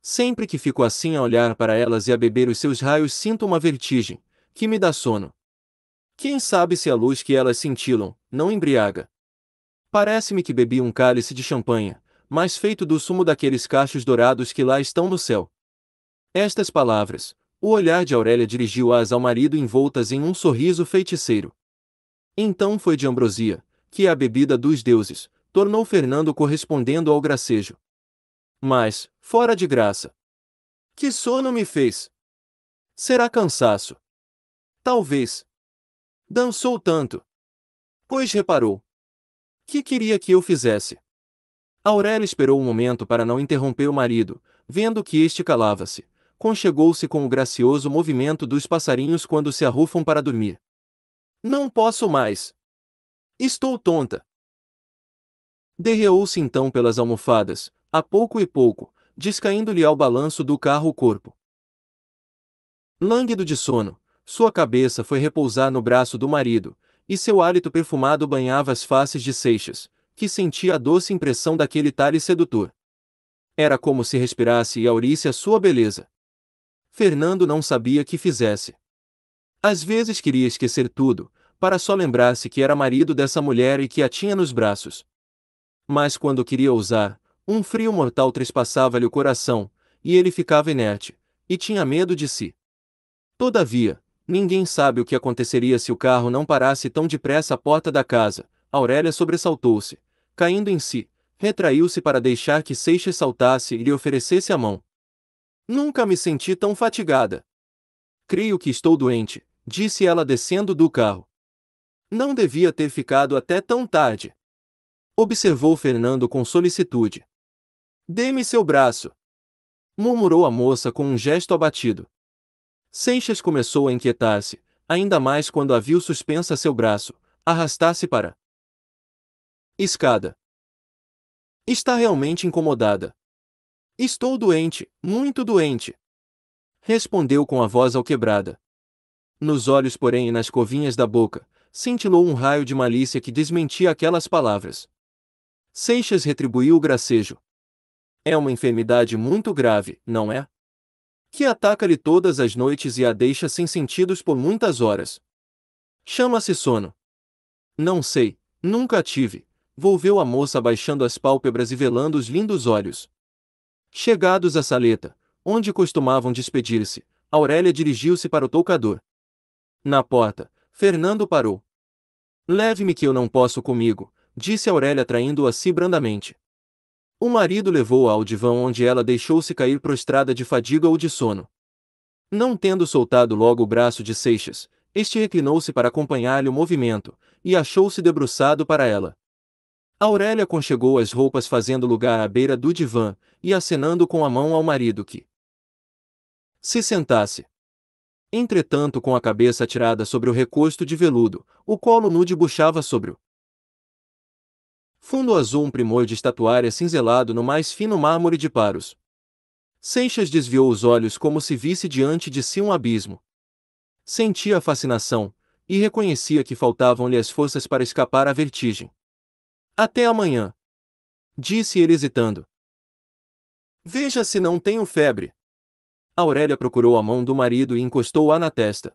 Sempre que fico assim a olhar para elas e a beber os seus raios, sinto uma vertigem, que me dá sono. Quem sabe se a luz que elas cintilam não embriaga? Parece-me que bebi um cálice de champanha, mas feito do sumo daqueles cachos dourados que lá estão no céu. Estas palavras, o olhar de Aurélia dirigiu-as ao marido envoltas em um sorriso feiticeiro. Então foi de ambrosia, que é a bebida dos deuses, tornou Fernando correspondendo ao gracejo. Mas, fora de graça. Que sono me fez! Será cansaço? Talvez. Dançou tanto. Pois reparou. Que queria que eu fizesse? Aurélia esperou um momento para não interromper o marido, vendo que este calava-se. Conchegou-se com o gracioso movimento dos passarinhos quando se arrufam para dormir. Não posso mais. Estou tonta. Derreou-se então pelas almofadas, a pouco e pouco, descaindo-lhe ao balanço do carro o corpo. Lânguido de sono, sua cabeça foi repousar no braço do marido, e seu hálito perfumado banhava as faces de Seixas, que sentia a doce impressão daquele talhe sedutor. Era como se respirasse e aurisse a sua beleza. Fernando não sabia que fizesse. Às vezes queria esquecer tudo, para só lembrar-se que era marido dessa mulher e que a tinha nos braços. Mas quando queria ousar, um frio mortal trespassava-lhe o coração, e ele ficava inerte, e tinha medo de si. Todavia, ninguém sabe o que aconteceria se o carro não parasse tão depressa à porta da casa. Aurélia sobressaltou-se, caindo em si, retraiu-se para deixar que Seixas saltasse e lhe oferecesse a mão. Nunca me senti tão fatigada. Creio que estou doente, disse ela descendo do carro. Não devia ter ficado até tão tarde. Observou Fernando com solicitude. Dê-me seu braço. Murmurou a moça com um gesto abatido. Seixas começou a inquietar-se, ainda mais quando a viu suspensa a seu braço, arrastar-se para escada. Está realmente incomodada. Estou doente, muito doente. Respondeu com a voz alquebrada. Nos olhos, porém, e nas covinhas da boca, cintilou um raio de malícia que desmentia aquelas palavras. Seixas retribuiu o gracejo. É uma enfermidade muito grave, não é? Que ataca-lhe todas as noites e a deixa sem sentidos por muitas horas. Chama-se sono. Não sei, nunca tive, volveu a moça baixando as pálpebras e velando os lindos olhos. Chegados à saleta, onde costumavam despedir-se, Aurélia dirigiu-se para o toucador. Na porta, Fernando parou. Leve-me que eu não posso comigo, disse Aurélia traindo a si brandamente. O marido levou-a ao divã onde ela deixou-se cair prostrada de fadiga ou de sono. Não tendo soltado logo o braço de Seixas, este reclinou-se para acompanhar-lhe o movimento, e achou-se debruçado para ela. Aurélia conchegou as roupas fazendo lugar à beira do divã, e acenando com a mão ao marido que se sentasse entretanto com a cabeça atirada sobre o recosto de veludo, o colo nude buchava sobre o fundo azul um primor de estatuária cinzelado no mais fino mármore de paros. Seixas desviou os olhos como se visse diante de si um abismo. Sentia a fascinação, e reconhecia que faltavam-lhe as forças para escapar à vertigem. Até amanhã! Disse ele hesitando. Veja se não tenho febre. Aurélia procurou a mão do marido e encostou-a na testa.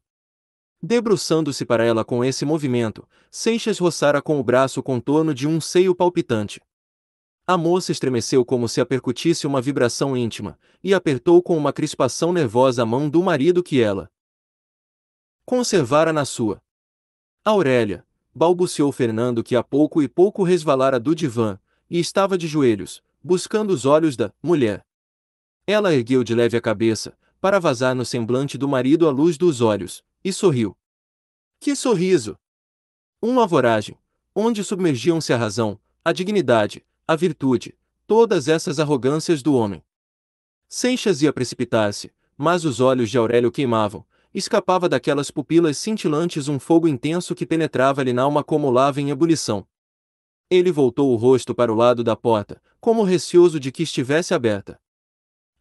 Debruçando-se para ela com esse movimento, Seixas roçara com o braço o contorno de um seio palpitante. A moça estremeceu como se a percutisse uma vibração íntima, e apertou com uma crispação nervosa a mão do marido que ela conservara na sua. Aurélia, balbuciou Fernando que a pouco e pouco resvalara do divã, e estava de joelhos, buscando os olhos da mulher. Ela ergueu de leve a cabeça, para vazar no semblante do marido a luz dos olhos, e sorriu. Que sorriso! Uma voragem, onde submergiam-se a razão, a dignidade, a virtude, todas essas arrogâncias do homem. Seixas ia precipitar-se, mas os olhos de Aurélio queimavam, escapava daquelas pupilas cintilantes um fogo intenso que penetrava-lhe na alma como lava em ebulição. Ele voltou o rosto para o lado da porta, como receoso de que estivesse aberta.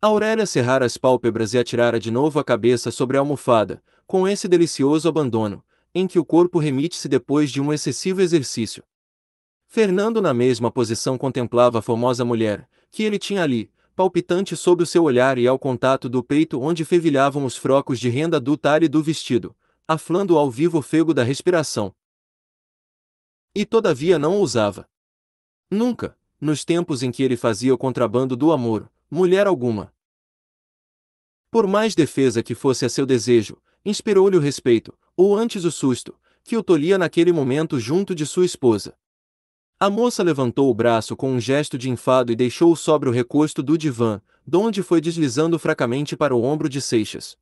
Aurélia cerrara as pálpebras e atirara de novo a cabeça sobre a almofada, com esse delicioso abandono, em que o corpo remite-se depois de um excessivo exercício. Fernando, na mesma posição, contemplava a formosa mulher, que ele tinha ali, palpitante sob o seu olhar e ao contato do peito onde fervilhavam os frocos de renda do talhe do vestido, aflando ao vivo o fego da respiração. E todavia não ousava. Nunca, nos tempos em que ele fazia o contrabando do amor, mulher alguma. Por mais defesa que fosse a seu desejo, inspirou-lhe o respeito, ou antes o susto, que o tolhia naquele momento junto de sua esposa. A moça levantou o braço com um gesto de enfado e deixou-o sobre o recosto do divã, donde foi deslizando fracamente para o ombro de Seixas.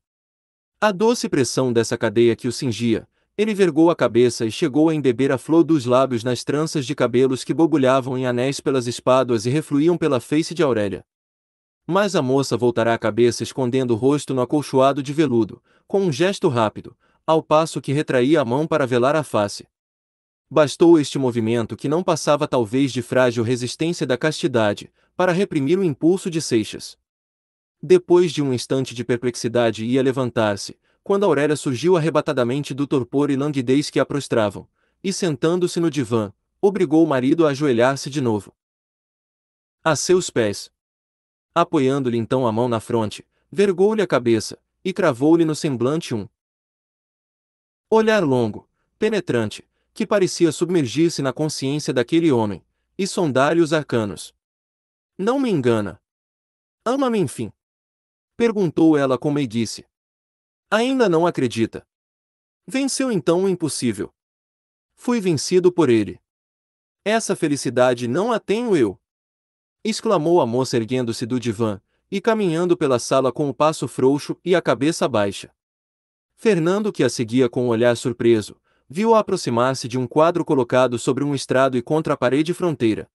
A doce pressão dessa cadeia que o cingia, ele vergou a cabeça e chegou a embeber a flor dos lábios nas tranças de cabelos que borbulhavam em anéis pelas espáduas e refluíam pela face de Aurélia. Mas a moça voltará a cabeça escondendo o rosto no acolchoado de veludo, com um gesto rápido, ao passo que retraía a mão para velar a face. Bastou este movimento que não passava talvez de frágil resistência da castidade, para reprimir o impulso de Seixas. Depois de um instante de perplexidade ia levantar-se, quando Aurélia surgiu arrebatadamente do torpor e languidez que a prostravam, e sentando-se no divã, obrigou o marido a ajoelhar-se de novo. A seus pés. Apoiando-lhe então a mão na fronte, vergou-lhe a cabeça, e cravou-lhe no semblante um olhar longo, penetrante, que parecia submergir-se na consciência daquele homem, e sondar-lhe os arcanos. Não me engana. Ama-me enfim. Perguntou ela com meiguice. Ainda não acredita. Venceu então o impossível. Fui vencido por ele. Essa felicidade não a tenho eu exclamou a moça erguendo-se do divã e caminhando pela sala com o passo frouxo e a cabeça baixa. Fernando, que a seguia com o um olhar surpreso, viu-a aproximar-se de um quadro colocado sobre um estrado e contra a parede fronteira.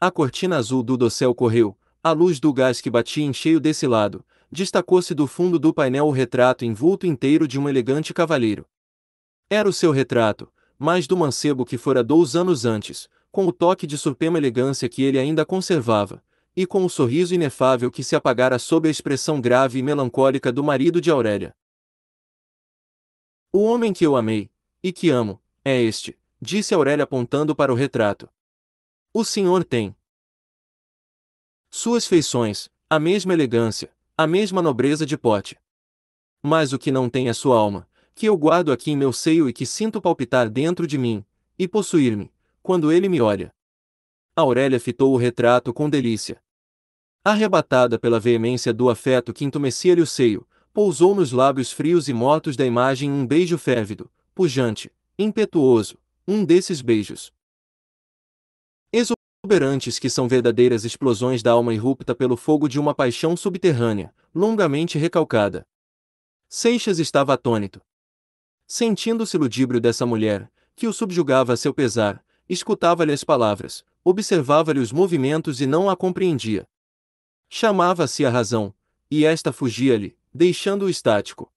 A cortina azul do dossel correu, a luz do gás que batia em cheio desse lado, destacou-se do fundo do painel o retrato em vulto inteiro de um elegante cavalheiro. Era o seu retrato, mais do mancebo que fora dois anos antes, com o toque de suprema elegância que ele ainda conservava, e com o sorriso inefável que se apagara sob a expressão grave e melancólica do marido de Aurélia. O homem que eu amei, e que amo, é este, disse Aurélia apontando para o retrato. O senhor tem. Suas feições, a mesma elegância, a mesma nobreza de pote. Mas o que não tem é sua alma, que eu guardo aqui em meu seio e que sinto palpitar dentro de mim, e possuir-me, quando ele me olha. Aurélia fitou o retrato com delícia. Arrebatada pela veemência do afeto que entumecia-lhe o seio, pousou nos lábios frios e mortos da imagem um beijo férvido, pujante, impetuoso, um desses beijos. Exuberantes que são verdadeiras explosões da alma irrupta pelo fogo de uma paixão subterrânea, longamente recalcada. Seixas estava atônito. Sentindo-se ludíbrio dessa mulher, que o subjugava a seu pesar, Escutava-lhe as palavras, observava-lhe os movimentos e não a compreendia. Chamava-se a razão, e esta fugia-lhe, deixando-o estático.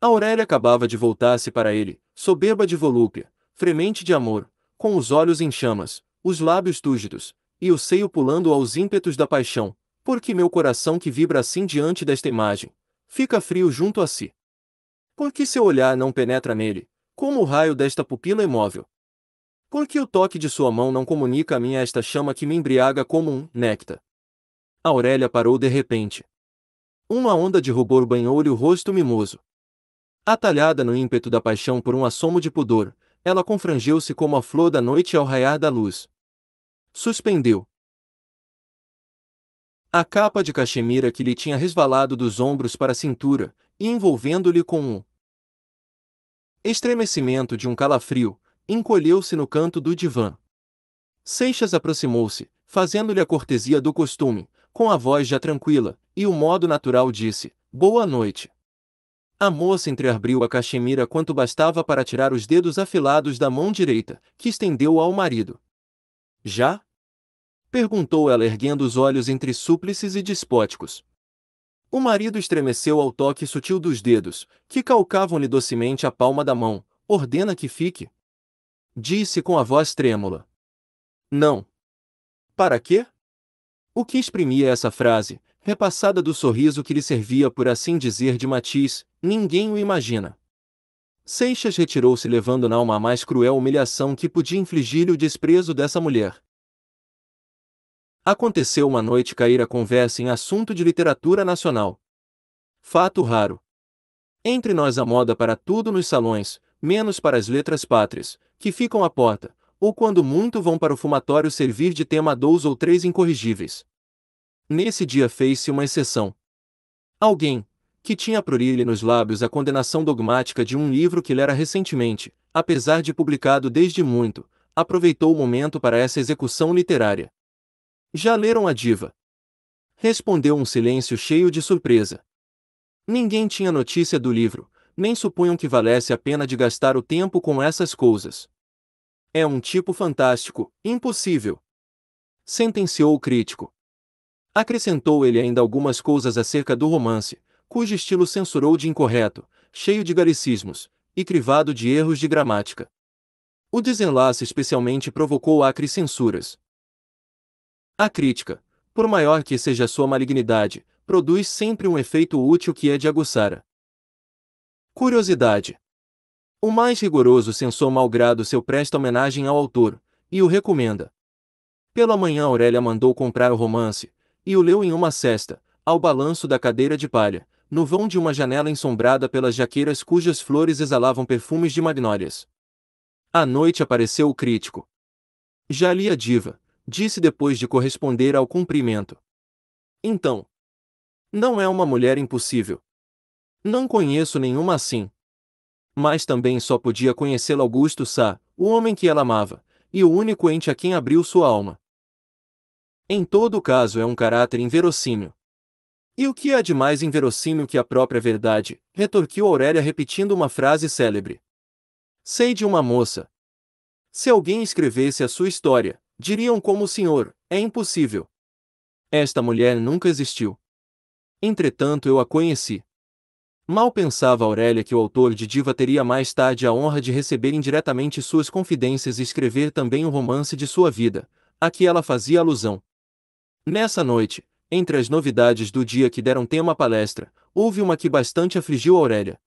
Aurélia acabava de voltar-se para ele, soberba de volúpia, fremente de amor, com os olhos em chamas, os lábios túgidos, e o seio pulando aos ímpetos da paixão, porque meu coração que vibra assim diante desta imagem, fica frio junto a si. Porque seu olhar não penetra nele, como o raio desta pupila imóvel. Por que o toque de sua mão não comunica a mim esta chama que me embriaga como um néctar? Aurélia parou de repente. Uma onda de rubor banhou-lhe o rosto mimoso. Atalhada no ímpeto da paixão por um assomo de pudor, ela confrangeu-se como a flor da noite ao raiar da luz. Suspendeu. A capa de cachemira que lhe tinha resvalado dos ombros para a cintura, e envolvendo-lhe com um estremecimento de um calafrio, encolheu-se no canto do divã. Seixas aproximou-se, fazendo-lhe a cortesia do costume, com a voz já tranquila, e o modo natural disse: Boa noite. A moça entreabriu a cachemira quanto bastava para tirar os dedos afilados da mão direita, que estendeu ao marido. Já? perguntou ela erguendo os olhos entre súplices e despóticos. O marido estremeceu ao toque sutil dos dedos, que calcavam-lhe docemente a palma da mão. Ordena que fique. Disse com a voz trêmula. Não. Para quê? O que exprimia essa frase, repassada do sorriso que lhe servia por assim dizer de matiz, ninguém o imagina. Seixas retirou-se levando na alma a mais cruel humilhação que podia infligir-lhe o desprezo dessa mulher. Aconteceu uma noite cair a conversa em assunto de literatura nacional. Fato raro. Entre nós a moda para tudo nos salões, menos para as letras pátrias, que ficam à porta, ou quando muito vão para o fumatório servir de tema a dois ou três incorrigíveis. Nesse dia fez-se uma exceção. Alguém, que tinha a nos lábios a condenação dogmática de um livro que lera recentemente, apesar de publicado desde muito, aproveitou o momento para essa execução literária. Já leram a diva? Respondeu um silêncio cheio de surpresa. Ninguém tinha notícia do livro, nem supunham que valesse a pena de gastar o tempo com essas coisas. É um tipo fantástico, impossível. Sentenciou o crítico. Acrescentou ele ainda algumas coisas acerca do romance, cujo estilo censurou de incorreto, cheio de garicismos, e crivado de erros de gramática. O desenlace especialmente provocou acres censuras. A crítica, por maior que seja sua malignidade, produz sempre um efeito útil que é de aguçar Curiosidade. O mais rigoroso censor malgrado seu presta homenagem ao autor, e o recomenda. Pela manhã Aurélia mandou comprar o romance, e o leu em uma cesta, ao balanço da cadeira de palha, no vão de uma janela ensombrada pelas jaqueiras cujas flores exalavam perfumes de magnólias. À noite apareceu o crítico. Já li a diva, disse depois de corresponder ao cumprimento. Então. Não é uma mulher impossível. Não conheço nenhuma assim. Mas também só podia conhecê lo Augusto Sá, o homem que ela amava, e o único ente a quem abriu sua alma. Em todo caso, é um caráter inverossímil. E o que há de mais inverossímil que a própria verdade? retorquiu Aurélia repetindo uma frase célebre. Sei de uma moça. Se alguém escrevesse a sua história, diriam como o senhor, é impossível. Esta mulher nunca existiu. Entretanto, eu a conheci. Mal pensava Aurélia que o autor de Diva teria mais tarde a honra de receber indiretamente suas confidências e escrever também o um romance de sua vida, a que ela fazia alusão. Nessa noite, entre as novidades do dia que deram tema à palestra, houve uma que bastante afligiu Aurélia.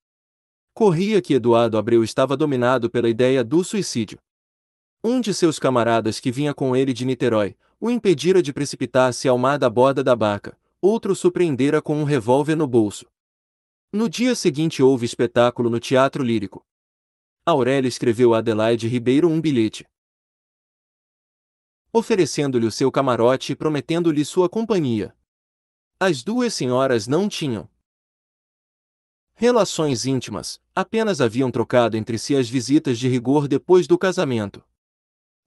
Corria que Eduardo Abreu estava dominado pela ideia do suicídio. Um de seus camaradas que vinha com ele de Niterói, o impedira de precipitar-se ao mar da borda da barca, outro surpreendera com um revólver no bolso. No dia seguinte houve espetáculo no Teatro Lírico. Aurélia escreveu a Adelaide Ribeiro um bilhete, oferecendo-lhe o seu camarote e prometendo-lhe sua companhia. As duas senhoras não tinham relações íntimas, apenas haviam trocado entre si as visitas de rigor depois do casamento.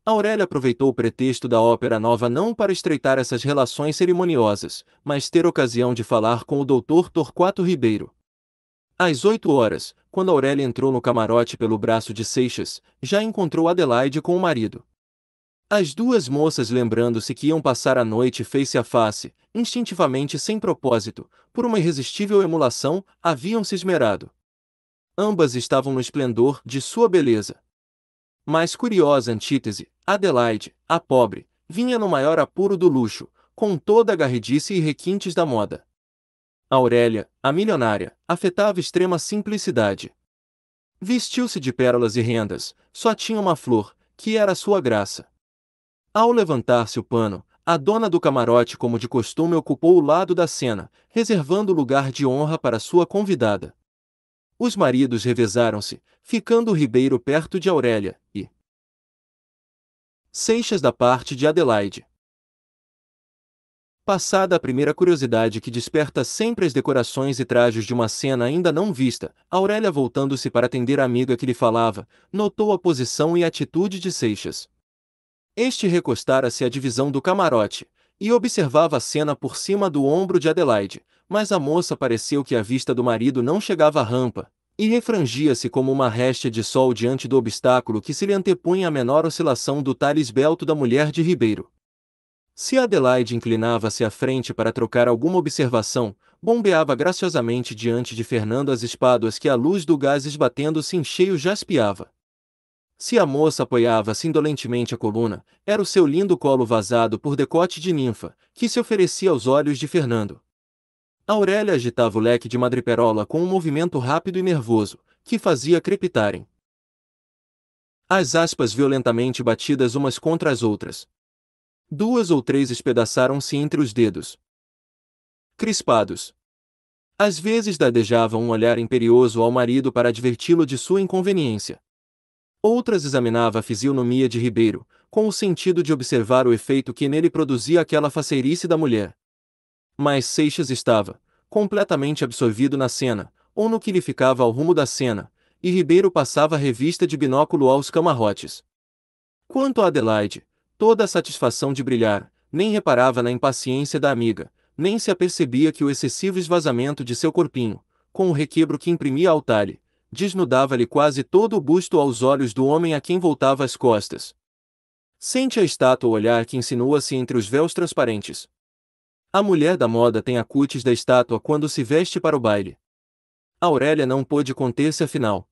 Aurélia aproveitou o pretexto da ópera nova não para estreitar essas relações cerimoniosas, mas ter ocasião de falar com o doutor Torquato Ribeiro. Às oito horas, quando Aurélia entrou no camarote pelo braço de Seixas, já encontrou Adelaide com o marido. As duas moças, lembrando-se que iam passar a noite face a face, instintivamente sem propósito, por uma irresistível emulação, haviam se esmerado. Ambas estavam no esplendor de sua beleza. Mas curiosa antítese, Adelaide, a pobre, vinha no maior apuro do luxo, com toda a garridice e requintes da moda. Aurélia, a milionária, afetava extrema simplicidade. Vestiu-se de pérolas e rendas, só tinha uma flor, que era sua graça. Ao levantar-se o pano, a dona do camarote, como de costume, ocupou o lado da cena, reservando o lugar de honra para sua convidada. Os maridos revezaram-se, ficando o Ribeiro perto de Aurélia e Seixas da parte de Adelaide. Passada a primeira curiosidade que desperta sempre as decorações e trajos de uma cena ainda não vista, Aurélia, voltando-se para atender a amiga que lhe falava, notou a posição e atitude de Seixas. Este recostara-se à divisão do camarote e observava a cena por cima do ombro de Adelaide, mas a moça pareceu que a vista do marido não chegava à rampa e refrangia-se como uma réstia de sol diante do obstáculo que se lhe antepunha a menor oscilação do talhe esbelto da mulher de Ribeiro. Se Adelaide inclinava-se à frente para trocar alguma observação, bombeava graciosamente diante de Fernando as espáduas que a luz do gás esbatendo-se em cheio jaspeava. Se a moça apoiava-se indolentemente a coluna, era o seu lindo colo vazado por decote de ninfa, que se oferecia aos olhos de Fernando. Aurélia agitava o leque de madreperola com um movimento rápido e nervoso, que fazia crepitarem. As aspas violentamente batidas umas contra as outras, Duas ou três espedaçaram-se entre os dedos. Crispados. Às vezes dadejava um olhar imperioso ao marido para adverti-lo de sua inconveniência. Outras examinava a fisionomia de Ribeiro, com o sentido de observar o efeito que nele produzia aquela faceirice da mulher. Mas Seixas estava, completamente absorvido na cena, ou no que lhe ficava ao rumo da cena, e Ribeiro passava revista de binóculo aos camarotes. Quanto a Adelaide, toda a satisfação de brilhar, nem reparava na impaciência da amiga, nem se apercebia que o excessivo esvazamento de seu corpinho, com o requebro que imprimia ao talhe, desnudava-lhe quase todo o busto aos olhos do homem a quem voltava as costas. Sente a estátua olhar que insinua-se entre os véus transparentes. A mulher da moda tem a cutis da estátua quando se veste para o baile. A Aurélia não pôde conter-se afinal.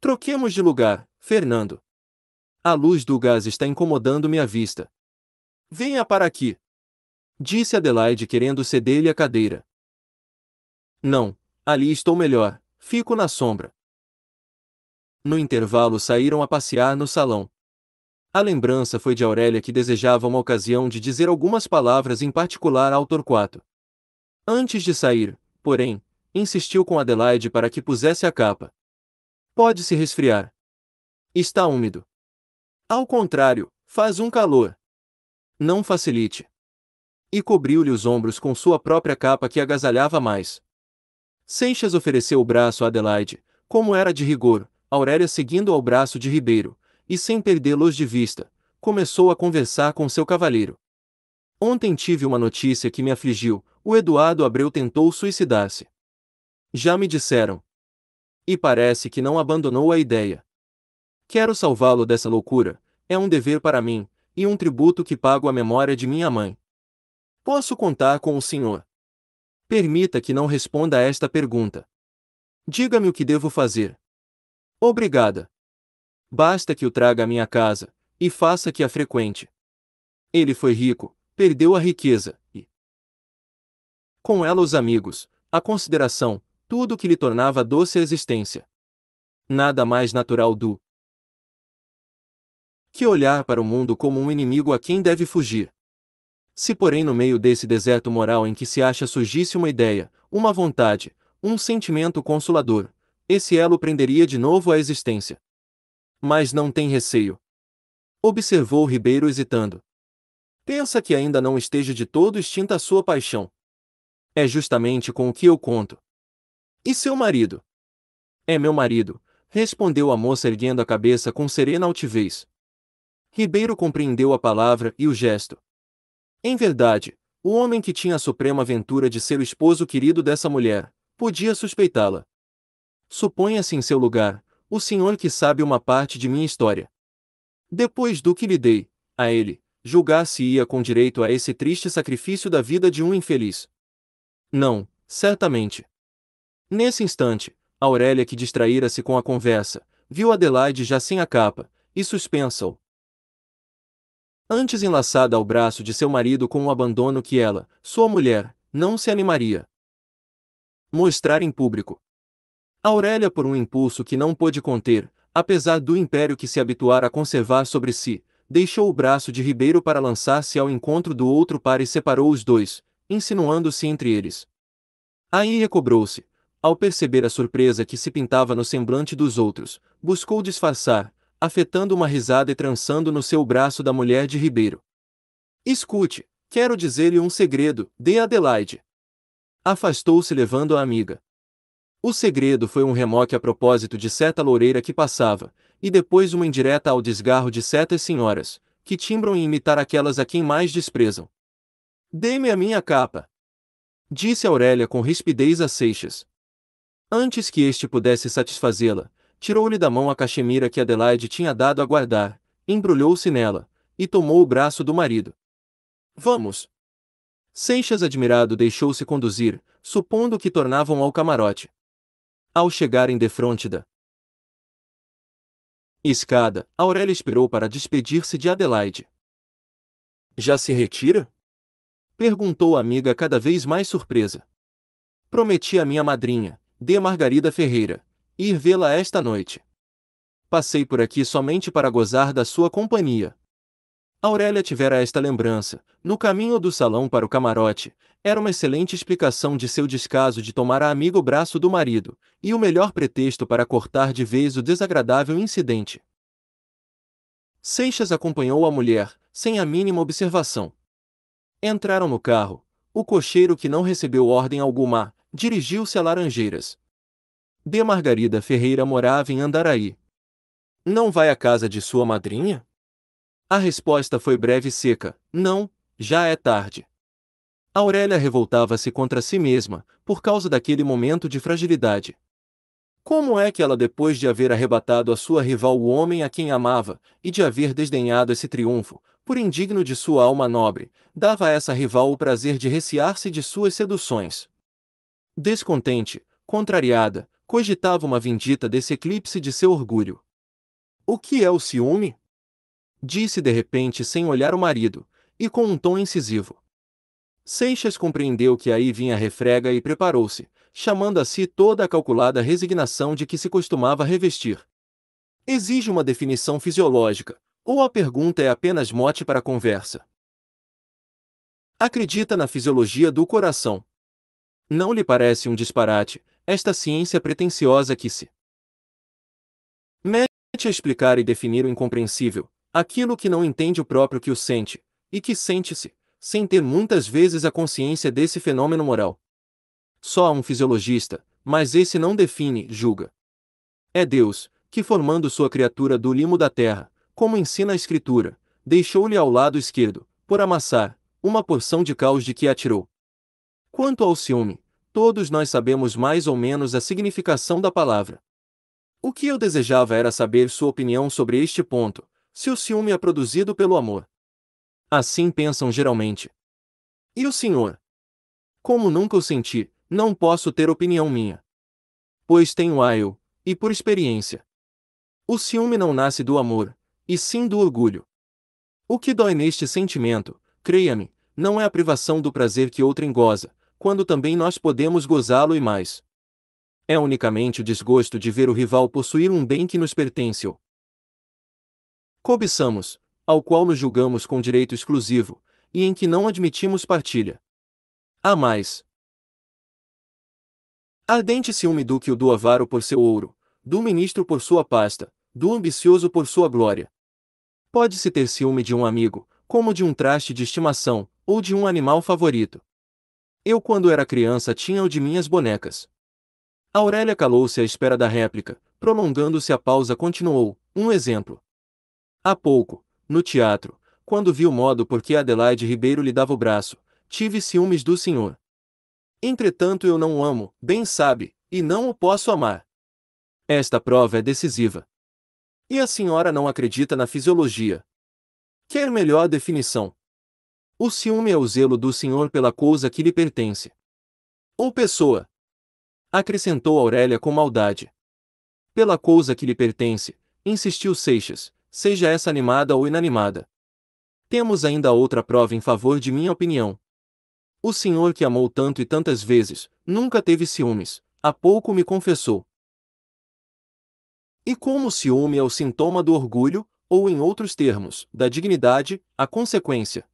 Troquemos de lugar, Fernando. A luz do gás está incomodando-me a vista. Venha para aqui. Disse Adelaide querendo ceder-lhe a cadeira. Não, ali estou melhor, fico na sombra. No intervalo saíram a passear no salão. A lembrança foi de Aurélia que desejava uma ocasião de dizer algumas palavras em particular ao Torquato. Antes de sair, porém, insistiu com Adelaide para que pusesse a capa. Pode se resfriar. Está úmido. Ao contrário, faz um calor. Não facilite. E cobriu-lhe os ombros com sua própria capa que agasalhava mais. Seixas ofereceu o braço a Adelaide, como era de rigor, Aurélia seguindo ao braço de Ribeiro, e sem perdê-los de vista, começou a conversar com seu cavalheiro. Ontem tive uma notícia que me afligiu, o Eduardo Abreu tentou suicidar-se. Já me disseram. E parece que não abandonou a ideia. Quero salvá-lo dessa loucura, é um dever para mim, e um tributo que pago à memória de minha mãe. Posso contar com o senhor? Permita que não responda a esta pergunta. Diga-me o que devo fazer. Obrigada. Basta que o traga à minha casa, e faça que a frequente. Ele foi rico, perdeu a riqueza, e. Com ela os amigos, a consideração, tudo que lhe tornava doce a existência. Nada mais natural do que olhar para o mundo como um inimigo a quem deve fugir. Se, porém, no meio desse deserto moral em que se acha surgisse uma ideia, uma vontade, um sentimento consolador, esse elo prenderia de novo a existência. Mas não tem receio. Observou Ribeiro hesitando. Pensa que ainda não esteja de todo extinta a sua paixão. É justamente com o que eu conto. E seu marido? É meu marido, respondeu a moça erguendo a cabeça com serena altivez. Ribeiro compreendeu a palavra e o gesto. Em verdade, o homem que tinha a suprema ventura de ser o esposo querido dessa mulher, podia suspeitá-la. Suponha-se em seu lugar, o senhor que sabe uma parte de minha história. Depois do que lhe dei, a ele, julgar-se-ia com direito a esse triste sacrifício da vida de um infeliz. Não, certamente. Nesse instante, Aurélia, que distraíra-se com a conversa, viu Adelaide já sem a capa, e suspensa-o, antes enlaçada ao braço de seu marido com o um abandono que ela, sua mulher, não se animaria. Mostrar em público. Aurélia, por um impulso que não pôde conter, apesar do império que se habituara a conservar sobre si, deixou o braço de Ribeiro para lançar-se ao encontro do outro par e separou os dois, insinuando-se entre eles. Aí recobrou-se. Ao perceber a surpresa que se pintava no semblante dos outros, buscou disfarçar, afetando uma risada e trançando no seu braço da mulher de Ribeiro. Escute, quero dizer-lhe um segredo, de Adelaide. Afastou-se levando a amiga. O segredo foi um remoque a propósito de certa loureira que passava, e depois uma indireta ao desgarro de certas senhoras, que timbram em imitar aquelas a quem mais desprezam. Dê-me a minha capa. Disse Aurélia com rispidez a Seixas. Antes que este pudesse satisfazê-la, Tirou-lhe da mão a cachemira que Adelaide tinha dado a guardar, embrulhou-se nela, e tomou o braço do marido. Vamos! Seixas, admirado, deixou-se conduzir, supondo que tornavam ao camarote. Ao chegarem defronte da escada, Aurélia esperou para despedir-se de Adelaide. Já se retira? Perguntou a amiga cada vez mais surpresa. Prometi a minha madrinha, D. Margarida Ferreira, ir vê-la esta noite. Passei por aqui somente para gozar da sua companhia. Aurélia tivera esta lembrança, no caminho do salão para o camarote, era uma excelente explicação de seu descaso de tomar a amigo braço do marido, e o melhor pretexto para cortar de vez o desagradável incidente. Seixas acompanhou a mulher, sem a mínima observação. Entraram no carro. O cocheiro, que não recebeu ordem alguma, dirigiu-se a Laranjeiras. De Margarida Ferreira morava em Andaraí. Não vai à casa de sua madrinha? A resposta foi breve e seca: Não, já é tarde. Aurélia revoltava-se contra si mesma, por causa daquele momento de fragilidade. Como é que ela, depois de haver arrebatado a sua rival o homem a quem amava, e de haver desdenhado esse triunfo, por indigno de sua alma nobre, dava a essa rival o prazer de recear-se de suas seduções? Descontente, contrariada, cogitava uma vindita desse eclipse de seu orgulho. O que é o ciúme? Disse de repente sem olhar o marido, e com um tom incisivo. Seixas compreendeu que aí vinha refrega e preparou-se, chamando a si toda a calculada resignação de que se costumava revestir. Exige uma definição fisiológica, ou a pergunta é apenas mote para a conversa? Acredita na fisiologia do coração. Não lhe parece um disparate, esta ciência pretensiosa que se mete a explicar e definir o incompreensível, aquilo que não entende o próprio que o sente, e que sente-se, sem ter muitas vezes a consciência desse fenômeno moral. Só há um fisiologista, mas esse não define, julga. É Deus, que formando sua criatura do limo da terra, como ensina a Escritura, deixou-lhe ao lado esquerdo, por amassar, uma porção de caos de que atirou. Quanto ao ciúme, Todos nós sabemos mais ou menos a significação da palavra. O que eu desejava era saber sua opinião sobre este ponto, se o ciúme é produzido pelo amor. Assim pensam geralmente. E o senhor? Como nunca o senti, não posso ter opinião minha. Pois tenho a eu, e por experiência. O ciúme não nasce do amor, e sim do orgulho. O que dói neste sentimento, creia-me, não é a privação do prazer que outrem goza, quando também nós podemos gozá-lo e mais. É unicamente o desgosto de ver o rival possuir um bem que nos pertence. Cobiçamos, ao qual nos julgamos com direito exclusivo, e em que não admitimos partilha. Há mais. Ardente ciúme do que o do avaro por seu ouro, do ministro por sua pasta, do ambicioso por sua glória. Pode-se ter ciúme de um amigo, como de um traste de estimação, ou de um animal favorito. Eu, quando era criança, tinha o de minhas bonecas. A Aurélia calou-se à espera da réplica, prolongando-se a pausa, continuou: Um exemplo. Há pouco, no teatro, quando vi o modo por que Adelaide Ribeiro lhe dava o braço, tive ciúmes do senhor. Entretanto, eu não o amo, bem sabe, e não o posso amar. Esta prova é decisiva. E a senhora não acredita na fisiologia. Quer melhor definição? O ciúme é o zelo do senhor pela coisa que lhe pertence. Ou pessoa. Acrescentou Aurélia com maldade. Pela coisa que lhe pertence, insistiu Seixas, seja essa animada ou inanimada. Temos ainda outra prova em favor de minha opinião. O senhor que amou tanto e tantas vezes, nunca teve ciúmes, há pouco me confessou. E como o ciúme é o sintoma do orgulho, ou em outros termos, da dignidade, a consequência,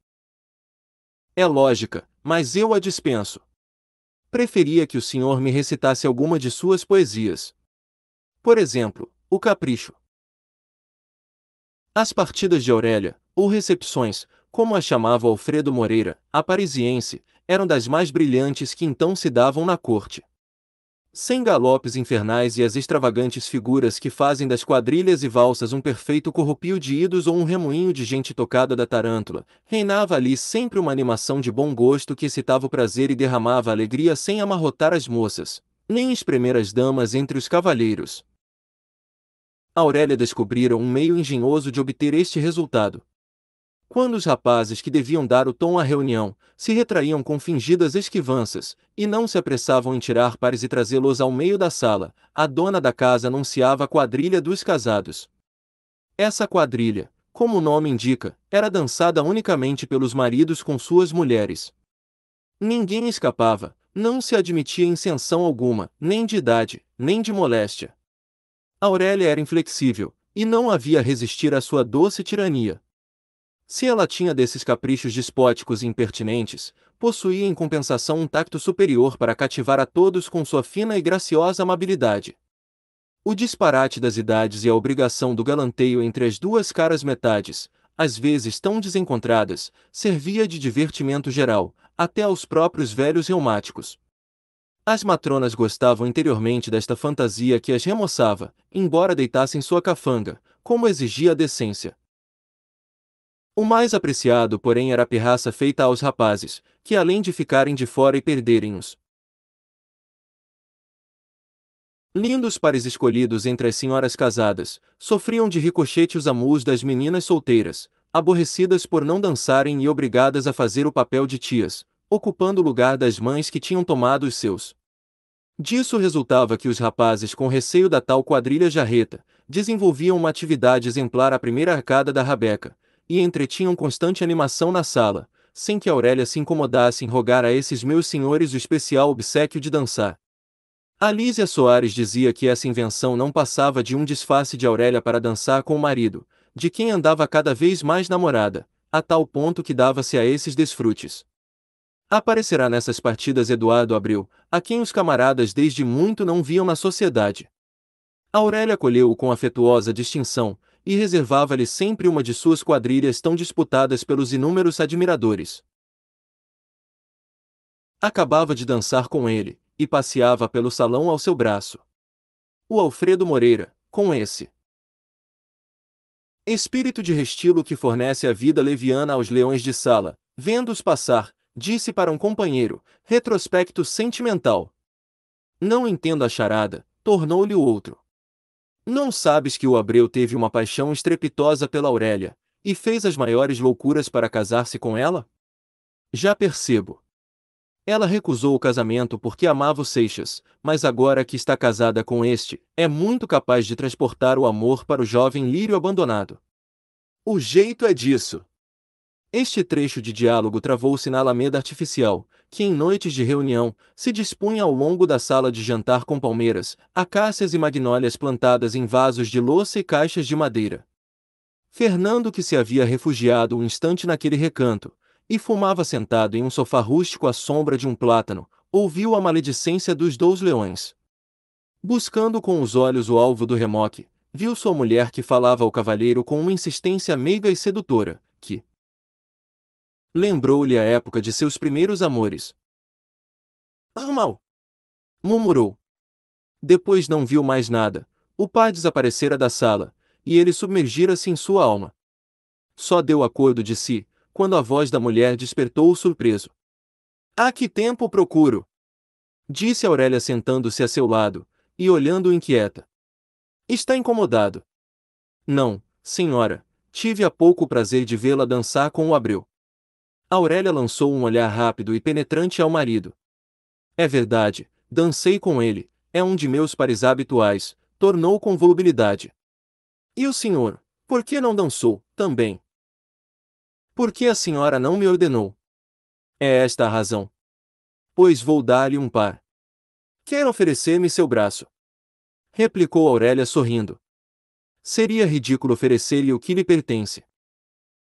é lógica, mas eu a dispenso. Preferia que o senhor me recitasse alguma de suas poesias. Por exemplo, O Capricho. As partidas de Aurélia, ou recepções, como a chamava Alfredo Moreira, a parisiense, eram das mais brilhantes que então se davam na corte. Sem galopes infernais e as extravagantes figuras que fazem das quadrilhas e valsas um perfeito corrupio de idos ou um remoinho de gente tocada da tarântula, reinava ali sempre uma animação de bom gosto que excitava o prazer e derramava alegria sem amarrotar as moças, nem espremer as damas entre os cavalheiros. Aurélia descobrira um meio engenhoso de obter este resultado, quando os rapazes que deviam dar o tom à reunião se retraíam com fingidas esquivanças e não se apressavam em tirar pares e trazê-los ao meio da sala, a dona da casa anunciava a quadrilha dos casados. Essa quadrilha, como o nome indica, era dançada unicamente pelos maridos com suas mulheres. Ninguém escapava, não se admitia insenção alguma, nem de idade, nem de moléstia. Aurélia era inflexível, e não havia resistir à sua doce tirania. Se ela tinha desses caprichos despóticos e impertinentes, possuía em compensação um tacto superior para cativar a todos com sua fina e graciosa amabilidade. O disparate das idades e a obrigação do galanteio entre as duas caras metades, às vezes tão desencontradas, servia de divertimento geral, até aos próprios velhos reumáticos. As matronas gostavam interiormente desta fantasia que as remoçava, embora deitassem sua cafanga, como exigia a decência. O mais apreciado, porém, era a pirraça feita aos rapazes, que além de ficarem de fora e perderem-os. Lindos pares escolhidos entre as senhoras casadas, sofriam de ricochete os amus das meninas solteiras, aborrecidas por não dançarem e obrigadas a fazer o papel de tias, ocupando o lugar das mães que tinham tomado os seus. Disso resultava que os rapazes, com receio da tal quadrilha jarreta, desenvolviam uma atividade exemplar à primeira arcada da rabeca, e entretinham constante animação na sala, sem que Aurélia se incomodasse em rogar a esses meus senhores o especial obsequio de dançar. Alísia Soares dizia que essa invenção não passava de um disfarce de Aurélia para dançar com o marido, de quem andava cada vez mais namorada, a tal ponto que dava-se a esses desfrutes. Aparecerá nessas partidas Eduardo Abreu, a quem os camaradas desde muito não viam na sociedade. Aurélia acolheu-o com afetuosa distinção, e reservava-lhe sempre uma de suas quadrilhas tão disputadas pelos inúmeros admiradores. Acabava de dançar com ele, e passeava pelo salão ao seu braço. O Alfredo Moreira, com esse espírito de restilo que fornece a vida leviana aos leões de sala, vendo-os passar, disse para um companheiro, retrospecto sentimental. Não entendo a charada, tornou-lhe o outro. Não sabes que o Abreu teve uma paixão estrepitosa pela Aurélia, e fez as maiores loucuras para casar-se com ela? Já percebo. Ela recusou o casamento porque amava o Seixas, mas agora que está casada com este, é muito capaz de transportar o amor para o jovem lírio abandonado. O jeito é disso. Este trecho de diálogo travou-se na alameda artificial, que em noites de reunião se dispunha ao longo da sala de jantar com palmeiras, acácias e magnólias plantadas em vasos de louça e caixas de madeira. Fernando, que se havia refugiado um instante naquele recanto, e fumava sentado em um sofá rústico à sombra de um plátano, ouviu a maledicência dos dois leões. Buscando com os olhos o alvo do remoque, viu sua mulher que falava ao cavalheiro com uma insistência meiga e sedutora, que, Lembrou-lhe a época de seus primeiros amores. Normal! murmurou. Depois não viu mais nada. O pai desaparecera da sala, e ele submergira-se em sua alma. Só deu acordo de si, quando a voz da mulher despertou-o surpreso. Há que tempo procuro? Disse Aurélia sentando-se a seu lado, e olhando inquieta. Está incomodado. Não, senhora, tive há pouco o prazer de vê-la dançar com o Abreu. Aurélia lançou um olhar rápido e penetrante ao marido. É verdade, dancei com ele, é um de meus pares habituais, tornou com volubilidade. E o senhor, por que não dançou, também? Por que a senhora não me ordenou? É esta a razão. Pois vou dar-lhe um par. Quer oferecer-me seu braço? Replicou Aurélia sorrindo. Seria ridículo oferecer-lhe o que lhe pertence.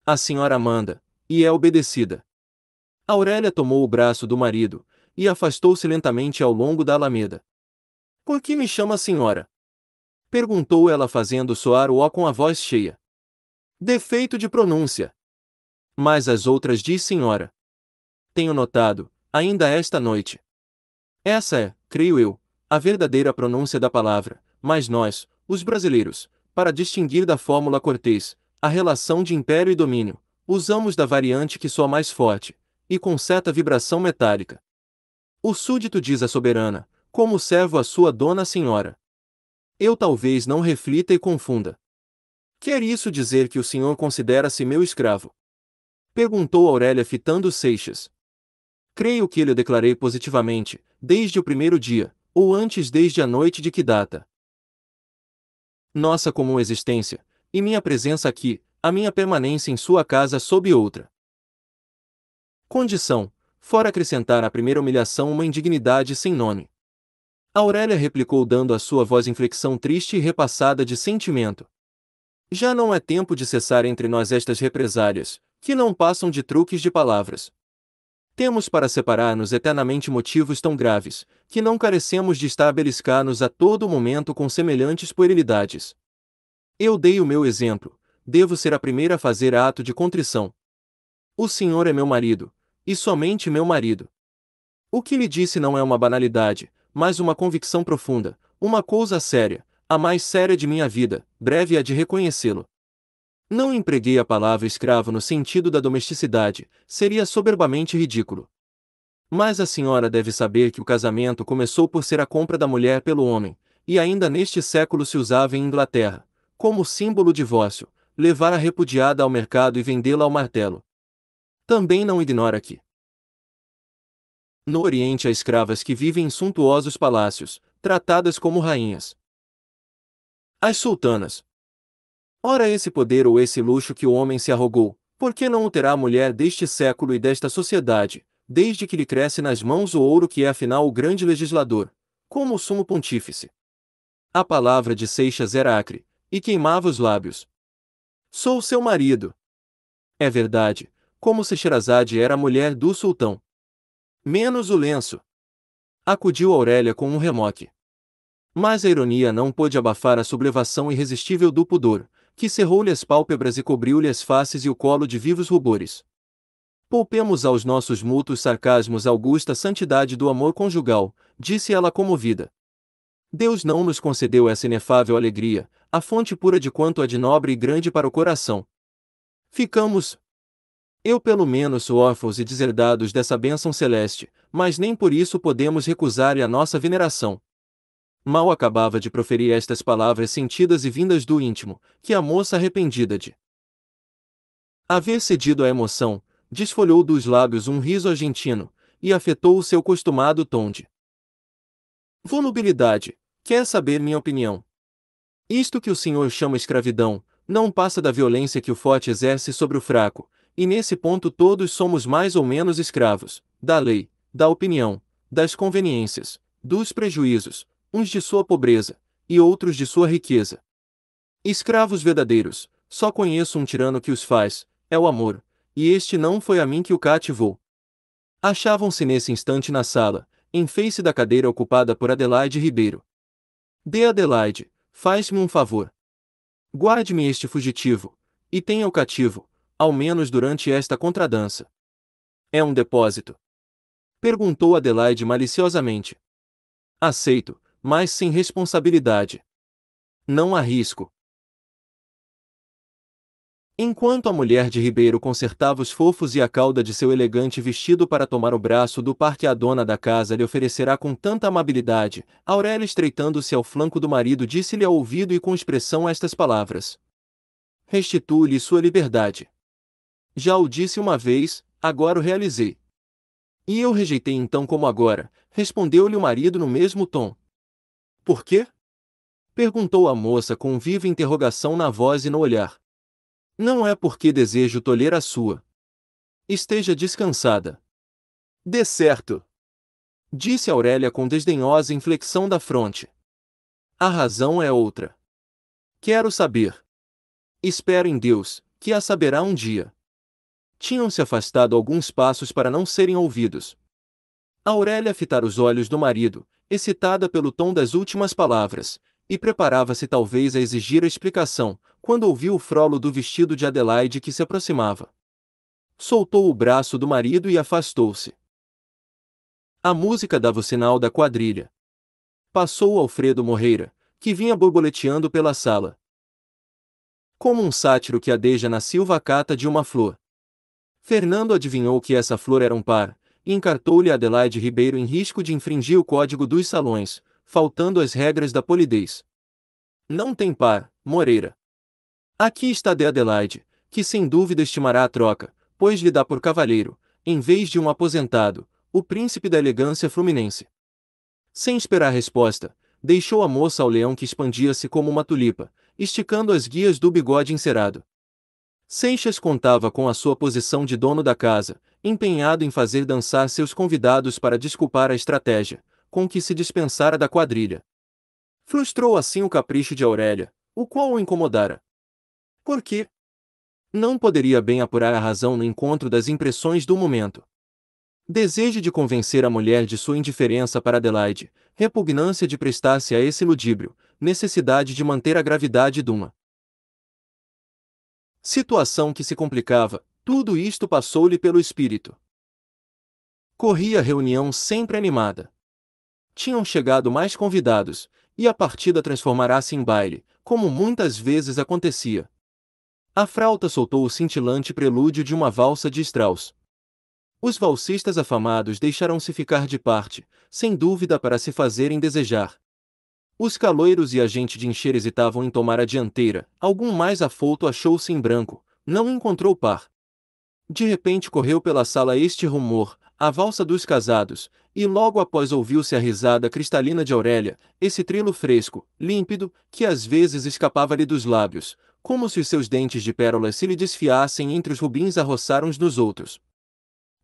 A senhora manda, e é obedecida. Aurélia tomou o braço do marido e afastou-se lentamente ao longo da alameda. Por que me chama a senhora? Perguntou ela fazendo soar o ó com a voz cheia. Defeito de pronúncia. Mas as outras diz senhora. Tenho notado, ainda esta noite. Essa é, creio eu, a verdadeira pronúncia da palavra, mas nós, os brasileiros, para distinguir da fórmula cortês, a relação de império e domínio, Usamos da variante que soa mais forte, e com certa vibração metálica. O súdito diz à soberana, como servo a sua dona senhora. Eu talvez não reflita e confunda. Quer isso dizer que o senhor considera-se meu escravo? Perguntou Aurélia fitando Seixas. Creio que lhe declarei positivamente, desde o primeiro dia, ou antes desde a noite de que data. Nossa comum existência, e minha presença aqui, a minha permanência em sua casa sob outra condição, fora acrescentar à primeira humilhação uma indignidade sem nome. Aurélia replicou dando à sua voz inflexão triste e repassada de sentimento. Já não é tempo de cessar entre nós estas represálias, que não passam de truques de palavras. Temos para separar-nos eternamente motivos tão graves, que não carecemos de estar beliscar-nos a todo momento com semelhantes puerilidades. Eu dei o meu exemplo, devo ser a primeira a fazer ato de contrição. O senhor é meu marido, e somente meu marido. O que lhe disse não é uma banalidade, mas uma convicção profunda, uma coisa séria, a mais séria de minha vida, breve a de reconhecê-lo. Não empreguei a palavra escravo no sentido da domesticidade, seria soberbamente ridículo. Mas a senhora deve saber que o casamento começou por ser a compra da mulher pelo homem, e ainda neste século se usava em Inglaterra, como símbolo divórcio, levar a repudiada ao mercado e vendê-la ao martelo. Também não ignora que. No Oriente há escravas que vivem em suntuosos palácios, tratadas como rainhas. As sultanas. Ora, esse poder ou esse luxo que o homem se arrogou, por que não o terá a mulher deste século e desta sociedade, desde que lhe cresce nas mãos o ouro que é afinal o grande legislador, como o sumo pontífice? A palavra de Seixas era acre, e queimava os lábios, Sou seu marido. É verdade, como se Sherazade era a mulher do sultão. Menos o lenço. Acudiu Aurélia com um remoque. Mas a ironia não pôde abafar a sublevação irresistível do pudor, que cerrou-lhe as pálpebras e cobriu-lhe as faces e o colo de vivos rubores. Poupemos aos nossos mútuos sarcasmos a augusta santidade do amor conjugal, disse ela comovida. Deus não nos concedeu essa inefável alegria, a fonte pura de quanto há de nobre e grande para o coração. Ficamos, eu pelo menos sou órfãos e deserdados dessa bênção celeste, mas nem por isso podemos recusar a nossa veneração. Mal acabava de proferir estas palavras sentidas e vindas do íntimo, que a moça arrependida de haver cedido à emoção, desfolhou dos lábios um riso argentino, e afetou o seu costumado tom de volubilidade. Quer saber minha opinião? Isto que o Senhor chama escravidão, não passa da violência que o forte exerce sobre o fraco, e nesse ponto todos somos mais ou menos escravos, da lei, da opinião, das conveniências, dos prejuízos, uns de sua pobreza, e outros de sua riqueza. Escravos verdadeiros, só conheço um tirano que os faz, é o amor, e este não foi a mim que o cativou. Achavam-se nesse instante na sala, em face da cadeira ocupada por Adelaide Ribeiro. De Adelaide, Faz-me um favor. Guarde-me este fugitivo, e tenha-o cativo, ao menos durante esta contradança. É um depósito? Perguntou Adelaide maliciosamente. Aceito, mas sem responsabilidade. Não há risco. Enquanto a mulher de Ribeiro consertava os fofos e a cauda de seu elegante vestido para tomar o braço do par que a dona da casa lhe oferecerá com tanta amabilidade, Aurélia estreitando-se ao flanco do marido disse-lhe ao ouvido e com expressão estas palavras. Restituo-lhe sua liberdade. Já o disse uma vez, agora o realizei. E eu rejeitei então como agora, respondeu-lhe o marido no mesmo tom. Por quê? Perguntou a moça com viva interrogação na voz e no olhar. Não é porque desejo tolher a sua. Esteja descansada. De certo. Disse Aurélia com desdenhosa inflexão da fronte. A razão é outra. Quero saber. Espero em Deus, que a saberá um dia. Tinham se afastado alguns passos para não serem ouvidos. Aurélia fitara os olhos do marido, excitada pelo tom das últimas palavras, e preparava-se talvez a exigir a explicação, quando ouviu o frolo do vestido de Adelaide que se aproximava. Soltou o braço do marido e afastou-se. A música dava o sinal da quadrilha. Passou o Alfredo Morreira, que vinha borboleteando pela sala. Como um sátiro que adeja na silva cata de uma flor. Fernando adivinhou que essa flor era um par, e encartou-lhe Adelaide Ribeiro em risco de infringir o código dos salões, faltando às regras da polidez. Não tem par, Moreira. Aqui está de Adelaide, que sem dúvida estimará a troca, pois lhe dá por cavalheiro, em vez de um aposentado, o príncipe da elegância fluminense. Sem esperar resposta, deixou a moça ao leão que expandia-se como uma tulipa, esticando as guias do bigode encerado. Seixas contava com a sua posição de dono da casa, empenhado em fazer dançar seus convidados para desculpar a estratégia, com que se dispensara da quadrilha. Frustrou assim o capricho de Aurélia, o qual o incomodara. Porque não poderia bem apurar a razão no encontro das impressões do momento. Desejo de convencer a mulher de sua indiferença para Adelaide, repugnância de prestar-se a esse ludíbrio, necessidade de manter a gravidade duma situação que se complicava, tudo isto passou-lhe pelo espírito. Corria a reunião sempre animada tinham chegado mais convidados, e a partida transformará-se em baile, como muitas vezes acontecia. A frauta soltou o cintilante prelúdio de uma valsa de Strauss. Os valsistas afamados deixaram-se ficar de parte, sem dúvida para se fazerem desejar. Os caloiros e a gente de encher hesitavam em tomar a dianteira, algum mais afouto achou-se em branco, não encontrou par. De repente correu pela sala este rumor, a valsa dos casados, e logo após ouviu-se a risada cristalina de Aurélia, esse trilo fresco, límpido, que às vezes escapava-lhe dos lábios, como se os seus dentes de pérola se lhe desfiassem entre os rubins a roçar uns dos outros.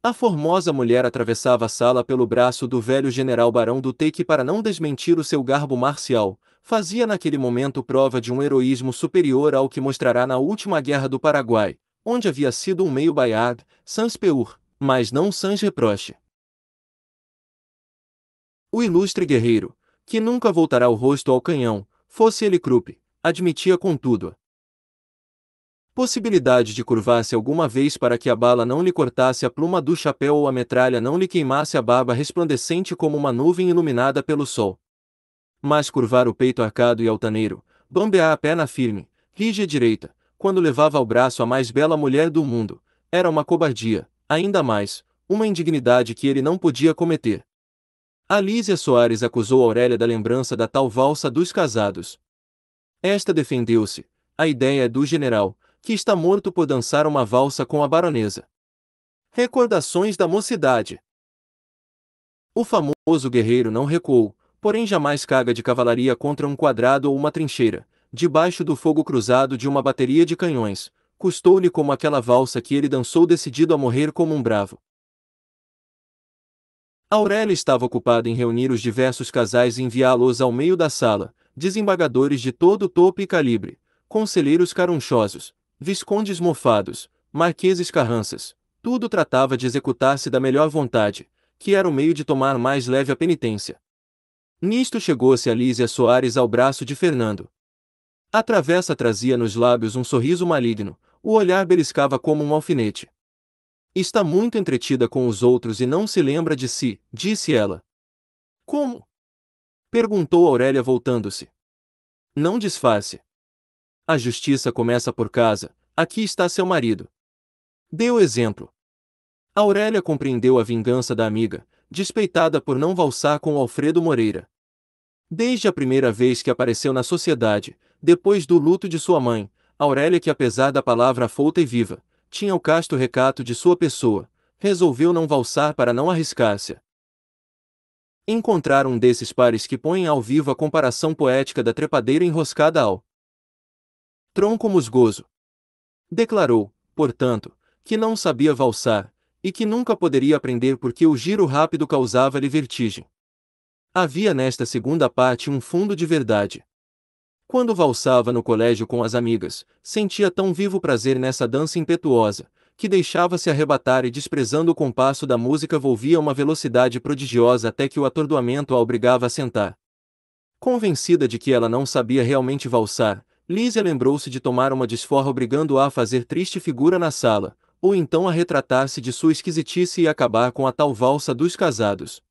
A formosa mulher atravessava a sala pelo braço do velho general barão do Teque para não desmentir o seu garbo marcial, fazia naquele momento prova de um heroísmo superior ao que mostrará na última guerra do Paraguai, onde havia sido um meio baiad, sans peur, mas não sans reproche. O ilustre guerreiro, que nunca voltará o rosto ao canhão, fosse ele Krupp, admitia contudo a possibilidade de curvar-se alguma vez para que a bala não lhe cortasse a pluma do chapéu ou a metralha não lhe queimasse a barba resplandecente como uma nuvem iluminada pelo sol. Mas curvar o peito arcado e altaneiro, bambear a perna firme, rija e direita, quando levava ao braço a mais bela mulher do mundo, era uma cobardia, ainda mais, uma indignidade que ele não podia cometer. Alísia Soares acusou Aurélia da lembrança da tal valsa dos casados. Esta defendeu-se. A ideia é do general, que está morto por dançar uma valsa com a baronesa. Recordações da mocidade. O famoso guerreiro não recuou, porém jamais caga de cavalaria contra um quadrado ou uma trincheira, debaixo do fogo cruzado de uma bateria de canhões, custou-lhe como aquela valsa que ele dançou decidido a morrer como um bravo. Aurélia estava ocupada em reunir os diversos casais e enviá-los ao meio da sala, desembargadores de todo topo e calibre, conselheiros carunchosos, viscondes mofados, marqueses carranças. Tudo tratava de executar-se da melhor vontade, que era o meio de tomar mais leve a penitência. Nisto chegou-se a Lísia Soares ao braço de Fernando. A travessa trazia nos lábios um sorriso maligno, o olhar beliscava como um alfinete. Está muito entretida com os outros e não se lembra de si, disse ela. Como? perguntou Aurélia voltando-se. Não disfarce. A justiça começa por casa, aqui está seu marido. Deu exemplo. Aurélia compreendeu a vingança da amiga, despeitada por não valsar com Alfredo Moreira. Desde a primeira vez que apareceu na sociedade, depois do luto de sua mãe, Aurélia, que apesar da palavra folta e viva, tinha o casto recato de sua pessoa, resolveu não valsar para não arriscar-se. Encontrar um desses pares que põem ao vivo a comparação poética da trepadeira enroscada ao tronco musgoso. Declarou, portanto, que não sabia valsar, e que nunca poderia aprender porque o giro rápido causava-lhe vertigem. Havia nesta segunda parte um fundo de verdade. Quando valsava no colégio com as amigas, sentia tão vivo prazer nessa dança impetuosa, que deixava-se arrebatar e desprezando o compasso da música volvia uma velocidade prodigiosa até que o atordoamento a obrigava a sentar. Convencida de que ela não sabia realmente valsar, Lízia lembrou-se de tomar uma desforra obrigando-a a fazer triste figura na sala, ou então a retratar-se de sua esquisitice e acabar com a tal valsa dos casados.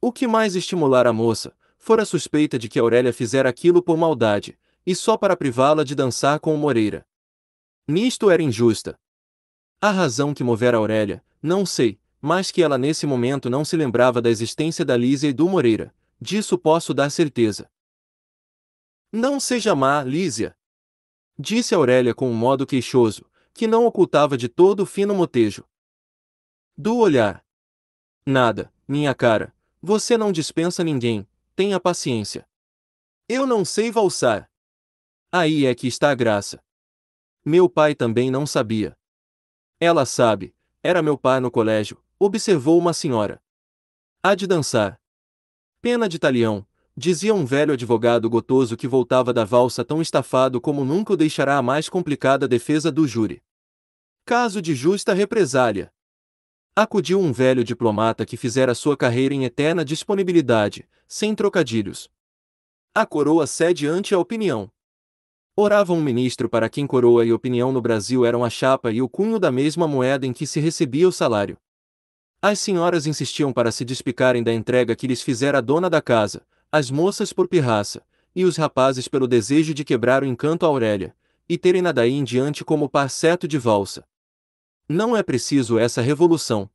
O que mais estimular a moça, fora suspeita de que Aurélia fizera aquilo por maldade, e só para privá-la de dançar com o Moreira. Nisto era injusta. A razão que movera Aurélia, não sei, mas que ela nesse momento não se lembrava da existência da Lísia e do Moreira, disso posso dar certeza. Não seja má, Lísia! Disse Aurélia com um modo queixoso, que não ocultava de todo o fino motejo. Do olhar. Nada, minha cara, você não dispensa ninguém, Tenha paciência. Eu não sei valsar. Aí é que está a graça. Meu pai também não sabia. Ela sabe, era meu pai no colégio, observou uma senhora. Há de dançar. Pena de talião, dizia um velho advogado gotoso que voltava da valsa tão estafado como nunca o deixará a mais complicada defesa do júri. Caso de justa represália. Acudiu um velho diplomata que fizera sua carreira em eterna disponibilidade, sem trocadilhos. A coroa cede ante a opinião. Orava um ministro para quem coroa e opinião no Brasil eram a chapa e o cunho da mesma moeda em que se recebia o salário. As senhoras insistiam para se despicarem da entrega que lhes fizera a dona da casa, as moças por pirraça, e os rapazes pelo desejo de quebrar o encanto a Aurélia, e terem-na daí em diante como certo de valsa. Não é preciso essa revolução.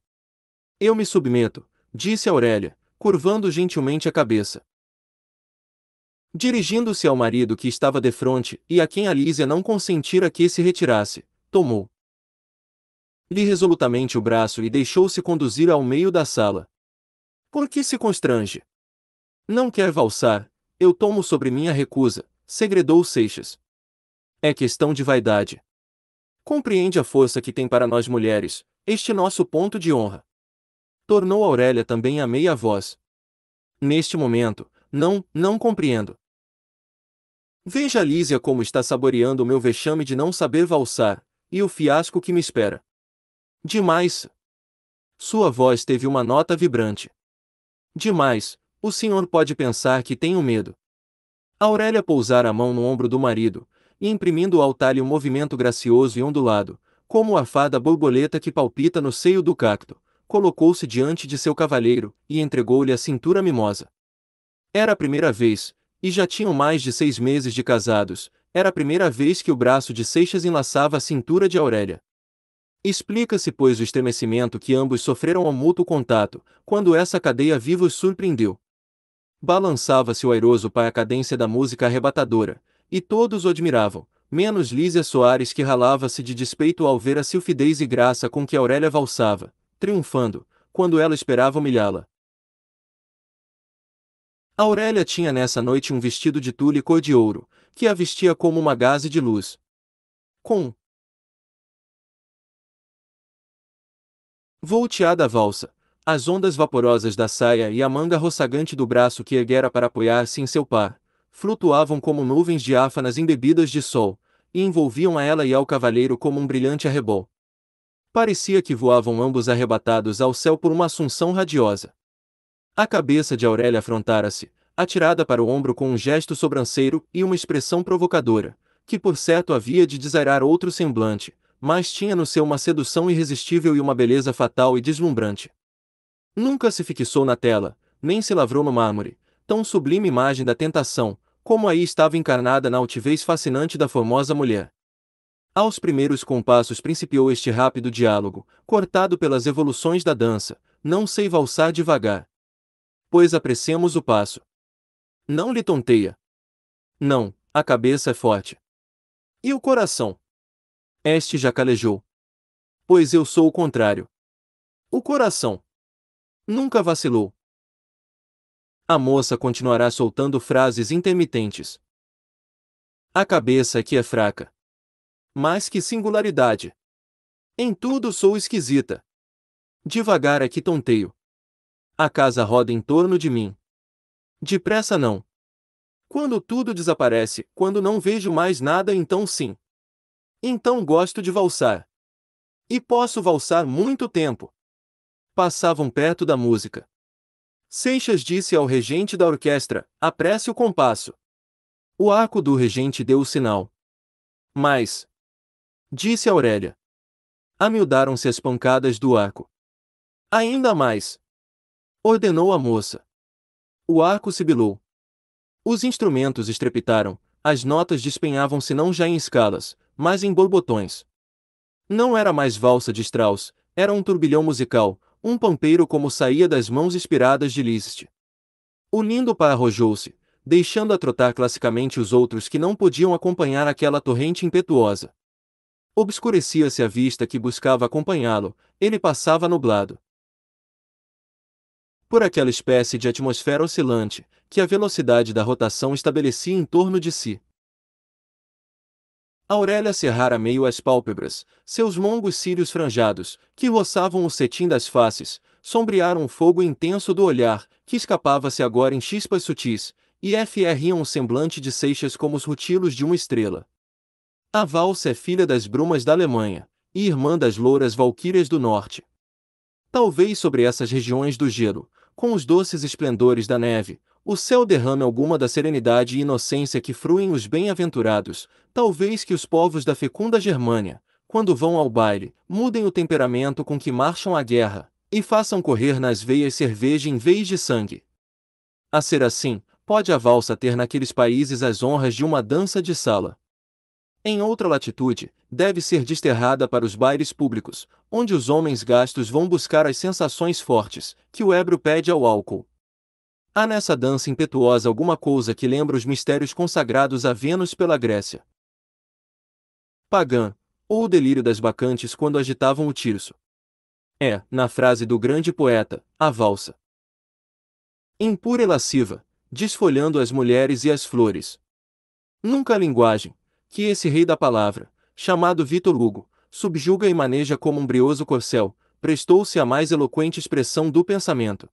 Eu me submeto, disse Aurélia, curvando gentilmente a cabeça. Dirigindo-se ao marido que estava defronte e a quem Alísia não consentira que se retirasse, tomou lhe resolutamente o braço e deixou-se conduzir ao meio da sala. Por que se constrange? Não quer valsar, eu tomo sobre minha recusa, segredou Seixas. É questão de vaidade. Compreende a força que tem para nós mulheres, este nosso ponto de honra. Tornou Aurélia também a meia voz. Neste momento, não, não compreendo. Veja a Lísia como está saboreando o meu vexame de não saber valsar, e o fiasco que me espera. Demais! Sua voz teve uma nota vibrante. Demais, o senhor pode pensar que tenho medo. Aurélia pousara a mão no ombro do marido, e imprimindo ao talhe um movimento gracioso e ondulado, como a fada borboleta que palpita no seio do cacto, colocou-se diante de seu cavaleiro e entregou-lhe a cintura mimosa. Era a primeira vez, e já tinham mais de seis meses de casados, era a primeira vez que o braço de Seixas enlaçava a cintura de Aurélia. Explica-se, pois, o estremecimento que ambos sofreram ao mútuo contato, quando essa cadeia viva os surpreendeu. Balançava-se o airoso pai à cadência da música arrebatadora, e todos o admiravam, menos Lísia Soares que ralava-se de despeito ao ver a silfidez e graça com que Aurélia valsava, triunfando, quando ela esperava humilhá-la. Aurélia tinha nessa noite um vestido de tule cor de ouro, que a vestia como uma gaze de luz. Com volteada a valsa, as ondas vaporosas da saia e a manga roçagante do braço que erguera para apoiar-se em seu par, flutuavam como nuvens diáfanas embebidas de sol, e envolviam a ela e ao cavalheiro como um brilhante arrebol. Parecia que voavam ambos arrebatados ao céu por uma assunção radiosa. A cabeça de Aurélia afrontara-se, atirada para o ombro com um gesto sobranceiro e uma expressão provocadora, que por certo havia de desairar outro semblante, mas tinha no seu uma sedução irresistível e uma beleza fatal e deslumbrante. Nunca se fixou na tela, nem se lavrou no mármore, tão sublime imagem da tentação, como aí estava encarnada na altivez fascinante da formosa mulher. Aos primeiros compassos principiou este rápido diálogo, cortado pelas evoluções da dança, não sei valsar devagar. Pois apressemos o passo. Não lhe tonteia. Não, a cabeça é forte. E o coração? Este já calejou. Pois eu sou o contrário. O coração. Nunca vacilou. A moça continuará soltando frases intermitentes. A cabeça é que é fraca. Mas que singularidade! Em tudo sou esquisita. Devagar é que tonteio. A casa roda em torno de mim. Depressa não. Quando tudo desaparece, quando não vejo mais nada, então sim. Então gosto de valsar. E posso valsar muito tempo. Passavam perto da música. Seixas disse ao regente da orquestra: apresse o compasso. O arco do regente deu o sinal. Mas, disse Aurélia. Amiudaram-se as pancadas do arco. Ainda mais! ordenou a moça. O arco sibilou. Os instrumentos estrepitaram, as notas despenhavam-se não já em escalas, mas em borbotões. Não era mais valsa de Strauss, era um turbilhão musical, um pampeiro como saía das mãos inspiradas de Liszt. O lindo pá arrojou-se, deixando a trotar classicamente os outros que não podiam acompanhar aquela torrente impetuosa. Obscurecia-se a vista que buscava acompanhá-lo, ele passava nublado. Por aquela espécie de atmosfera oscilante, que a velocidade da rotação estabelecia em torno de si. Aurélia cerrara meio as pálpebras, seus longos cílios franjados, que roçavam o cetim das faces, sombrearam o fogo intenso do olhar, que escapava-se agora em chispas sutis, e F.R. um semblante de seixas como os rutilos de uma estrela. A valsa é filha das brumas da Alemanha e irmã das louras valquírias do norte. Talvez sobre essas regiões do gelo, com os doces esplendores da neve, o céu derrame alguma da serenidade e inocência que fruem os bem-aventurados, talvez que os povos da fecunda Germânia, quando vão ao baile, mudem o temperamento com que marcham à guerra, e façam correr nas veias cerveja em vez de sangue. A ser assim, pode a valsa ter naqueles países as honras de uma dança de sala, em outra latitude, deve ser desterrada para os bailes públicos, onde os homens gastos vão buscar as sensações fortes, que o ébrio pede ao álcool. Há nessa dança impetuosa alguma coisa que lembra os mistérios consagrados a Vênus pela Grécia. Pagã, ou o delírio das bacantes quando agitavam o tirso. É, na frase do grande poeta, a valsa. Impura e lasciva, desfolhando as mulheres e as flores. Nunca a linguagem, que esse rei da palavra, chamado Vitor Hugo, subjuga e maneja como um brioso corcel, prestou-se à mais eloquente expressão do pensamento.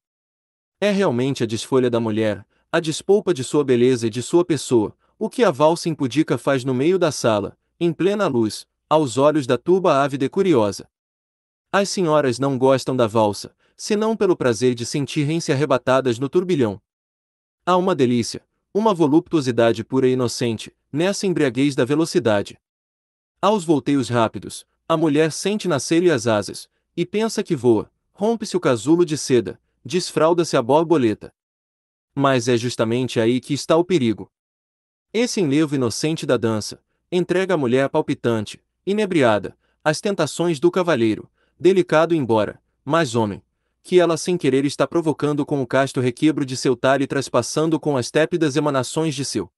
É realmente a desfolha da mulher, a despolpa de sua beleza e de sua pessoa, o que a valsa impudica faz no meio da sala, em plena luz, aos olhos da turba ávida e curiosa. As senhoras não gostam da valsa, senão pelo prazer de sentirem-se arrebatadas no turbilhão. Há uma delícia, uma voluptuosidade pura e inocente, nessa embriaguez da velocidade. Aos volteios rápidos, a mulher sente nascer-lhe as asas, e pensa que voa, rompe-se o casulo de seda, desfralda-se a borboleta. Mas é justamente aí que está o perigo. Esse enlevo inocente da dança, entrega a mulher palpitante, inebriada, às tentações do cavalheiro, delicado embora, mas homem, que ela sem querer está provocando com o casto requebro de seu talhe traspassando com as tépidas emanações de seu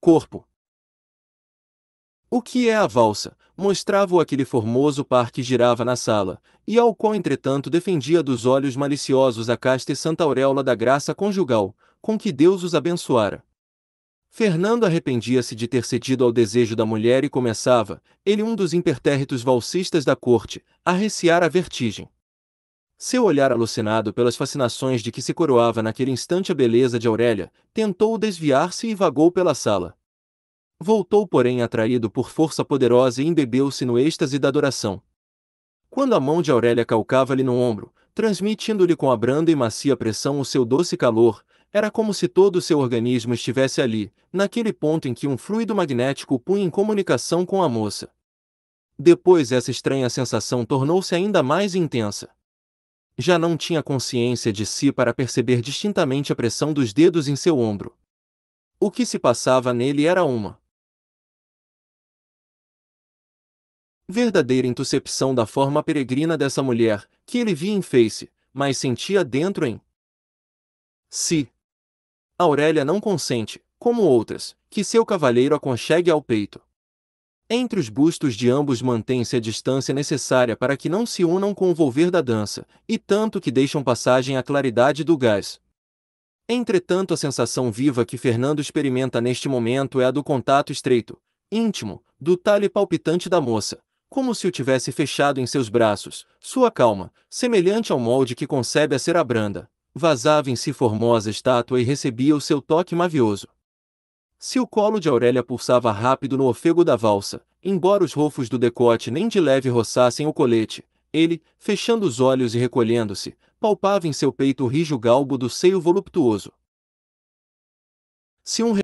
corpo. O que é a valsa? Mostrava-o aquele formoso par que girava na sala, e ao qual entretanto defendia dos olhos maliciosos a casta e santa auréola da graça conjugal, com que Deus os abençoara. Fernando arrependia-se de ter cedido ao desejo da mulher e começava, ele um dos impertérritos valsistas da corte, a recear a vertigem. Seu olhar alucinado pelas fascinações de que se coroava naquele instante a beleza de Aurélia, tentou desviar-se e vagou pela sala. Voltou, porém, atraído por força poderosa e embebeu-se no êxtase da adoração. Quando a mão de Aurélia calcava-lhe no ombro, transmitindo-lhe com a branda e macia pressão o seu doce calor, era como se todo o seu organismo estivesse ali, naquele ponto em que um fluido magnético o punha em comunicação com a moça. Depois essa estranha sensação tornou-se ainda mais intensa já não tinha consciência de si para perceber distintamente a pressão dos dedos em seu ombro. O que se passava nele era uma verdadeira intuscepção da forma peregrina dessa mulher, que ele via em face, mas sentia dentro em si. Aurélia não consente, como outras, que seu cavalheiro a aconchegue ao peito. Entre os bustos de ambos mantém-se a distância necessária para que não se unam com o volver da dança, e tanto que deixam passagem à claridade do gás. Entretanto, a sensação viva que Fernando experimenta neste momento é a do contato estreito, íntimo, do talhe palpitante da moça, como se o tivesse fechado em seus braços. Sua calma, semelhante ao molde que concebe a cera branda, vazava em si formosa estátua e recebia o seu toque mavioso. Se o colo de Aurélia pulsava rápido no ofego da valsa, embora os rofos do decote nem de leve roçassem o colete, ele, fechando os olhos e recolhendo-se, palpava em seu peito o rijo galbo do seio voluptuoso. Se um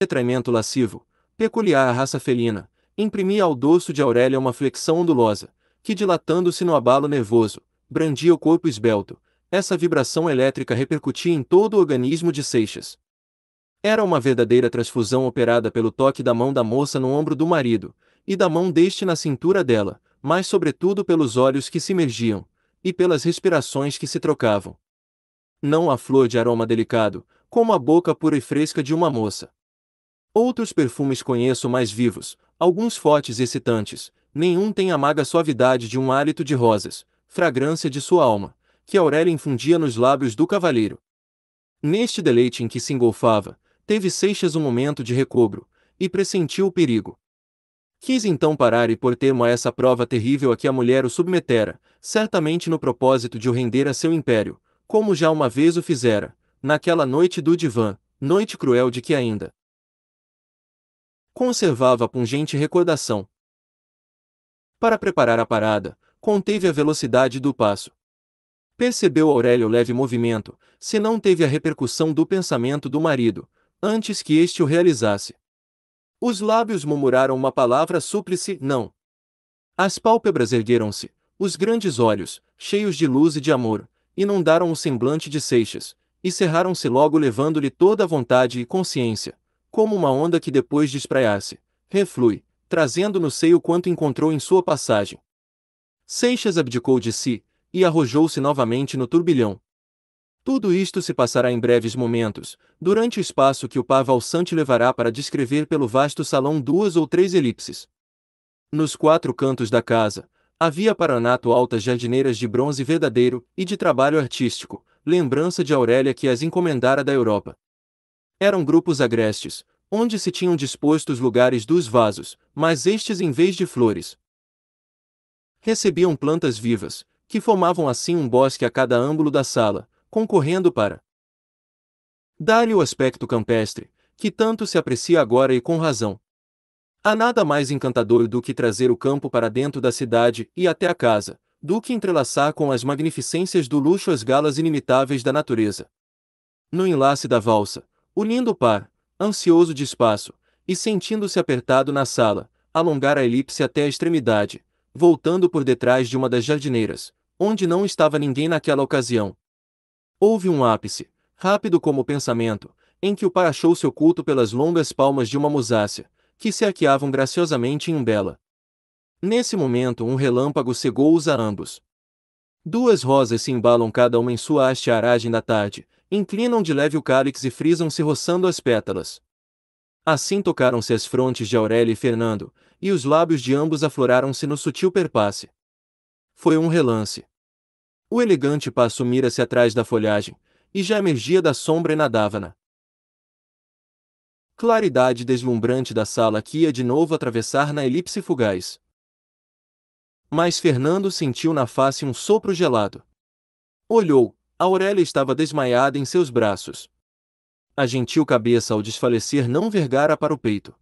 retraimento lascivo, peculiar à raça felina, imprimia ao dorso de Aurélia uma flexão ondulosa, que dilatando-se no abalo nervoso, brandia o corpo esbelto, essa vibração elétrica repercutia em todo o organismo de Seixas, era uma verdadeira transfusão operada pelo toque da mão da moça no ombro do marido, e da mão deste na cintura dela, mas sobretudo pelos olhos que se mergiam, e pelas respirações que se trocavam. Não a flor de aroma delicado, como a boca pura e fresca de uma moça. Outros perfumes conheço mais vivos, alguns fortes e excitantes, nenhum tem a maga suavidade de um hálito de rosas, fragrância de sua alma, que Aurélia infundia nos lábios do cavalheiro. Neste deleite em que se engolfava, teve Seixas um momento de recobro, e pressentiu o perigo. Quis então parar e pôr termo a essa prova terrível a que a mulher o submetera, certamente no propósito de o render a seu império, como já uma vez o fizera, naquela noite do divã, noite cruel de que ainda conservava a pungente recordação. Para preparar a parada, conteve a velocidade do passo. Percebeu Aurélio leve movimento, se não teve a repercussão do pensamento do marido, antes que este o realizasse. Os lábios murmuraram uma palavra súplice: não. As pálpebras ergueram-se, os grandes olhos, cheios de luz e de amor, inundaram o semblante de Seixas, e cerraram-se logo levando-lhe toda a vontade e consciência, como uma onda que depois de espraiar-se, reflui, trazendo no seio quanto encontrou em sua passagem. Seixas abdicou de si, e arrojou-se novamente no turbilhão, tudo isto se passará em breves momentos, durante o espaço que o par valsante levará para descrever pelo vasto salão duas ou três elipses. Nos quatro cantos da casa, havia para Nato altas jardineiras de bronze verdadeiro e de trabalho artístico, lembrança de Aurélia que as encomendara da Europa. Eram grupos agrestes, onde se tinham dispostos lugares dos vasos, mas estes em vez de flores. Recebiam plantas vivas, que formavam assim um bosque a cada ângulo da sala, concorrendo para dar-lhe o aspecto campestre, que tanto se aprecia agora e com razão. Há nada mais encantador do que trazer o campo para dentro da cidade e até a casa, do que entrelaçar com as magnificências do luxo as galas inimitáveis da natureza. No enlace da valsa, unindo o par, ansioso de espaço, e sentindo-se apertado na sala, alongar a elipse até a extremidade, voltando por detrás de uma das jardineiras, onde não estava ninguém naquela ocasião, Houve um ápice, rápido como o pensamento, em que o pai achou-se oculto pelas longas palmas de uma musácea, que se arqueavam graciosamente em dela. Nesse momento um relâmpago cegou-os a ambos. Duas rosas se embalam cada uma em sua haste aragem da tarde, inclinam de leve o cálix e frisam-se roçando as pétalas. Assim tocaram-se as frontes de Aurélia e Fernando, e os lábios de ambos afloraram-se no sutil perpasse. Foi um relance. O elegante passo mira-se atrás da folhagem, e já emergia da sombra e nadava-na. Claridade deslumbrante da sala que ia de novo atravessar na elipse fugaz. Mas Fernando sentiu na face um sopro gelado. Olhou, Aurélia estava desmaiada em seus braços. A gentil cabeça ao desfalecer não vergara para o peito.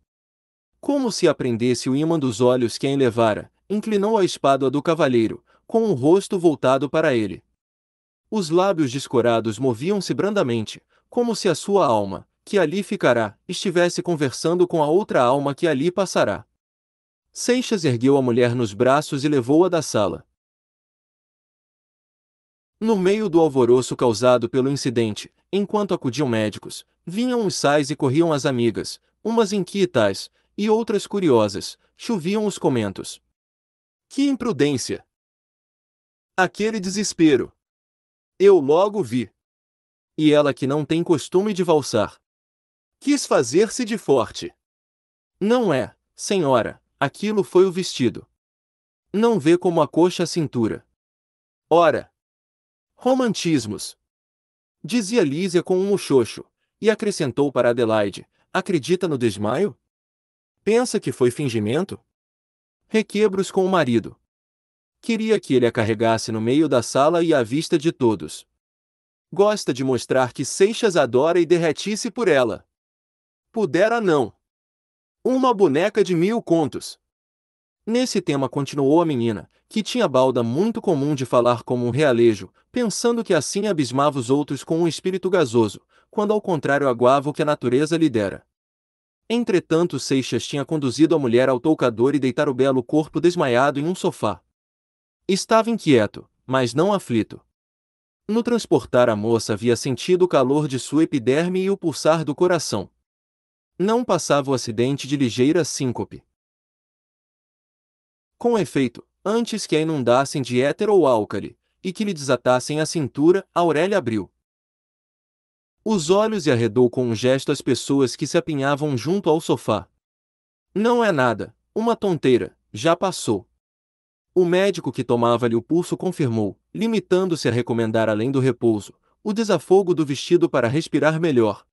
Como se aprendesse o ímã dos olhos que a enlevara, inclinou a espada do cavaleiro com o rosto voltado para ele. Os lábios descorados moviam-se brandamente, como se a sua alma, que ali ficará, estivesse conversando com a outra alma que ali passará. Seixas ergueu a mulher nos braços e levou-a da sala. No meio do alvoroço causado pelo incidente, enquanto acudiam médicos, vinham os sais e corriam as amigas, umas inquietas e outras curiosas, choviam os comentos. Que imprudência! Aquele desespero. Eu logo vi. E ela que não tem costume de valsar. Quis fazer-se de forte. Não é, senhora, aquilo foi o vestido. Não vê como a coxa a cintura. Ora! Romantismos! Dizia Lísia com um muxoxo, e acrescentou para Adelaide: Acredita no desmaio? Pensa que foi fingimento? Requebros com o marido, Queria que ele a carregasse no meio da sala e à vista de todos. Gosta de mostrar que Seixas adora e derretisse por ela. Pudera não. Uma boneca de mil contos. Nesse tema continuou a menina, que tinha balda muito comum de falar como um realejo, pensando que assim abismava os outros com um espírito gasoso, quando ao contrário aguava o que a natureza lhe dera. Entretanto Seixas tinha conduzido a mulher ao toucador e deitar o belo corpo desmaiado em um sofá. Estava inquieto, mas não aflito. No transportar a moça havia sentido o calor de sua epiderme e o pulsar do coração. Não passava o acidente de ligeira síncope. Com efeito, antes que a inundassem de éter ou álcali, e que lhe desatassem a cintura, Aurélia abriu. Os olhos e arredou com um gesto as pessoas que se apinhavam junto ao sofá. Não é nada, uma tonteira, já passou. O médico que tomava-lhe o pulso confirmou, limitando-se a recomendar além do repouso, o desafogo do vestido para respirar melhor.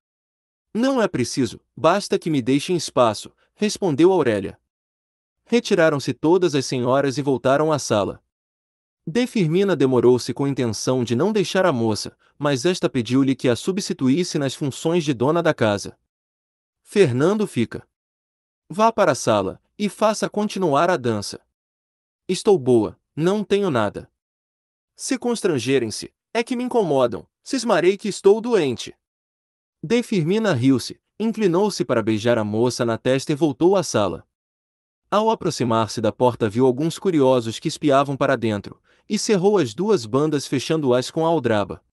Não é preciso, basta que me deixem espaço, respondeu Aurélia. Retiraram-se todas as senhoras e voltaram à sala. De Firmina demorou-se com intenção de não deixar a moça, mas esta pediu-lhe que a substituísse nas funções de dona da casa. Fernando fica. Vá para a sala e faça continuar a dança. Estou boa, não tenho nada. Se constrangerem-se, é que me incomodam, cismarei que estou doente. De Firmina riu-se, inclinou-se para beijar a moça na testa e voltou à sala. Ao aproximar-se da porta, viu alguns curiosos que espiavam para dentro, e cerrou as duas bandas fechando-as com a aldraba.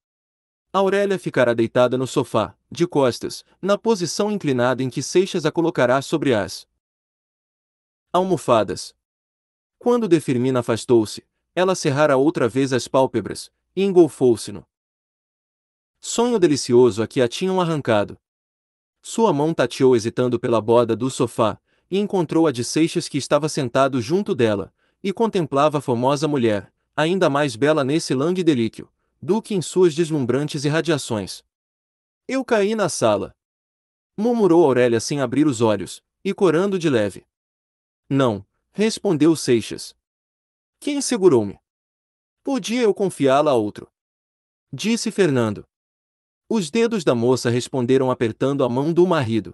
Aurélia ficará deitada no sofá, de costas, na posição inclinada em que Seixas a colocará sobre as almofadas, quando Defermina afastou-se, ela cerrara outra vez as pálpebras, e engolfou-se-no. Sonho delicioso a que a tinham arrancado. Sua mão tateou hesitando pela borda do sofá, e encontrou a de Seixas que estava sentado junto dela, e contemplava a formosa mulher, ainda mais bela nesse lande delíquio, do que em suas deslumbrantes irradiações. Eu caí na sala. Murmurou Aurélia sem abrir os olhos, e corando de leve. Não, Respondeu Seixas. Quem segurou-me? Podia eu confiá-la a outro. Disse Fernando. Os dedos da moça responderam apertando a mão do marido.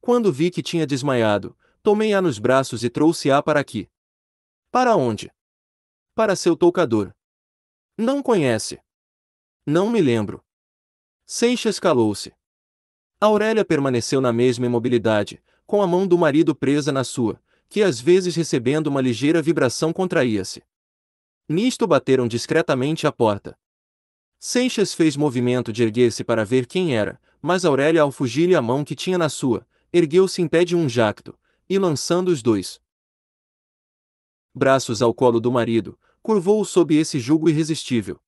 Quando vi que tinha desmaiado, tomei-a nos braços e trouxe-a para aqui. Para onde? Para seu toucador. Não conhece. Não me lembro. Seixas calou-se. Aurélia permaneceu na mesma imobilidade, com a mão do marido presa na sua, que às vezes recebendo uma ligeira vibração contraía-se. Nisto bateram discretamente à porta. Seixas fez movimento de erguer-se para ver quem era, mas Aurélia, ao fugir-lhe a mão que tinha na sua, ergueu-se em pé de um jacto, e lançando os dois braços ao colo do marido, curvou-o sob esse jugo irresistível.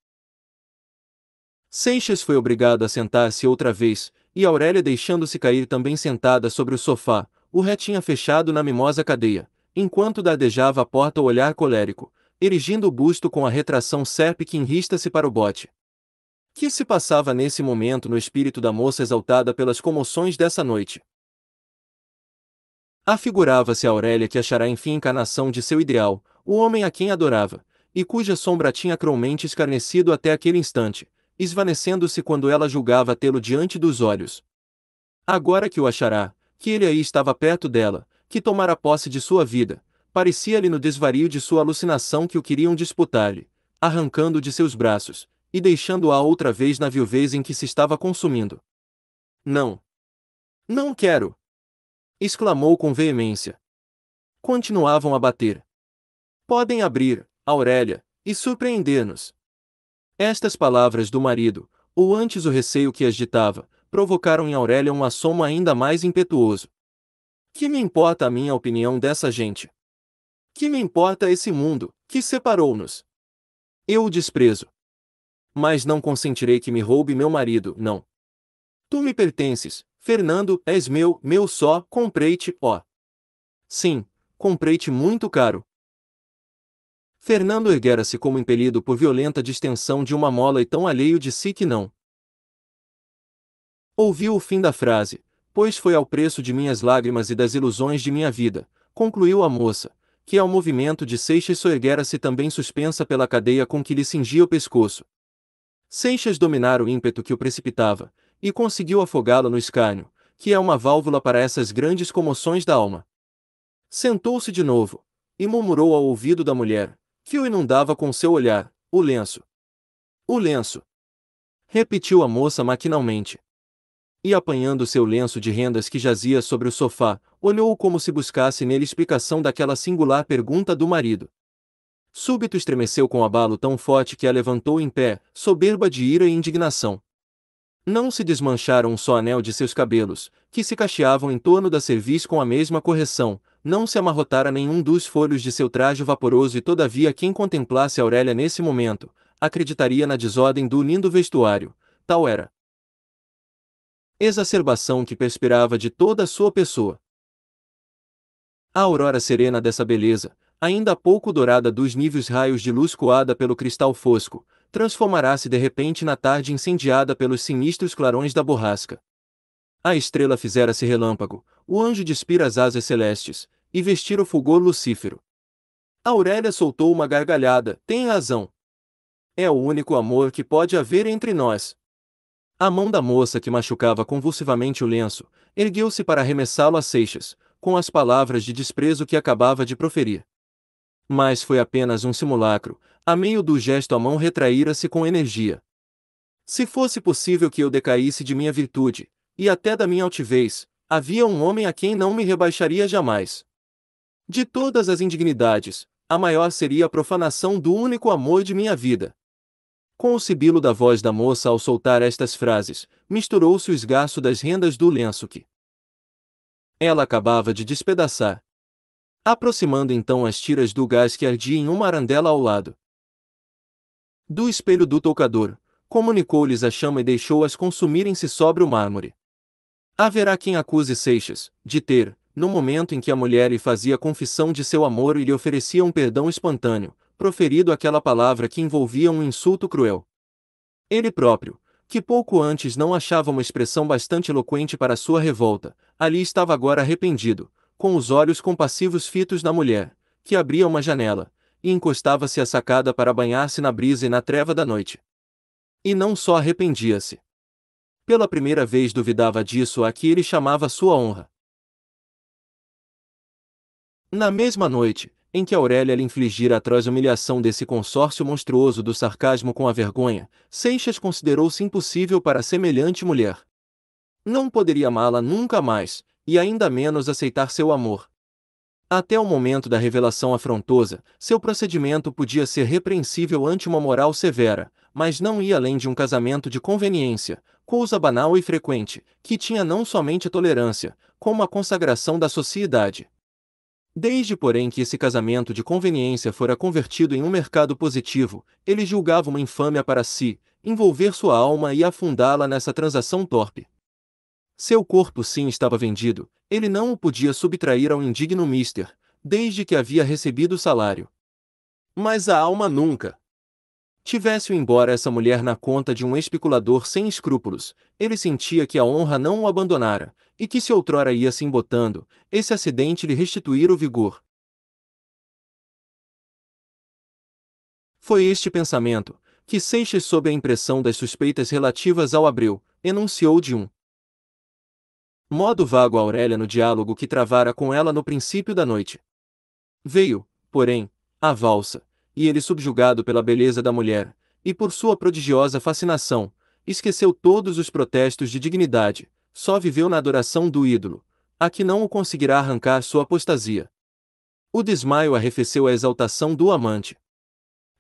Seixas foi obrigado a sentar-se outra vez, e Aurélia, deixando-se cair também sentada sobre o sofá, o ré tinha fechado na mimosa cadeia, enquanto dardejava a porta o olhar colérico, erigindo o busto com a retração serpe que enrista-se para o bote. Que se passava nesse momento no espírito da moça exaltada pelas comoções dessa noite? Afigurava-se a Aurélia que achará enfim encarnação de seu ideal, o homem a quem adorava, e cuja sombra tinha cruelmente escarnecido até aquele instante, esvanecendo-se quando ela julgava tê-lo diante dos olhos. Agora que o achará, que ele aí estava perto dela, que tomara posse de sua vida, parecia-lhe no desvario de sua alucinação que o queriam disputar-lhe, arrancando de seus braços, e deixando-a outra vez na viuvez em que se estava consumindo. Não. Não quero! exclamou com veemência. Continuavam a bater. Podem abrir, Aurélia, e surpreender-nos. Estas palavras do marido, ou antes o receio que agitava, provocaram em Aurélia um assomo ainda mais impetuoso. Que me importa a minha opinião dessa gente? Que me importa esse mundo, que separou-nos? Eu o desprezo. Mas não consentirei que me roube meu marido, não. Tu me pertences, Fernando, és meu, meu só, comprei-te, ó. Sim, comprei-te muito caro. Fernando erguera-se como impelido por violenta distensão de uma mola e tão alheio de si que não, Ouviu o fim da frase, pois foi ao preço de minhas lágrimas e das ilusões de minha vida, concluiu a moça, que ao movimento de Seixas soerguera-se também suspensa pela cadeia com que lhe cingia o pescoço. Seixas dominara o ímpeto que o precipitava, e conseguiu afogá-la no escárnio, que é uma válvula para essas grandes comoções da alma. Sentou-se de novo, e murmurou ao ouvido da mulher, que o inundava com seu olhar, o lenço. O lenço. Repetiu a moça maquinalmente e apanhando seu lenço de rendas que jazia sobre o sofá, olhou-o como se buscasse nele explicação daquela singular pergunta do marido. Súbito estremeceu com um abalo tão forte que a levantou em pé, soberba de ira e indignação. Não se desmancharam um só anel de seus cabelos, que se cacheavam em torno da cerviz com a mesma correção, não se amarrotara nenhum dos folhos de seu traje vaporoso e todavia quem contemplasse Aurélia nesse momento, acreditaria na desordem do lindo vestuário, tal era, exacerbação que perspirava de toda a sua pessoa. A aurora serena dessa beleza, ainda pouco dourada dos níveos raios de luz coada pelo cristal fosco, transformará-se de repente na tarde incendiada pelos sinistros clarões da borrasca. A estrela fizera-se relâmpago, o anjo despira as asas celestes, e vestira o fulgor lucífero. A Aurélia soltou uma gargalhada, tem razão. É o único amor que pode haver entre nós. A mão da moça que machucava convulsivamente o lenço, ergueu-se para arremessá-lo a Seixas, com as palavras de desprezo que acabava de proferir. Mas foi apenas um simulacro, a meio do gesto a mão retraíra-se com energia. Se fosse possível que eu decaísse de minha virtude, e até da minha altivez, havia um homem a quem não me rebaixaria jamais. De todas as indignidades, a maior seria a profanação do único amor de minha vida. Com o sibilo da voz da moça ao soltar estas frases, misturou-se o esgarço das rendas do lenço que ela acabava de despedaçar. Aproximando então as tiras do gás que ardia em uma arandela ao lado do espelho do toucador, comunicou-lhes a chama e deixou-as consumirem-se sobre o mármore. Haverá quem acuse Seixas de ter, no momento em que a mulher lhe fazia confissão de seu amor e lhe oferecia um perdão espontâneo, proferido aquela palavra que envolvia um insulto cruel. Ele próprio, que pouco antes não achava uma expressão bastante eloquente para sua revolta, ali estava agora arrependido, com os olhos compassivos fitos na mulher, que abria uma janela, e encostava-se à sacada para banhar-se na brisa e na treva da noite. E não só arrependia-se. Pela primeira vez duvidava disso a que ele chamava sua honra. Na mesma noite, em que Aurélia lhe infligira atroz humilhação desse consórcio monstruoso do sarcasmo com a vergonha, Seixas considerou-se impossível para semelhante mulher. Não poderia amá-la nunca mais, e ainda menos aceitar seu amor. Até o momento da revelação afrontosa, seu procedimento podia ser repreensível ante uma moral severa, mas não ia além de um casamento de conveniência, coisa banal e frequente, que tinha não somente tolerância, como a consagração da sociedade, Desde, porém, que esse casamento de conveniência fora convertido em um mercado positivo, ele julgava uma infâmia para si, envolver sua alma e afundá-la nessa transação torpe. Seu corpo sim estava vendido, ele não o podia subtrair ao indigno mister, desde que havia recebido o salário. Mas a alma nunca. Tivesse-o embora essa mulher na conta de um especulador sem escrúpulos, ele sentia que a honra não o abandonara, e que se outrora ia se embotando, esse acidente lhe restituíra o vigor. Foi este pensamento, que Seixas, sob a impressão das suspeitas relativas ao Abreu, enunciou de um modo vago a Aurélia no diálogo que travara com ela no princípio da noite. Veio, porém, a valsa, e ele, subjugado pela beleza da mulher, e por sua prodigiosa fascinação, esqueceu todos os protestos de dignidade, só viveu na adoração do ídolo, a que não o conseguirá arrancar sua apostasia. O desmaio arrefeceu a exaltação do amante.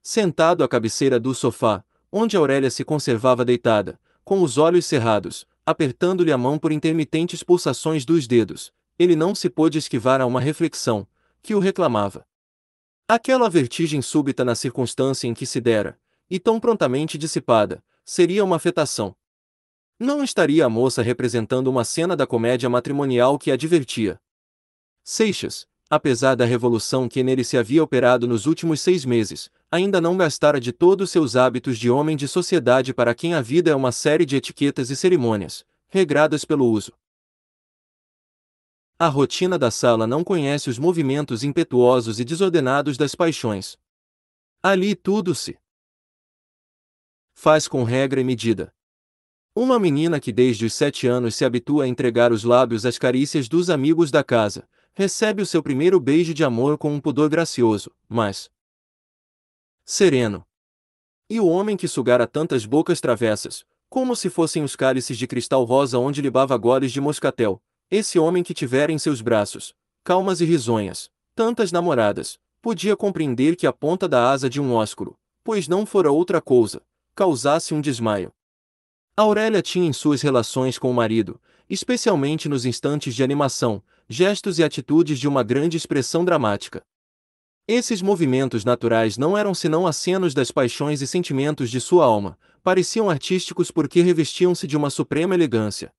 Sentado à cabeceira do sofá, onde Aurélia se conservava deitada, com os olhos cerrados, apertando-lhe a mão por intermitentes pulsações dos dedos, ele não se pôde esquivar a uma reflexão, que o reclamava. Aquela vertigem súbita na circunstância em que se dera, e tão prontamente dissipada, seria uma afetação. Não estaria a moça representando uma cena da comédia matrimonial que a divertia. Seixas, apesar da revolução que nele se havia operado nos últimos seis meses, ainda não gastara de todos seus hábitos de homem de sociedade para quem a vida é uma série de etiquetas e cerimônias, regradas pelo uso a rotina da sala não conhece os movimentos impetuosos e desordenados das paixões. Ali tudo se faz com regra e medida. Uma menina que desde os sete anos se habitua a entregar os lábios às carícias dos amigos da casa, recebe o seu primeiro beijo de amor com um pudor gracioso, mas sereno. E o homem que sugara tantas bocas travessas, como se fossem os cálices de cristal rosa onde libava goles de moscatel, esse homem que tivera em seus braços, calmas e risonhas, tantas namoradas, podia compreender que a ponta da asa de um ósculo, pois não fora outra coisa, causasse um desmaio. Aurélia tinha em suas relações com o marido, especialmente nos instantes de animação, gestos e atitudes de uma grande expressão dramática. Esses movimentos naturais não eram senão acenos das paixões e sentimentos de sua alma, pareciam artísticos porque revestiam-se de uma suprema elegância.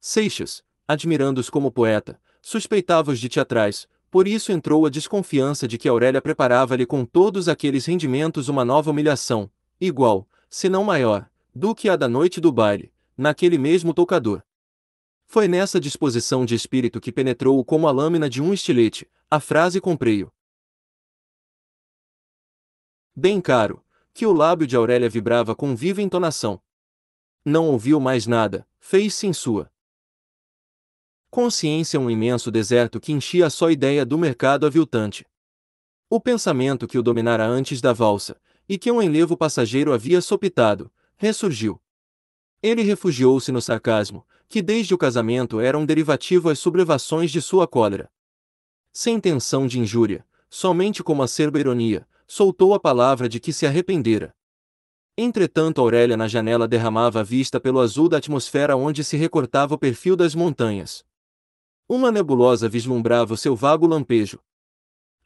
Seixas, admirando-os como poeta, suspeitava-os de teatrais, por isso entrou a desconfiança de que Aurélia preparava-lhe com todos aqueles rendimentos uma nova humilhação, igual, se não maior, do que a da noite do baile, naquele mesmo toucador. Foi nessa disposição de espírito que penetrou como a lâmina de um estilete, a frase comprei-o. Bem caro, que o lábio de Aurélia vibrava com viva entonação. Não ouviu mais nada, fez-se em sua. Consciência é um imenso deserto que enchia a só ideia do mercado aviltante. O pensamento que o dominara antes da valsa, e que um enlevo passageiro havia sopitado, ressurgiu. Ele refugiou-se no sarcasmo, que desde o casamento era um derivativo às sublevações de sua cólera. Sem intenção de injúria, somente como acerba ironia, soltou a palavra de que se arrependera. Entretanto, Aurélia na janela derramava a vista pelo azul da atmosfera onde se recortava o perfil das montanhas. Uma nebulosa vislumbrava o seu vago lampejo.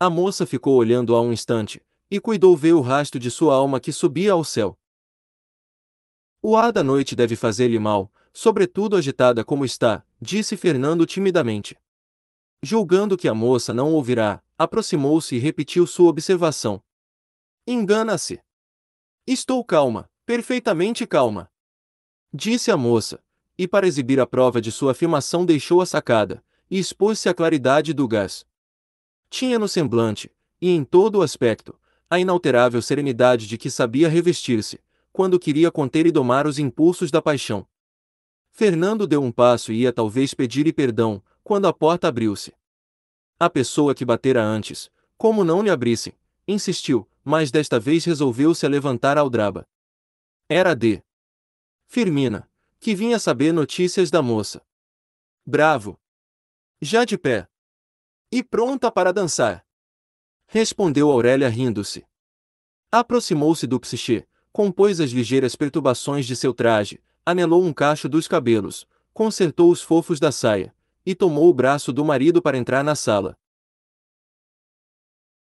A moça ficou olhando há um instante, e cuidou ver o rastro de sua alma que subia ao céu. O ar da noite deve fazer-lhe mal, sobretudo agitada como está, disse Fernando timidamente. Julgando que a moça não ouvirá, aproximou-se e repetiu sua observação. Engana-se. Estou calma, perfeitamente calma. Disse a moça, e para exibir a prova de sua afirmação deixou a sacada, e expôs-se à claridade do gás. Tinha no semblante, e em todo o aspecto, a inalterável serenidade de que sabia revestir-se, quando queria conter e domar os impulsos da paixão. Fernando deu um passo e ia talvez pedir-lhe perdão, quando a porta abriu-se. A pessoa que batera antes, como não lhe abrissem, insistiu, mas desta vez resolveu-se a levantar aldraba. Era de Firmina, que vinha saber notícias da moça. Bravo! já de pé. E pronta para dançar. Respondeu Aurélia rindo-se. Aproximou-se do psichê, compôs as ligeiras perturbações de seu traje, anelou um cacho dos cabelos, consertou os fofos da saia, e tomou o braço do marido para entrar na sala.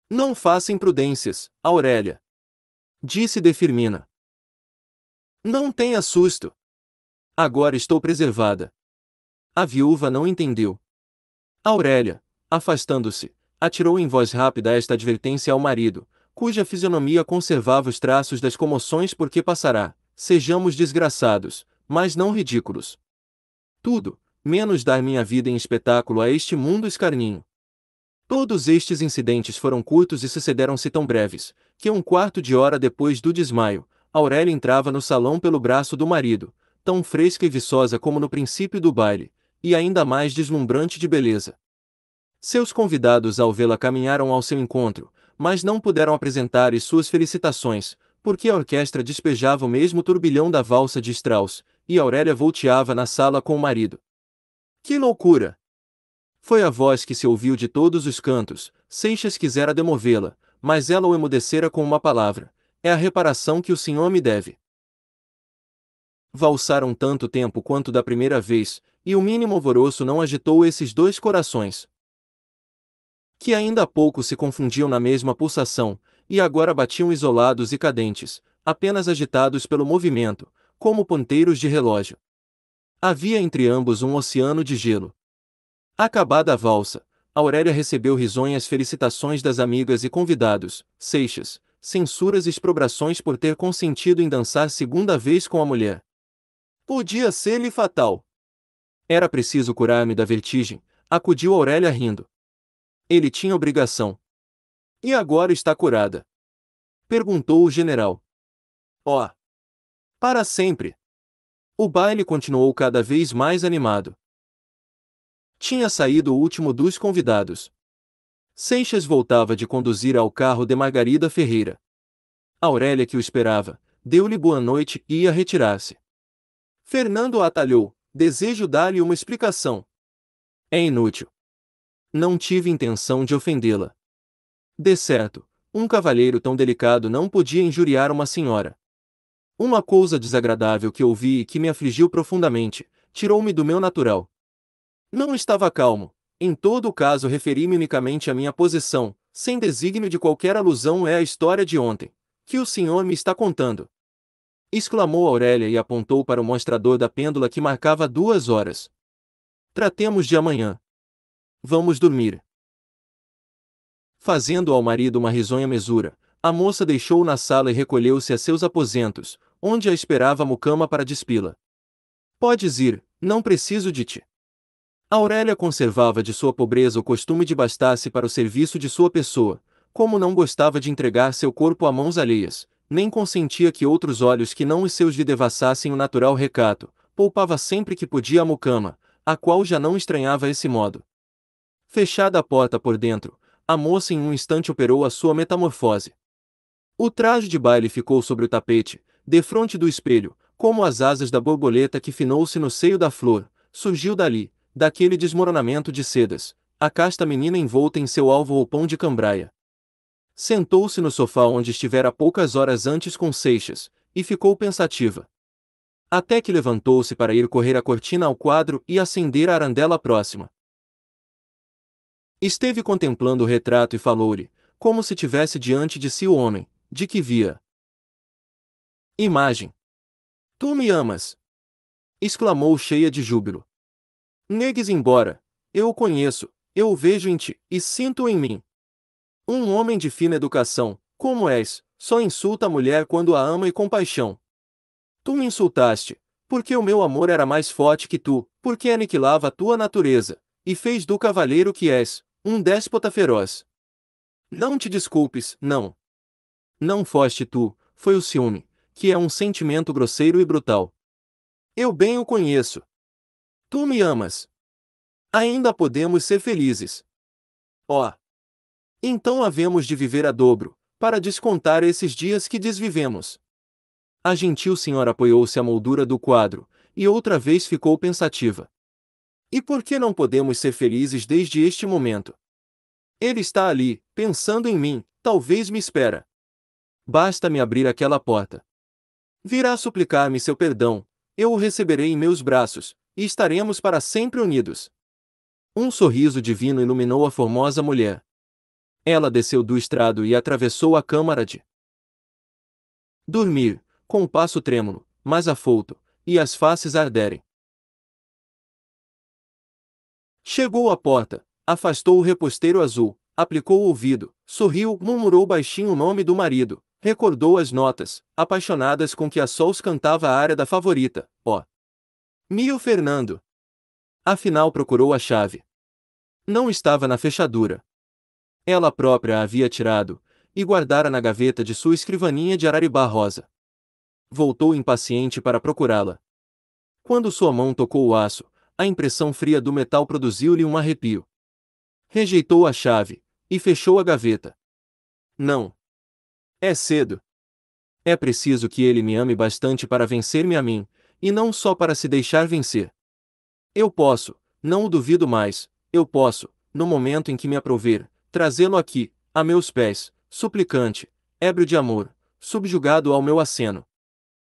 Não faça imprudências, Aurélia. Disse de Firmina. Não tenha susto. Agora estou preservada. A viúva não entendeu, Aurélia, afastando-se, atirou em voz rápida esta advertência ao marido, cuja fisionomia conservava os traços das comoções porque passará, sejamos desgraçados, mas não ridículos. Tudo, menos dar minha vida em espetáculo a este mundo escarninho. Todos estes incidentes foram curtos e sucederam-se tão breves, que um quarto de hora depois do desmaio, Aurélia entrava no salão pelo braço do marido, tão fresca e viçosa como no princípio do baile, e ainda mais deslumbrante de beleza. Seus convidados ao vê-la caminharam ao seu encontro, mas não puderam apresentar-lhe suas felicitações, porque a orquestra despejava o mesmo turbilhão da valsa de Strauss, e Aurélia volteava na sala com o marido. Que loucura! Foi a voz que se ouviu de todos os cantos, Seixas quisera demovê-la, mas ela o emudecera com uma palavra. É a reparação que o senhor me deve valsaram tanto tempo quanto da primeira vez, e o mínimo alvoroço não agitou esses dois corações. Que ainda há pouco se confundiam na mesma pulsação, e agora batiam isolados e cadentes, apenas agitados pelo movimento, como ponteiros de relógio. Havia entre ambos um oceano de gelo. Acabada a valsa, Aurélia recebeu risonhas felicitações das amigas e convidados, Seixas, censuras e exprobrações por ter consentido em dançar segunda vez com a mulher. Podia ser-lhe fatal. Era preciso curar-me da vertigem, acudiu Aurélia rindo. Ele tinha obrigação. E agora está curada? Perguntou o general. Ó! Oh, para sempre! O baile continuou cada vez mais animado. Tinha saído o último dos convidados. Seixas voltava de conduzir ao carro de Margarida Ferreira. Aurélia, que o esperava, deu-lhe boa noite e ia retirar-se. Fernando atalhou, desejo dar-lhe uma explicação. É inútil. Não tive intenção de ofendê-la. De certo, um cavalheiro tão delicado não podia injuriar uma senhora. Uma coisa desagradável que ouvi e que me afligiu profundamente, tirou-me do meu natural. Não estava calmo, em todo o caso referi-me unicamente à minha posição, sem desígnio de qualquer alusão é a história de ontem, que o senhor me está contando exclamou Aurélia e apontou para o mostrador da pêndula que marcava duas horas. Tratemos de amanhã. Vamos dormir. Fazendo ao marido uma risonha mesura, a moça deixou-o na sala e recolheu-se a seus aposentos, onde a esperava a mucama para despila. Podes ir, não preciso de ti. Aurélia conservava de sua pobreza o costume de bastasse para o serviço de sua pessoa, como não gostava de entregar seu corpo a mãos alheias, nem consentia que outros olhos que não os seus lhe devassassem o natural recato, poupava sempre que podia a mucama, a qual já não estranhava esse modo. Fechada a porta por dentro, a moça em um instante operou a sua metamorfose. O traje de baile ficou sobre o tapete, defronte do espelho, como as asas da borboleta que finou-se no seio da flor, surgiu dali, daquele desmoronamento de sedas, a casta menina envolta em seu alvo roupão de cambraia. Sentou-se no sofá onde estivera poucas horas antes com Seixas, e ficou pensativa. Até que levantou-se para ir correr a cortina ao quadro e acender a arandela próxima. Esteve contemplando o retrato e falou-lhe, como se tivesse diante de si o homem, de que via. Imagem. Tu me amas! exclamou cheia de júbilo. Negues embora, eu o conheço, eu o vejo em ti, e sinto em mim. Um homem de fina educação, como és, só insulta a mulher quando a ama e com paixão. Tu me insultaste, porque o meu amor era mais forte que tu, porque aniquilava a tua natureza, e fez do cavaleiro que és, um déspota feroz. Não te desculpes, não. Não foste tu, foi o ciúme, que é um sentimento grosseiro e brutal. Eu bem o conheço. Tu me amas. Ainda podemos ser felizes. Ó! Oh, então havemos de viver a dobro, para descontar esses dias que desvivemos. A gentil senhora apoiou-se à moldura do quadro, e outra vez ficou pensativa. E por que não podemos ser felizes desde este momento? Ele está ali, pensando em mim, talvez me espera. Basta-me abrir aquela porta. Virá suplicar-me seu perdão, eu o receberei em meus braços, e estaremos para sempre unidos. Um sorriso divino iluminou a formosa mulher, ela desceu do estrado e atravessou a câmara de dormir, com o passo trêmulo, mas afouto, e as faces arderem. Chegou à porta, afastou o reposteiro azul, aplicou o ouvido, sorriu, murmurou baixinho o nome do marido, recordou as notas, apaixonadas com que a Sols cantava a área da favorita, ó. Mio Fernando. Afinal procurou a chave. Não estava na fechadura, ela própria a havia tirado, e guardara na gaveta de sua escrivaninha de araribá rosa. Voltou impaciente para procurá-la. Quando sua mão tocou o aço, a impressão fria do metal produziu-lhe um arrepio. Rejeitou a chave, e fechou a gaveta. Não. É cedo. É preciso que ele me ame bastante para vencer-me a mim, e não só para se deixar vencer. Eu posso, não o duvido mais, eu posso, no momento em que me aprover, trazê-lo aqui, a meus pés, suplicante, ébrio de amor, subjugado ao meu aceno.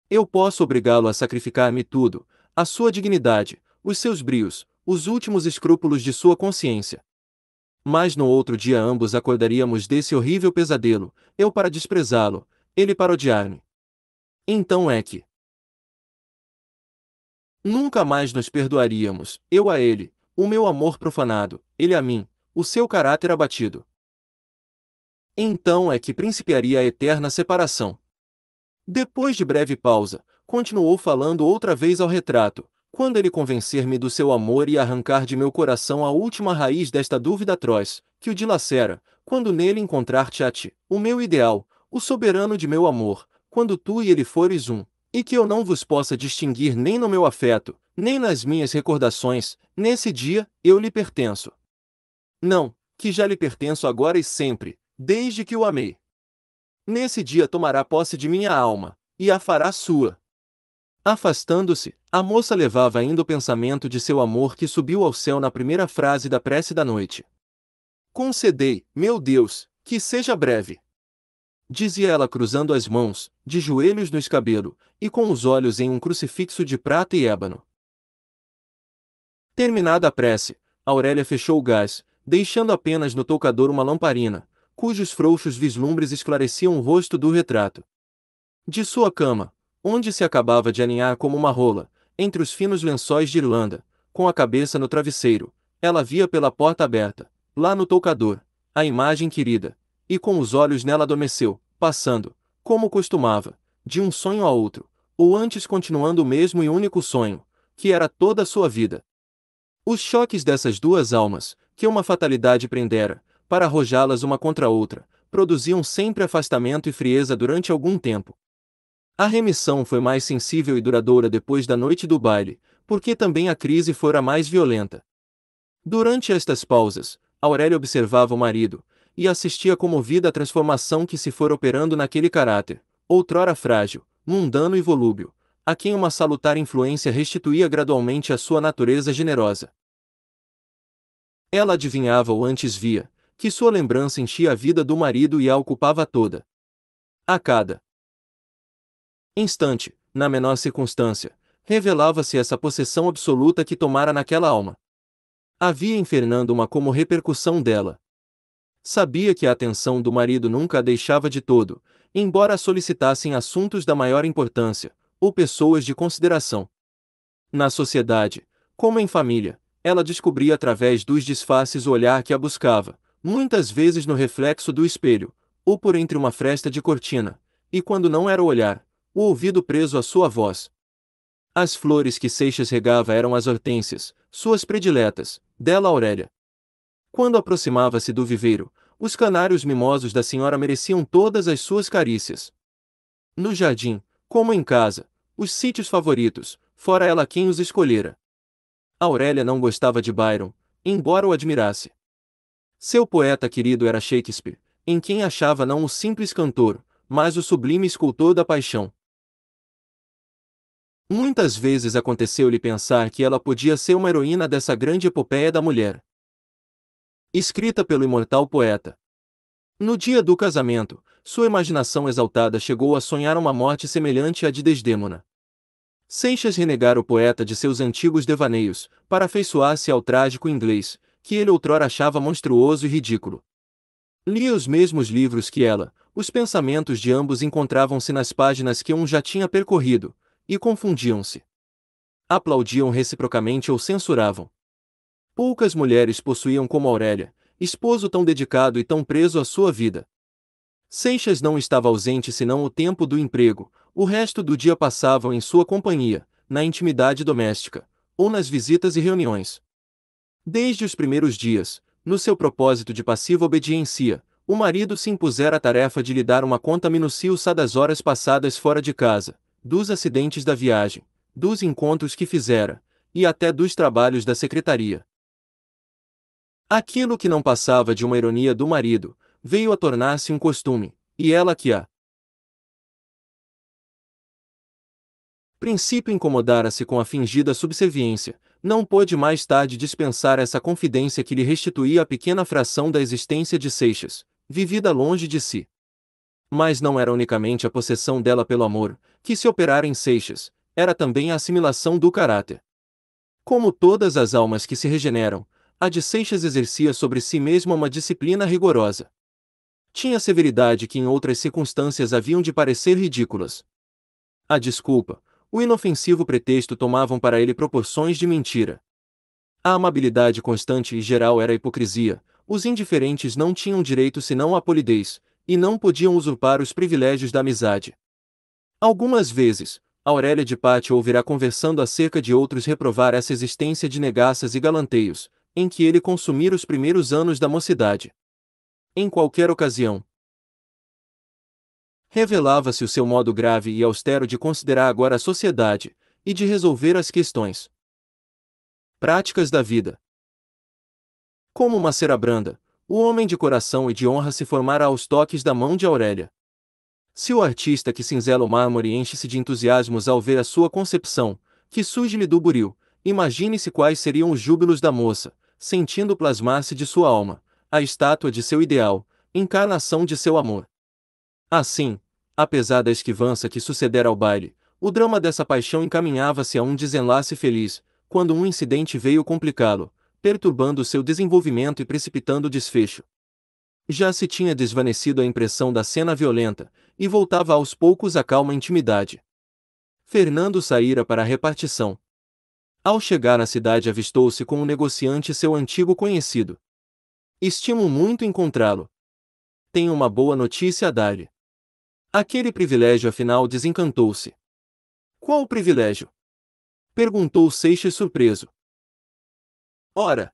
Eu posso obrigá-lo a sacrificar-me tudo, a sua dignidade, os seus brios, os últimos escrúpulos de sua consciência. Mas no outro dia ambos acordaríamos desse horrível pesadelo, eu para desprezá-lo, ele para odiar-me. Então é que. Nunca mais nos perdoaríamos, eu a ele, o meu amor profanado, ele a mim, o seu caráter abatido. Então é que principiaria a eterna separação. Depois de breve pausa, continuou falando outra vez ao retrato, quando ele convencer-me do seu amor e arrancar de meu coração a última raiz desta dúvida atroz, que o dilacera, quando nele encontrar-te a ti, o meu ideal, o soberano de meu amor, quando tu e ele fores um, e que eu não vos possa distinguir nem no meu afeto, nem nas minhas recordações, nesse dia, eu lhe pertenço. Não, que já lhe pertenço agora e sempre, desde que o amei. Nesse dia tomará posse de minha alma, e a fará sua. Afastando-se, a moça levava ainda o pensamento de seu amor que subiu ao céu na primeira frase da prece da noite. Concedei, meu Deus, que seja breve. Dizia ela cruzando as mãos, de joelhos no escabelo, e com os olhos em um crucifixo de prata e ébano. Terminada a prece, Aurélia fechou o gás, deixando apenas no toucador uma lamparina, cujos frouxos vislumbres esclareciam o rosto do retrato. De sua cama, onde se acabava de aninhar como uma rola, entre os finos lençóis de Irlanda, com a cabeça no travesseiro, ela via pela porta aberta, lá no toucador, a imagem querida, e com os olhos nela adormeceu, passando, como costumava, de um sonho a outro, ou antes continuando o mesmo e único sonho, que era toda a sua vida. Os choques dessas duas almas, que uma fatalidade prendera, para arrojá-las uma contra outra, produziam sempre afastamento e frieza durante algum tempo. A remissão foi mais sensível e duradoura depois da noite do baile, porque também a crise fora mais violenta. Durante estas pausas, Aurélia observava o marido, e assistia comovida à transformação que se fora operando naquele caráter, outrora frágil, mundano e volúbil, a quem uma salutar influência restituía gradualmente a sua natureza generosa. Ela adivinhava ou antes via, que sua lembrança enchia a vida do marido e a ocupava toda. A cada instante, na menor circunstância, revelava-se essa possessão absoluta que tomara naquela alma. Havia em Fernando uma como repercussão dela. Sabia que a atenção do marido nunca a deixava de todo, embora solicitassem assuntos da maior importância, ou pessoas de consideração. Na sociedade, como em família, ela descobria através dos disfarces o olhar que a buscava, muitas vezes no reflexo do espelho, ou por entre uma fresta de cortina, e quando não era o olhar, o ouvido preso à sua voz. As flores que Seixas regava eram as hortênsias, suas prediletas, dela Aurélia. Quando aproximava-se do viveiro, os canários mimosos da senhora mereciam todas as suas carícias. No jardim, como em casa, os sítios favoritos, fora ela quem os escolhera. Aurélia não gostava de Byron, embora o admirasse. Seu poeta querido era Shakespeare, em quem achava não o simples cantor, mas o sublime escultor da paixão. Muitas vezes aconteceu-lhe pensar que ela podia ser uma heroína dessa grande epopeia da mulher. Escrita pelo imortal poeta. No dia do casamento, sua imaginação exaltada chegou a sonhar uma morte semelhante à de Desdêmona. Seixas renegara o poeta de seus antigos devaneios, para afeiçoar-se ao trágico inglês, que ele outrora achava monstruoso e ridículo. Lia os mesmos livros que ela, os pensamentos de ambos encontravam-se nas páginas que um já tinha percorrido, e confundiam-se. Aplaudiam reciprocamente ou censuravam. Poucas mulheres possuíam como Aurélia, esposo tão dedicado e tão preso à sua vida. Seixas não estava ausente senão o tempo do emprego, o resto do dia passavam em sua companhia, na intimidade doméstica, ou nas visitas e reuniões. Desde os primeiros dias, no seu propósito de passiva obediência, o marido se impusera a tarefa de lhe dar uma conta minuciosa das horas passadas fora de casa, dos acidentes da viagem, dos encontros que fizera, e até dos trabalhos da secretaria. Aquilo que não passava de uma ironia do marido, veio a tornar-se um costume, e ela que a princípio incomodara-se com a fingida subserviência, não pôde mais tarde dispensar essa confidência que lhe restituía a pequena fração da existência de Seixas, vivida longe de si. Mas não era unicamente a possessão dela pelo amor, que se operara em Seixas, era também a assimilação do caráter. Como todas as almas que se regeneram, a de Seixas exercia sobre si mesma uma disciplina rigorosa. Tinha severidade que em outras circunstâncias haviam de parecer ridículas. A desculpa, o inofensivo pretexto tomavam para ele proporções de mentira. A amabilidade constante e geral era hipocrisia, os indiferentes não tinham direito senão à polidez, e não podiam usurpar os privilégios da amizade. Algumas vezes, Aurélia de Pátio ouvirá conversando acerca de outros reprovar essa existência de negaças e galanteios, em que ele consumir os primeiros anos da mocidade. Em qualquer ocasião, Revelava-se o seu modo grave e austero de considerar agora a sociedade e de resolver as questões. Práticas da vida. Como uma cera branda, o homem de coração e de honra se formara aos toques da mão de Aurélia. Se o artista que cinzela o mármore enche-se de entusiasmos ao ver a sua concepção, que surge-lhe do buril, imagine-se quais seriam os júbilos da moça, sentindo plasmar-se de sua alma, a estátua de seu ideal, encarnação de seu amor. Assim, apesar da esquivança que sucedera ao baile, o drama dessa paixão encaminhava-se a um desenlace feliz, quando um incidente veio complicá-lo, perturbando seu desenvolvimento e precipitando o desfecho. Já se tinha desvanecido a impressão da cena violenta, e voltava aos poucos a calma intimidade. Fernando saíra para a repartição. Ao chegar à cidade avistou-se com o negociante seu antigo conhecido. Estimo muito encontrá-lo. Tenho uma boa notícia a dar-lhe. Aquele privilégio afinal desencantou-se. Qual o privilégio? Perguntou Seixas surpreso. Ora!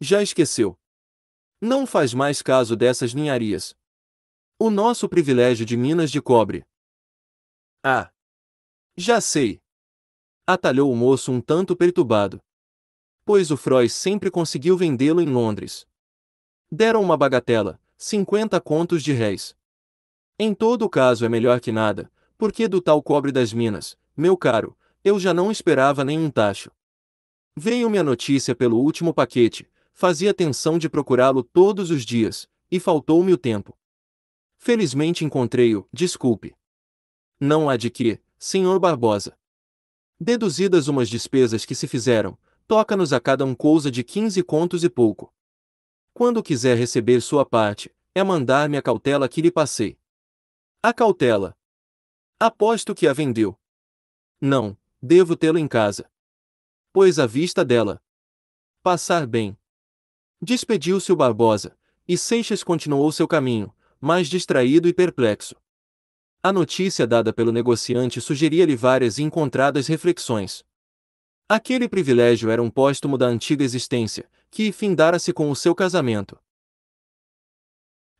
Já esqueceu. Não faz mais caso dessas ninharias. O nosso privilégio de minas de cobre. Ah! Já sei! Atalhou o moço um tanto perturbado. Pois o Freud sempre conseguiu vendê-lo em Londres. Deram uma bagatela, 50 contos de réis. Em todo caso é melhor que nada, porque do tal cobre das minas, meu caro, eu já não esperava nenhum tacho. Veio-me a notícia pelo último paquete, fazia tensão de procurá-lo todos os dias, e faltou-me o tempo. Felizmente encontrei-o, desculpe. Não há de que, senhor Barbosa. Deduzidas umas despesas que se fizeram, toca-nos a cada um coisa de quinze contos e pouco. Quando quiser receber sua parte, é mandar-me a cautela que lhe passei. A cautela. Aposto que a vendeu. Não, devo tê-lo em casa. Pois à vista dela. Passar bem. Despediu-se o Barbosa, e Seixas continuou seu caminho, mais distraído e perplexo. A notícia dada pelo negociante sugeria-lhe várias e encontradas reflexões. Aquele privilégio era um póstumo da antiga existência, que findara-se com o seu casamento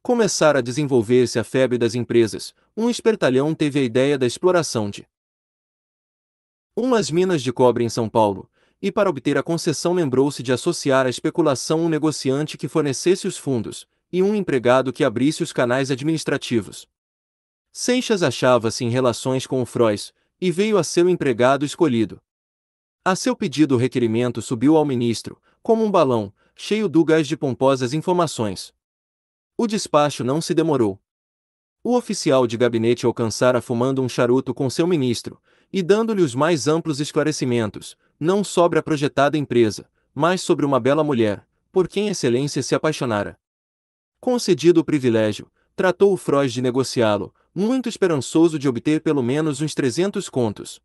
começar a desenvolver-se a febre das empresas, um espertalhão teve a ideia da exploração de umas minas de cobre em São Paulo, e para obter a concessão lembrou-se de associar à especulação um negociante que fornecesse os fundos, e um empregado que abrisse os canais administrativos. Seixas achava-se em relações com o Frois, e veio a ser o empregado escolhido. A seu pedido o requerimento subiu ao ministro, como um balão, cheio do gás de pomposas informações. O despacho não se demorou. O oficial de gabinete alcançara fumando um charuto com seu ministro, e dando-lhe os mais amplos esclarecimentos, não sobre a projetada empresa, mas sobre uma bela mulher, por quem Excelência se apaixonara. Concedido o privilégio, tratou o Frois de negociá-lo, muito esperançoso de obter pelo menos uns 300 contos.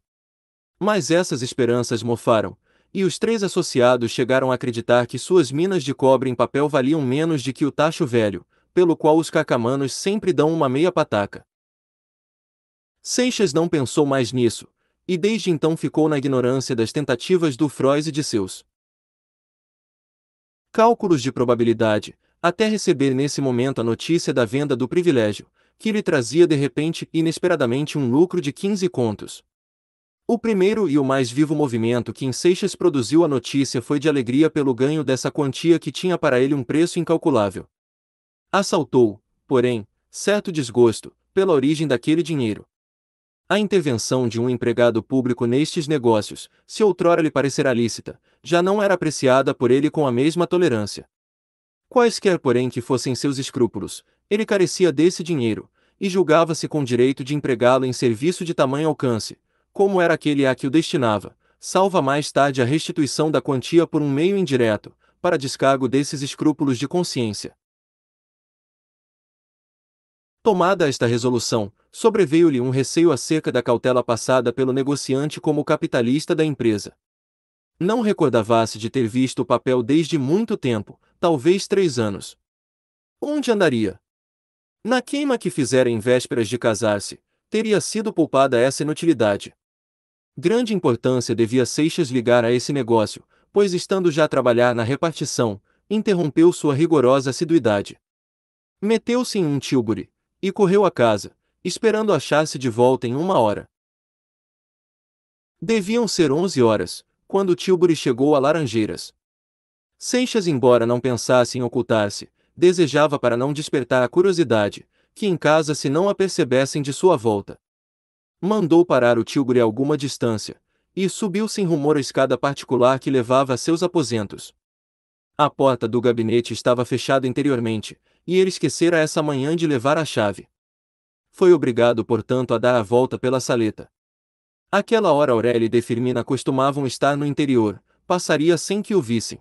Mas essas esperanças mofaram, e os três associados chegaram a acreditar que suas minas de cobre em papel valiam menos de que o tacho velho, pelo qual os cacamanos sempre dão uma meia pataca. Seixas não pensou mais nisso, e desde então ficou na ignorância das tentativas do Freud e de seus cálculos de probabilidade, até receber nesse momento a notícia da venda do privilégio, que lhe trazia de repente e inesperadamente um lucro de 15 contos. O primeiro e o mais vivo movimento que em Seixas produziu a notícia foi de alegria pelo ganho dessa quantia que tinha para ele um preço incalculável. Assaltou, porém, certo desgosto, pela origem daquele dinheiro. A intervenção de um empregado público nestes negócios, se outrora lhe parecerá lícita, já não era apreciada por ele com a mesma tolerância. Quaisquer, porém, que fossem seus escrúpulos, ele carecia desse dinheiro, e julgava-se com direito de empregá-lo em serviço de tamanho alcance, como era aquele a que o destinava, salva mais tarde a restituição da quantia por um meio indireto, para descargo desses escrúpulos de consciência. Tomada esta resolução, sobreveio-lhe um receio acerca da cautela passada pelo negociante como capitalista da empresa. Não recordava-se de ter visto o papel desde muito tempo, talvez três anos. Onde andaria? Na queima que fizera em vésperas de casar-se, teria sido poupada essa inutilidade. Grande importância devia Seixas ligar a esse negócio, pois estando já a trabalhar na repartição, interrompeu sua rigorosa assiduidade. Meteu-se em um tílburi, e correu a casa, esperando achar-se de volta em uma hora. Deviam ser onze horas, quando Tilbury chegou a Laranjeiras. Seixas, embora não pensasse em ocultar-se, desejava para não despertar a curiosidade, que em casa se não apercebessem de sua volta. Mandou parar o Tilbury a alguma distância, e subiu sem rumor a escada particular que levava a seus aposentos. A porta do gabinete estava fechada interiormente, e ele esquecera essa manhã de levar a chave. Foi obrigado, portanto, a dar a volta pela saleta. Aquela hora Aurélia e Firmina costumavam estar no interior, passaria sem que o vissem.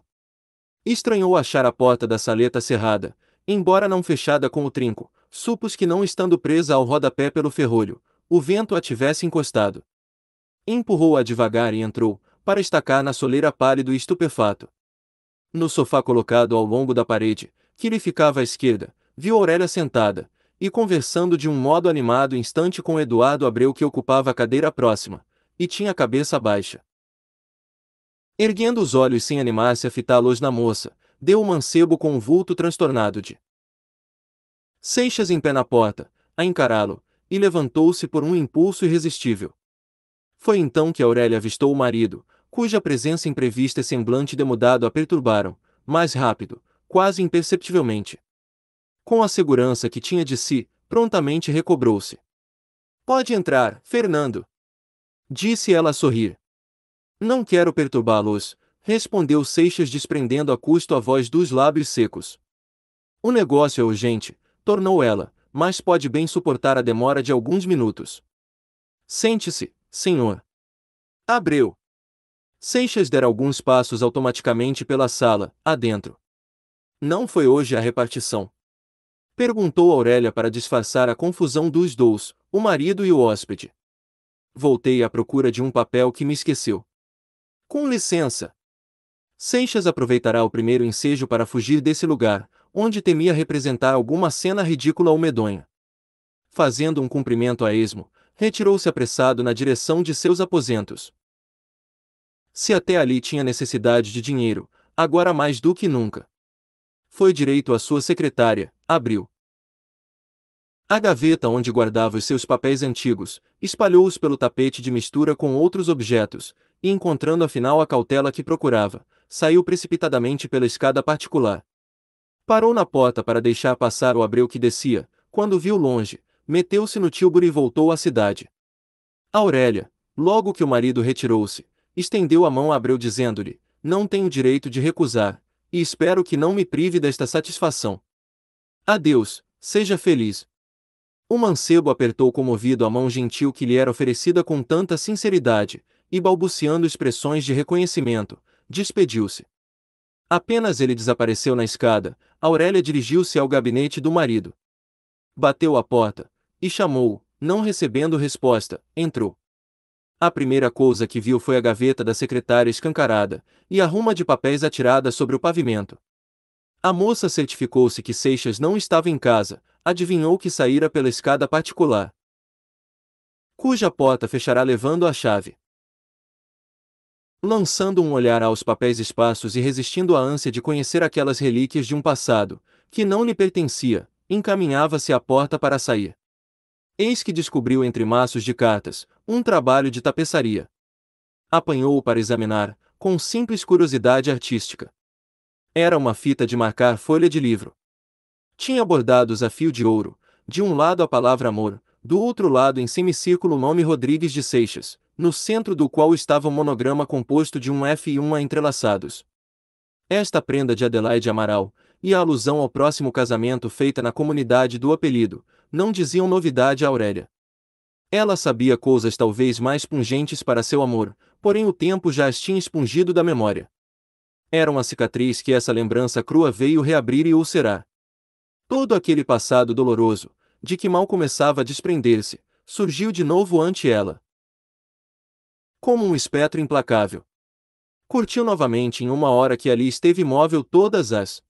Estranhou achar a porta da saleta cerrada, embora não fechada com o trinco, supus que não estando presa ao rodapé pelo ferrolho, o vento a tivesse encostado. Empurrou-a devagar e entrou, para estacar na soleira pálido e estupefato. No sofá colocado ao longo da parede, que lhe ficava à esquerda, viu Aurélia sentada, e conversando de um modo animado instante com Eduardo Abreu que ocupava a cadeira próxima, e tinha a cabeça baixa. Erguendo os olhos sem animar-se a fitá-los na moça, deu o um mancebo com um vulto transtornado de Seixas em pé na porta, a encará-lo, e levantou-se por um impulso irresistível. Foi então que Aurélia avistou o marido, cuja presença imprevista e semblante demudado a perturbaram, mais rápido, quase imperceptivelmente. Com a segurança que tinha de si, prontamente recobrou-se. Pode entrar, Fernando. Disse ela a sorrir. Não quero perturbá-los, respondeu Seixas desprendendo a custo a voz dos lábios secos. O negócio é urgente, tornou ela, mas pode bem suportar a demora de alguns minutos. Sente-se, senhor. Abreu. Seixas dera alguns passos automaticamente pela sala, adentro. Não foi hoje a repartição? Perguntou Aurélia para disfarçar a confusão dos dois, o marido e o hóspede. Voltei à procura de um papel que me esqueceu. Com licença. Seixas aproveitará o primeiro ensejo para fugir desse lugar, onde temia representar alguma cena ridícula ou medonha. Fazendo um cumprimento a esmo, retirou-se apressado na direção de seus aposentos. Se até ali tinha necessidade de dinheiro, agora mais do que nunca foi direito à sua secretária, abriu. A gaveta onde guardava os seus papéis antigos, espalhou-os pelo tapete de mistura com outros objetos, e encontrando afinal a cautela que procurava, saiu precipitadamente pela escada particular. Parou na porta para deixar passar o abreu que descia, quando viu longe, meteu-se no Tilbur e voltou à cidade. Aurélia, logo que o marido retirou-se, estendeu a mão a Abreu dizendo-lhe: Não tenho direito de recusar, e espero que não me prive desta satisfação. Adeus, seja feliz. O mancebo apertou comovido a mão gentil que lhe era oferecida com tanta sinceridade, e balbuciando expressões de reconhecimento, despediu-se. Apenas ele desapareceu na escada, Aurélia dirigiu-se ao gabinete do marido. Bateu à porta, e chamou-o, não recebendo resposta, entrou. A primeira coisa que viu foi a gaveta da secretária escancarada e a ruma de papéis atirada sobre o pavimento. A moça certificou-se que Seixas não estava em casa, adivinhou que saíra pela escada particular, cuja porta fechará levando a chave. Lançando um olhar aos papéis espaços e resistindo à ânsia de conhecer aquelas relíquias de um passado, que não lhe pertencia, encaminhava-se à porta para sair. Eis que descobriu entre maços de cartas um trabalho de tapeçaria. Apanhou-o para examinar, com simples curiosidade artística. Era uma fita de marcar folha de livro. Tinha bordados a fio de ouro, de um lado a palavra amor, do outro lado em semicírculo o nome Rodrigues de Seixas, no centro do qual estava um monograma composto de um F e um A entrelaçados. Esta prenda de Adelaide Amaral, e a alusão ao próximo casamento feita na comunidade do apelido, não diziam novidade a Aurélia. Ela sabia coisas talvez mais pungentes para seu amor, porém o tempo já as tinha expungido da memória. Era uma cicatriz que essa lembrança crua veio reabrir e ulcerar. Todo aquele passado doloroso, de que mal começava a desprender-se, surgiu de novo ante ela. Como um espectro implacável. Curtiu novamente em uma hora que ali esteve imóvel todas as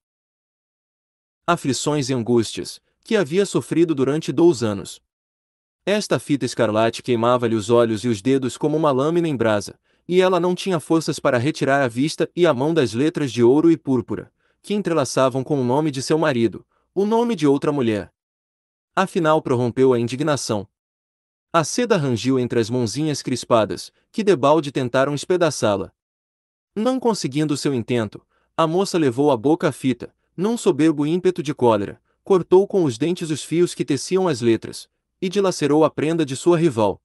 aflições e angústias que havia sofrido durante dois anos. Esta fita escarlate queimava-lhe os olhos e os dedos como uma lâmina em brasa, e ela não tinha forças para retirar a vista e a mão das letras de ouro e púrpura, que entrelaçavam com o nome de seu marido, o nome de outra mulher. Afinal prorrompeu a indignação. A seda rangiu entre as mãozinhas crispadas, que debalde tentaram espedaçá-la. Não conseguindo seu intento, a moça levou à boca a fita, num soberbo ímpeto de cólera, cortou com os dentes os fios que teciam as letras, e dilacerou a prenda de sua rival.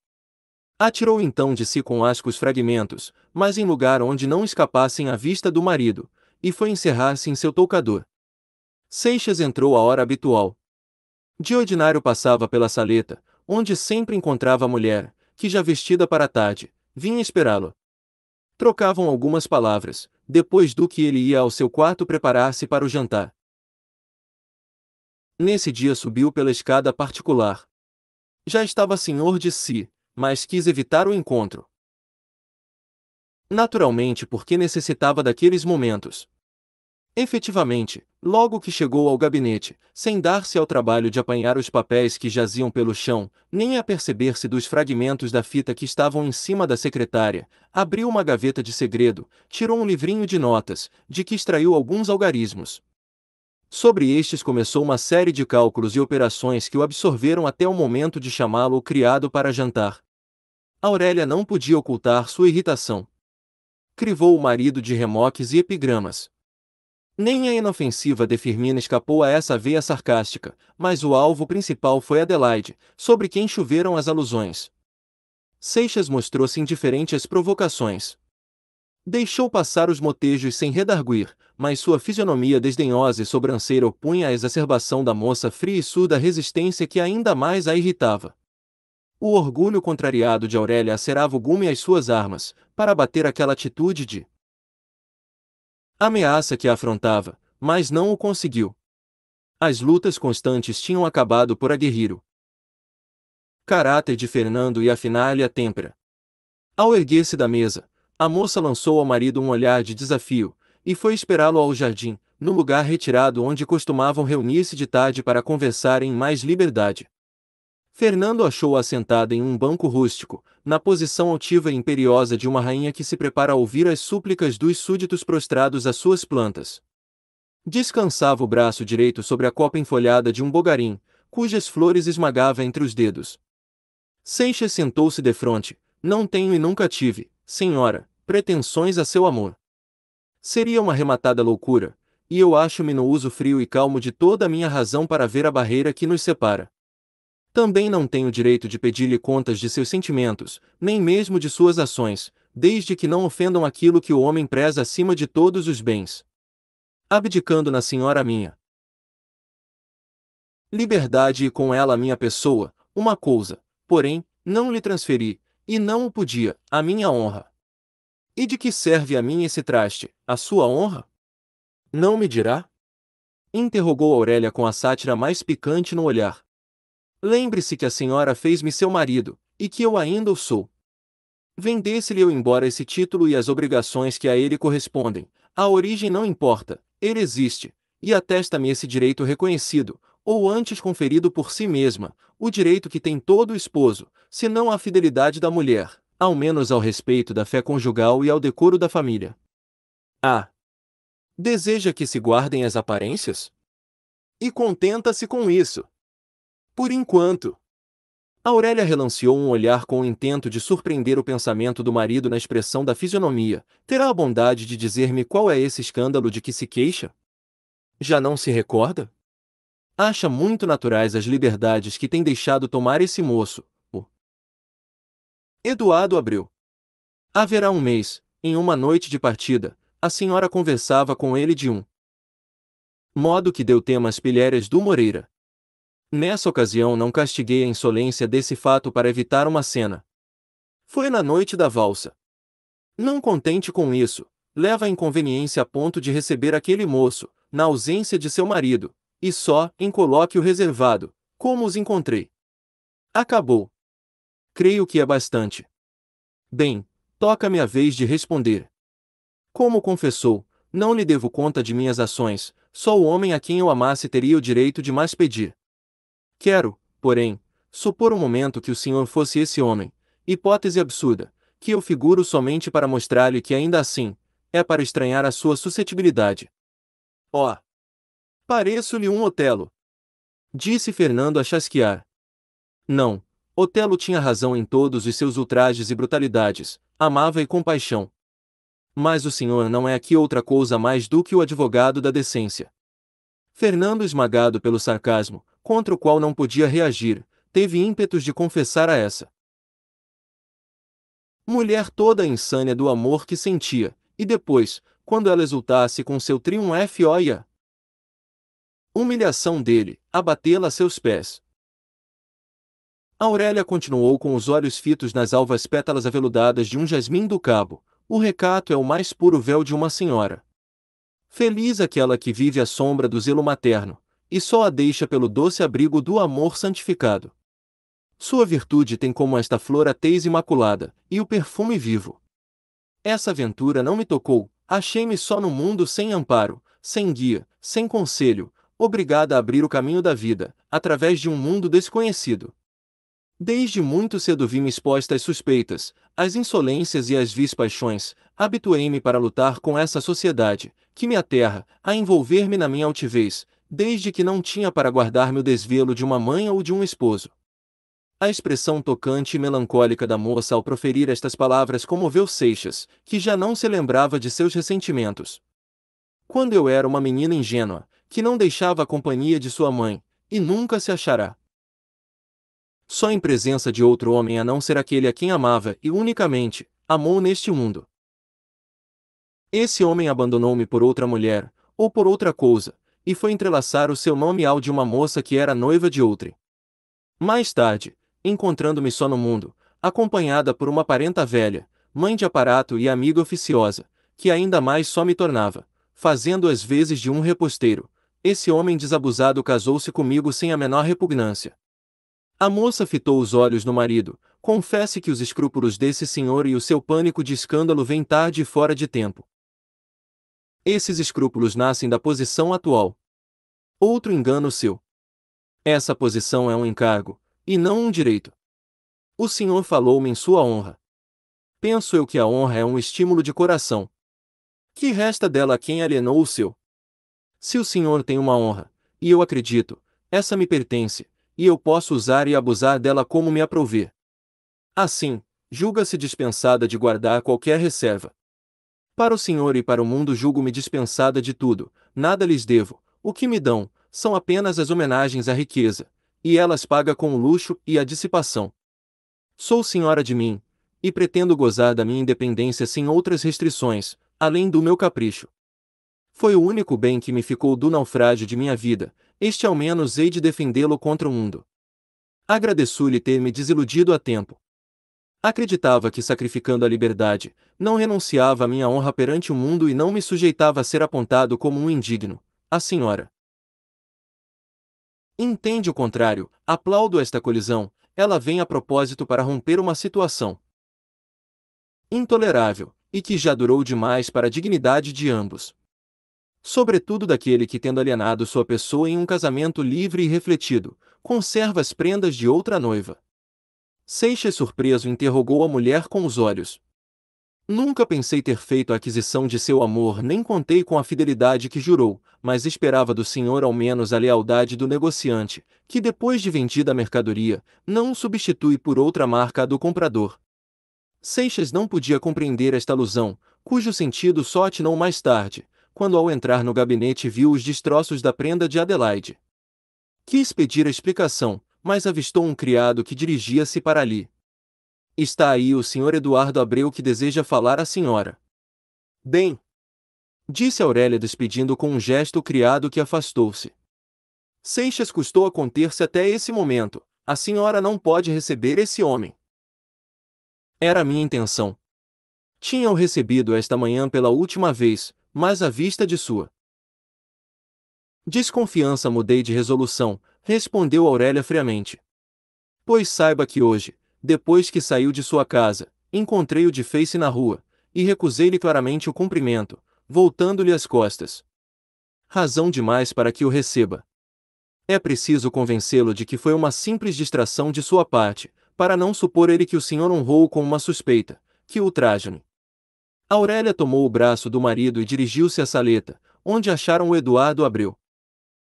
Atirou então de si com asco os fragmentos, mas em lugar onde não escapassem à vista do marido, e foi encerrar-se em seu toucador. Seixas entrou à hora habitual. De ordinário passava pela saleta, onde sempre encontrava a mulher, que já vestida para a tarde, vinha esperá-lo. Trocavam algumas palavras, depois do que ele ia ao seu quarto preparar-se para o jantar. Nesse dia subiu pela escada particular, já estava senhor de si, mas quis evitar o encontro. Naturalmente, porque necessitava daqueles momentos. Efetivamente, logo que chegou ao gabinete, sem dar-se ao trabalho de apanhar os papéis que jaziam pelo chão, nem a perceber-se dos fragmentos da fita que estavam em cima da secretária, abriu uma gaveta de segredo, tirou um livrinho de notas, de que extraiu alguns algarismos. Sobre estes começou uma série de cálculos e operações que o absorveram até o momento de chamá-lo o criado para jantar. Aurélia não podia ocultar sua irritação. Crivou o marido de remoques e epigramas. Nem a inofensiva de Firmina escapou a essa veia sarcástica, mas o alvo principal foi Adelaide, sobre quem choveram as alusões. Seixas mostrou-se indiferente às provocações. Deixou passar os motejos sem redarguir, mas sua fisionomia desdenhosa e sobranceira opunha à exacerbação da moça fria e surda resistência que ainda mais a irritava. O orgulho contrariado de Aurélia acerava o gume às suas armas, para bater aquela atitude de ameaça que a afrontava, mas não o conseguiu. As lutas constantes tinham acabado por aguerrir o caráter de Fernando e afinar lhe a têmpera. Ao erguer-se da mesa, a moça lançou ao marido um olhar de desafio, e foi esperá-lo ao jardim, no lugar retirado onde costumavam reunir-se de tarde para conversarem em mais liberdade. Fernando achou-a sentada em um banco rústico, na posição altiva e imperiosa de uma rainha que se prepara a ouvir as súplicas dos súditos prostrados às suas plantas. Descansava o braço direito sobre a copa enfolhada de um bogarim, cujas flores esmagava entre os dedos. Seixas sentou-se defronte. Não tenho e nunca tive, senhora, pretensões a seu amor. Seria uma arrematada loucura, e eu acho-me no uso frio e calmo de toda a minha razão para ver a barreira que nos separa. Também não tenho direito de pedir-lhe contas de seus sentimentos, nem mesmo de suas ações, desde que não ofendam aquilo que o homem preza acima de todos os bens. Abdicando na senhora minha liberdade e com ela a minha pessoa, uma coisa, porém, não lhe transferi, e não o podia, a minha honra. E de que serve a mim esse traste, a sua honra? Não me dirá? Interrogou Aurélia com a sátira mais picante no olhar. Lembre-se que a senhora fez-me seu marido, e que eu ainda o sou. Vendesse-lhe eu embora esse título e as obrigações que a ele correspondem. A origem não importa, ele existe, e atesta-me esse direito reconhecido, ou antes conferido por si mesma, o direito que tem todo o esposo, senão a fidelidade da mulher, ao menos ao respeito da fé conjugal e ao decoro da família. A. Ah. Deseja que se guardem as aparências? E contenta-se com isso. Por enquanto. Aurélia relanceou um olhar com o intento de surpreender o pensamento do marido na expressão da fisionomia. Terá a bondade de dizer-me qual é esse escândalo de que se queixa? Já não se recorda? Acha muito naturais as liberdades que tem deixado tomar esse moço, Eduardo abriu. Haverá um mês, em uma noite de partida, a senhora conversava com ele de um modo que deu tema às pilhérias do Moreira. Nessa ocasião não castiguei a insolência desse fato para evitar uma cena. Foi na noite da valsa. Não contente com isso, leva a inconveniência a ponto de receber aquele moço, na ausência de seu marido, e só, em colóquio reservado, como os encontrei. Acabou, Creio que é bastante. Bem, toca-me a vez de responder. Como confessou, não lhe devo conta de minhas ações, só o homem a quem eu amasse teria o direito de mais pedir. Quero, porém, supor um momento que o senhor fosse esse homem, hipótese absurda, que eu figuro somente para mostrar-lhe que ainda assim, é para estranhar a sua suscetibilidade. Ó! Oh, Pareço-lhe um Otelo! Disse Fernando a chasquear. Não, Otelo tinha razão em todos os seus ultrajes e brutalidades, amava e compaixão. Mas o senhor não é aqui outra coisa mais do que o advogado da decência. Fernando, esmagado pelo sarcasmo, contra o qual não podia reagir, teve ímpetos de confessar a essa mulher toda a insânia do amor que sentia, e depois, quando ela exultasse com seu triunfo, olha! Humilhação dele, abatê-la a seus pés, Aurélia continuou com os olhos fitos nas alvas pétalas aveludadas de um jasmim do cabo. O recato é o mais puro véu de uma senhora. Feliz aquela que vive à sombra do zelo materno, e só a deixa pelo doce abrigo do amor santificado. Sua virtude tem como esta flor a tez imaculada, e o perfume vivo. Essa aventura não me tocou, achei-me só no mundo sem amparo, sem guia, sem conselho, obrigada a abrir o caminho da vida, através de um mundo desconhecido. Desde muito cedo vi-me exposta às suspeitas, às insolências e às vis paixões, habituei-me para lutar com essa sociedade, que me aterra, a envolver-me na minha altivez, desde que não tinha para guardar-me o desvelo de uma mãe ou de um esposo. A expressão tocante e melancólica da moça ao proferir estas palavras comoveu Seixas, que já não se lembrava de seus ressentimentos. Quando eu era uma menina ingênua, que não deixava a companhia de sua mãe, e nunca se achará, só em presença de outro homem a não ser aquele a quem amava e unicamente amou neste mundo. Esse homem abandonou-me por outra mulher, ou por outra coisa, e foi entrelaçar o seu nome ao de uma moça que era noiva de outrem. Mais tarde, encontrando-me só no mundo, acompanhada por uma parenta velha, mãe de aparato e amiga oficiosa, que ainda mais só me tornava, fazendo as vezes de um reposteiro, esse homem desabusado casou-se comigo sem a menor repugnância a moça fitou os olhos no marido. Confesse que os escrúpulos desse senhor e o seu pânico de escândalo vêm tarde e fora de tempo. Esses escrúpulos nascem da posição atual. Outro engano seu. Essa posição é um encargo, e não um direito. O senhor falou-me em sua honra. Penso eu que a honra é um estímulo de coração. Que resta dela a quem alienou o seu? Se o senhor tem uma honra, e eu acredito, essa me pertence, e eu posso usar e abusar dela como me aprover. Assim, julga-se dispensada de guardar qualquer reserva. Para o Senhor e para o mundo julgo-me dispensada de tudo, nada lhes devo, o que me dão, são apenas as homenagens à riqueza, e elas paga com o luxo e a dissipação. Sou senhora de mim, e pretendo gozar da minha independência sem outras restrições, além do meu capricho. Foi o único bem que me ficou do naufrágio de minha vida, este ao menos hei de defendê-lo contra o mundo. Agradeço-lhe ter me desiludido a tempo. Acreditava que sacrificando a liberdade, não renunciava à minha honra perante o mundo e não me sujeitava a ser apontado como um indigno. A senhora. Entende o contrário, aplaudo esta colisão, ela vem a propósito para romper uma situação intolerável, e que já durou demais para a dignidade de ambos sobretudo daquele que, tendo alienado sua pessoa em um casamento livre e refletido, conserva as prendas de outra noiva. Seixas, surpreso, interrogou a mulher com os olhos. Nunca pensei ter feito a aquisição de seu amor, nem contei com a fidelidade que jurou, mas esperava do senhor ao menos a lealdade do negociante, que depois de vendida a mercadoria, não substitui por outra marca a do comprador. Seixas não podia compreender esta alusão, cujo sentido só atinou mais tarde, quando ao entrar no gabinete viu os destroços da prenda de Adelaide. Quis pedir a explicação, mas avistou um criado que dirigia-se para ali. Está aí o senhor Eduardo Abreu que deseja falar à senhora. Bem, disse Aurélia despedindo com um gesto o criado que afastou-se. Seixas custou a conter-se até esse momento. A senhora não pode receber esse homem. Era minha intenção. Tinha-o recebido esta manhã pela última vez, mas à vista de sua desconfiança mudei de resolução, respondeu Aurélia friamente. Pois saiba que hoje, depois que saiu de sua casa, encontrei-o de face na rua, e recusei-lhe claramente o cumprimento, voltando-lhe as costas. Razão demais para que o receba. É preciso convencê-lo de que foi uma simples distração de sua parte, para não supor ele que o senhor honrou com uma suspeita, que ultraje-me. Aurélia tomou o braço do marido e dirigiu-se à saleta, onde acharam o Eduardo Abreu.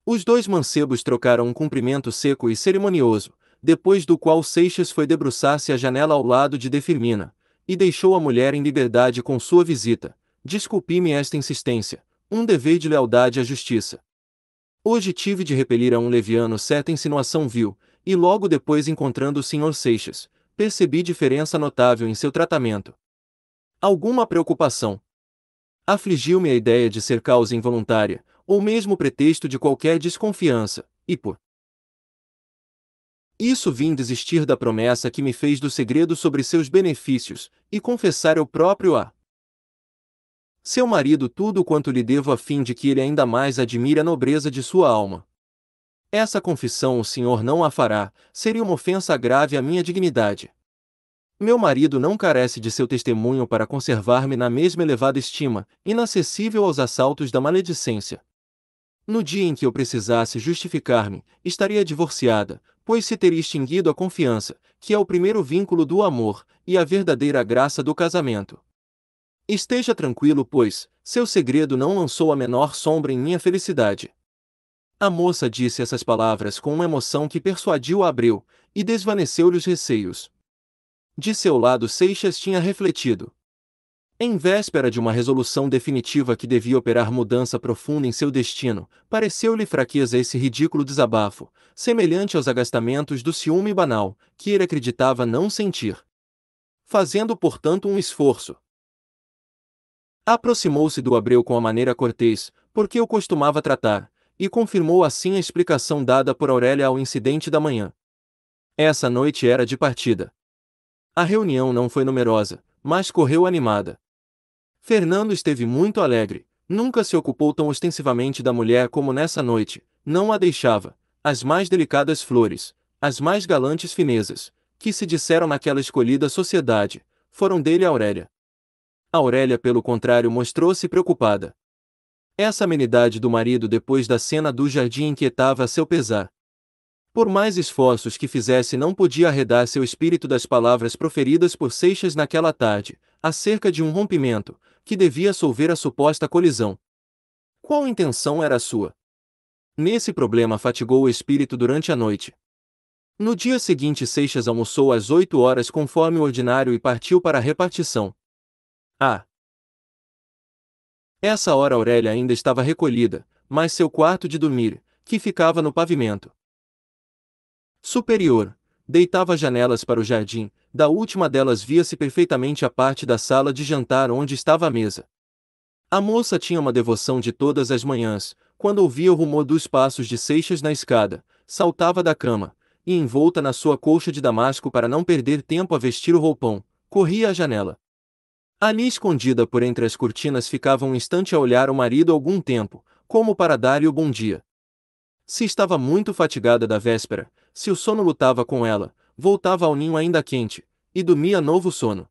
Os dois mancebos trocaram um cumprimento seco e cerimonioso, depois do qual Seixas foi debruçar-se à janela ao lado de Defirmina, e deixou a mulher em liberdade com sua visita. Desculpe-me esta insistência, um dever de lealdade à justiça. Hoje tive de repelir a um leviano certa insinuação vil, e logo depois encontrando o Sr. Seixas, percebi diferença notável em seu tratamento alguma preocupação. Afligiu-me a ideia de ser causa involuntária, ou mesmo pretexto de qualquer desconfiança, e por isso vim desistir da promessa que me fez do segredo sobre seus benefícios, e confessar eu próprio a seu marido tudo quanto lhe devo a fim de que ele ainda mais admire a nobreza de sua alma. Essa confissão o senhor não a fará, seria uma ofensa grave à minha dignidade. Meu marido não carece de seu testemunho para conservar-me na mesma elevada estima, inacessível aos assaltos da maledicência. No dia em que eu precisasse justificar-me, estaria divorciada, pois se teria extinguido a confiança, que é o primeiro vínculo do amor e a verdadeira graça do casamento. Esteja tranquilo, pois, seu segredo não lançou a menor sombra em minha felicidade. A moça disse essas palavras com uma emoção que persuadiu a Abreu, e desvaneceu-lhe os receios, de seu lado, Seixas tinha refletido. Em véspera de uma resolução definitiva que devia operar mudança profunda em seu destino, pareceu-lhe fraqueza esse ridículo desabafo, semelhante aos agastamentos do ciúme banal, que ele acreditava não sentir. Fazendo, portanto, um esforço. Aproximou-se do Abreu com a maneira cortês, porque o costumava tratar, e confirmou assim a explicação dada por Aurélia ao incidente da manhã. Essa noite era de partida. A reunião não foi numerosa, mas correu animada. Fernando esteve muito alegre, nunca se ocupou tão ostensivamente da mulher como nessa noite, não a deixava, as mais delicadas flores, as mais galantes finezas, que se disseram naquela escolhida sociedade, foram dele a Aurélia. A Aurélia, pelo contrário, mostrou-se preocupada. Essa amenidade do marido depois da cena do jardim inquietava a seu pesar. Por mais esforços que fizesse, não podia arredar seu espírito das palavras proferidas por Seixas naquela tarde, acerca de um rompimento, que devia solver a suposta colisão. Qual intenção era a sua? Nesse problema fatigou o espírito durante a noite. No dia seguinte, Seixas almoçou às oito horas conforme o ordinário e partiu para a repartição. Ah! Essa hora Aurélia ainda estava recolhida, mas seu quarto de dormir, que ficava no pavimento, superior, deitava janelas para o jardim, da última delas via-se perfeitamente a parte da sala de jantar onde estava a mesa. A moça tinha uma devoção de todas as manhãs, quando ouvia o rumor dos passos de Seixas na escada, saltava da cama, e envolta na sua colcha de damasco para não perder tempo a vestir o roupão, corria à janela. Ali escondida por entre as cortinas ficava um instante a olhar o marido algum tempo, como para dar-lhe o bom dia. Se estava muito fatigada da véspera, se o sono lutava com ela, voltava ao ninho ainda quente, e dormia novo sono.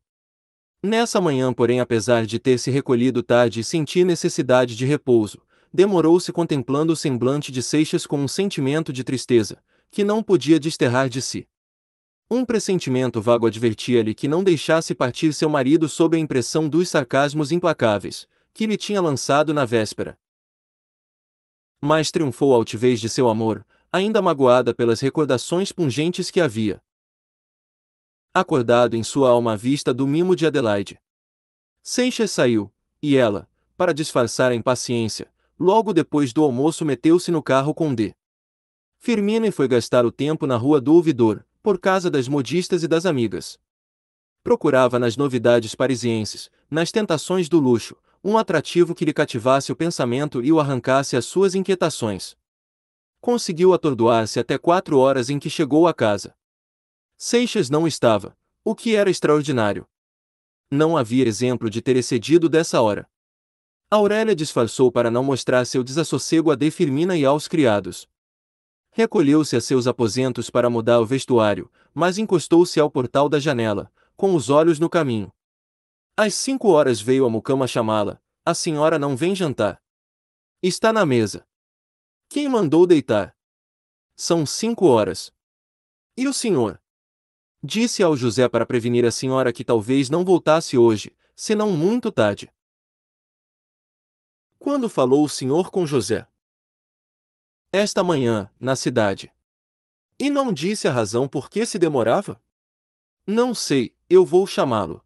Nessa manhã, porém, apesar de ter se recolhido tarde e sentir necessidade de repouso, demorou-se contemplando o semblante de Seixas com um sentimento de tristeza, que não podia desterrar de si. Um pressentimento vago advertia-lhe que não deixasse partir seu marido sob a impressão dos sarcasmos implacáveis, que lhe tinha lançado na véspera. Mas triunfou a altivez de seu amor, ainda magoada pelas recordações pungentes que havia acordado em sua alma à vista do mimo de Adelaide. Seixas saiu, e ela, para disfarçar a impaciência, logo depois do almoço meteu-se no carro com D. Firmina e foi gastar o tempo na rua do ouvidor, por casa das modistas e das amigas. Procurava nas novidades parisienses, nas tentações do luxo, um atrativo que lhe cativasse o pensamento e o arrancasse às suas inquietações. Conseguiu atordoar-se até quatro horas em que chegou a casa. Seixas não estava, o que era extraordinário. Não havia exemplo de ter excedido dessa hora. Aurélia disfarçou para não mostrar seu desassossego a De Firmina e aos criados. Recolheu-se a seus aposentos para mudar o vestuário, mas encostou-se ao portal da janela, com os olhos no caminho. Às cinco horas veio a mucama chamá-la. A senhora não vem jantar. Está na mesa. Quem mandou deitar? São cinco horas. E o senhor? Disse ao José para prevenir a senhora que talvez não voltasse hoje, senão muito tarde. Quando falou o senhor com José? Esta manhã, na cidade. E não disse a razão por que se demorava? Não sei, eu vou chamá-lo.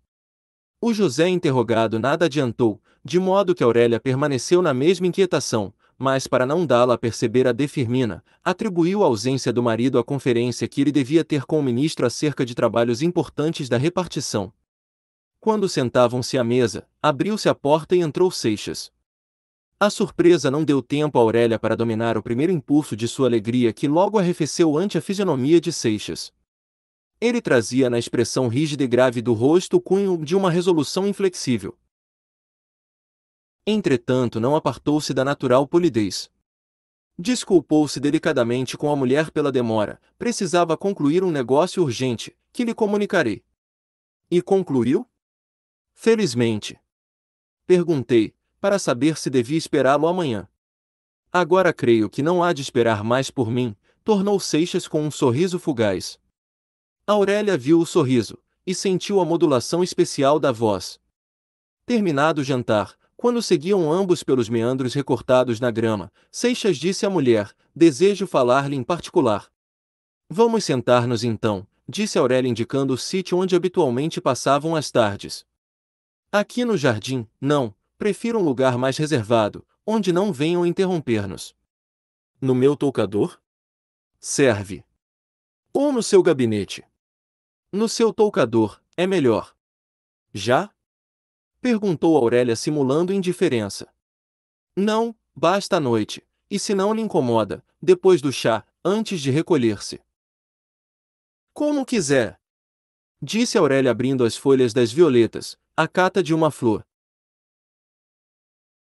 O José interrogado nada adiantou, de modo que Aurélia permaneceu na mesma inquietação, mas para não dá-la a perceber a Defirmina, atribuiu a ausência do marido à conferência que ele devia ter com o ministro acerca de trabalhos importantes da repartição. Quando sentavam-se à mesa, abriu-se a porta e entrou Seixas. A surpresa não deu tempo a Aurélia para dominar o primeiro impulso de sua alegria que logo arrefeceu ante a fisionomia de Seixas. Ele trazia na expressão rígida e grave do rosto o cunho de uma resolução inflexível. Entretanto não apartou-se da natural polidez. Desculpou-se delicadamente com a mulher pela demora, precisava concluir um negócio urgente, que lhe comunicarei. E concluiu? Felizmente. Perguntei, para saber se devia esperá-lo amanhã. Agora creio que não há de esperar mais por mim, tornou Seixas com um sorriso fugaz. Aurélia viu o sorriso, e sentiu a modulação especial da voz. Terminado o jantar, quando seguiam ambos pelos meandros recortados na grama, Seixas disse à mulher: Desejo falar-lhe em particular. Vamos sentar-nos então, disse Aurélia indicando o sítio onde habitualmente passavam as tardes. Aqui no jardim, não, prefiro um lugar mais reservado, onde não venham interromper-nos. No meu toucador? Serve. Ou no seu gabinete? No seu toucador, é melhor. Já, Perguntou Aurélia simulando indiferença. Não, basta a noite, e se não lhe incomoda, depois do chá, antes de recolher-se. Como quiser. Disse Aurélia abrindo as folhas das violetas, a cata de uma flor.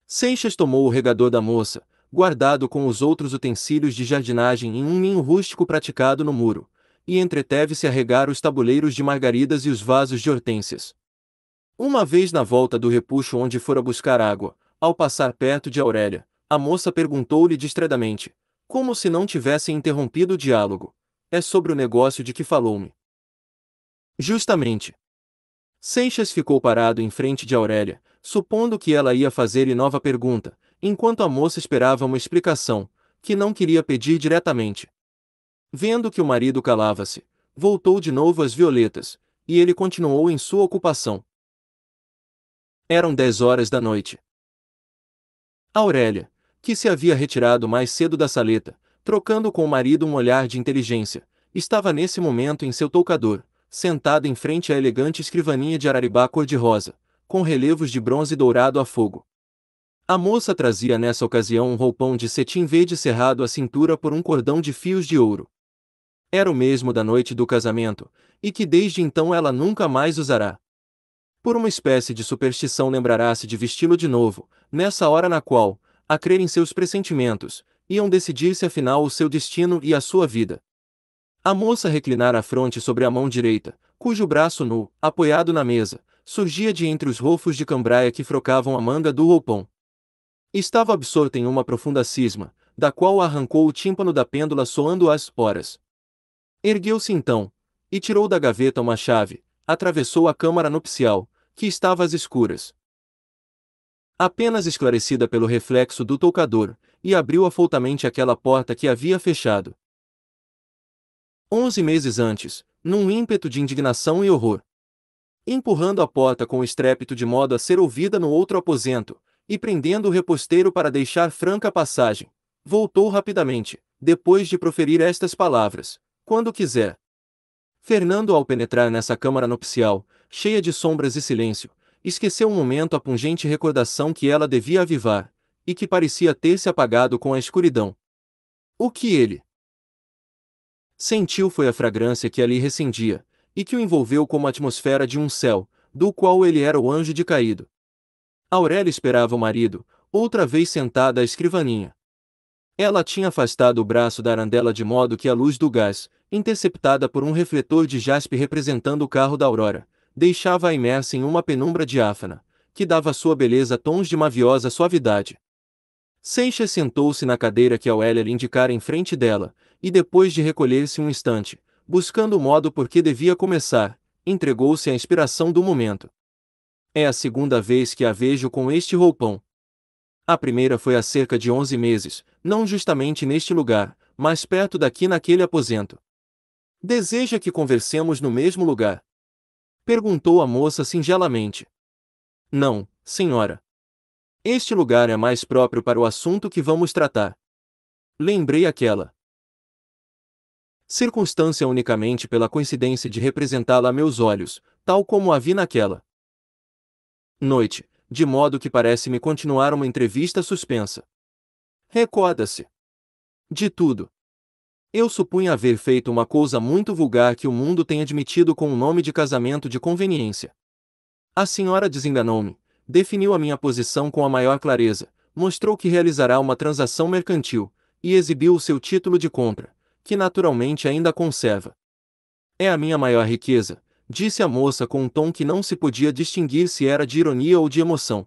Seixas tomou o regador da moça, guardado com os outros utensílios de jardinagem em um ninho rústico praticado no muro, e entreteve-se a regar os tabuleiros de margaridas e os vasos de hortênsias. Uma vez na volta do repuxo onde fora buscar água, ao passar perto de Aurélia, a moça perguntou-lhe distraidamente, como se não tivessem interrompido o diálogo. É sobre o negócio de que falou-me. Justamente. Seixas ficou parado em frente de Aurélia, supondo que ela ia fazer-lhe nova pergunta, enquanto a moça esperava uma explicação, que não queria pedir diretamente. Vendo que o marido calava-se, voltou de novo às violetas, e ele continuou em sua ocupação, eram dez horas da noite. Aurélia, que se havia retirado mais cedo da saleta, trocando com o marido um olhar de inteligência, estava nesse momento em seu toucador, sentada em frente à elegante escrivaninha de araribá cor-de-rosa, com relevos de bronze dourado a fogo. A moça trazia nessa ocasião um roupão de cetim verde cerrado à cintura por um cordão de fios de ouro. Era o mesmo da noite do casamento, e que desde então ela nunca mais usará, por uma espécie de superstição lembrará-se de vesti-lo de novo, nessa hora na qual, a crer em seus pressentimentos, iam decidir-se afinal o seu destino e a sua vida. A moça reclinara a fronte sobre a mão direita, cujo braço nu, apoiado na mesa, surgia de entre os rofos de cambraia que frocavam a manga do roupão. Estava absorta em uma profunda cisma, da qual arrancou o tímpano da pêndula soando às horas. Ergueu-se então, e tirou da gaveta uma chave, atravessou a câmara nupcial, que estava às escuras. Apenas esclarecida pelo reflexo do toucador, e abriu afoutamente aquela porta que havia fechado. Onze meses antes, num ímpeto de indignação e horror. Empurrando a porta com estrépito de modo a ser ouvida no outro aposento, e prendendo o reposteiro para deixar franca passagem, voltou rapidamente, depois de proferir estas palavras: Quando quiser. Fernando, ao penetrar nessa câmara nupcial, cheia de sombras e silêncio, esqueceu um momento a pungente recordação que ela devia avivar, e que parecia ter se apagado com a escuridão. O que ele sentiu foi a fragrância que ali recendia, e que o envolveu como a atmosfera de um céu, do qual ele era o anjo de caído. Aurélia esperava o marido, outra vez sentada à escrivaninha. Ela tinha afastado o braço da arandela de modo que a luz do gás, interceptada por um refletor de jaspe representando o carro da aurora, deixava-a imersa em uma penumbra diáfana, que dava à sua beleza tons de maviosa suavidade. Seixas sentou-se na cadeira que a lhe indicara em frente dela, e depois de recolher-se um instante, buscando o modo por que devia começar, entregou-se à inspiração do momento. É a segunda vez que a vejo com este roupão, a primeira foi há cerca de onze meses, não justamente neste lugar, mas perto daqui naquele aposento. Deseja que conversemos no mesmo lugar? Perguntou a moça singelamente. Não, senhora. Este lugar é mais próprio para o assunto que vamos tratar. Lembrei aquela circunstância unicamente pela coincidência de representá-la a meus olhos, tal como a vi naquela noite de modo que parece-me continuar uma entrevista suspensa. Recorda-se. De tudo. Eu supunha haver feito uma coisa muito vulgar que o mundo tem admitido com o nome de casamento de conveniência. A senhora desenganou-me, definiu a minha posição com a maior clareza, mostrou que realizará uma transação mercantil, e exibiu o seu título de compra, que naturalmente ainda conserva. É a minha maior riqueza, disse a moça com um tom que não se podia distinguir se era de ironia ou de emoção.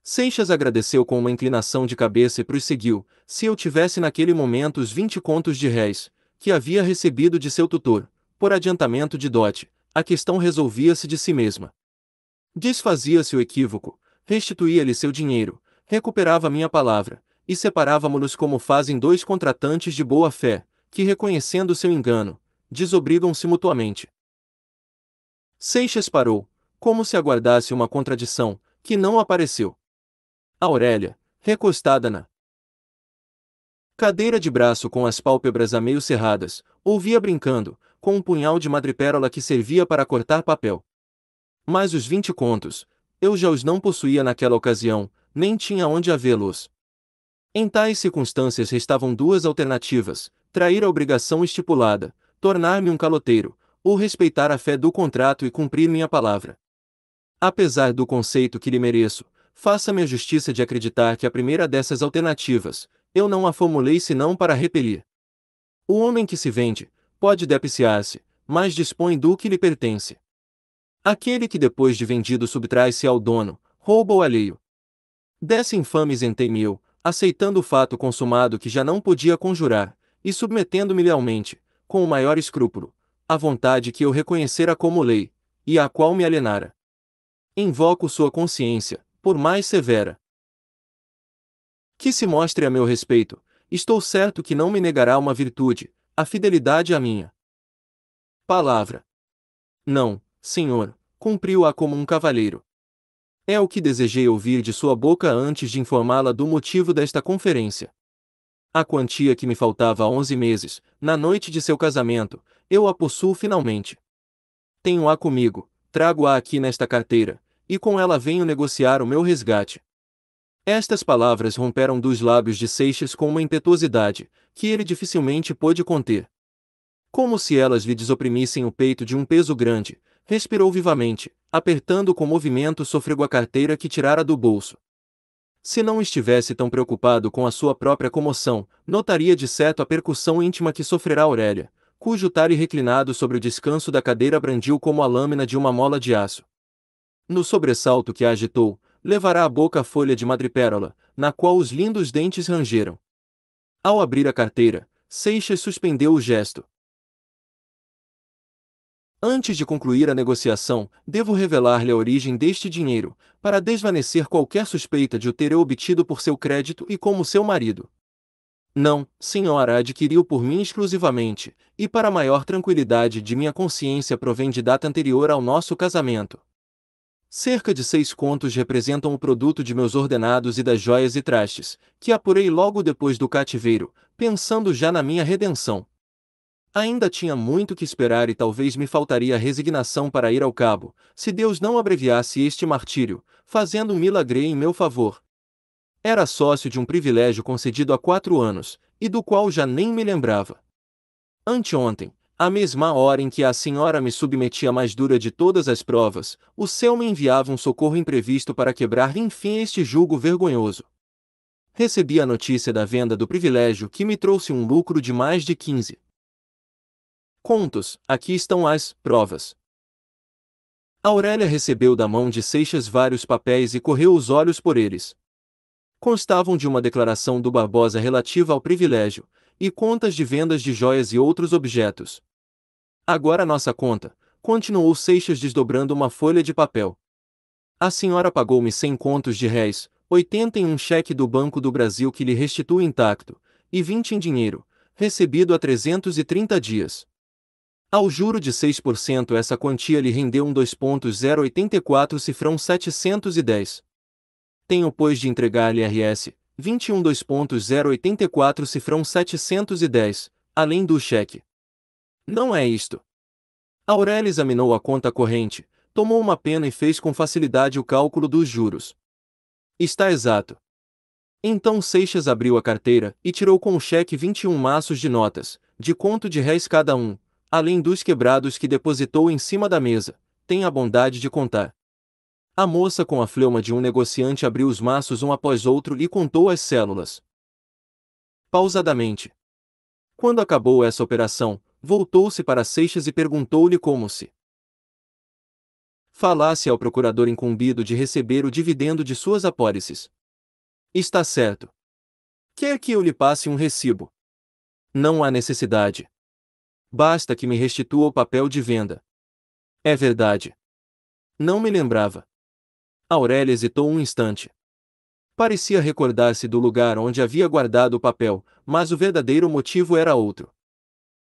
Seixas agradeceu com uma inclinação de cabeça e prosseguiu: Se eu tivesse naquele momento os vinte contos de réis, que havia recebido de seu tutor, por adiantamento de dote, a questão resolvia-se de si mesma. Desfazia-se o equívoco, restituía-lhe seu dinheiro, recuperava minha palavra, e separávamo-nos como fazem dois contratantes de boa fé, que reconhecendo seu engano, desobrigam-se mutuamente. Seixas parou, como se aguardasse uma contradição, que não apareceu. Aurélia, recostada na cadeira de braço com as pálpebras a meio cerradas, ouvia brincando, com um punhal de madrepérola que servia para cortar papel. Mas os vinte contos, eu já os não possuía naquela ocasião, nem tinha onde havê-los. Em tais circunstâncias restavam duas alternativas: trair a obrigação estipulada, tornar-me um caloteiro, ou respeitar a fé do contrato e cumprir minha palavra. Apesar do conceito que lhe mereço, faça-me a justiça de acreditar que a primeira dessas alternativas, eu não a formulei senão para repelir. O homem que se vende, pode depiciar-se, mas dispõe do que lhe pertence. Aquele que depois de vendido subtrai-se ao dono, rouba o alheio. Dessa infame isentei-me aceitando o fato consumado que já não podia conjurar, e submetendo-me lealmente, com o maior escrúpulo, a vontade que eu reconhecera como lei, e à qual me alienara. Invoco sua consciência, por mais severa que se mostre a meu respeito, estou certo que não me negará uma virtude, a fidelidade à minha palavra. Não, senhor, cumpriu-a como um cavalheiro. É o que desejei ouvir de sua boca antes de informá-la do motivo desta conferência. A quantia que me faltava há onze meses, na noite de seu casamento, eu a possuo finalmente. Tenho-a comigo, trago-a aqui nesta carteira, e com ela venho negociar o meu resgate. Estas palavras romperam dos lábios de Seixas com uma impetuosidade, que ele dificilmente pôde conter. Como se elas lhe desoprimissem o peito de um peso grande, respirou vivamente, apertando com movimento sôfrego a carteira que tirara do bolso. Se não estivesse tão preocupado com a sua própria comoção, notaria de certo a percussão íntima que sofrerá Aurélia, cujo talhe reclinado sobre o descanso da cadeira brandiu como a lâmina de uma mola de aço. No sobressalto que a agitou, levará à boca a folha de madrepérola, na qual os lindos dentes rangeram. Ao abrir a carteira, Seixas suspendeu o gesto. Antes de concluir a negociação, devo revelar-lhe a origem deste dinheiro, para desvanecer qualquer suspeita de o ter obtido por seu crédito e como seu marido. Não, senhora adquiriu por mim exclusivamente, e para maior tranquilidade de minha consciência provém de data anterior ao nosso casamento. Cerca de seis contos representam o produto de meus ordenados e das joias e trastes, que apurei logo depois do cativeiro, pensando já na minha redenção. Ainda tinha muito que esperar e talvez me faltaria resignação para ir ao cabo, se Deus não abreviasse este martírio, fazendo um milagre em meu favor. Era sócio de um privilégio concedido há quatro anos, e do qual já nem me lembrava. Anteontem, à mesma hora em que a senhora me submetia à mais dura de todas as provas, o céu me enviava um socorro imprevisto para quebrar enfim este julgo vergonhoso. Recebi a notícia da venda do privilégio que me trouxe um lucro de mais de 15 contos. Aqui estão as provas. Aurélia recebeu da mão de Seixas vários papéis e correu os olhos por eles constavam de uma declaração do Barbosa relativa ao privilégio e contas de vendas de joias e outros objetos. Agora nossa conta, continuou Seixas desdobrando uma folha de papel. A senhora pagou-me 100 contos de réis, 80 em um cheque do Banco do Brasil que lhe restituo intacto, e 20 em dinheiro, recebido a 330 dias. Ao juro de 6%, essa quantia lhe rendeu um 2.084 cifrão 710. Tenho, pois, de entregar-lhe RS 21.084 cifrão 710, além do cheque. Não é isto. Aurélia examinou a conta corrente, tomou uma pena e fez com facilidade o cálculo dos juros. Está exato. Então Seixas abriu a carteira e tirou com o cheque 21 maços de notas, de conto de réis cada um, além dos quebrados que depositou em cima da mesa. Tem a bondade de contar. A moça com a fleuma de um negociante abriu os maços um após outro e contou as células. Pausadamente. Quando acabou essa operação, voltou-se para Seixas e perguntou-lhe como se falasse ao procurador incumbido de receber o dividendo de suas apólices. Está certo. Quer que eu lhe passe um recibo? Não há necessidade. Basta que me restitua o papel de venda. É verdade. Não me lembrava. Aurélia hesitou um instante. Parecia recordar-se do lugar onde havia guardado o papel, mas o verdadeiro motivo era outro.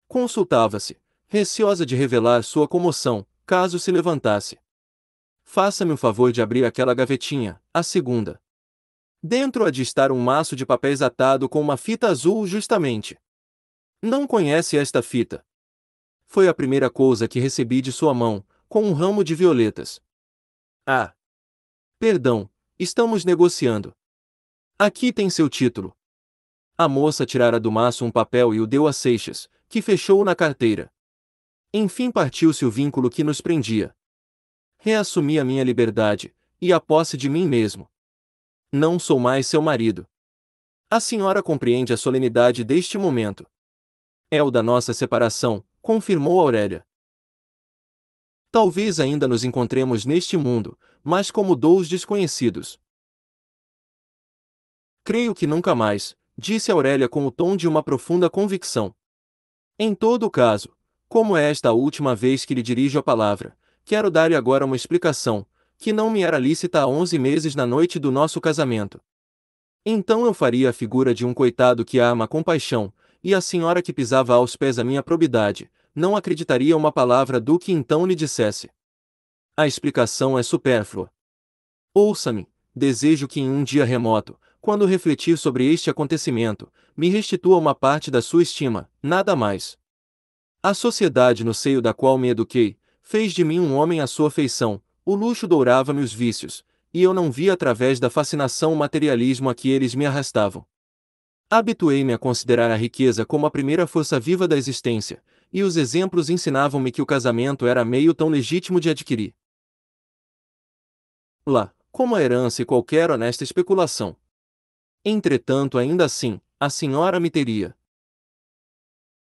Consultava-se, receosa de revelar sua comoção, caso se levantasse. Faça-me o favor de abrir aquela gavetinha, a segunda. Dentro há de estar um maço de papéis atado com uma fita azul, justamente. Não conhece esta fita? Foi a primeira coisa que recebi de sua mão, com um ramo de violetas. Ah, Perdão, estamos negociando. Aqui tem seu título. A moça tirara do maço um papel e o deu a Seixas, que fechou-o na carteira. Enfim partiu-se o vínculo que nos prendia. Reassumi a minha liberdade, e a posse de mim mesmo. Não sou mais seu marido. A senhora compreende a solenidade deste momento. É o da nossa separação, confirmou Aurélia. Talvez ainda nos encontremos neste mundo, mas como dous desconhecidos. Creio que nunca mais, disse Aurélia com o tom de uma profunda convicção. Em todo o caso, como é esta a última vez que lhe dirijo a palavra, quero dar-lhe agora uma explicação, que não me era lícita há onze meses na noite do nosso casamento. Então eu faria a figura de um coitado que ama a compaixão, e a senhora que pisava aos pés a minha probidade, não acreditaria uma palavra do que então lhe dissesse a explicação é supérflua. Ouça-me, desejo que em um dia remoto, quando refletir sobre este acontecimento, me restitua uma parte da sua estima, nada mais. A sociedade no seio da qual me eduquei, fez de mim um homem à sua feição, o luxo dourava-me os vícios, e eu não via através da fascinação o materialismo a que eles me arrastavam. Habituei-me a considerar a riqueza como a primeira força viva da existência, e os exemplos ensinavam-me que o casamento era meio tão legítimo de adquirir lá, como a herança e qualquer honesta especulação. Entretanto, ainda assim, a senhora me teria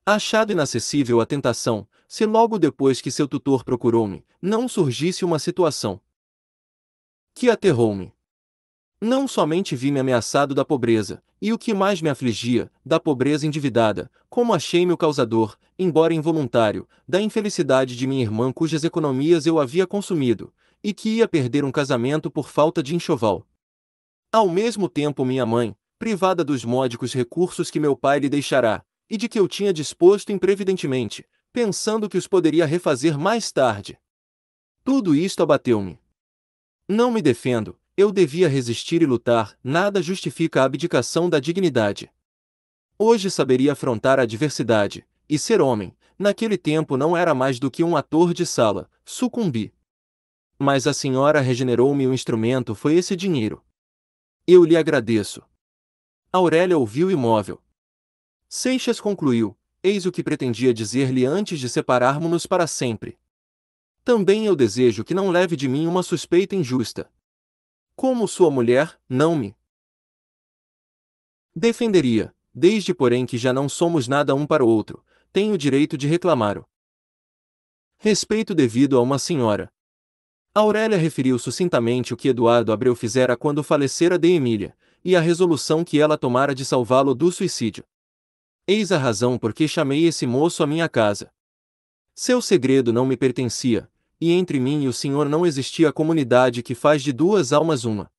achado inacessível à tentação, se logo depois que seu tutor procurou-me, não surgisse uma situação que aterrou-me. Não somente vi-me ameaçado da pobreza, e o que mais me afligia, da pobreza endividada, como achei-me o causador, embora involuntário, da infelicidade de minha irmã cujas economias eu havia consumido, e que ia perder um casamento por falta de enxoval. Ao mesmo tempo, minha mãe, privada dos módicos recursos que meu pai lhe deixará, e de que eu tinha disposto imprevidentemente, pensando que os poderia refazer mais tarde. Tudo isto abateu-me. Não me defendo, eu devia resistir e lutar, nada justifica a abdicação da dignidade. Hoje saberia afrontar a adversidade, e ser homem, naquele tempo não era mais do que um ator de sala, sucumbi mas a senhora regenerou-me o instrumento foi esse dinheiro. Eu lhe agradeço. Aurélia ouviu imóvel. Seixas concluiu: Eis o que pretendia dizer-lhe antes de separarmos-nos para sempre. Também eu desejo que não leve de mim uma suspeita injusta. Como sua mulher, não me defenderia, desde porém que já não somos nada um para o outro, tenho o direito de reclamar o respeito devido a uma senhora, Aurélia referiu sucintamente o que Eduardo Abreu fizera quando falecera de Emília, e a resolução que ela tomara de salvá-lo do suicídio. Eis a razão por que chamei esse moço à minha casa. Seu segredo não me pertencia, e entre mim e o senhor não existia a comunidade que faz de duas almas uma.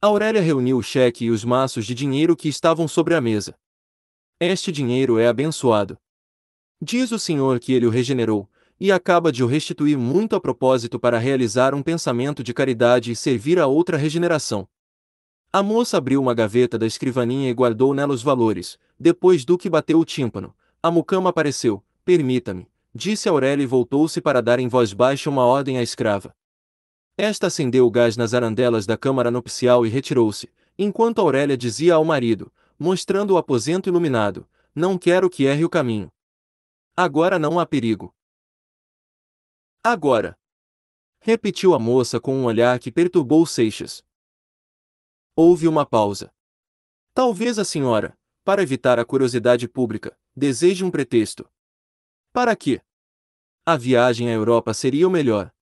Aurélia reuniu o cheque e os maços de dinheiro que estavam sobre a mesa. Este dinheiro é abençoado. Diz o senhor que ele o regenerou, e acaba de o restituir muito a propósito para realizar um pensamento de caridade e servir a outra regeneração. A moça abriu uma gaveta da escrivaninha e guardou nela os valores, depois do que bateu o tímpano. A mucama apareceu, permita-me, disse Aurélia e voltou-se para dar em voz baixa uma ordem à escrava. Esta acendeu o gás nas arandelas da câmara nupcial e retirou-se, enquanto Aurélia dizia ao marido, mostrando o aposento iluminado, não quero que erre o caminho. Agora não há perigo. Agora! Repetiu a moça com um olhar que perturbou Seixas. Houve uma pausa. Talvez a senhora, para evitar a curiosidade pública, deseje um pretexto. Para quê? A viagem à Europa seria o melhor.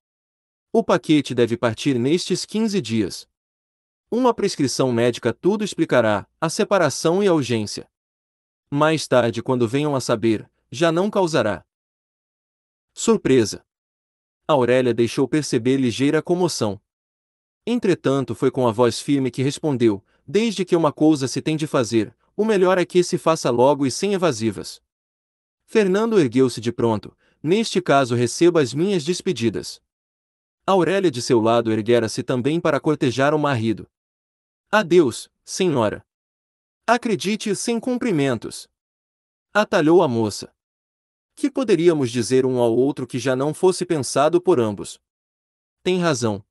O paquete deve partir nestes 15 dias. Uma prescrição médica tudo explicará, a separação e a urgência. Mais tarde, quando venham a saber, já não causará surpresa. Aurélia deixou perceber ligeira comoção. Entretanto, foi com a voz firme que respondeu: Desde que uma coisa se tem de fazer, o melhor é que se faça logo e sem evasivas. Fernando ergueu-se de pronto. Neste caso, receba as minhas despedidas. Aurélia, de seu lado, erguera-se também para cortejar o marido. Adeus, senhora. Acredite sem cumprimentos. Atalhou a moça. Que poderíamos dizer um ao outro que já não fosse pensado por ambos? Tem razão.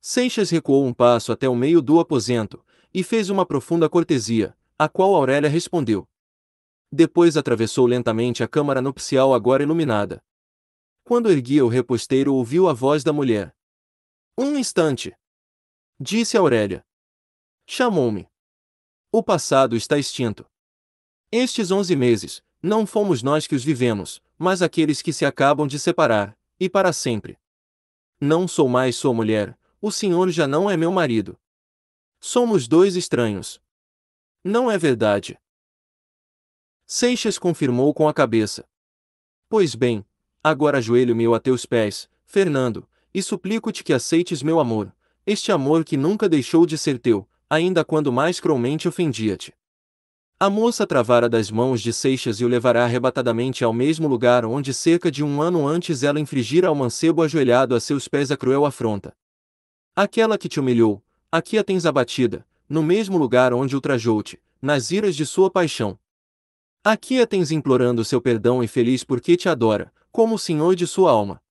Seixas recuou um passo até o meio do aposento, e fez uma profunda cortesia, a qual Aurélia respondeu. Depois atravessou lentamente a câmara nupcial agora iluminada. Quando erguia o reposteiro ouviu a voz da mulher. Um instante! Disse Aurélia. Chamou-me. O passado está extinto. Estes onze meses, não fomos nós que os vivemos, mas aqueles que se acabam de separar, e para sempre. Não sou mais sua mulher, o senhor já não é meu marido. Somos dois estranhos. Não é verdade. Seixas confirmou com a cabeça. Pois bem, agora ajoelho-me a teus pés, Fernando, e suplico-te que aceites meu amor, este amor que nunca deixou de ser teu, ainda quando mais cruelmente ofendia-te. A moça travara das mãos de Seixas e o levará arrebatadamente ao mesmo lugar onde cerca de um ano antes ela infligira ao mancebo ajoelhado a seus pés a cruel afronta. Aquela que te humilhou, aqui a tens abatida, no mesmo lugar onde ultrajou-te, nas iras de sua paixão. Aqui a tens implorando seu perdão e feliz porque te adora, como o senhor de sua alma.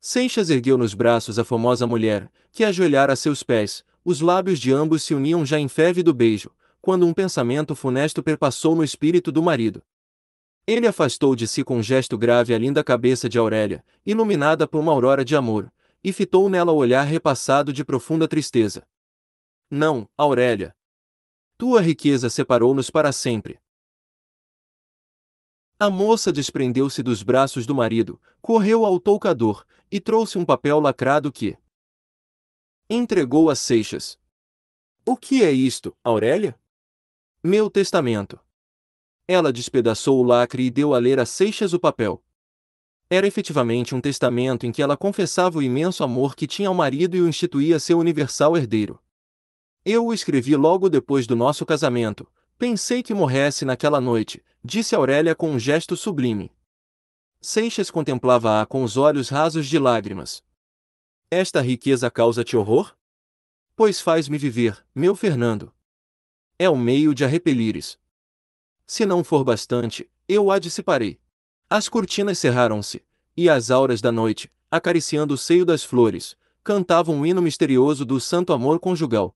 Seixas ergueu nos braços a famosa mulher, que ajoelhara a seus pés, os lábios de ambos se uniam já em do beijo, quando um pensamento funesto perpassou no espírito do marido. Ele afastou de si com um gesto grave a linda cabeça de Aurélia, iluminada por uma aurora de amor, e fitou nela o olhar repassado de profunda tristeza. Não, Aurélia. Tua riqueza separou-nos para sempre. A moça desprendeu-se dos braços do marido, correu ao toucador e trouxe um papel lacrado que entregou a Seixas. O que é isto, Aurélia? Meu testamento. Ela despedaçou o lacre e deu a ler a Seixas o papel. Era efetivamente um testamento em que ela confessava o imenso amor que tinha ao marido e o instituía seu universal herdeiro. Eu o escrevi logo depois do nosso casamento. Pensei que morresse naquela noite, disse Aurélia com um gesto sublime. Seixas contemplava-a com os olhos rasos de lágrimas. Esta riqueza causa-te horror? Pois faz-me viver, meu Fernando. É o meio de a Se não for bastante, eu a dissiparei. As cortinas cerraram-se, e as auras da noite, acariciando o seio das flores, cantavam o um hino misterioso do santo amor conjugal.